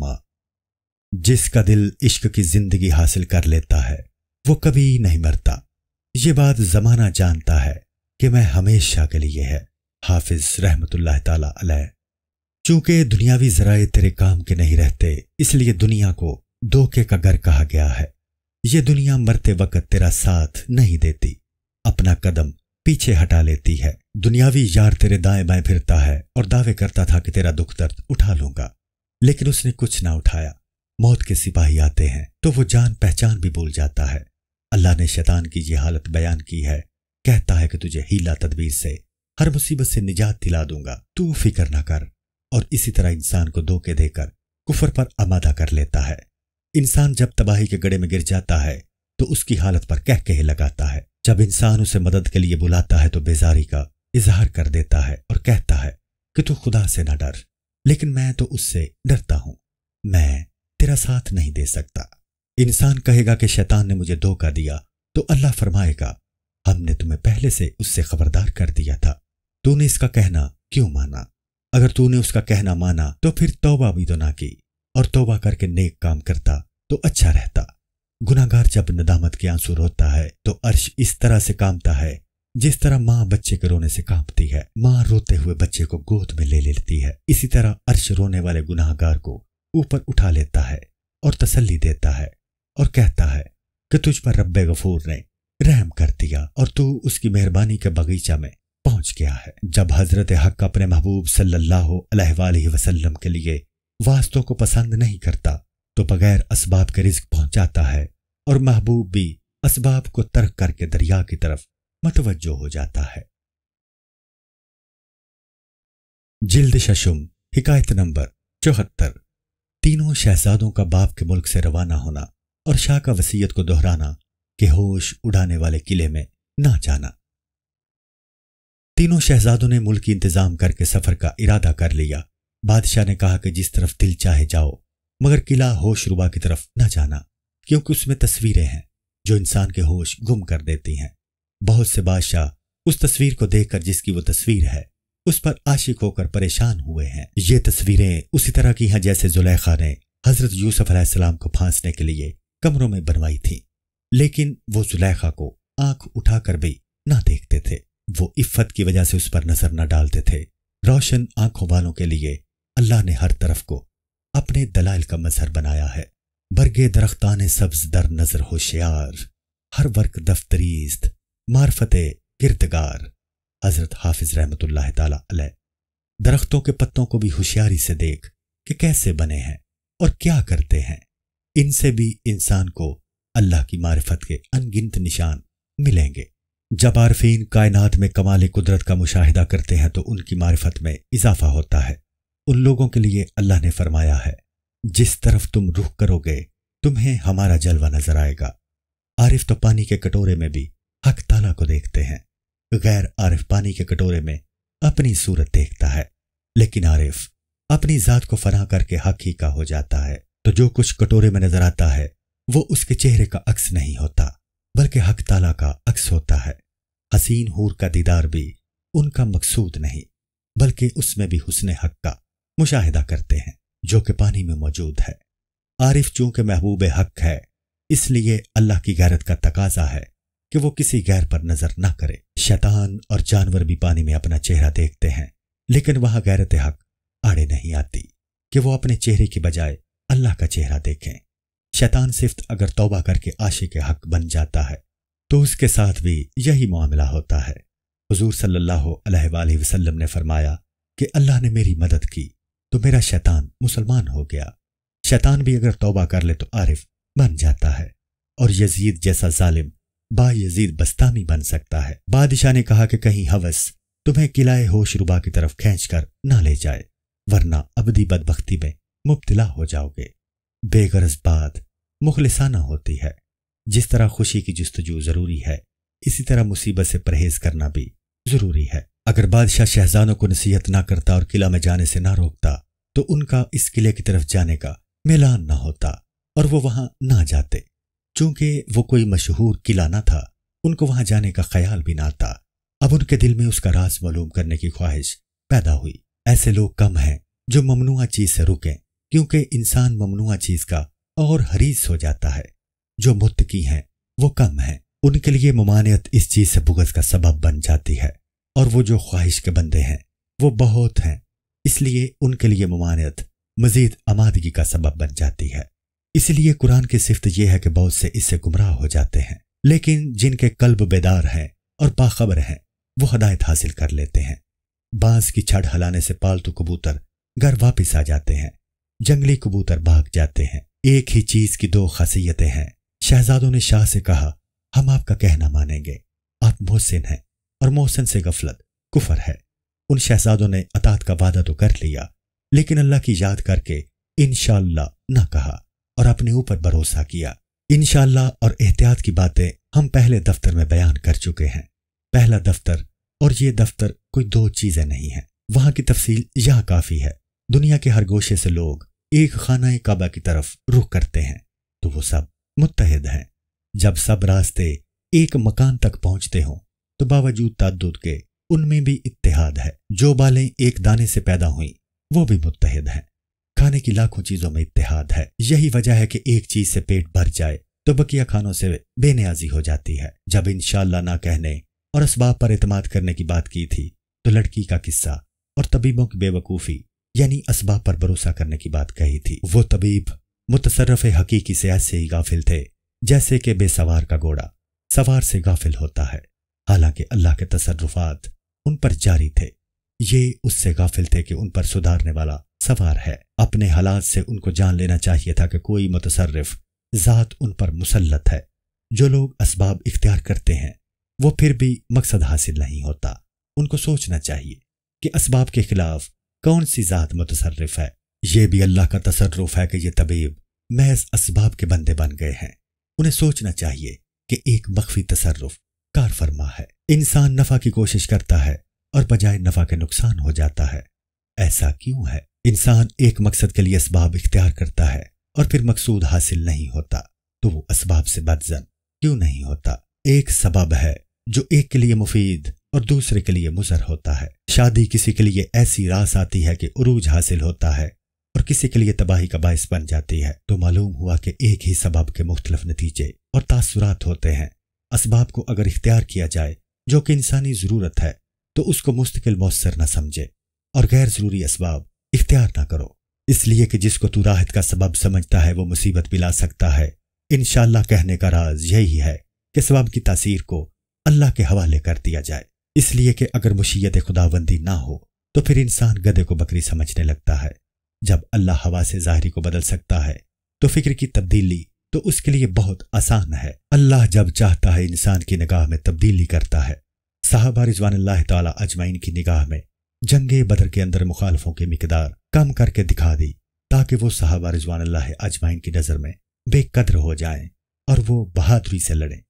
जिसका दिल इश्क की जिंदगी हासिल कर लेता है वो कभी नहीं मरता ये बात जमाना जानता है कि मैं हमेशा के लिए है हाफिज रहमतुल्लाह ताला चूंकि दुनियावी जराए तेरे काम के नहीं रहते इसलिए दुनिया को धोखे का घर कहा गया है ये दुनिया मरते वक्त तेरा साथ नहीं देती अपना कदम पीछे हटा लेती है दुनियावी यार तेरे दाएं बाएं फिरता है और दावे करता था कि तेरा दुख दर्द उठा लूंगा लेकिन उसने कुछ ना उठाया मौत के सिपाही आते हैं तो वो जान पहचान भी भूल जाता है अल्लाह ने शैतान की ये हालत बयान की है कहता है कि तुझे हीला तदबीर से हर मुसीबत से निजात दिला दूंगा तू फिक्र ना कर और इसी तरह इंसान को धोखे देकर कुफर पर आमादा कर लेता है इंसान जब तबाही के गड़े में गिर जाता है तो उसकी हालत पर कह कहे लगाता है जब इंसान उसे मदद के लिए बुलाता है तो बेजारी का इजहार कर देता है और कहता है कि तू खुदा से ना डर लेकिन मैं तो उससे डरता हूं मैं तेरा साथ नहीं दे सकता इंसान कहेगा कि शैतान ने मुझे धोखा दिया तो अल्लाह फरमाएगा हमने तुम्हें पहले से उससे खबरदार कर दिया था तूने इसका कहना क्यों माना अगर तूने उसका कहना माना तो फिर तौबा भी तो ना की और तौबा करके नेक काम करता तो अच्छा रहता गुनागार जब नदामत के आंसू रोता है तो अर्श इस तरह से कांपता है जिस तरह माँ बच्चे के रोने से कांपती है माँ रोते हुए बच्चे को गोद में ले लेती है इसी तरह अर्श रोने वाले गुनाहगार को ऊपर उठा लेता है और तसल्ली देता है और कहता है कि तुझ पर रब्बे गफूर ने रहम कर दिया और तू उसकी मेहरबानी के बगीचा में पहुंच गया है जब हजरत हक अपने महबूब सल्लल्लाहु अलैहि वसल्लम के लिए वास्तों को पसंद नहीं करता तो बगैर इसबाब के रिज्क पहुंचाता है और महबूब भी इसबाब को तर्क करके दरिया की तरफ मतवजो हो जाता है जिल्द शशुम हिकायत नंबर चौहत्तर तीनों शहजादों का बाप के मुल्क से रवाना होना और शाह का वसीयत को दोहराना के होश उड़ाने वाले किले में ना जाना तीनों शहजादों ने मुल्क इंतजाम करके सफर का इरादा कर लिया बादशाह ने कहा कि जिस तरफ दिल चाहे जाओ मगर किला होशरुबा की तरफ न जाना क्योंकि उसमें तस्वीरें हैं जो इंसान के होश गुम कर देती हैं बहुत से बादशाह उस तस्वीर को देखकर जिसकी वो तस्वीर है उस पर आशिक होकर परेशान हुए हैं ये तस्वीरें उसी तरह की हैं जैसे जुलेखा ने हजरत यूसफ अलैहिस्सलाम को फांसने के लिए कमरों में बनवाई थी लेकिन वो जुलैखा को आंख उठाकर भी ना देखते थे वो इफ्फत की वजह से उस पर नजर न डालते थे रोशन आंखों वालों के लिए अल्लाह ने हर तरफ को अपने दलाल का मजहर बनाया है बरगे दरख्तान सब्ज दर नजर होशियार हर वर्क दफ्तरीस्त मार्फत गिरदगार हजरत हाफिज रहमत दरख्तों के पत्तों को भी होशियारी से देख कि कैसे बने हैं और क्या करते हैं इनसे भी इंसान को अल्लाह की मार्फत के अनगिनत निशान मिलेंगे जब आरफीन कायनात में कमाल कुदरत का मुशाहिदा करते हैं तो उनकी मार्फत में इजाफा होता है उन लोगों के लिए अल्लाह ने फरमाया है जिस तरफ तुम रुख करोगे तुम्हें हमारा जलवा नजर आएगा आरिफ तो पानी के कटोरे में भी हक ताला को देखते हैं गैर आरिफ पानी के कटोरे में अपनी सूरत देखता है लेकिन आरिफ अपनी जात को फना करके हक ही का हो जाता है तो जो कुछ कटोरे में नजर आता है वो उसके चेहरे का अक्स नहीं होता बल्कि हक ताला का अक्स होता है हसीन हूर का दीदार भी उनका मकसूद नहीं बल्कि उसमें भी हुसन हक का मुशाहिदा करते हैं जो कि पानी में मौजूद है आरिफ चूंकि महबूब हक है इसलिए अल्लाह की गैरत का तकाजा है कि वो किसी गैर पर नजर ना करे शैतान और जानवर भी पानी में अपना चेहरा देखते हैं लेकिन वहां गैरत हक आड़े नहीं आती कि वो अपने चेहरे की बजाय अल्लाह का चेहरा देखें शैतान सिफ्त अगर तौबा करके आशे के हक बन जाता है तो उसके साथ भी यही मामला होता है हजूर सल्ला वसलम ने फरमाया कि अल्लाह ने मेरी मदद की तो मेरा शैतान मुसलमान हो गया शैतान भी अगर तौबा कर ले तो आरिफ बन जाता है और यजीद जैसा जालिम बा यजीद बन सकता है बादशाह ने कहा कि कहीं हवस तुम्हें किलाए होश रुबा की तरफ खींच कर ना ले जाए वरना अबदी बदबख्ती में मुबतला हो जाओगे बेगरज बात मुखलिसाना होती है जिस तरह खुशी की जस्तजू जरूरी है इसी तरह मुसीबत से परहेज करना भी जरूरी है अगर बादशाह शहजानों को नसीहत ना करता और किला में जाने से ना रोकता तो उनका इस किले की तरफ जाने का मिलान ना होता और वो वहां ना जाते चूंकि वो कोई मशहूर किला ना था उनको वहां जाने का ख्याल भी ना आता अब उनके दिल में उसका राज मालूम करने की ख्वाहिश पैदा हुई ऐसे लोग कम हैं जो ममनुआ चीज से रुकें क्योंकि इंसान ममनुआ चीज का और हरीस हो जाता है जो मुतकी हैं वो कम हैं उनके लिए ममानियत इस चीज से बुगज का सबब बन जाती है और वो जो ख्वाहिश के बंदे हैं वो बहुत हैं इसलिए उनके लिए ममानियत मजीद आमादगी का सबब बन जाती है इसलिए कुरान की सिफत यह है कि बहुत से इससे गुमराह हो जाते हैं लेकिन जिनके कल्ब बेदार हैं और बाखबर हैं वो हदायत हासिल कर लेते हैं बांस की छड़ हलाने से पालतू कबूतर घर वापिस आ जाते हैं जंगली कबूतर भाग जाते हैं एक ही चीज की दो खासियतें हैं शहजादों ने शाह से कहा हम आपका कहना मानेंगे आप मोहसिन हैं और मोहसिन से गफलत कुफर है उन शहजादों ने अतात का वादा तो कर लिया लेकिन अल्लाह की याद करके इनशाला न कहा और अपने ऊपर भरोसा किया इनशाला और एहतियात की बातें हम पहले दफ्तर में बयान कर चुके हैं पहला दफ्तर और ये दफ्तर कोई दो चीजें नहीं है वहां की तफसील यह काफी है दुनिया के हर गोशे से लोग एक खाना काबा की तरफ रुख करते हैं तो वो सब मुतहद हैं जब सब रास्ते एक मकान तक पहुंचते हों तो बावजूद तादुद के उनमें भी इतिहाद है जो बालें एक दाने से पैदा हुई वो भी मुतहद हैं खाने की लाखों चीजों में इतिहाद है यही वजह है कि एक चीज से पेट भर जाए तो बकिया खानों से बेनियाजी हो जाती है जब इनशाला ना कहने और इसबाब पर अतमाद करने की बात की थी तो लड़की का किस्सा और तबीबों की बेवकूफ़ी यानी असबाब पर भरोसा करने की बात कही थी वो तबीब मुतसरफ हकीकी सियात से ही गाफिल थे जैसे कि बेसवार का घोड़ा सवार से गाफिल होता है हालांकि अल्लाह के तसरफात उन पर जारी थे ये उससे गाफिल थे कि उन पर सुधारने वाला सवार है अपने हालात से उनको जान लेना चाहिए था कि कोई मुतसरफ ज़ात उन पर मुसलत है जो लोग इसबाब इख्तियार करते हैं वो फिर भी मकसद हासिल नहीं होता उनको सोचना चाहिए कि इसबाब के खिलाफ कौन सी ज़ात मुतसरफ है ये भी अल्लाह का तसरफ है कि ये तबीब महज इसबाब के बंदे बन गए हैं उन्हें सोचना चाहिए कि एक मखफी तसरफ कार फरमा है इंसान नफा की कोशिश करता है और बजाय नफा के नुकसान हो जाता है ऐसा क्यों है इंसान एक मकसद के लिए इसबाब इख्तियार करता है और फिर मकसूद हासिल नहीं होता तो वो इसबाब से बदजन क्यों नहीं होता एक सबब है जो एक के लिए मुफीद और दूसरे के लिए मुजर होता है शादी किसी के लिए ऐसी रास आती है कि उरूज हासिल होता है और किसी के लिए तबाही का बायस बन जाती है तो मालूम हुआ कि एक ही सबब के मुख्तलिफ नतीजे और तासुरात होते हैं इसबाब को अगर इख्तियार किया जाए जो कि इंसानी ज़रूरत है तो उसको मुस्तकिल मौसर न समझे और गैर ज़रूरी इसबाब इख्तियार ना करो इसलिए कि जिसको तू राहत का सबब समझता है वो मुसीबत भी ला सकता है इन कहने का राज यही है कि सबब की तासीर को अल्लाह के हवाले कर दिया जाए इसलिए कि अगर मुशीयत खुदाबंदी ना हो तो फिर इंसान गधे को बकरी समझने लगता है जब अल्लाह हवा से जाहरी को बदल सकता है तो फिक्र की तब्दीली तो उसके लिए बहुत आसान है अल्लाह जब चाहता है इंसान की निगाह में तब्दीली करता है साहबा रिजवान ताला अजमाइन की निगाह में जंगे बदर के अंदर मुखालफों की मकदार कम करके दिखा दी ताकि वो साहबा रिजवान अजमाइन की नज़र में बेकद्र हो जाए और वो बहादुरी से लड़ें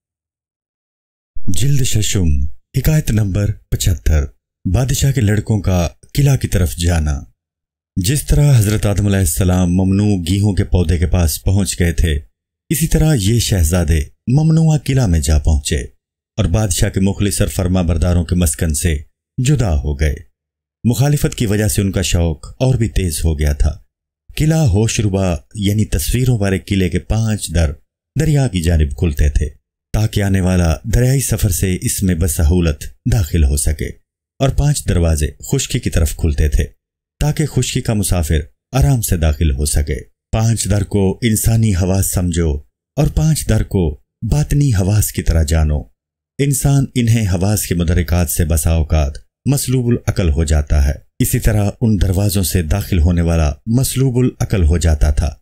जिल्द शशुम हिकायत नंबर पचहत्तर बादशाह के लड़कों का किला की तरफ जाना जिस तरह हजरत आदम सलाम ममनू गेहूं के पौधे के पास पहुंच गए थे इसी तरह ये शहजादे ममनुआ किला में जा पहुंचे और बादशाह के मुखलिस सर फर्मा बरदारों के मस्कन से जुदा हो गए मुखालिफत की वजह से उनका शौक और भी तेज हो गया था किला होशरुबा यानी तस्वीरों वाले किले के पांच दर दरिया की जानब खुलते थे ताकि आने वाला दरियाई सफर से इसमें बसहूलत दाखिल हो सके और पांच दरवाजे खुश्की की तरफ खुलते थे ताकि खुशकी का मुसाफिर आराम से दाखिल हो सके पांच दर को इंसानी हवास समझो और पांच दर को बातनी हवास की तरह जानो इंसान इन्हें हवास के मदरकत से बसाओकात मसलूबुल अकल हो जाता है इसी तरह उन दरवाजों से दाखिल होने वाला मसलूबुल अकल हो जाता था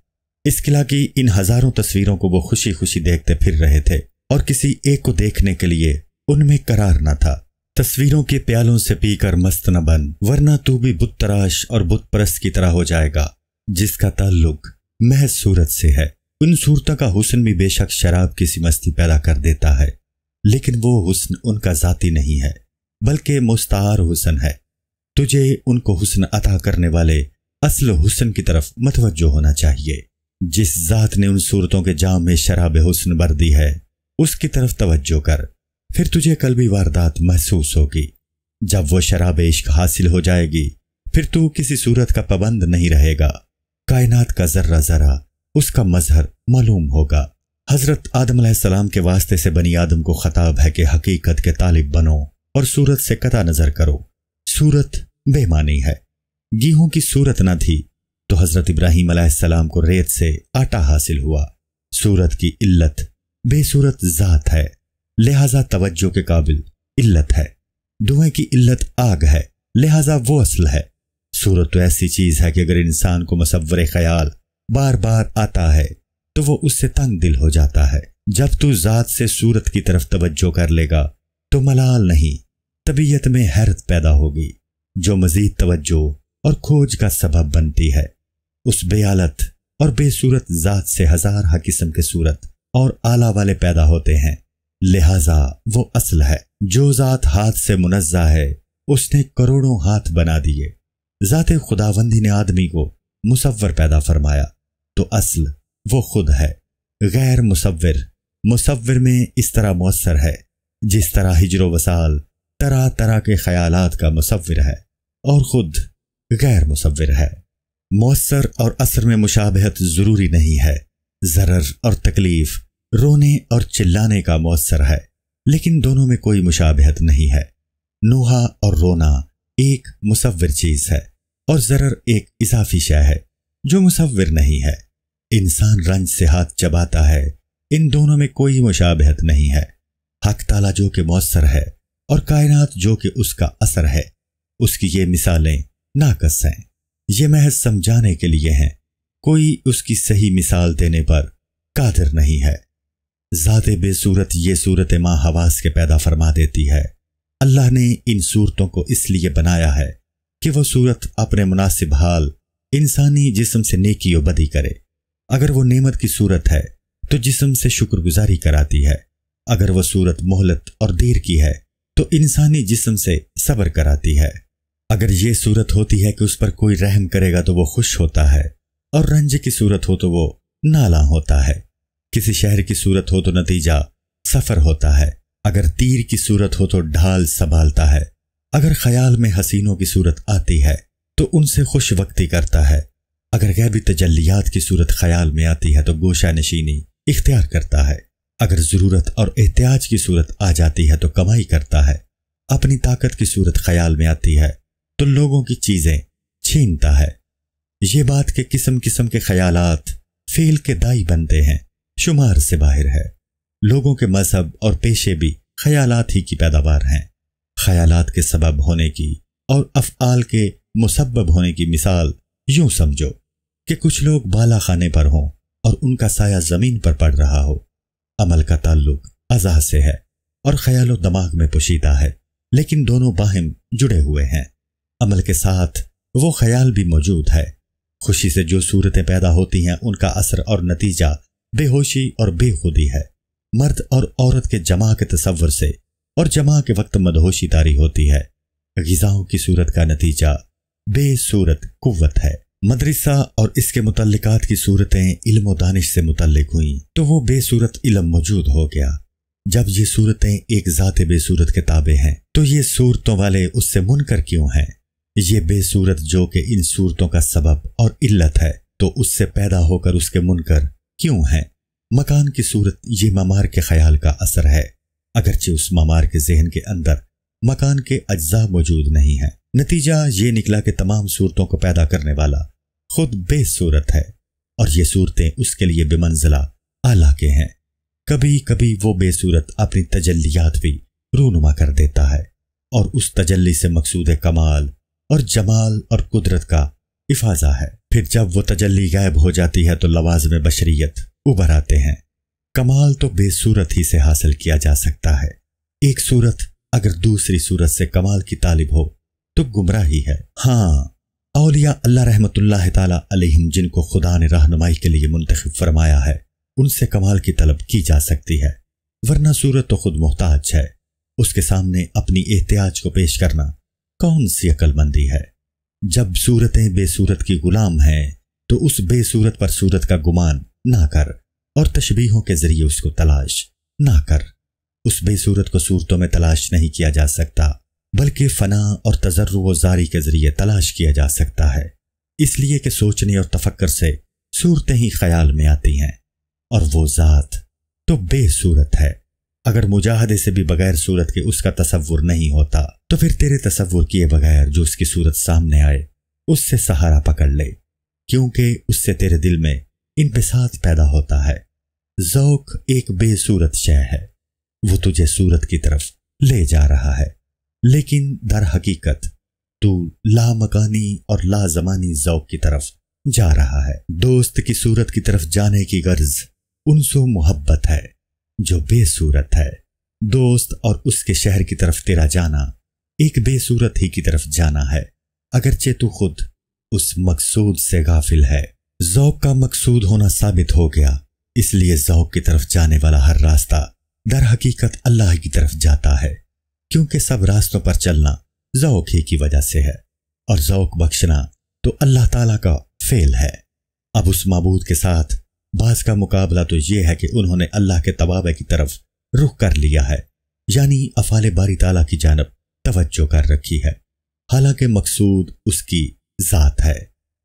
इस किला की इन हजारों तस्वीरों को वो खुशी खुशी देखते फिर रहे थे और किसी एक को देखने के लिए उनमें करार न था तस्वीरों के प्यालों से पीकर मस्त न बन वरना तू भी बुत तराश और बुत परस की तरह हो जाएगा जिसका ताल्लुक महज सूरत से है उन सूरतों का हुसन भी बेशक शराब की सी मस्ती पैदा कर देता है लेकिन वो हुसन उनका जाति नहीं है बल्कि मुस्तार हुसन है तुझे उनको हुसन अता करने वाले असल हुसन की तरफ मतवजो होना चाहिए जिस जात ने उन सूरतों के जाम में शराब हुसन भर दी है उसकी तरफ तवज्जो कर फिर तुझे कल भी वारदात महसूस होगी जब वो शराब इश्क हासिल हो जाएगी फिर तू किसी सूरत का पाबंद नहीं रहेगा कायनात का जर्रा जरा उसका मजहर मालूम होगा हजरत आदम सलाम के वास्ते से बनी आदम को खताब है कि हकीकत के तालिब बनो और सूरत से कता नजर करो सूरत बेमानी है गेहूं की सूरत न थी तो हजरत इब्राहिम सलाम को रेत से आटा हासिल हुआ सूरत की इल्लत बेसूरत जात है लिहाजा तवज्जो के काबिल इल्लत है धुएं की इल्लत आग है लिहाजा वो असल है सूरत तो ऐसी चीज है कि अगर इंसान को मसवर ख्याल बार बार आता है तो वो उससे तंग दिल हो जाता है जब तू जात से सूरत की तरफ तवज्जो कर लेगा तो मलाल नहीं तबीयत में हैरत पैदा होगी जो मजीद तवज्जो और खोज का सबब बनती है उस बेअलत और बेसूरत जात से हजारहा किस्म के सूरत और आला वाले पैदा होते हैं लिहाजा वो असल है जो जात हाथ से मुनजा है उसने करोड़ों हाथ बना दिए जाते खुदावंदी ने आदमी को मुसवर पैदा फरमाया तो असल वो खुद है गैर मुसविर मुसवर में इस तरह मौसर है जिस तरह हिजर वसाल तरह तरह के ख्याल का मुसविर है और खुद गैर मुसविर है मौसर और असर में मुशाबहत ज़रूरी नहीं है ज़रर और तकलीफ़ रोने और चिल्लाने का मौसर है लेकिन दोनों में कोई मुशाबहत नहीं है नोहा और रोना एक मुसविर चीज है और जरर एक इजाफी शय है जो मुसविर नहीं है इंसान रंज से हाथ चबाता है इन दोनों में कोई मुशाबहत नहीं है हक ताला जो कि मौसर है और कायनात जो कि उसका असर है उसकी ये मिसालें नाकस हैं ये महज समझाने के लिए हैं कोई उसकी सही मिसाल देने पर कादिर नहीं है ज़ात बेसूरत ये सूरत माँ हवास के पैदा फरमा देती है अल्लाह ने इन सूरतों को इसलिए बनाया है कि वह सूरत अपने मुनासिब हाल इंसानी जिसम से नेकी व बदी करे अगर वह नेमत की सूरत है तो जिसम से शुक्रगुजारी कराती है अगर वह सूरत मोहलत और देर की है तो इंसानी जिसम से सब्र कराती है अगर ये सूरत होती है कि उस पर कोई रहम करेगा तो वह खुश होता है और रंज की सूरत हो तो वो नाला होता है किसी शहर की सूरत हो तो नतीजा सफर होता है अगर तीर की सूरत हो तो ढाल संभालता है अगर ख्याल में हसीनों की सूरत आती है तो उनसे खुश वक्ती करता है अगर गैबी तजलियात की सूरत ख्याल में आती है तो गोशा नशीनी इख्तियार करता है अगर ज़रूरत और एहतियाज की सूरत आ जाती है तो कमाई करता है अपनी ताकत की सूरत ख्याल में आती है तो लोगों की चीज़ें छीनता है ये बात के किस्म किस्म के ख्यालात फेल के दाई बनते हैं शुमार से बाहर है लोगों के मजहब और पेशे भी ख्यालात ही की पैदावार हैं ख्यालात के सबब होने की और अफआल के मुसब होने की मिसाल यूं समझो कि कुछ लोग बाला खाने पर हों और उनका साया ज़मीन पर पड़ रहा हो अमल का ताल्लुक अजा से है और ख्याल दिमाग में पोशीदा है लेकिन दोनों बाहिम जुड़े हुए हैं अमल के साथ वो ख्याल भी मौजूद है खुशी से जो सूरतें पैदा होती हैं उनका असर और नतीजा बेहोशी और बेखुदी है मर्द और औरत के जमा के तस्वर से और जमा के वक्त मदहोशी तारी होती है गजाओं की सूरत का नतीजा बेसूरत कुत है मदरसा और इसके मुतलकात की सूरतें इल्म दानिश से मुतलक हुई तो वो बेसूरत इलम मौजूद हो गया जब ये सूरतें एक ज़ाते बेसूरत के ताबे हैं तो ये सूरतों वाले उससे मुनकर क्यों हैं ये बेसूरत जो कि इन सूरतों का सबब और इल्लत है तो उससे पैदा होकर उसके मुनकर क्यों है मकान की सूरत ये ममार के ख्याल का असर है अगरचे उस ममार के जहन के अंदर मकान के अज्जा मौजूद नहीं है नतीजा ये निकला कि तमाम सूरतों को पैदा करने वाला खुद बेसूरत है और ये सूरतें उसके लिए बेमंजिला आला के हैं कभी कभी वो बेसूरत अपनी तजलियात भी रूनुमा कर देता है और उस तजल्ली से मकसूद कमाल और जमाल और कुदरत का इफाजा है फिर जब वो तजल्ली गायब हो जाती है तो लवाजम बशरीत उभर आते हैं कमाल तो बेसूरत ही से हासिल किया जा सकता है एक सूरत अगर दूसरी सूरत से कमाल की तालिब हो तो गुमराह ही है हाँ अलिया अल्लाह रहमतुल्लाह ताला जिनको खुदा ने रहनुमाई के लिए मुंतखब फरमाया है उनसे कमाल की तलब की जा सकती है वरना सूरत तो खुद मोहताज है उसके सामने अपनी एहतियाज को पेश करना कौन सी अक्लमंदी है जब सूरतें बेसूरत की गुलाम हैं तो उस बेसूरत पर सूरत का गुमान ना कर और तशबीहों के जरिए उसको तलाश ना कर उस बेसूरत को सूरतों में तलाश नहीं किया जा सकता बल्कि फना और तजर्र व जारी के जरिए तलाश किया जा सकता है इसलिए कि सोचने और तफक्कर से सूरतें ही ख्याल में आती हैं और वो ज़ात तो बेसूरत है अगर मुजाहदे से भी बगैर सूरत के उसका तस्वुर नहीं होता तो फिर तेरे तस्वुर किए बगैर जो उसकी सूरत सामने आए उससे सहारा पकड़ ले क्योंकि उससे तेरे दिल में इनबिसात पैदा होता है जौक एक बेसूरत शय है वो तुझे सूरत की तरफ ले जा रहा है लेकिन दर हकीकत तू ला मकानी और ला जमानी जौक की तरफ जा रहा है दोस्त की सूरत की तरफ जाने की गर्ज उनसो मोहब्बत है जो बेसूरत है दोस्त और उसके शहर की तरफ तेरा जाना एक बेसूरत ही की तरफ जाना है अगरचे तू खुद उस मकसूद से गाफिल है जौक का मकसूद होना साबित हो गया इसलिए जौक की तरफ जाने वाला हर रास्ता दर हकीकत अल्लाह की तरफ जाता है क्योंकि सब रास्तों पर चलना जौक ही की वजह से है और जौक बख्शना तो अल्लाह ताला का फेल है अब उस मबूद के साथ बाज का मुकाबला तो यह है कि उन्होंने अल्लाह के तबाबे की तरफ रुख कर लिया है यानी अफाल बारी ताला की जानब तवज्जो कर रखी है हालांकि मकसूद उसकी ज़ात है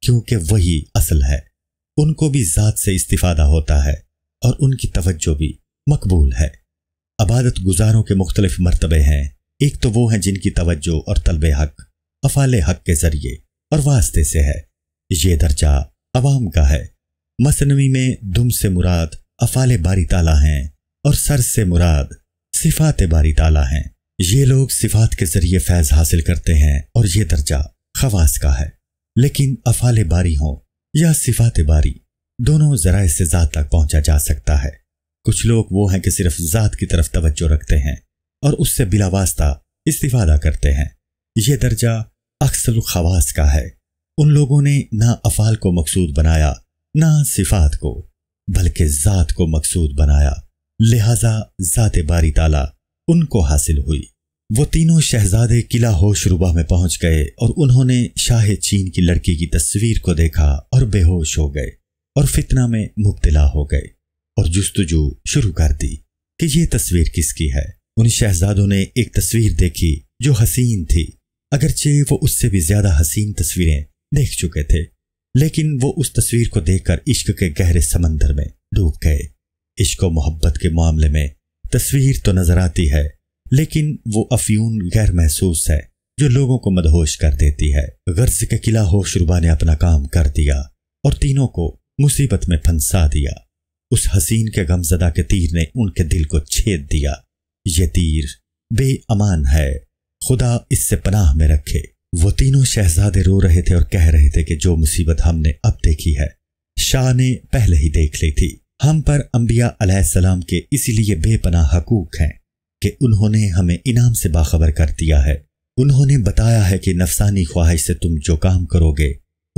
क्योंकि वही असल है उनको भी ज़ात से इस्तीफादा होता है और उनकी तवज्जो भी मकबूल है अबादत गुजारों के मुख्तलिफ मरतबे हैं एक तो वो हैं जिनकी तवज्जो और तलब हक अफाले हक के जरिए और वास्ते से है ये दर्जा अवाम का है मसनवी में दुम से मुराद अफाले बारी ताला हैं और सर से मुराद सिफात बारी ताला हैं ये लोग सिफात के जरिए फैज हासिल करते हैं और ये दर्जा खवास का है लेकिन अफाल बारी हो या सिफात बारी दोनों जराए से ज़ात तक पहुंचा जा सकता है कुछ लोग वो हैं कि सिर्फ ज़ात की तरफ तवज्जो रखते हैं और उससे बिला वास्ता इस्तीफादा करते हैं यह दर्जा अक्सर खवास का है उन लोगों ने ना अफाल को मकसूद बनाया ना सिफात को बल्कि ज़ात को मकसूद बनाया लिहाजा ज़ात बारी ताला उनको हासिल हुई वो तीनों शहजादे किला होशरुबा में पहुंच गए और उन्होंने शाह चीन की लड़की की तस्वीर को देखा और बेहोश हो गए और फितना में मुबतला हो गए और जस्तजू शुरू कर दी कि ये तस्वीर किसकी है उन शहजादों ने एक तस्वीर देखी जो हसीन थी अगरचे वो उससे भी ज्यादा हसीन तस्वीरें देख चुके थे लेकिन वो उस तस्वीर को देखकर इश्क के गहरे समंदर में डूब गए इश्क मोहब्बत के मामले में तस्वीर तो नजर आती है लेकिन वो अफियून गैर महसूस है जो लोगों को मदहोश कर देती है गर्ज के किला होशरुबा ने अपना काम कर दिया और तीनों को मुसीबत में फंसा दिया उस हसीन के गमजदा के तीर ने उनके दिल को छेद दिया ये तीर बेअमान है खुदा इससे पनाह में रखे वो तीनों शहजादे रो रहे थे और कह रहे थे कि जो मुसीबत हमने अब देखी है शाह ने पहले ही देख ली थी हम पर अंबिया के इसीलिए बेपना हकूक हैं कि उन्होंने हमें इनाम से बाखबर कर दिया है उन्होंने बताया है कि नफसानी ख्वाहिश से तुम जो काम करोगे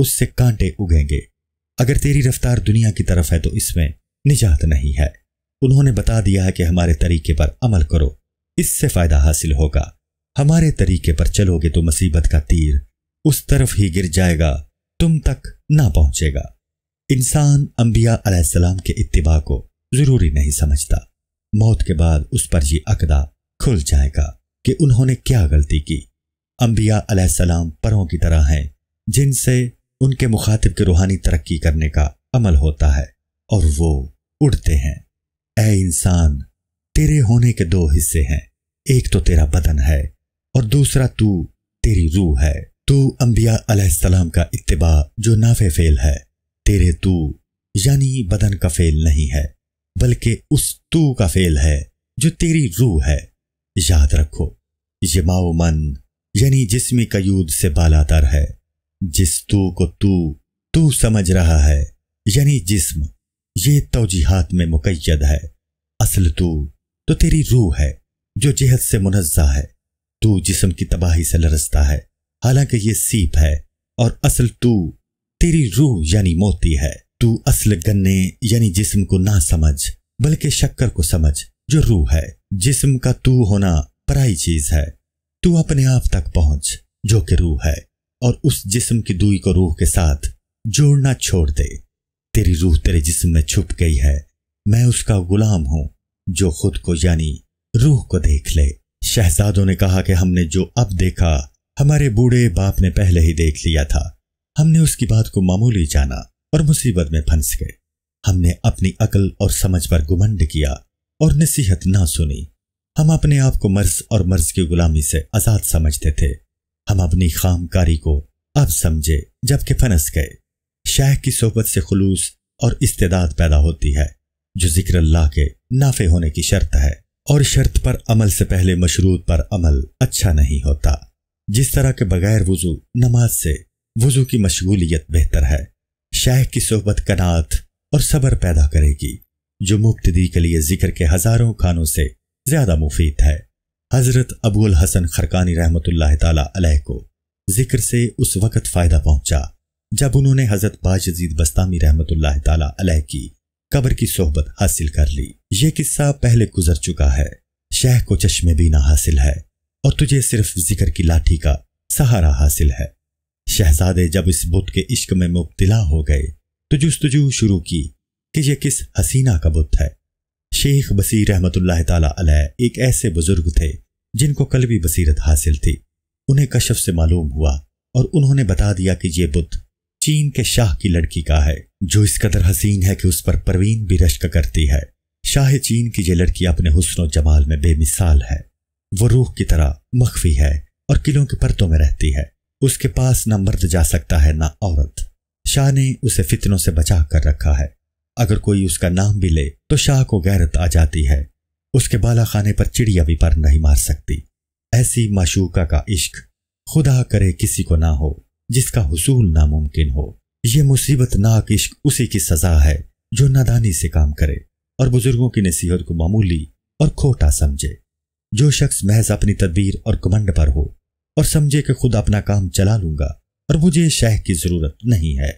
उससे कांटे उगेंगे अगर तेरी रफ्तार दुनिया की तरफ है तो इसमें निजात नहीं है उन्होंने बता दिया है कि हमारे तरीके पर अमल करो इससे फायदा हासिल होगा हमारे तरीके पर चलोगे तो मुसीबत का तीर उस तरफ ही गिर जाएगा तुम तक ना पहुंचेगा इंसान अंबिया के इतबा को ज़रूरी नहीं समझता मौत के बाद उस पर यह अकदा खुल जाएगा कि उन्होंने क्या गलती की अम्बिया परों की तरह हैं जिनसे उनके मुखातिब के रूहानी तरक्की करने का अमल होता है और वो उड़ते हैं ए इंसान तेरे होने के दो हिस्से हैं एक तो तेरा बदन है और दूसरा तू तेरी रूह है तू अंबिया का इतबा जो नाफे फेल है तेरे तू यानी बदन का फेल नहीं है बल्कि उस तू का फेल है जो तेरी रूह है याद रखो ये माओ मन यानी जिसमें कयूद से बालातर है जिस तू को तू तू समझ रहा है यानी जिस्म ये तोजीहात में मुकैद है असल तू तो तेरी रूह है जो जेहद से मुनजा है तू जिस्म की तबाही से लरसता है हालांकि ये सीप है और असल तू तेरी रूह यानी मोती है तू असल गन्ने यानी जिस्म को ना समझ बल्कि शक्कर को समझ जो रूह है जिस्म का तू होना पराई चीज है तू अपने आप तक पहुंच जो कि रूह है और उस जिस्म की दुई को रूह के साथ जोड़ना छोड़ दे तेरी रूह तेरे जिस्म में छुप गई है मैं उसका गुलाम हूं जो खुद को यानी रूह को देख ले शहजादों ने कहा कि हमने जो अब देखा हमारे बूढ़े बाप ने पहले ही देख लिया था हमने उसकी बात को मामूली जाना और मुसीबत में फंस गए हमने अपनी अकल और समझ पर घुमंड किया और नसीहत ना सुनी हम अपने आप को मर्ज और मर्ज की गुलामी से आजाद समझते थे हम अपनी खामकारी को अब समझे जबकि फनस गए शाह की सोबत से खलूस और इस्तेदाद पैदा होती है जो जिक्र अल्लाह के नाफे होने की शर्त है और शर्त पर अमल से पहले मशरूत पर अमल अच्छा नहीं होता जिस तरह के बगैर वजू नमाज से वजू की मशगूलियत बेहतर है शाह की सोहबत कनात और सबर पैदा करेगी जो मुफ्तदी के लिए जिक्र के हजारों खानों से ज्यादा मुफीद है हजरत अबुल हसन खरकानी रहमत अलह को जिक्र से उस वक़्त फ़ायदा पहुंचा जब उन्होंने हजरत बाजीद बस्तानी रहमत अलह की कब्र की सोहबत हासिल कर ली ये किस्सा पहले गुजर चुका है शेह को चश्मे बीना हासिल है और तुझे सिर्फ जिक्र की लाठी का सहारा हासिल है शहजादे जब इस बुत के इश्क में मुबतला हो गए तो जस्तजू शुरू की कि यह किस हसीना का बुत है शेख बसी रहमत ताला एक ऐसे बुजुर्ग थे जिनको कल भी बसीरत हासिल थी उन्हें कशफ से मालूम हुआ और उन्होंने बता दिया कि ये बुत चीन के शाह की लड़की का है जो इस कदर हसीन है कि उस पर परवीन भी रश्क करती है शाह चीन की ये लड़की अपने हुस्न जमाल में बेमिसाल है वो रूह की तरह मख्फी है और किलों के परतों में रहती है उसके पास ना मर्द जा सकता है ना औरत शाह ने उसे फितनों से बचा कर रखा है अगर कोई उसका नाम भी ले तो शाह को गैरत आ जाती है उसके बाला खाने पर चिड़िया भी पर नहीं मार सकती ऐसी माशूका का इश्क खुदा करे किसी को ना हो जिसका हुसूल नामुमकिन हो यह मुसीबत नाक इश्क उसी की सजा है जो नादानी से काम करे और बुजुर्गों की नसीहत को मामूली और खोटा समझे जो शख्स महज अपनी तदबीर और कमंड पर हो और समझे कि खुद अपना काम चला लूंगा और मुझे शह की जरूरत नहीं है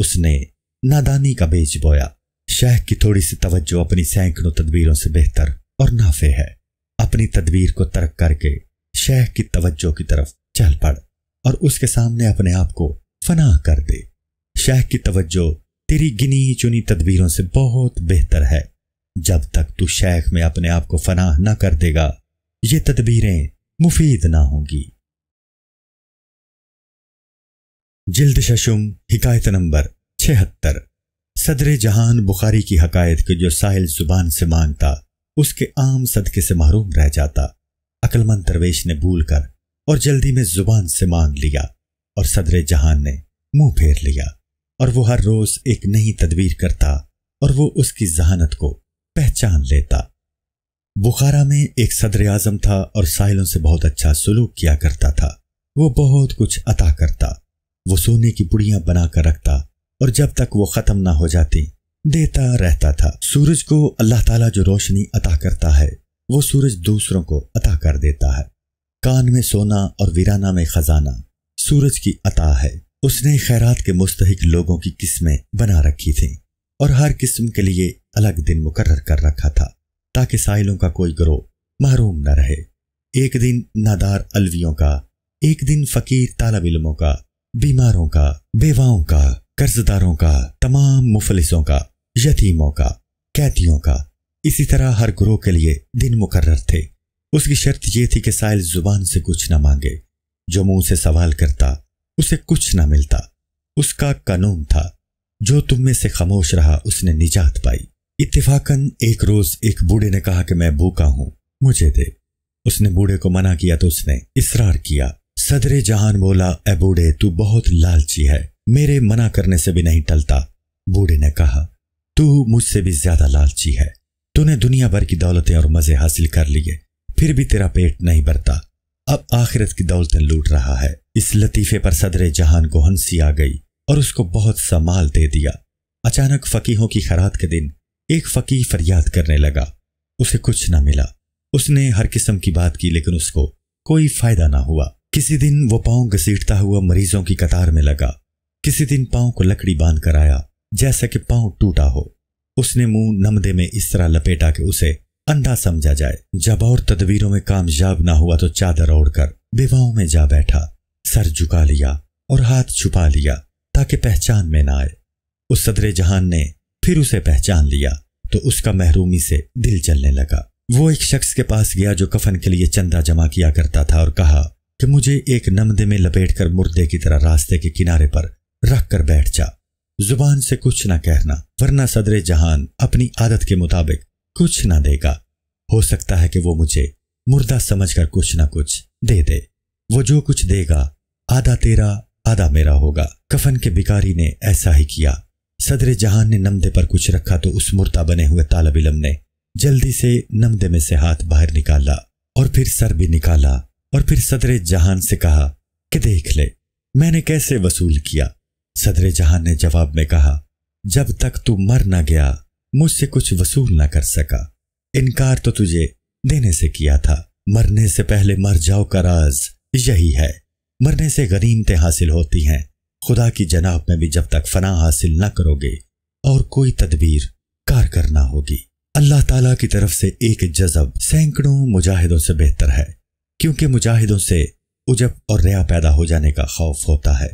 उसने नादानी का बेच बोया शह की थोड़ी सी तवज्जो अपनी सैकड़ों तदबीरों से बेहतर और नाफे है अपनी तदबीर को तर्क करके शह की तवज्जो की तरफ चल पड़ और उसके सामने अपने आप को फना कर दे शह की तवज्जो तेरी गिनी चुनी तदबीरों से बहुत बेहतर है जब तक तू शेख में अपने आप को फनाह न कर देगा ये तदबीरें मुफीद ना होंगी जिल्द शशुम हिकायत नंबर छिहत्तर सदर जहान बुखारी की हकायत के जो साहिल जुबान से मांगता उसके आम सदके से महरूम रह जाता अकलमंद दरवेश ने भूल कर और जल्दी में जुबान से मांग लिया और सदर जहान ने मुंह फेर लिया और वो हर रोज एक नई तदबीर करता और वो उसकी जहानत को पहचान लेता बुखारा में एक सदर आजम था और साहिलों से बहुत अच्छा सलूक किया करता था वो बहुत कुछ अता करता वो सोने की पुड़ियां बनाकर रखता और जब तक वो खत्म ना हो जाती देता रहता था सूरज को अल्लाह ताला जो रोशनी अता करता है वो सूरज दूसरों को अता कर देता है कान में सोना और वीराना में खजाना सूरज की अता है उसने खैरात के मुस्तक लोगों की किस्में बना रखी थीं और हर किस्म के लिए अलग दिन मुकर्र कर रखा था ताकि साइलों का कोई ग्रोह महरूम न रहे एक दिन नादार अलवियों का एक दिन फकीर तालब इलमों का बीमारों का बेवाओं का कर्जदारों का तमाम मुफलिसों का यतीमों का कैदियों का इसी तरह हर ग्रोह के लिए दिन मुकर्र थे उसकी शर्त यह थी कि साइल जुबान से कुछ ना मांगे जो मुंह से सवाल करता उसे कुछ न मिलता उसका कानून था जो तुम में से खामोश रहा उसने निजात पाई इतफाकन एक रोज एक बूढ़े ने कहा कि मैं भूखा हूं मुझे दे उसने बूढ़े को मना किया तो उसने इसरार किया सदरे जहान बोला ए बूढ़े तू बहुत लालची है मेरे मना करने से भी नहीं टलता बूढ़े ने कहा तू मुझसे भी ज्यादा लालची है तूने दुनिया भर की दौलतें और मजे हासिल कर लिए फिर भी तेरा पेट नहीं भरता अब आखिरत की दौलतें लूट रहा है इस लतीफे पर सदर जहान को हंसी आ गई और उसको बहुत सा माल दे दिया अचानक फकीहों की खरात के दिन एक फकीह फरियाद करने लगा उसे कुछ ना मिला उसने हर किस्म की बात की लेकिन उसको कोई फायदा ना हुआ किसी दिन वो पांव घसीटता हुआ मरीजों की कतार में लगा किसी दिन पांव को लकड़ी बांध कर आया जैसा कि पांव टूटा हो उसने मुंह नमदे में इस तरह लपेटा के उसे अंधा समझा जाए जब और तदवीरों में कामयाब ना हुआ तो चादर ओढ़कर विवाहों में जा बैठा सर झुका लिया और हाथ छुपा लिया ताकि पहचान में ना आए उस सदर जहान ने फिर उसे पहचान लिया तो उसका महरूमी से दिल जलने लगा वो एक शख्स के पास गया जो कफन के लिए चंदा जमा किया करता था और कहा कि मुझे एक नमदे में लपेट कर मुर्दे की तरह रास्ते के किनारे पर रख कर बैठ जा जुबान से कुछ ना कहना वरना सदर जहान अपनी आदत के मुताबिक कुछ ना देगा हो सकता है कि वो मुझे मुर्दा समझकर कुछ ना कुछ दे दे वो जो कुछ देगा आधा तेरा आधा मेरा होगा कफन के भिकारी ने ऐसा ही किया सदर जहान ने नमदे पर कुछ रखा तो उस मुर्दा बने हुए तालब इलम ने जल्दी से नमदे में से हाथ बाहर निकाला और फिर सर भी निकाला और फिर सदरे जहान से कहा कि देख ले मैंने कैसे वसूल किया सदरे जहान ने जवाब में कहा जब तक तू मर ना गया मुझसे कुछ वसूल ना कर सका इनकार तो तुझे देने से किया था मरने से पहले मर जाओ का राज यही है मरने से गनीमतें हासिल होती हैं खुदा की जनाब में भी जब तक फना हासिल न करोगे और कोई तदबीर कार करना होगी अल्लाह ताला की तरफ से एक जजब सैकड़ों मुजाहिदों से बेहतर है क्योंकि मुजाहिदों से उजब और रया पैदा हो जाने का खौफ होता है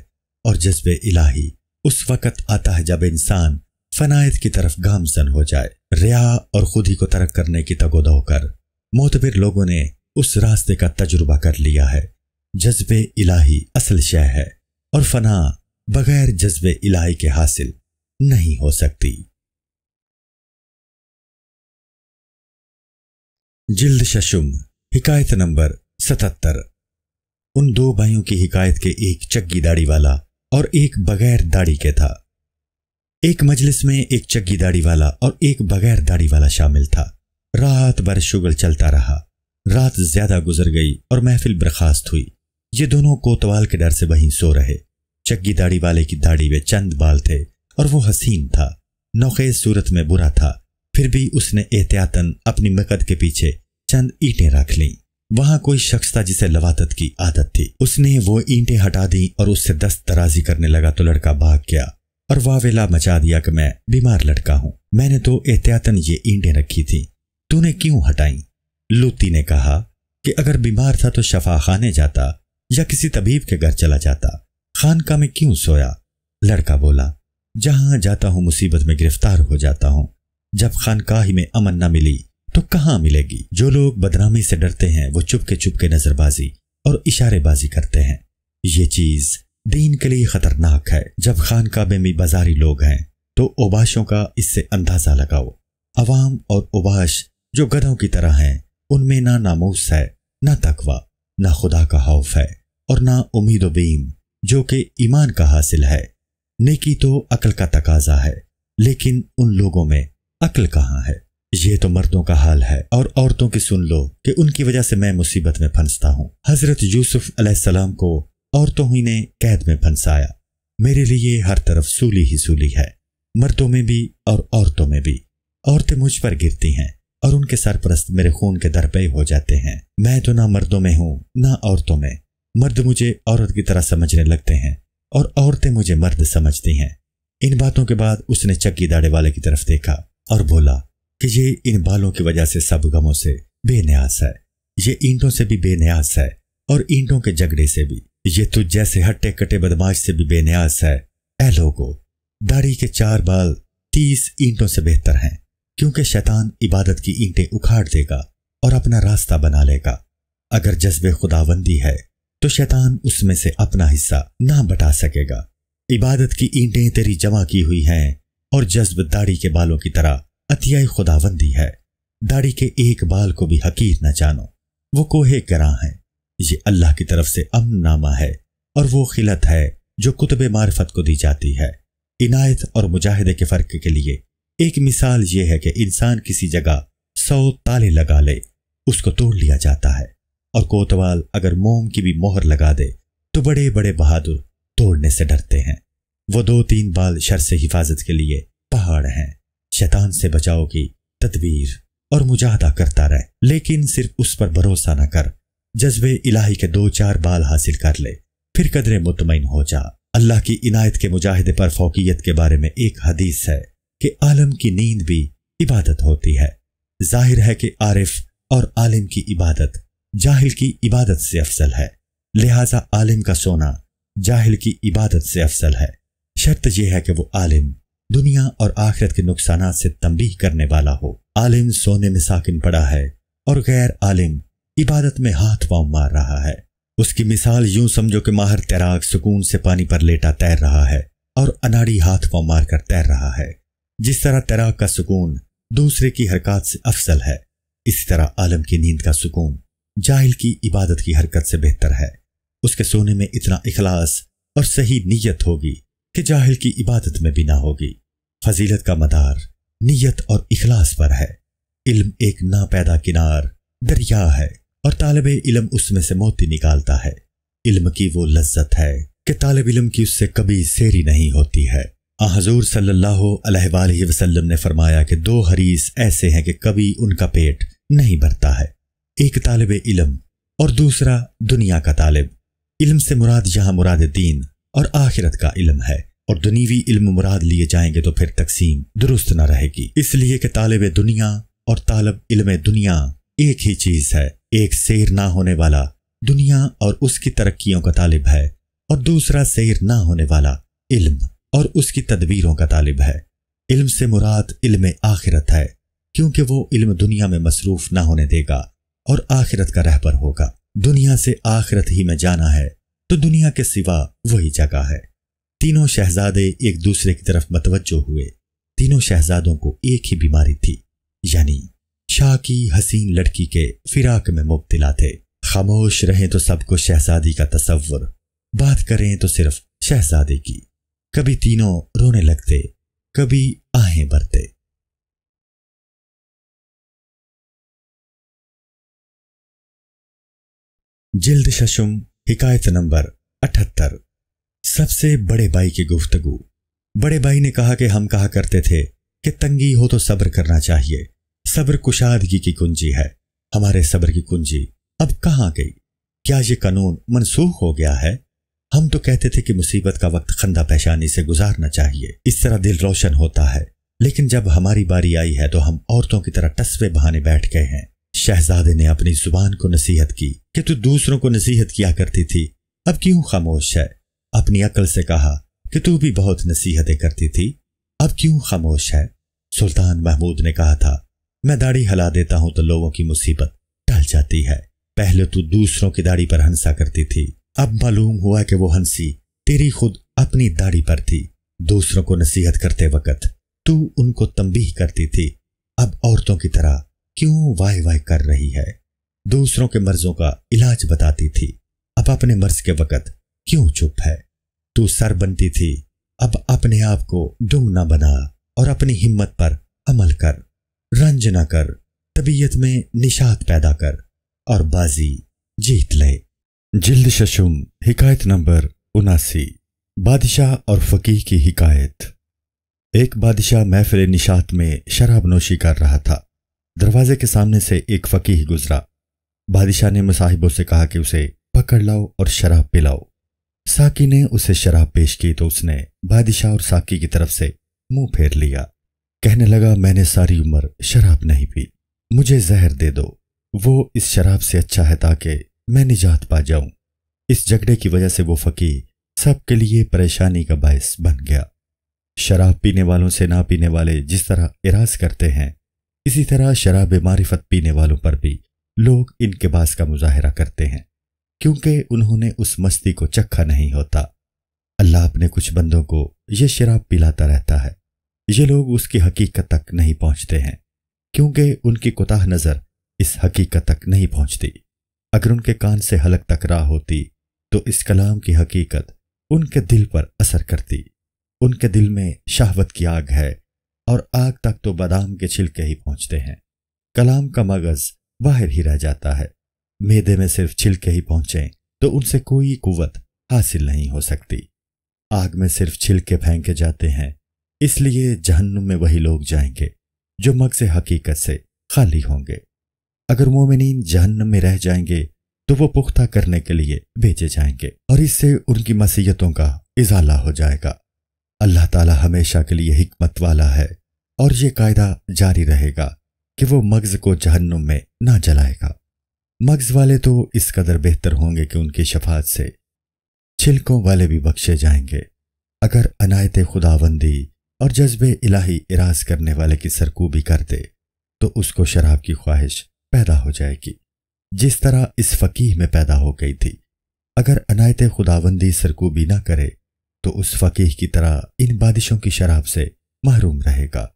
और जज्ब इलाही उस वक़्त आता है जब इंसान फनायत की तरफ गामजन हो जाए रिया और खुद ही को तरक करने की तगोदो कर मोतबिर लोगों ने उस रास्ते का तजुर्बा कर लिया है जज्ब इलाही असल शय है और फना बगैर जज्ब इलाही के हासिल नहीं हो सकती जिल्द शशुम हिकायत नंबर सतहत्तर उन दो भाइयों की हिकायत के एक चक्की दाढ़ी वाला और एक बगैर दाढ़ी के था एक मजलिस में एक चक्की दाढ़ी वाला और एक बगैर दाढ़ी वाला शामिल था रात भर शुगल चलता रहा रात ज्यादा गुजर गई और महफिल बर्खास्त हुई ये दोनों कोतवाल के डर से वहीं सो रहे चक्की दाढ़ी वाले की दाढ़ी में चंद बाल थे और वो हसीन था नौखेज सूरत में बुरा था फिर भी उसने एहतियातन अपनी मकद के पीछे चंद ईंटें रख लीं वहां कोई शख्स था जिसे लवादत की आदत थी उसने वो ईंटें हटा दी और उससे दस्त तराजी करने लगा तो लड़का भाग गया और वावेला मचा दिया कि मैं बीमार लड़का हूं मैंने तो एहतियातन ये ईंटें रखी थी तूने क्यों हटाई लूती ने कहा कि अगर बीमार था तो शफा खाने जाता या किसी तबीब के घर चला जाता खानका में क्यों सोया लड़का बोला जहां जाता हूं मुसीबत में गिरफ्तार हो जाता हूं जब खानकाही में अमन न मिली तो कहाँ मिलेगी जो लोग बदनामी से डरते हैं वो चुपके चुपके नजरबाजी और इशारेबाजी करते हैं ये चीज दीन के लिए खतरनाक है जब खान काबे में बाजारी लोग हैं तो उबाशों का इससे अंदाजा लगाओ अवाम और उबाश जो गधों की तरह हैं उनमें ना नामोस है ना तकवा ना खुदा का हौफ है और ना उम्मीद बीम जो कि ईमान का हासिल है नेकी तो अकल का तकाजा है लेकिन उन लोगों में अकल कहाँ है ये तो मर्दों का हाल है और औरतों की सुन लो कि उनकी वजह से मैं मुसीबत में फंसता हूँ हजरत यूसुफ अलैहिस्सलाम को औरतों ही ने कैद में फंसाया मेरे लिए हर तरफ सूली ही सूली है मर्दों में भी और औरतों में भी औरतें मुझ पर गिरती हैं और उनके सरपरस्त मेरे खून के दरपे हो जाते हैं मैं तो ना मर्दों में हूँ ना औरतों में मर्द मुझे औरत की तरह समझने लगते हैं और औरतें मुझे मर्द समझती हैं इन बातों के बाद उसने चक्की दाड़े वाले की तरफ देखा और बोला कि ये इन बालों की वजह से सब गमों से बेन्यास है ये ईंटों से भी बेन्यास है और ईंटों के झगड़े से भी ये तुझ तो जैसे हट्टे कटे बदमाश से भी बेन्यास है ए लोगो दाढ़ी के चार बाल तीस ईंटों से बेहतर हैं क्योंकि शैतान इबादत की ईंटें उखाड़ देगा और अपना रास्ता बना लेगा अगर जज्बे खुदाबंदी है तो शैतान उसमें से अपना हिस्सा ना बटा सकेगा इबादत की ईंटें तेरी जमा की हुई हैं और जज्ब दाढ़ी के बालों की तरह अतियाई खुदावंदी है दाढ़ी के एक बाल को भी हकीर न जानो वो कोहे करा है ये अल्लाह की तरफ से नामा है और वो खिलत है जो कुतब मार्फत को दी जाती है इनायत और मुजाहिदे के फर्क के लिए एक मिसाल ये है कि इंसान किसी जगह सौ ताले लगा ले उसको तोड़ लिया जाता है और कोतवाल अगर मोम की भी मोहर लगा दे तो बड़े बड़े बहादुर तोड़ने से डरते हैं वो दो तीन बाल शर से हिफाजत के लिए पहाड़ हैं शैतान से बचाव की तदवीर और मुजाहदा करता रहे लेकिन सिर्फ उस पर भरोसा न कर जज्बे इलाही के दो चार बाल हासिल कर ले फिर कदरे मुतमिन हो जा अल्लाह की इनायत के मुजाहिदे पर फोकियत के बारे में एक हदीस है कि आलम की नींद भी इबादत होती है जाहिर है कि आरिफ और आलिम की इबादत जाहिल की इबादत से अफसल है लिहाजा आलिम का सोना जाहिल की इबादत से अफसल है शर्त यह है कि वो आलिम दुनिया और आखिरत के नुकसान से तंबीह करने वाला हो आलिम सोने में साकिन पड़ा है और गैर आलिम इबादत में हाथ पाँव मार रहा है उसकी मिसाल यूं समझो कि माहर तैराक सुकून से पानी पर लेटा तैर रहा है और अनाड़ी हाथ पाँव मार कर तैर रहा है जिस तरह तैराक का सुकून दूसरे की हरकत से अफसल है इसी तरह आलम की नींद का सुकून जाहिल की इबादत की हरकत से बेहतर है उसके सोने में इतना इखलास और सही नीयत होगी कि जाहिल की इबादत में बिना होगी फजीलत का मदार नीयत और इखलास पर है इल्म एक नापैदा किनार दरिया है और तालब इलम उसमें से मोती निकालता है इल्म की वो लज्जत है कि तालब इलम की उससे कभी सेरी नहीं होती है आजूर सल्लाम ने फरमाया कि दो हरीस ऐसे हैं कि कभी उनका पेट नहीं भरता है एक तालब इलम और दूसरा दुनिया का तालब इल्म से मुराद यहां मुराद दीन और आखिरत का इलम है और दुनिवी इल्म मुराद लिए जाएंगे तो फिर तकसीम दुरुस्त न रहेगी इसलिए कि तालब दुनिया और तालब इल्म दुनिया एक ही चीज है एक सैर ना होने वाला दुनिया और उसकी तरक्कियों का तालिब है और दूसरा सैर ना होने वाला इल्म और उसकी तदबीरों का तालिब है इल्म से मुराद इल्म आखिरत है क्योंकि वो इल्म दुनिया में मसरूफ ना होने देगा और आखिरत का रहबर होगा दुनिया से आखिरत ही में जाना है तो दुनिया के सिवा वही जगह है तीनों शहजादे एक दूसरे की तरफ मतवजो हुए तीनों शहजादों को एक ही बीमारी थी यानी शाह की हसीन लड़की के फिराक में मुबतला थे खामोश रहें तो सबको शहजादी का तस्वर बात करें तो सिर्फ शहजादे की कभी तीनों रोने लगते कभी आहें भरते जिल्द शशुम हिकायत नंबर अठहत्तर सबसे बड़े भाई की गुफ्तगु बड़े भाई ने कहा कि हम कहा करते थे कि तंगी हो तो सब्र करना चाहिए सब्र कुशादगी की कुंजी है हमारे सब्र की कुंजी अब कहाँ गई क्या ये कानून मनसूख हो गया है हम तो कहते थे कि मुसीबत का वक्त खंदा पेशानी से गुजारना चाहिए इस तरह दिल रोशन होता है लेकिन जब हमारी बारी आई है तो हम औरतों की तरह टस्वे बहाने बैठ गए हैं शहजादे ने अपनी जुबान को नसीहत की कि तू दूसरों को नसीहत किया करती थी अब क्यों खामोश है अपनी अकल से कहा कि तू भी बहुत नसीहतें करती थी अब क्यों खामोश है सुल्तान महमूद ने कहा था मैं दाढ़ी हिला देता हूं तो लोगों की मुसीबत टल जाती है पहले तू दूसरों की दाढ़ी पर हंसा करती थी अब मालूम हुआ कि वो हंसी तेरी खुद अपनी दाढ़ी पर थी दूसरों को नसीहत करते वक्त तू उनको तंबीह करती थी अब औरतों की तरह क्यों वाह वाय कर रही है दूसरों के मर्जों का इलाज बताती थी अब अपने मर्ज के वक़्त क्यों चुप है तू सर बनती थी अब अपने आप को दुम ना बना और अपनी हिम्मत पर अमल कर रंज ना कर तबीयत में निशात पैदा कर और बाजी जीत ले जिल्द शशुम हिकायत नंबर उनासी बादशाह और फकीह की हिकायत एक बादशाह महफिल निशात में शराब नोशी कर रहा था दरवाजे के सामने से एक फकीह गुजरा बादशाह ने मुसाहिबों से कहा कि उसे पकड़ लाओ और शराब पिलाओ साकी ने उसे शराब पेश की तो उसने बादशाह और साकी की तरफ से मुंह फेर लिया कहने लगा मैंने सारी उम्र शराब नहीं पी मुझे जहर दे दो वो इस शराब से अच्छा है ताकि मैं निजात पा जाऊं इस झगड़े की वजह से वो फकीर सबके लिए परेशानी का बायस बन गया शराब पीने वालों से ना पीने वाले जिस तरह इराज करते हैं इसी तरह शराब मारिफत पीने वालों पर भी लोग इनके बास का मुजाहरा करते हैं क्योंकि उन्होंने उस मस्ती को चखा नहीं होता अल्लाह अपने कुछ बंदों को यह शराब पिलाता रहता है ये लोग उसकी हकीकत तक नहीं पहुंचते हैं क्योंकि उनकी कोताह नज़र इस हकीकत तक नहीं पहुंचती अगर उनके कान से हलक तक राह होती तो इस कलाम की हकीकत उनके दिल पर असर करती उनके दिल में शहवत की आग है और आग तक तो बादाम के छिलके ही पहुंचते हैं कलाम का मगज बाहर ही रह जाता है मेदे में सिर्फ छिलके ही पहुंचे तो उनसे कोई कुवत हासिल नहीं हो सकती आग में सिर्फ छिलके फेंके जाते हैं इसलिए जहन्नुम में वही लोग जाएंगे जो मगज हकीकत से खाली होंगे अगर मोमिन जहन्नम में रह जाएंगे तो वो पुख्ता करने के लिए बेचे जाएंगे और इससे उनकी मसीहतों का इजाला हो जाएगा अल्लाह ताला हमेशा के लिए हिकमत वाला है और ये कायदा जारी रहेगा कि वो मग्ज को जहन्नुम में ना जलाएगा मग्ज वाले तो इस कदर बेहतर होंगे कि उनकी शफात से छिलकों वाले भी बख्शे जाएंगे अगर अनायत खुदाबंदी और जज्बे इलाही इराज करने वाले की सरकूबी कर दे तो उसको शराब की ख्वाहिश पैदा हो जाएगी जिस तरह इस फकीह में पैदा हो गई थी अगर अनायत खुदाबंदी सरकूबी ना करे तो उस फकीह की तरह इन बादिशों की शराब से महरूम रहेगा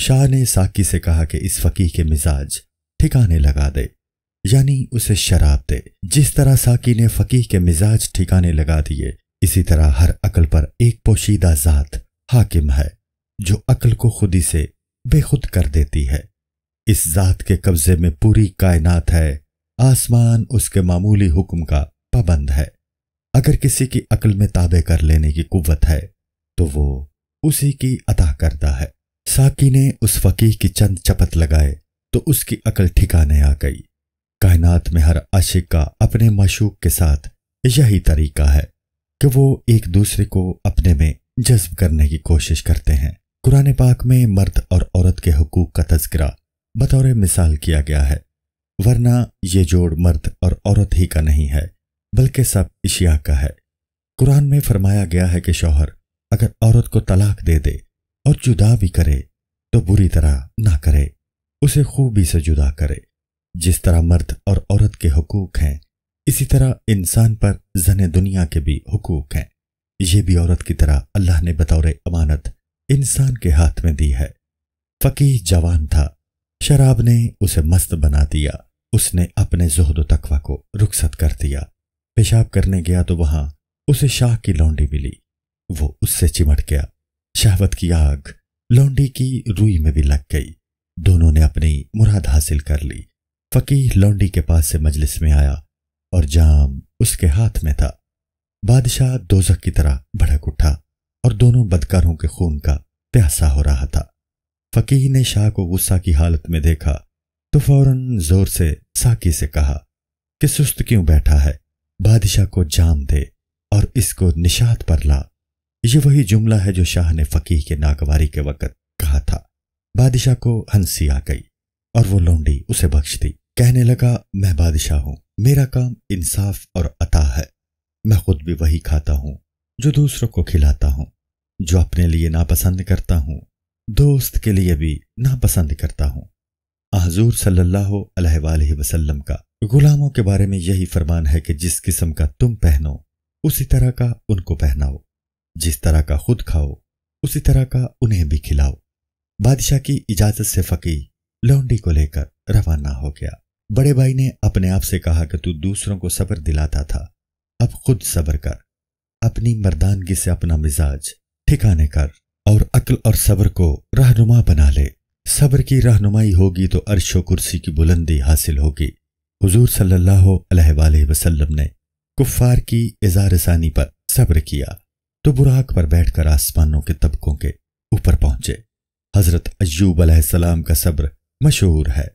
शाह ने साकी से कहा कि इस फकीह के मिजाज ठिकाने लगा दे यानी उसे शराब दे जिस तरह साकी ने फकीह के मिजाज ठिकाने लगा दिए इसी तरह हर अकल पर एक पोशीदा जात हाकिम है जो अकल को खुदी से बेखुद कर देती है इस जात के कब्जे में पूरी कायनात है आसमान उसके मामूली हुक्म का पाबंद है अगर किसी की अकल में ताबे कर लेने की कुवत है तो वो उसी की अता करता है साकी ने उस फकीह की चंद चपत लगाए तो उसकी अकल ठिकाने आ गई कायनात में हर आशिक का अपने मशूक के साथ यही तरीका है कि वो एक दूसरे को अपने में जज्ब करने की कोशिश करते हैं कुरान पाक में मर्द और औरत के हकूक का तस्करा बतौर मिसाल किया गया है वरना ये जोड़ मर्द और औरत ही का नहीं है बल्कि सब इशिया का है कुरान में फरमाया गया है कि शौहर अगर औरत को तलाक दे दे और जुदा भी करे तो बुरी तरह ना करे उसे खूबी से जुदा करे जिस तरह मर्द और औरत के हकूक हैं इसी तरह इंसान पर जन दुनिया के भी हकूक हैं ये भी औरत की तरह अल्लाह ने बतौर अमानत इंसान के हाथ में दी है फकीह जवान था शराब ने उसे मस्त बना दिया उसने अपने जोहद तकवा को रुखसत कर दिया पेशाब करने गया तो वहां उसे शाह की लौंडी मिली वो उससे चिमट गया शहवत की आग लौंडी की रुई में भी लग गई दोनों ने अपनी मुराद हासिल कर ली फकीह लौंडी के पास से मजलिस में आया और जाम उसके हाथ में था बादशाह दोजक की तरह भड़क उठा और दोनों बदकारों के खून का प्यासा हो रहा था फकीह ने शाह को गुस्सा की हालत में देखा तो फौरन जोर से साकी से कहा कि सुस्त क्यों बैठा है बादशाह को जाम दे और इसको निषाद पर ला ये वही जुमला है जो शाह ने फकीह के नागवारी के वक़्त कहा था बादशाह को हंसी आ गई और वो लोंडी उसे बख्श दी कहने लगा मैं बादशाह हूं मेरा काम इंसाफ और अता है मैं खुद भी वही खाता हूं जो दूसरों को खिलाता हूं जो अपने लिए नापसंद करता हूं दोस्त के लिए भी नापसंद करता हूं हजूर सल्लल्लाहु अलैहि वसल्लम का गुलामों के बारे में यही फरमान है कि जिस किस्म का तुम पहनो उसी तरह का उनको पहनाओ जिस तरह का खुद खाओ उसी तरह का उन्हें भी खिलाओ बादशाह की इजाजत से फकी लौंडी को लेकर रवाना हो गया बड़े भाई ने अपने आप से कहा कि तू दूसरों को सब्र दिलाता था अब खुद सब्र कर अपनी मर्दानगी से अपना मिजाज ठिकाने कर और अकल और सब्र को रहनुमा बना ले सब्र की रहनुमाई होगी तो अरशो कुर्सी की बुलंदी हासिल होगी हज़ूर सल्ला वसलम ने कुफार की इजारसानी पर सब्र किया तो बुराक पर बैठकर आसमानों के तबकों के ऊपर पहुंचे हजरत अयूब अलैहिस्सलाम का सब्र मशहूर है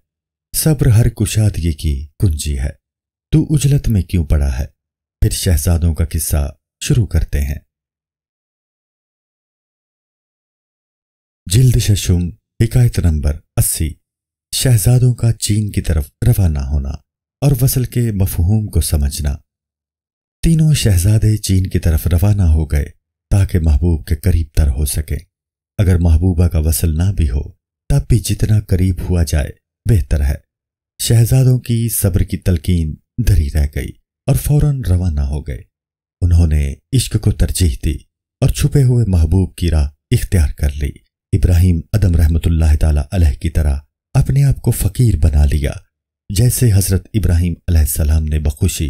सब्र हर कुशादगी की कुंजी है तू उजलत में क्यों पड़ा है फिर शहजादों का किस्सा शुरू करते हैं जिल्द शशुम हिकायत नंबर अस्सी शहजादों का चीन की तरफ रवाना होना और वसल के मफहूम को समझना तीनों शहजादे चीन की तरफ रवाना हो गए ताकि महबूब के करीब तर हो सके अगर महबूबा का वसल ना भी हो तब भी जितना करीब हुआ जाए बेहतर है शहजादों की सब्र की तलकीन धरी रह गई और फौरन रवाना हो गए उन्होंने इश्क को तरजीह दी और छुपे हुए महबूब की राह इख्तियार कर ली इब्राहिम अदम रहमतुल्लाह ताला अलह की तरह अपने आप को फकीर बना लिया जैसे हजरत इब्राहिम अलैहिस्सलाम ने बखुशी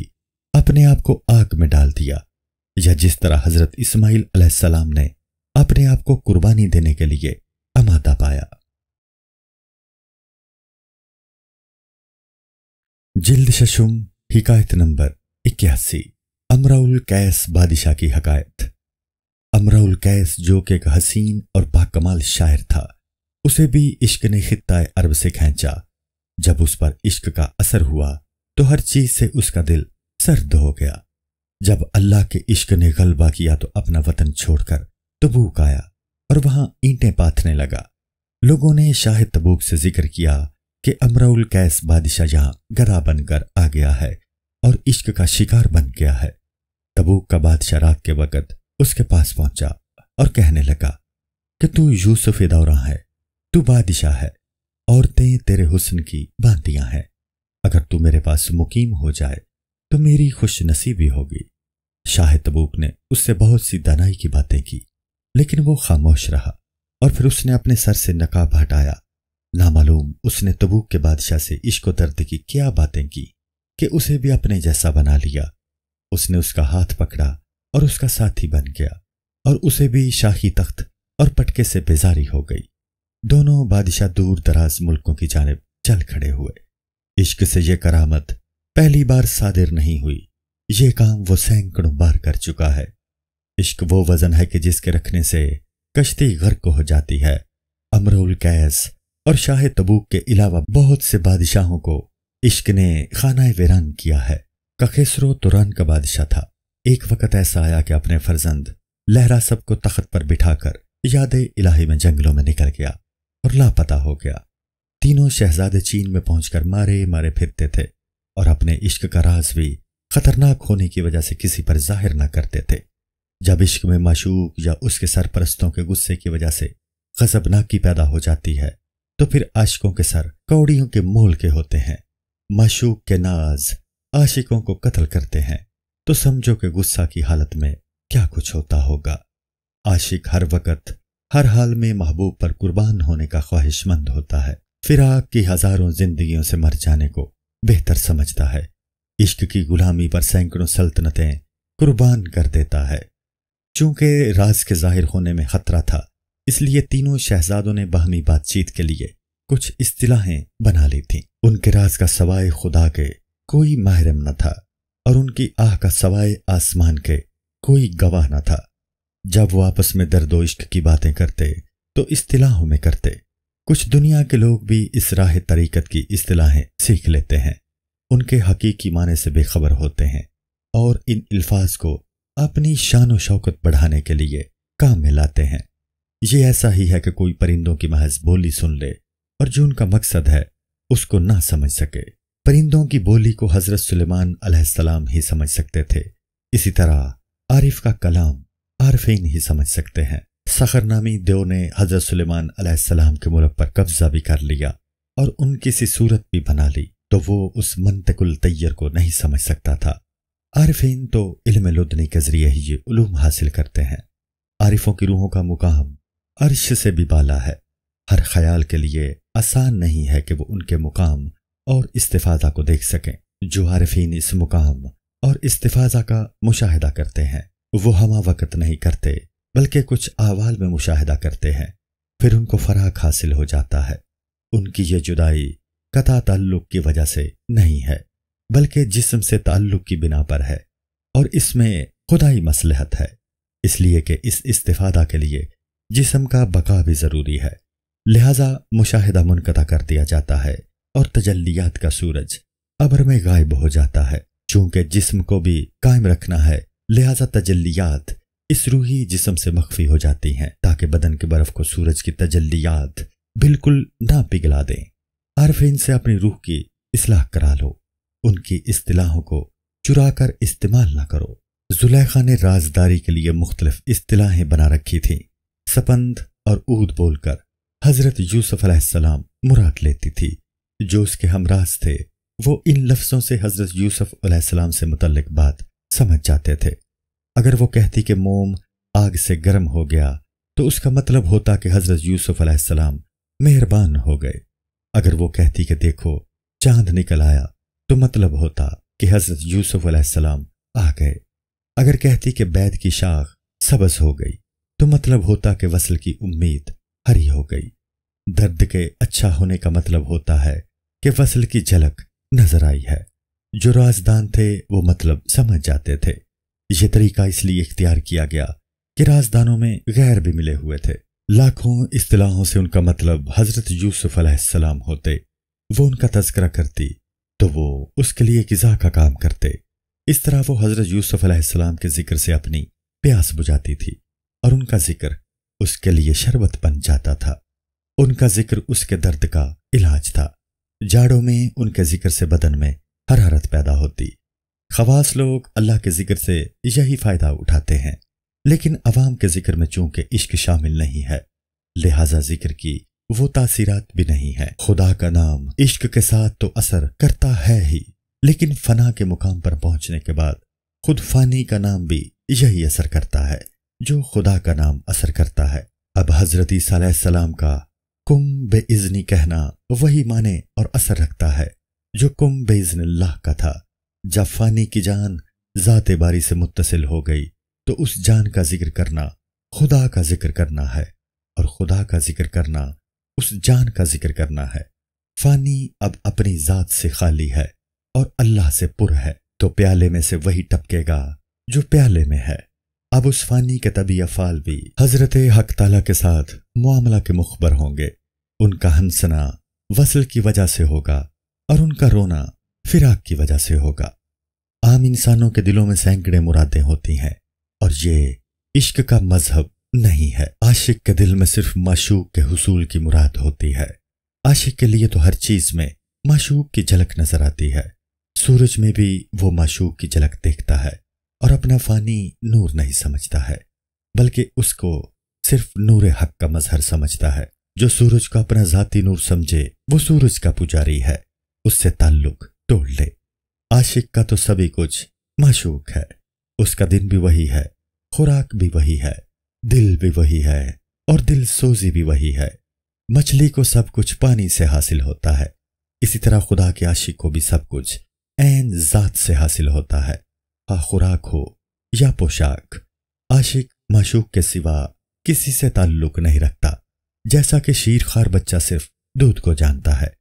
अपने आप को आग में डाल दिया या जिस तरह हजरत इस्माइल अलैहिस्सलाम ने अपने आप को कुर्बानी देने के लिए अमादा पाया जिल्द शशुम हिकायत नंबर इक्यासी अमराउल कैस बादशाह की हकायत अमराउल कैस जो कि एक हसीन और बाकमाल शायर था उसे भी इश्क ने खत्ता अरब से खेचा जब उस पर इश्क का असर हुआ तो हर चीज से उसका दिल सर्द हो गया जब अल्लाह के इश्क ने गलबा किया तो अपना वतन छोड़कर तबूक आया और वहां ईंटें पाथने लगा लोगों ने शाह तबूक से जिक्र किया कि अमराउल कैस बादशाह यहां गरा बनकर आ गया है और इश्क का शिकार बन गया है तबूक का बादशाह रात के वक़्त उसके पास पहुंचा और कहने लगा कि तू यूसुफ दौरा है तू बादशाह है औरतें तेरे हुस्न की बांतियां हैं अगर तू मेरे पास मुकीम हो जाए तो मेरी खुश नसीबी होगी शाह तबूक ने उससे बहुत सी दानाई की बातें की लेकिन वो खामोश रहा और फिर उसने अपने सर से नकाब हटाया नामालूम उसने तबूक के बादशाह से इश्को दर्द की क्या बातें की कि उसे भी अपने जैसा बना लिया उसने उसका हाथ पकड़ा और उसका साथी बन गया और उसे भी शाही तख्त और पटके से बेजारी हो गई दोनों बादशाह दूर दराज मुल्कों की जानब चल खड़े हुए इश्क से यह करामत पहली बार सादिर नहीं हुई ये काम वो सैकड़ों बार कर चुका है इश्क वो वजन है कि जिसके रखने से कश्ती गर्क हो जाती है अमरुल कैस और शाह तबूक के अलावा बहुत से बादशाहों को इश्क ने खाना वीरान किया है कखेसरो तुरान का बादशाह था एक वक्त ऐसा आया कि अपने फर्जंद लहरा सब को तख्त पर बिठाकर याद इलाही में जंगलों में निकल गया और लापता हो गया तीनों शहजादे चीन में पहुंचकर मारे मारे फिरते थे और अपने इश्क का राज भी खतरनाक होने की वजह से किसी पर जाहिर ना करते थे जब इश्क में मशूक या उसके सरपरस्तों के गुस्से की वजह से गजबनाकी पैदा हो जाती है तो फिर आशिकों के सर कौड़ियों के मोल के होते हैं मशूक के नाज आशिकों को कत्ल करते हैं तो समझो कि गुस्सा की हालत में क्या कुछ होता होगा आशिक हर वक्त हर हाल में महबूब पर कुर्बान होने का ख्वाहिशमंद होता है फिराक की हजारों जिंदगियों से मर जाने को बेहतर समझता है इश्क की गुलामी पर सैकड़ों सल्तनतें कुर्बान कर देता है चूंकि राज के जाहिर होने में खतरा था इसलिए तीनों शहजादों ने बहमी बातचीत के लिए कुछ असलाहें बना ली थीं उनके राज का सवाए खुदा के कोई माहरम न था और उनकी आह का सवाए आसमान के कोई गवाह न था जब वो आपस में दर्दो इश्क की बातें करते तो इस्तिलाहों में करते कुछ दुनिया के लोग भी इस राह तरीकत की इस्तिलाहें सीख लेते हैं उनके हकीकी माने से बेखबर होते हैं और इन अल्फाज को अपनी शान व शौकत बढ़ाने के लिए काम में लाते हैं ये ऐसा ही है कि कोई परिंदों की महज बोली सुन ले और जो उनका मकसद है उसको ना समझ सके परिंदों की बोली को हजरत सुलेमान ही समझ सकते थे इसी तरह आरिफ का कलाम आरफीन ही समझ सकते हैं सखरनामी देव ने हजरत सुलेमान सलाम के मुल्क पर कब्जा भी कर लिया और उनकी सी सूरत भी बना ली तो वो उस मनतकुल तैयर को नहीं समझ सकता था आरफीन तो इल्म लुदनी के जरिए ही ये उलूम हासिल करते हैं आरिफों की रूहों का मुकाम अर्श से भी बाला है हर ख्याल के लिए आसान नहीं है कि वो उनके मुकाम और इस्तिफादा को देख सकें जो आरफीन इस मुकाम और इस्तिफाजा का मुशाह करते हैं वो हम वक़्त नहीं करते बल्कि कुछ अहवाल में मुशाहिदा करते हैं फिर उनको फराक हासिल हो जाता है उनकी ये जुदाई कता ताल्लुक की वजह से नहीं है बल्कि जिसम से ताल्लुक की बिना पर है और इसमें खुदाई मसलहत है इसलिए कि इस इस्तीफादा के लिए जिसम का बका भी ज़रूरी है लिहाजा मुशाहिदा मुनकता कर दिया जाता है और तजलियात का सूरज अबर में गायब हो जाता है चूंकि जिस्म को भी कायम रखना है लिहाजा तजल्लियात इस रूही जिसम से मख्फी हो जाती हैं ताकि बदन की बर्फ को सूरज की तजल्लियात बिल्कुल ना पिघला दें आरफिन से अपनी रूह की इसलाह करा लो उनकी इस्तलाहों को चुरा कर इस्तेमाल ना करो जुलेखा ने राजदारी के लिए मुख्तलिफ इस्तलाहें बना रखी थीं सपंद और ऊद बोलकर हजरत यूसुफ अलैहिस्सलाम मुराद लेती थी जो उसके हमराज थे वो इन लफ्ज़ों से हजरत यूसुफ अलैहिस्सलाम से मुतलक बात समझ जाते थे अगर वो कहती कि मोम आग से गर्म हो गया तो उसका मतलब होता कि हजरत यूसुफ अलैहिस्सलाम मेहरबान हो गए अगर वो कहती कि देखो चांद निकल आया तो मतलब होता कि हजरत यूसुफ अलैहिस्सलाम आ गए अगर कहती कि बैद की शाख सबज हो गई तो मतलब होता कि वसल की उम्मीद हरी हो गई दर्द के अच्छा होने का मतलब होता है कि वसल की झलक नजर आई है जो राजदान थे वो मतलब समझ जाते थे यह तरीका इसलिए इख्तियार किया गया कि राजदानों में गैर भी मिले हुए थे लाखों असलाहों से उनका मतलब हजरत यूसुफ अलैहिस्सलाम होते वो उनका तस्करा करती तो वो उसके लिए गजा का काम करते इस तरह वो हजरत यूसुफ अलैहिस्सलाम के जिक्र से अपनी प्यास बुझाती थी और उनका जिक्र उसके लिए शरबत बन जाता था उनका जिक्र उसके दर्द का इलाज था जाड़ों में उनके जिक्र से बदन में हरारत पैदा होती खवास लोग अल्लाह के जिक्र से यही फायदा उठाते हैं लेकिन अवाम के जिक्र में चूंकि इश्क शामिल नहीं है लिहाजा जिक्र की वो तासीरात भी नहीं है खुदा का नाम इश्क के साथ तो असर करता है ही लेकिन फना के मुकाम पर पहुंचने के बाद खुद फानी का नाम भी यही असर करता है जो खुदा का नाम असर करता है अब हज़रती सलाम का कुम इजनी कहना वही माने और असर रखता है जो कुम इजन का था जब फानी की जान ज़ात बारी से मुतसिल हो गई तो उस जान का जिक्र करना खुदा का जिक्र करना है और खुदा का जिक्र करना उस जान का जिक्र करना है फानी अब अपनी ज़ात से खाली है और अल्लाह से पुर है तो प्याले में से वही टपकेगा जो प्याले में है अब उस फानी के तबी अफाल भी हजरत हक तला के साथ मामला के मुखबर होंगे उनका हंसना वसल की वजह से होगा और उनका रोना फिराक की वजह से होगा आम इंसानों के दिलों में सैकड़े मुरादें होती हैं और ये इश्क का मजहब नहीं है आशिक के दिल में सिर्फ माशूक के हसूल की मुराद होती है आशिक के लिए तो हर चीज में माशूक की झलक नजर आती है सूरज में भी वो माशूक की झलक देखता है और अपना फानी नूर नहीं समझता है बल्कि उसको सिर्फ नूर हक का मजहर समझता है जो सूरज को अपना जाती नूर समझे वो सूरज का पुजारी है उससे ताल्लुक तोड़ ले आशिक का तो सभी कुछ मशूक है उसका दिन भी वही है खुराक भी वही है दिल भी वही है और दिल सोजी भी वही है मछली को सब कुछ पानी से हासिल होता है इसी तरह खुदा के आशिक को भी सब कुछ एन जात से हासिल होता है हा खुराक हो या पोशाक आशिक मशूक के सिवा किसी से ताल्लुक नहीं रखता जैसा कि शीरखार बच्चा सिर्फ दूध को जानता है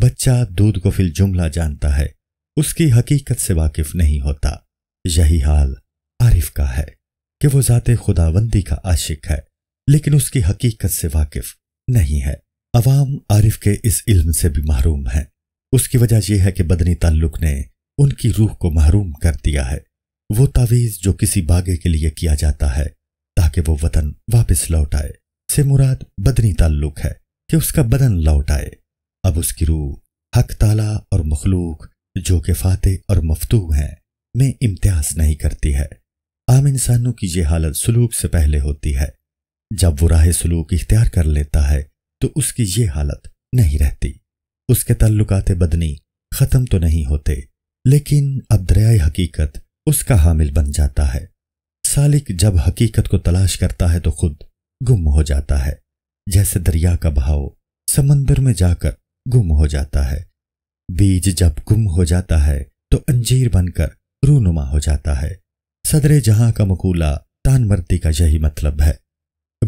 बच्चा दूध को फिल जुमला जानता है उसकी हकीकत से वाकिफ नहीं होता यही हाल आरिफ का है कि वो ज़ात खुदाबंदी का आशिक है लेकिन उसकी हकीकत से वाकिफ नहीं है अवाम आरिफ के इस इल्म से भी महरूम है उसकी वजह यह है कि बदनी ताल्लुक ने उनकी रूह को महरूम कर दिया है वो तावीज़ जो किसी बागे के लिए किया जाता है ताकि वो वतन वापस लौट आए से मुराद बदनी ताल्लुक है कि उसका बदन लौट आए अब उसकी रूह हक ताला और मखलूक जो कि फाते और मफतू हैं में इम्तियाज नहीं करती है आम इंसानों की यह हालत सलूक से पहले होती है जब वो राह सलूक इख्तियार कर लेता है तो उसकी ये हालत नहीं रहती उसके तल्लुकात बदनी ख़त्म तो नहीं होते लेकिन अब दरियाई हकीकत उसका हामिल बन जाता है सालिक जब हकीकत को तलाश करता है तो खुद गुम हो जाता है जैसे दरिया का बहाव समंदर में जाकर गुम हो जाता है बीज जब गुम हो जाता है तो अंजीर बनकर रूनुमा हो जाता है सदरे जहां का मकूला तानमर्ती का यही मतलब है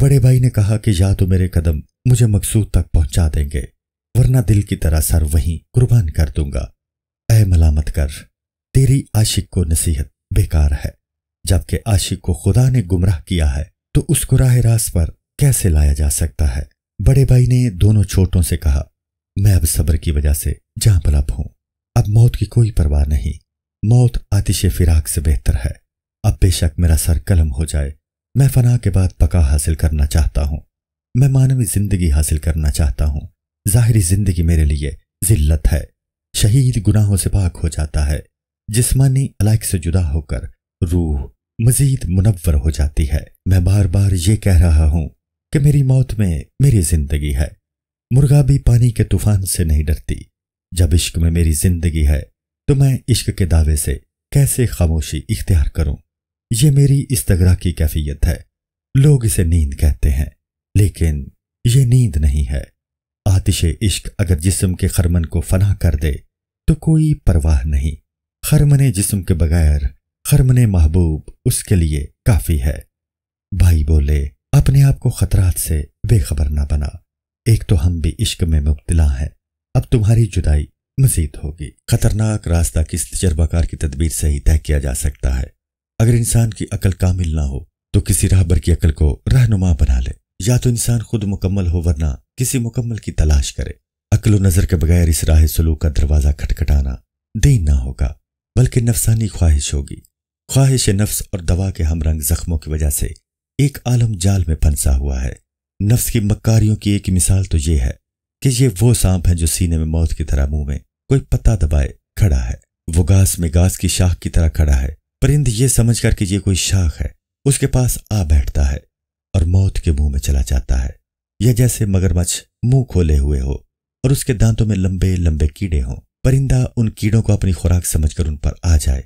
बड़े भाई ने कहा कि या तो मेरे कदम मुझे मकसूद तक पहुंचा देंगे वरना दिल की तरह सर वहीं कुर्बान कर दूंगा ऐ मलामत कर तेरी आशिक को नसीहत बेकार है जबकि आशिक को खुदा ने गुमराह किया है तो उसको राह रास पर कैसे लाया जा सकता है बड़े भाई ने दोनों छोटों से कहा मैं अब सब्र की वजह से जहां पलब हूं अब मौत की कोई परवाह नहीं मौत आतिश फिराक से बेहतर है अब बेशक मेरा सर कलम हो जाए मैं फना के बाद पका हासिल करना चाहता हूं मैं मानवी जिंदगी हासिल करना चाहता हूं जाहिरी जिंदगी मेरे लिए जिल्लत है शहीद गुनाहों से पाक हो जाता है जिस्मानी अलाइक से जुदा होकर रूह मजीद मुनवर हो जाती है मैं बार बार ये कह रहा हूं कि मेरी मौत में मेरी जिंदगी है मुर्गा भी पानी के तूफान से नहीं डरती जब इश्क में मेरी जिंदगी है तो मैं इश्क के दावे से कैसे खामोशी इख्तियार करूं ये मेरी इस तगरा की कैफियत है लोग इसे नींद कहते हैं लेकिन ये नींद नहीं है आतिश इश्क अगर जिस्म के खरमन को फना कर दे तो कोई परवाह नहीं खरमने जिस्म के बगैर खरमने महबूब उसके लिए काफी है भाई बोले अपने आप को खतरात से बेखबर ना बना एक तो हम भी इश्क में मुबतला हैं अब तुम्हारी जुदाई मजीद होगी खतरनाक रास्ता किस तजर्बाकार की तदबीर से ही तय किया जा सकता है अगर इंसान की अकल कामिल ना हो तो किसी राहबर की अकल को रहनुमा बना ले या तो इंसान खुद मुकम्मल हो वरना किसी मुकम्मल की तलाश करे अकल नजर के बगैर इस राह सलूक का दरवाजा खटखटाना दीन ना होगा बल्कि नफसानी ख्वाहिश होगी ख्वाहिश नफ्स और दवा के हमरंग जख्मों की वजह से एक आलम जाल में फंसा हुआ है नफ्स की मक्कारियों की एक मिसाल तो ये है कि ये वो सांप है जो सीने में मौत की तरह मुंह में कोई पत्ता दबाए खड़ा है वो घास में घास की शाख की तरह खड़ा है परिंद ये समझ कर कि ये कोई शाख है उसके पास आ बैठता है और मौत के मुंह में चला जाता है यह जैसे मगरमच्छ मुंह खोले हुए हो और उसके दांतों में लंबे लंबे कीड़े हों परिंदा उन कीड़ों को अपनी खुराक समझकर उन पर आ जाए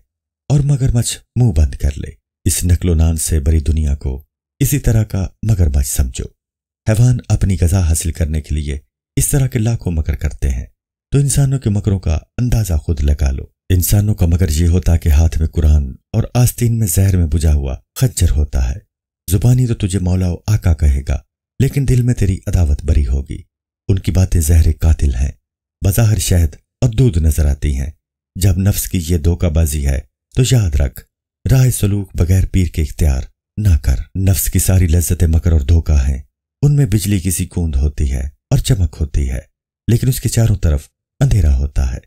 और मगरमच्छ मुंह बंद कर ले इस नकलोनान से बड़ी दुनिया को इसी तरह का मगरमच्छ समझो हैवान अपनी गजा हासिल करने के लिए इस तरह के लाखों मकर करते हैं तो इंसानों के मकरों का अंदाजा खुद लगा लो इंसानों का मकर यह होता कि हाथ में कुरान और आस्तीन में जहर में बुझा हुआ खच्चर होता है जुबानी तो तुझे मौलाओ आका कहेगा लेकिन दिल में तेरी अदावत बरी होगी उनकी बातें जहर कातिल हैं बज़ाहर शहद और दूध नजर आती हैं जब नफ्स की ये धोखाबाजी है तो याद रख राय सलूक बगैर पीर के इख्तियार ना कर नफ्स की सारी लज्जतें मकर और धोखा हैं उनमें बिजली की सी गूंद होती है और चमक होती है लेकिन उसके चारों तरफ अंधेरा होता है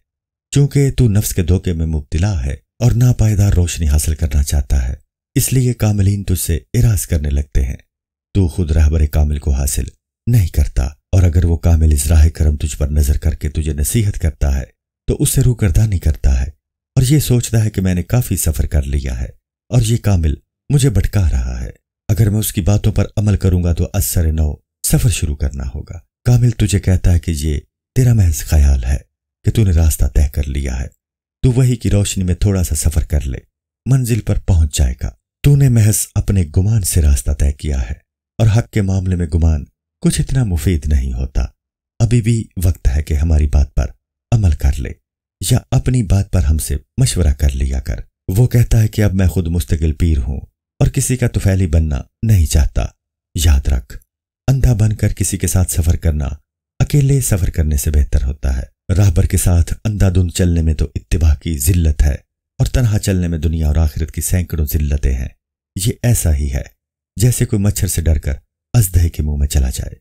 क्योंकि तू नफ्स के धोखे में मुबतला है और नापायदार रोशनी हासिल करना चाहता है इसलिए कामिलीन तुझसे इराज करने लगते हैं तू खुद रहबर कामिल को हासिल नहीं करता और अगर वो कामिल इस राह करम तुझ पर नजर करके तुझे नसीहत करता है तो उससे रूकरदानी करता है और ये सोचता है कि मैंने काफी सफर कर लिया है और ये कामिल मुझे भटका रहा है अगर मैं उसकी बातों पर अमल करूंगा तो असर नौ सफर शुरू करना होगा कामिल तुझे कहता है कि ये तेरा महज ख्याल है कि तूने रास्ता तय कर लिया है तू वही की रोशनी में थोड़ा सा सफर कर ले मंजिल पर पहुंच जाएगा तूने महज अपने गुमान से रास्ता तय किया है और हक के मामले में गुमान कुछ इतना मुफीद नहीं होता अभी भी वक्त है कि हमारी बात पर अमल कर ले या अपनी बात पर हमसे मशवरा कर लिया कर वो कहता है कि अब मैं खुद मुस्तकिल पीर हूं और किसी का तुफैली बनना नहीं चाहता याद रख अंधा बनकर किसी के साथ सफर करना अकेले सफर करने से बेहतर होता है राहबर के साथ अंधाधुन चलने में तो इतबा की जिल्लत है और तनहा चलने में दुनिया और आखिरत की सैकड़ों जिल्लतें हैं ये ऐसा ही है जैसे कोई मच्छर से डरकर अजदहे के मुंह में चला जाए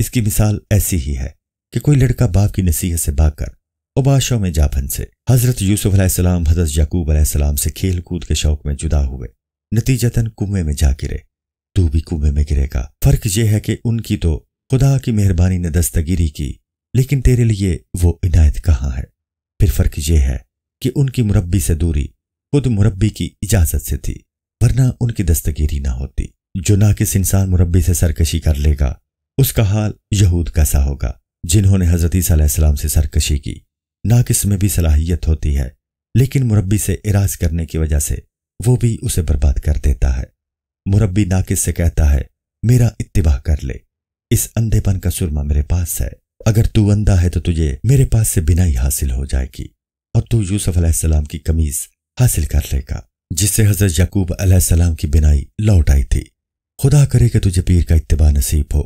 इसकी मिसाल ऐसी ही है कि कोई लड़का बाप की नसीहत से भागकर उबाशों में जाफन से हजरत यूसुफ अलैहिस्सलाम हजरत यकूब अलैहिस्सलाम से खेल कूद के शौक में जुदा हुए नतीजतन कुएं में जा गिरे तू भी कुएं में गिरेगा फर्क यह है कि उनकी तो खुदा की मेहरबानी ने दस्तगिरी की लेकिन तेरे लिए वो इनायत कहाँ है फिर फर्क यह है कि उनकी मुरब्बी से दूरी खुद मुरब्बी की इजाजत से थी वरना उनकी दस्तगिरी ना होती जो ना किस इंसान मुरब्बी से सरकशी कर लेगा उसका हाल यहूद कैसा होगा जिन्होंने हजरत से सरकशी की ना किस में भी सलाहियत होती है लेकिन मुरब्बी से इराज करने की वजह से वो भी उसे बर्बाद कर देता है मुरब्बी नाकिस से कहता है मेरा इतवाह कर ले इस अंधेपन का सुरमा मेरे पास है अगर तू अंधा है तो तुझे मेरे पास से बिना ही हासिल हो जाएगी और तू यूसुफ अलैहिस्सलाम की कमीज हासिल कर लेगा जिससे हजरत यकूब अलैहिस्सलाम की बिनाई लौट आई थी खुदा करे कि तुझे पीर का इत्तबा नसीब हो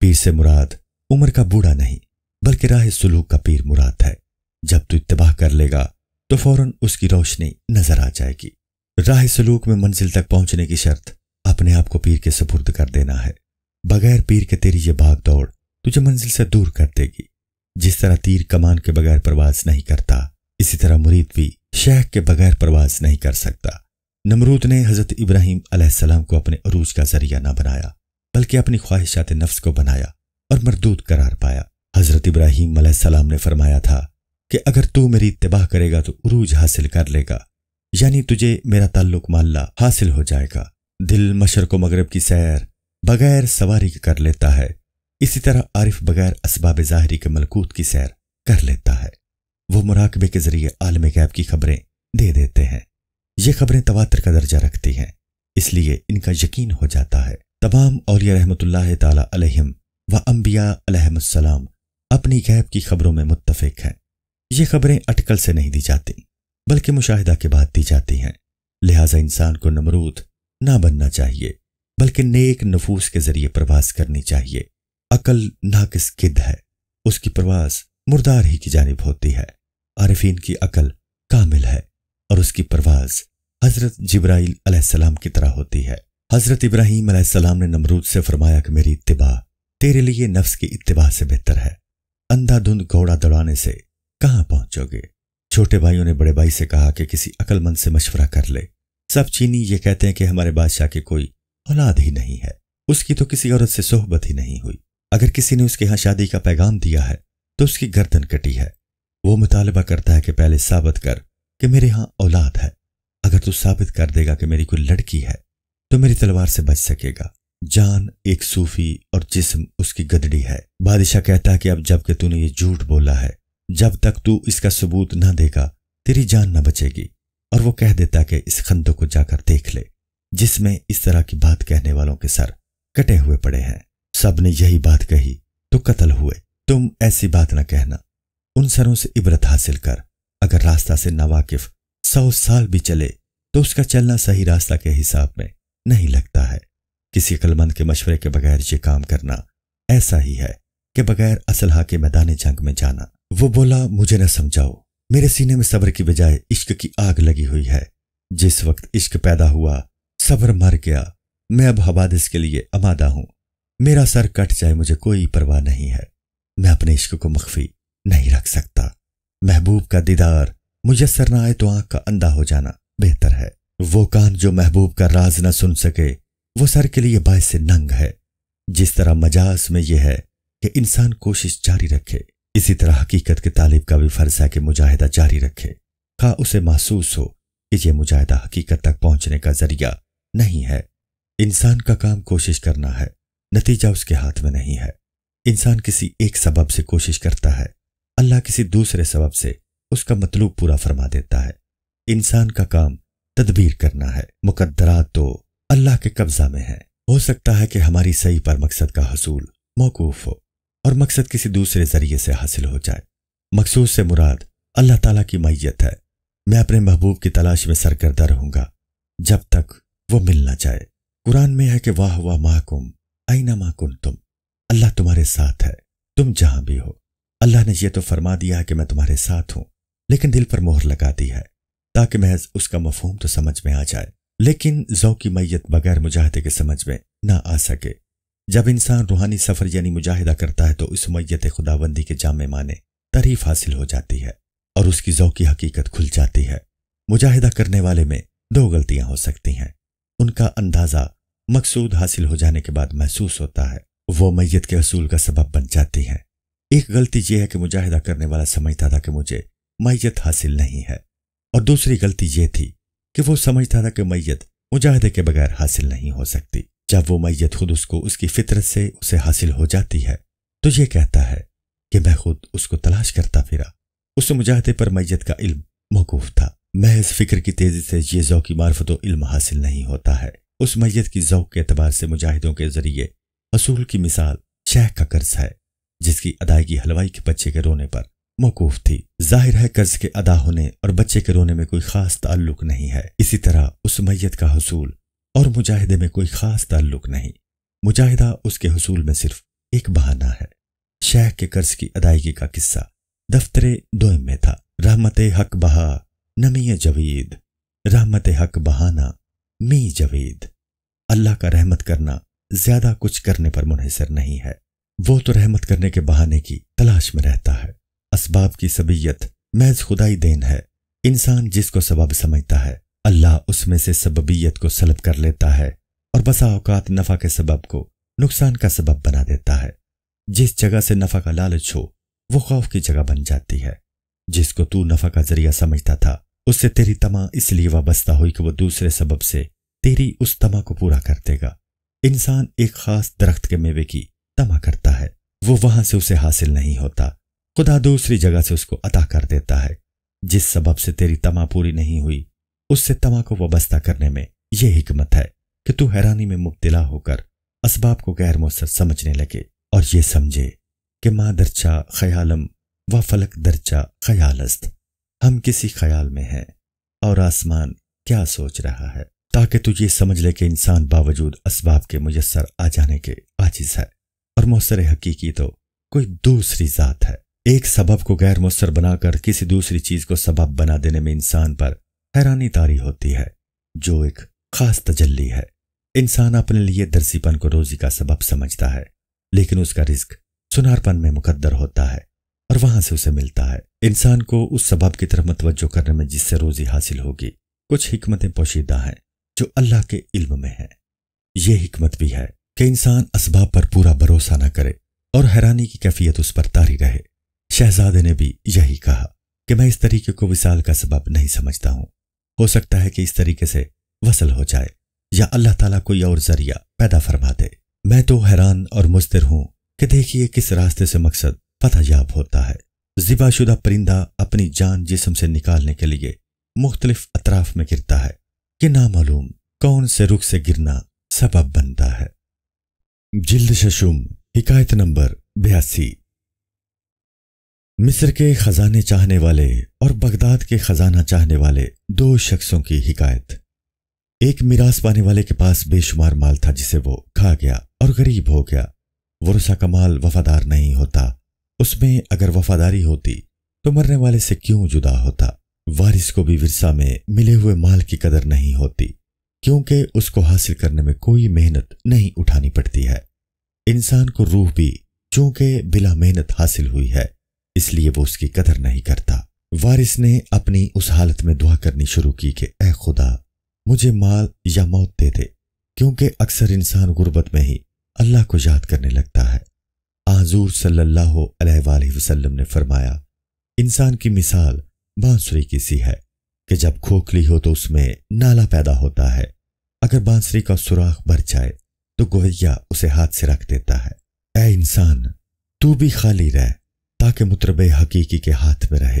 पीर से मुराद उम्र का बूढ़ा नहीं बल्कि राह सुलूक का पीर मुराद है जब तू इत्तबा कर लेगा तो फौरन उसकी रोशनी नजर आ जाएगी राह सलूक में मंजिल तक पहुंचने की शर्त अपने आप को पीर के सपुर्द कर देना है बगैर पीर के तेरी ये भाग दौड़ तुझे मंजिल से दूर कर देगी जिस तरह तीर कमान के बगैर प्रवास नहीं करता इसी तरह मुरीद भी शेख के बगैर प्रवास नहीं कर सकता नमरूद ने हजरत इब्राहिम अलैहिस्सलाम को अपने अरूज का जरिया ना बनाया बल्कि अपनी ख्वाहिशात नफ्स को बनाया और मरदूद करार पाया हजरत इब्राहिम अलैहिस्सलाम ने फरमाया था कि अगर तू मेरी इतबाह करेगा तो अरूज हासिल कर लेगा यानी तुझे मेरा ताल्लुक माल्ला हासिल हो जाएगा दिल मशरक मगरब की सैर बगैर सवारी के कर लेता है इसी तरह आरिफ बगैर इसबाब ज़ाहरी के मलकूत की सैर कर लेता है वो मुराकबे के जरिए आलम गैब की खबरें दे देते हैं ये खबरें तवातर का दर्जा रखती हैं इसलिए इनका यकीन हो जाता है तमाम अलिया रहमत तम व अम्बिया अपनी गैब की खबरों में मुतफिक हैं ये खबरें अटकल से नहीं दी जाती बल्कि मुशाहिदा के बाद दी जाती हैं लिहाजा इंसान को नमरूद ना बनना चाहिए बल्कि नेक नफूस के जरिए प्रवास करनी चाहिए अकल नाकिस किद है उसकी प्रवास मुर्दार ही की जानब होती है आरिफिन की अकल कामिल है और उसकी प्रवास हजरत जब्राइल अलैहिस्सलाम की तरह होती है हजरत इब्राहिम अलैहिस्सलाम ने नमरूद से फरमाया कि मेरी इत्तबा तेरे लिए नफ्स की इत्तबा से बेहतर है अंधाधुंध घोड़ा दौड़ाने से कहाँ पहुंचोगे छोटे भाइयों ने बड़े भाई से कहा कि किसी अकलमंद से मशवरा कर ले सब चीनी ये कहते हैं कि हमारे बादशाह की कोई औलाद ही नहीं है उसकी तो किसी औरत से सोहबत ही नहीं हुई अगर किसी ने उसके यहाँ शादी का पैगाम दिया है तो उसकी गर्दन कटी है वो मुतालबा करता है कि पहले साबित कर कि मेरे यहाँ औलाद है अगर तू साबित कर देगा कि मेरी कोई लड़की है तो मेरी तलवार से बच सकेगा जान एक सूफी और जिस्म उसकी गदड़ी है बादशाह कहता है कि अब जबकि तूने ये झूठ बोला है जब तक तू इसका सबूत ना देगा तेरी जान न बचेगी और वो कह देता कि इस खंदों को जाकर देख ले जिसमें इस तरह की बात कहने वालों के सर कटे हुए पड़े हैं सब ने यही बात कही तो कत्ल हुए तुम ऐसी बात ना कहना उन सरों से इबरत हासिल कर अगर रास्ता से नावाकिफ सौ साल भी चले तो उसका चलना सही रास्ता के हिसाब में नहीं लगता है किसी कलमंद के मशवरे के बगैर ये काम करना ऐसा ही है के बगैर असलहा के मैदान जंग में जाना वो बोला मुझे न समझाओ मेरे सीने में सब्र की बजाय इश्क की आग लगी हुई है जिस वक्त इश्क पैदा हुआ सब्र मर गया मैं अब हवादिस के लिए आमादा हूं मेरा सर कट जाए मुझे कोई परवाह नहीं है मैं अपने इश्क को मख्फी नहीं रख सकता महबूब का दीदार मुजसर ना आए तो आंख का अंधा हो जाना बेहतर है वो कान जो महबूब का राज न सुन सके वो सर के लिए बायस नंग है जिस तरह मजाज में यह है कि इंसान कोशिश जारी रखे इसी तरह हकीकत के तालिब का भी फर्ज है कि मुजाहिदा जारी रखे खा उसे महसूस हो कि यह मुजाहिदा हकीकत तक पहुंचने का जरिया नहीं है इंसान का काम कोशिश करना है नतीजा उसके हाथ में नहीं है इंसान किसी एक सबब से कोशिश करता है अल्लाह किसी दूसरे सबब से उसका मतलूब पूरा फरमा देता है इंसान का काम तदबीर करना है मुकदरा तो अल्लाह के कब्जा में है हो सकता है कि हमारी सही पर मकसद का हसूल मौकूफ हो और मकसद किसी दूसरे जरिए से हासिल हो जाए मखसूस से मुराद अल्लाह तला की मैयत है मैं अपने महबूब की तलाश में सरकर्दा रहूंगा जब तक वो मिल ना जाए कुरान में है कि वाह वाह महाकुम आईना माकुन तुम अल्लाह तुम्हारे साथ है तुम जहां भी हो अल्लाह ने यह तो फरमा दिया है कि मैं तुम्हारे साथ हूं लेकिन दिल पर मोहर लगा दी है ताकि महज उसका मफहम तो समझ में आ जाए लेकिन जौ की मैयत बगैर मुजाहदे के समझ में ना आ सके जब इंसान रूहानी सफ़र यानी मुजाहिदा करता है तो इस मैत खुदाबंदी के जामे माने तारीफ हासिल हो जाती है और उसकी जौकी हकीकत खुल जाती है मुजाहिदा करने वाले में दो गलतियां हो सकती हैं उनका अंदाज़ा मकसूद हासिल हो जाने के बाद महसूस होता है वो मैयत के असूल का सबब बन जाती है एक गलती यह है कि मुजाहिदा करने वाला समझता था कि मुझे मैयत हासिल नहीं है और दूसरी गलती यह थी कि वो समझता था कि मैयत मुजाहिदे के बगैर हासिल नहीं हो सकती जब वो मैयत खुद उसको उसकी फितरत से उसे हासिल हो जाती है तो ये कहता है कि मैं खुद उसको तलाश करता फिरा उस मुजाहदे पर मैयत का इल्म मौकूफ था महज फिक्र की तेजी से ये जौकी मार्फत इल्म हासिल नहीं होता है उस मैयत की जौक के अतबार से मुजाहिदों के जरिए असूल की मिसाल शेख का कर्ज है जिसकी अदायगी हलवाई के बच्चे के रोने पर मौकूफ थी जाहिर है कर्ज के अदा होने और बच्चे के रोने में कोई खास ताल्लुक नहीं है इसी तरह उस मैयत का हसूल और मुजाहिदे में कोई खास ताल्लुक नहीं मुजाहिदा उसके हसूल में सिर्फ एक बहाना है शेख के कर्ज की अदायगी का किस्सा दफ्तरे दो में था रहमत हक बहा नमी जवीद रहमत हक बहाना मी जवीद अल्लाह का रहमत करना ज्यादा कुछ करने पर मुनहसर नहीं है वो तो रहमत करने के बहाने की तलाश में रहता है असबाब की सबीयत महज खुदाई देन है इंसान जिसको सबब समझता है अल्लाह उसमें से सबबियत को सलब कर लेता है और बसा औकात नफा के सबब को नुकसान का सबब बना देता है जिस जगह से नफा का लालच हो वो खौफ की जगह बन जाती है जिसको तू नफा का जरिया समझता था उससे तेरी तमा इसलिए वाबस्ता हुई कि वो दूसरे सबब से तेरी उस तमा को पूरा कर देगा इंसान एक खास दरख्त के मेवे की तमा करता है वो वहां से उसे हासिल नहीं होता खुदा दूसरी जगह से उसको अदा कर देता है जिस सबब से तेरी तमा पूरी नहीं हुई उससे तमा को वाबस्ता करने में यह हिकमत है कि तू हैरानी में मुबतला होकर इसबाब को गैर मौसर समझने लगे और ये समझे कि माँ दर्चा ख्यालम व फलक दर्चा ख्यालस्त हम किसी ख्याल में हैं और आसमान क्या सोच रहा है ताकि तू ये समझ ले कि इंसान बावजूद इसबाब के मुयसर आ जाने के आजिज है और मौसर हकीकी तो कोई दूसरी ज़ात है एक सबब को गैर मौसर बनाकर किसी दूसरी चीज़ को सबब बना देने में इंसान पर हैरानी तारी होती है जो एक खास तजल्ली है इंसान अपने लिए दर्जीपन को रोजी का सबब समझता है लेकिन उसका रिस्क सुनारपन में मुकद्दर होता है और वहां से उसे मिलता है इंसान को उस सबब की तरफ मतवजो करने में जिससे रोजी हासिल होगी कुछ हमतें पोशीदा हैं जो अल्लाह के इल्म में हैं ये हमत भी है कि इंसान इसबाब पर पूरा भरोसा न करे और हैरानी की कैफियत उस पर तारी रहे शहजादे ने भी यही कहा कि मैं इस तरीके को विशाल का सबब नहीं समझता हूं हो सकता है कि इस तरीके से वसल हो जाए या अल्लाह ताला कोई और जरिया पैदा फरमा दे मैं तो हैरान और मुस्तर हूं कि देखिए किस रास्ते से मकसद फतहयाब होता है जिबाशुदा परिंदा अपनी जान जिसम से निकालने के लिए मुख्तलिफ अतराफ में गिरता है कि नामालूम कौन से रुख से गिरना सबब बनता है जिल्द शशुम हिकायत नंबर बयासी मिस्र के खजाने चाहने वाले और बगदाद के खजाना चाहने वाले दो शख्सों की हिकायत एक मीरास पाने वाले के पास बेशुमार माल था जिसे वो खा गया और गरीब हो गया वर्षा का माल वफादार नहीं होता उसमें अगर वफादारी होती तो मरने वाले से क्यों जुदा होता वारिस को भी विरसा में मिले हुए माल की कदर नहीं होती क्योंकि उसको हासिल करने में कोई मेहनत नहीं उठानी पड़ती है इंसान को रूह भी चूंकि बिला मेहनत हासिल हुई है इसलिए वो उसकी कदर नहीं करता वारिस ने अपनी उस हालत में दुआ करनी शुरू की कि ए खुदा मुझे माल या मौत दे दे क्योंकि अक्सर इंसान गुर्बत में ही अल्लाह को याद करने लगता है आजूर सल्लल्लाहु अलैहि वसल्लम ने फरमाया इंसान की मिसाल बांसुरी की सी है कि जब खोखली हो तो उसमें नाला पैदा होता है अगर बांसुरी का सुराख भर जाए तो गोहैया उसे हाथ से रख देता है ऐ इंसान तू भी खाली रह खुदा के मुतरब हकीकी के हाथ में रहे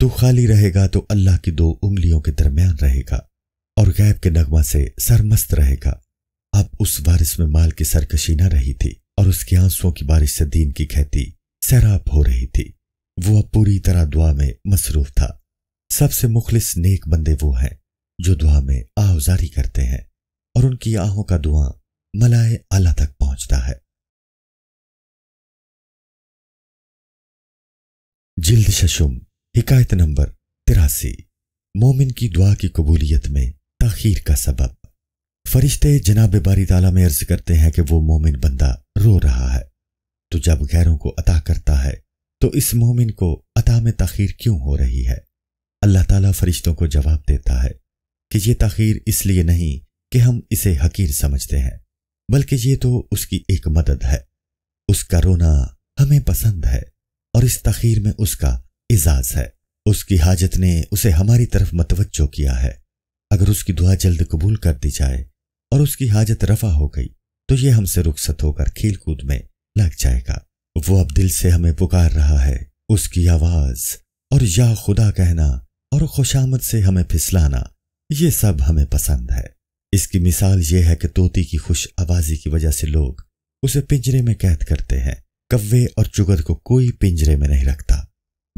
तू खाली रहेगा तो अल्लाह की दो उंगलियों के दरमियान रहेगा और गैब के नगमा से सरमस्त रहेगा अब उस वारिस में माल की सरकशी न रही थी और उसके आंसुओं की बारिश से दीन की खेती सैराब हो रही थी वो अब पूरी तरह दुआ में मसरूफ था सबसे मुखलिस नेक बंदे वो हैं जो दुआ में आहजारी करते हैं और उनकी आहों का दुआ मलाए आला तक पहुंचता है जिल्द शशुम हिकायत नंबर तिरासी मोमिन की दुआ की कबूलियत में तखीर का सबब फरिश्ते जनाब बारी ताला में अर्ज करते हैं कि वो मोमिन बंदा रो रहा है तो जब गैरों को अता करता है तो इस मोमिन को अता में तखीर क्यों हो रही है अल्लाह ताला फरिश्तों को जवाब देता है कि ये तखीर इसलिए नहीं कि हम इसे हकीर समझते हैं बल्कि ये तो उसकी एक मदद है उसका रोना हमें पसंद है और इस तखीर में उसका एजाज है उसकी हाजत ने उसे हमारी तरफ मतवजो किया है अगर उसकी दुआ जल्द कबूल कर दी जाए और उसकी हाजत रफा हो गई तो यह हमसे रुखसत होकर खेल कूद में लग जाएगा वो अब दिल से हमें पुकार रहा है उसकी आवाज और या खुदा कहना और खुशामद से हमें फिसलाना ये सब हमें पसंद है इसकी मिसाल यह है कि तोती की खुश आवाजी की वजह से लोग उसे पिंजरे में कैद करते हैं कव्वे और चुगद को कोई पिंजरे में नहीं रखता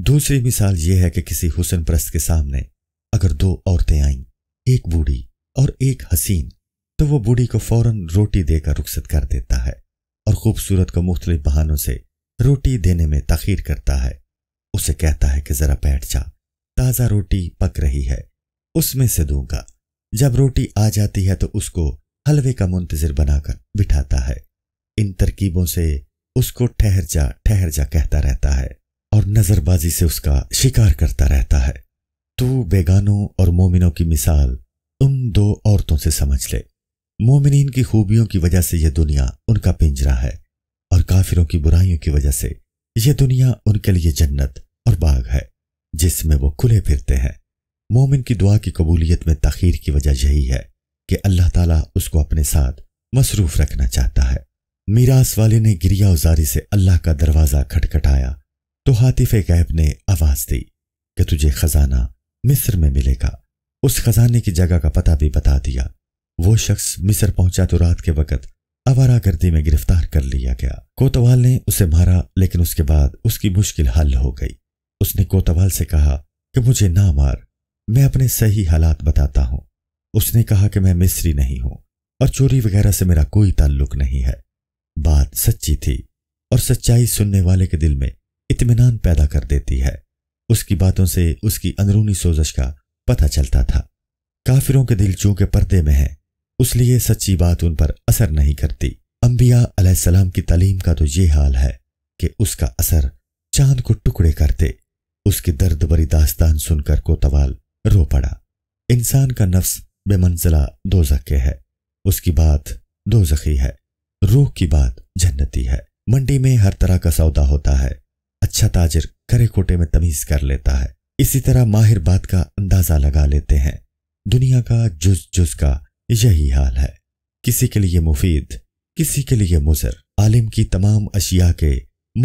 दूसरी मिसाल यह है कि किसी हुसन प्रस्त के सामने अगर दो औरतें आईं एक बूढ़ी और एक हसीन तो वो बूढ़ी को फौरन रोटी देकर रुखसत कर देता है और खूबसूरत को मुख्तलि बहानों से रोटी देने में तखीर करता है उसे कहता है कि जरा बैठ जा ताज़ा रोटी पक रही है उसमें से दूंगा जब रोटी आ जाती है तो उसको हलवे का मुंतजर बनाकर बिठाता है इन तरकीबों से उसको ठहर जा ठहर जा कहता रहता है और नजरबाजी से उसका शिकार करता रहता है तू बेगानों और मोमिनों की मिसाल उन दो औरतों से समझ ले मोमिन की खूबियों की वजह से यह दुनिया उनका पिंजरा है और काफिरों की बुराइयों की वजह से यह दुनिया उनके लिए जन्नत और बाग है जिसमें वो खुले फिरते हैं मोमिन की दुआ की कबूलियत में तखीर की वजह यही है कि अल्लाह ताला उसको अपने साथ मसरूफ रखना चाहता है मीरास वाले ने गिरिया उजारी से अल्लाह का दरवाज़ा खटखटाया तो हातिफ गैब ने आवाज़ दी कि तुझे खजाना मिस्र में मिलेगा उस खजाने की जगह का पता भी बता दिया वो शख्स मिस्र पहुंचा तो रात के वक्त अवारा गर्दी में गिरफ्तार कर लिया गया कोतवाल ने उसे मारा लेकिन उसके बाद उसकी मुश्किल हल हो गई उसने कोतवाल से कहा कि मुझे ना मार मैं अपने सही हालात बताता हूँ उसने कहा कि मैं मिस्री नहीं हूं और चोरी वगैरह से मेरा कोई ताल्लुक नहीं है बात सच्ची थी और सच्चाई सुनने वाले के दिल में इतमान पैदा कर देती है उसकी बातों से उसकी अंदरूनी सोजश का पता चलता था काफिरों के दिल चूंके पर्दे में है उसलिए सच्ची बात उन पर असर नहीं करती अम्बिया अलैहिस्सलाम की तालीम का तो ये हाल है कि उसका असर चांद को टुकड़े करते उसकी दर्द भरी दास्तान सुनकर कोतवाल रो पड़ा इंसान का नफ्स बेमंजिला दो है उसकी बात दो है रूह की बात जन्नती है मंडी में हर तरह का सौदा होता है अच्छा ताजिर करे कोटे में तमीज कर लेता है इसी तरह माहिर बात का अंदाजा लगा लेते हैं दुनिया का जुज जुज का यही हाल है किसी के लिए मुफीद किसी के लिए मुजर आलिम की तमाम अशिया के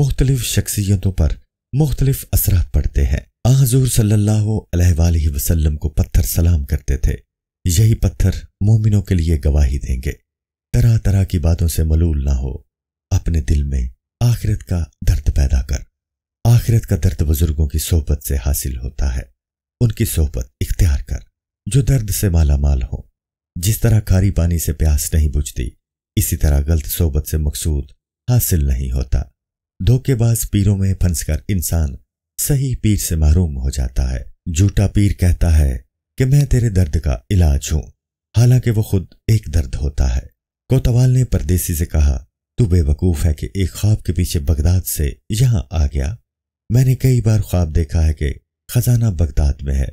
मुख्तलिफ शख्सियतों पर मुख्तलिफ असर पड़ते हैं आजूर सल्लल्लाहु वसलम को पत्थर सलाम करते थे यही पत्थर मोमिनों के लिए गवाही देंगे तरह तरह की बातों से मलूल ना हो अपने दिल में आखिरत का दर्द पैदा कर आखिरत का दर्द बुजुर्गों की सोहबत से हासिल होता है उनकी सोहबत इख्तियार कर जो दर्द से माला माल हो जिस तरह खारी पानी से प्यास नहीं बुझती इसी तरह गलत सोहबत से मकसूद हासिल नहीं होता धोखेबाज पीरों में फंसकर इंसान सही पीर से महरूम हो जाता है झूठा पीर कहता है कि मैं तेरे दर्द का इलाज हूं हालांकि वो खुद एक दर्द होता है कोतवाल ने परदेसी से कहा तू बेवकूफ है कि एक ख्वाब के पीछे बगदाद से यहां आ गया मैंने कई बार ख्वाब देखा है कि खजाना बगदाद में है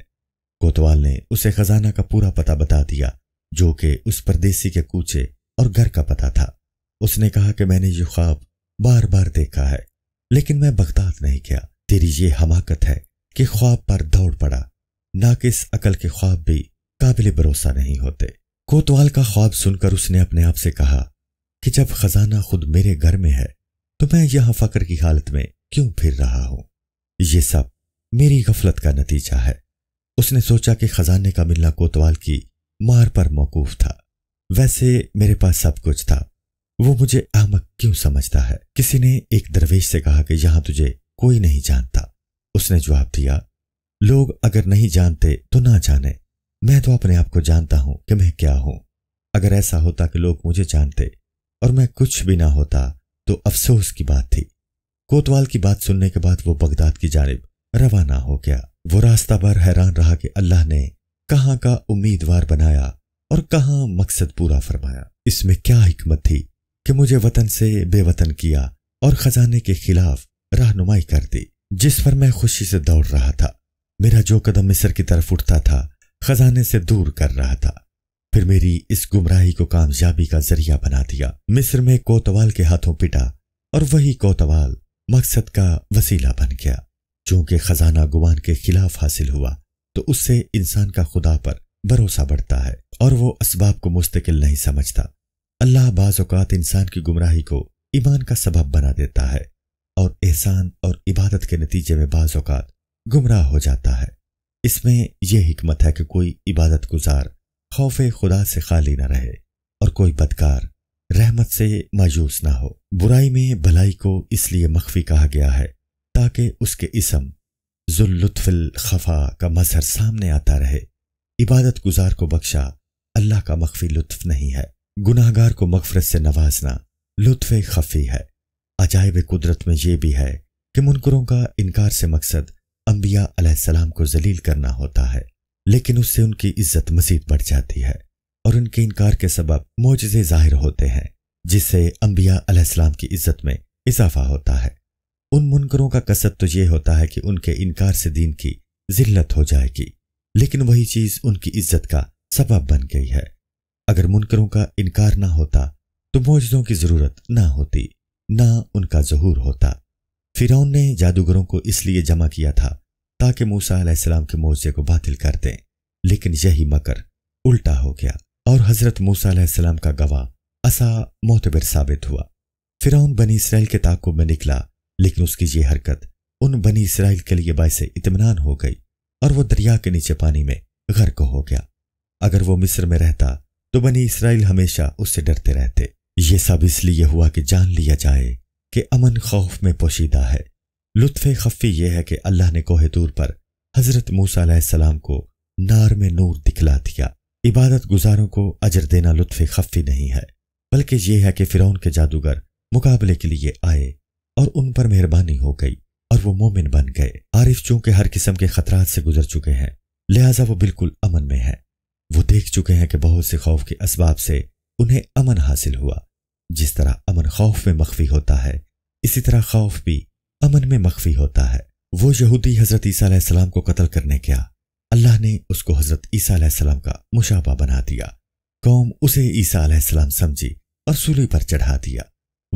कोतवाल ने उसे खजाना का पूरा पता बता दिया जो कि उस परदेसी के कूचे और घर का पता था उसने कहा कि मैंने ये ख्वाब बार बार देखा है लेकिन मैं बगदाद नहीं गया तेरी ये हमाकत है कि ख्वाब पर दौड़ पड़ा ना कि इस अकल के ख्वाब भी काबिल भरोसा नहीं होते कोतवाल का ख्वाब सुनकर उसने अपने आप से कहा कि जब खजाना खुद मेरे घर में है तो मैं यहां फकर की हालत में क्यों फिर रहा हूं ये सब मेरी गफलत का नतीजा है उसने सोचा कि खजाने का मिलना कोतवाल की मार पर मौकूफ था वैसे मेरे पास सब कुछ था वो मुझे आमक क्यों समझता है किसी ने एक दरवेश से कहा कि यहां तुझे कोई नहीं जानता उसने जवाब दिया लोग अगर नहीं जानते तो ना जाने मैं तो अपने आप को जानता हूं कि मैं क्या हूं अगर ऐसा होता कि लोग मुझे जानते और मैं कुछ भी ना होता तो अफसोस की बात थी कोतवाल की बात सुनने के बाद वो बगदाद की जानब रवाना हो गया वो रास्ता भर हैरान रहा कि अल्लाह ने कहाँ का उम्मीदवार बनाया और कहाँ मकसद पूरा फरमाया इसमें क्या हिकमत थी कि मुझे वतन से बेवतन किया और खजाने के खिलाफ रहनुमाई कर दी जिस पर मैं खुशी से दौड़ रहा था मेरा जो कदम मिस्र की तरफ उठता था खजाने से दूर कर रहा था फिर मेरी इस गुमराही को कामयाबी का जरिया बना दिया मिस्र में कोतवाल के हाथों पिटा और वही कोतवाल मकसद का वसीला बन गया चूंकि खजाना गुमान के खिलाफ हासिल हुआ तो उससे इंसान का खुदा पर भरोसा बढ़ता है और वो इसबाब को मुस्तकिल नहीं समझता अल्लाह बाज़ात इंसान की गुमराही को ईमान का सबब बना देता है और एहसान और इबादत के नतीजे में बाज़ात गुमराह हो जाता है इसमें यह हिकमत है कि कोई इबादत गुजार खौफ खुदा से खाली ना रहे और कोई बदकार रहमत से मायूस ना हो बुराई में भलाई को इसलिए मख्फी कहा गया है ताकि उसके इसम जुल्लुफिल खफा का मजहर सामने आता रहे इबादत गुजार को बख्शा अल्लाह का मख्फी लुत्फ नहीं है गुनाहगार को मफफरत से नवाजना लुत्फ खफी है अजायब कुदरत में यह भी है कि मुनकरों का इनकार से मकसद अम्बिया अलैहिस्सलाम को जलील करना होता है लेकिन उससे उनकी इज्जत मजीद बढ़ जाती है और उनके इनकार के सबब मोजे जाहिर होते हैं जिससे अम्बिया अलैहिस्सलाम की इज्जत में इजाफा होता है उन मुनकरों का कसब तो ये होता है कि उनके इनकार से दीन की जिल्लत हो जाएगी लेकिन वही चीज उनकी इज्जत का सबब बन गई है अगर मुनकरों का इनकार ना होता तो मौजों की जरूरत ना होती ना उनका जहूर होता फिरौन ने जादूगरों को इसलिए जमा किया था ताकि मूसा अलैहिस्सलाम के मुआवजे को बातिल कर दें लेकिन यही मकर उल्टा हो गया और हजरत मूसा अलैहिस्सलाम का गवाह असा मोतबर साबित हुआ फिरौन बनी इसराइल के ताकुब में निकला लेकिन उसकी ये हरकत उन बनी इसराइल के लिए बायस इतमान हो गई और वह दरिया के नीचे पानी में गर्क हो गया अगर वह मिस्र में रहता तो बनी इसराइल हमेशा उससे डरते रहते ये सब इसलिए हुआ कि जान लिया जाए कि अमन खौफ में पोशीदा है लुत्फ़ खफ़ी यह है कि अल्लाह ने कोहे दूर पर हज़रत मूसा को नार में नूर दिखला दिया इबादत गुजारों को अजर देना लुत्फ़ खफ़ी नहीं है बल्कि यह है कि फ़िरौन के जादूगर मुकाबले के लिए आए और उन पर मेहरबानी हो गई और वो मोमिन बन गए आरिफ चूंकि हर किस्म के खतरात से गुजर चुके हैं लिहाजा वो बिल्कुल अमन में है वो देख चुके हैं कि बहुत से खौफ के इसबाब से उन्हें अमन हासिल हुआ जिस तरह अमन खौफ में मख्फी होता है इसी तरह खौफ भी अमन में मख्फी होता है वो यहूदी हजरत ईसा को कत्ल करने गया अल्लाह ने उसको हजरत ईसा का मुशाबा बना दिया कौम उसे ईसा समझी और सूली पर चढ़ा दिया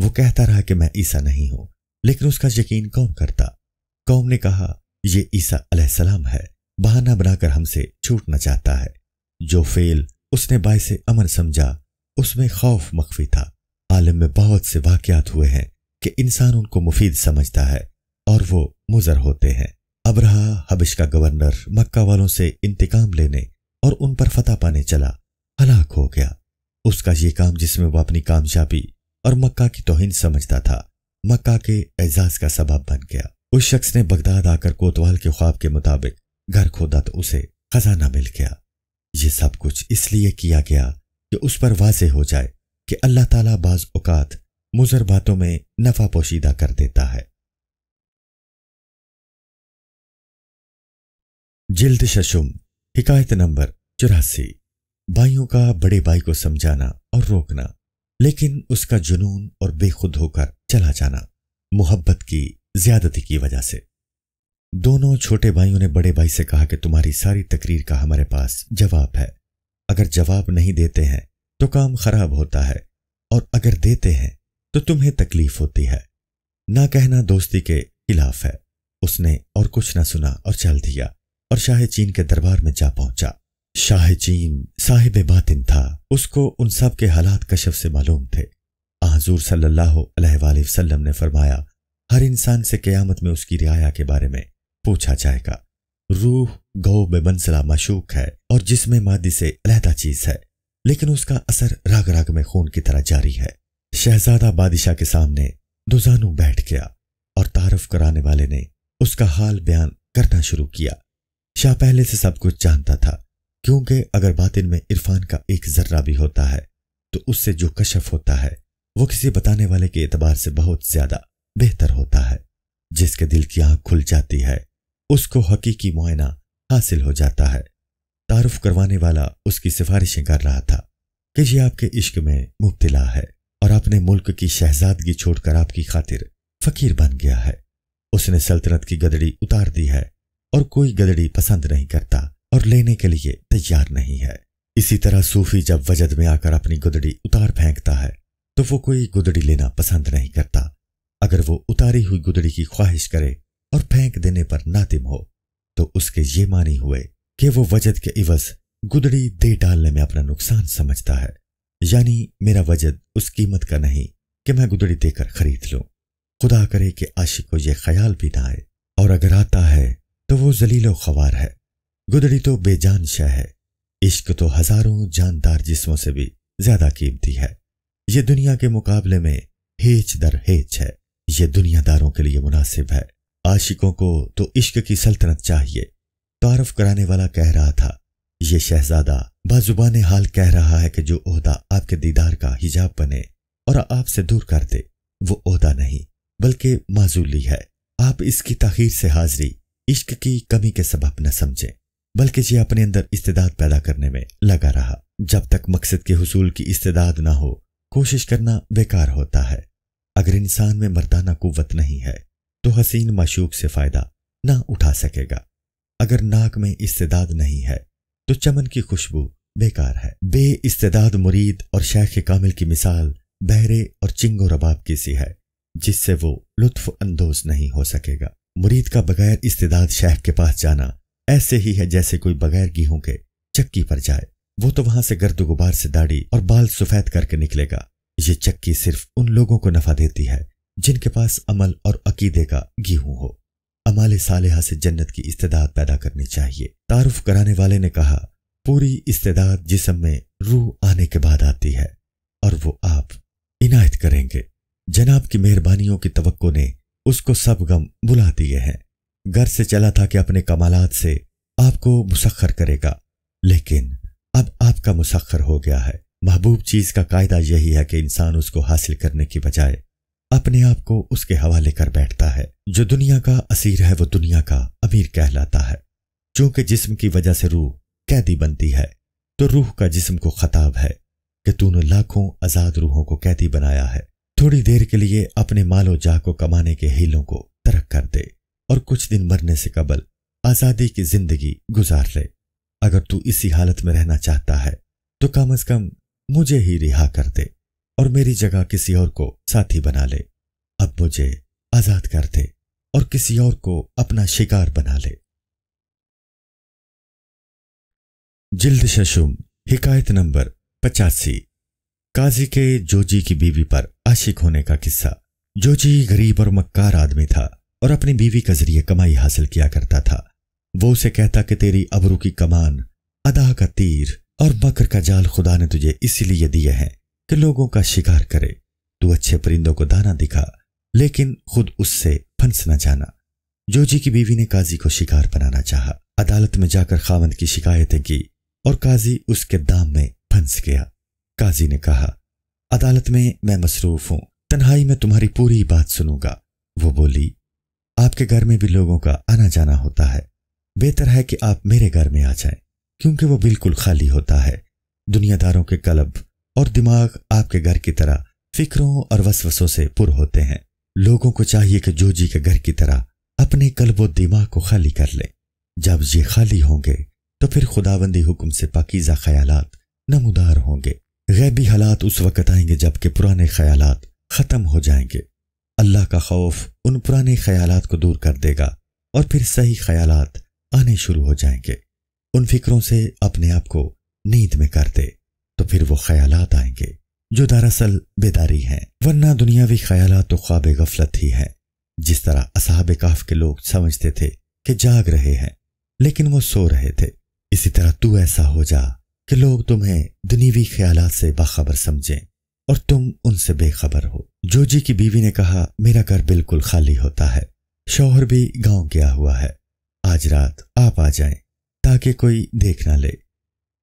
वो कहता रहा कि मैं ईसा नहीं हूं लेकिन उसका यकीन कौन करता कौम ने कहा यह ईसा है बहाना बनाकर हमसे छूटना चाहता है जो फेल उसने बायसे अमन समझा उसमें खौफ मख्फी था आलम में बहुत से वाकयात हुए हैं कि इंसान उनको मुफीद समझता है और वो मुजर होते हैं अब रहा हबिश का गवर्नर मक्का वालों से इंतकाम लेने और उन पर फतह पाने चला हलाक हो गया उसका ये काम जिसमें वो अपनी कामयाबी और मक्का की तोहिन समझता था मक्का के एजाज का सबब बन गया उस शख्स ने बगदाद आकर कोतवाल के ख्वाब के मुताबिक घर खोदा तो उसे खजाना मिल गया ये सब कुछ इसलिए किया गया कि उस पर वाजे हो जाए कि अल्लाह ताला बाज औकात मुजर बातों में नफा पोशीदा कर देता है जिल्द शशुम हिकायत नंबर चौरासी भाइयों का बड़े भाई को समझाना और रोकना लेकिन उसका जुनून और बेखुद होकर चला जाना मोहब्बत की ज्यादती की वजह से दोनों छोटे भाइयों ने बड़े भाई से कहा कि तुम्हारी सारी तकरीर का हमारे पास जवाब है अगर जवाब नहीं देते हैं तो काम खराब होता है और अगर देते हैं तो तुम्हें तकलीफ होती है ना कहना दोस्ती के खिलाफ है उसने और कुछ न सुना और चल दिया और शाह चीन के दरबार में जा पहुंचा शाह चीन साहिब बातिन था उसको उन सब के हालात कशफ से मालूम थे आज़ूर सल्लाम ने फरमाया हर इंसान से क़यामत में उसकी रियाया के बारे में पूछा जाएगा रूह गौ बंसला मशूक है और जिसमें मादी से अलहदा चीज है लेकिन उसका असर राग राग में खून की तरह जारी है शहजादा बादशाह के सामने दुजानू बैठ गया और तारफ कराने वाले ने उसका हाल बयान करना शुरू किया शाह पहले से सब कुछ जानता था क्योंकि अगर बातिन में इरफान का एक जर्रा भी होता है तो उससे जो कशफ होता है वो किसी बताने वाले के एतबार से बहुत ज्यादा बेहतर होता है जिसके दिल की आंख खुल जाती है उसको हकीकी मुआयना हासिल हो जाता है तारुफ करवाने वाला उसकी सिफारिशें कर रहा था कि यह आपके इश्क में मुबतला है और अपने मुल्क की शहजादगी छोड़कर आपकी खातिर फकीर बन गया है उसने सल्तनत की गदड़ी उतार दी है और कोई गदड़ी पसंद नहीं करता और लेने के लिए तैयार नहीं है इसी तरह सूफी जब वजद में आकर अपनी गुदड़ी उतार फेंकता है तो वो कोई गुदड़ी लेना पसंद नहीं करता अगर वो उतारी हुई गुदड़ी की ख्वाहिश करे और फेंक देने पर नातिम हो तो उसके ये मानी हुए कि वो वजद के इवज गुदड़ी दे डालने में अपना नुकसान समझता है यानी मेरा वजद उस कीमत का नहीं कि मैं गुदड़ी देकर खरीद लूं खुदा करे कि आशिक को यह ख्याल भी ना आए और अगर आता है तो वो जलीलो खवार है गुदड़ी तो बेजान शह है इश्क तो हजारों जानदार जिस्मों से भी ज्यादा कीमती है ये दुनिया के मुकाबले में हेच दर हेच है ये दुनियादारों के लिए मुनासिब है आशिकों को तो इश्क की सल्तनत चाहिए तारफ कराने वाला कह रहा था ये शहजादा बाजुबान हाल कह रहा है कि जो ओहदा आपके दीदार का हिजाब बने और आपसे दूर कर दे वो ओहदा नहीं बल्कि माजूली है आप इसकी तखीर से हाजिरी इश्क की कमी के सबब न समझें बल्कि ये अपने अंदर इस्तेदाद पैदा करने में लगा रहा जब तक मकसद के हसूल की इस्तेदाद ना हो कोशिश करना बेकार होता है अगर इंसान में मर्दाना कुवत नहीं है तो हसीन मशूक से फ़ायदा ना उठा सकेगा अगर नाक में इस्तेदाद नहीं है तो चमन की खुशबू बेकार है बे इस्तेदाद मुरीद और शेख कामिल की मिसाल बहरे और चिंगो रबाब की सी है जिससे वो लुत्फ अंदोज नहीं हो सकेगा मुरीद का बगैर इस्तेदाद शेख के पास जाना ऐसे ही है जैसे कोई बगैर गेहूं के चक्की पर जाए वो तो वहां से गर्द गुबार से दाढ़ी और बाल सफेद करके निकलेगा ये चक्की सिर्फ उन लोगों को नफा देती है जिनके पास अमल और अकीदे का गेहूं हो अमाल साल से जन्नत की इस्तेदाद पैदा करनी चाहिए तारुफ कराने वाले ने कहा पूरी इस्तेदाद जिसम में रूह आने के बाद आती है और वो आप इनायत करेंगे जनाब की मेहरबानियों की तवक्को ने उसको सब गम बुला दिए हैं घर से चला था कि अपने कमालात से आपको मुसखर करेगा लेकिन अब आपका मुसखर हो गया है महबूब चीज का कायदा यही है कि इंसान उसको हासिल करने की बजाय अपने आप को उसके हवाले कर बैठता है जो दुनिया का असीर है वो दुनिया का अमीर कहलाता है चूंकि जिस्म की वजह से रूह कैदी बनती है तो रूह का जिस्म को खताब है कि तूने लाखों आजाद रूहों को कैदी बनाया है थोड़ी देर के लिए अपने मालो जा को कमाने के हीलों को तरक कर दे और कुछ दिन मरने से कबल आजादी की जिंदगी गुजार ले अगर तू इसी हालत में रहना चाहता है तो कम अज कम मुझे ही रिहा कर दे और मेरी जगह किसी और को साथी बना ले अब मुझे आजाद कर दे और किसी और को अपना शिकार बना ले जिल्द शशुम हिकायत नंबर पचासी काजी के जोजी की बीवी पर आशिक होने का किस्सा जोजी गरीब और मक्कार आदमी था और अपनी बीवी का जरिए कमाई हासिल किया करता था वो उसे कहता कि तेरी अबरू की कमान अदा का तीर और बकर का जाल खुदा ने तुझे इसीलिए दिए हैं कि लोगों का शिकार करे तू तो अच्छे परिंदों को दाना दिखा लेकिन खुद उससे फंस न जाना जोजी की बीवी ने काजी को शिकार बनाना चाहा अदालत में जाकर खावंद की शिकायतें की और काजी उसके दाम में फंस गया काजी ने कहा अदालत में मैं मसरूफ हूं तन्हाई में तुम्हारी पूरी बात सुनूंगा वो बोली आपके घर में भी लोगों का आना जाना होता है बेहतर है कि आप मेरे घर में आ जाएं क्योंकि वो बिल्कुल खाली होता है दुनियादारों के कलब और दिमाग आपके घर की तरह फिक्रों और वसवसों से पुर होते हैं लोगों को चाहिए कि जोजी के घर की तरह अपने कल्ब दिमाग को खाली कर ले जब ये खाली होंगे तो फिर खुदाबंदी हुक्म से पाकिजा ख्याल नमदार होंगे गैबी हालात उस वक़्त आएंगे जबकि पुराने ख्याल ख़त्म हो जाएंगे अल्लाह का खौफ उन पुराने ख्याल को दूर कर देगा और फिर सही ख्याल आने शुरू हो जाएंगे उन फिक्रों से अपने आप को नींद में कर दे तो फिर वो ख्याल आएंगे जो दरअसल बेदारी हैं वरना दुनियावी ख्याल तो ख्वाब गफलत ही हैं जिस तरह असहाब काफ के लोग समझते थे कि जाग रहे हैं लेकिन वो सो रहे थे इसी तरह तू ऐसा हो जा कि लोग तुम्हें दुनियावी ख्याल से बाखबर समझें और तुम उनसे बेखबर हो जोजी की बीवी ने कहा मेरा घर बिल्कुल खाली होता है शौहर भी गांव गया हुआ है आज रात आप आ जाएं ताकि कोई देख ना ले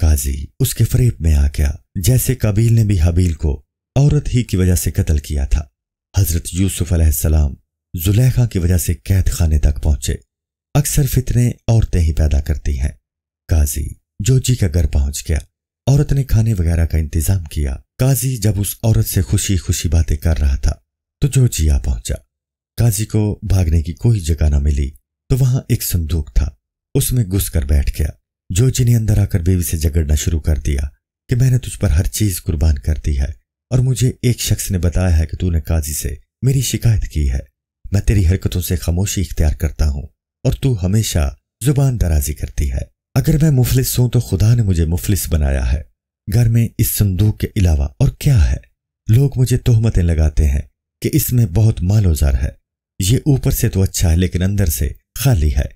काजी उसके फरेब में आ गया जैसे कबील ने भी हबील को औरत ही की वजह से कत्ल किया था हजरत यूसुफ अलैहिस्सलाम जुलेखा की वजह से कैद खाने तक पहुंचे अक्सर फितने औरतें ही पैदा करती हैं काजी जोजी का घर पहुंच गया औरत ने खाने वगैरह का इंतजाम किया काजी जब उस औरत से खुशी खुशी बातें कर रहा था तो जोजी आ पहुंचा काजी को भागने की कोई जगह ना मिली तो वहां एक संदूक था उसमें घुस कर बैठ गया जोची ने अंदर आकर बेबी से झगड़ना शुरू कर दिया कि मैंने तुझ पर हर चीज कुर्बान कर दी है और मुझे एक शख्स ने बताया है कि तूने काजी से मेरी शिकायत की है मैं तेरी हरकतों से खामोशी इख्तियार करता हूँ और तू हमेशा जुबान दराजी करती है अगर मैं मुफलिस हूं तो खुदा ने मुझे मुफलिस बनाया है घर में इस संदूक के अलावा और क्या है लोग मुझे तोहमतें लगाते हैं कि इसमें बहुत मालोजार है ये ऊपर से तो अच्छा है लेकिन अंदर से खाली है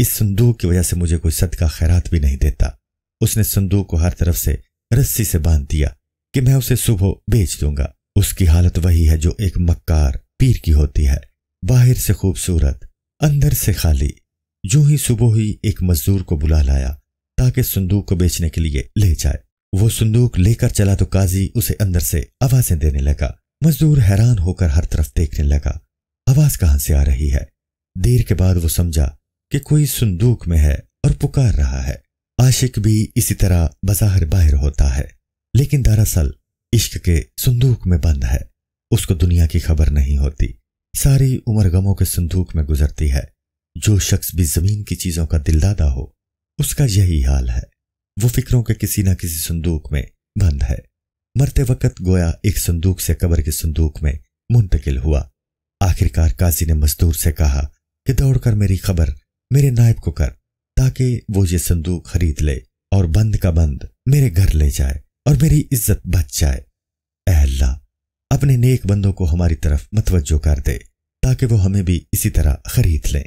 इस संदूक की वजह से मुझे कोई सदका खैरात भी नहीं देता उसने संदूक को हर तरफ से रस्सी से बांध दिया कि मैं उसे सुबह बेच दूंगा उसकी हालत वही है जो एक मक्कार पीर की होती है बाहर से खूबसूरत अंदर से खाली जो ही सुबह ही एक मजदूर को बुला लाया ताकि संदूक को बेचने के लिए ले जाए वो संदूक लेकर चला तो काजी उसे अंदर से आवाजें देने लगा मजदूर हैरान होकर हर तरफ देखने लगा आवाज कहां से आ रही है देर के बाद वो समझा कि कोई संदूक में है और पुकार रहा है आशिक भी इसी तरह बाजार बाहर होता है लेकिन दरअसल इश्क के संदूक में बंद है उसको दुनिया की खबर नहीं होती सारी उम्र गमों के संदूक में गुजरती है जो शख्स भी जमीन की चीजों का दिलदादा हो उसका यही हाल है वो फिक्रों के किसी ना किसी संदूक में बंद है मरते वक्त गोया एक संदूक से कबर के संदूक में मुंतकिल हुआ आखिरकार काजी ने मजदूर से कहा कि दौड़कर मेरी खबर मेरे नायब को कर ताकि वो ये संदूक खरीद ले और बंद का बंद मेरे घर ले जाए और मेरी इज्जत बच जाए अल्लाह अपने नेक बंदों को हमारी तरफ मतवजो कर दे ताकि वो हमें भी इसी तरह खरीद लें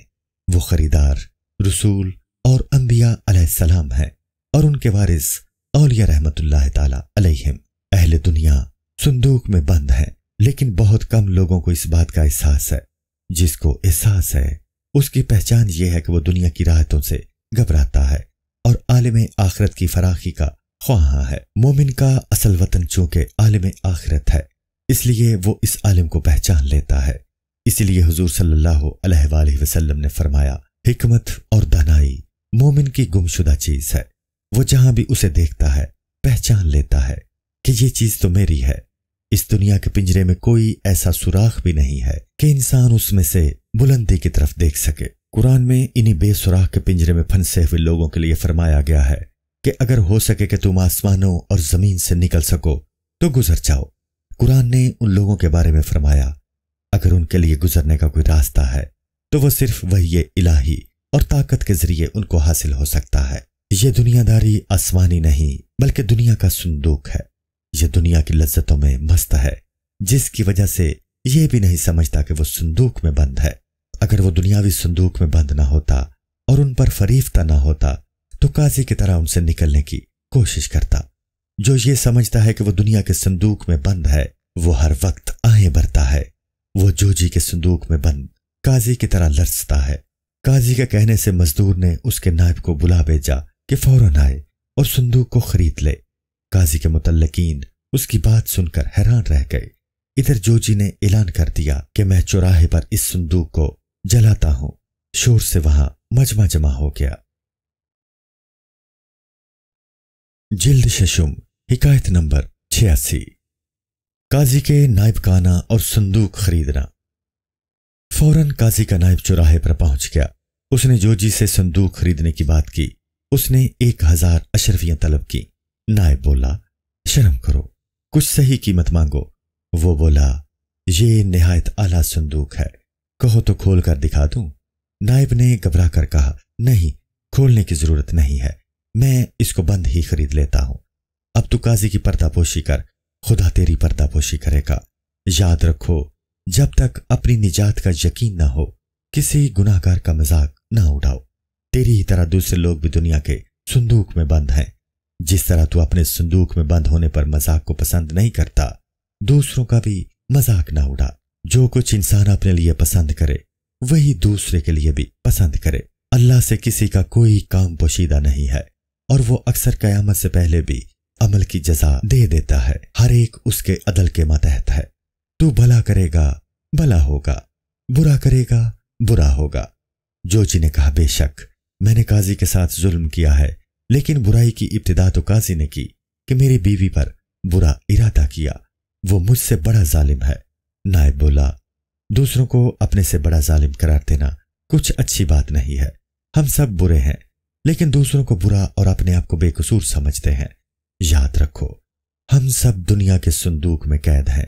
वो खरीदार रसूल और अम्बिया अलैहिस्सलाम हैं और उनके वारिस औलिया रहमत ताला अहले दुनिया संदूक में बंद हैं लेकिन बहुत कम लोगों को इस बात का एहसास है जिसको एहसास है उसकी पहचान यह है कि वो दुनिया की राहतों से घबराता है और आलम आखरत की फराखी का ख्वाहा है मोमिन का असल वतन चूंकि आलम आखरत है इसलिए वो इस आलम को पहचान लेता है इसलिए हजूर सल्लाम ने फरमाया हमत और दनाई मोमिन की गुमशुदा चीज है वो जहां भी उसे देखता है पहचान लेता है कि ये चीज तो मेरी है इस दुनिया के पिंजरे में कोई ऐसा सुराख भी नहीं है कि इंसान उसमें से बुलंदी की तरफ देख सके कुरान में इन्हीं बेसुराख के पिंजरे में फंसे हुए लोगों के लिए फरमाया गया है कि अगर हो सके कि तुम आसमानों और जमीन से निकल सको तो गुजर जाओ कुरान ने उन लोगों के बारे में फरमाया अगर उनके लिए गुजरने का कोई रास्ता है तो वह सिर्फ वही इलाही और ताकत के जरिए उनको हासिल हो सकता है ये दुनियादारी आसमानी नहीं बल्कि दुनिया का संदूक है यह दुनिया की लज्जतों में मस्त है जिसकी वजह से यह भी नहीं समझता कि वो संदूक में बंद है अगर वो दुनियावी संदूक में बंद ना होता और उन पर फरीफता ना होता तो काजी की तरह उनसे निकलने की कोशिश करता जो ये समझता है कि वो दुनिया के संदूक में बंद है वो हर वक्त आहें भरता है वो जोजी के संदूक में बंद काजी की तरह लरसता है काजी के कहने से मजदूर ने उसके नायब को बुला भेजा कि फौरन आए और संदूक को खरीद ले काजी के मुतलकिन उसकी बात सुनकर हैरान रह गए इधर जोजी ने ऐलान कर दिया कि मैं चौराहे पर इस संदूक को जलाता हूं शोर से वहां मजमा जमा हो गया जिल्द शशुम हिकायत नंबर छियासी काजी के नायब काना और संदूक खरीदना फौरन काजी का नायब चौराहे पर पहुंच गया उसने जोजी से संदूक खरीदने की बात की उसने एक हजार अशरफियां तलब की नायब बोला शर्म करो कुछ सही कीमत मांगो वो बोला ये नहायत आला संदूक है कहो तो खोल कर दिखा दू नायब ने घबरा कर कहा नहीं खोलने की जरूरत नहीं है मैं इसको बंद ही खरीद लेता हूं अब तू काजी की पर्दापोशी कर खुदा तेरी पर्दापोशी करेगा याद रखो जब तक अपनी निजात का यकीन ना हो किसी गुनाकार का मजाक ना उड़ाओ तेरी ही तरह दूसरे लोग भी दुनिया के संदूक में बंद हैं जिस तरह तू अपने संदूक में बंद होने पर मजाक को पसंद नहीं करता दूसरों का भी मजाक ना उड़ा जो कुछ इंसान अपने लिए पसंद करे वही दूसरे के लिए भी पसंद करे अल्लाह से किसी का कोई काम पोशीदा नहीं है और वो अक्सर कयामत से पहले भी अमल की जजा दे देता है हर एक उसके अदल के मतहत है तू भला करेगा भला होगा बुरा करेगा बुरा होगा जो जी ने कहा बेशक मैंने काजी के साथ जुल्म किया है लेकिन बुराई की इब्तदा तो काजी ने की कि मेरी बीवी पर बुरा इरादा किया वो मुझसे बड़ा जालिम है नायब बोला दूसरों को अपने से बड़ा जालिम करार देना कुछ अच्छी बात नहीं है हम सब बुरे हैं लेकिन दूसरों को बुरा और अपने आप को बेकसूर समझते हैं याद रखो हम सब दुनिया के संदूक में कैद हैं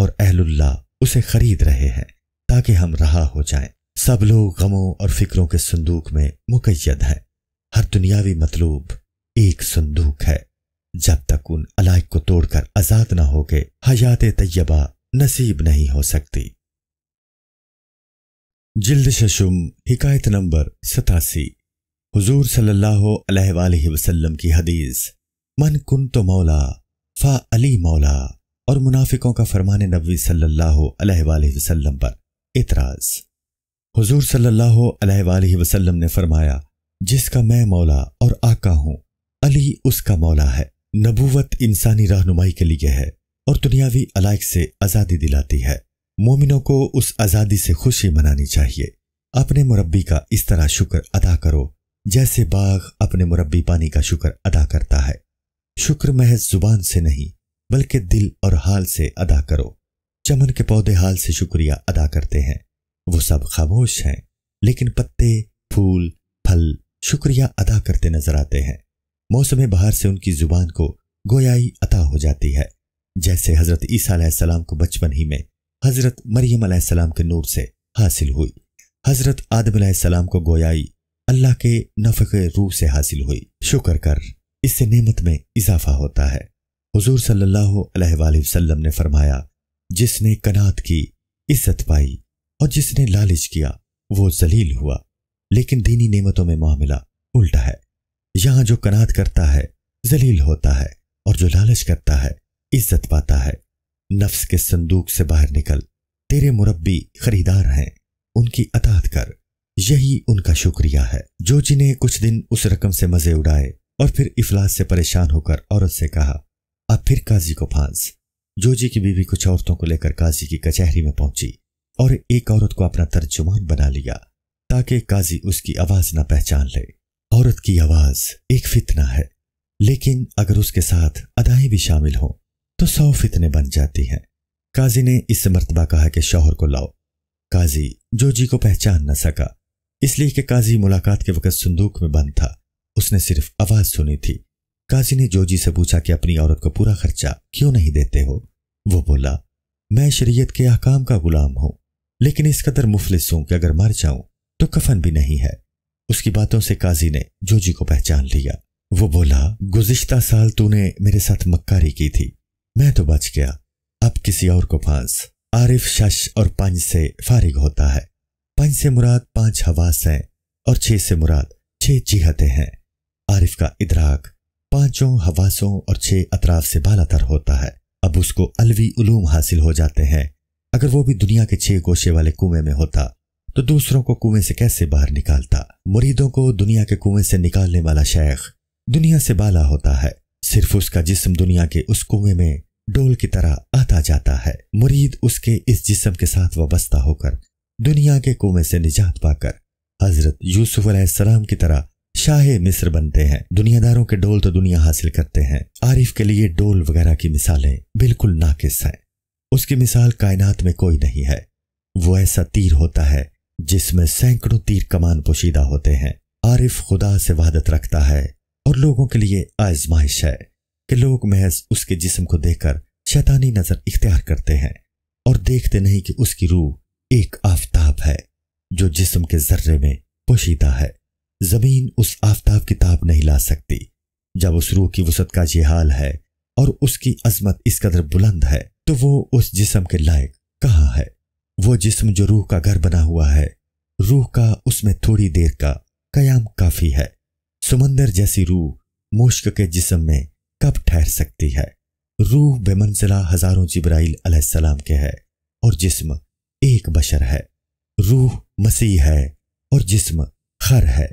और अहलुल्ला उसे खरीद रहे हैं ताकि हम रहा हो जाएं। सब लोग गमों और फिक्रों के संदूक में मुकैद हैं हर दुनियावी मतलूब एक संदूक है जब तक उन अलाइक को तोड़कर आजाद ना हो गए हयात तय्यबा नसीब नहीं हो सकती जिल्द शशुम हिकायत नंबर सतासी हुजूर सल्लल्लाहु अलैहि वसल्लम की हदीस मन कुन तो मौला फा अली मौला और मुनाफिकों का फरमान नबी सल्लल्लाहु अलैहि वसल्लम पर इतराज हुजूर सल्लल्लाहु अलैहि वसल्लम ने फरमाया जिसका मैं मौला और आका हूं अली उसका मौला है नबूवत इंसानी रहनुमाई के लिए है और दुनियावी अलायक से आज़ादी दिलाती है मोमिनों को उस आज़ादी से खुशी मनानी चाहिए अपने मुरब्बी का इस तरह शुक्र अदा करो जैसे बाघ अपने मुरब्बी पानी का शुक्र अदा करता है शुक्र महज जुबान से नहीं बल्कि दिल और हाल से अदा करो चमन के पौधे हाल से शुक्रिया अदा करते हैं वो सब खामोश हैं लेकिन पत्ते फूल फल शुक्रिया अदा करते नजर आते हैं मौसम बाहर से उनकी जुबान को गोयाई अता हो जाती है जैसे हजरत ईसा सलाम को बचपन ही में हजरत मरियम सलाम के नूर से हासिल हुई हजरत आदम सलाम को गोयाई अल्लाह के नफक रूह से हासिल हुई शुक्र कर इससे नेमत में इजाफा होता है हुजूर सल्लल्लाहु अलैहि वसल्लम ने फरमाया जिसने कनात की इज्जत पाई और जिसने लालच किया वो जलील हुआ लेकिन दीनी नेमतों में मामला उल्टा है यहां जो कनात करता है जलील होता है और जो लालच करता है इज्जत पाता है नफ्स के संदूक से बाहर निकल तेरे मुरब्बी खरीदार हैं उनकी अतात कर यही उनका शुक्रिया है जो जिन्हें ने कुछ दिन उस रकम से मजे उड़ाए और फिर इफलास से परेशान होकर औरत से कहा अब फिर काजी को फांस जोजी की बीवी कुछ औरतों को लेकर काजी की कचहरी में पहुंची और एक औरत को अपना तर्जुमान बना लिया ताकि काजी उसकी आवाज ना पहचान ले औरत की आवाज एक फितना है लेकिन अगर उसके साथ अदाएं भी शामिल हों तो सौ फितने बन जाती हैं काजी ने इस मरतबा कहा कि शौहर को लाओ काजी जोजी को पहचान न सका इसलिए कि काजी मुलाकात के वक्त संदूक में बंद था उसने सिर्फ आवाज सुनी थी काजी ने जोजी से पूछा कि अपनी औरत को पूरा खर्चा क्यों नहीं देते हो वो बोला मैं शरीयत के अहकाम का गुलाम हूं लेकिन इस कदर मुफलिस हूं कि अगर मर जाऊं तो कफन भी नहीं है उसकी बातों से काजी ने जोजी को पहचान लिया वो बोला गुजश्ता साल तूने मेरे साथ मक्कारी की थी मैं तो बच गया अब किसी और को फांस आरिफ शश और पंच से फारिग होता है पंच से मुराद पांच हवास हैं और छह से मुराद छह जिहते हैं आरिफ का इदराक पांचों हवासों और छह अतराफ से बालातर होता है अब उसको अलवी उलूम हासिल हो जाते हैं अगर वो भी दुनिया के छह गोशे वाले कुएं में होता तो दूसरों को कुएं से कैसे बाहर निकालता मुरीदों को दुनिया के कुएं से निकालने वाला शेख दुनिया से बाला होता है सिर्फ उसका जिस्म दुनिया के उस कुएं में डोल की तरह आता जाता है मुरीद उसके इस जिस्म के साथ वाबस्ता होकर दुनिया के कुएं से निजात पाकर हजरत यूसुफ सलाम की तरह शाह मिस्र बनते हैं दुनियादारों के डोल तो दुनिया हासिल करते हैं आरिफ के लिए डोल वगैरह की मिसालें बिल्कुल नाकिस हैं उसकी मिसाल कायनात में कोई नहीं है वो ऐसा तीर होता है जिसमें सैकड़ों तीर कमान पोशीदा होते हैं आरिफ खुदा से वहादत रखता है और लोगों के लिए आजमाइश है कि लोग महज उसके जिसम को देखकर शैतानी नजर इख्तियार करते हैं और देखते नहीं कि उसकी रूह एक आफताब है जो जिसम के जर्रे में पोशीदा है जमीन उस आफताब की ताप नहीं ला सकती जब उस रूह की वसत का ये हाल है और उसकी अजमत इस कदर बुलंद है तो वो उस जिसम के लायक कहाँ है वो जिस्म जो रूह का घर बना हुआ है रूह का उसमें थोड़ी देर का कयाम काफी है समंदर जैसी रूह मुश्क के जिस्म में कब ठहर सकती है रूह बेमंजिला हजारों जिब्राइल अलैहिस्सलाम के है और जिस्म एक बशर है रूह मसीह है और जिस्म खर है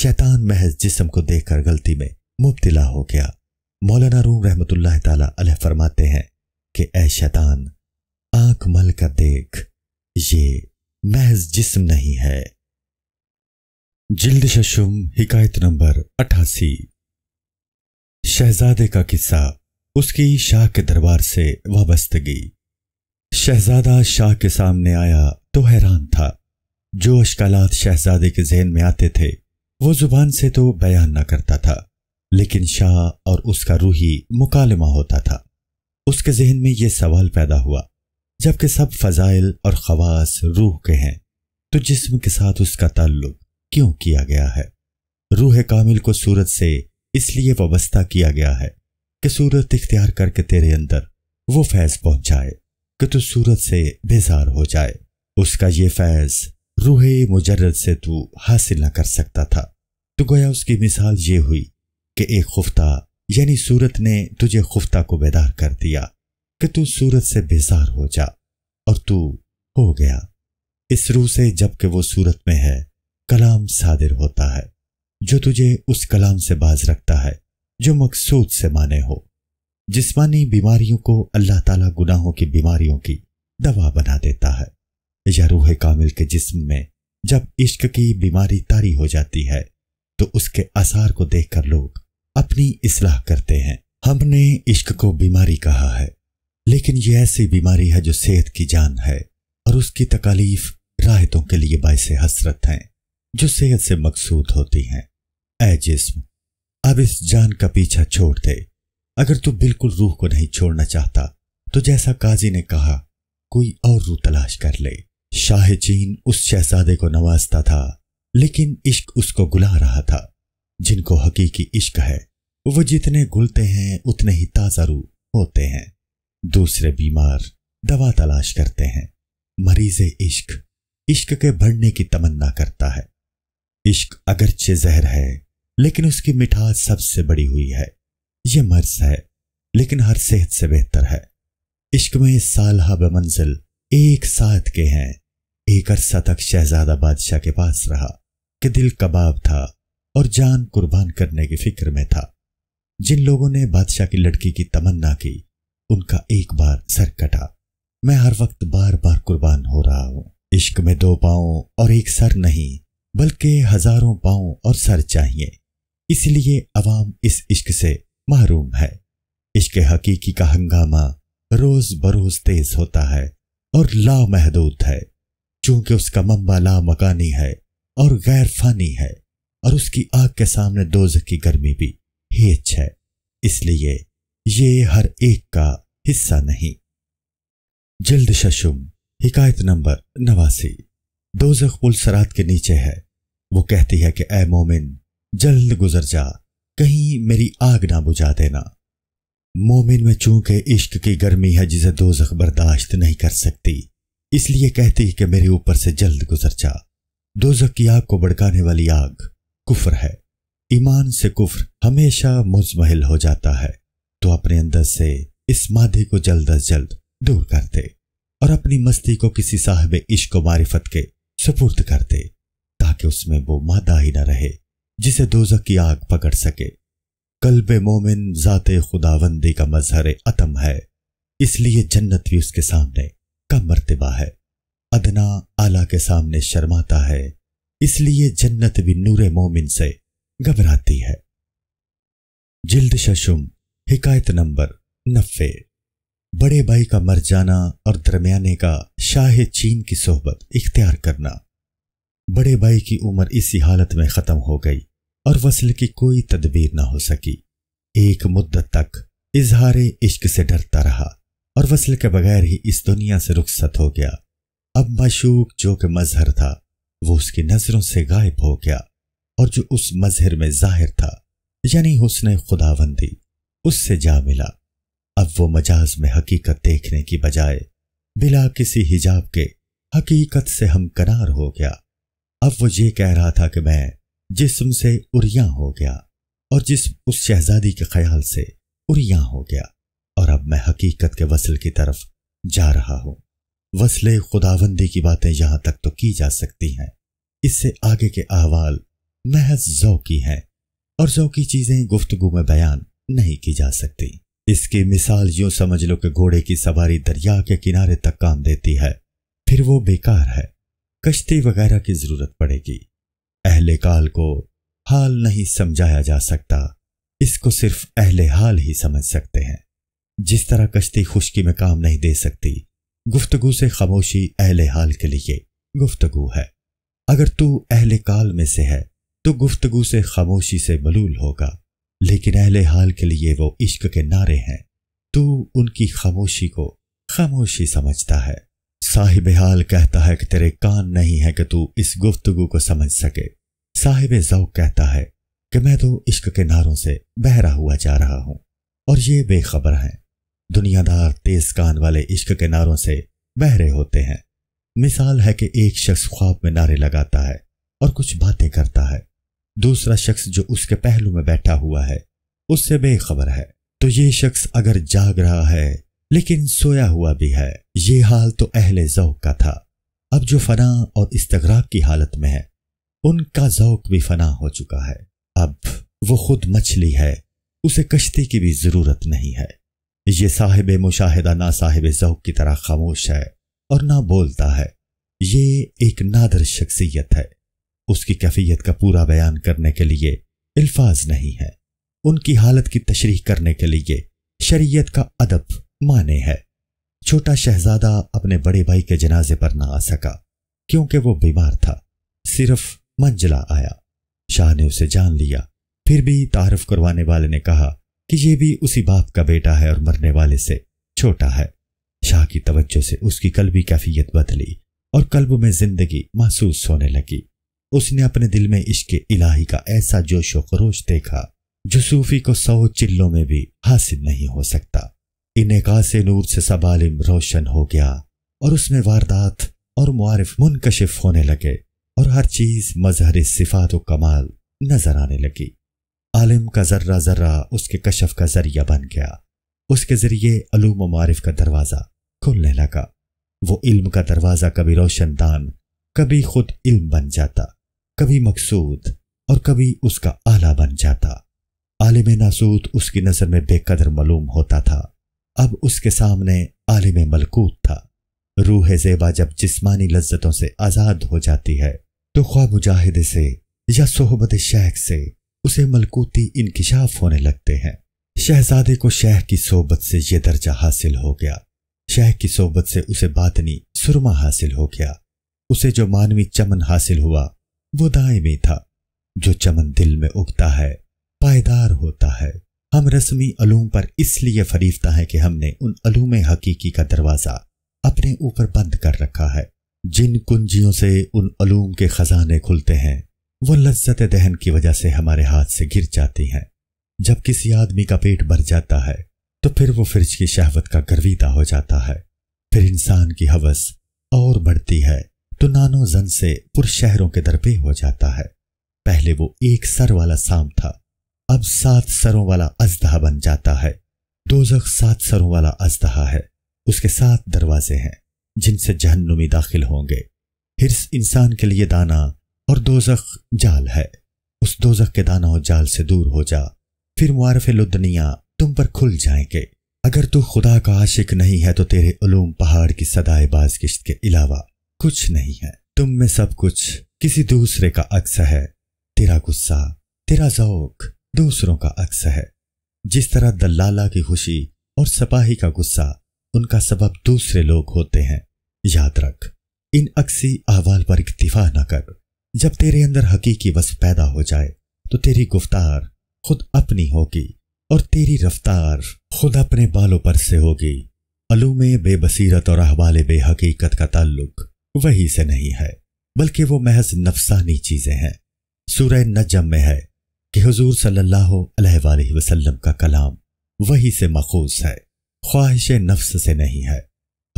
शैतान महज जिस्म को देखकर गलती में मुबतला हो गया मौलाना रूम रहमतुल्लाह ताला अलह फरमाते हैं कि ए शैतान आंख मल कर देख ये महज जिस्म नहीं है जिल्द शशुम हिकायत नंबर अठासी शहजादे का किस्सा उसकी शाह के दरबार से वाबस्तगी शहजादा शाह के सामने आया तो हैरान था जो अशकालात शहजादे के जहन में आते थे वो जुबान से तो बयान न करता था लेकिन शाह और उसका रूही मुकालमा होता था उसके जहन में यह सवाल पैदा हुआ जबकि सब फजाइल और खवास रूह के हैं तो जिस्म के साथ उसका ताल्लुक क्यों किया गया है रूह कामिल को सूरत से इसलिए वाबस्ता किया गया है कि सूरत इख्तियार करके तेरे अंदर वो फैज़ पहुंचाए कि तू सूरत से बेजार हो जाए उसका ये फैज़ रूह मुजरद से तू हासिल न कर सकता था तो गोया उसकी मिसाल ये हुई कि एक खुफ्ता यानी सूरत ने तुझे खुफ्ता को बेदार कर दिया कि तू सूरत से बेजार हो जा और तू हो गया इस रूह से जबकि वो सूरत में है कलाम सादिर होता है जो तुझे उस कलाम से बाज रखता है जो मकसूद से माने हो जिस्मानी बीमारियों को अल्लाह ताला गुनाहों की बीमारियों की दवा बना देता है या रूह कामिल के जिस्म में जब इश्क की बीमारी तारी हो जाती है तो उसके आसार को देखकर लोग अपनी इसलाह करते हैं हमने इश्क को बीमारी कहा है लेकिन ये ऐसी बीमारी है जो सेहत की जान है और उसकी तकालीफ राहतों के लिए बायस हसरत हैं जो सेहत से मकसूद होती हैं ए जिस्म अब इस जान का पीछा छोड़ दे अगर तू बिल्कुल रूह को नहीं छोड़ना चाहता तो जैसा काजी ने कहा कोई और रूह तलाश कर ले शाह चीन उस शहजादे को नवाजता था लेकिन इश्क उसको गुला रहा था जिनको हकीकी इश्क है वो जितने गुलते हैं उतने ही ताज़ा रूह होते हैं दूसरे बीमार दवा तलाश करते हैं मरीज इश्क इश्क के बढ़ने की तमन्ना करता है इश्क अगरचे जहर है लेकिन उसकी मिठास सबसे बड़ी हुई है यह मर्ज है लेकिन हर सेहत से बेहतर है इश्क में साल हब मंजिल एक साथ के हैं एक अरसा तक शहजादा बादशाह के पास रहा कि दिल कबाब था और जान कुर्बान करने की फिक्र में था जिन लोगों ने बादशाह की लड़की की तमन्ना की उनका एक बार सर कटा मैं हर वक्त बार बार कुर्बान हो रहा हूं इश्क में दो पाओ और एक सर नहीं बल्कि हजारों पाओ और सर चाहिए इसलिए अवाम इस इश्क से महरूम है इश्क हकीकी का हंगामा रोज बरोज तेज होता है और लामहदूद है चूंकि उसका मम्बा ला मकानी है और गैर फानी है और उसकी आग के सामने दोज की गर्मी भी हेच है इसलिए ये हर एक का हिस्सा नहीं जल्द शशुम हिकायत नंबर नवासी दो जखुल सरात के नीचे है वो कहती है कि ए मोमिन जल्द गुजर जा कहीं मेरी आग ना बुझा देना मोमिन में चूंकि इश्क की गर्मी है जिसे दोजख बर्दाश्त नहीं कर सकती इसलिए कहती है कि मेरे ऊपर से जल्द गुजर जा दोजख की आग को भड़काने वाली आग कुफर है ईमान से कुफर हमेशा मुजमहल हो जाता है तो अपने अंदर से इस माधे को जल्द अज जल्द दूर कर दे और अपनी मस्ती को किसी साहब इश्क मारिफत के सुपुर्द कर दे ताकि उसमें वो मादा ही न रहे जिसे दोजक की आग पकड़ सके कल्ब मोमिन जाते खुदावंदी का मजहर अतम है इसलिए जन्नत भी उसके सामने कम मरतबा है अदना आला के सामने शर्माता है इसलिए जन्नत भी नूर मोमिन से घबराती है जिल्द शशुम हिकायत नंबर नफ़े बड़े भाई का मर जाना और दरमियाने का शाह चीन की सोहबत इख्तियार करना बड़े भाई की उम्र इसी हालत में ख़त्म हो गई और वसल की कोई तदबीर ना हो सकी एक मुद्दत तक इजहार इश्क से डरता रहा और वसल के बगैर ही इस दुनिया से रुखसत हो गया अब मशूक जो कि मजहर था वो उसकी नज़रों से गायब हो गया और जो उस मजहर में जाहिर था यानी हुसन खुदावंदी उससे जा मिला अब वो मजाज में हकीकत देखने की बजाय बिला किसी हिजाब के हकीकत से करार हो गया अब वो ये कह रहा था कि मैं जिसम से उरिया हो गया और जिस उस शहजादी के ख्याल से उरिया हो गया और अब मैं हकीकत के वसल की तरफ जा रहा हूँ वसले खुदाबंदी की बातें यहाँ तक तो की जा सकती हैं इससे आगे के अहवाल महज जौकी हैं और जौकी चीज़ें गुफ्तगु में बयान नहीं की जा सकती इसकी मिसाल यूं समझ लो कि घोड़े की सवारी दरिया के किनारे तक काम देती है फिर वो बेकार है कश्ती वगैरह की जरूरत पड़ेगी अहले काल को हाल नहीं समझाया जा सकता इसको सिर्फ अहले हाल ही समझ सकते हैं जिस तरह कश्ती खुश्की में काम नहीं दे सकती गुफ्तगु से खामोशी अहले हाल के लिए गुफ्तगु है अगर तू अहले काल में से है तो गुफ्तगु से खामोशी से मलूल होगा लेकिन अहले हाल के लिए वो इश्क के नारे हैं तू उनकी खामोशी को खामोशी समझता है साहिब हाल कहता है कि तेरे कान नहीं है कि तू इस गुफ्तगु को समझ सके साहिब जौक कहता है कि मैं तो इश्क के नारों से बहरा हुआ जा रहा हूं और ये बेखबर हैं दुनियादार तेज कान वाले इश्क के नारों से बहरे होते हैं मिसाल है कि एक शख्स ख्वाब में नारे लगाता है और कुछ बातें करता है दूसरा शख्स जो उसके पहलू में बैठा हुआ है उससे बेखबर है तो ये शख्स अगर जाग रहा है लेकिन सोया हुआ भी है ये हाल तो अहले जौक का था अब जो फना और इस्तगराक की हालत में है उनका जौक भी फना हो चुका है अब वो खुद मछली है उसे कश्ती की भी जरूरत नहीं है ये साहिब मुशाहिदा ना साहिब जौक की तरह खामोश है और ना बोलता है ये एक नादर शख्सियत है उसकी कैफियत का पूरा बयान करने के लिए अल्फाज नहीं है उनकी हालत की तशरीह करने के लिए शरीयत का अदब माने है छोटा शहजादा अपने बड़े भाई के जनाजे पर ना आ सका क्योंकि वो बीमार था सिर्फ मंजला आया शाह ने उसे जान लिया फिर भी तारफ करवाने वाले ने कहा कि यह भी उसी बाप का बेटा है और मरने वाले से छोटा है शाह की तवज्जो से उसकी कल्बी कैफियत बदली और कल्ब में जिंदगी महसूस होने लगी उसने अपने दिल में इश्क इलाही का ऐसा जोश खरोश देखा जो सूफी को सौ चिल्लों में भी हासिल नहीं हो सकता इनका से नूर से सबालिम रोशन हो गया और उसमें वारदात और मुआरफ मुनकशिफ होने लगे और हर चीज मजहर सिफात कमाल नजर आने लगी आलिम का जर्रा जर्रा उसके कशफ का जरिया बन गया उसके जरिए अलूम मारिफ का दरवाज़ा खुलने लगा वो इल्म का दरवाज़ा कभी रोशनदान कभी खुद इल्म बन जाता कभी मकसूद और कभी उसका आला बन जाता आलिम नासूत उसकी नज़र में बेकदर मलूम होता था अब उसके सामने आलिम मलकूत था रूह जेबा जब जिस्मानी लज्जतों से आज़ाद हो जाती है तो ख्वा मुजाहिदे से या सोहबत शेख से उसे मलकूती इनकशाफ होने लगते हैं शहजादे को शेख की सोबत से यह दर्जा हासिल हो गया शेख की सोबत से उसे बातनी सुरमा हासिल हो गया उसे जो मानवी चमन हासिल हुआ वो दाएं में था जो चमन दिल में उगता है पायदार होता है हम रस्मी अलूम पर इसलिए फरीफता है कि हमने उन अलूम हकीकी का दरवाज़ा अपने ऊपर बंद कर रखा है जिन कुंजियों से उन अलूम के ख़जाने खुलते हैं वो लज्जत दहन की वजह से हमारे हाथ से गिर जाती हैं जब किसी आदमी का पेट भर जाता है तो फिर वो फ्रिज की शहवत का गर्वीदा हो जाता है फिर इंसान की हवस और बढ़ती है तो नानो जन से पुरशहरों शहरों के दरपे हो जाता है पहले वो एक सर वाला साम था अब सात सरों वाला अजदहा बन जाता है दोजख सात सरों वाला अजदहा है उसके सात दरवाजे हैं जिनसे जहन्नुमी दाखिल होंगे हिरस इंसान के लिए दाना और दोजख जाल है उस दोजख के दाना और जाल से दूर हो जा फिर मुआरफ लुदनिया तुम पर खुल जाएंगे अगर तू खुदा का आशिक नहीं है तो तेरे उलूम पहाड़ की सदाए किश्त के अलावा कुछ नहीं है तुम में सब कुछ किसी दूसरे का अक्स है तेरा गुस्सा तेरा जौक दूसरों का अक्स है जिस तरह दल्लाला की खुशी और सपाही का गुस्सा उनका सबब दूसरे लोग होते हैं याद रख इन अक्सी अहवाल पर इक्तिफा न कर जब तेरे अंदर हकीकी वस पैदा हो जाए तो तेरी गुफ्तार खुद अपनी होगी और तेरी रफ्तार खुद अपने बालों पर से होगी अलूमे बेबसीरत और अहवाल बेहकीकत का ताल्लुक वही से नहीं है बल्कि वो महज नफसानी चीज़ें हैं सूरह नजम में है कि हजूर सल्लल्लाहु अलैहि वसल्लम का कलाम वही से मखूस है ख्वाहिश नफ्स से नहीं है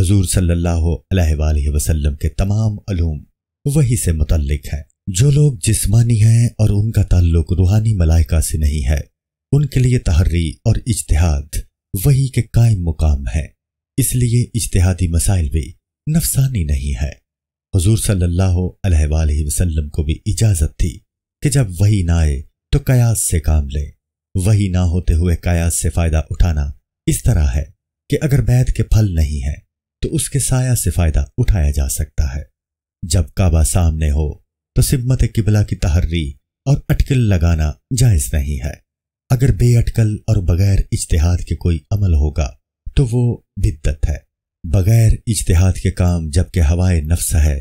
हजूर सल्लल्लाहु अलैहि वसल्लम के तमाम अलूम वही से मुतलक हैं जो लोग जिस्मानी हैं और उनका ताल्लुक रूहानी मलाइका से नहीं है उनके लिए तहर्री और इजतहाद वही के कायम मुकाम है इसलिए इजतहादी मसाइल भी नफसानी नहीं है हजूर सल्ला वसलम को भी इजाजत थी कि जब वही ना आए तो कयास से काम ले वही ना होते हुए कयास से फायदा उठाना इस तरह है कि अगर बैत के फल नहीं है तो उसके साया से फायदा उठाया जा सकता है जब काबा सामने हो तो सिमत किबला की तहर्री और अटकल लगाना जायज नहीं है अगर बेअटकल और बगैर इश्तेहाद के कोई अमल होगा तो वो बिद्दत है बगैर इजतहाद के काम जबकि हवाए नफ्स है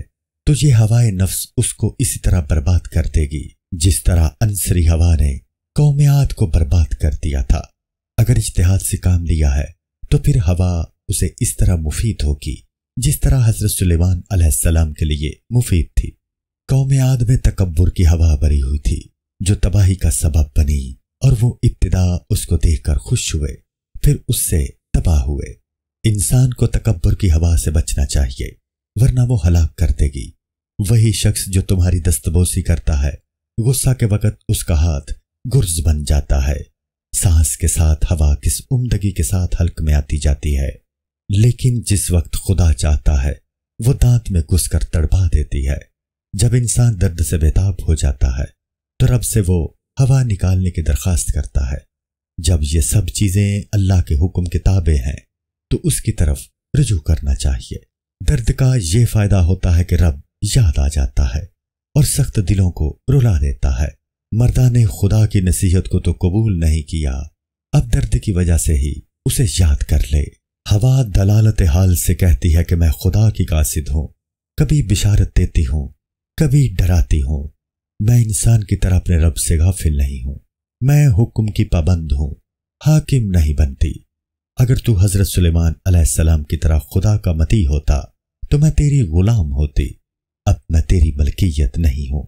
तो ये हवाए नफ्स उसको इसी तरह बर्बाद कर देगी जिस तरह अंसरी हवा ने कौमियात को बर्बाद कर दिया था अगर इजतहाद से काम लिया है तो फिर हवा उसे इस तरह मुफीद होगी जिस तरह हजरत सुलेमान अलैहिस्सलाम के लिए मुफीद थी कौमियात में तकबर की हवा भरी हुई थी जो तबाही का सबब बनी और वो इब्तदा उसको देखकर खुश हुए फिर उससे तबाह हुए इंसान को तकबर की हवा से बचना चाहिए वरना वो हलाक कर देगी वही शख्स जो तुम्हारी दस्तबोसी करता है गुस्सा के वक़्त उसका हाथ गुर्ज बन जाता है सांस के साथ हवा किस उमदगी के साथ हल्क में आती जाती है लेकिन जिस वक्त खुदा चाहता है वो दांत में घुस कर तड़पा देती है जब इंसान दर्द से बेताब हो जाता है तो रब से वो हवा निकालने की दरख्वास्त करता है जब ये सब चीज़ें अल्लाह के हुक्म किताबें हैं तो उसकी तरफ रजू करना चाहिए दर्द का यह फायदा होता है कि रब याद आ जाता है और सख्त दिलों को रुला देता है मर्दा ने खुदा की नसीहत को तो कबूल नहीं किया अब दर्द की वजह से ही उसे याद कर ले हवा दलालत हाल से कहती है कि मैं खुदा की कासिद हूं कभी बिशारत देती हूं कभी डराती हूं मैं इंसान की तरह अपने रब से गाफिल नहीं हूं मैं हुक्म की पाबंद हूं हाकिम नहीं बनती अगर तू हजरत सुलेमान अलैहिस्सलाम की तरह खुदा का मती होता तो मैं तेरी गुलाम होती अब मैं तेरी मलकियत नहीं हूं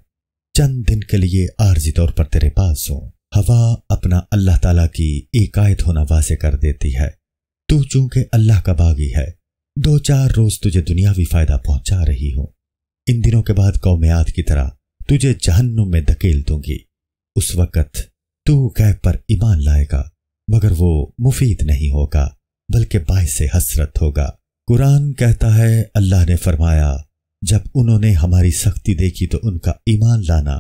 चंद दिन के लिए आर्जी तौर पर तेरे पास हूं हवा अपना अल्लाह ताला की एकायत होना वाजे कर देती है तू चूंकि अल्लाह का बागी है दो चार रोज तुझे दुनियावी फायदा पहुंचा रही हूं इन दिनों के बाद कौमयात की तरह तुझे जहन्नुम में धकेल दूंगी उस वक्त तू गैब पर ईमान लाएगा मगर वो मुफीद नहीं होगा बल्कि बायस हसरत होगा कुरान कहता है अल्लाह ने फरमाया जब उन्होंने हमारी सख्ती देखी तो उनका ईमान लाना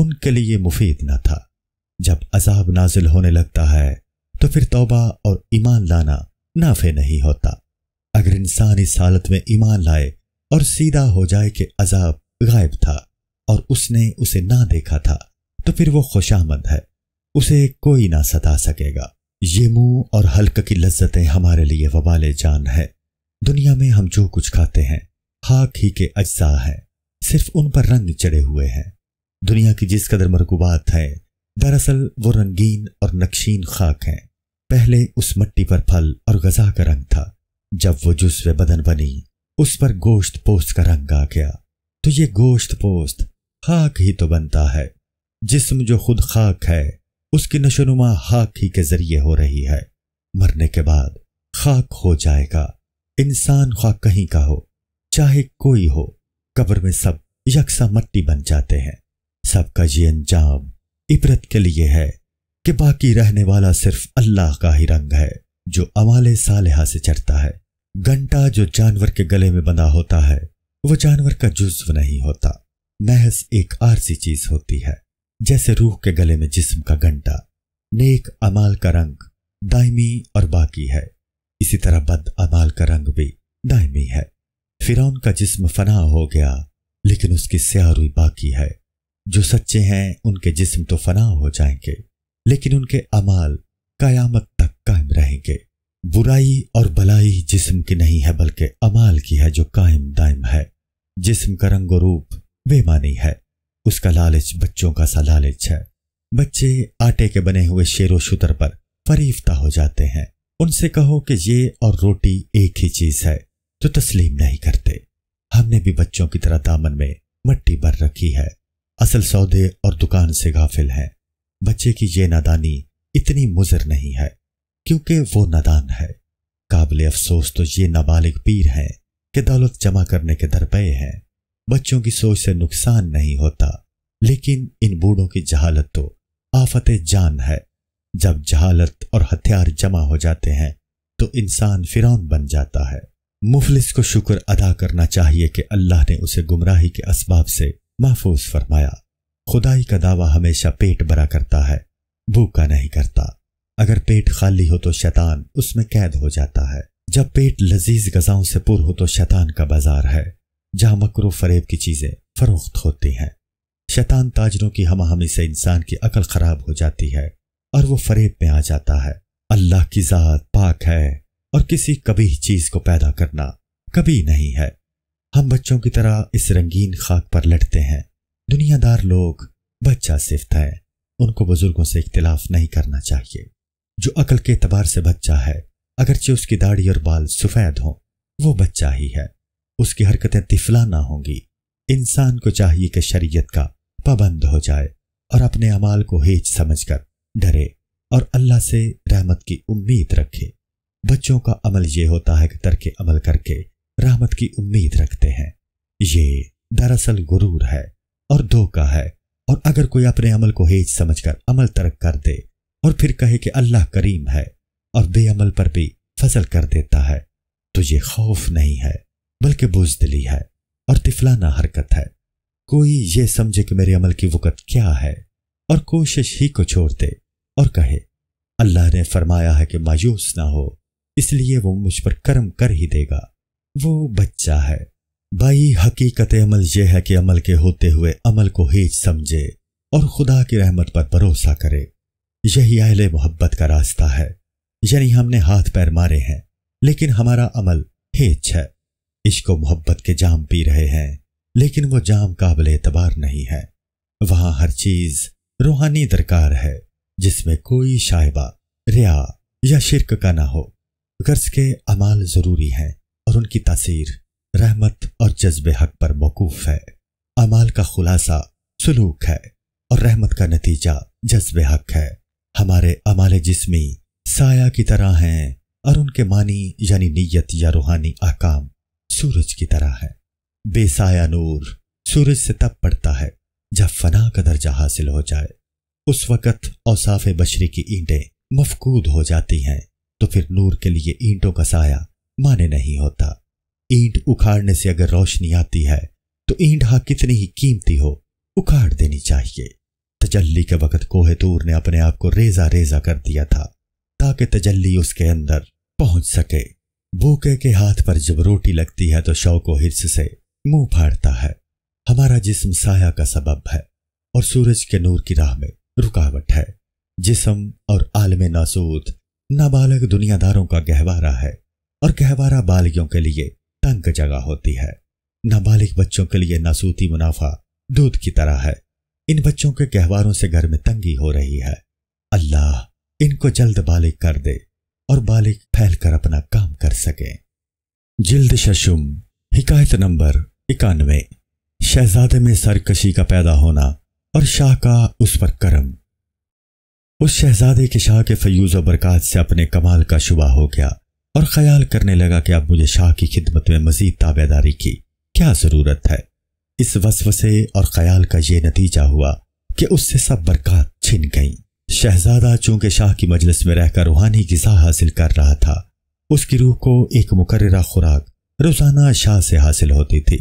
उनके लिए मुफीद न था जब अजाब नाजिल होने लगता है तो फिर तौबा और ईमान लाना नाफे नहीं होता अगर इंसान इस हालत में ईमान लाए और सीधा हो जाए कि अजाब गायब था और उसने उसे ना देखा था तो फिर वो खुशामद है उसे कोई ना सता सकेगा ये मुंह और हल्क की लज्जतें हमारे लिए वबाले जान है दुनिया में हम जो कुछ खाते हैं खाक ही के अज्जा है सिर्फ उन पर रंग चढ़े हुए हैं दुनिया की जिस कदर मरकूबात है दरअसल वो रंगीन और नक्शीन खाक हैं पहले उस मट्टी पर फल और गजा का रंग था जब वो जुस्व बदन बनी उस पर गोश्त पोस्त का रंग आ गया तो ये गोश्त पोस्त खाक ही तो बनता है जिसम जो खुद खाक है उसकी नशोनुमा खाक ही के जरिए हो रही है मरने के बाद खाक हो जाएगा इंसान खाक कहीं का हो चाहे कोई हो कब्र में सब यकसा मट्टी बन जाते हैं सबका ये अंजाम इबरत के लिए है कि बाकी रहने वाला सिर्फ अल्लाह का ही रंग है जो अमाले सालहा से चढ़ता है घंटा जो जानवर के गले में बंधा होता है वो जानवर का जुज्व नहीं होता महज एक आरसी चीज होती है जैसे रूह के गले में जिस्म का घंटा नेक अमाल का रंग दायमी और बाकी है इसी तरह बद अमाल का रंग भी दायमी है फिरौन का जिस्म फना हो गया लेकिन उसकी स्यारुई बाकी है जो सच्चे हैं उनके जिस्म तो फना हो जाएंगे लेकिन उनके अमाल कयामत तक कायम रहेंगे बुराई और भलाई जिस्म की नहीं है बल्कि अमाल की है जो कायम दायम है जिस्म का रंग रूप बेमानी है उसका लालच बच्चों का सा लालच है बच्चे आटे के बने हुए शेरों शुतर पर फरीफ्ता हो जाते हैं उनसे कहो कि ये और रोटी एक ही चीज है तो तस्लीम नहीं करते हमने भी बच्चों की तरह दामन में मट्टी भर रखी है असल सौदे और दुकान से गाफिल हैं बच्चे की ये नादानी इतनी मुजर नहीं है क्योंकि वो नादान है काबिल अफसोस तो ये नाबालिग पीर हैं कि दौलत जमा करने के दरपे हैं बच्चों की सोच से नुकसान नहीं होता लेकिन इन बूढ़ों की जहालत तो आफत जान है जब जहालत और हथियार जमा हो जाते हैं तो इंसान फिरौन बन जाता है मुफलिस को शुक्र अदा करना चाहिए कि अल्लाह ने उसे गुमराही के असबाब से महफूज फरमाया खुदाई का दावा हमेशा पेट भरा करता है भूखा नहीं करता अगर पेट खाली हो तो शैतान उसमें कैद हो जाता है जब पेट लजीज गजाओं से पुर हो तो शैतान का बाजार है जहां मकर फरेब की चीज़ें फरोख्त होती हैं शैतान ताजरों की हमाहमी से इंसान की अकल खराब हो जाती है और वो फरेब में आ जाता है अल्लाह की ज़ात पाक है और किसी कभी चीज़ को पैदा करना कभी नहीं है हम बच्चों की तरह इस रंगीन खाक पर लटते हैं दुनियादार लोग बच्चा सिफ्त है उनको बुजुर्गों से इख्तलाफ नहीं करना चाहिए जो अकल के एतबार से बच्चा है अगरचे उसकी दाढ़ी और बाल सफ़ेद हों वो बच्चा ही है उसकी हरकतें तिफला ना होंगी इंसान को चाहिए कि शरीयत का पाबंद हो जाए और अपने अमाल को हेज समझकर डरे और अल्लाह से रहमत की उम्मीद रखे बच्चों का अमल ये होता है कि तरके अमल करके रहमत की उम्मीद रखते हैं ये दरअसल गुरूर है और धोखा है और अगर कोई अपने अमल को हेज समझकर अमल तर्क कर दे और फिर कहे कि अल्लाह करीम है और बेअमल पर भी फसल कर देता है तो ये खौफ नहीं है बल्कि बुजदली है और तिफलाना हरकत है कोई ये समझे कि मेरे अमल की वक़्त क्या है और कोशिश ही को छोड़ दे और कहे अल्लाह ने फरमाया है कि मायूस ना हो इसलिए वो मुझ पर कर्म कर ही देगा वो बच्चा है भाई हकीकत अमल यह है कि अमल के होते हुए अमल को हेज समझे और खुदा की रहमत पर भरोसा करे यही अहल मोहब्बत का रास्ता है यानी हमने हाथ पैर मारे हैं लेकिन हमारा अमल हेच है इश्को मोहब्बत के जाम पी रहे हैं लेकिन वो जाम काबिल एतबार नहीं है वहां हर चीज रूहानी दरकार है जिसमें कोई शायबा रिया या शिरक का ना हो गर्ज के अमाल जरूरी हैं और उनकी तासीर रहमत और जज्ब हक पर मौकूफ है अमाल का खुलासा सलूक है और रहमत का नतीजा जज्ब हक है हमारे अमाल जिसमी साया की तरह हैं और उनके मानी यानी नीयत या रूहानी आकाम सूरज की तरह है बेसाया नूर सूरज से तब पड़ता है जब फना का दर्जा हासिल हो जाए उस वक़्त औसाफ बशरी की ईंटें मफकूद हो जाती हैं तो फिर नूर के लिए ईंटों का साया माने नहीं होता ईंट उखाड़ने से अगर रोशनी आती है तो ईंट हा कितनी ही कीमती हो उखाड़ देनी चाहिए तजल्ली के वक़्त तूर ने अपने आप को रेजा रेजा कर दिया था ताकि तजल्ली उसके अंदर पहुंच सके भूखे के हाथ पर जब रोटी लगती है तो शव को हिर्स से मुंह फाड़ता है हमारा जिस्म साया का सबब है और सूरज के नूर की राह में रुकावट है जिसम और आलम नासूद नाबालग दुनियादारों का गहवारा है और गहवारा बालियों के लिए तंग जगह होती है नाबालिग बच्चों के लिए नासूती मुनाफा दूध की तरह है इन बच्चों के गहवारों से घर में तंगी हो रही है अल्लाह इनको जल्द बालिग कर दे और बालिक फैलकर अपना काम कर सके जिल्द शशुम हिकायत नंबर इक्यानवे शहजादे में सरकशी का पैदा होना और शाह का उस पर करम उस शहजादे के शाह के फयूज और बरकत से अपने कमाल का शुबा हो गया और ख्याल करने लगा कि अब मुझे शाह की खिदमत में मजीद ताबेदारी की क्या ज़रूरत है इस वसवसे और ख्याल का यह नतीजा हुआ कि उससे सब बरकत छिन गई शहजादा चूंकि शाह की मजलिस में रहकर रूहानी गजा हासिल कर रहा था उसकी रूह को एक मुकर्रा खुराक रोजाना शाह से हासिल होती थी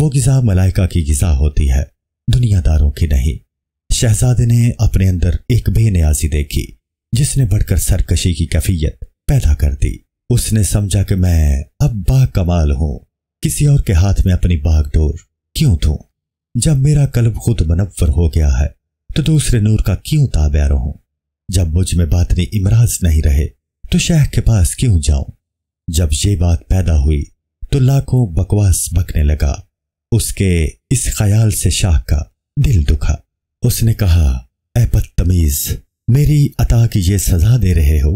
वो गजा मलाइका की गजा होती है दुनियादारों की नहीं शहजादे ने अपने अंदर एक बेनियाजी देखी जिसने बढ़कर सरकशी की कैफियत पैदा कर दी उसने समझा कि मैं अब बा कमाल हूं किसी और के हाथ में अपनी बागडोर क्यों थू जब मेरा कलब खुद मनवर हो गया है तो दूसरे नूर का क्यों ताब्या रहूं जब मुझ में बातनी इमराज नहीं रहे तो शेख के पास क्यों जाऊं जब ये बात पैदा हुई तो लाखों बकवास बकने लगा उसके इस ख्याल से शाह का दिल दुखा उसने कहा ए बदतमीज मेरी अता की ये सजा दे रहे हो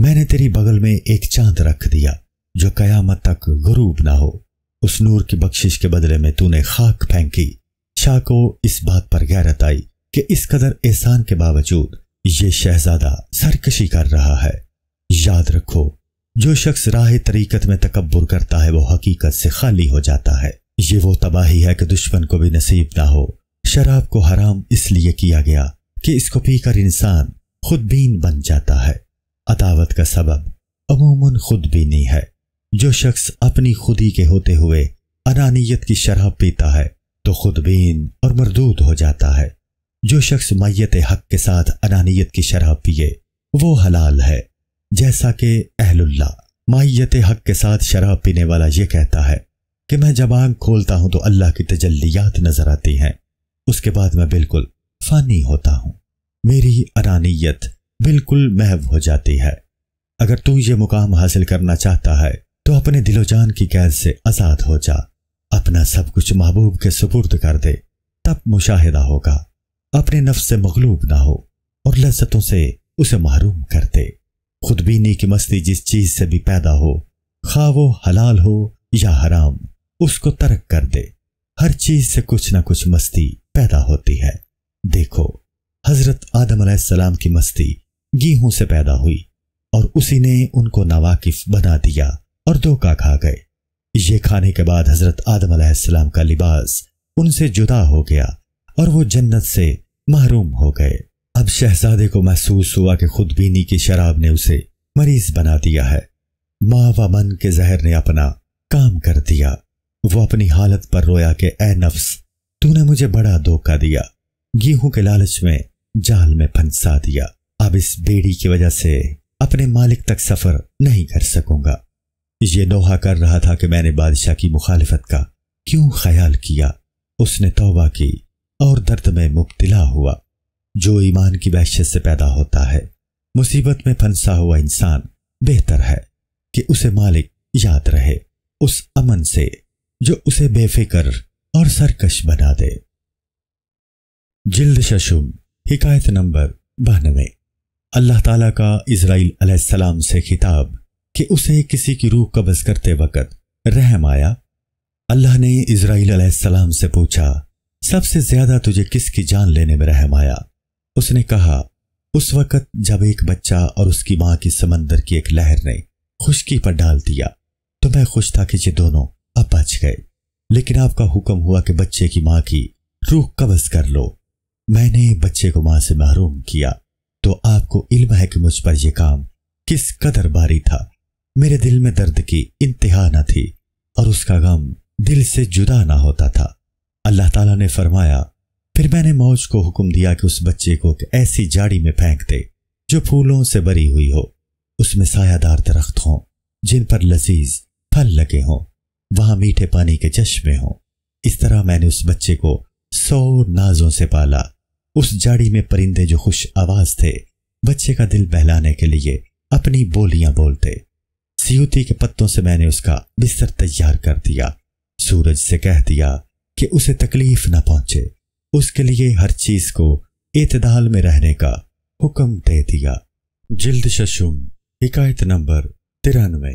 मैंने तेरी बगल में एक चांद रख दिया जो कयामत तक गुरूब ना हो उस नूर की बख्शिश के बदले में तूने खाक फेंकी शाह को इस बात पर गैरत आई कि इस कदर एहसान के बावजूद ये शहजादा सरकशी कर रहा है याद रखो जो शख्स राह तरीकत में तकबर करता है वो हकीकत से खाली हो जाता है ये वो तबाही है कि दुश्मन को भी नसीब ना हो शराब को हराम इसलिए किया गया कि इसको पीकर इंसान खुदबीन बन जाता है अदावत का सबब अमूमन खुदबीनी है जो शख्स अपनी खुदी के होते हुए अनानियत की शराब पीता है तो खुदबीन और मरदूद हो जाता है जो शख्स मैत हक के साथ अनानियत की शराब पिए वो हलाल है जैसा कि अहलुल्ला मैत हक के साथ शराब पीने वाला ये कहता है कि मैं जब आंख खोलता हूं तो अल्लाह की तजल्लियात नजर आती हैं उसके बाद मैं बिल्कुल फानी होता हूं मेरी अनानियत बिल्कुल महव हो जाती है अगर तू ये मुकाम हासिल करना चाहता है तो अपने दिलोजान की कैद से आज़ाद हो जा अपना सब कुछ महबूब के सुपुर्द कर दे तब मुशाहिदा होगा अपने नफ्स से मगलूब ना हो और लज्जतों से उसे महरूम कर दे खुदबीनी की मस्ती जिस चीज से भी पैदा हो खा वो हलाल हो या हराम उसको तर्क कर दे हर चीज से कुछ ना कुछ मस्ती पैदा होती है देखो हजरत आदम सलाम की मस्ती गेहूं से पैदा हुई और उसी ने उनको नावाकिफ बना दिया और धोखा खा गए ये खाने के बाद हजरत आदम सलाम का लिबास उनसे जुदा हो गया और वो जन्नत से महरूम हो गए अब शहजादे को महसूस हुआ कि खुदबीनी की शराब ने उसे मरीज बना दिया है माँ व मन के जहर ने अपना काम कर दिया वो अपनी हालत पर रोया कि ए नफ्स तूने मुझे बड़ा धोखा दिया गेहूं के लालच में जाल में फंसा दिया अब इस बेड़ी की वजह से अपने मालिक तक सफर नहीं कर सकूंगा ये दोहा कर रहा था कि मैंने बादशाह की मुखालफत का क्यों ख्याल किया उसने तोबा की और दर्द में मुबतला हुआ जो ईमान की वहशत से पैदा होता है मुसीबत में फंसा हुआ इंसान बेहतर है कि उसे मालिक याद रहे उस अमन से जो उसे बेफिक्र और सरकश बना दे जिल्द शशुम हिकायत नंबर बानवे अल्लाह ताला का इसराइल अलैहिस्सलाम से खिताब कि उसे किसी की रूह कब्ज करते वक़्त रहम आया अल्लाह ने इसराइल अलैहिस्सलाम से पूछा सबसे ज्यादा तुझे किसकी जान लेने में रहम आया उसने कहा उस वक्त जब एक बच्चा और उसकी माँ की समंदर की एक लहर ने खुशकी पर डाल दिया तो मैं खुश था कि ये दोनों अब बच गए लेकिन आपका हुक्म हुआ कि बच्चे की माँ की रूह कबज कर लो मैंने बच्चे को माँ से महरूम किया तो आपको इल्म है कि मुझ पर यह काम किस कदर भारी था मेरे दिल में दर्द की इंतहा न थी और उसका गम दिल से जुदा ना होता था अल्लाह ताला ने फरमाया फिर मैंने मौज को हुक्म दिया कि उस बच्चे को एक ऐसी जाड़ी में फेंक दे जो फूलों से भरी हुई हो उसमें सायादार दरख्त हों जिन पर लजीज फल लगे हों वहां मीठे पानी के चश्मे हों इस तरह मैंने उस बच्चे को सौ नाजों से पाला उस जाड़ी में परिंदे जो खुश आवाज थे बच्चे का दिल बहलाने के लिए अपनी बोलियां बोलते सियूती के पत्तों से मैंने उसका बिस्तर तैयार कर दिया सूरज से कह दिया कि उसे तकलीफ ना पहुंचे उसके लिए हर चीज को इतदाल में रहने का हुक्म दे दिया जिल्द शशुम हिकायत नंबर तिरानवे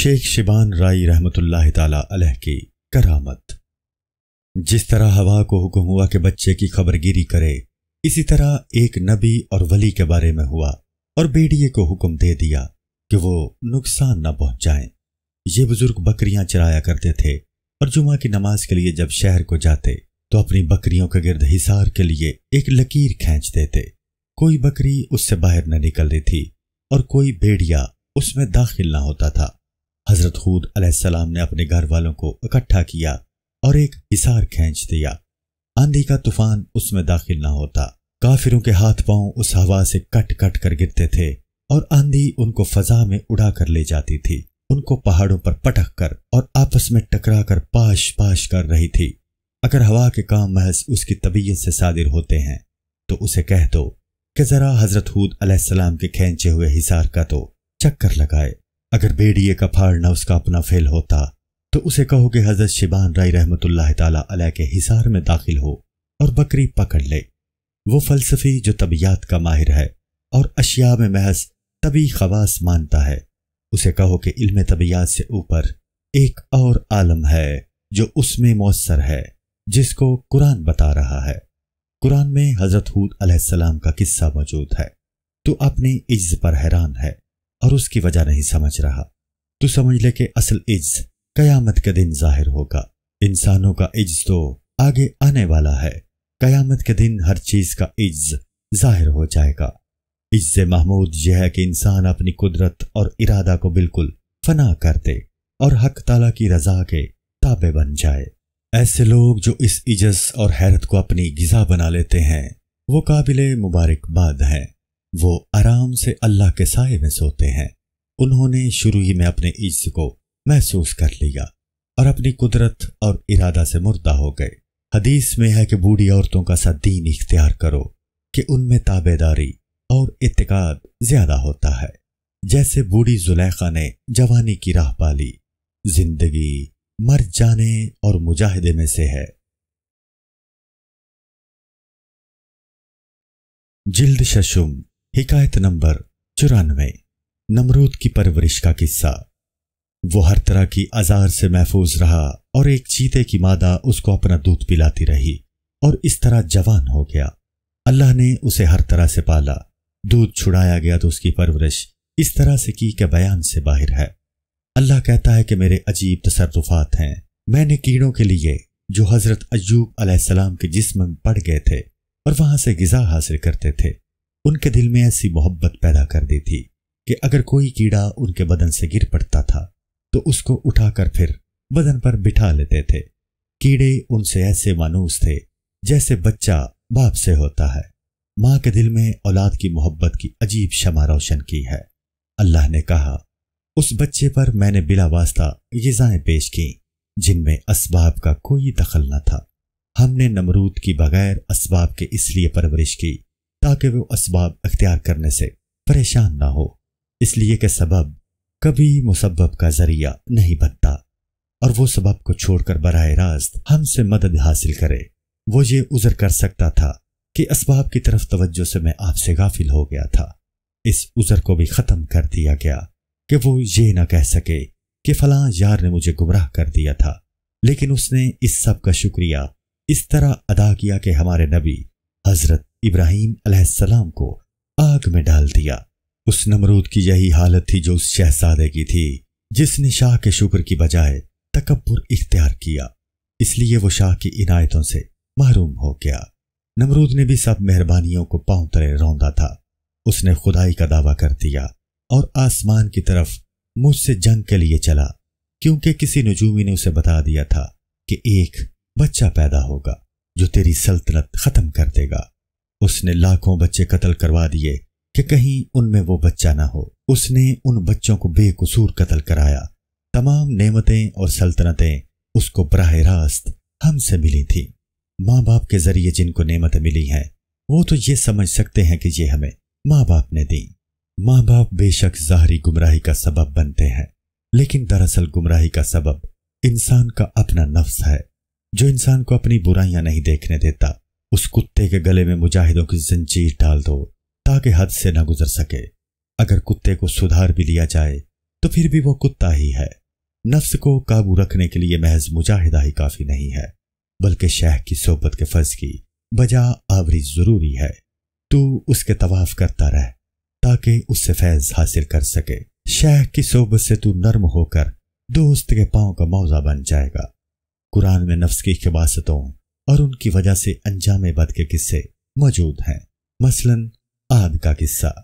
शेख शिबान राय रहमत अलह की करामत जिस तरह हवा को हुक्म हुआ कि बच्चे की खबरगिरी करे इसी तरह एक नबी और वली के बारे में हुआ और बेड़िए को हुक्म दे दिया कि वो नुकसान न पहुंचाएं ये बुजुर्ग बकरियां चराया करते थे और जुमा की नमाज के लिए जब शहर को जाते तो अपनी बकरियों के गिर्द हिसार के लिए एक लकीर खींच देते कोई बकरी उससे बाहर न निकलती थी और कोई भेड़िया उसमें दाखिल ना होता था हजरत खूद अलैहिस्सलाम ने अपने घर वालों को इकट्ठा किया और एक हिसार खींच दिया आंधी का तूफान उसमें दाखिल ना होता काफिरों के हाथ पांव उस हवा से कट कट कर गिरते थे और आंधी उनको फजा में उड़ा कर ले जाती थी उनको पहाड़ों पर पटक कर और आपस में टकरा कर पाश पाश कर रही थी अगर हवा के काम महज उसकी तबीयत से सादिर होते हैं तो उसे कह दो कि जरा हजरत हूद अलैहिस्सलाम के खेचे हुए हिसार का तो चक्कर लगाए अगर बेड़िए का फाड़ना उसका अपना फेल होता तो उसे कहो कि हजरत शिबान राय रहमत के हिसार में दाखिल हो और बकरी पकड़ ले वो फलसफी जो तबियात का माहिर है और अशिया में महज तभी खवास मानता है उसे कहो कि इल्म तबियात से ऊपर एक और आलम है जो उसमें मौसर है जिसको कुरान बता रहा है कुरान में हजरत हूद अलैहिस्सलाम का किस्सा मौजूद है तू अपने इज्ज पर हैरान है और उसकी वजह नहीं समझ रहा तू समझ ले कि असल इज्ज कयामत के दिन जाहिर होगा इंसानों का इज्ज तो आगे आने वाला है कयामत के दिन हर चीज का इज्ज जाहिर हो जाएगा इससे महमूद यह है कि इंसान अपनी कुदरत और इरादा को बिल्कुल फना कर दे और हक ताला की रजा के ताबे बन जाए ऐसे लोग जो इस इजस और हैरत को अपनी गजा बना लेते हैं वो काबिल मुबारकबाद हैं वो आराम से अल्लाह के साय में सोते हैं उन्होंने शुरू ही में अपने इज्ज को महसूस कर लिया और अपनी कुदरत और इरादा से मुर्दा हो गए हदीस में है कि बूढ़ी औरतों का सा दीन इख्तियार करो कि उनमें ताबेदारी और इतकाद ज्यादा होता है जैसे बूढ़ी जुलेखा ने जवानी की राह पाली जिंदगी मर जाने और मुजाहिदे में से है जिल्द शशुम हिकायत नंबर चौरानवे नमरूद की परवरिश का किस्सा वो हर तरह की आजार से महफूज रहा और एक चीते की मादा उसको अपना दूध पिलाती रही और इस तरह जवान हो गया अल्लाह ने उसे हर तरह से पाला दूध छुड़ाया गया तो उसकी परवरिश इस तरह से की के बयान से बाहर है अल्लाह कहता है कि मेरे अजीब तसरतफ़ात हैं मैंने कीड़ों के लिए जो हजरत अयूब अलैहिस्सलाम के जिस्म में पड़ गए थे और वहां से गिजा हासिल करते थे उनके दिल में ऐसी मोहब्बत पैदा कर दी थी कि अगर कोई कीड़ा उनके बदन से गिर पड़ता था तो उसको उठाकर फिर बदन पर बिठा लेते थे कीड़े उनसे ऐसे मानूस थे जैसे बच्चा बाप से होता है माँ के दिल में औलाद की मोहब्बत की अजीब शमा रोशन की है अल्लाह ने कहा उस बच्चे पर मैंने बिला वास्ता गज़ाएँ पेश की जिनमें इसबाब का कोई दखल न था हमने नमरूद की बगैर इसबाब के इसलिए परवरिश की ताकि वो इसबाब अख्तियार करने से परेशान ना हो इसलिए के सबब कभी मुसब्बब का जरिया नहीं बनता और वो सबब को छोड़कर बरह रास्त हमसे मदद हासिल करे वो ये उज़र कर सकता था कि इसबाब की तरफ तवज्जो से मैं आपसे गाफिल हो गया था इस उज़र को भी ख़त्म कर दिया गया कि वो ये ना कह सके कि फलां यार ने मुझे गुमराह कर दिया था लेकिन उसने इस सब का शुक्रिया इस तरह अदा किया कि हमारे नबी हज़रत इब्राहिम अलैहिस्सलाम को आग में डाल दिया उस नमरूद की यही हालत थी जो उस शहजादे की थी जिसने शाह के शुक्र की बजाय तकबर इख्तियार किया इसलिए वो शाह की इनायतों से महरूम हो गया नमरूद ने भी सब मेहरबानियों को पांव तरे रौंदा था उसने खुदाई का दावा कर दिया और आसमान की तरफ मुझसे जंग के लिए चला क्योंकि किसी नजूमी ने उसे बता दिया था कि एक बच्चा पैदा होगा जो तेरी सल्तनत खत्म कर देगा उसने लाखों बच्चे कत्ल करवा दिए कि कहीं उनमें वो बच्चा ना हो उसने उन बच्चों को बेकसूर कत्ल कराया तमाम नेमतें और सल्तनतें उसको बरह रास्त हमसे मिली थीं माँ बाप के जरिए जिनको नेमतें मिली हैं वो तो ये समझ सकते हैं कि ये हमें माँ बाप ने दी माँ बाप बेशक जाहरी गुमराही का सबब बनते हैं लेकिन दरअसल गुमराही का सबब इंसान का अपना नफ्स है जो इंसान को अपनी बुराइयां नहीं देखने देता उस कुत्ते के गले में मुजाहिदों की जंजीर डाल दो ताकि हद से न गुजर सके अगर कुत्ते को सुधार भी लिया जाए तो फिर भी वो कुत्ता ही है नफ्स को काबू रखने के लिए महज मुजाहिदा ही काफी नहीं है बल्कि शेख की सोबत के फर्ज की बजा आवरी जरूरी है तू उसके तवाफ करता रह ताकि उससे फैज हासिल कर सके शेह की सोबत से तू नर्म होकर दोस्त के पाँव का मौजा बन जाएगा कुरान में नफ्स की खबासतों और उनकी वजह से अंजाम बद के किस्से मौजूद हैं मसलन आद का किस्सा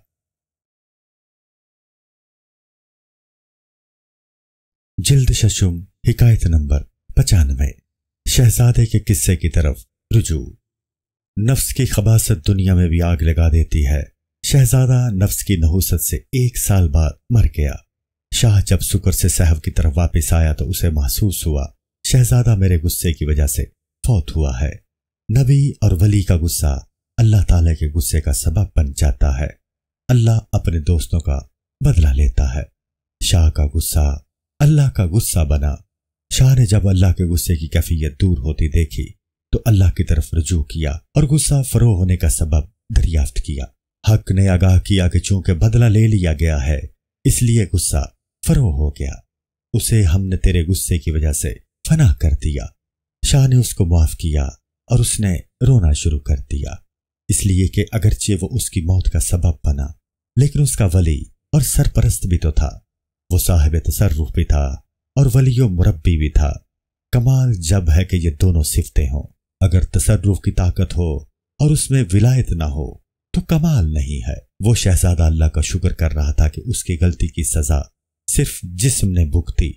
जिल्द शशुम हिकायत नंबर पचानवे शहजादे के किस्से की तरफ रुजू नफ्स की खबासत दुनिया में भी आग लगा देती है शहजादा नफ्स की नहूसत से एक साल बाद मर गया शाह जब सुकर से सहव की तरफ वापस आया तो उसे महसूस हुआ शहजादा मेरे गुस्से की वजह से फौत हुआ है नबी और वली का गुस्सा अल्लाह ताला के गुस्से का सबब बन जाता है अल्लाह अपने दोस्तों का बदला लेता है शाह का गुस्सा अल्लाह का गुस्सा बना शाह ने जब अल्लाह के गुस्से की कैफियत दूर होती देखी तो अल्लाह की तरफ रजू किया और गुस्सा फरो होने का सबब दरियाफ्त किया हक ने आगाह किया कि चूंकि बदला ले लिया गया है इसलिए गुस्सा फरो हो गया उसे हमने तेरे गुस्से की वजह से फना कर दिया शाह ने उसको माफ किया और उसने रोना शुरू कर दिया इसलिए कि अगरचे वो उसकी मौत का सबब बना लेकिन उसका वली और सरपरस्त भी तो था वो साहिब तसरुफ भी था और वलियो मुरबी भी था कमाल जब है कि ये दोनों सिफते हों अगर तसरुफ की ताकत हो और उसमें विलायत ना हो तो कमाल नहीं है वो शहजादा अल्लाह का शुक्र कर रहा था कि उसकी गलती की सजा सिर्फ जिस्म ने भुगती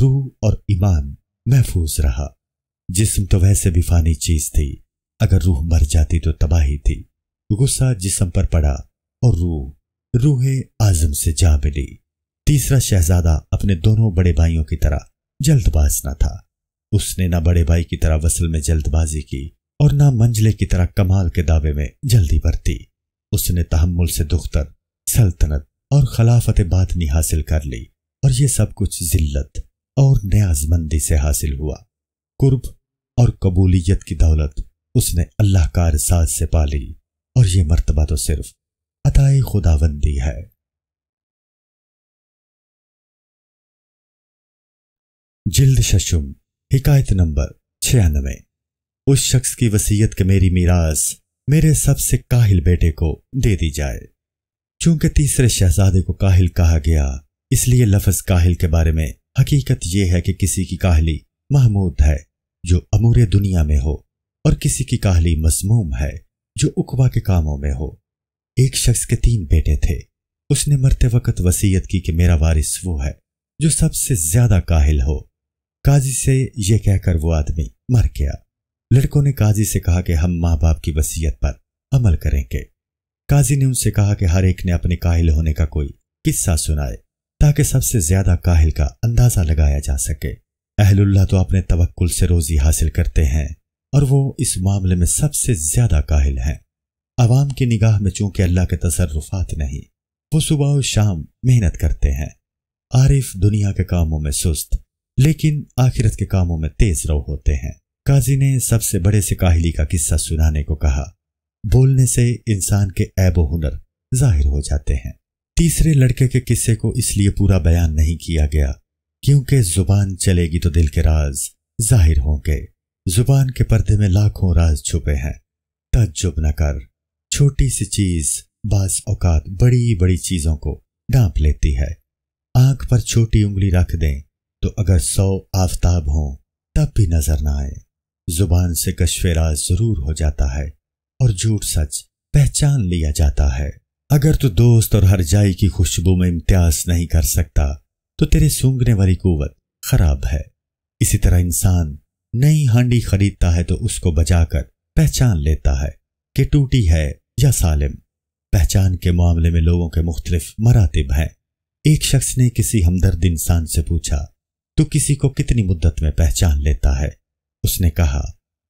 रूह और ईमान महफूज रहा जिस्म तो वैसे भी फानी चीज थी अगर रूह मर जाती तो तबाही थी गुस्सा जिस्म पर पड़ा और रूह रूहे आजम से जा मिली तीसरा शहजादा अपने दोनों बड़े भाइयों की तरह जल्दबाज न था उसने ना बड़े भाई की तरह वसल में जल्दबाजी की और ना मंजले की तरह कमाल के दावे में जल्दी बरती उसने तहमुल से दुख्तर सल्तनत और खिलाफत बातनी हासिल कर ली और ये सब कुछ जिल्लत और न्याजमंदी से हासिल हुआ कुर्ब और कबूलियत की दौलत उसने अल्लाह का अरसाज से पाली और ये मरतबा तो सिर्फ अताए खुदाबंदी है जिल्द शशुम हिकायत नंबर छियानवे उस शख्स की वसीयत के मेरी मीरास मेरे सबसे काहिल बेटे को दे दी जाए चूंकि तीसरे शहजादे को काहिल कहा गया इसलिए लफज काहिल के बारे में हकीकत यह है कि किसी की काहली महमूद है जो अमूर दुनिया में हो और किसी की काहली मजमूम है जो उकवा के कामों में हो एक शख्स के तीन बेटे थे उसने मरते वक्त वसीयत की कि मेरा वारिस वो है जो सबसे ज्यादा काहिल हो काजी से यह कहकर वो आदमी मर गया लड़कों ने काजी से कहा कि हम माँ बाप की वसीयत पर अमल करेंगे काजी ने उनसे कहा कि हर एक ने अपने काहिल होने का कोई किस्सा सुनाए ताकि सबसे ज्यादा काहिल का अंदाजा लगाया जा सके अहलुल्ला तो अपने तवक्ल से रोजी हासिल करते हैं और वो इस मामले में सबसे ज्यादा काहिल हैं आवाम की निगाह में चूंकि अल्लाह के तसरफात नहीं वो सुबह और शाम मेहनत करते हैं आरिफ दुनिया के कामों में सुस्त लेकिन आखिरत के कामों में तेज रव होते हैं काजी ने सबसे बड़े सिकाहली का किस्सा सुनाने को कहा बोलने से इंसान के ऐबो हुनर जाहिर हो जाते हैं तीसरे लड़के के किस्से को इसलिए पूरा बयान नहीं किया गया क्योंकि जुबान चलेगी तो दिल के राज जाहिर होंगे जुबान के पर्दे में लाखों राज छुपे हैं तजुब न कर छोटी सी चीज बास औकात बड़ी बड़ी चीजों को डांप लेती है आंख पर छोटी उंगली रख दें तो अगर सौ आफ्ताब हों तब भी नजर ना आए जुबान से कशफेरा जरूर हो जाता है और झूठ सच पहचान लिया जाता है अगर तू दोस्त और हर जाई की खुशबू में इम्तियाज नहीं कर सकता तो तेरे सूंघने वाली कुवत खराब है इसी तरह इंसान नई हांडी खरीदता है तो उसको बचाकर पहचान लेता है कि टूटी है या सालिम पहचान के मामले में लोगों के मुख्तलिफ मरातब हैं एक शख्स ने किसी हमदर्द इंसान से पूछा तू किसी को कितनी मुद्दत में पहचान लेता है उसने कहा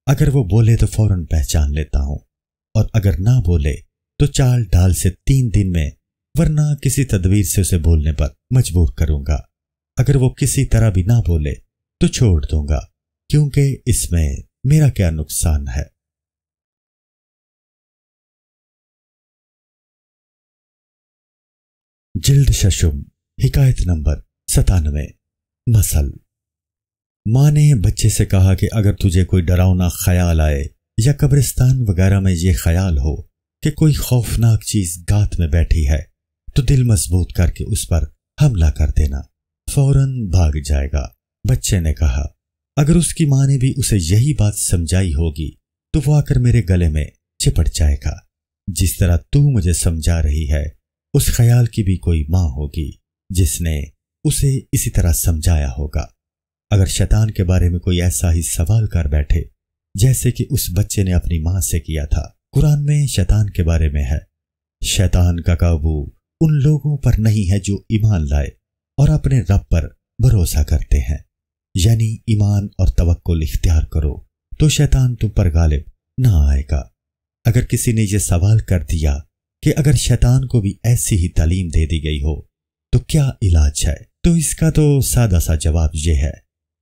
अगर वो बोले तो फौरन पहचान लेता हूं और अगर ना बोले तो चाल ढाल से तीन दिन में वरना किसी तदवीर से उसे बोलने पर मजबूर करूंगा अगर वो किसी तरह भी ना बोले तो छोड़ दूंगा क्योंकि इसमें मेरा क्या नुकसान है जिल्द शशुम हिकायत नंबर सतानवे मसल माँ ने बच्चे से कहा कि अगर तुझे कोई डरावना ख्याल आए या कब्रिस्तान वगैरह में ये ख्याल हो कि कोई खौफनाक चीज गात में बैठी है तो दिल मजबूत करके उस पर हमला कर देना फौरन भाग जाएगा बच्चे ने कहा अगर उसकी माँ ने भी उसे यही बात समझाई होगी तो वो आकर मेरे गले में चिपट जाएगा जिस तरह तू मुझे समझा रही है उस ख्याल की भी कोई माँ होगी जिसने उसे इसी तरह समझाया होगा अगर शैतान के बारे में कोई ऐसा ही सवाल कर बैठे जैसे कि उस बच्चे ने अपनी मां से किया था कुरान में शैतान के बारे में है शैतान का काबू उन लोगों पर नहीं है जो ईमान लाए और अपने रब पर भरोसा करते हैं यानी ईमान और तवक्ल इख्तियार करो तो शैतान तुम पर गालिब ना आएगा अगर किसी ने यह सवाल कर दिया कि अगर शैतान को भी ऐसी ही तालीम दे दी गई हो तो क्या इलाज है तो इसका तो सादा सा जवाब यह है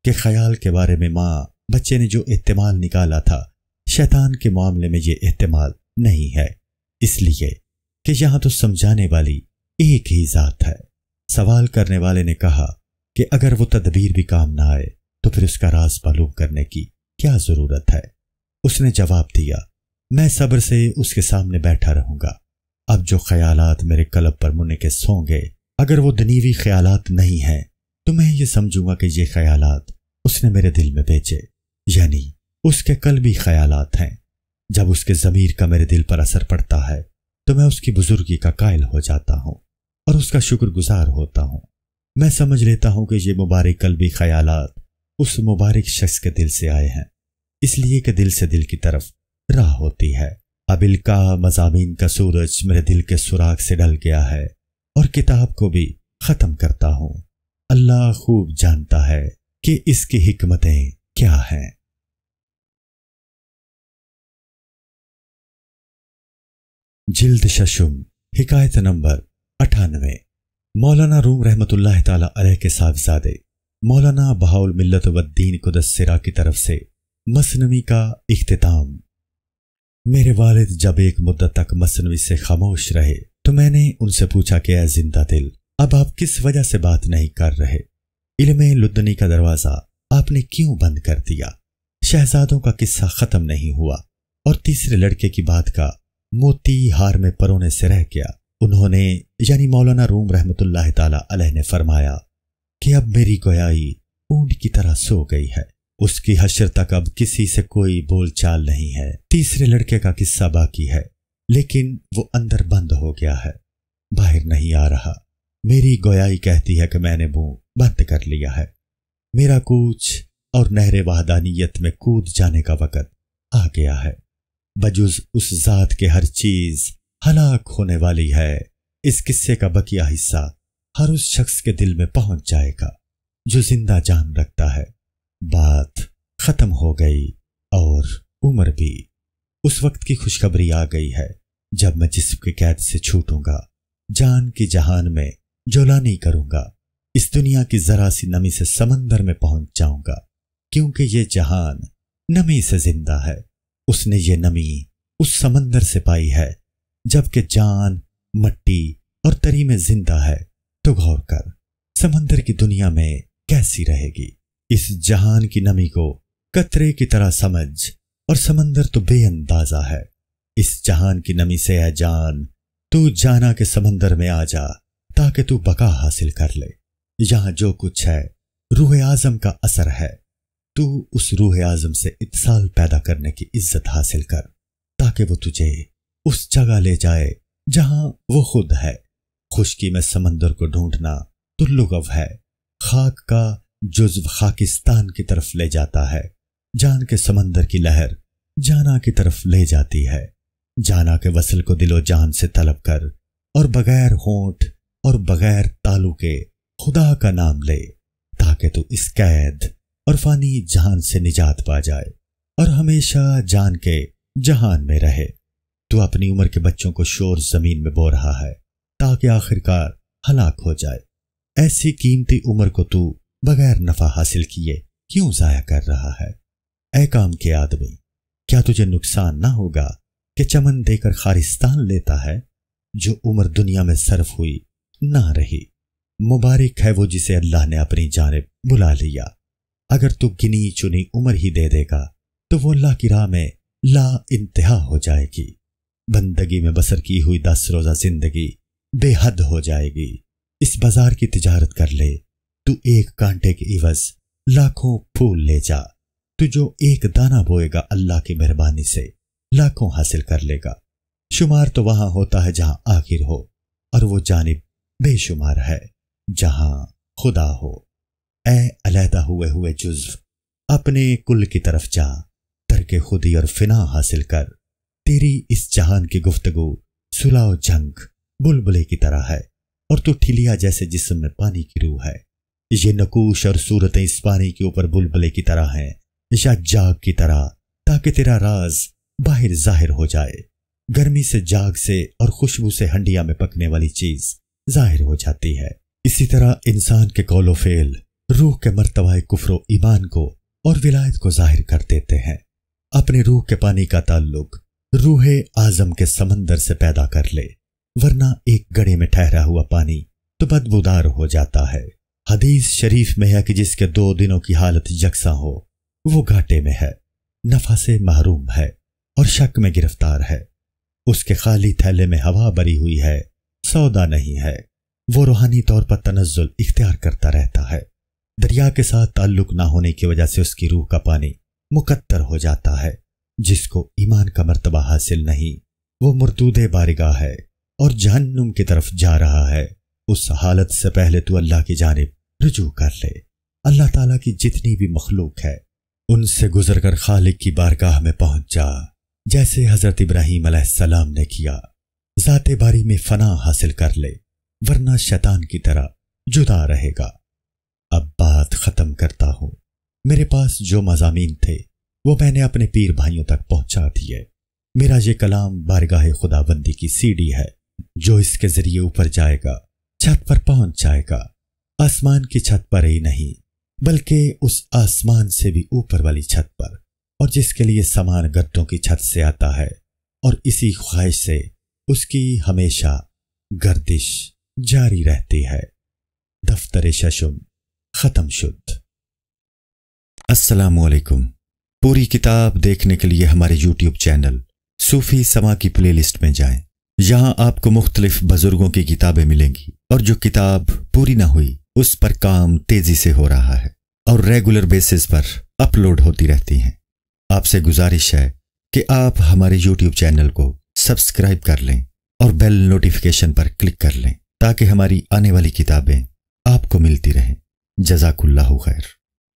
कि ख्याल के बारे में माँ बच्चे ने जो इहतमाल निकाला था शैतान के मामले में ये इहतमाल नहीं है इसलिए कि यहाँ तो समझाने वाली एक ही जात है सवाल करने वाले ने कहा कि अगर वो तदबीर भी काम ना आए तो फिर उसका राज मालूम करने की क्या जरूरत है उसने जवाब दिया मैं सब्र से उसके सामने बैठा रहूंगा अब जो ख्यालात मेरे कलब पर मुन्ने के सोंगे अगर वो दनीवी ख्यालात नहीं हैं तो मैं ये समझूंगा कि ये ख्यालात उसने मेरे दिल में बेचे यानी उसके कल भी ख्यालात हैं जब उसके ज़मीर का मेरे दिल पर असर पड़ता है तो मैं उसकी बुजुर्गी का कायल हो जाता हूँ और उसका शुक्रगुजार होता हूँ मैं समझ लेता हूँ कि ये मुबारक कल भी ख्यालात उस मुबारक शख्स के दिल से आए हैं इसलिए कि दिल से दिल की तरफ राह होती है अबिल का मजामीन का सूरज मेरे दिल के सुराग से ढल गया है और किताब को भी ख़त्म करता हूं अल्लाह खूब जानता है कि इसकी हिकमतें क्या हैं जिल्द शशुम हिकायत नंबर अठानवे मौलाना रूम रहमतुल्लाह ताला के साहबजादे मौलाना बहाउल मिल्लत वद्दीन कुदसरा की तरफ से मसनवी का अख्ताम मेरे वालिद जब एक मुद्दत तक मसनवी से खामोश रहे तो मैंने उनसे पूछा कि ए जिंदा दिल अब आप किस वजह से बात नहीं कर रहे इलम लुद्दनी का दरवाज़ा आपने क्यों बंद कर दिया शहजादों का किस्सा ख़त्म नहीं हुआ और तीसरे लड़के की बात का मोती हार में परोने से रह गया उन्होंने यानी मौलाना रूम रहमत ने फरमाया कि अब मेरी गोयाई ऊंट की तरह सो गई है उसकी हशर तक अब किसी से कोई बोलचाल नहीं है तीसरे लड़के का किस्सा बाकी है लेकिन वो अंदर बंद हो गया है बाहर नहीं आ रहा मेरी गोयाई कहती है कि मैंने मुंह बंद कर लिया है मेरा कूच और नहरे वाहदानियत में कूद जाने का वक़्त आ गया है बजुज उस जात के हर चीज हलाक होने वाली है इस किस्से का बकिया हिस्सा हर उस शख्स के दिल में पहुंच जाएगा जो जिंदा जान रखता है बात खत्म हो गई और उम्र भी उस वक्त की खुशखबरी आ गई है जब मैं जिस्म के कैद से छूटूंगा जान के जहान में जोला नहीं करूंगा इस दुनिया की जरा सी नमी से समंदर में पहुंच जाऊंगा क्योंकि ये जहान नमी से जिंदा है उसने ये नमी उस समंदर से पाई है जबकि जान मट्टी और तरी में जिंदा है तो गौर कर समंदर की दुनिया में कैसी रहेगी इस जहान की नमी को कतरे की तरह समझ और समंदर तो बेअंदाजा है इस जहान की नमी से है जान तू जाना के समंदर में आ जा ताकि तू बका हासिल कर ले यहां जो कुछ है रूह आजम का असर है तू उस रूह आजम से इतसाल पैदा करने की इज्जत हासिल कर ताकि वो तुझे उस जगह ले जाए जहां वो खुद है खुशकी में समंदर को ढूंढना तो है खाक का जुज्व खाकिस्तान की तरफ ले जाता है जान के समंदर की लहर जाना की तरफ ले जाती है जाना के वसल को दिलो जान से तलब कर और बगैर होंठ और बगैर तालू के खुदा का नाम ले ताकि तू इस कैद और फानी जहान से निजात पा जाए और हमेशा जान के जहान में रहे तू अपनी उम्र के बच्चों को शोर जमीन में बो रहा है ताकि आखिरकार हलाक हो जाए ऐसी कीमती उम्र को तू बगैर नफा हासिल किए क्यों जाया कर रहा है ऐ काम के आदमी क्या तुझे नुकसान ना होगा कि चमन देकर खारिस्तान लेता है जो उम्र दुनिया में सर्फ हुई ना रही मुबारक है वो जिसे अल्लाह ने अपनी जानब बुला लिया अगर तू गिनी चुनी उम्र ही दे देगा तो वो अल्लाह की राह में ला इंतहा हो जाएगी बंदगी में बसर की हुई दस रोजा जिंदगी बेहद हो जाएगी इस बाजार की तिजारत कर ले तू एक कांटे के इवज लाखों फूल ले जा तो जो एक दाना बोएगा अल्लाह की मेहरबानी से लाखों हासिल कर लेगा शुमार तो वहां होता है जहां आखिर हो और वो जानब बेशुमार है जहां खुदा हो एलहदा अलहदा हुए हुए जुज्व अपने कुल की तरफ जा तरके खुदी और फिना हासिल कर तेरी इस जहान की गुफ्तगु सुलाओ जंग बुलबुले की तरह है और तू ठिलिया जैसे जिसम में पानी की रूह है ये नकूश और सूरतें इस पानी के ऊपर बुलबुले की तरह हैं या जाग की तरह ताकि तेरा राज बाहर जाहिर हो जाए गर्मी से जाग से और खुशबू से हंडिया में पकने वाली चीज जाहिर हो जाती है इसी तरह इंसान के कौलो फेल रूह के मरतबा कुफरो ईमान को और विलायत को जाहिर कर देते हैं अपने रूह के पानी का ताल्लुक रूहे आजम के समंदर से पैदा कर ले वरना एक गड़े में ठहरा हुआ पानी तो बदबूदार हो जाता है हदीस शरीफ में है कि जिसके दो दिनों की हालत यकसा हो वो घाटे में है नफा से महरूम है और शक में गिरफ्तार है उसके खाली थैले में हवा भरी हुई है सौदा नहीं है वो रूहानी तौर पर तनजुल इख्तियार करता रहता है दरिया के साथ ताल्लुक ना होने की वजह से उसकी रूह का पानी मुकद्दर हो जाता है जिसको ईमान का मर्तबा हासिल नहीं वो मरदूद बारिगा है और जहन्नुम की तरफ जा रहा है उस हालत से पहले तू अल्लाह की जानब रजू कर ले अल्लाह ताला की जितनी भी मखलूक है उनसे गुजरकर खालिक की बारगाह में पहुंच जा जैसे हजरत इब्राहिम सलाम ने किया जाते बारी में फना हासिल कर ले वरना शैतान की तरह जुदा रहेगा अब बात खत्म करता हूं मेरे पास जो मजामीन थे वो मैंने अपने पीर भाइयों तक पहुंचा दिए मेरा ये कलाम बारगाह खुदाबंदी की सीढ़ी है जो इसके जरिए ऊपर जाएगा छत पर पहुंच जाएगा आसमान की छत पर ही नहीं बल्कि उस आसमान से भी ऊपर वाली छत पर और जिसके लिए समान गद्दों की छत से आता है और इसी ख्वाहिश से उसकी हमेशा गर्दिश जारी रहती है दफ्तर शशुम ख़त्म शुद्ध असलकुम पूरी किताब देखने के लिए हमारे यूट्यूब चैनल सूफी समा की प्लेलिस्ट में जाएं। यहाँ आपको मुख्तलिफ बुजुर्गों की किताबें मिलेंगी और जो किताब पूरी ना हुई उस पर काम तेजी से हो रहा है और रेगुलर बेसिस पर अपलोड होती रहती हैं आपसे गुजारिश है कि आप हमारे यूट्यूब चैनल को सब्सक्राइब कर लें और बेल नोटिफिकेशन पर क्लिक कर लें ताकि हमारी आने वाली किताबें आपको मिलती रहें जजाकुल्ला खैर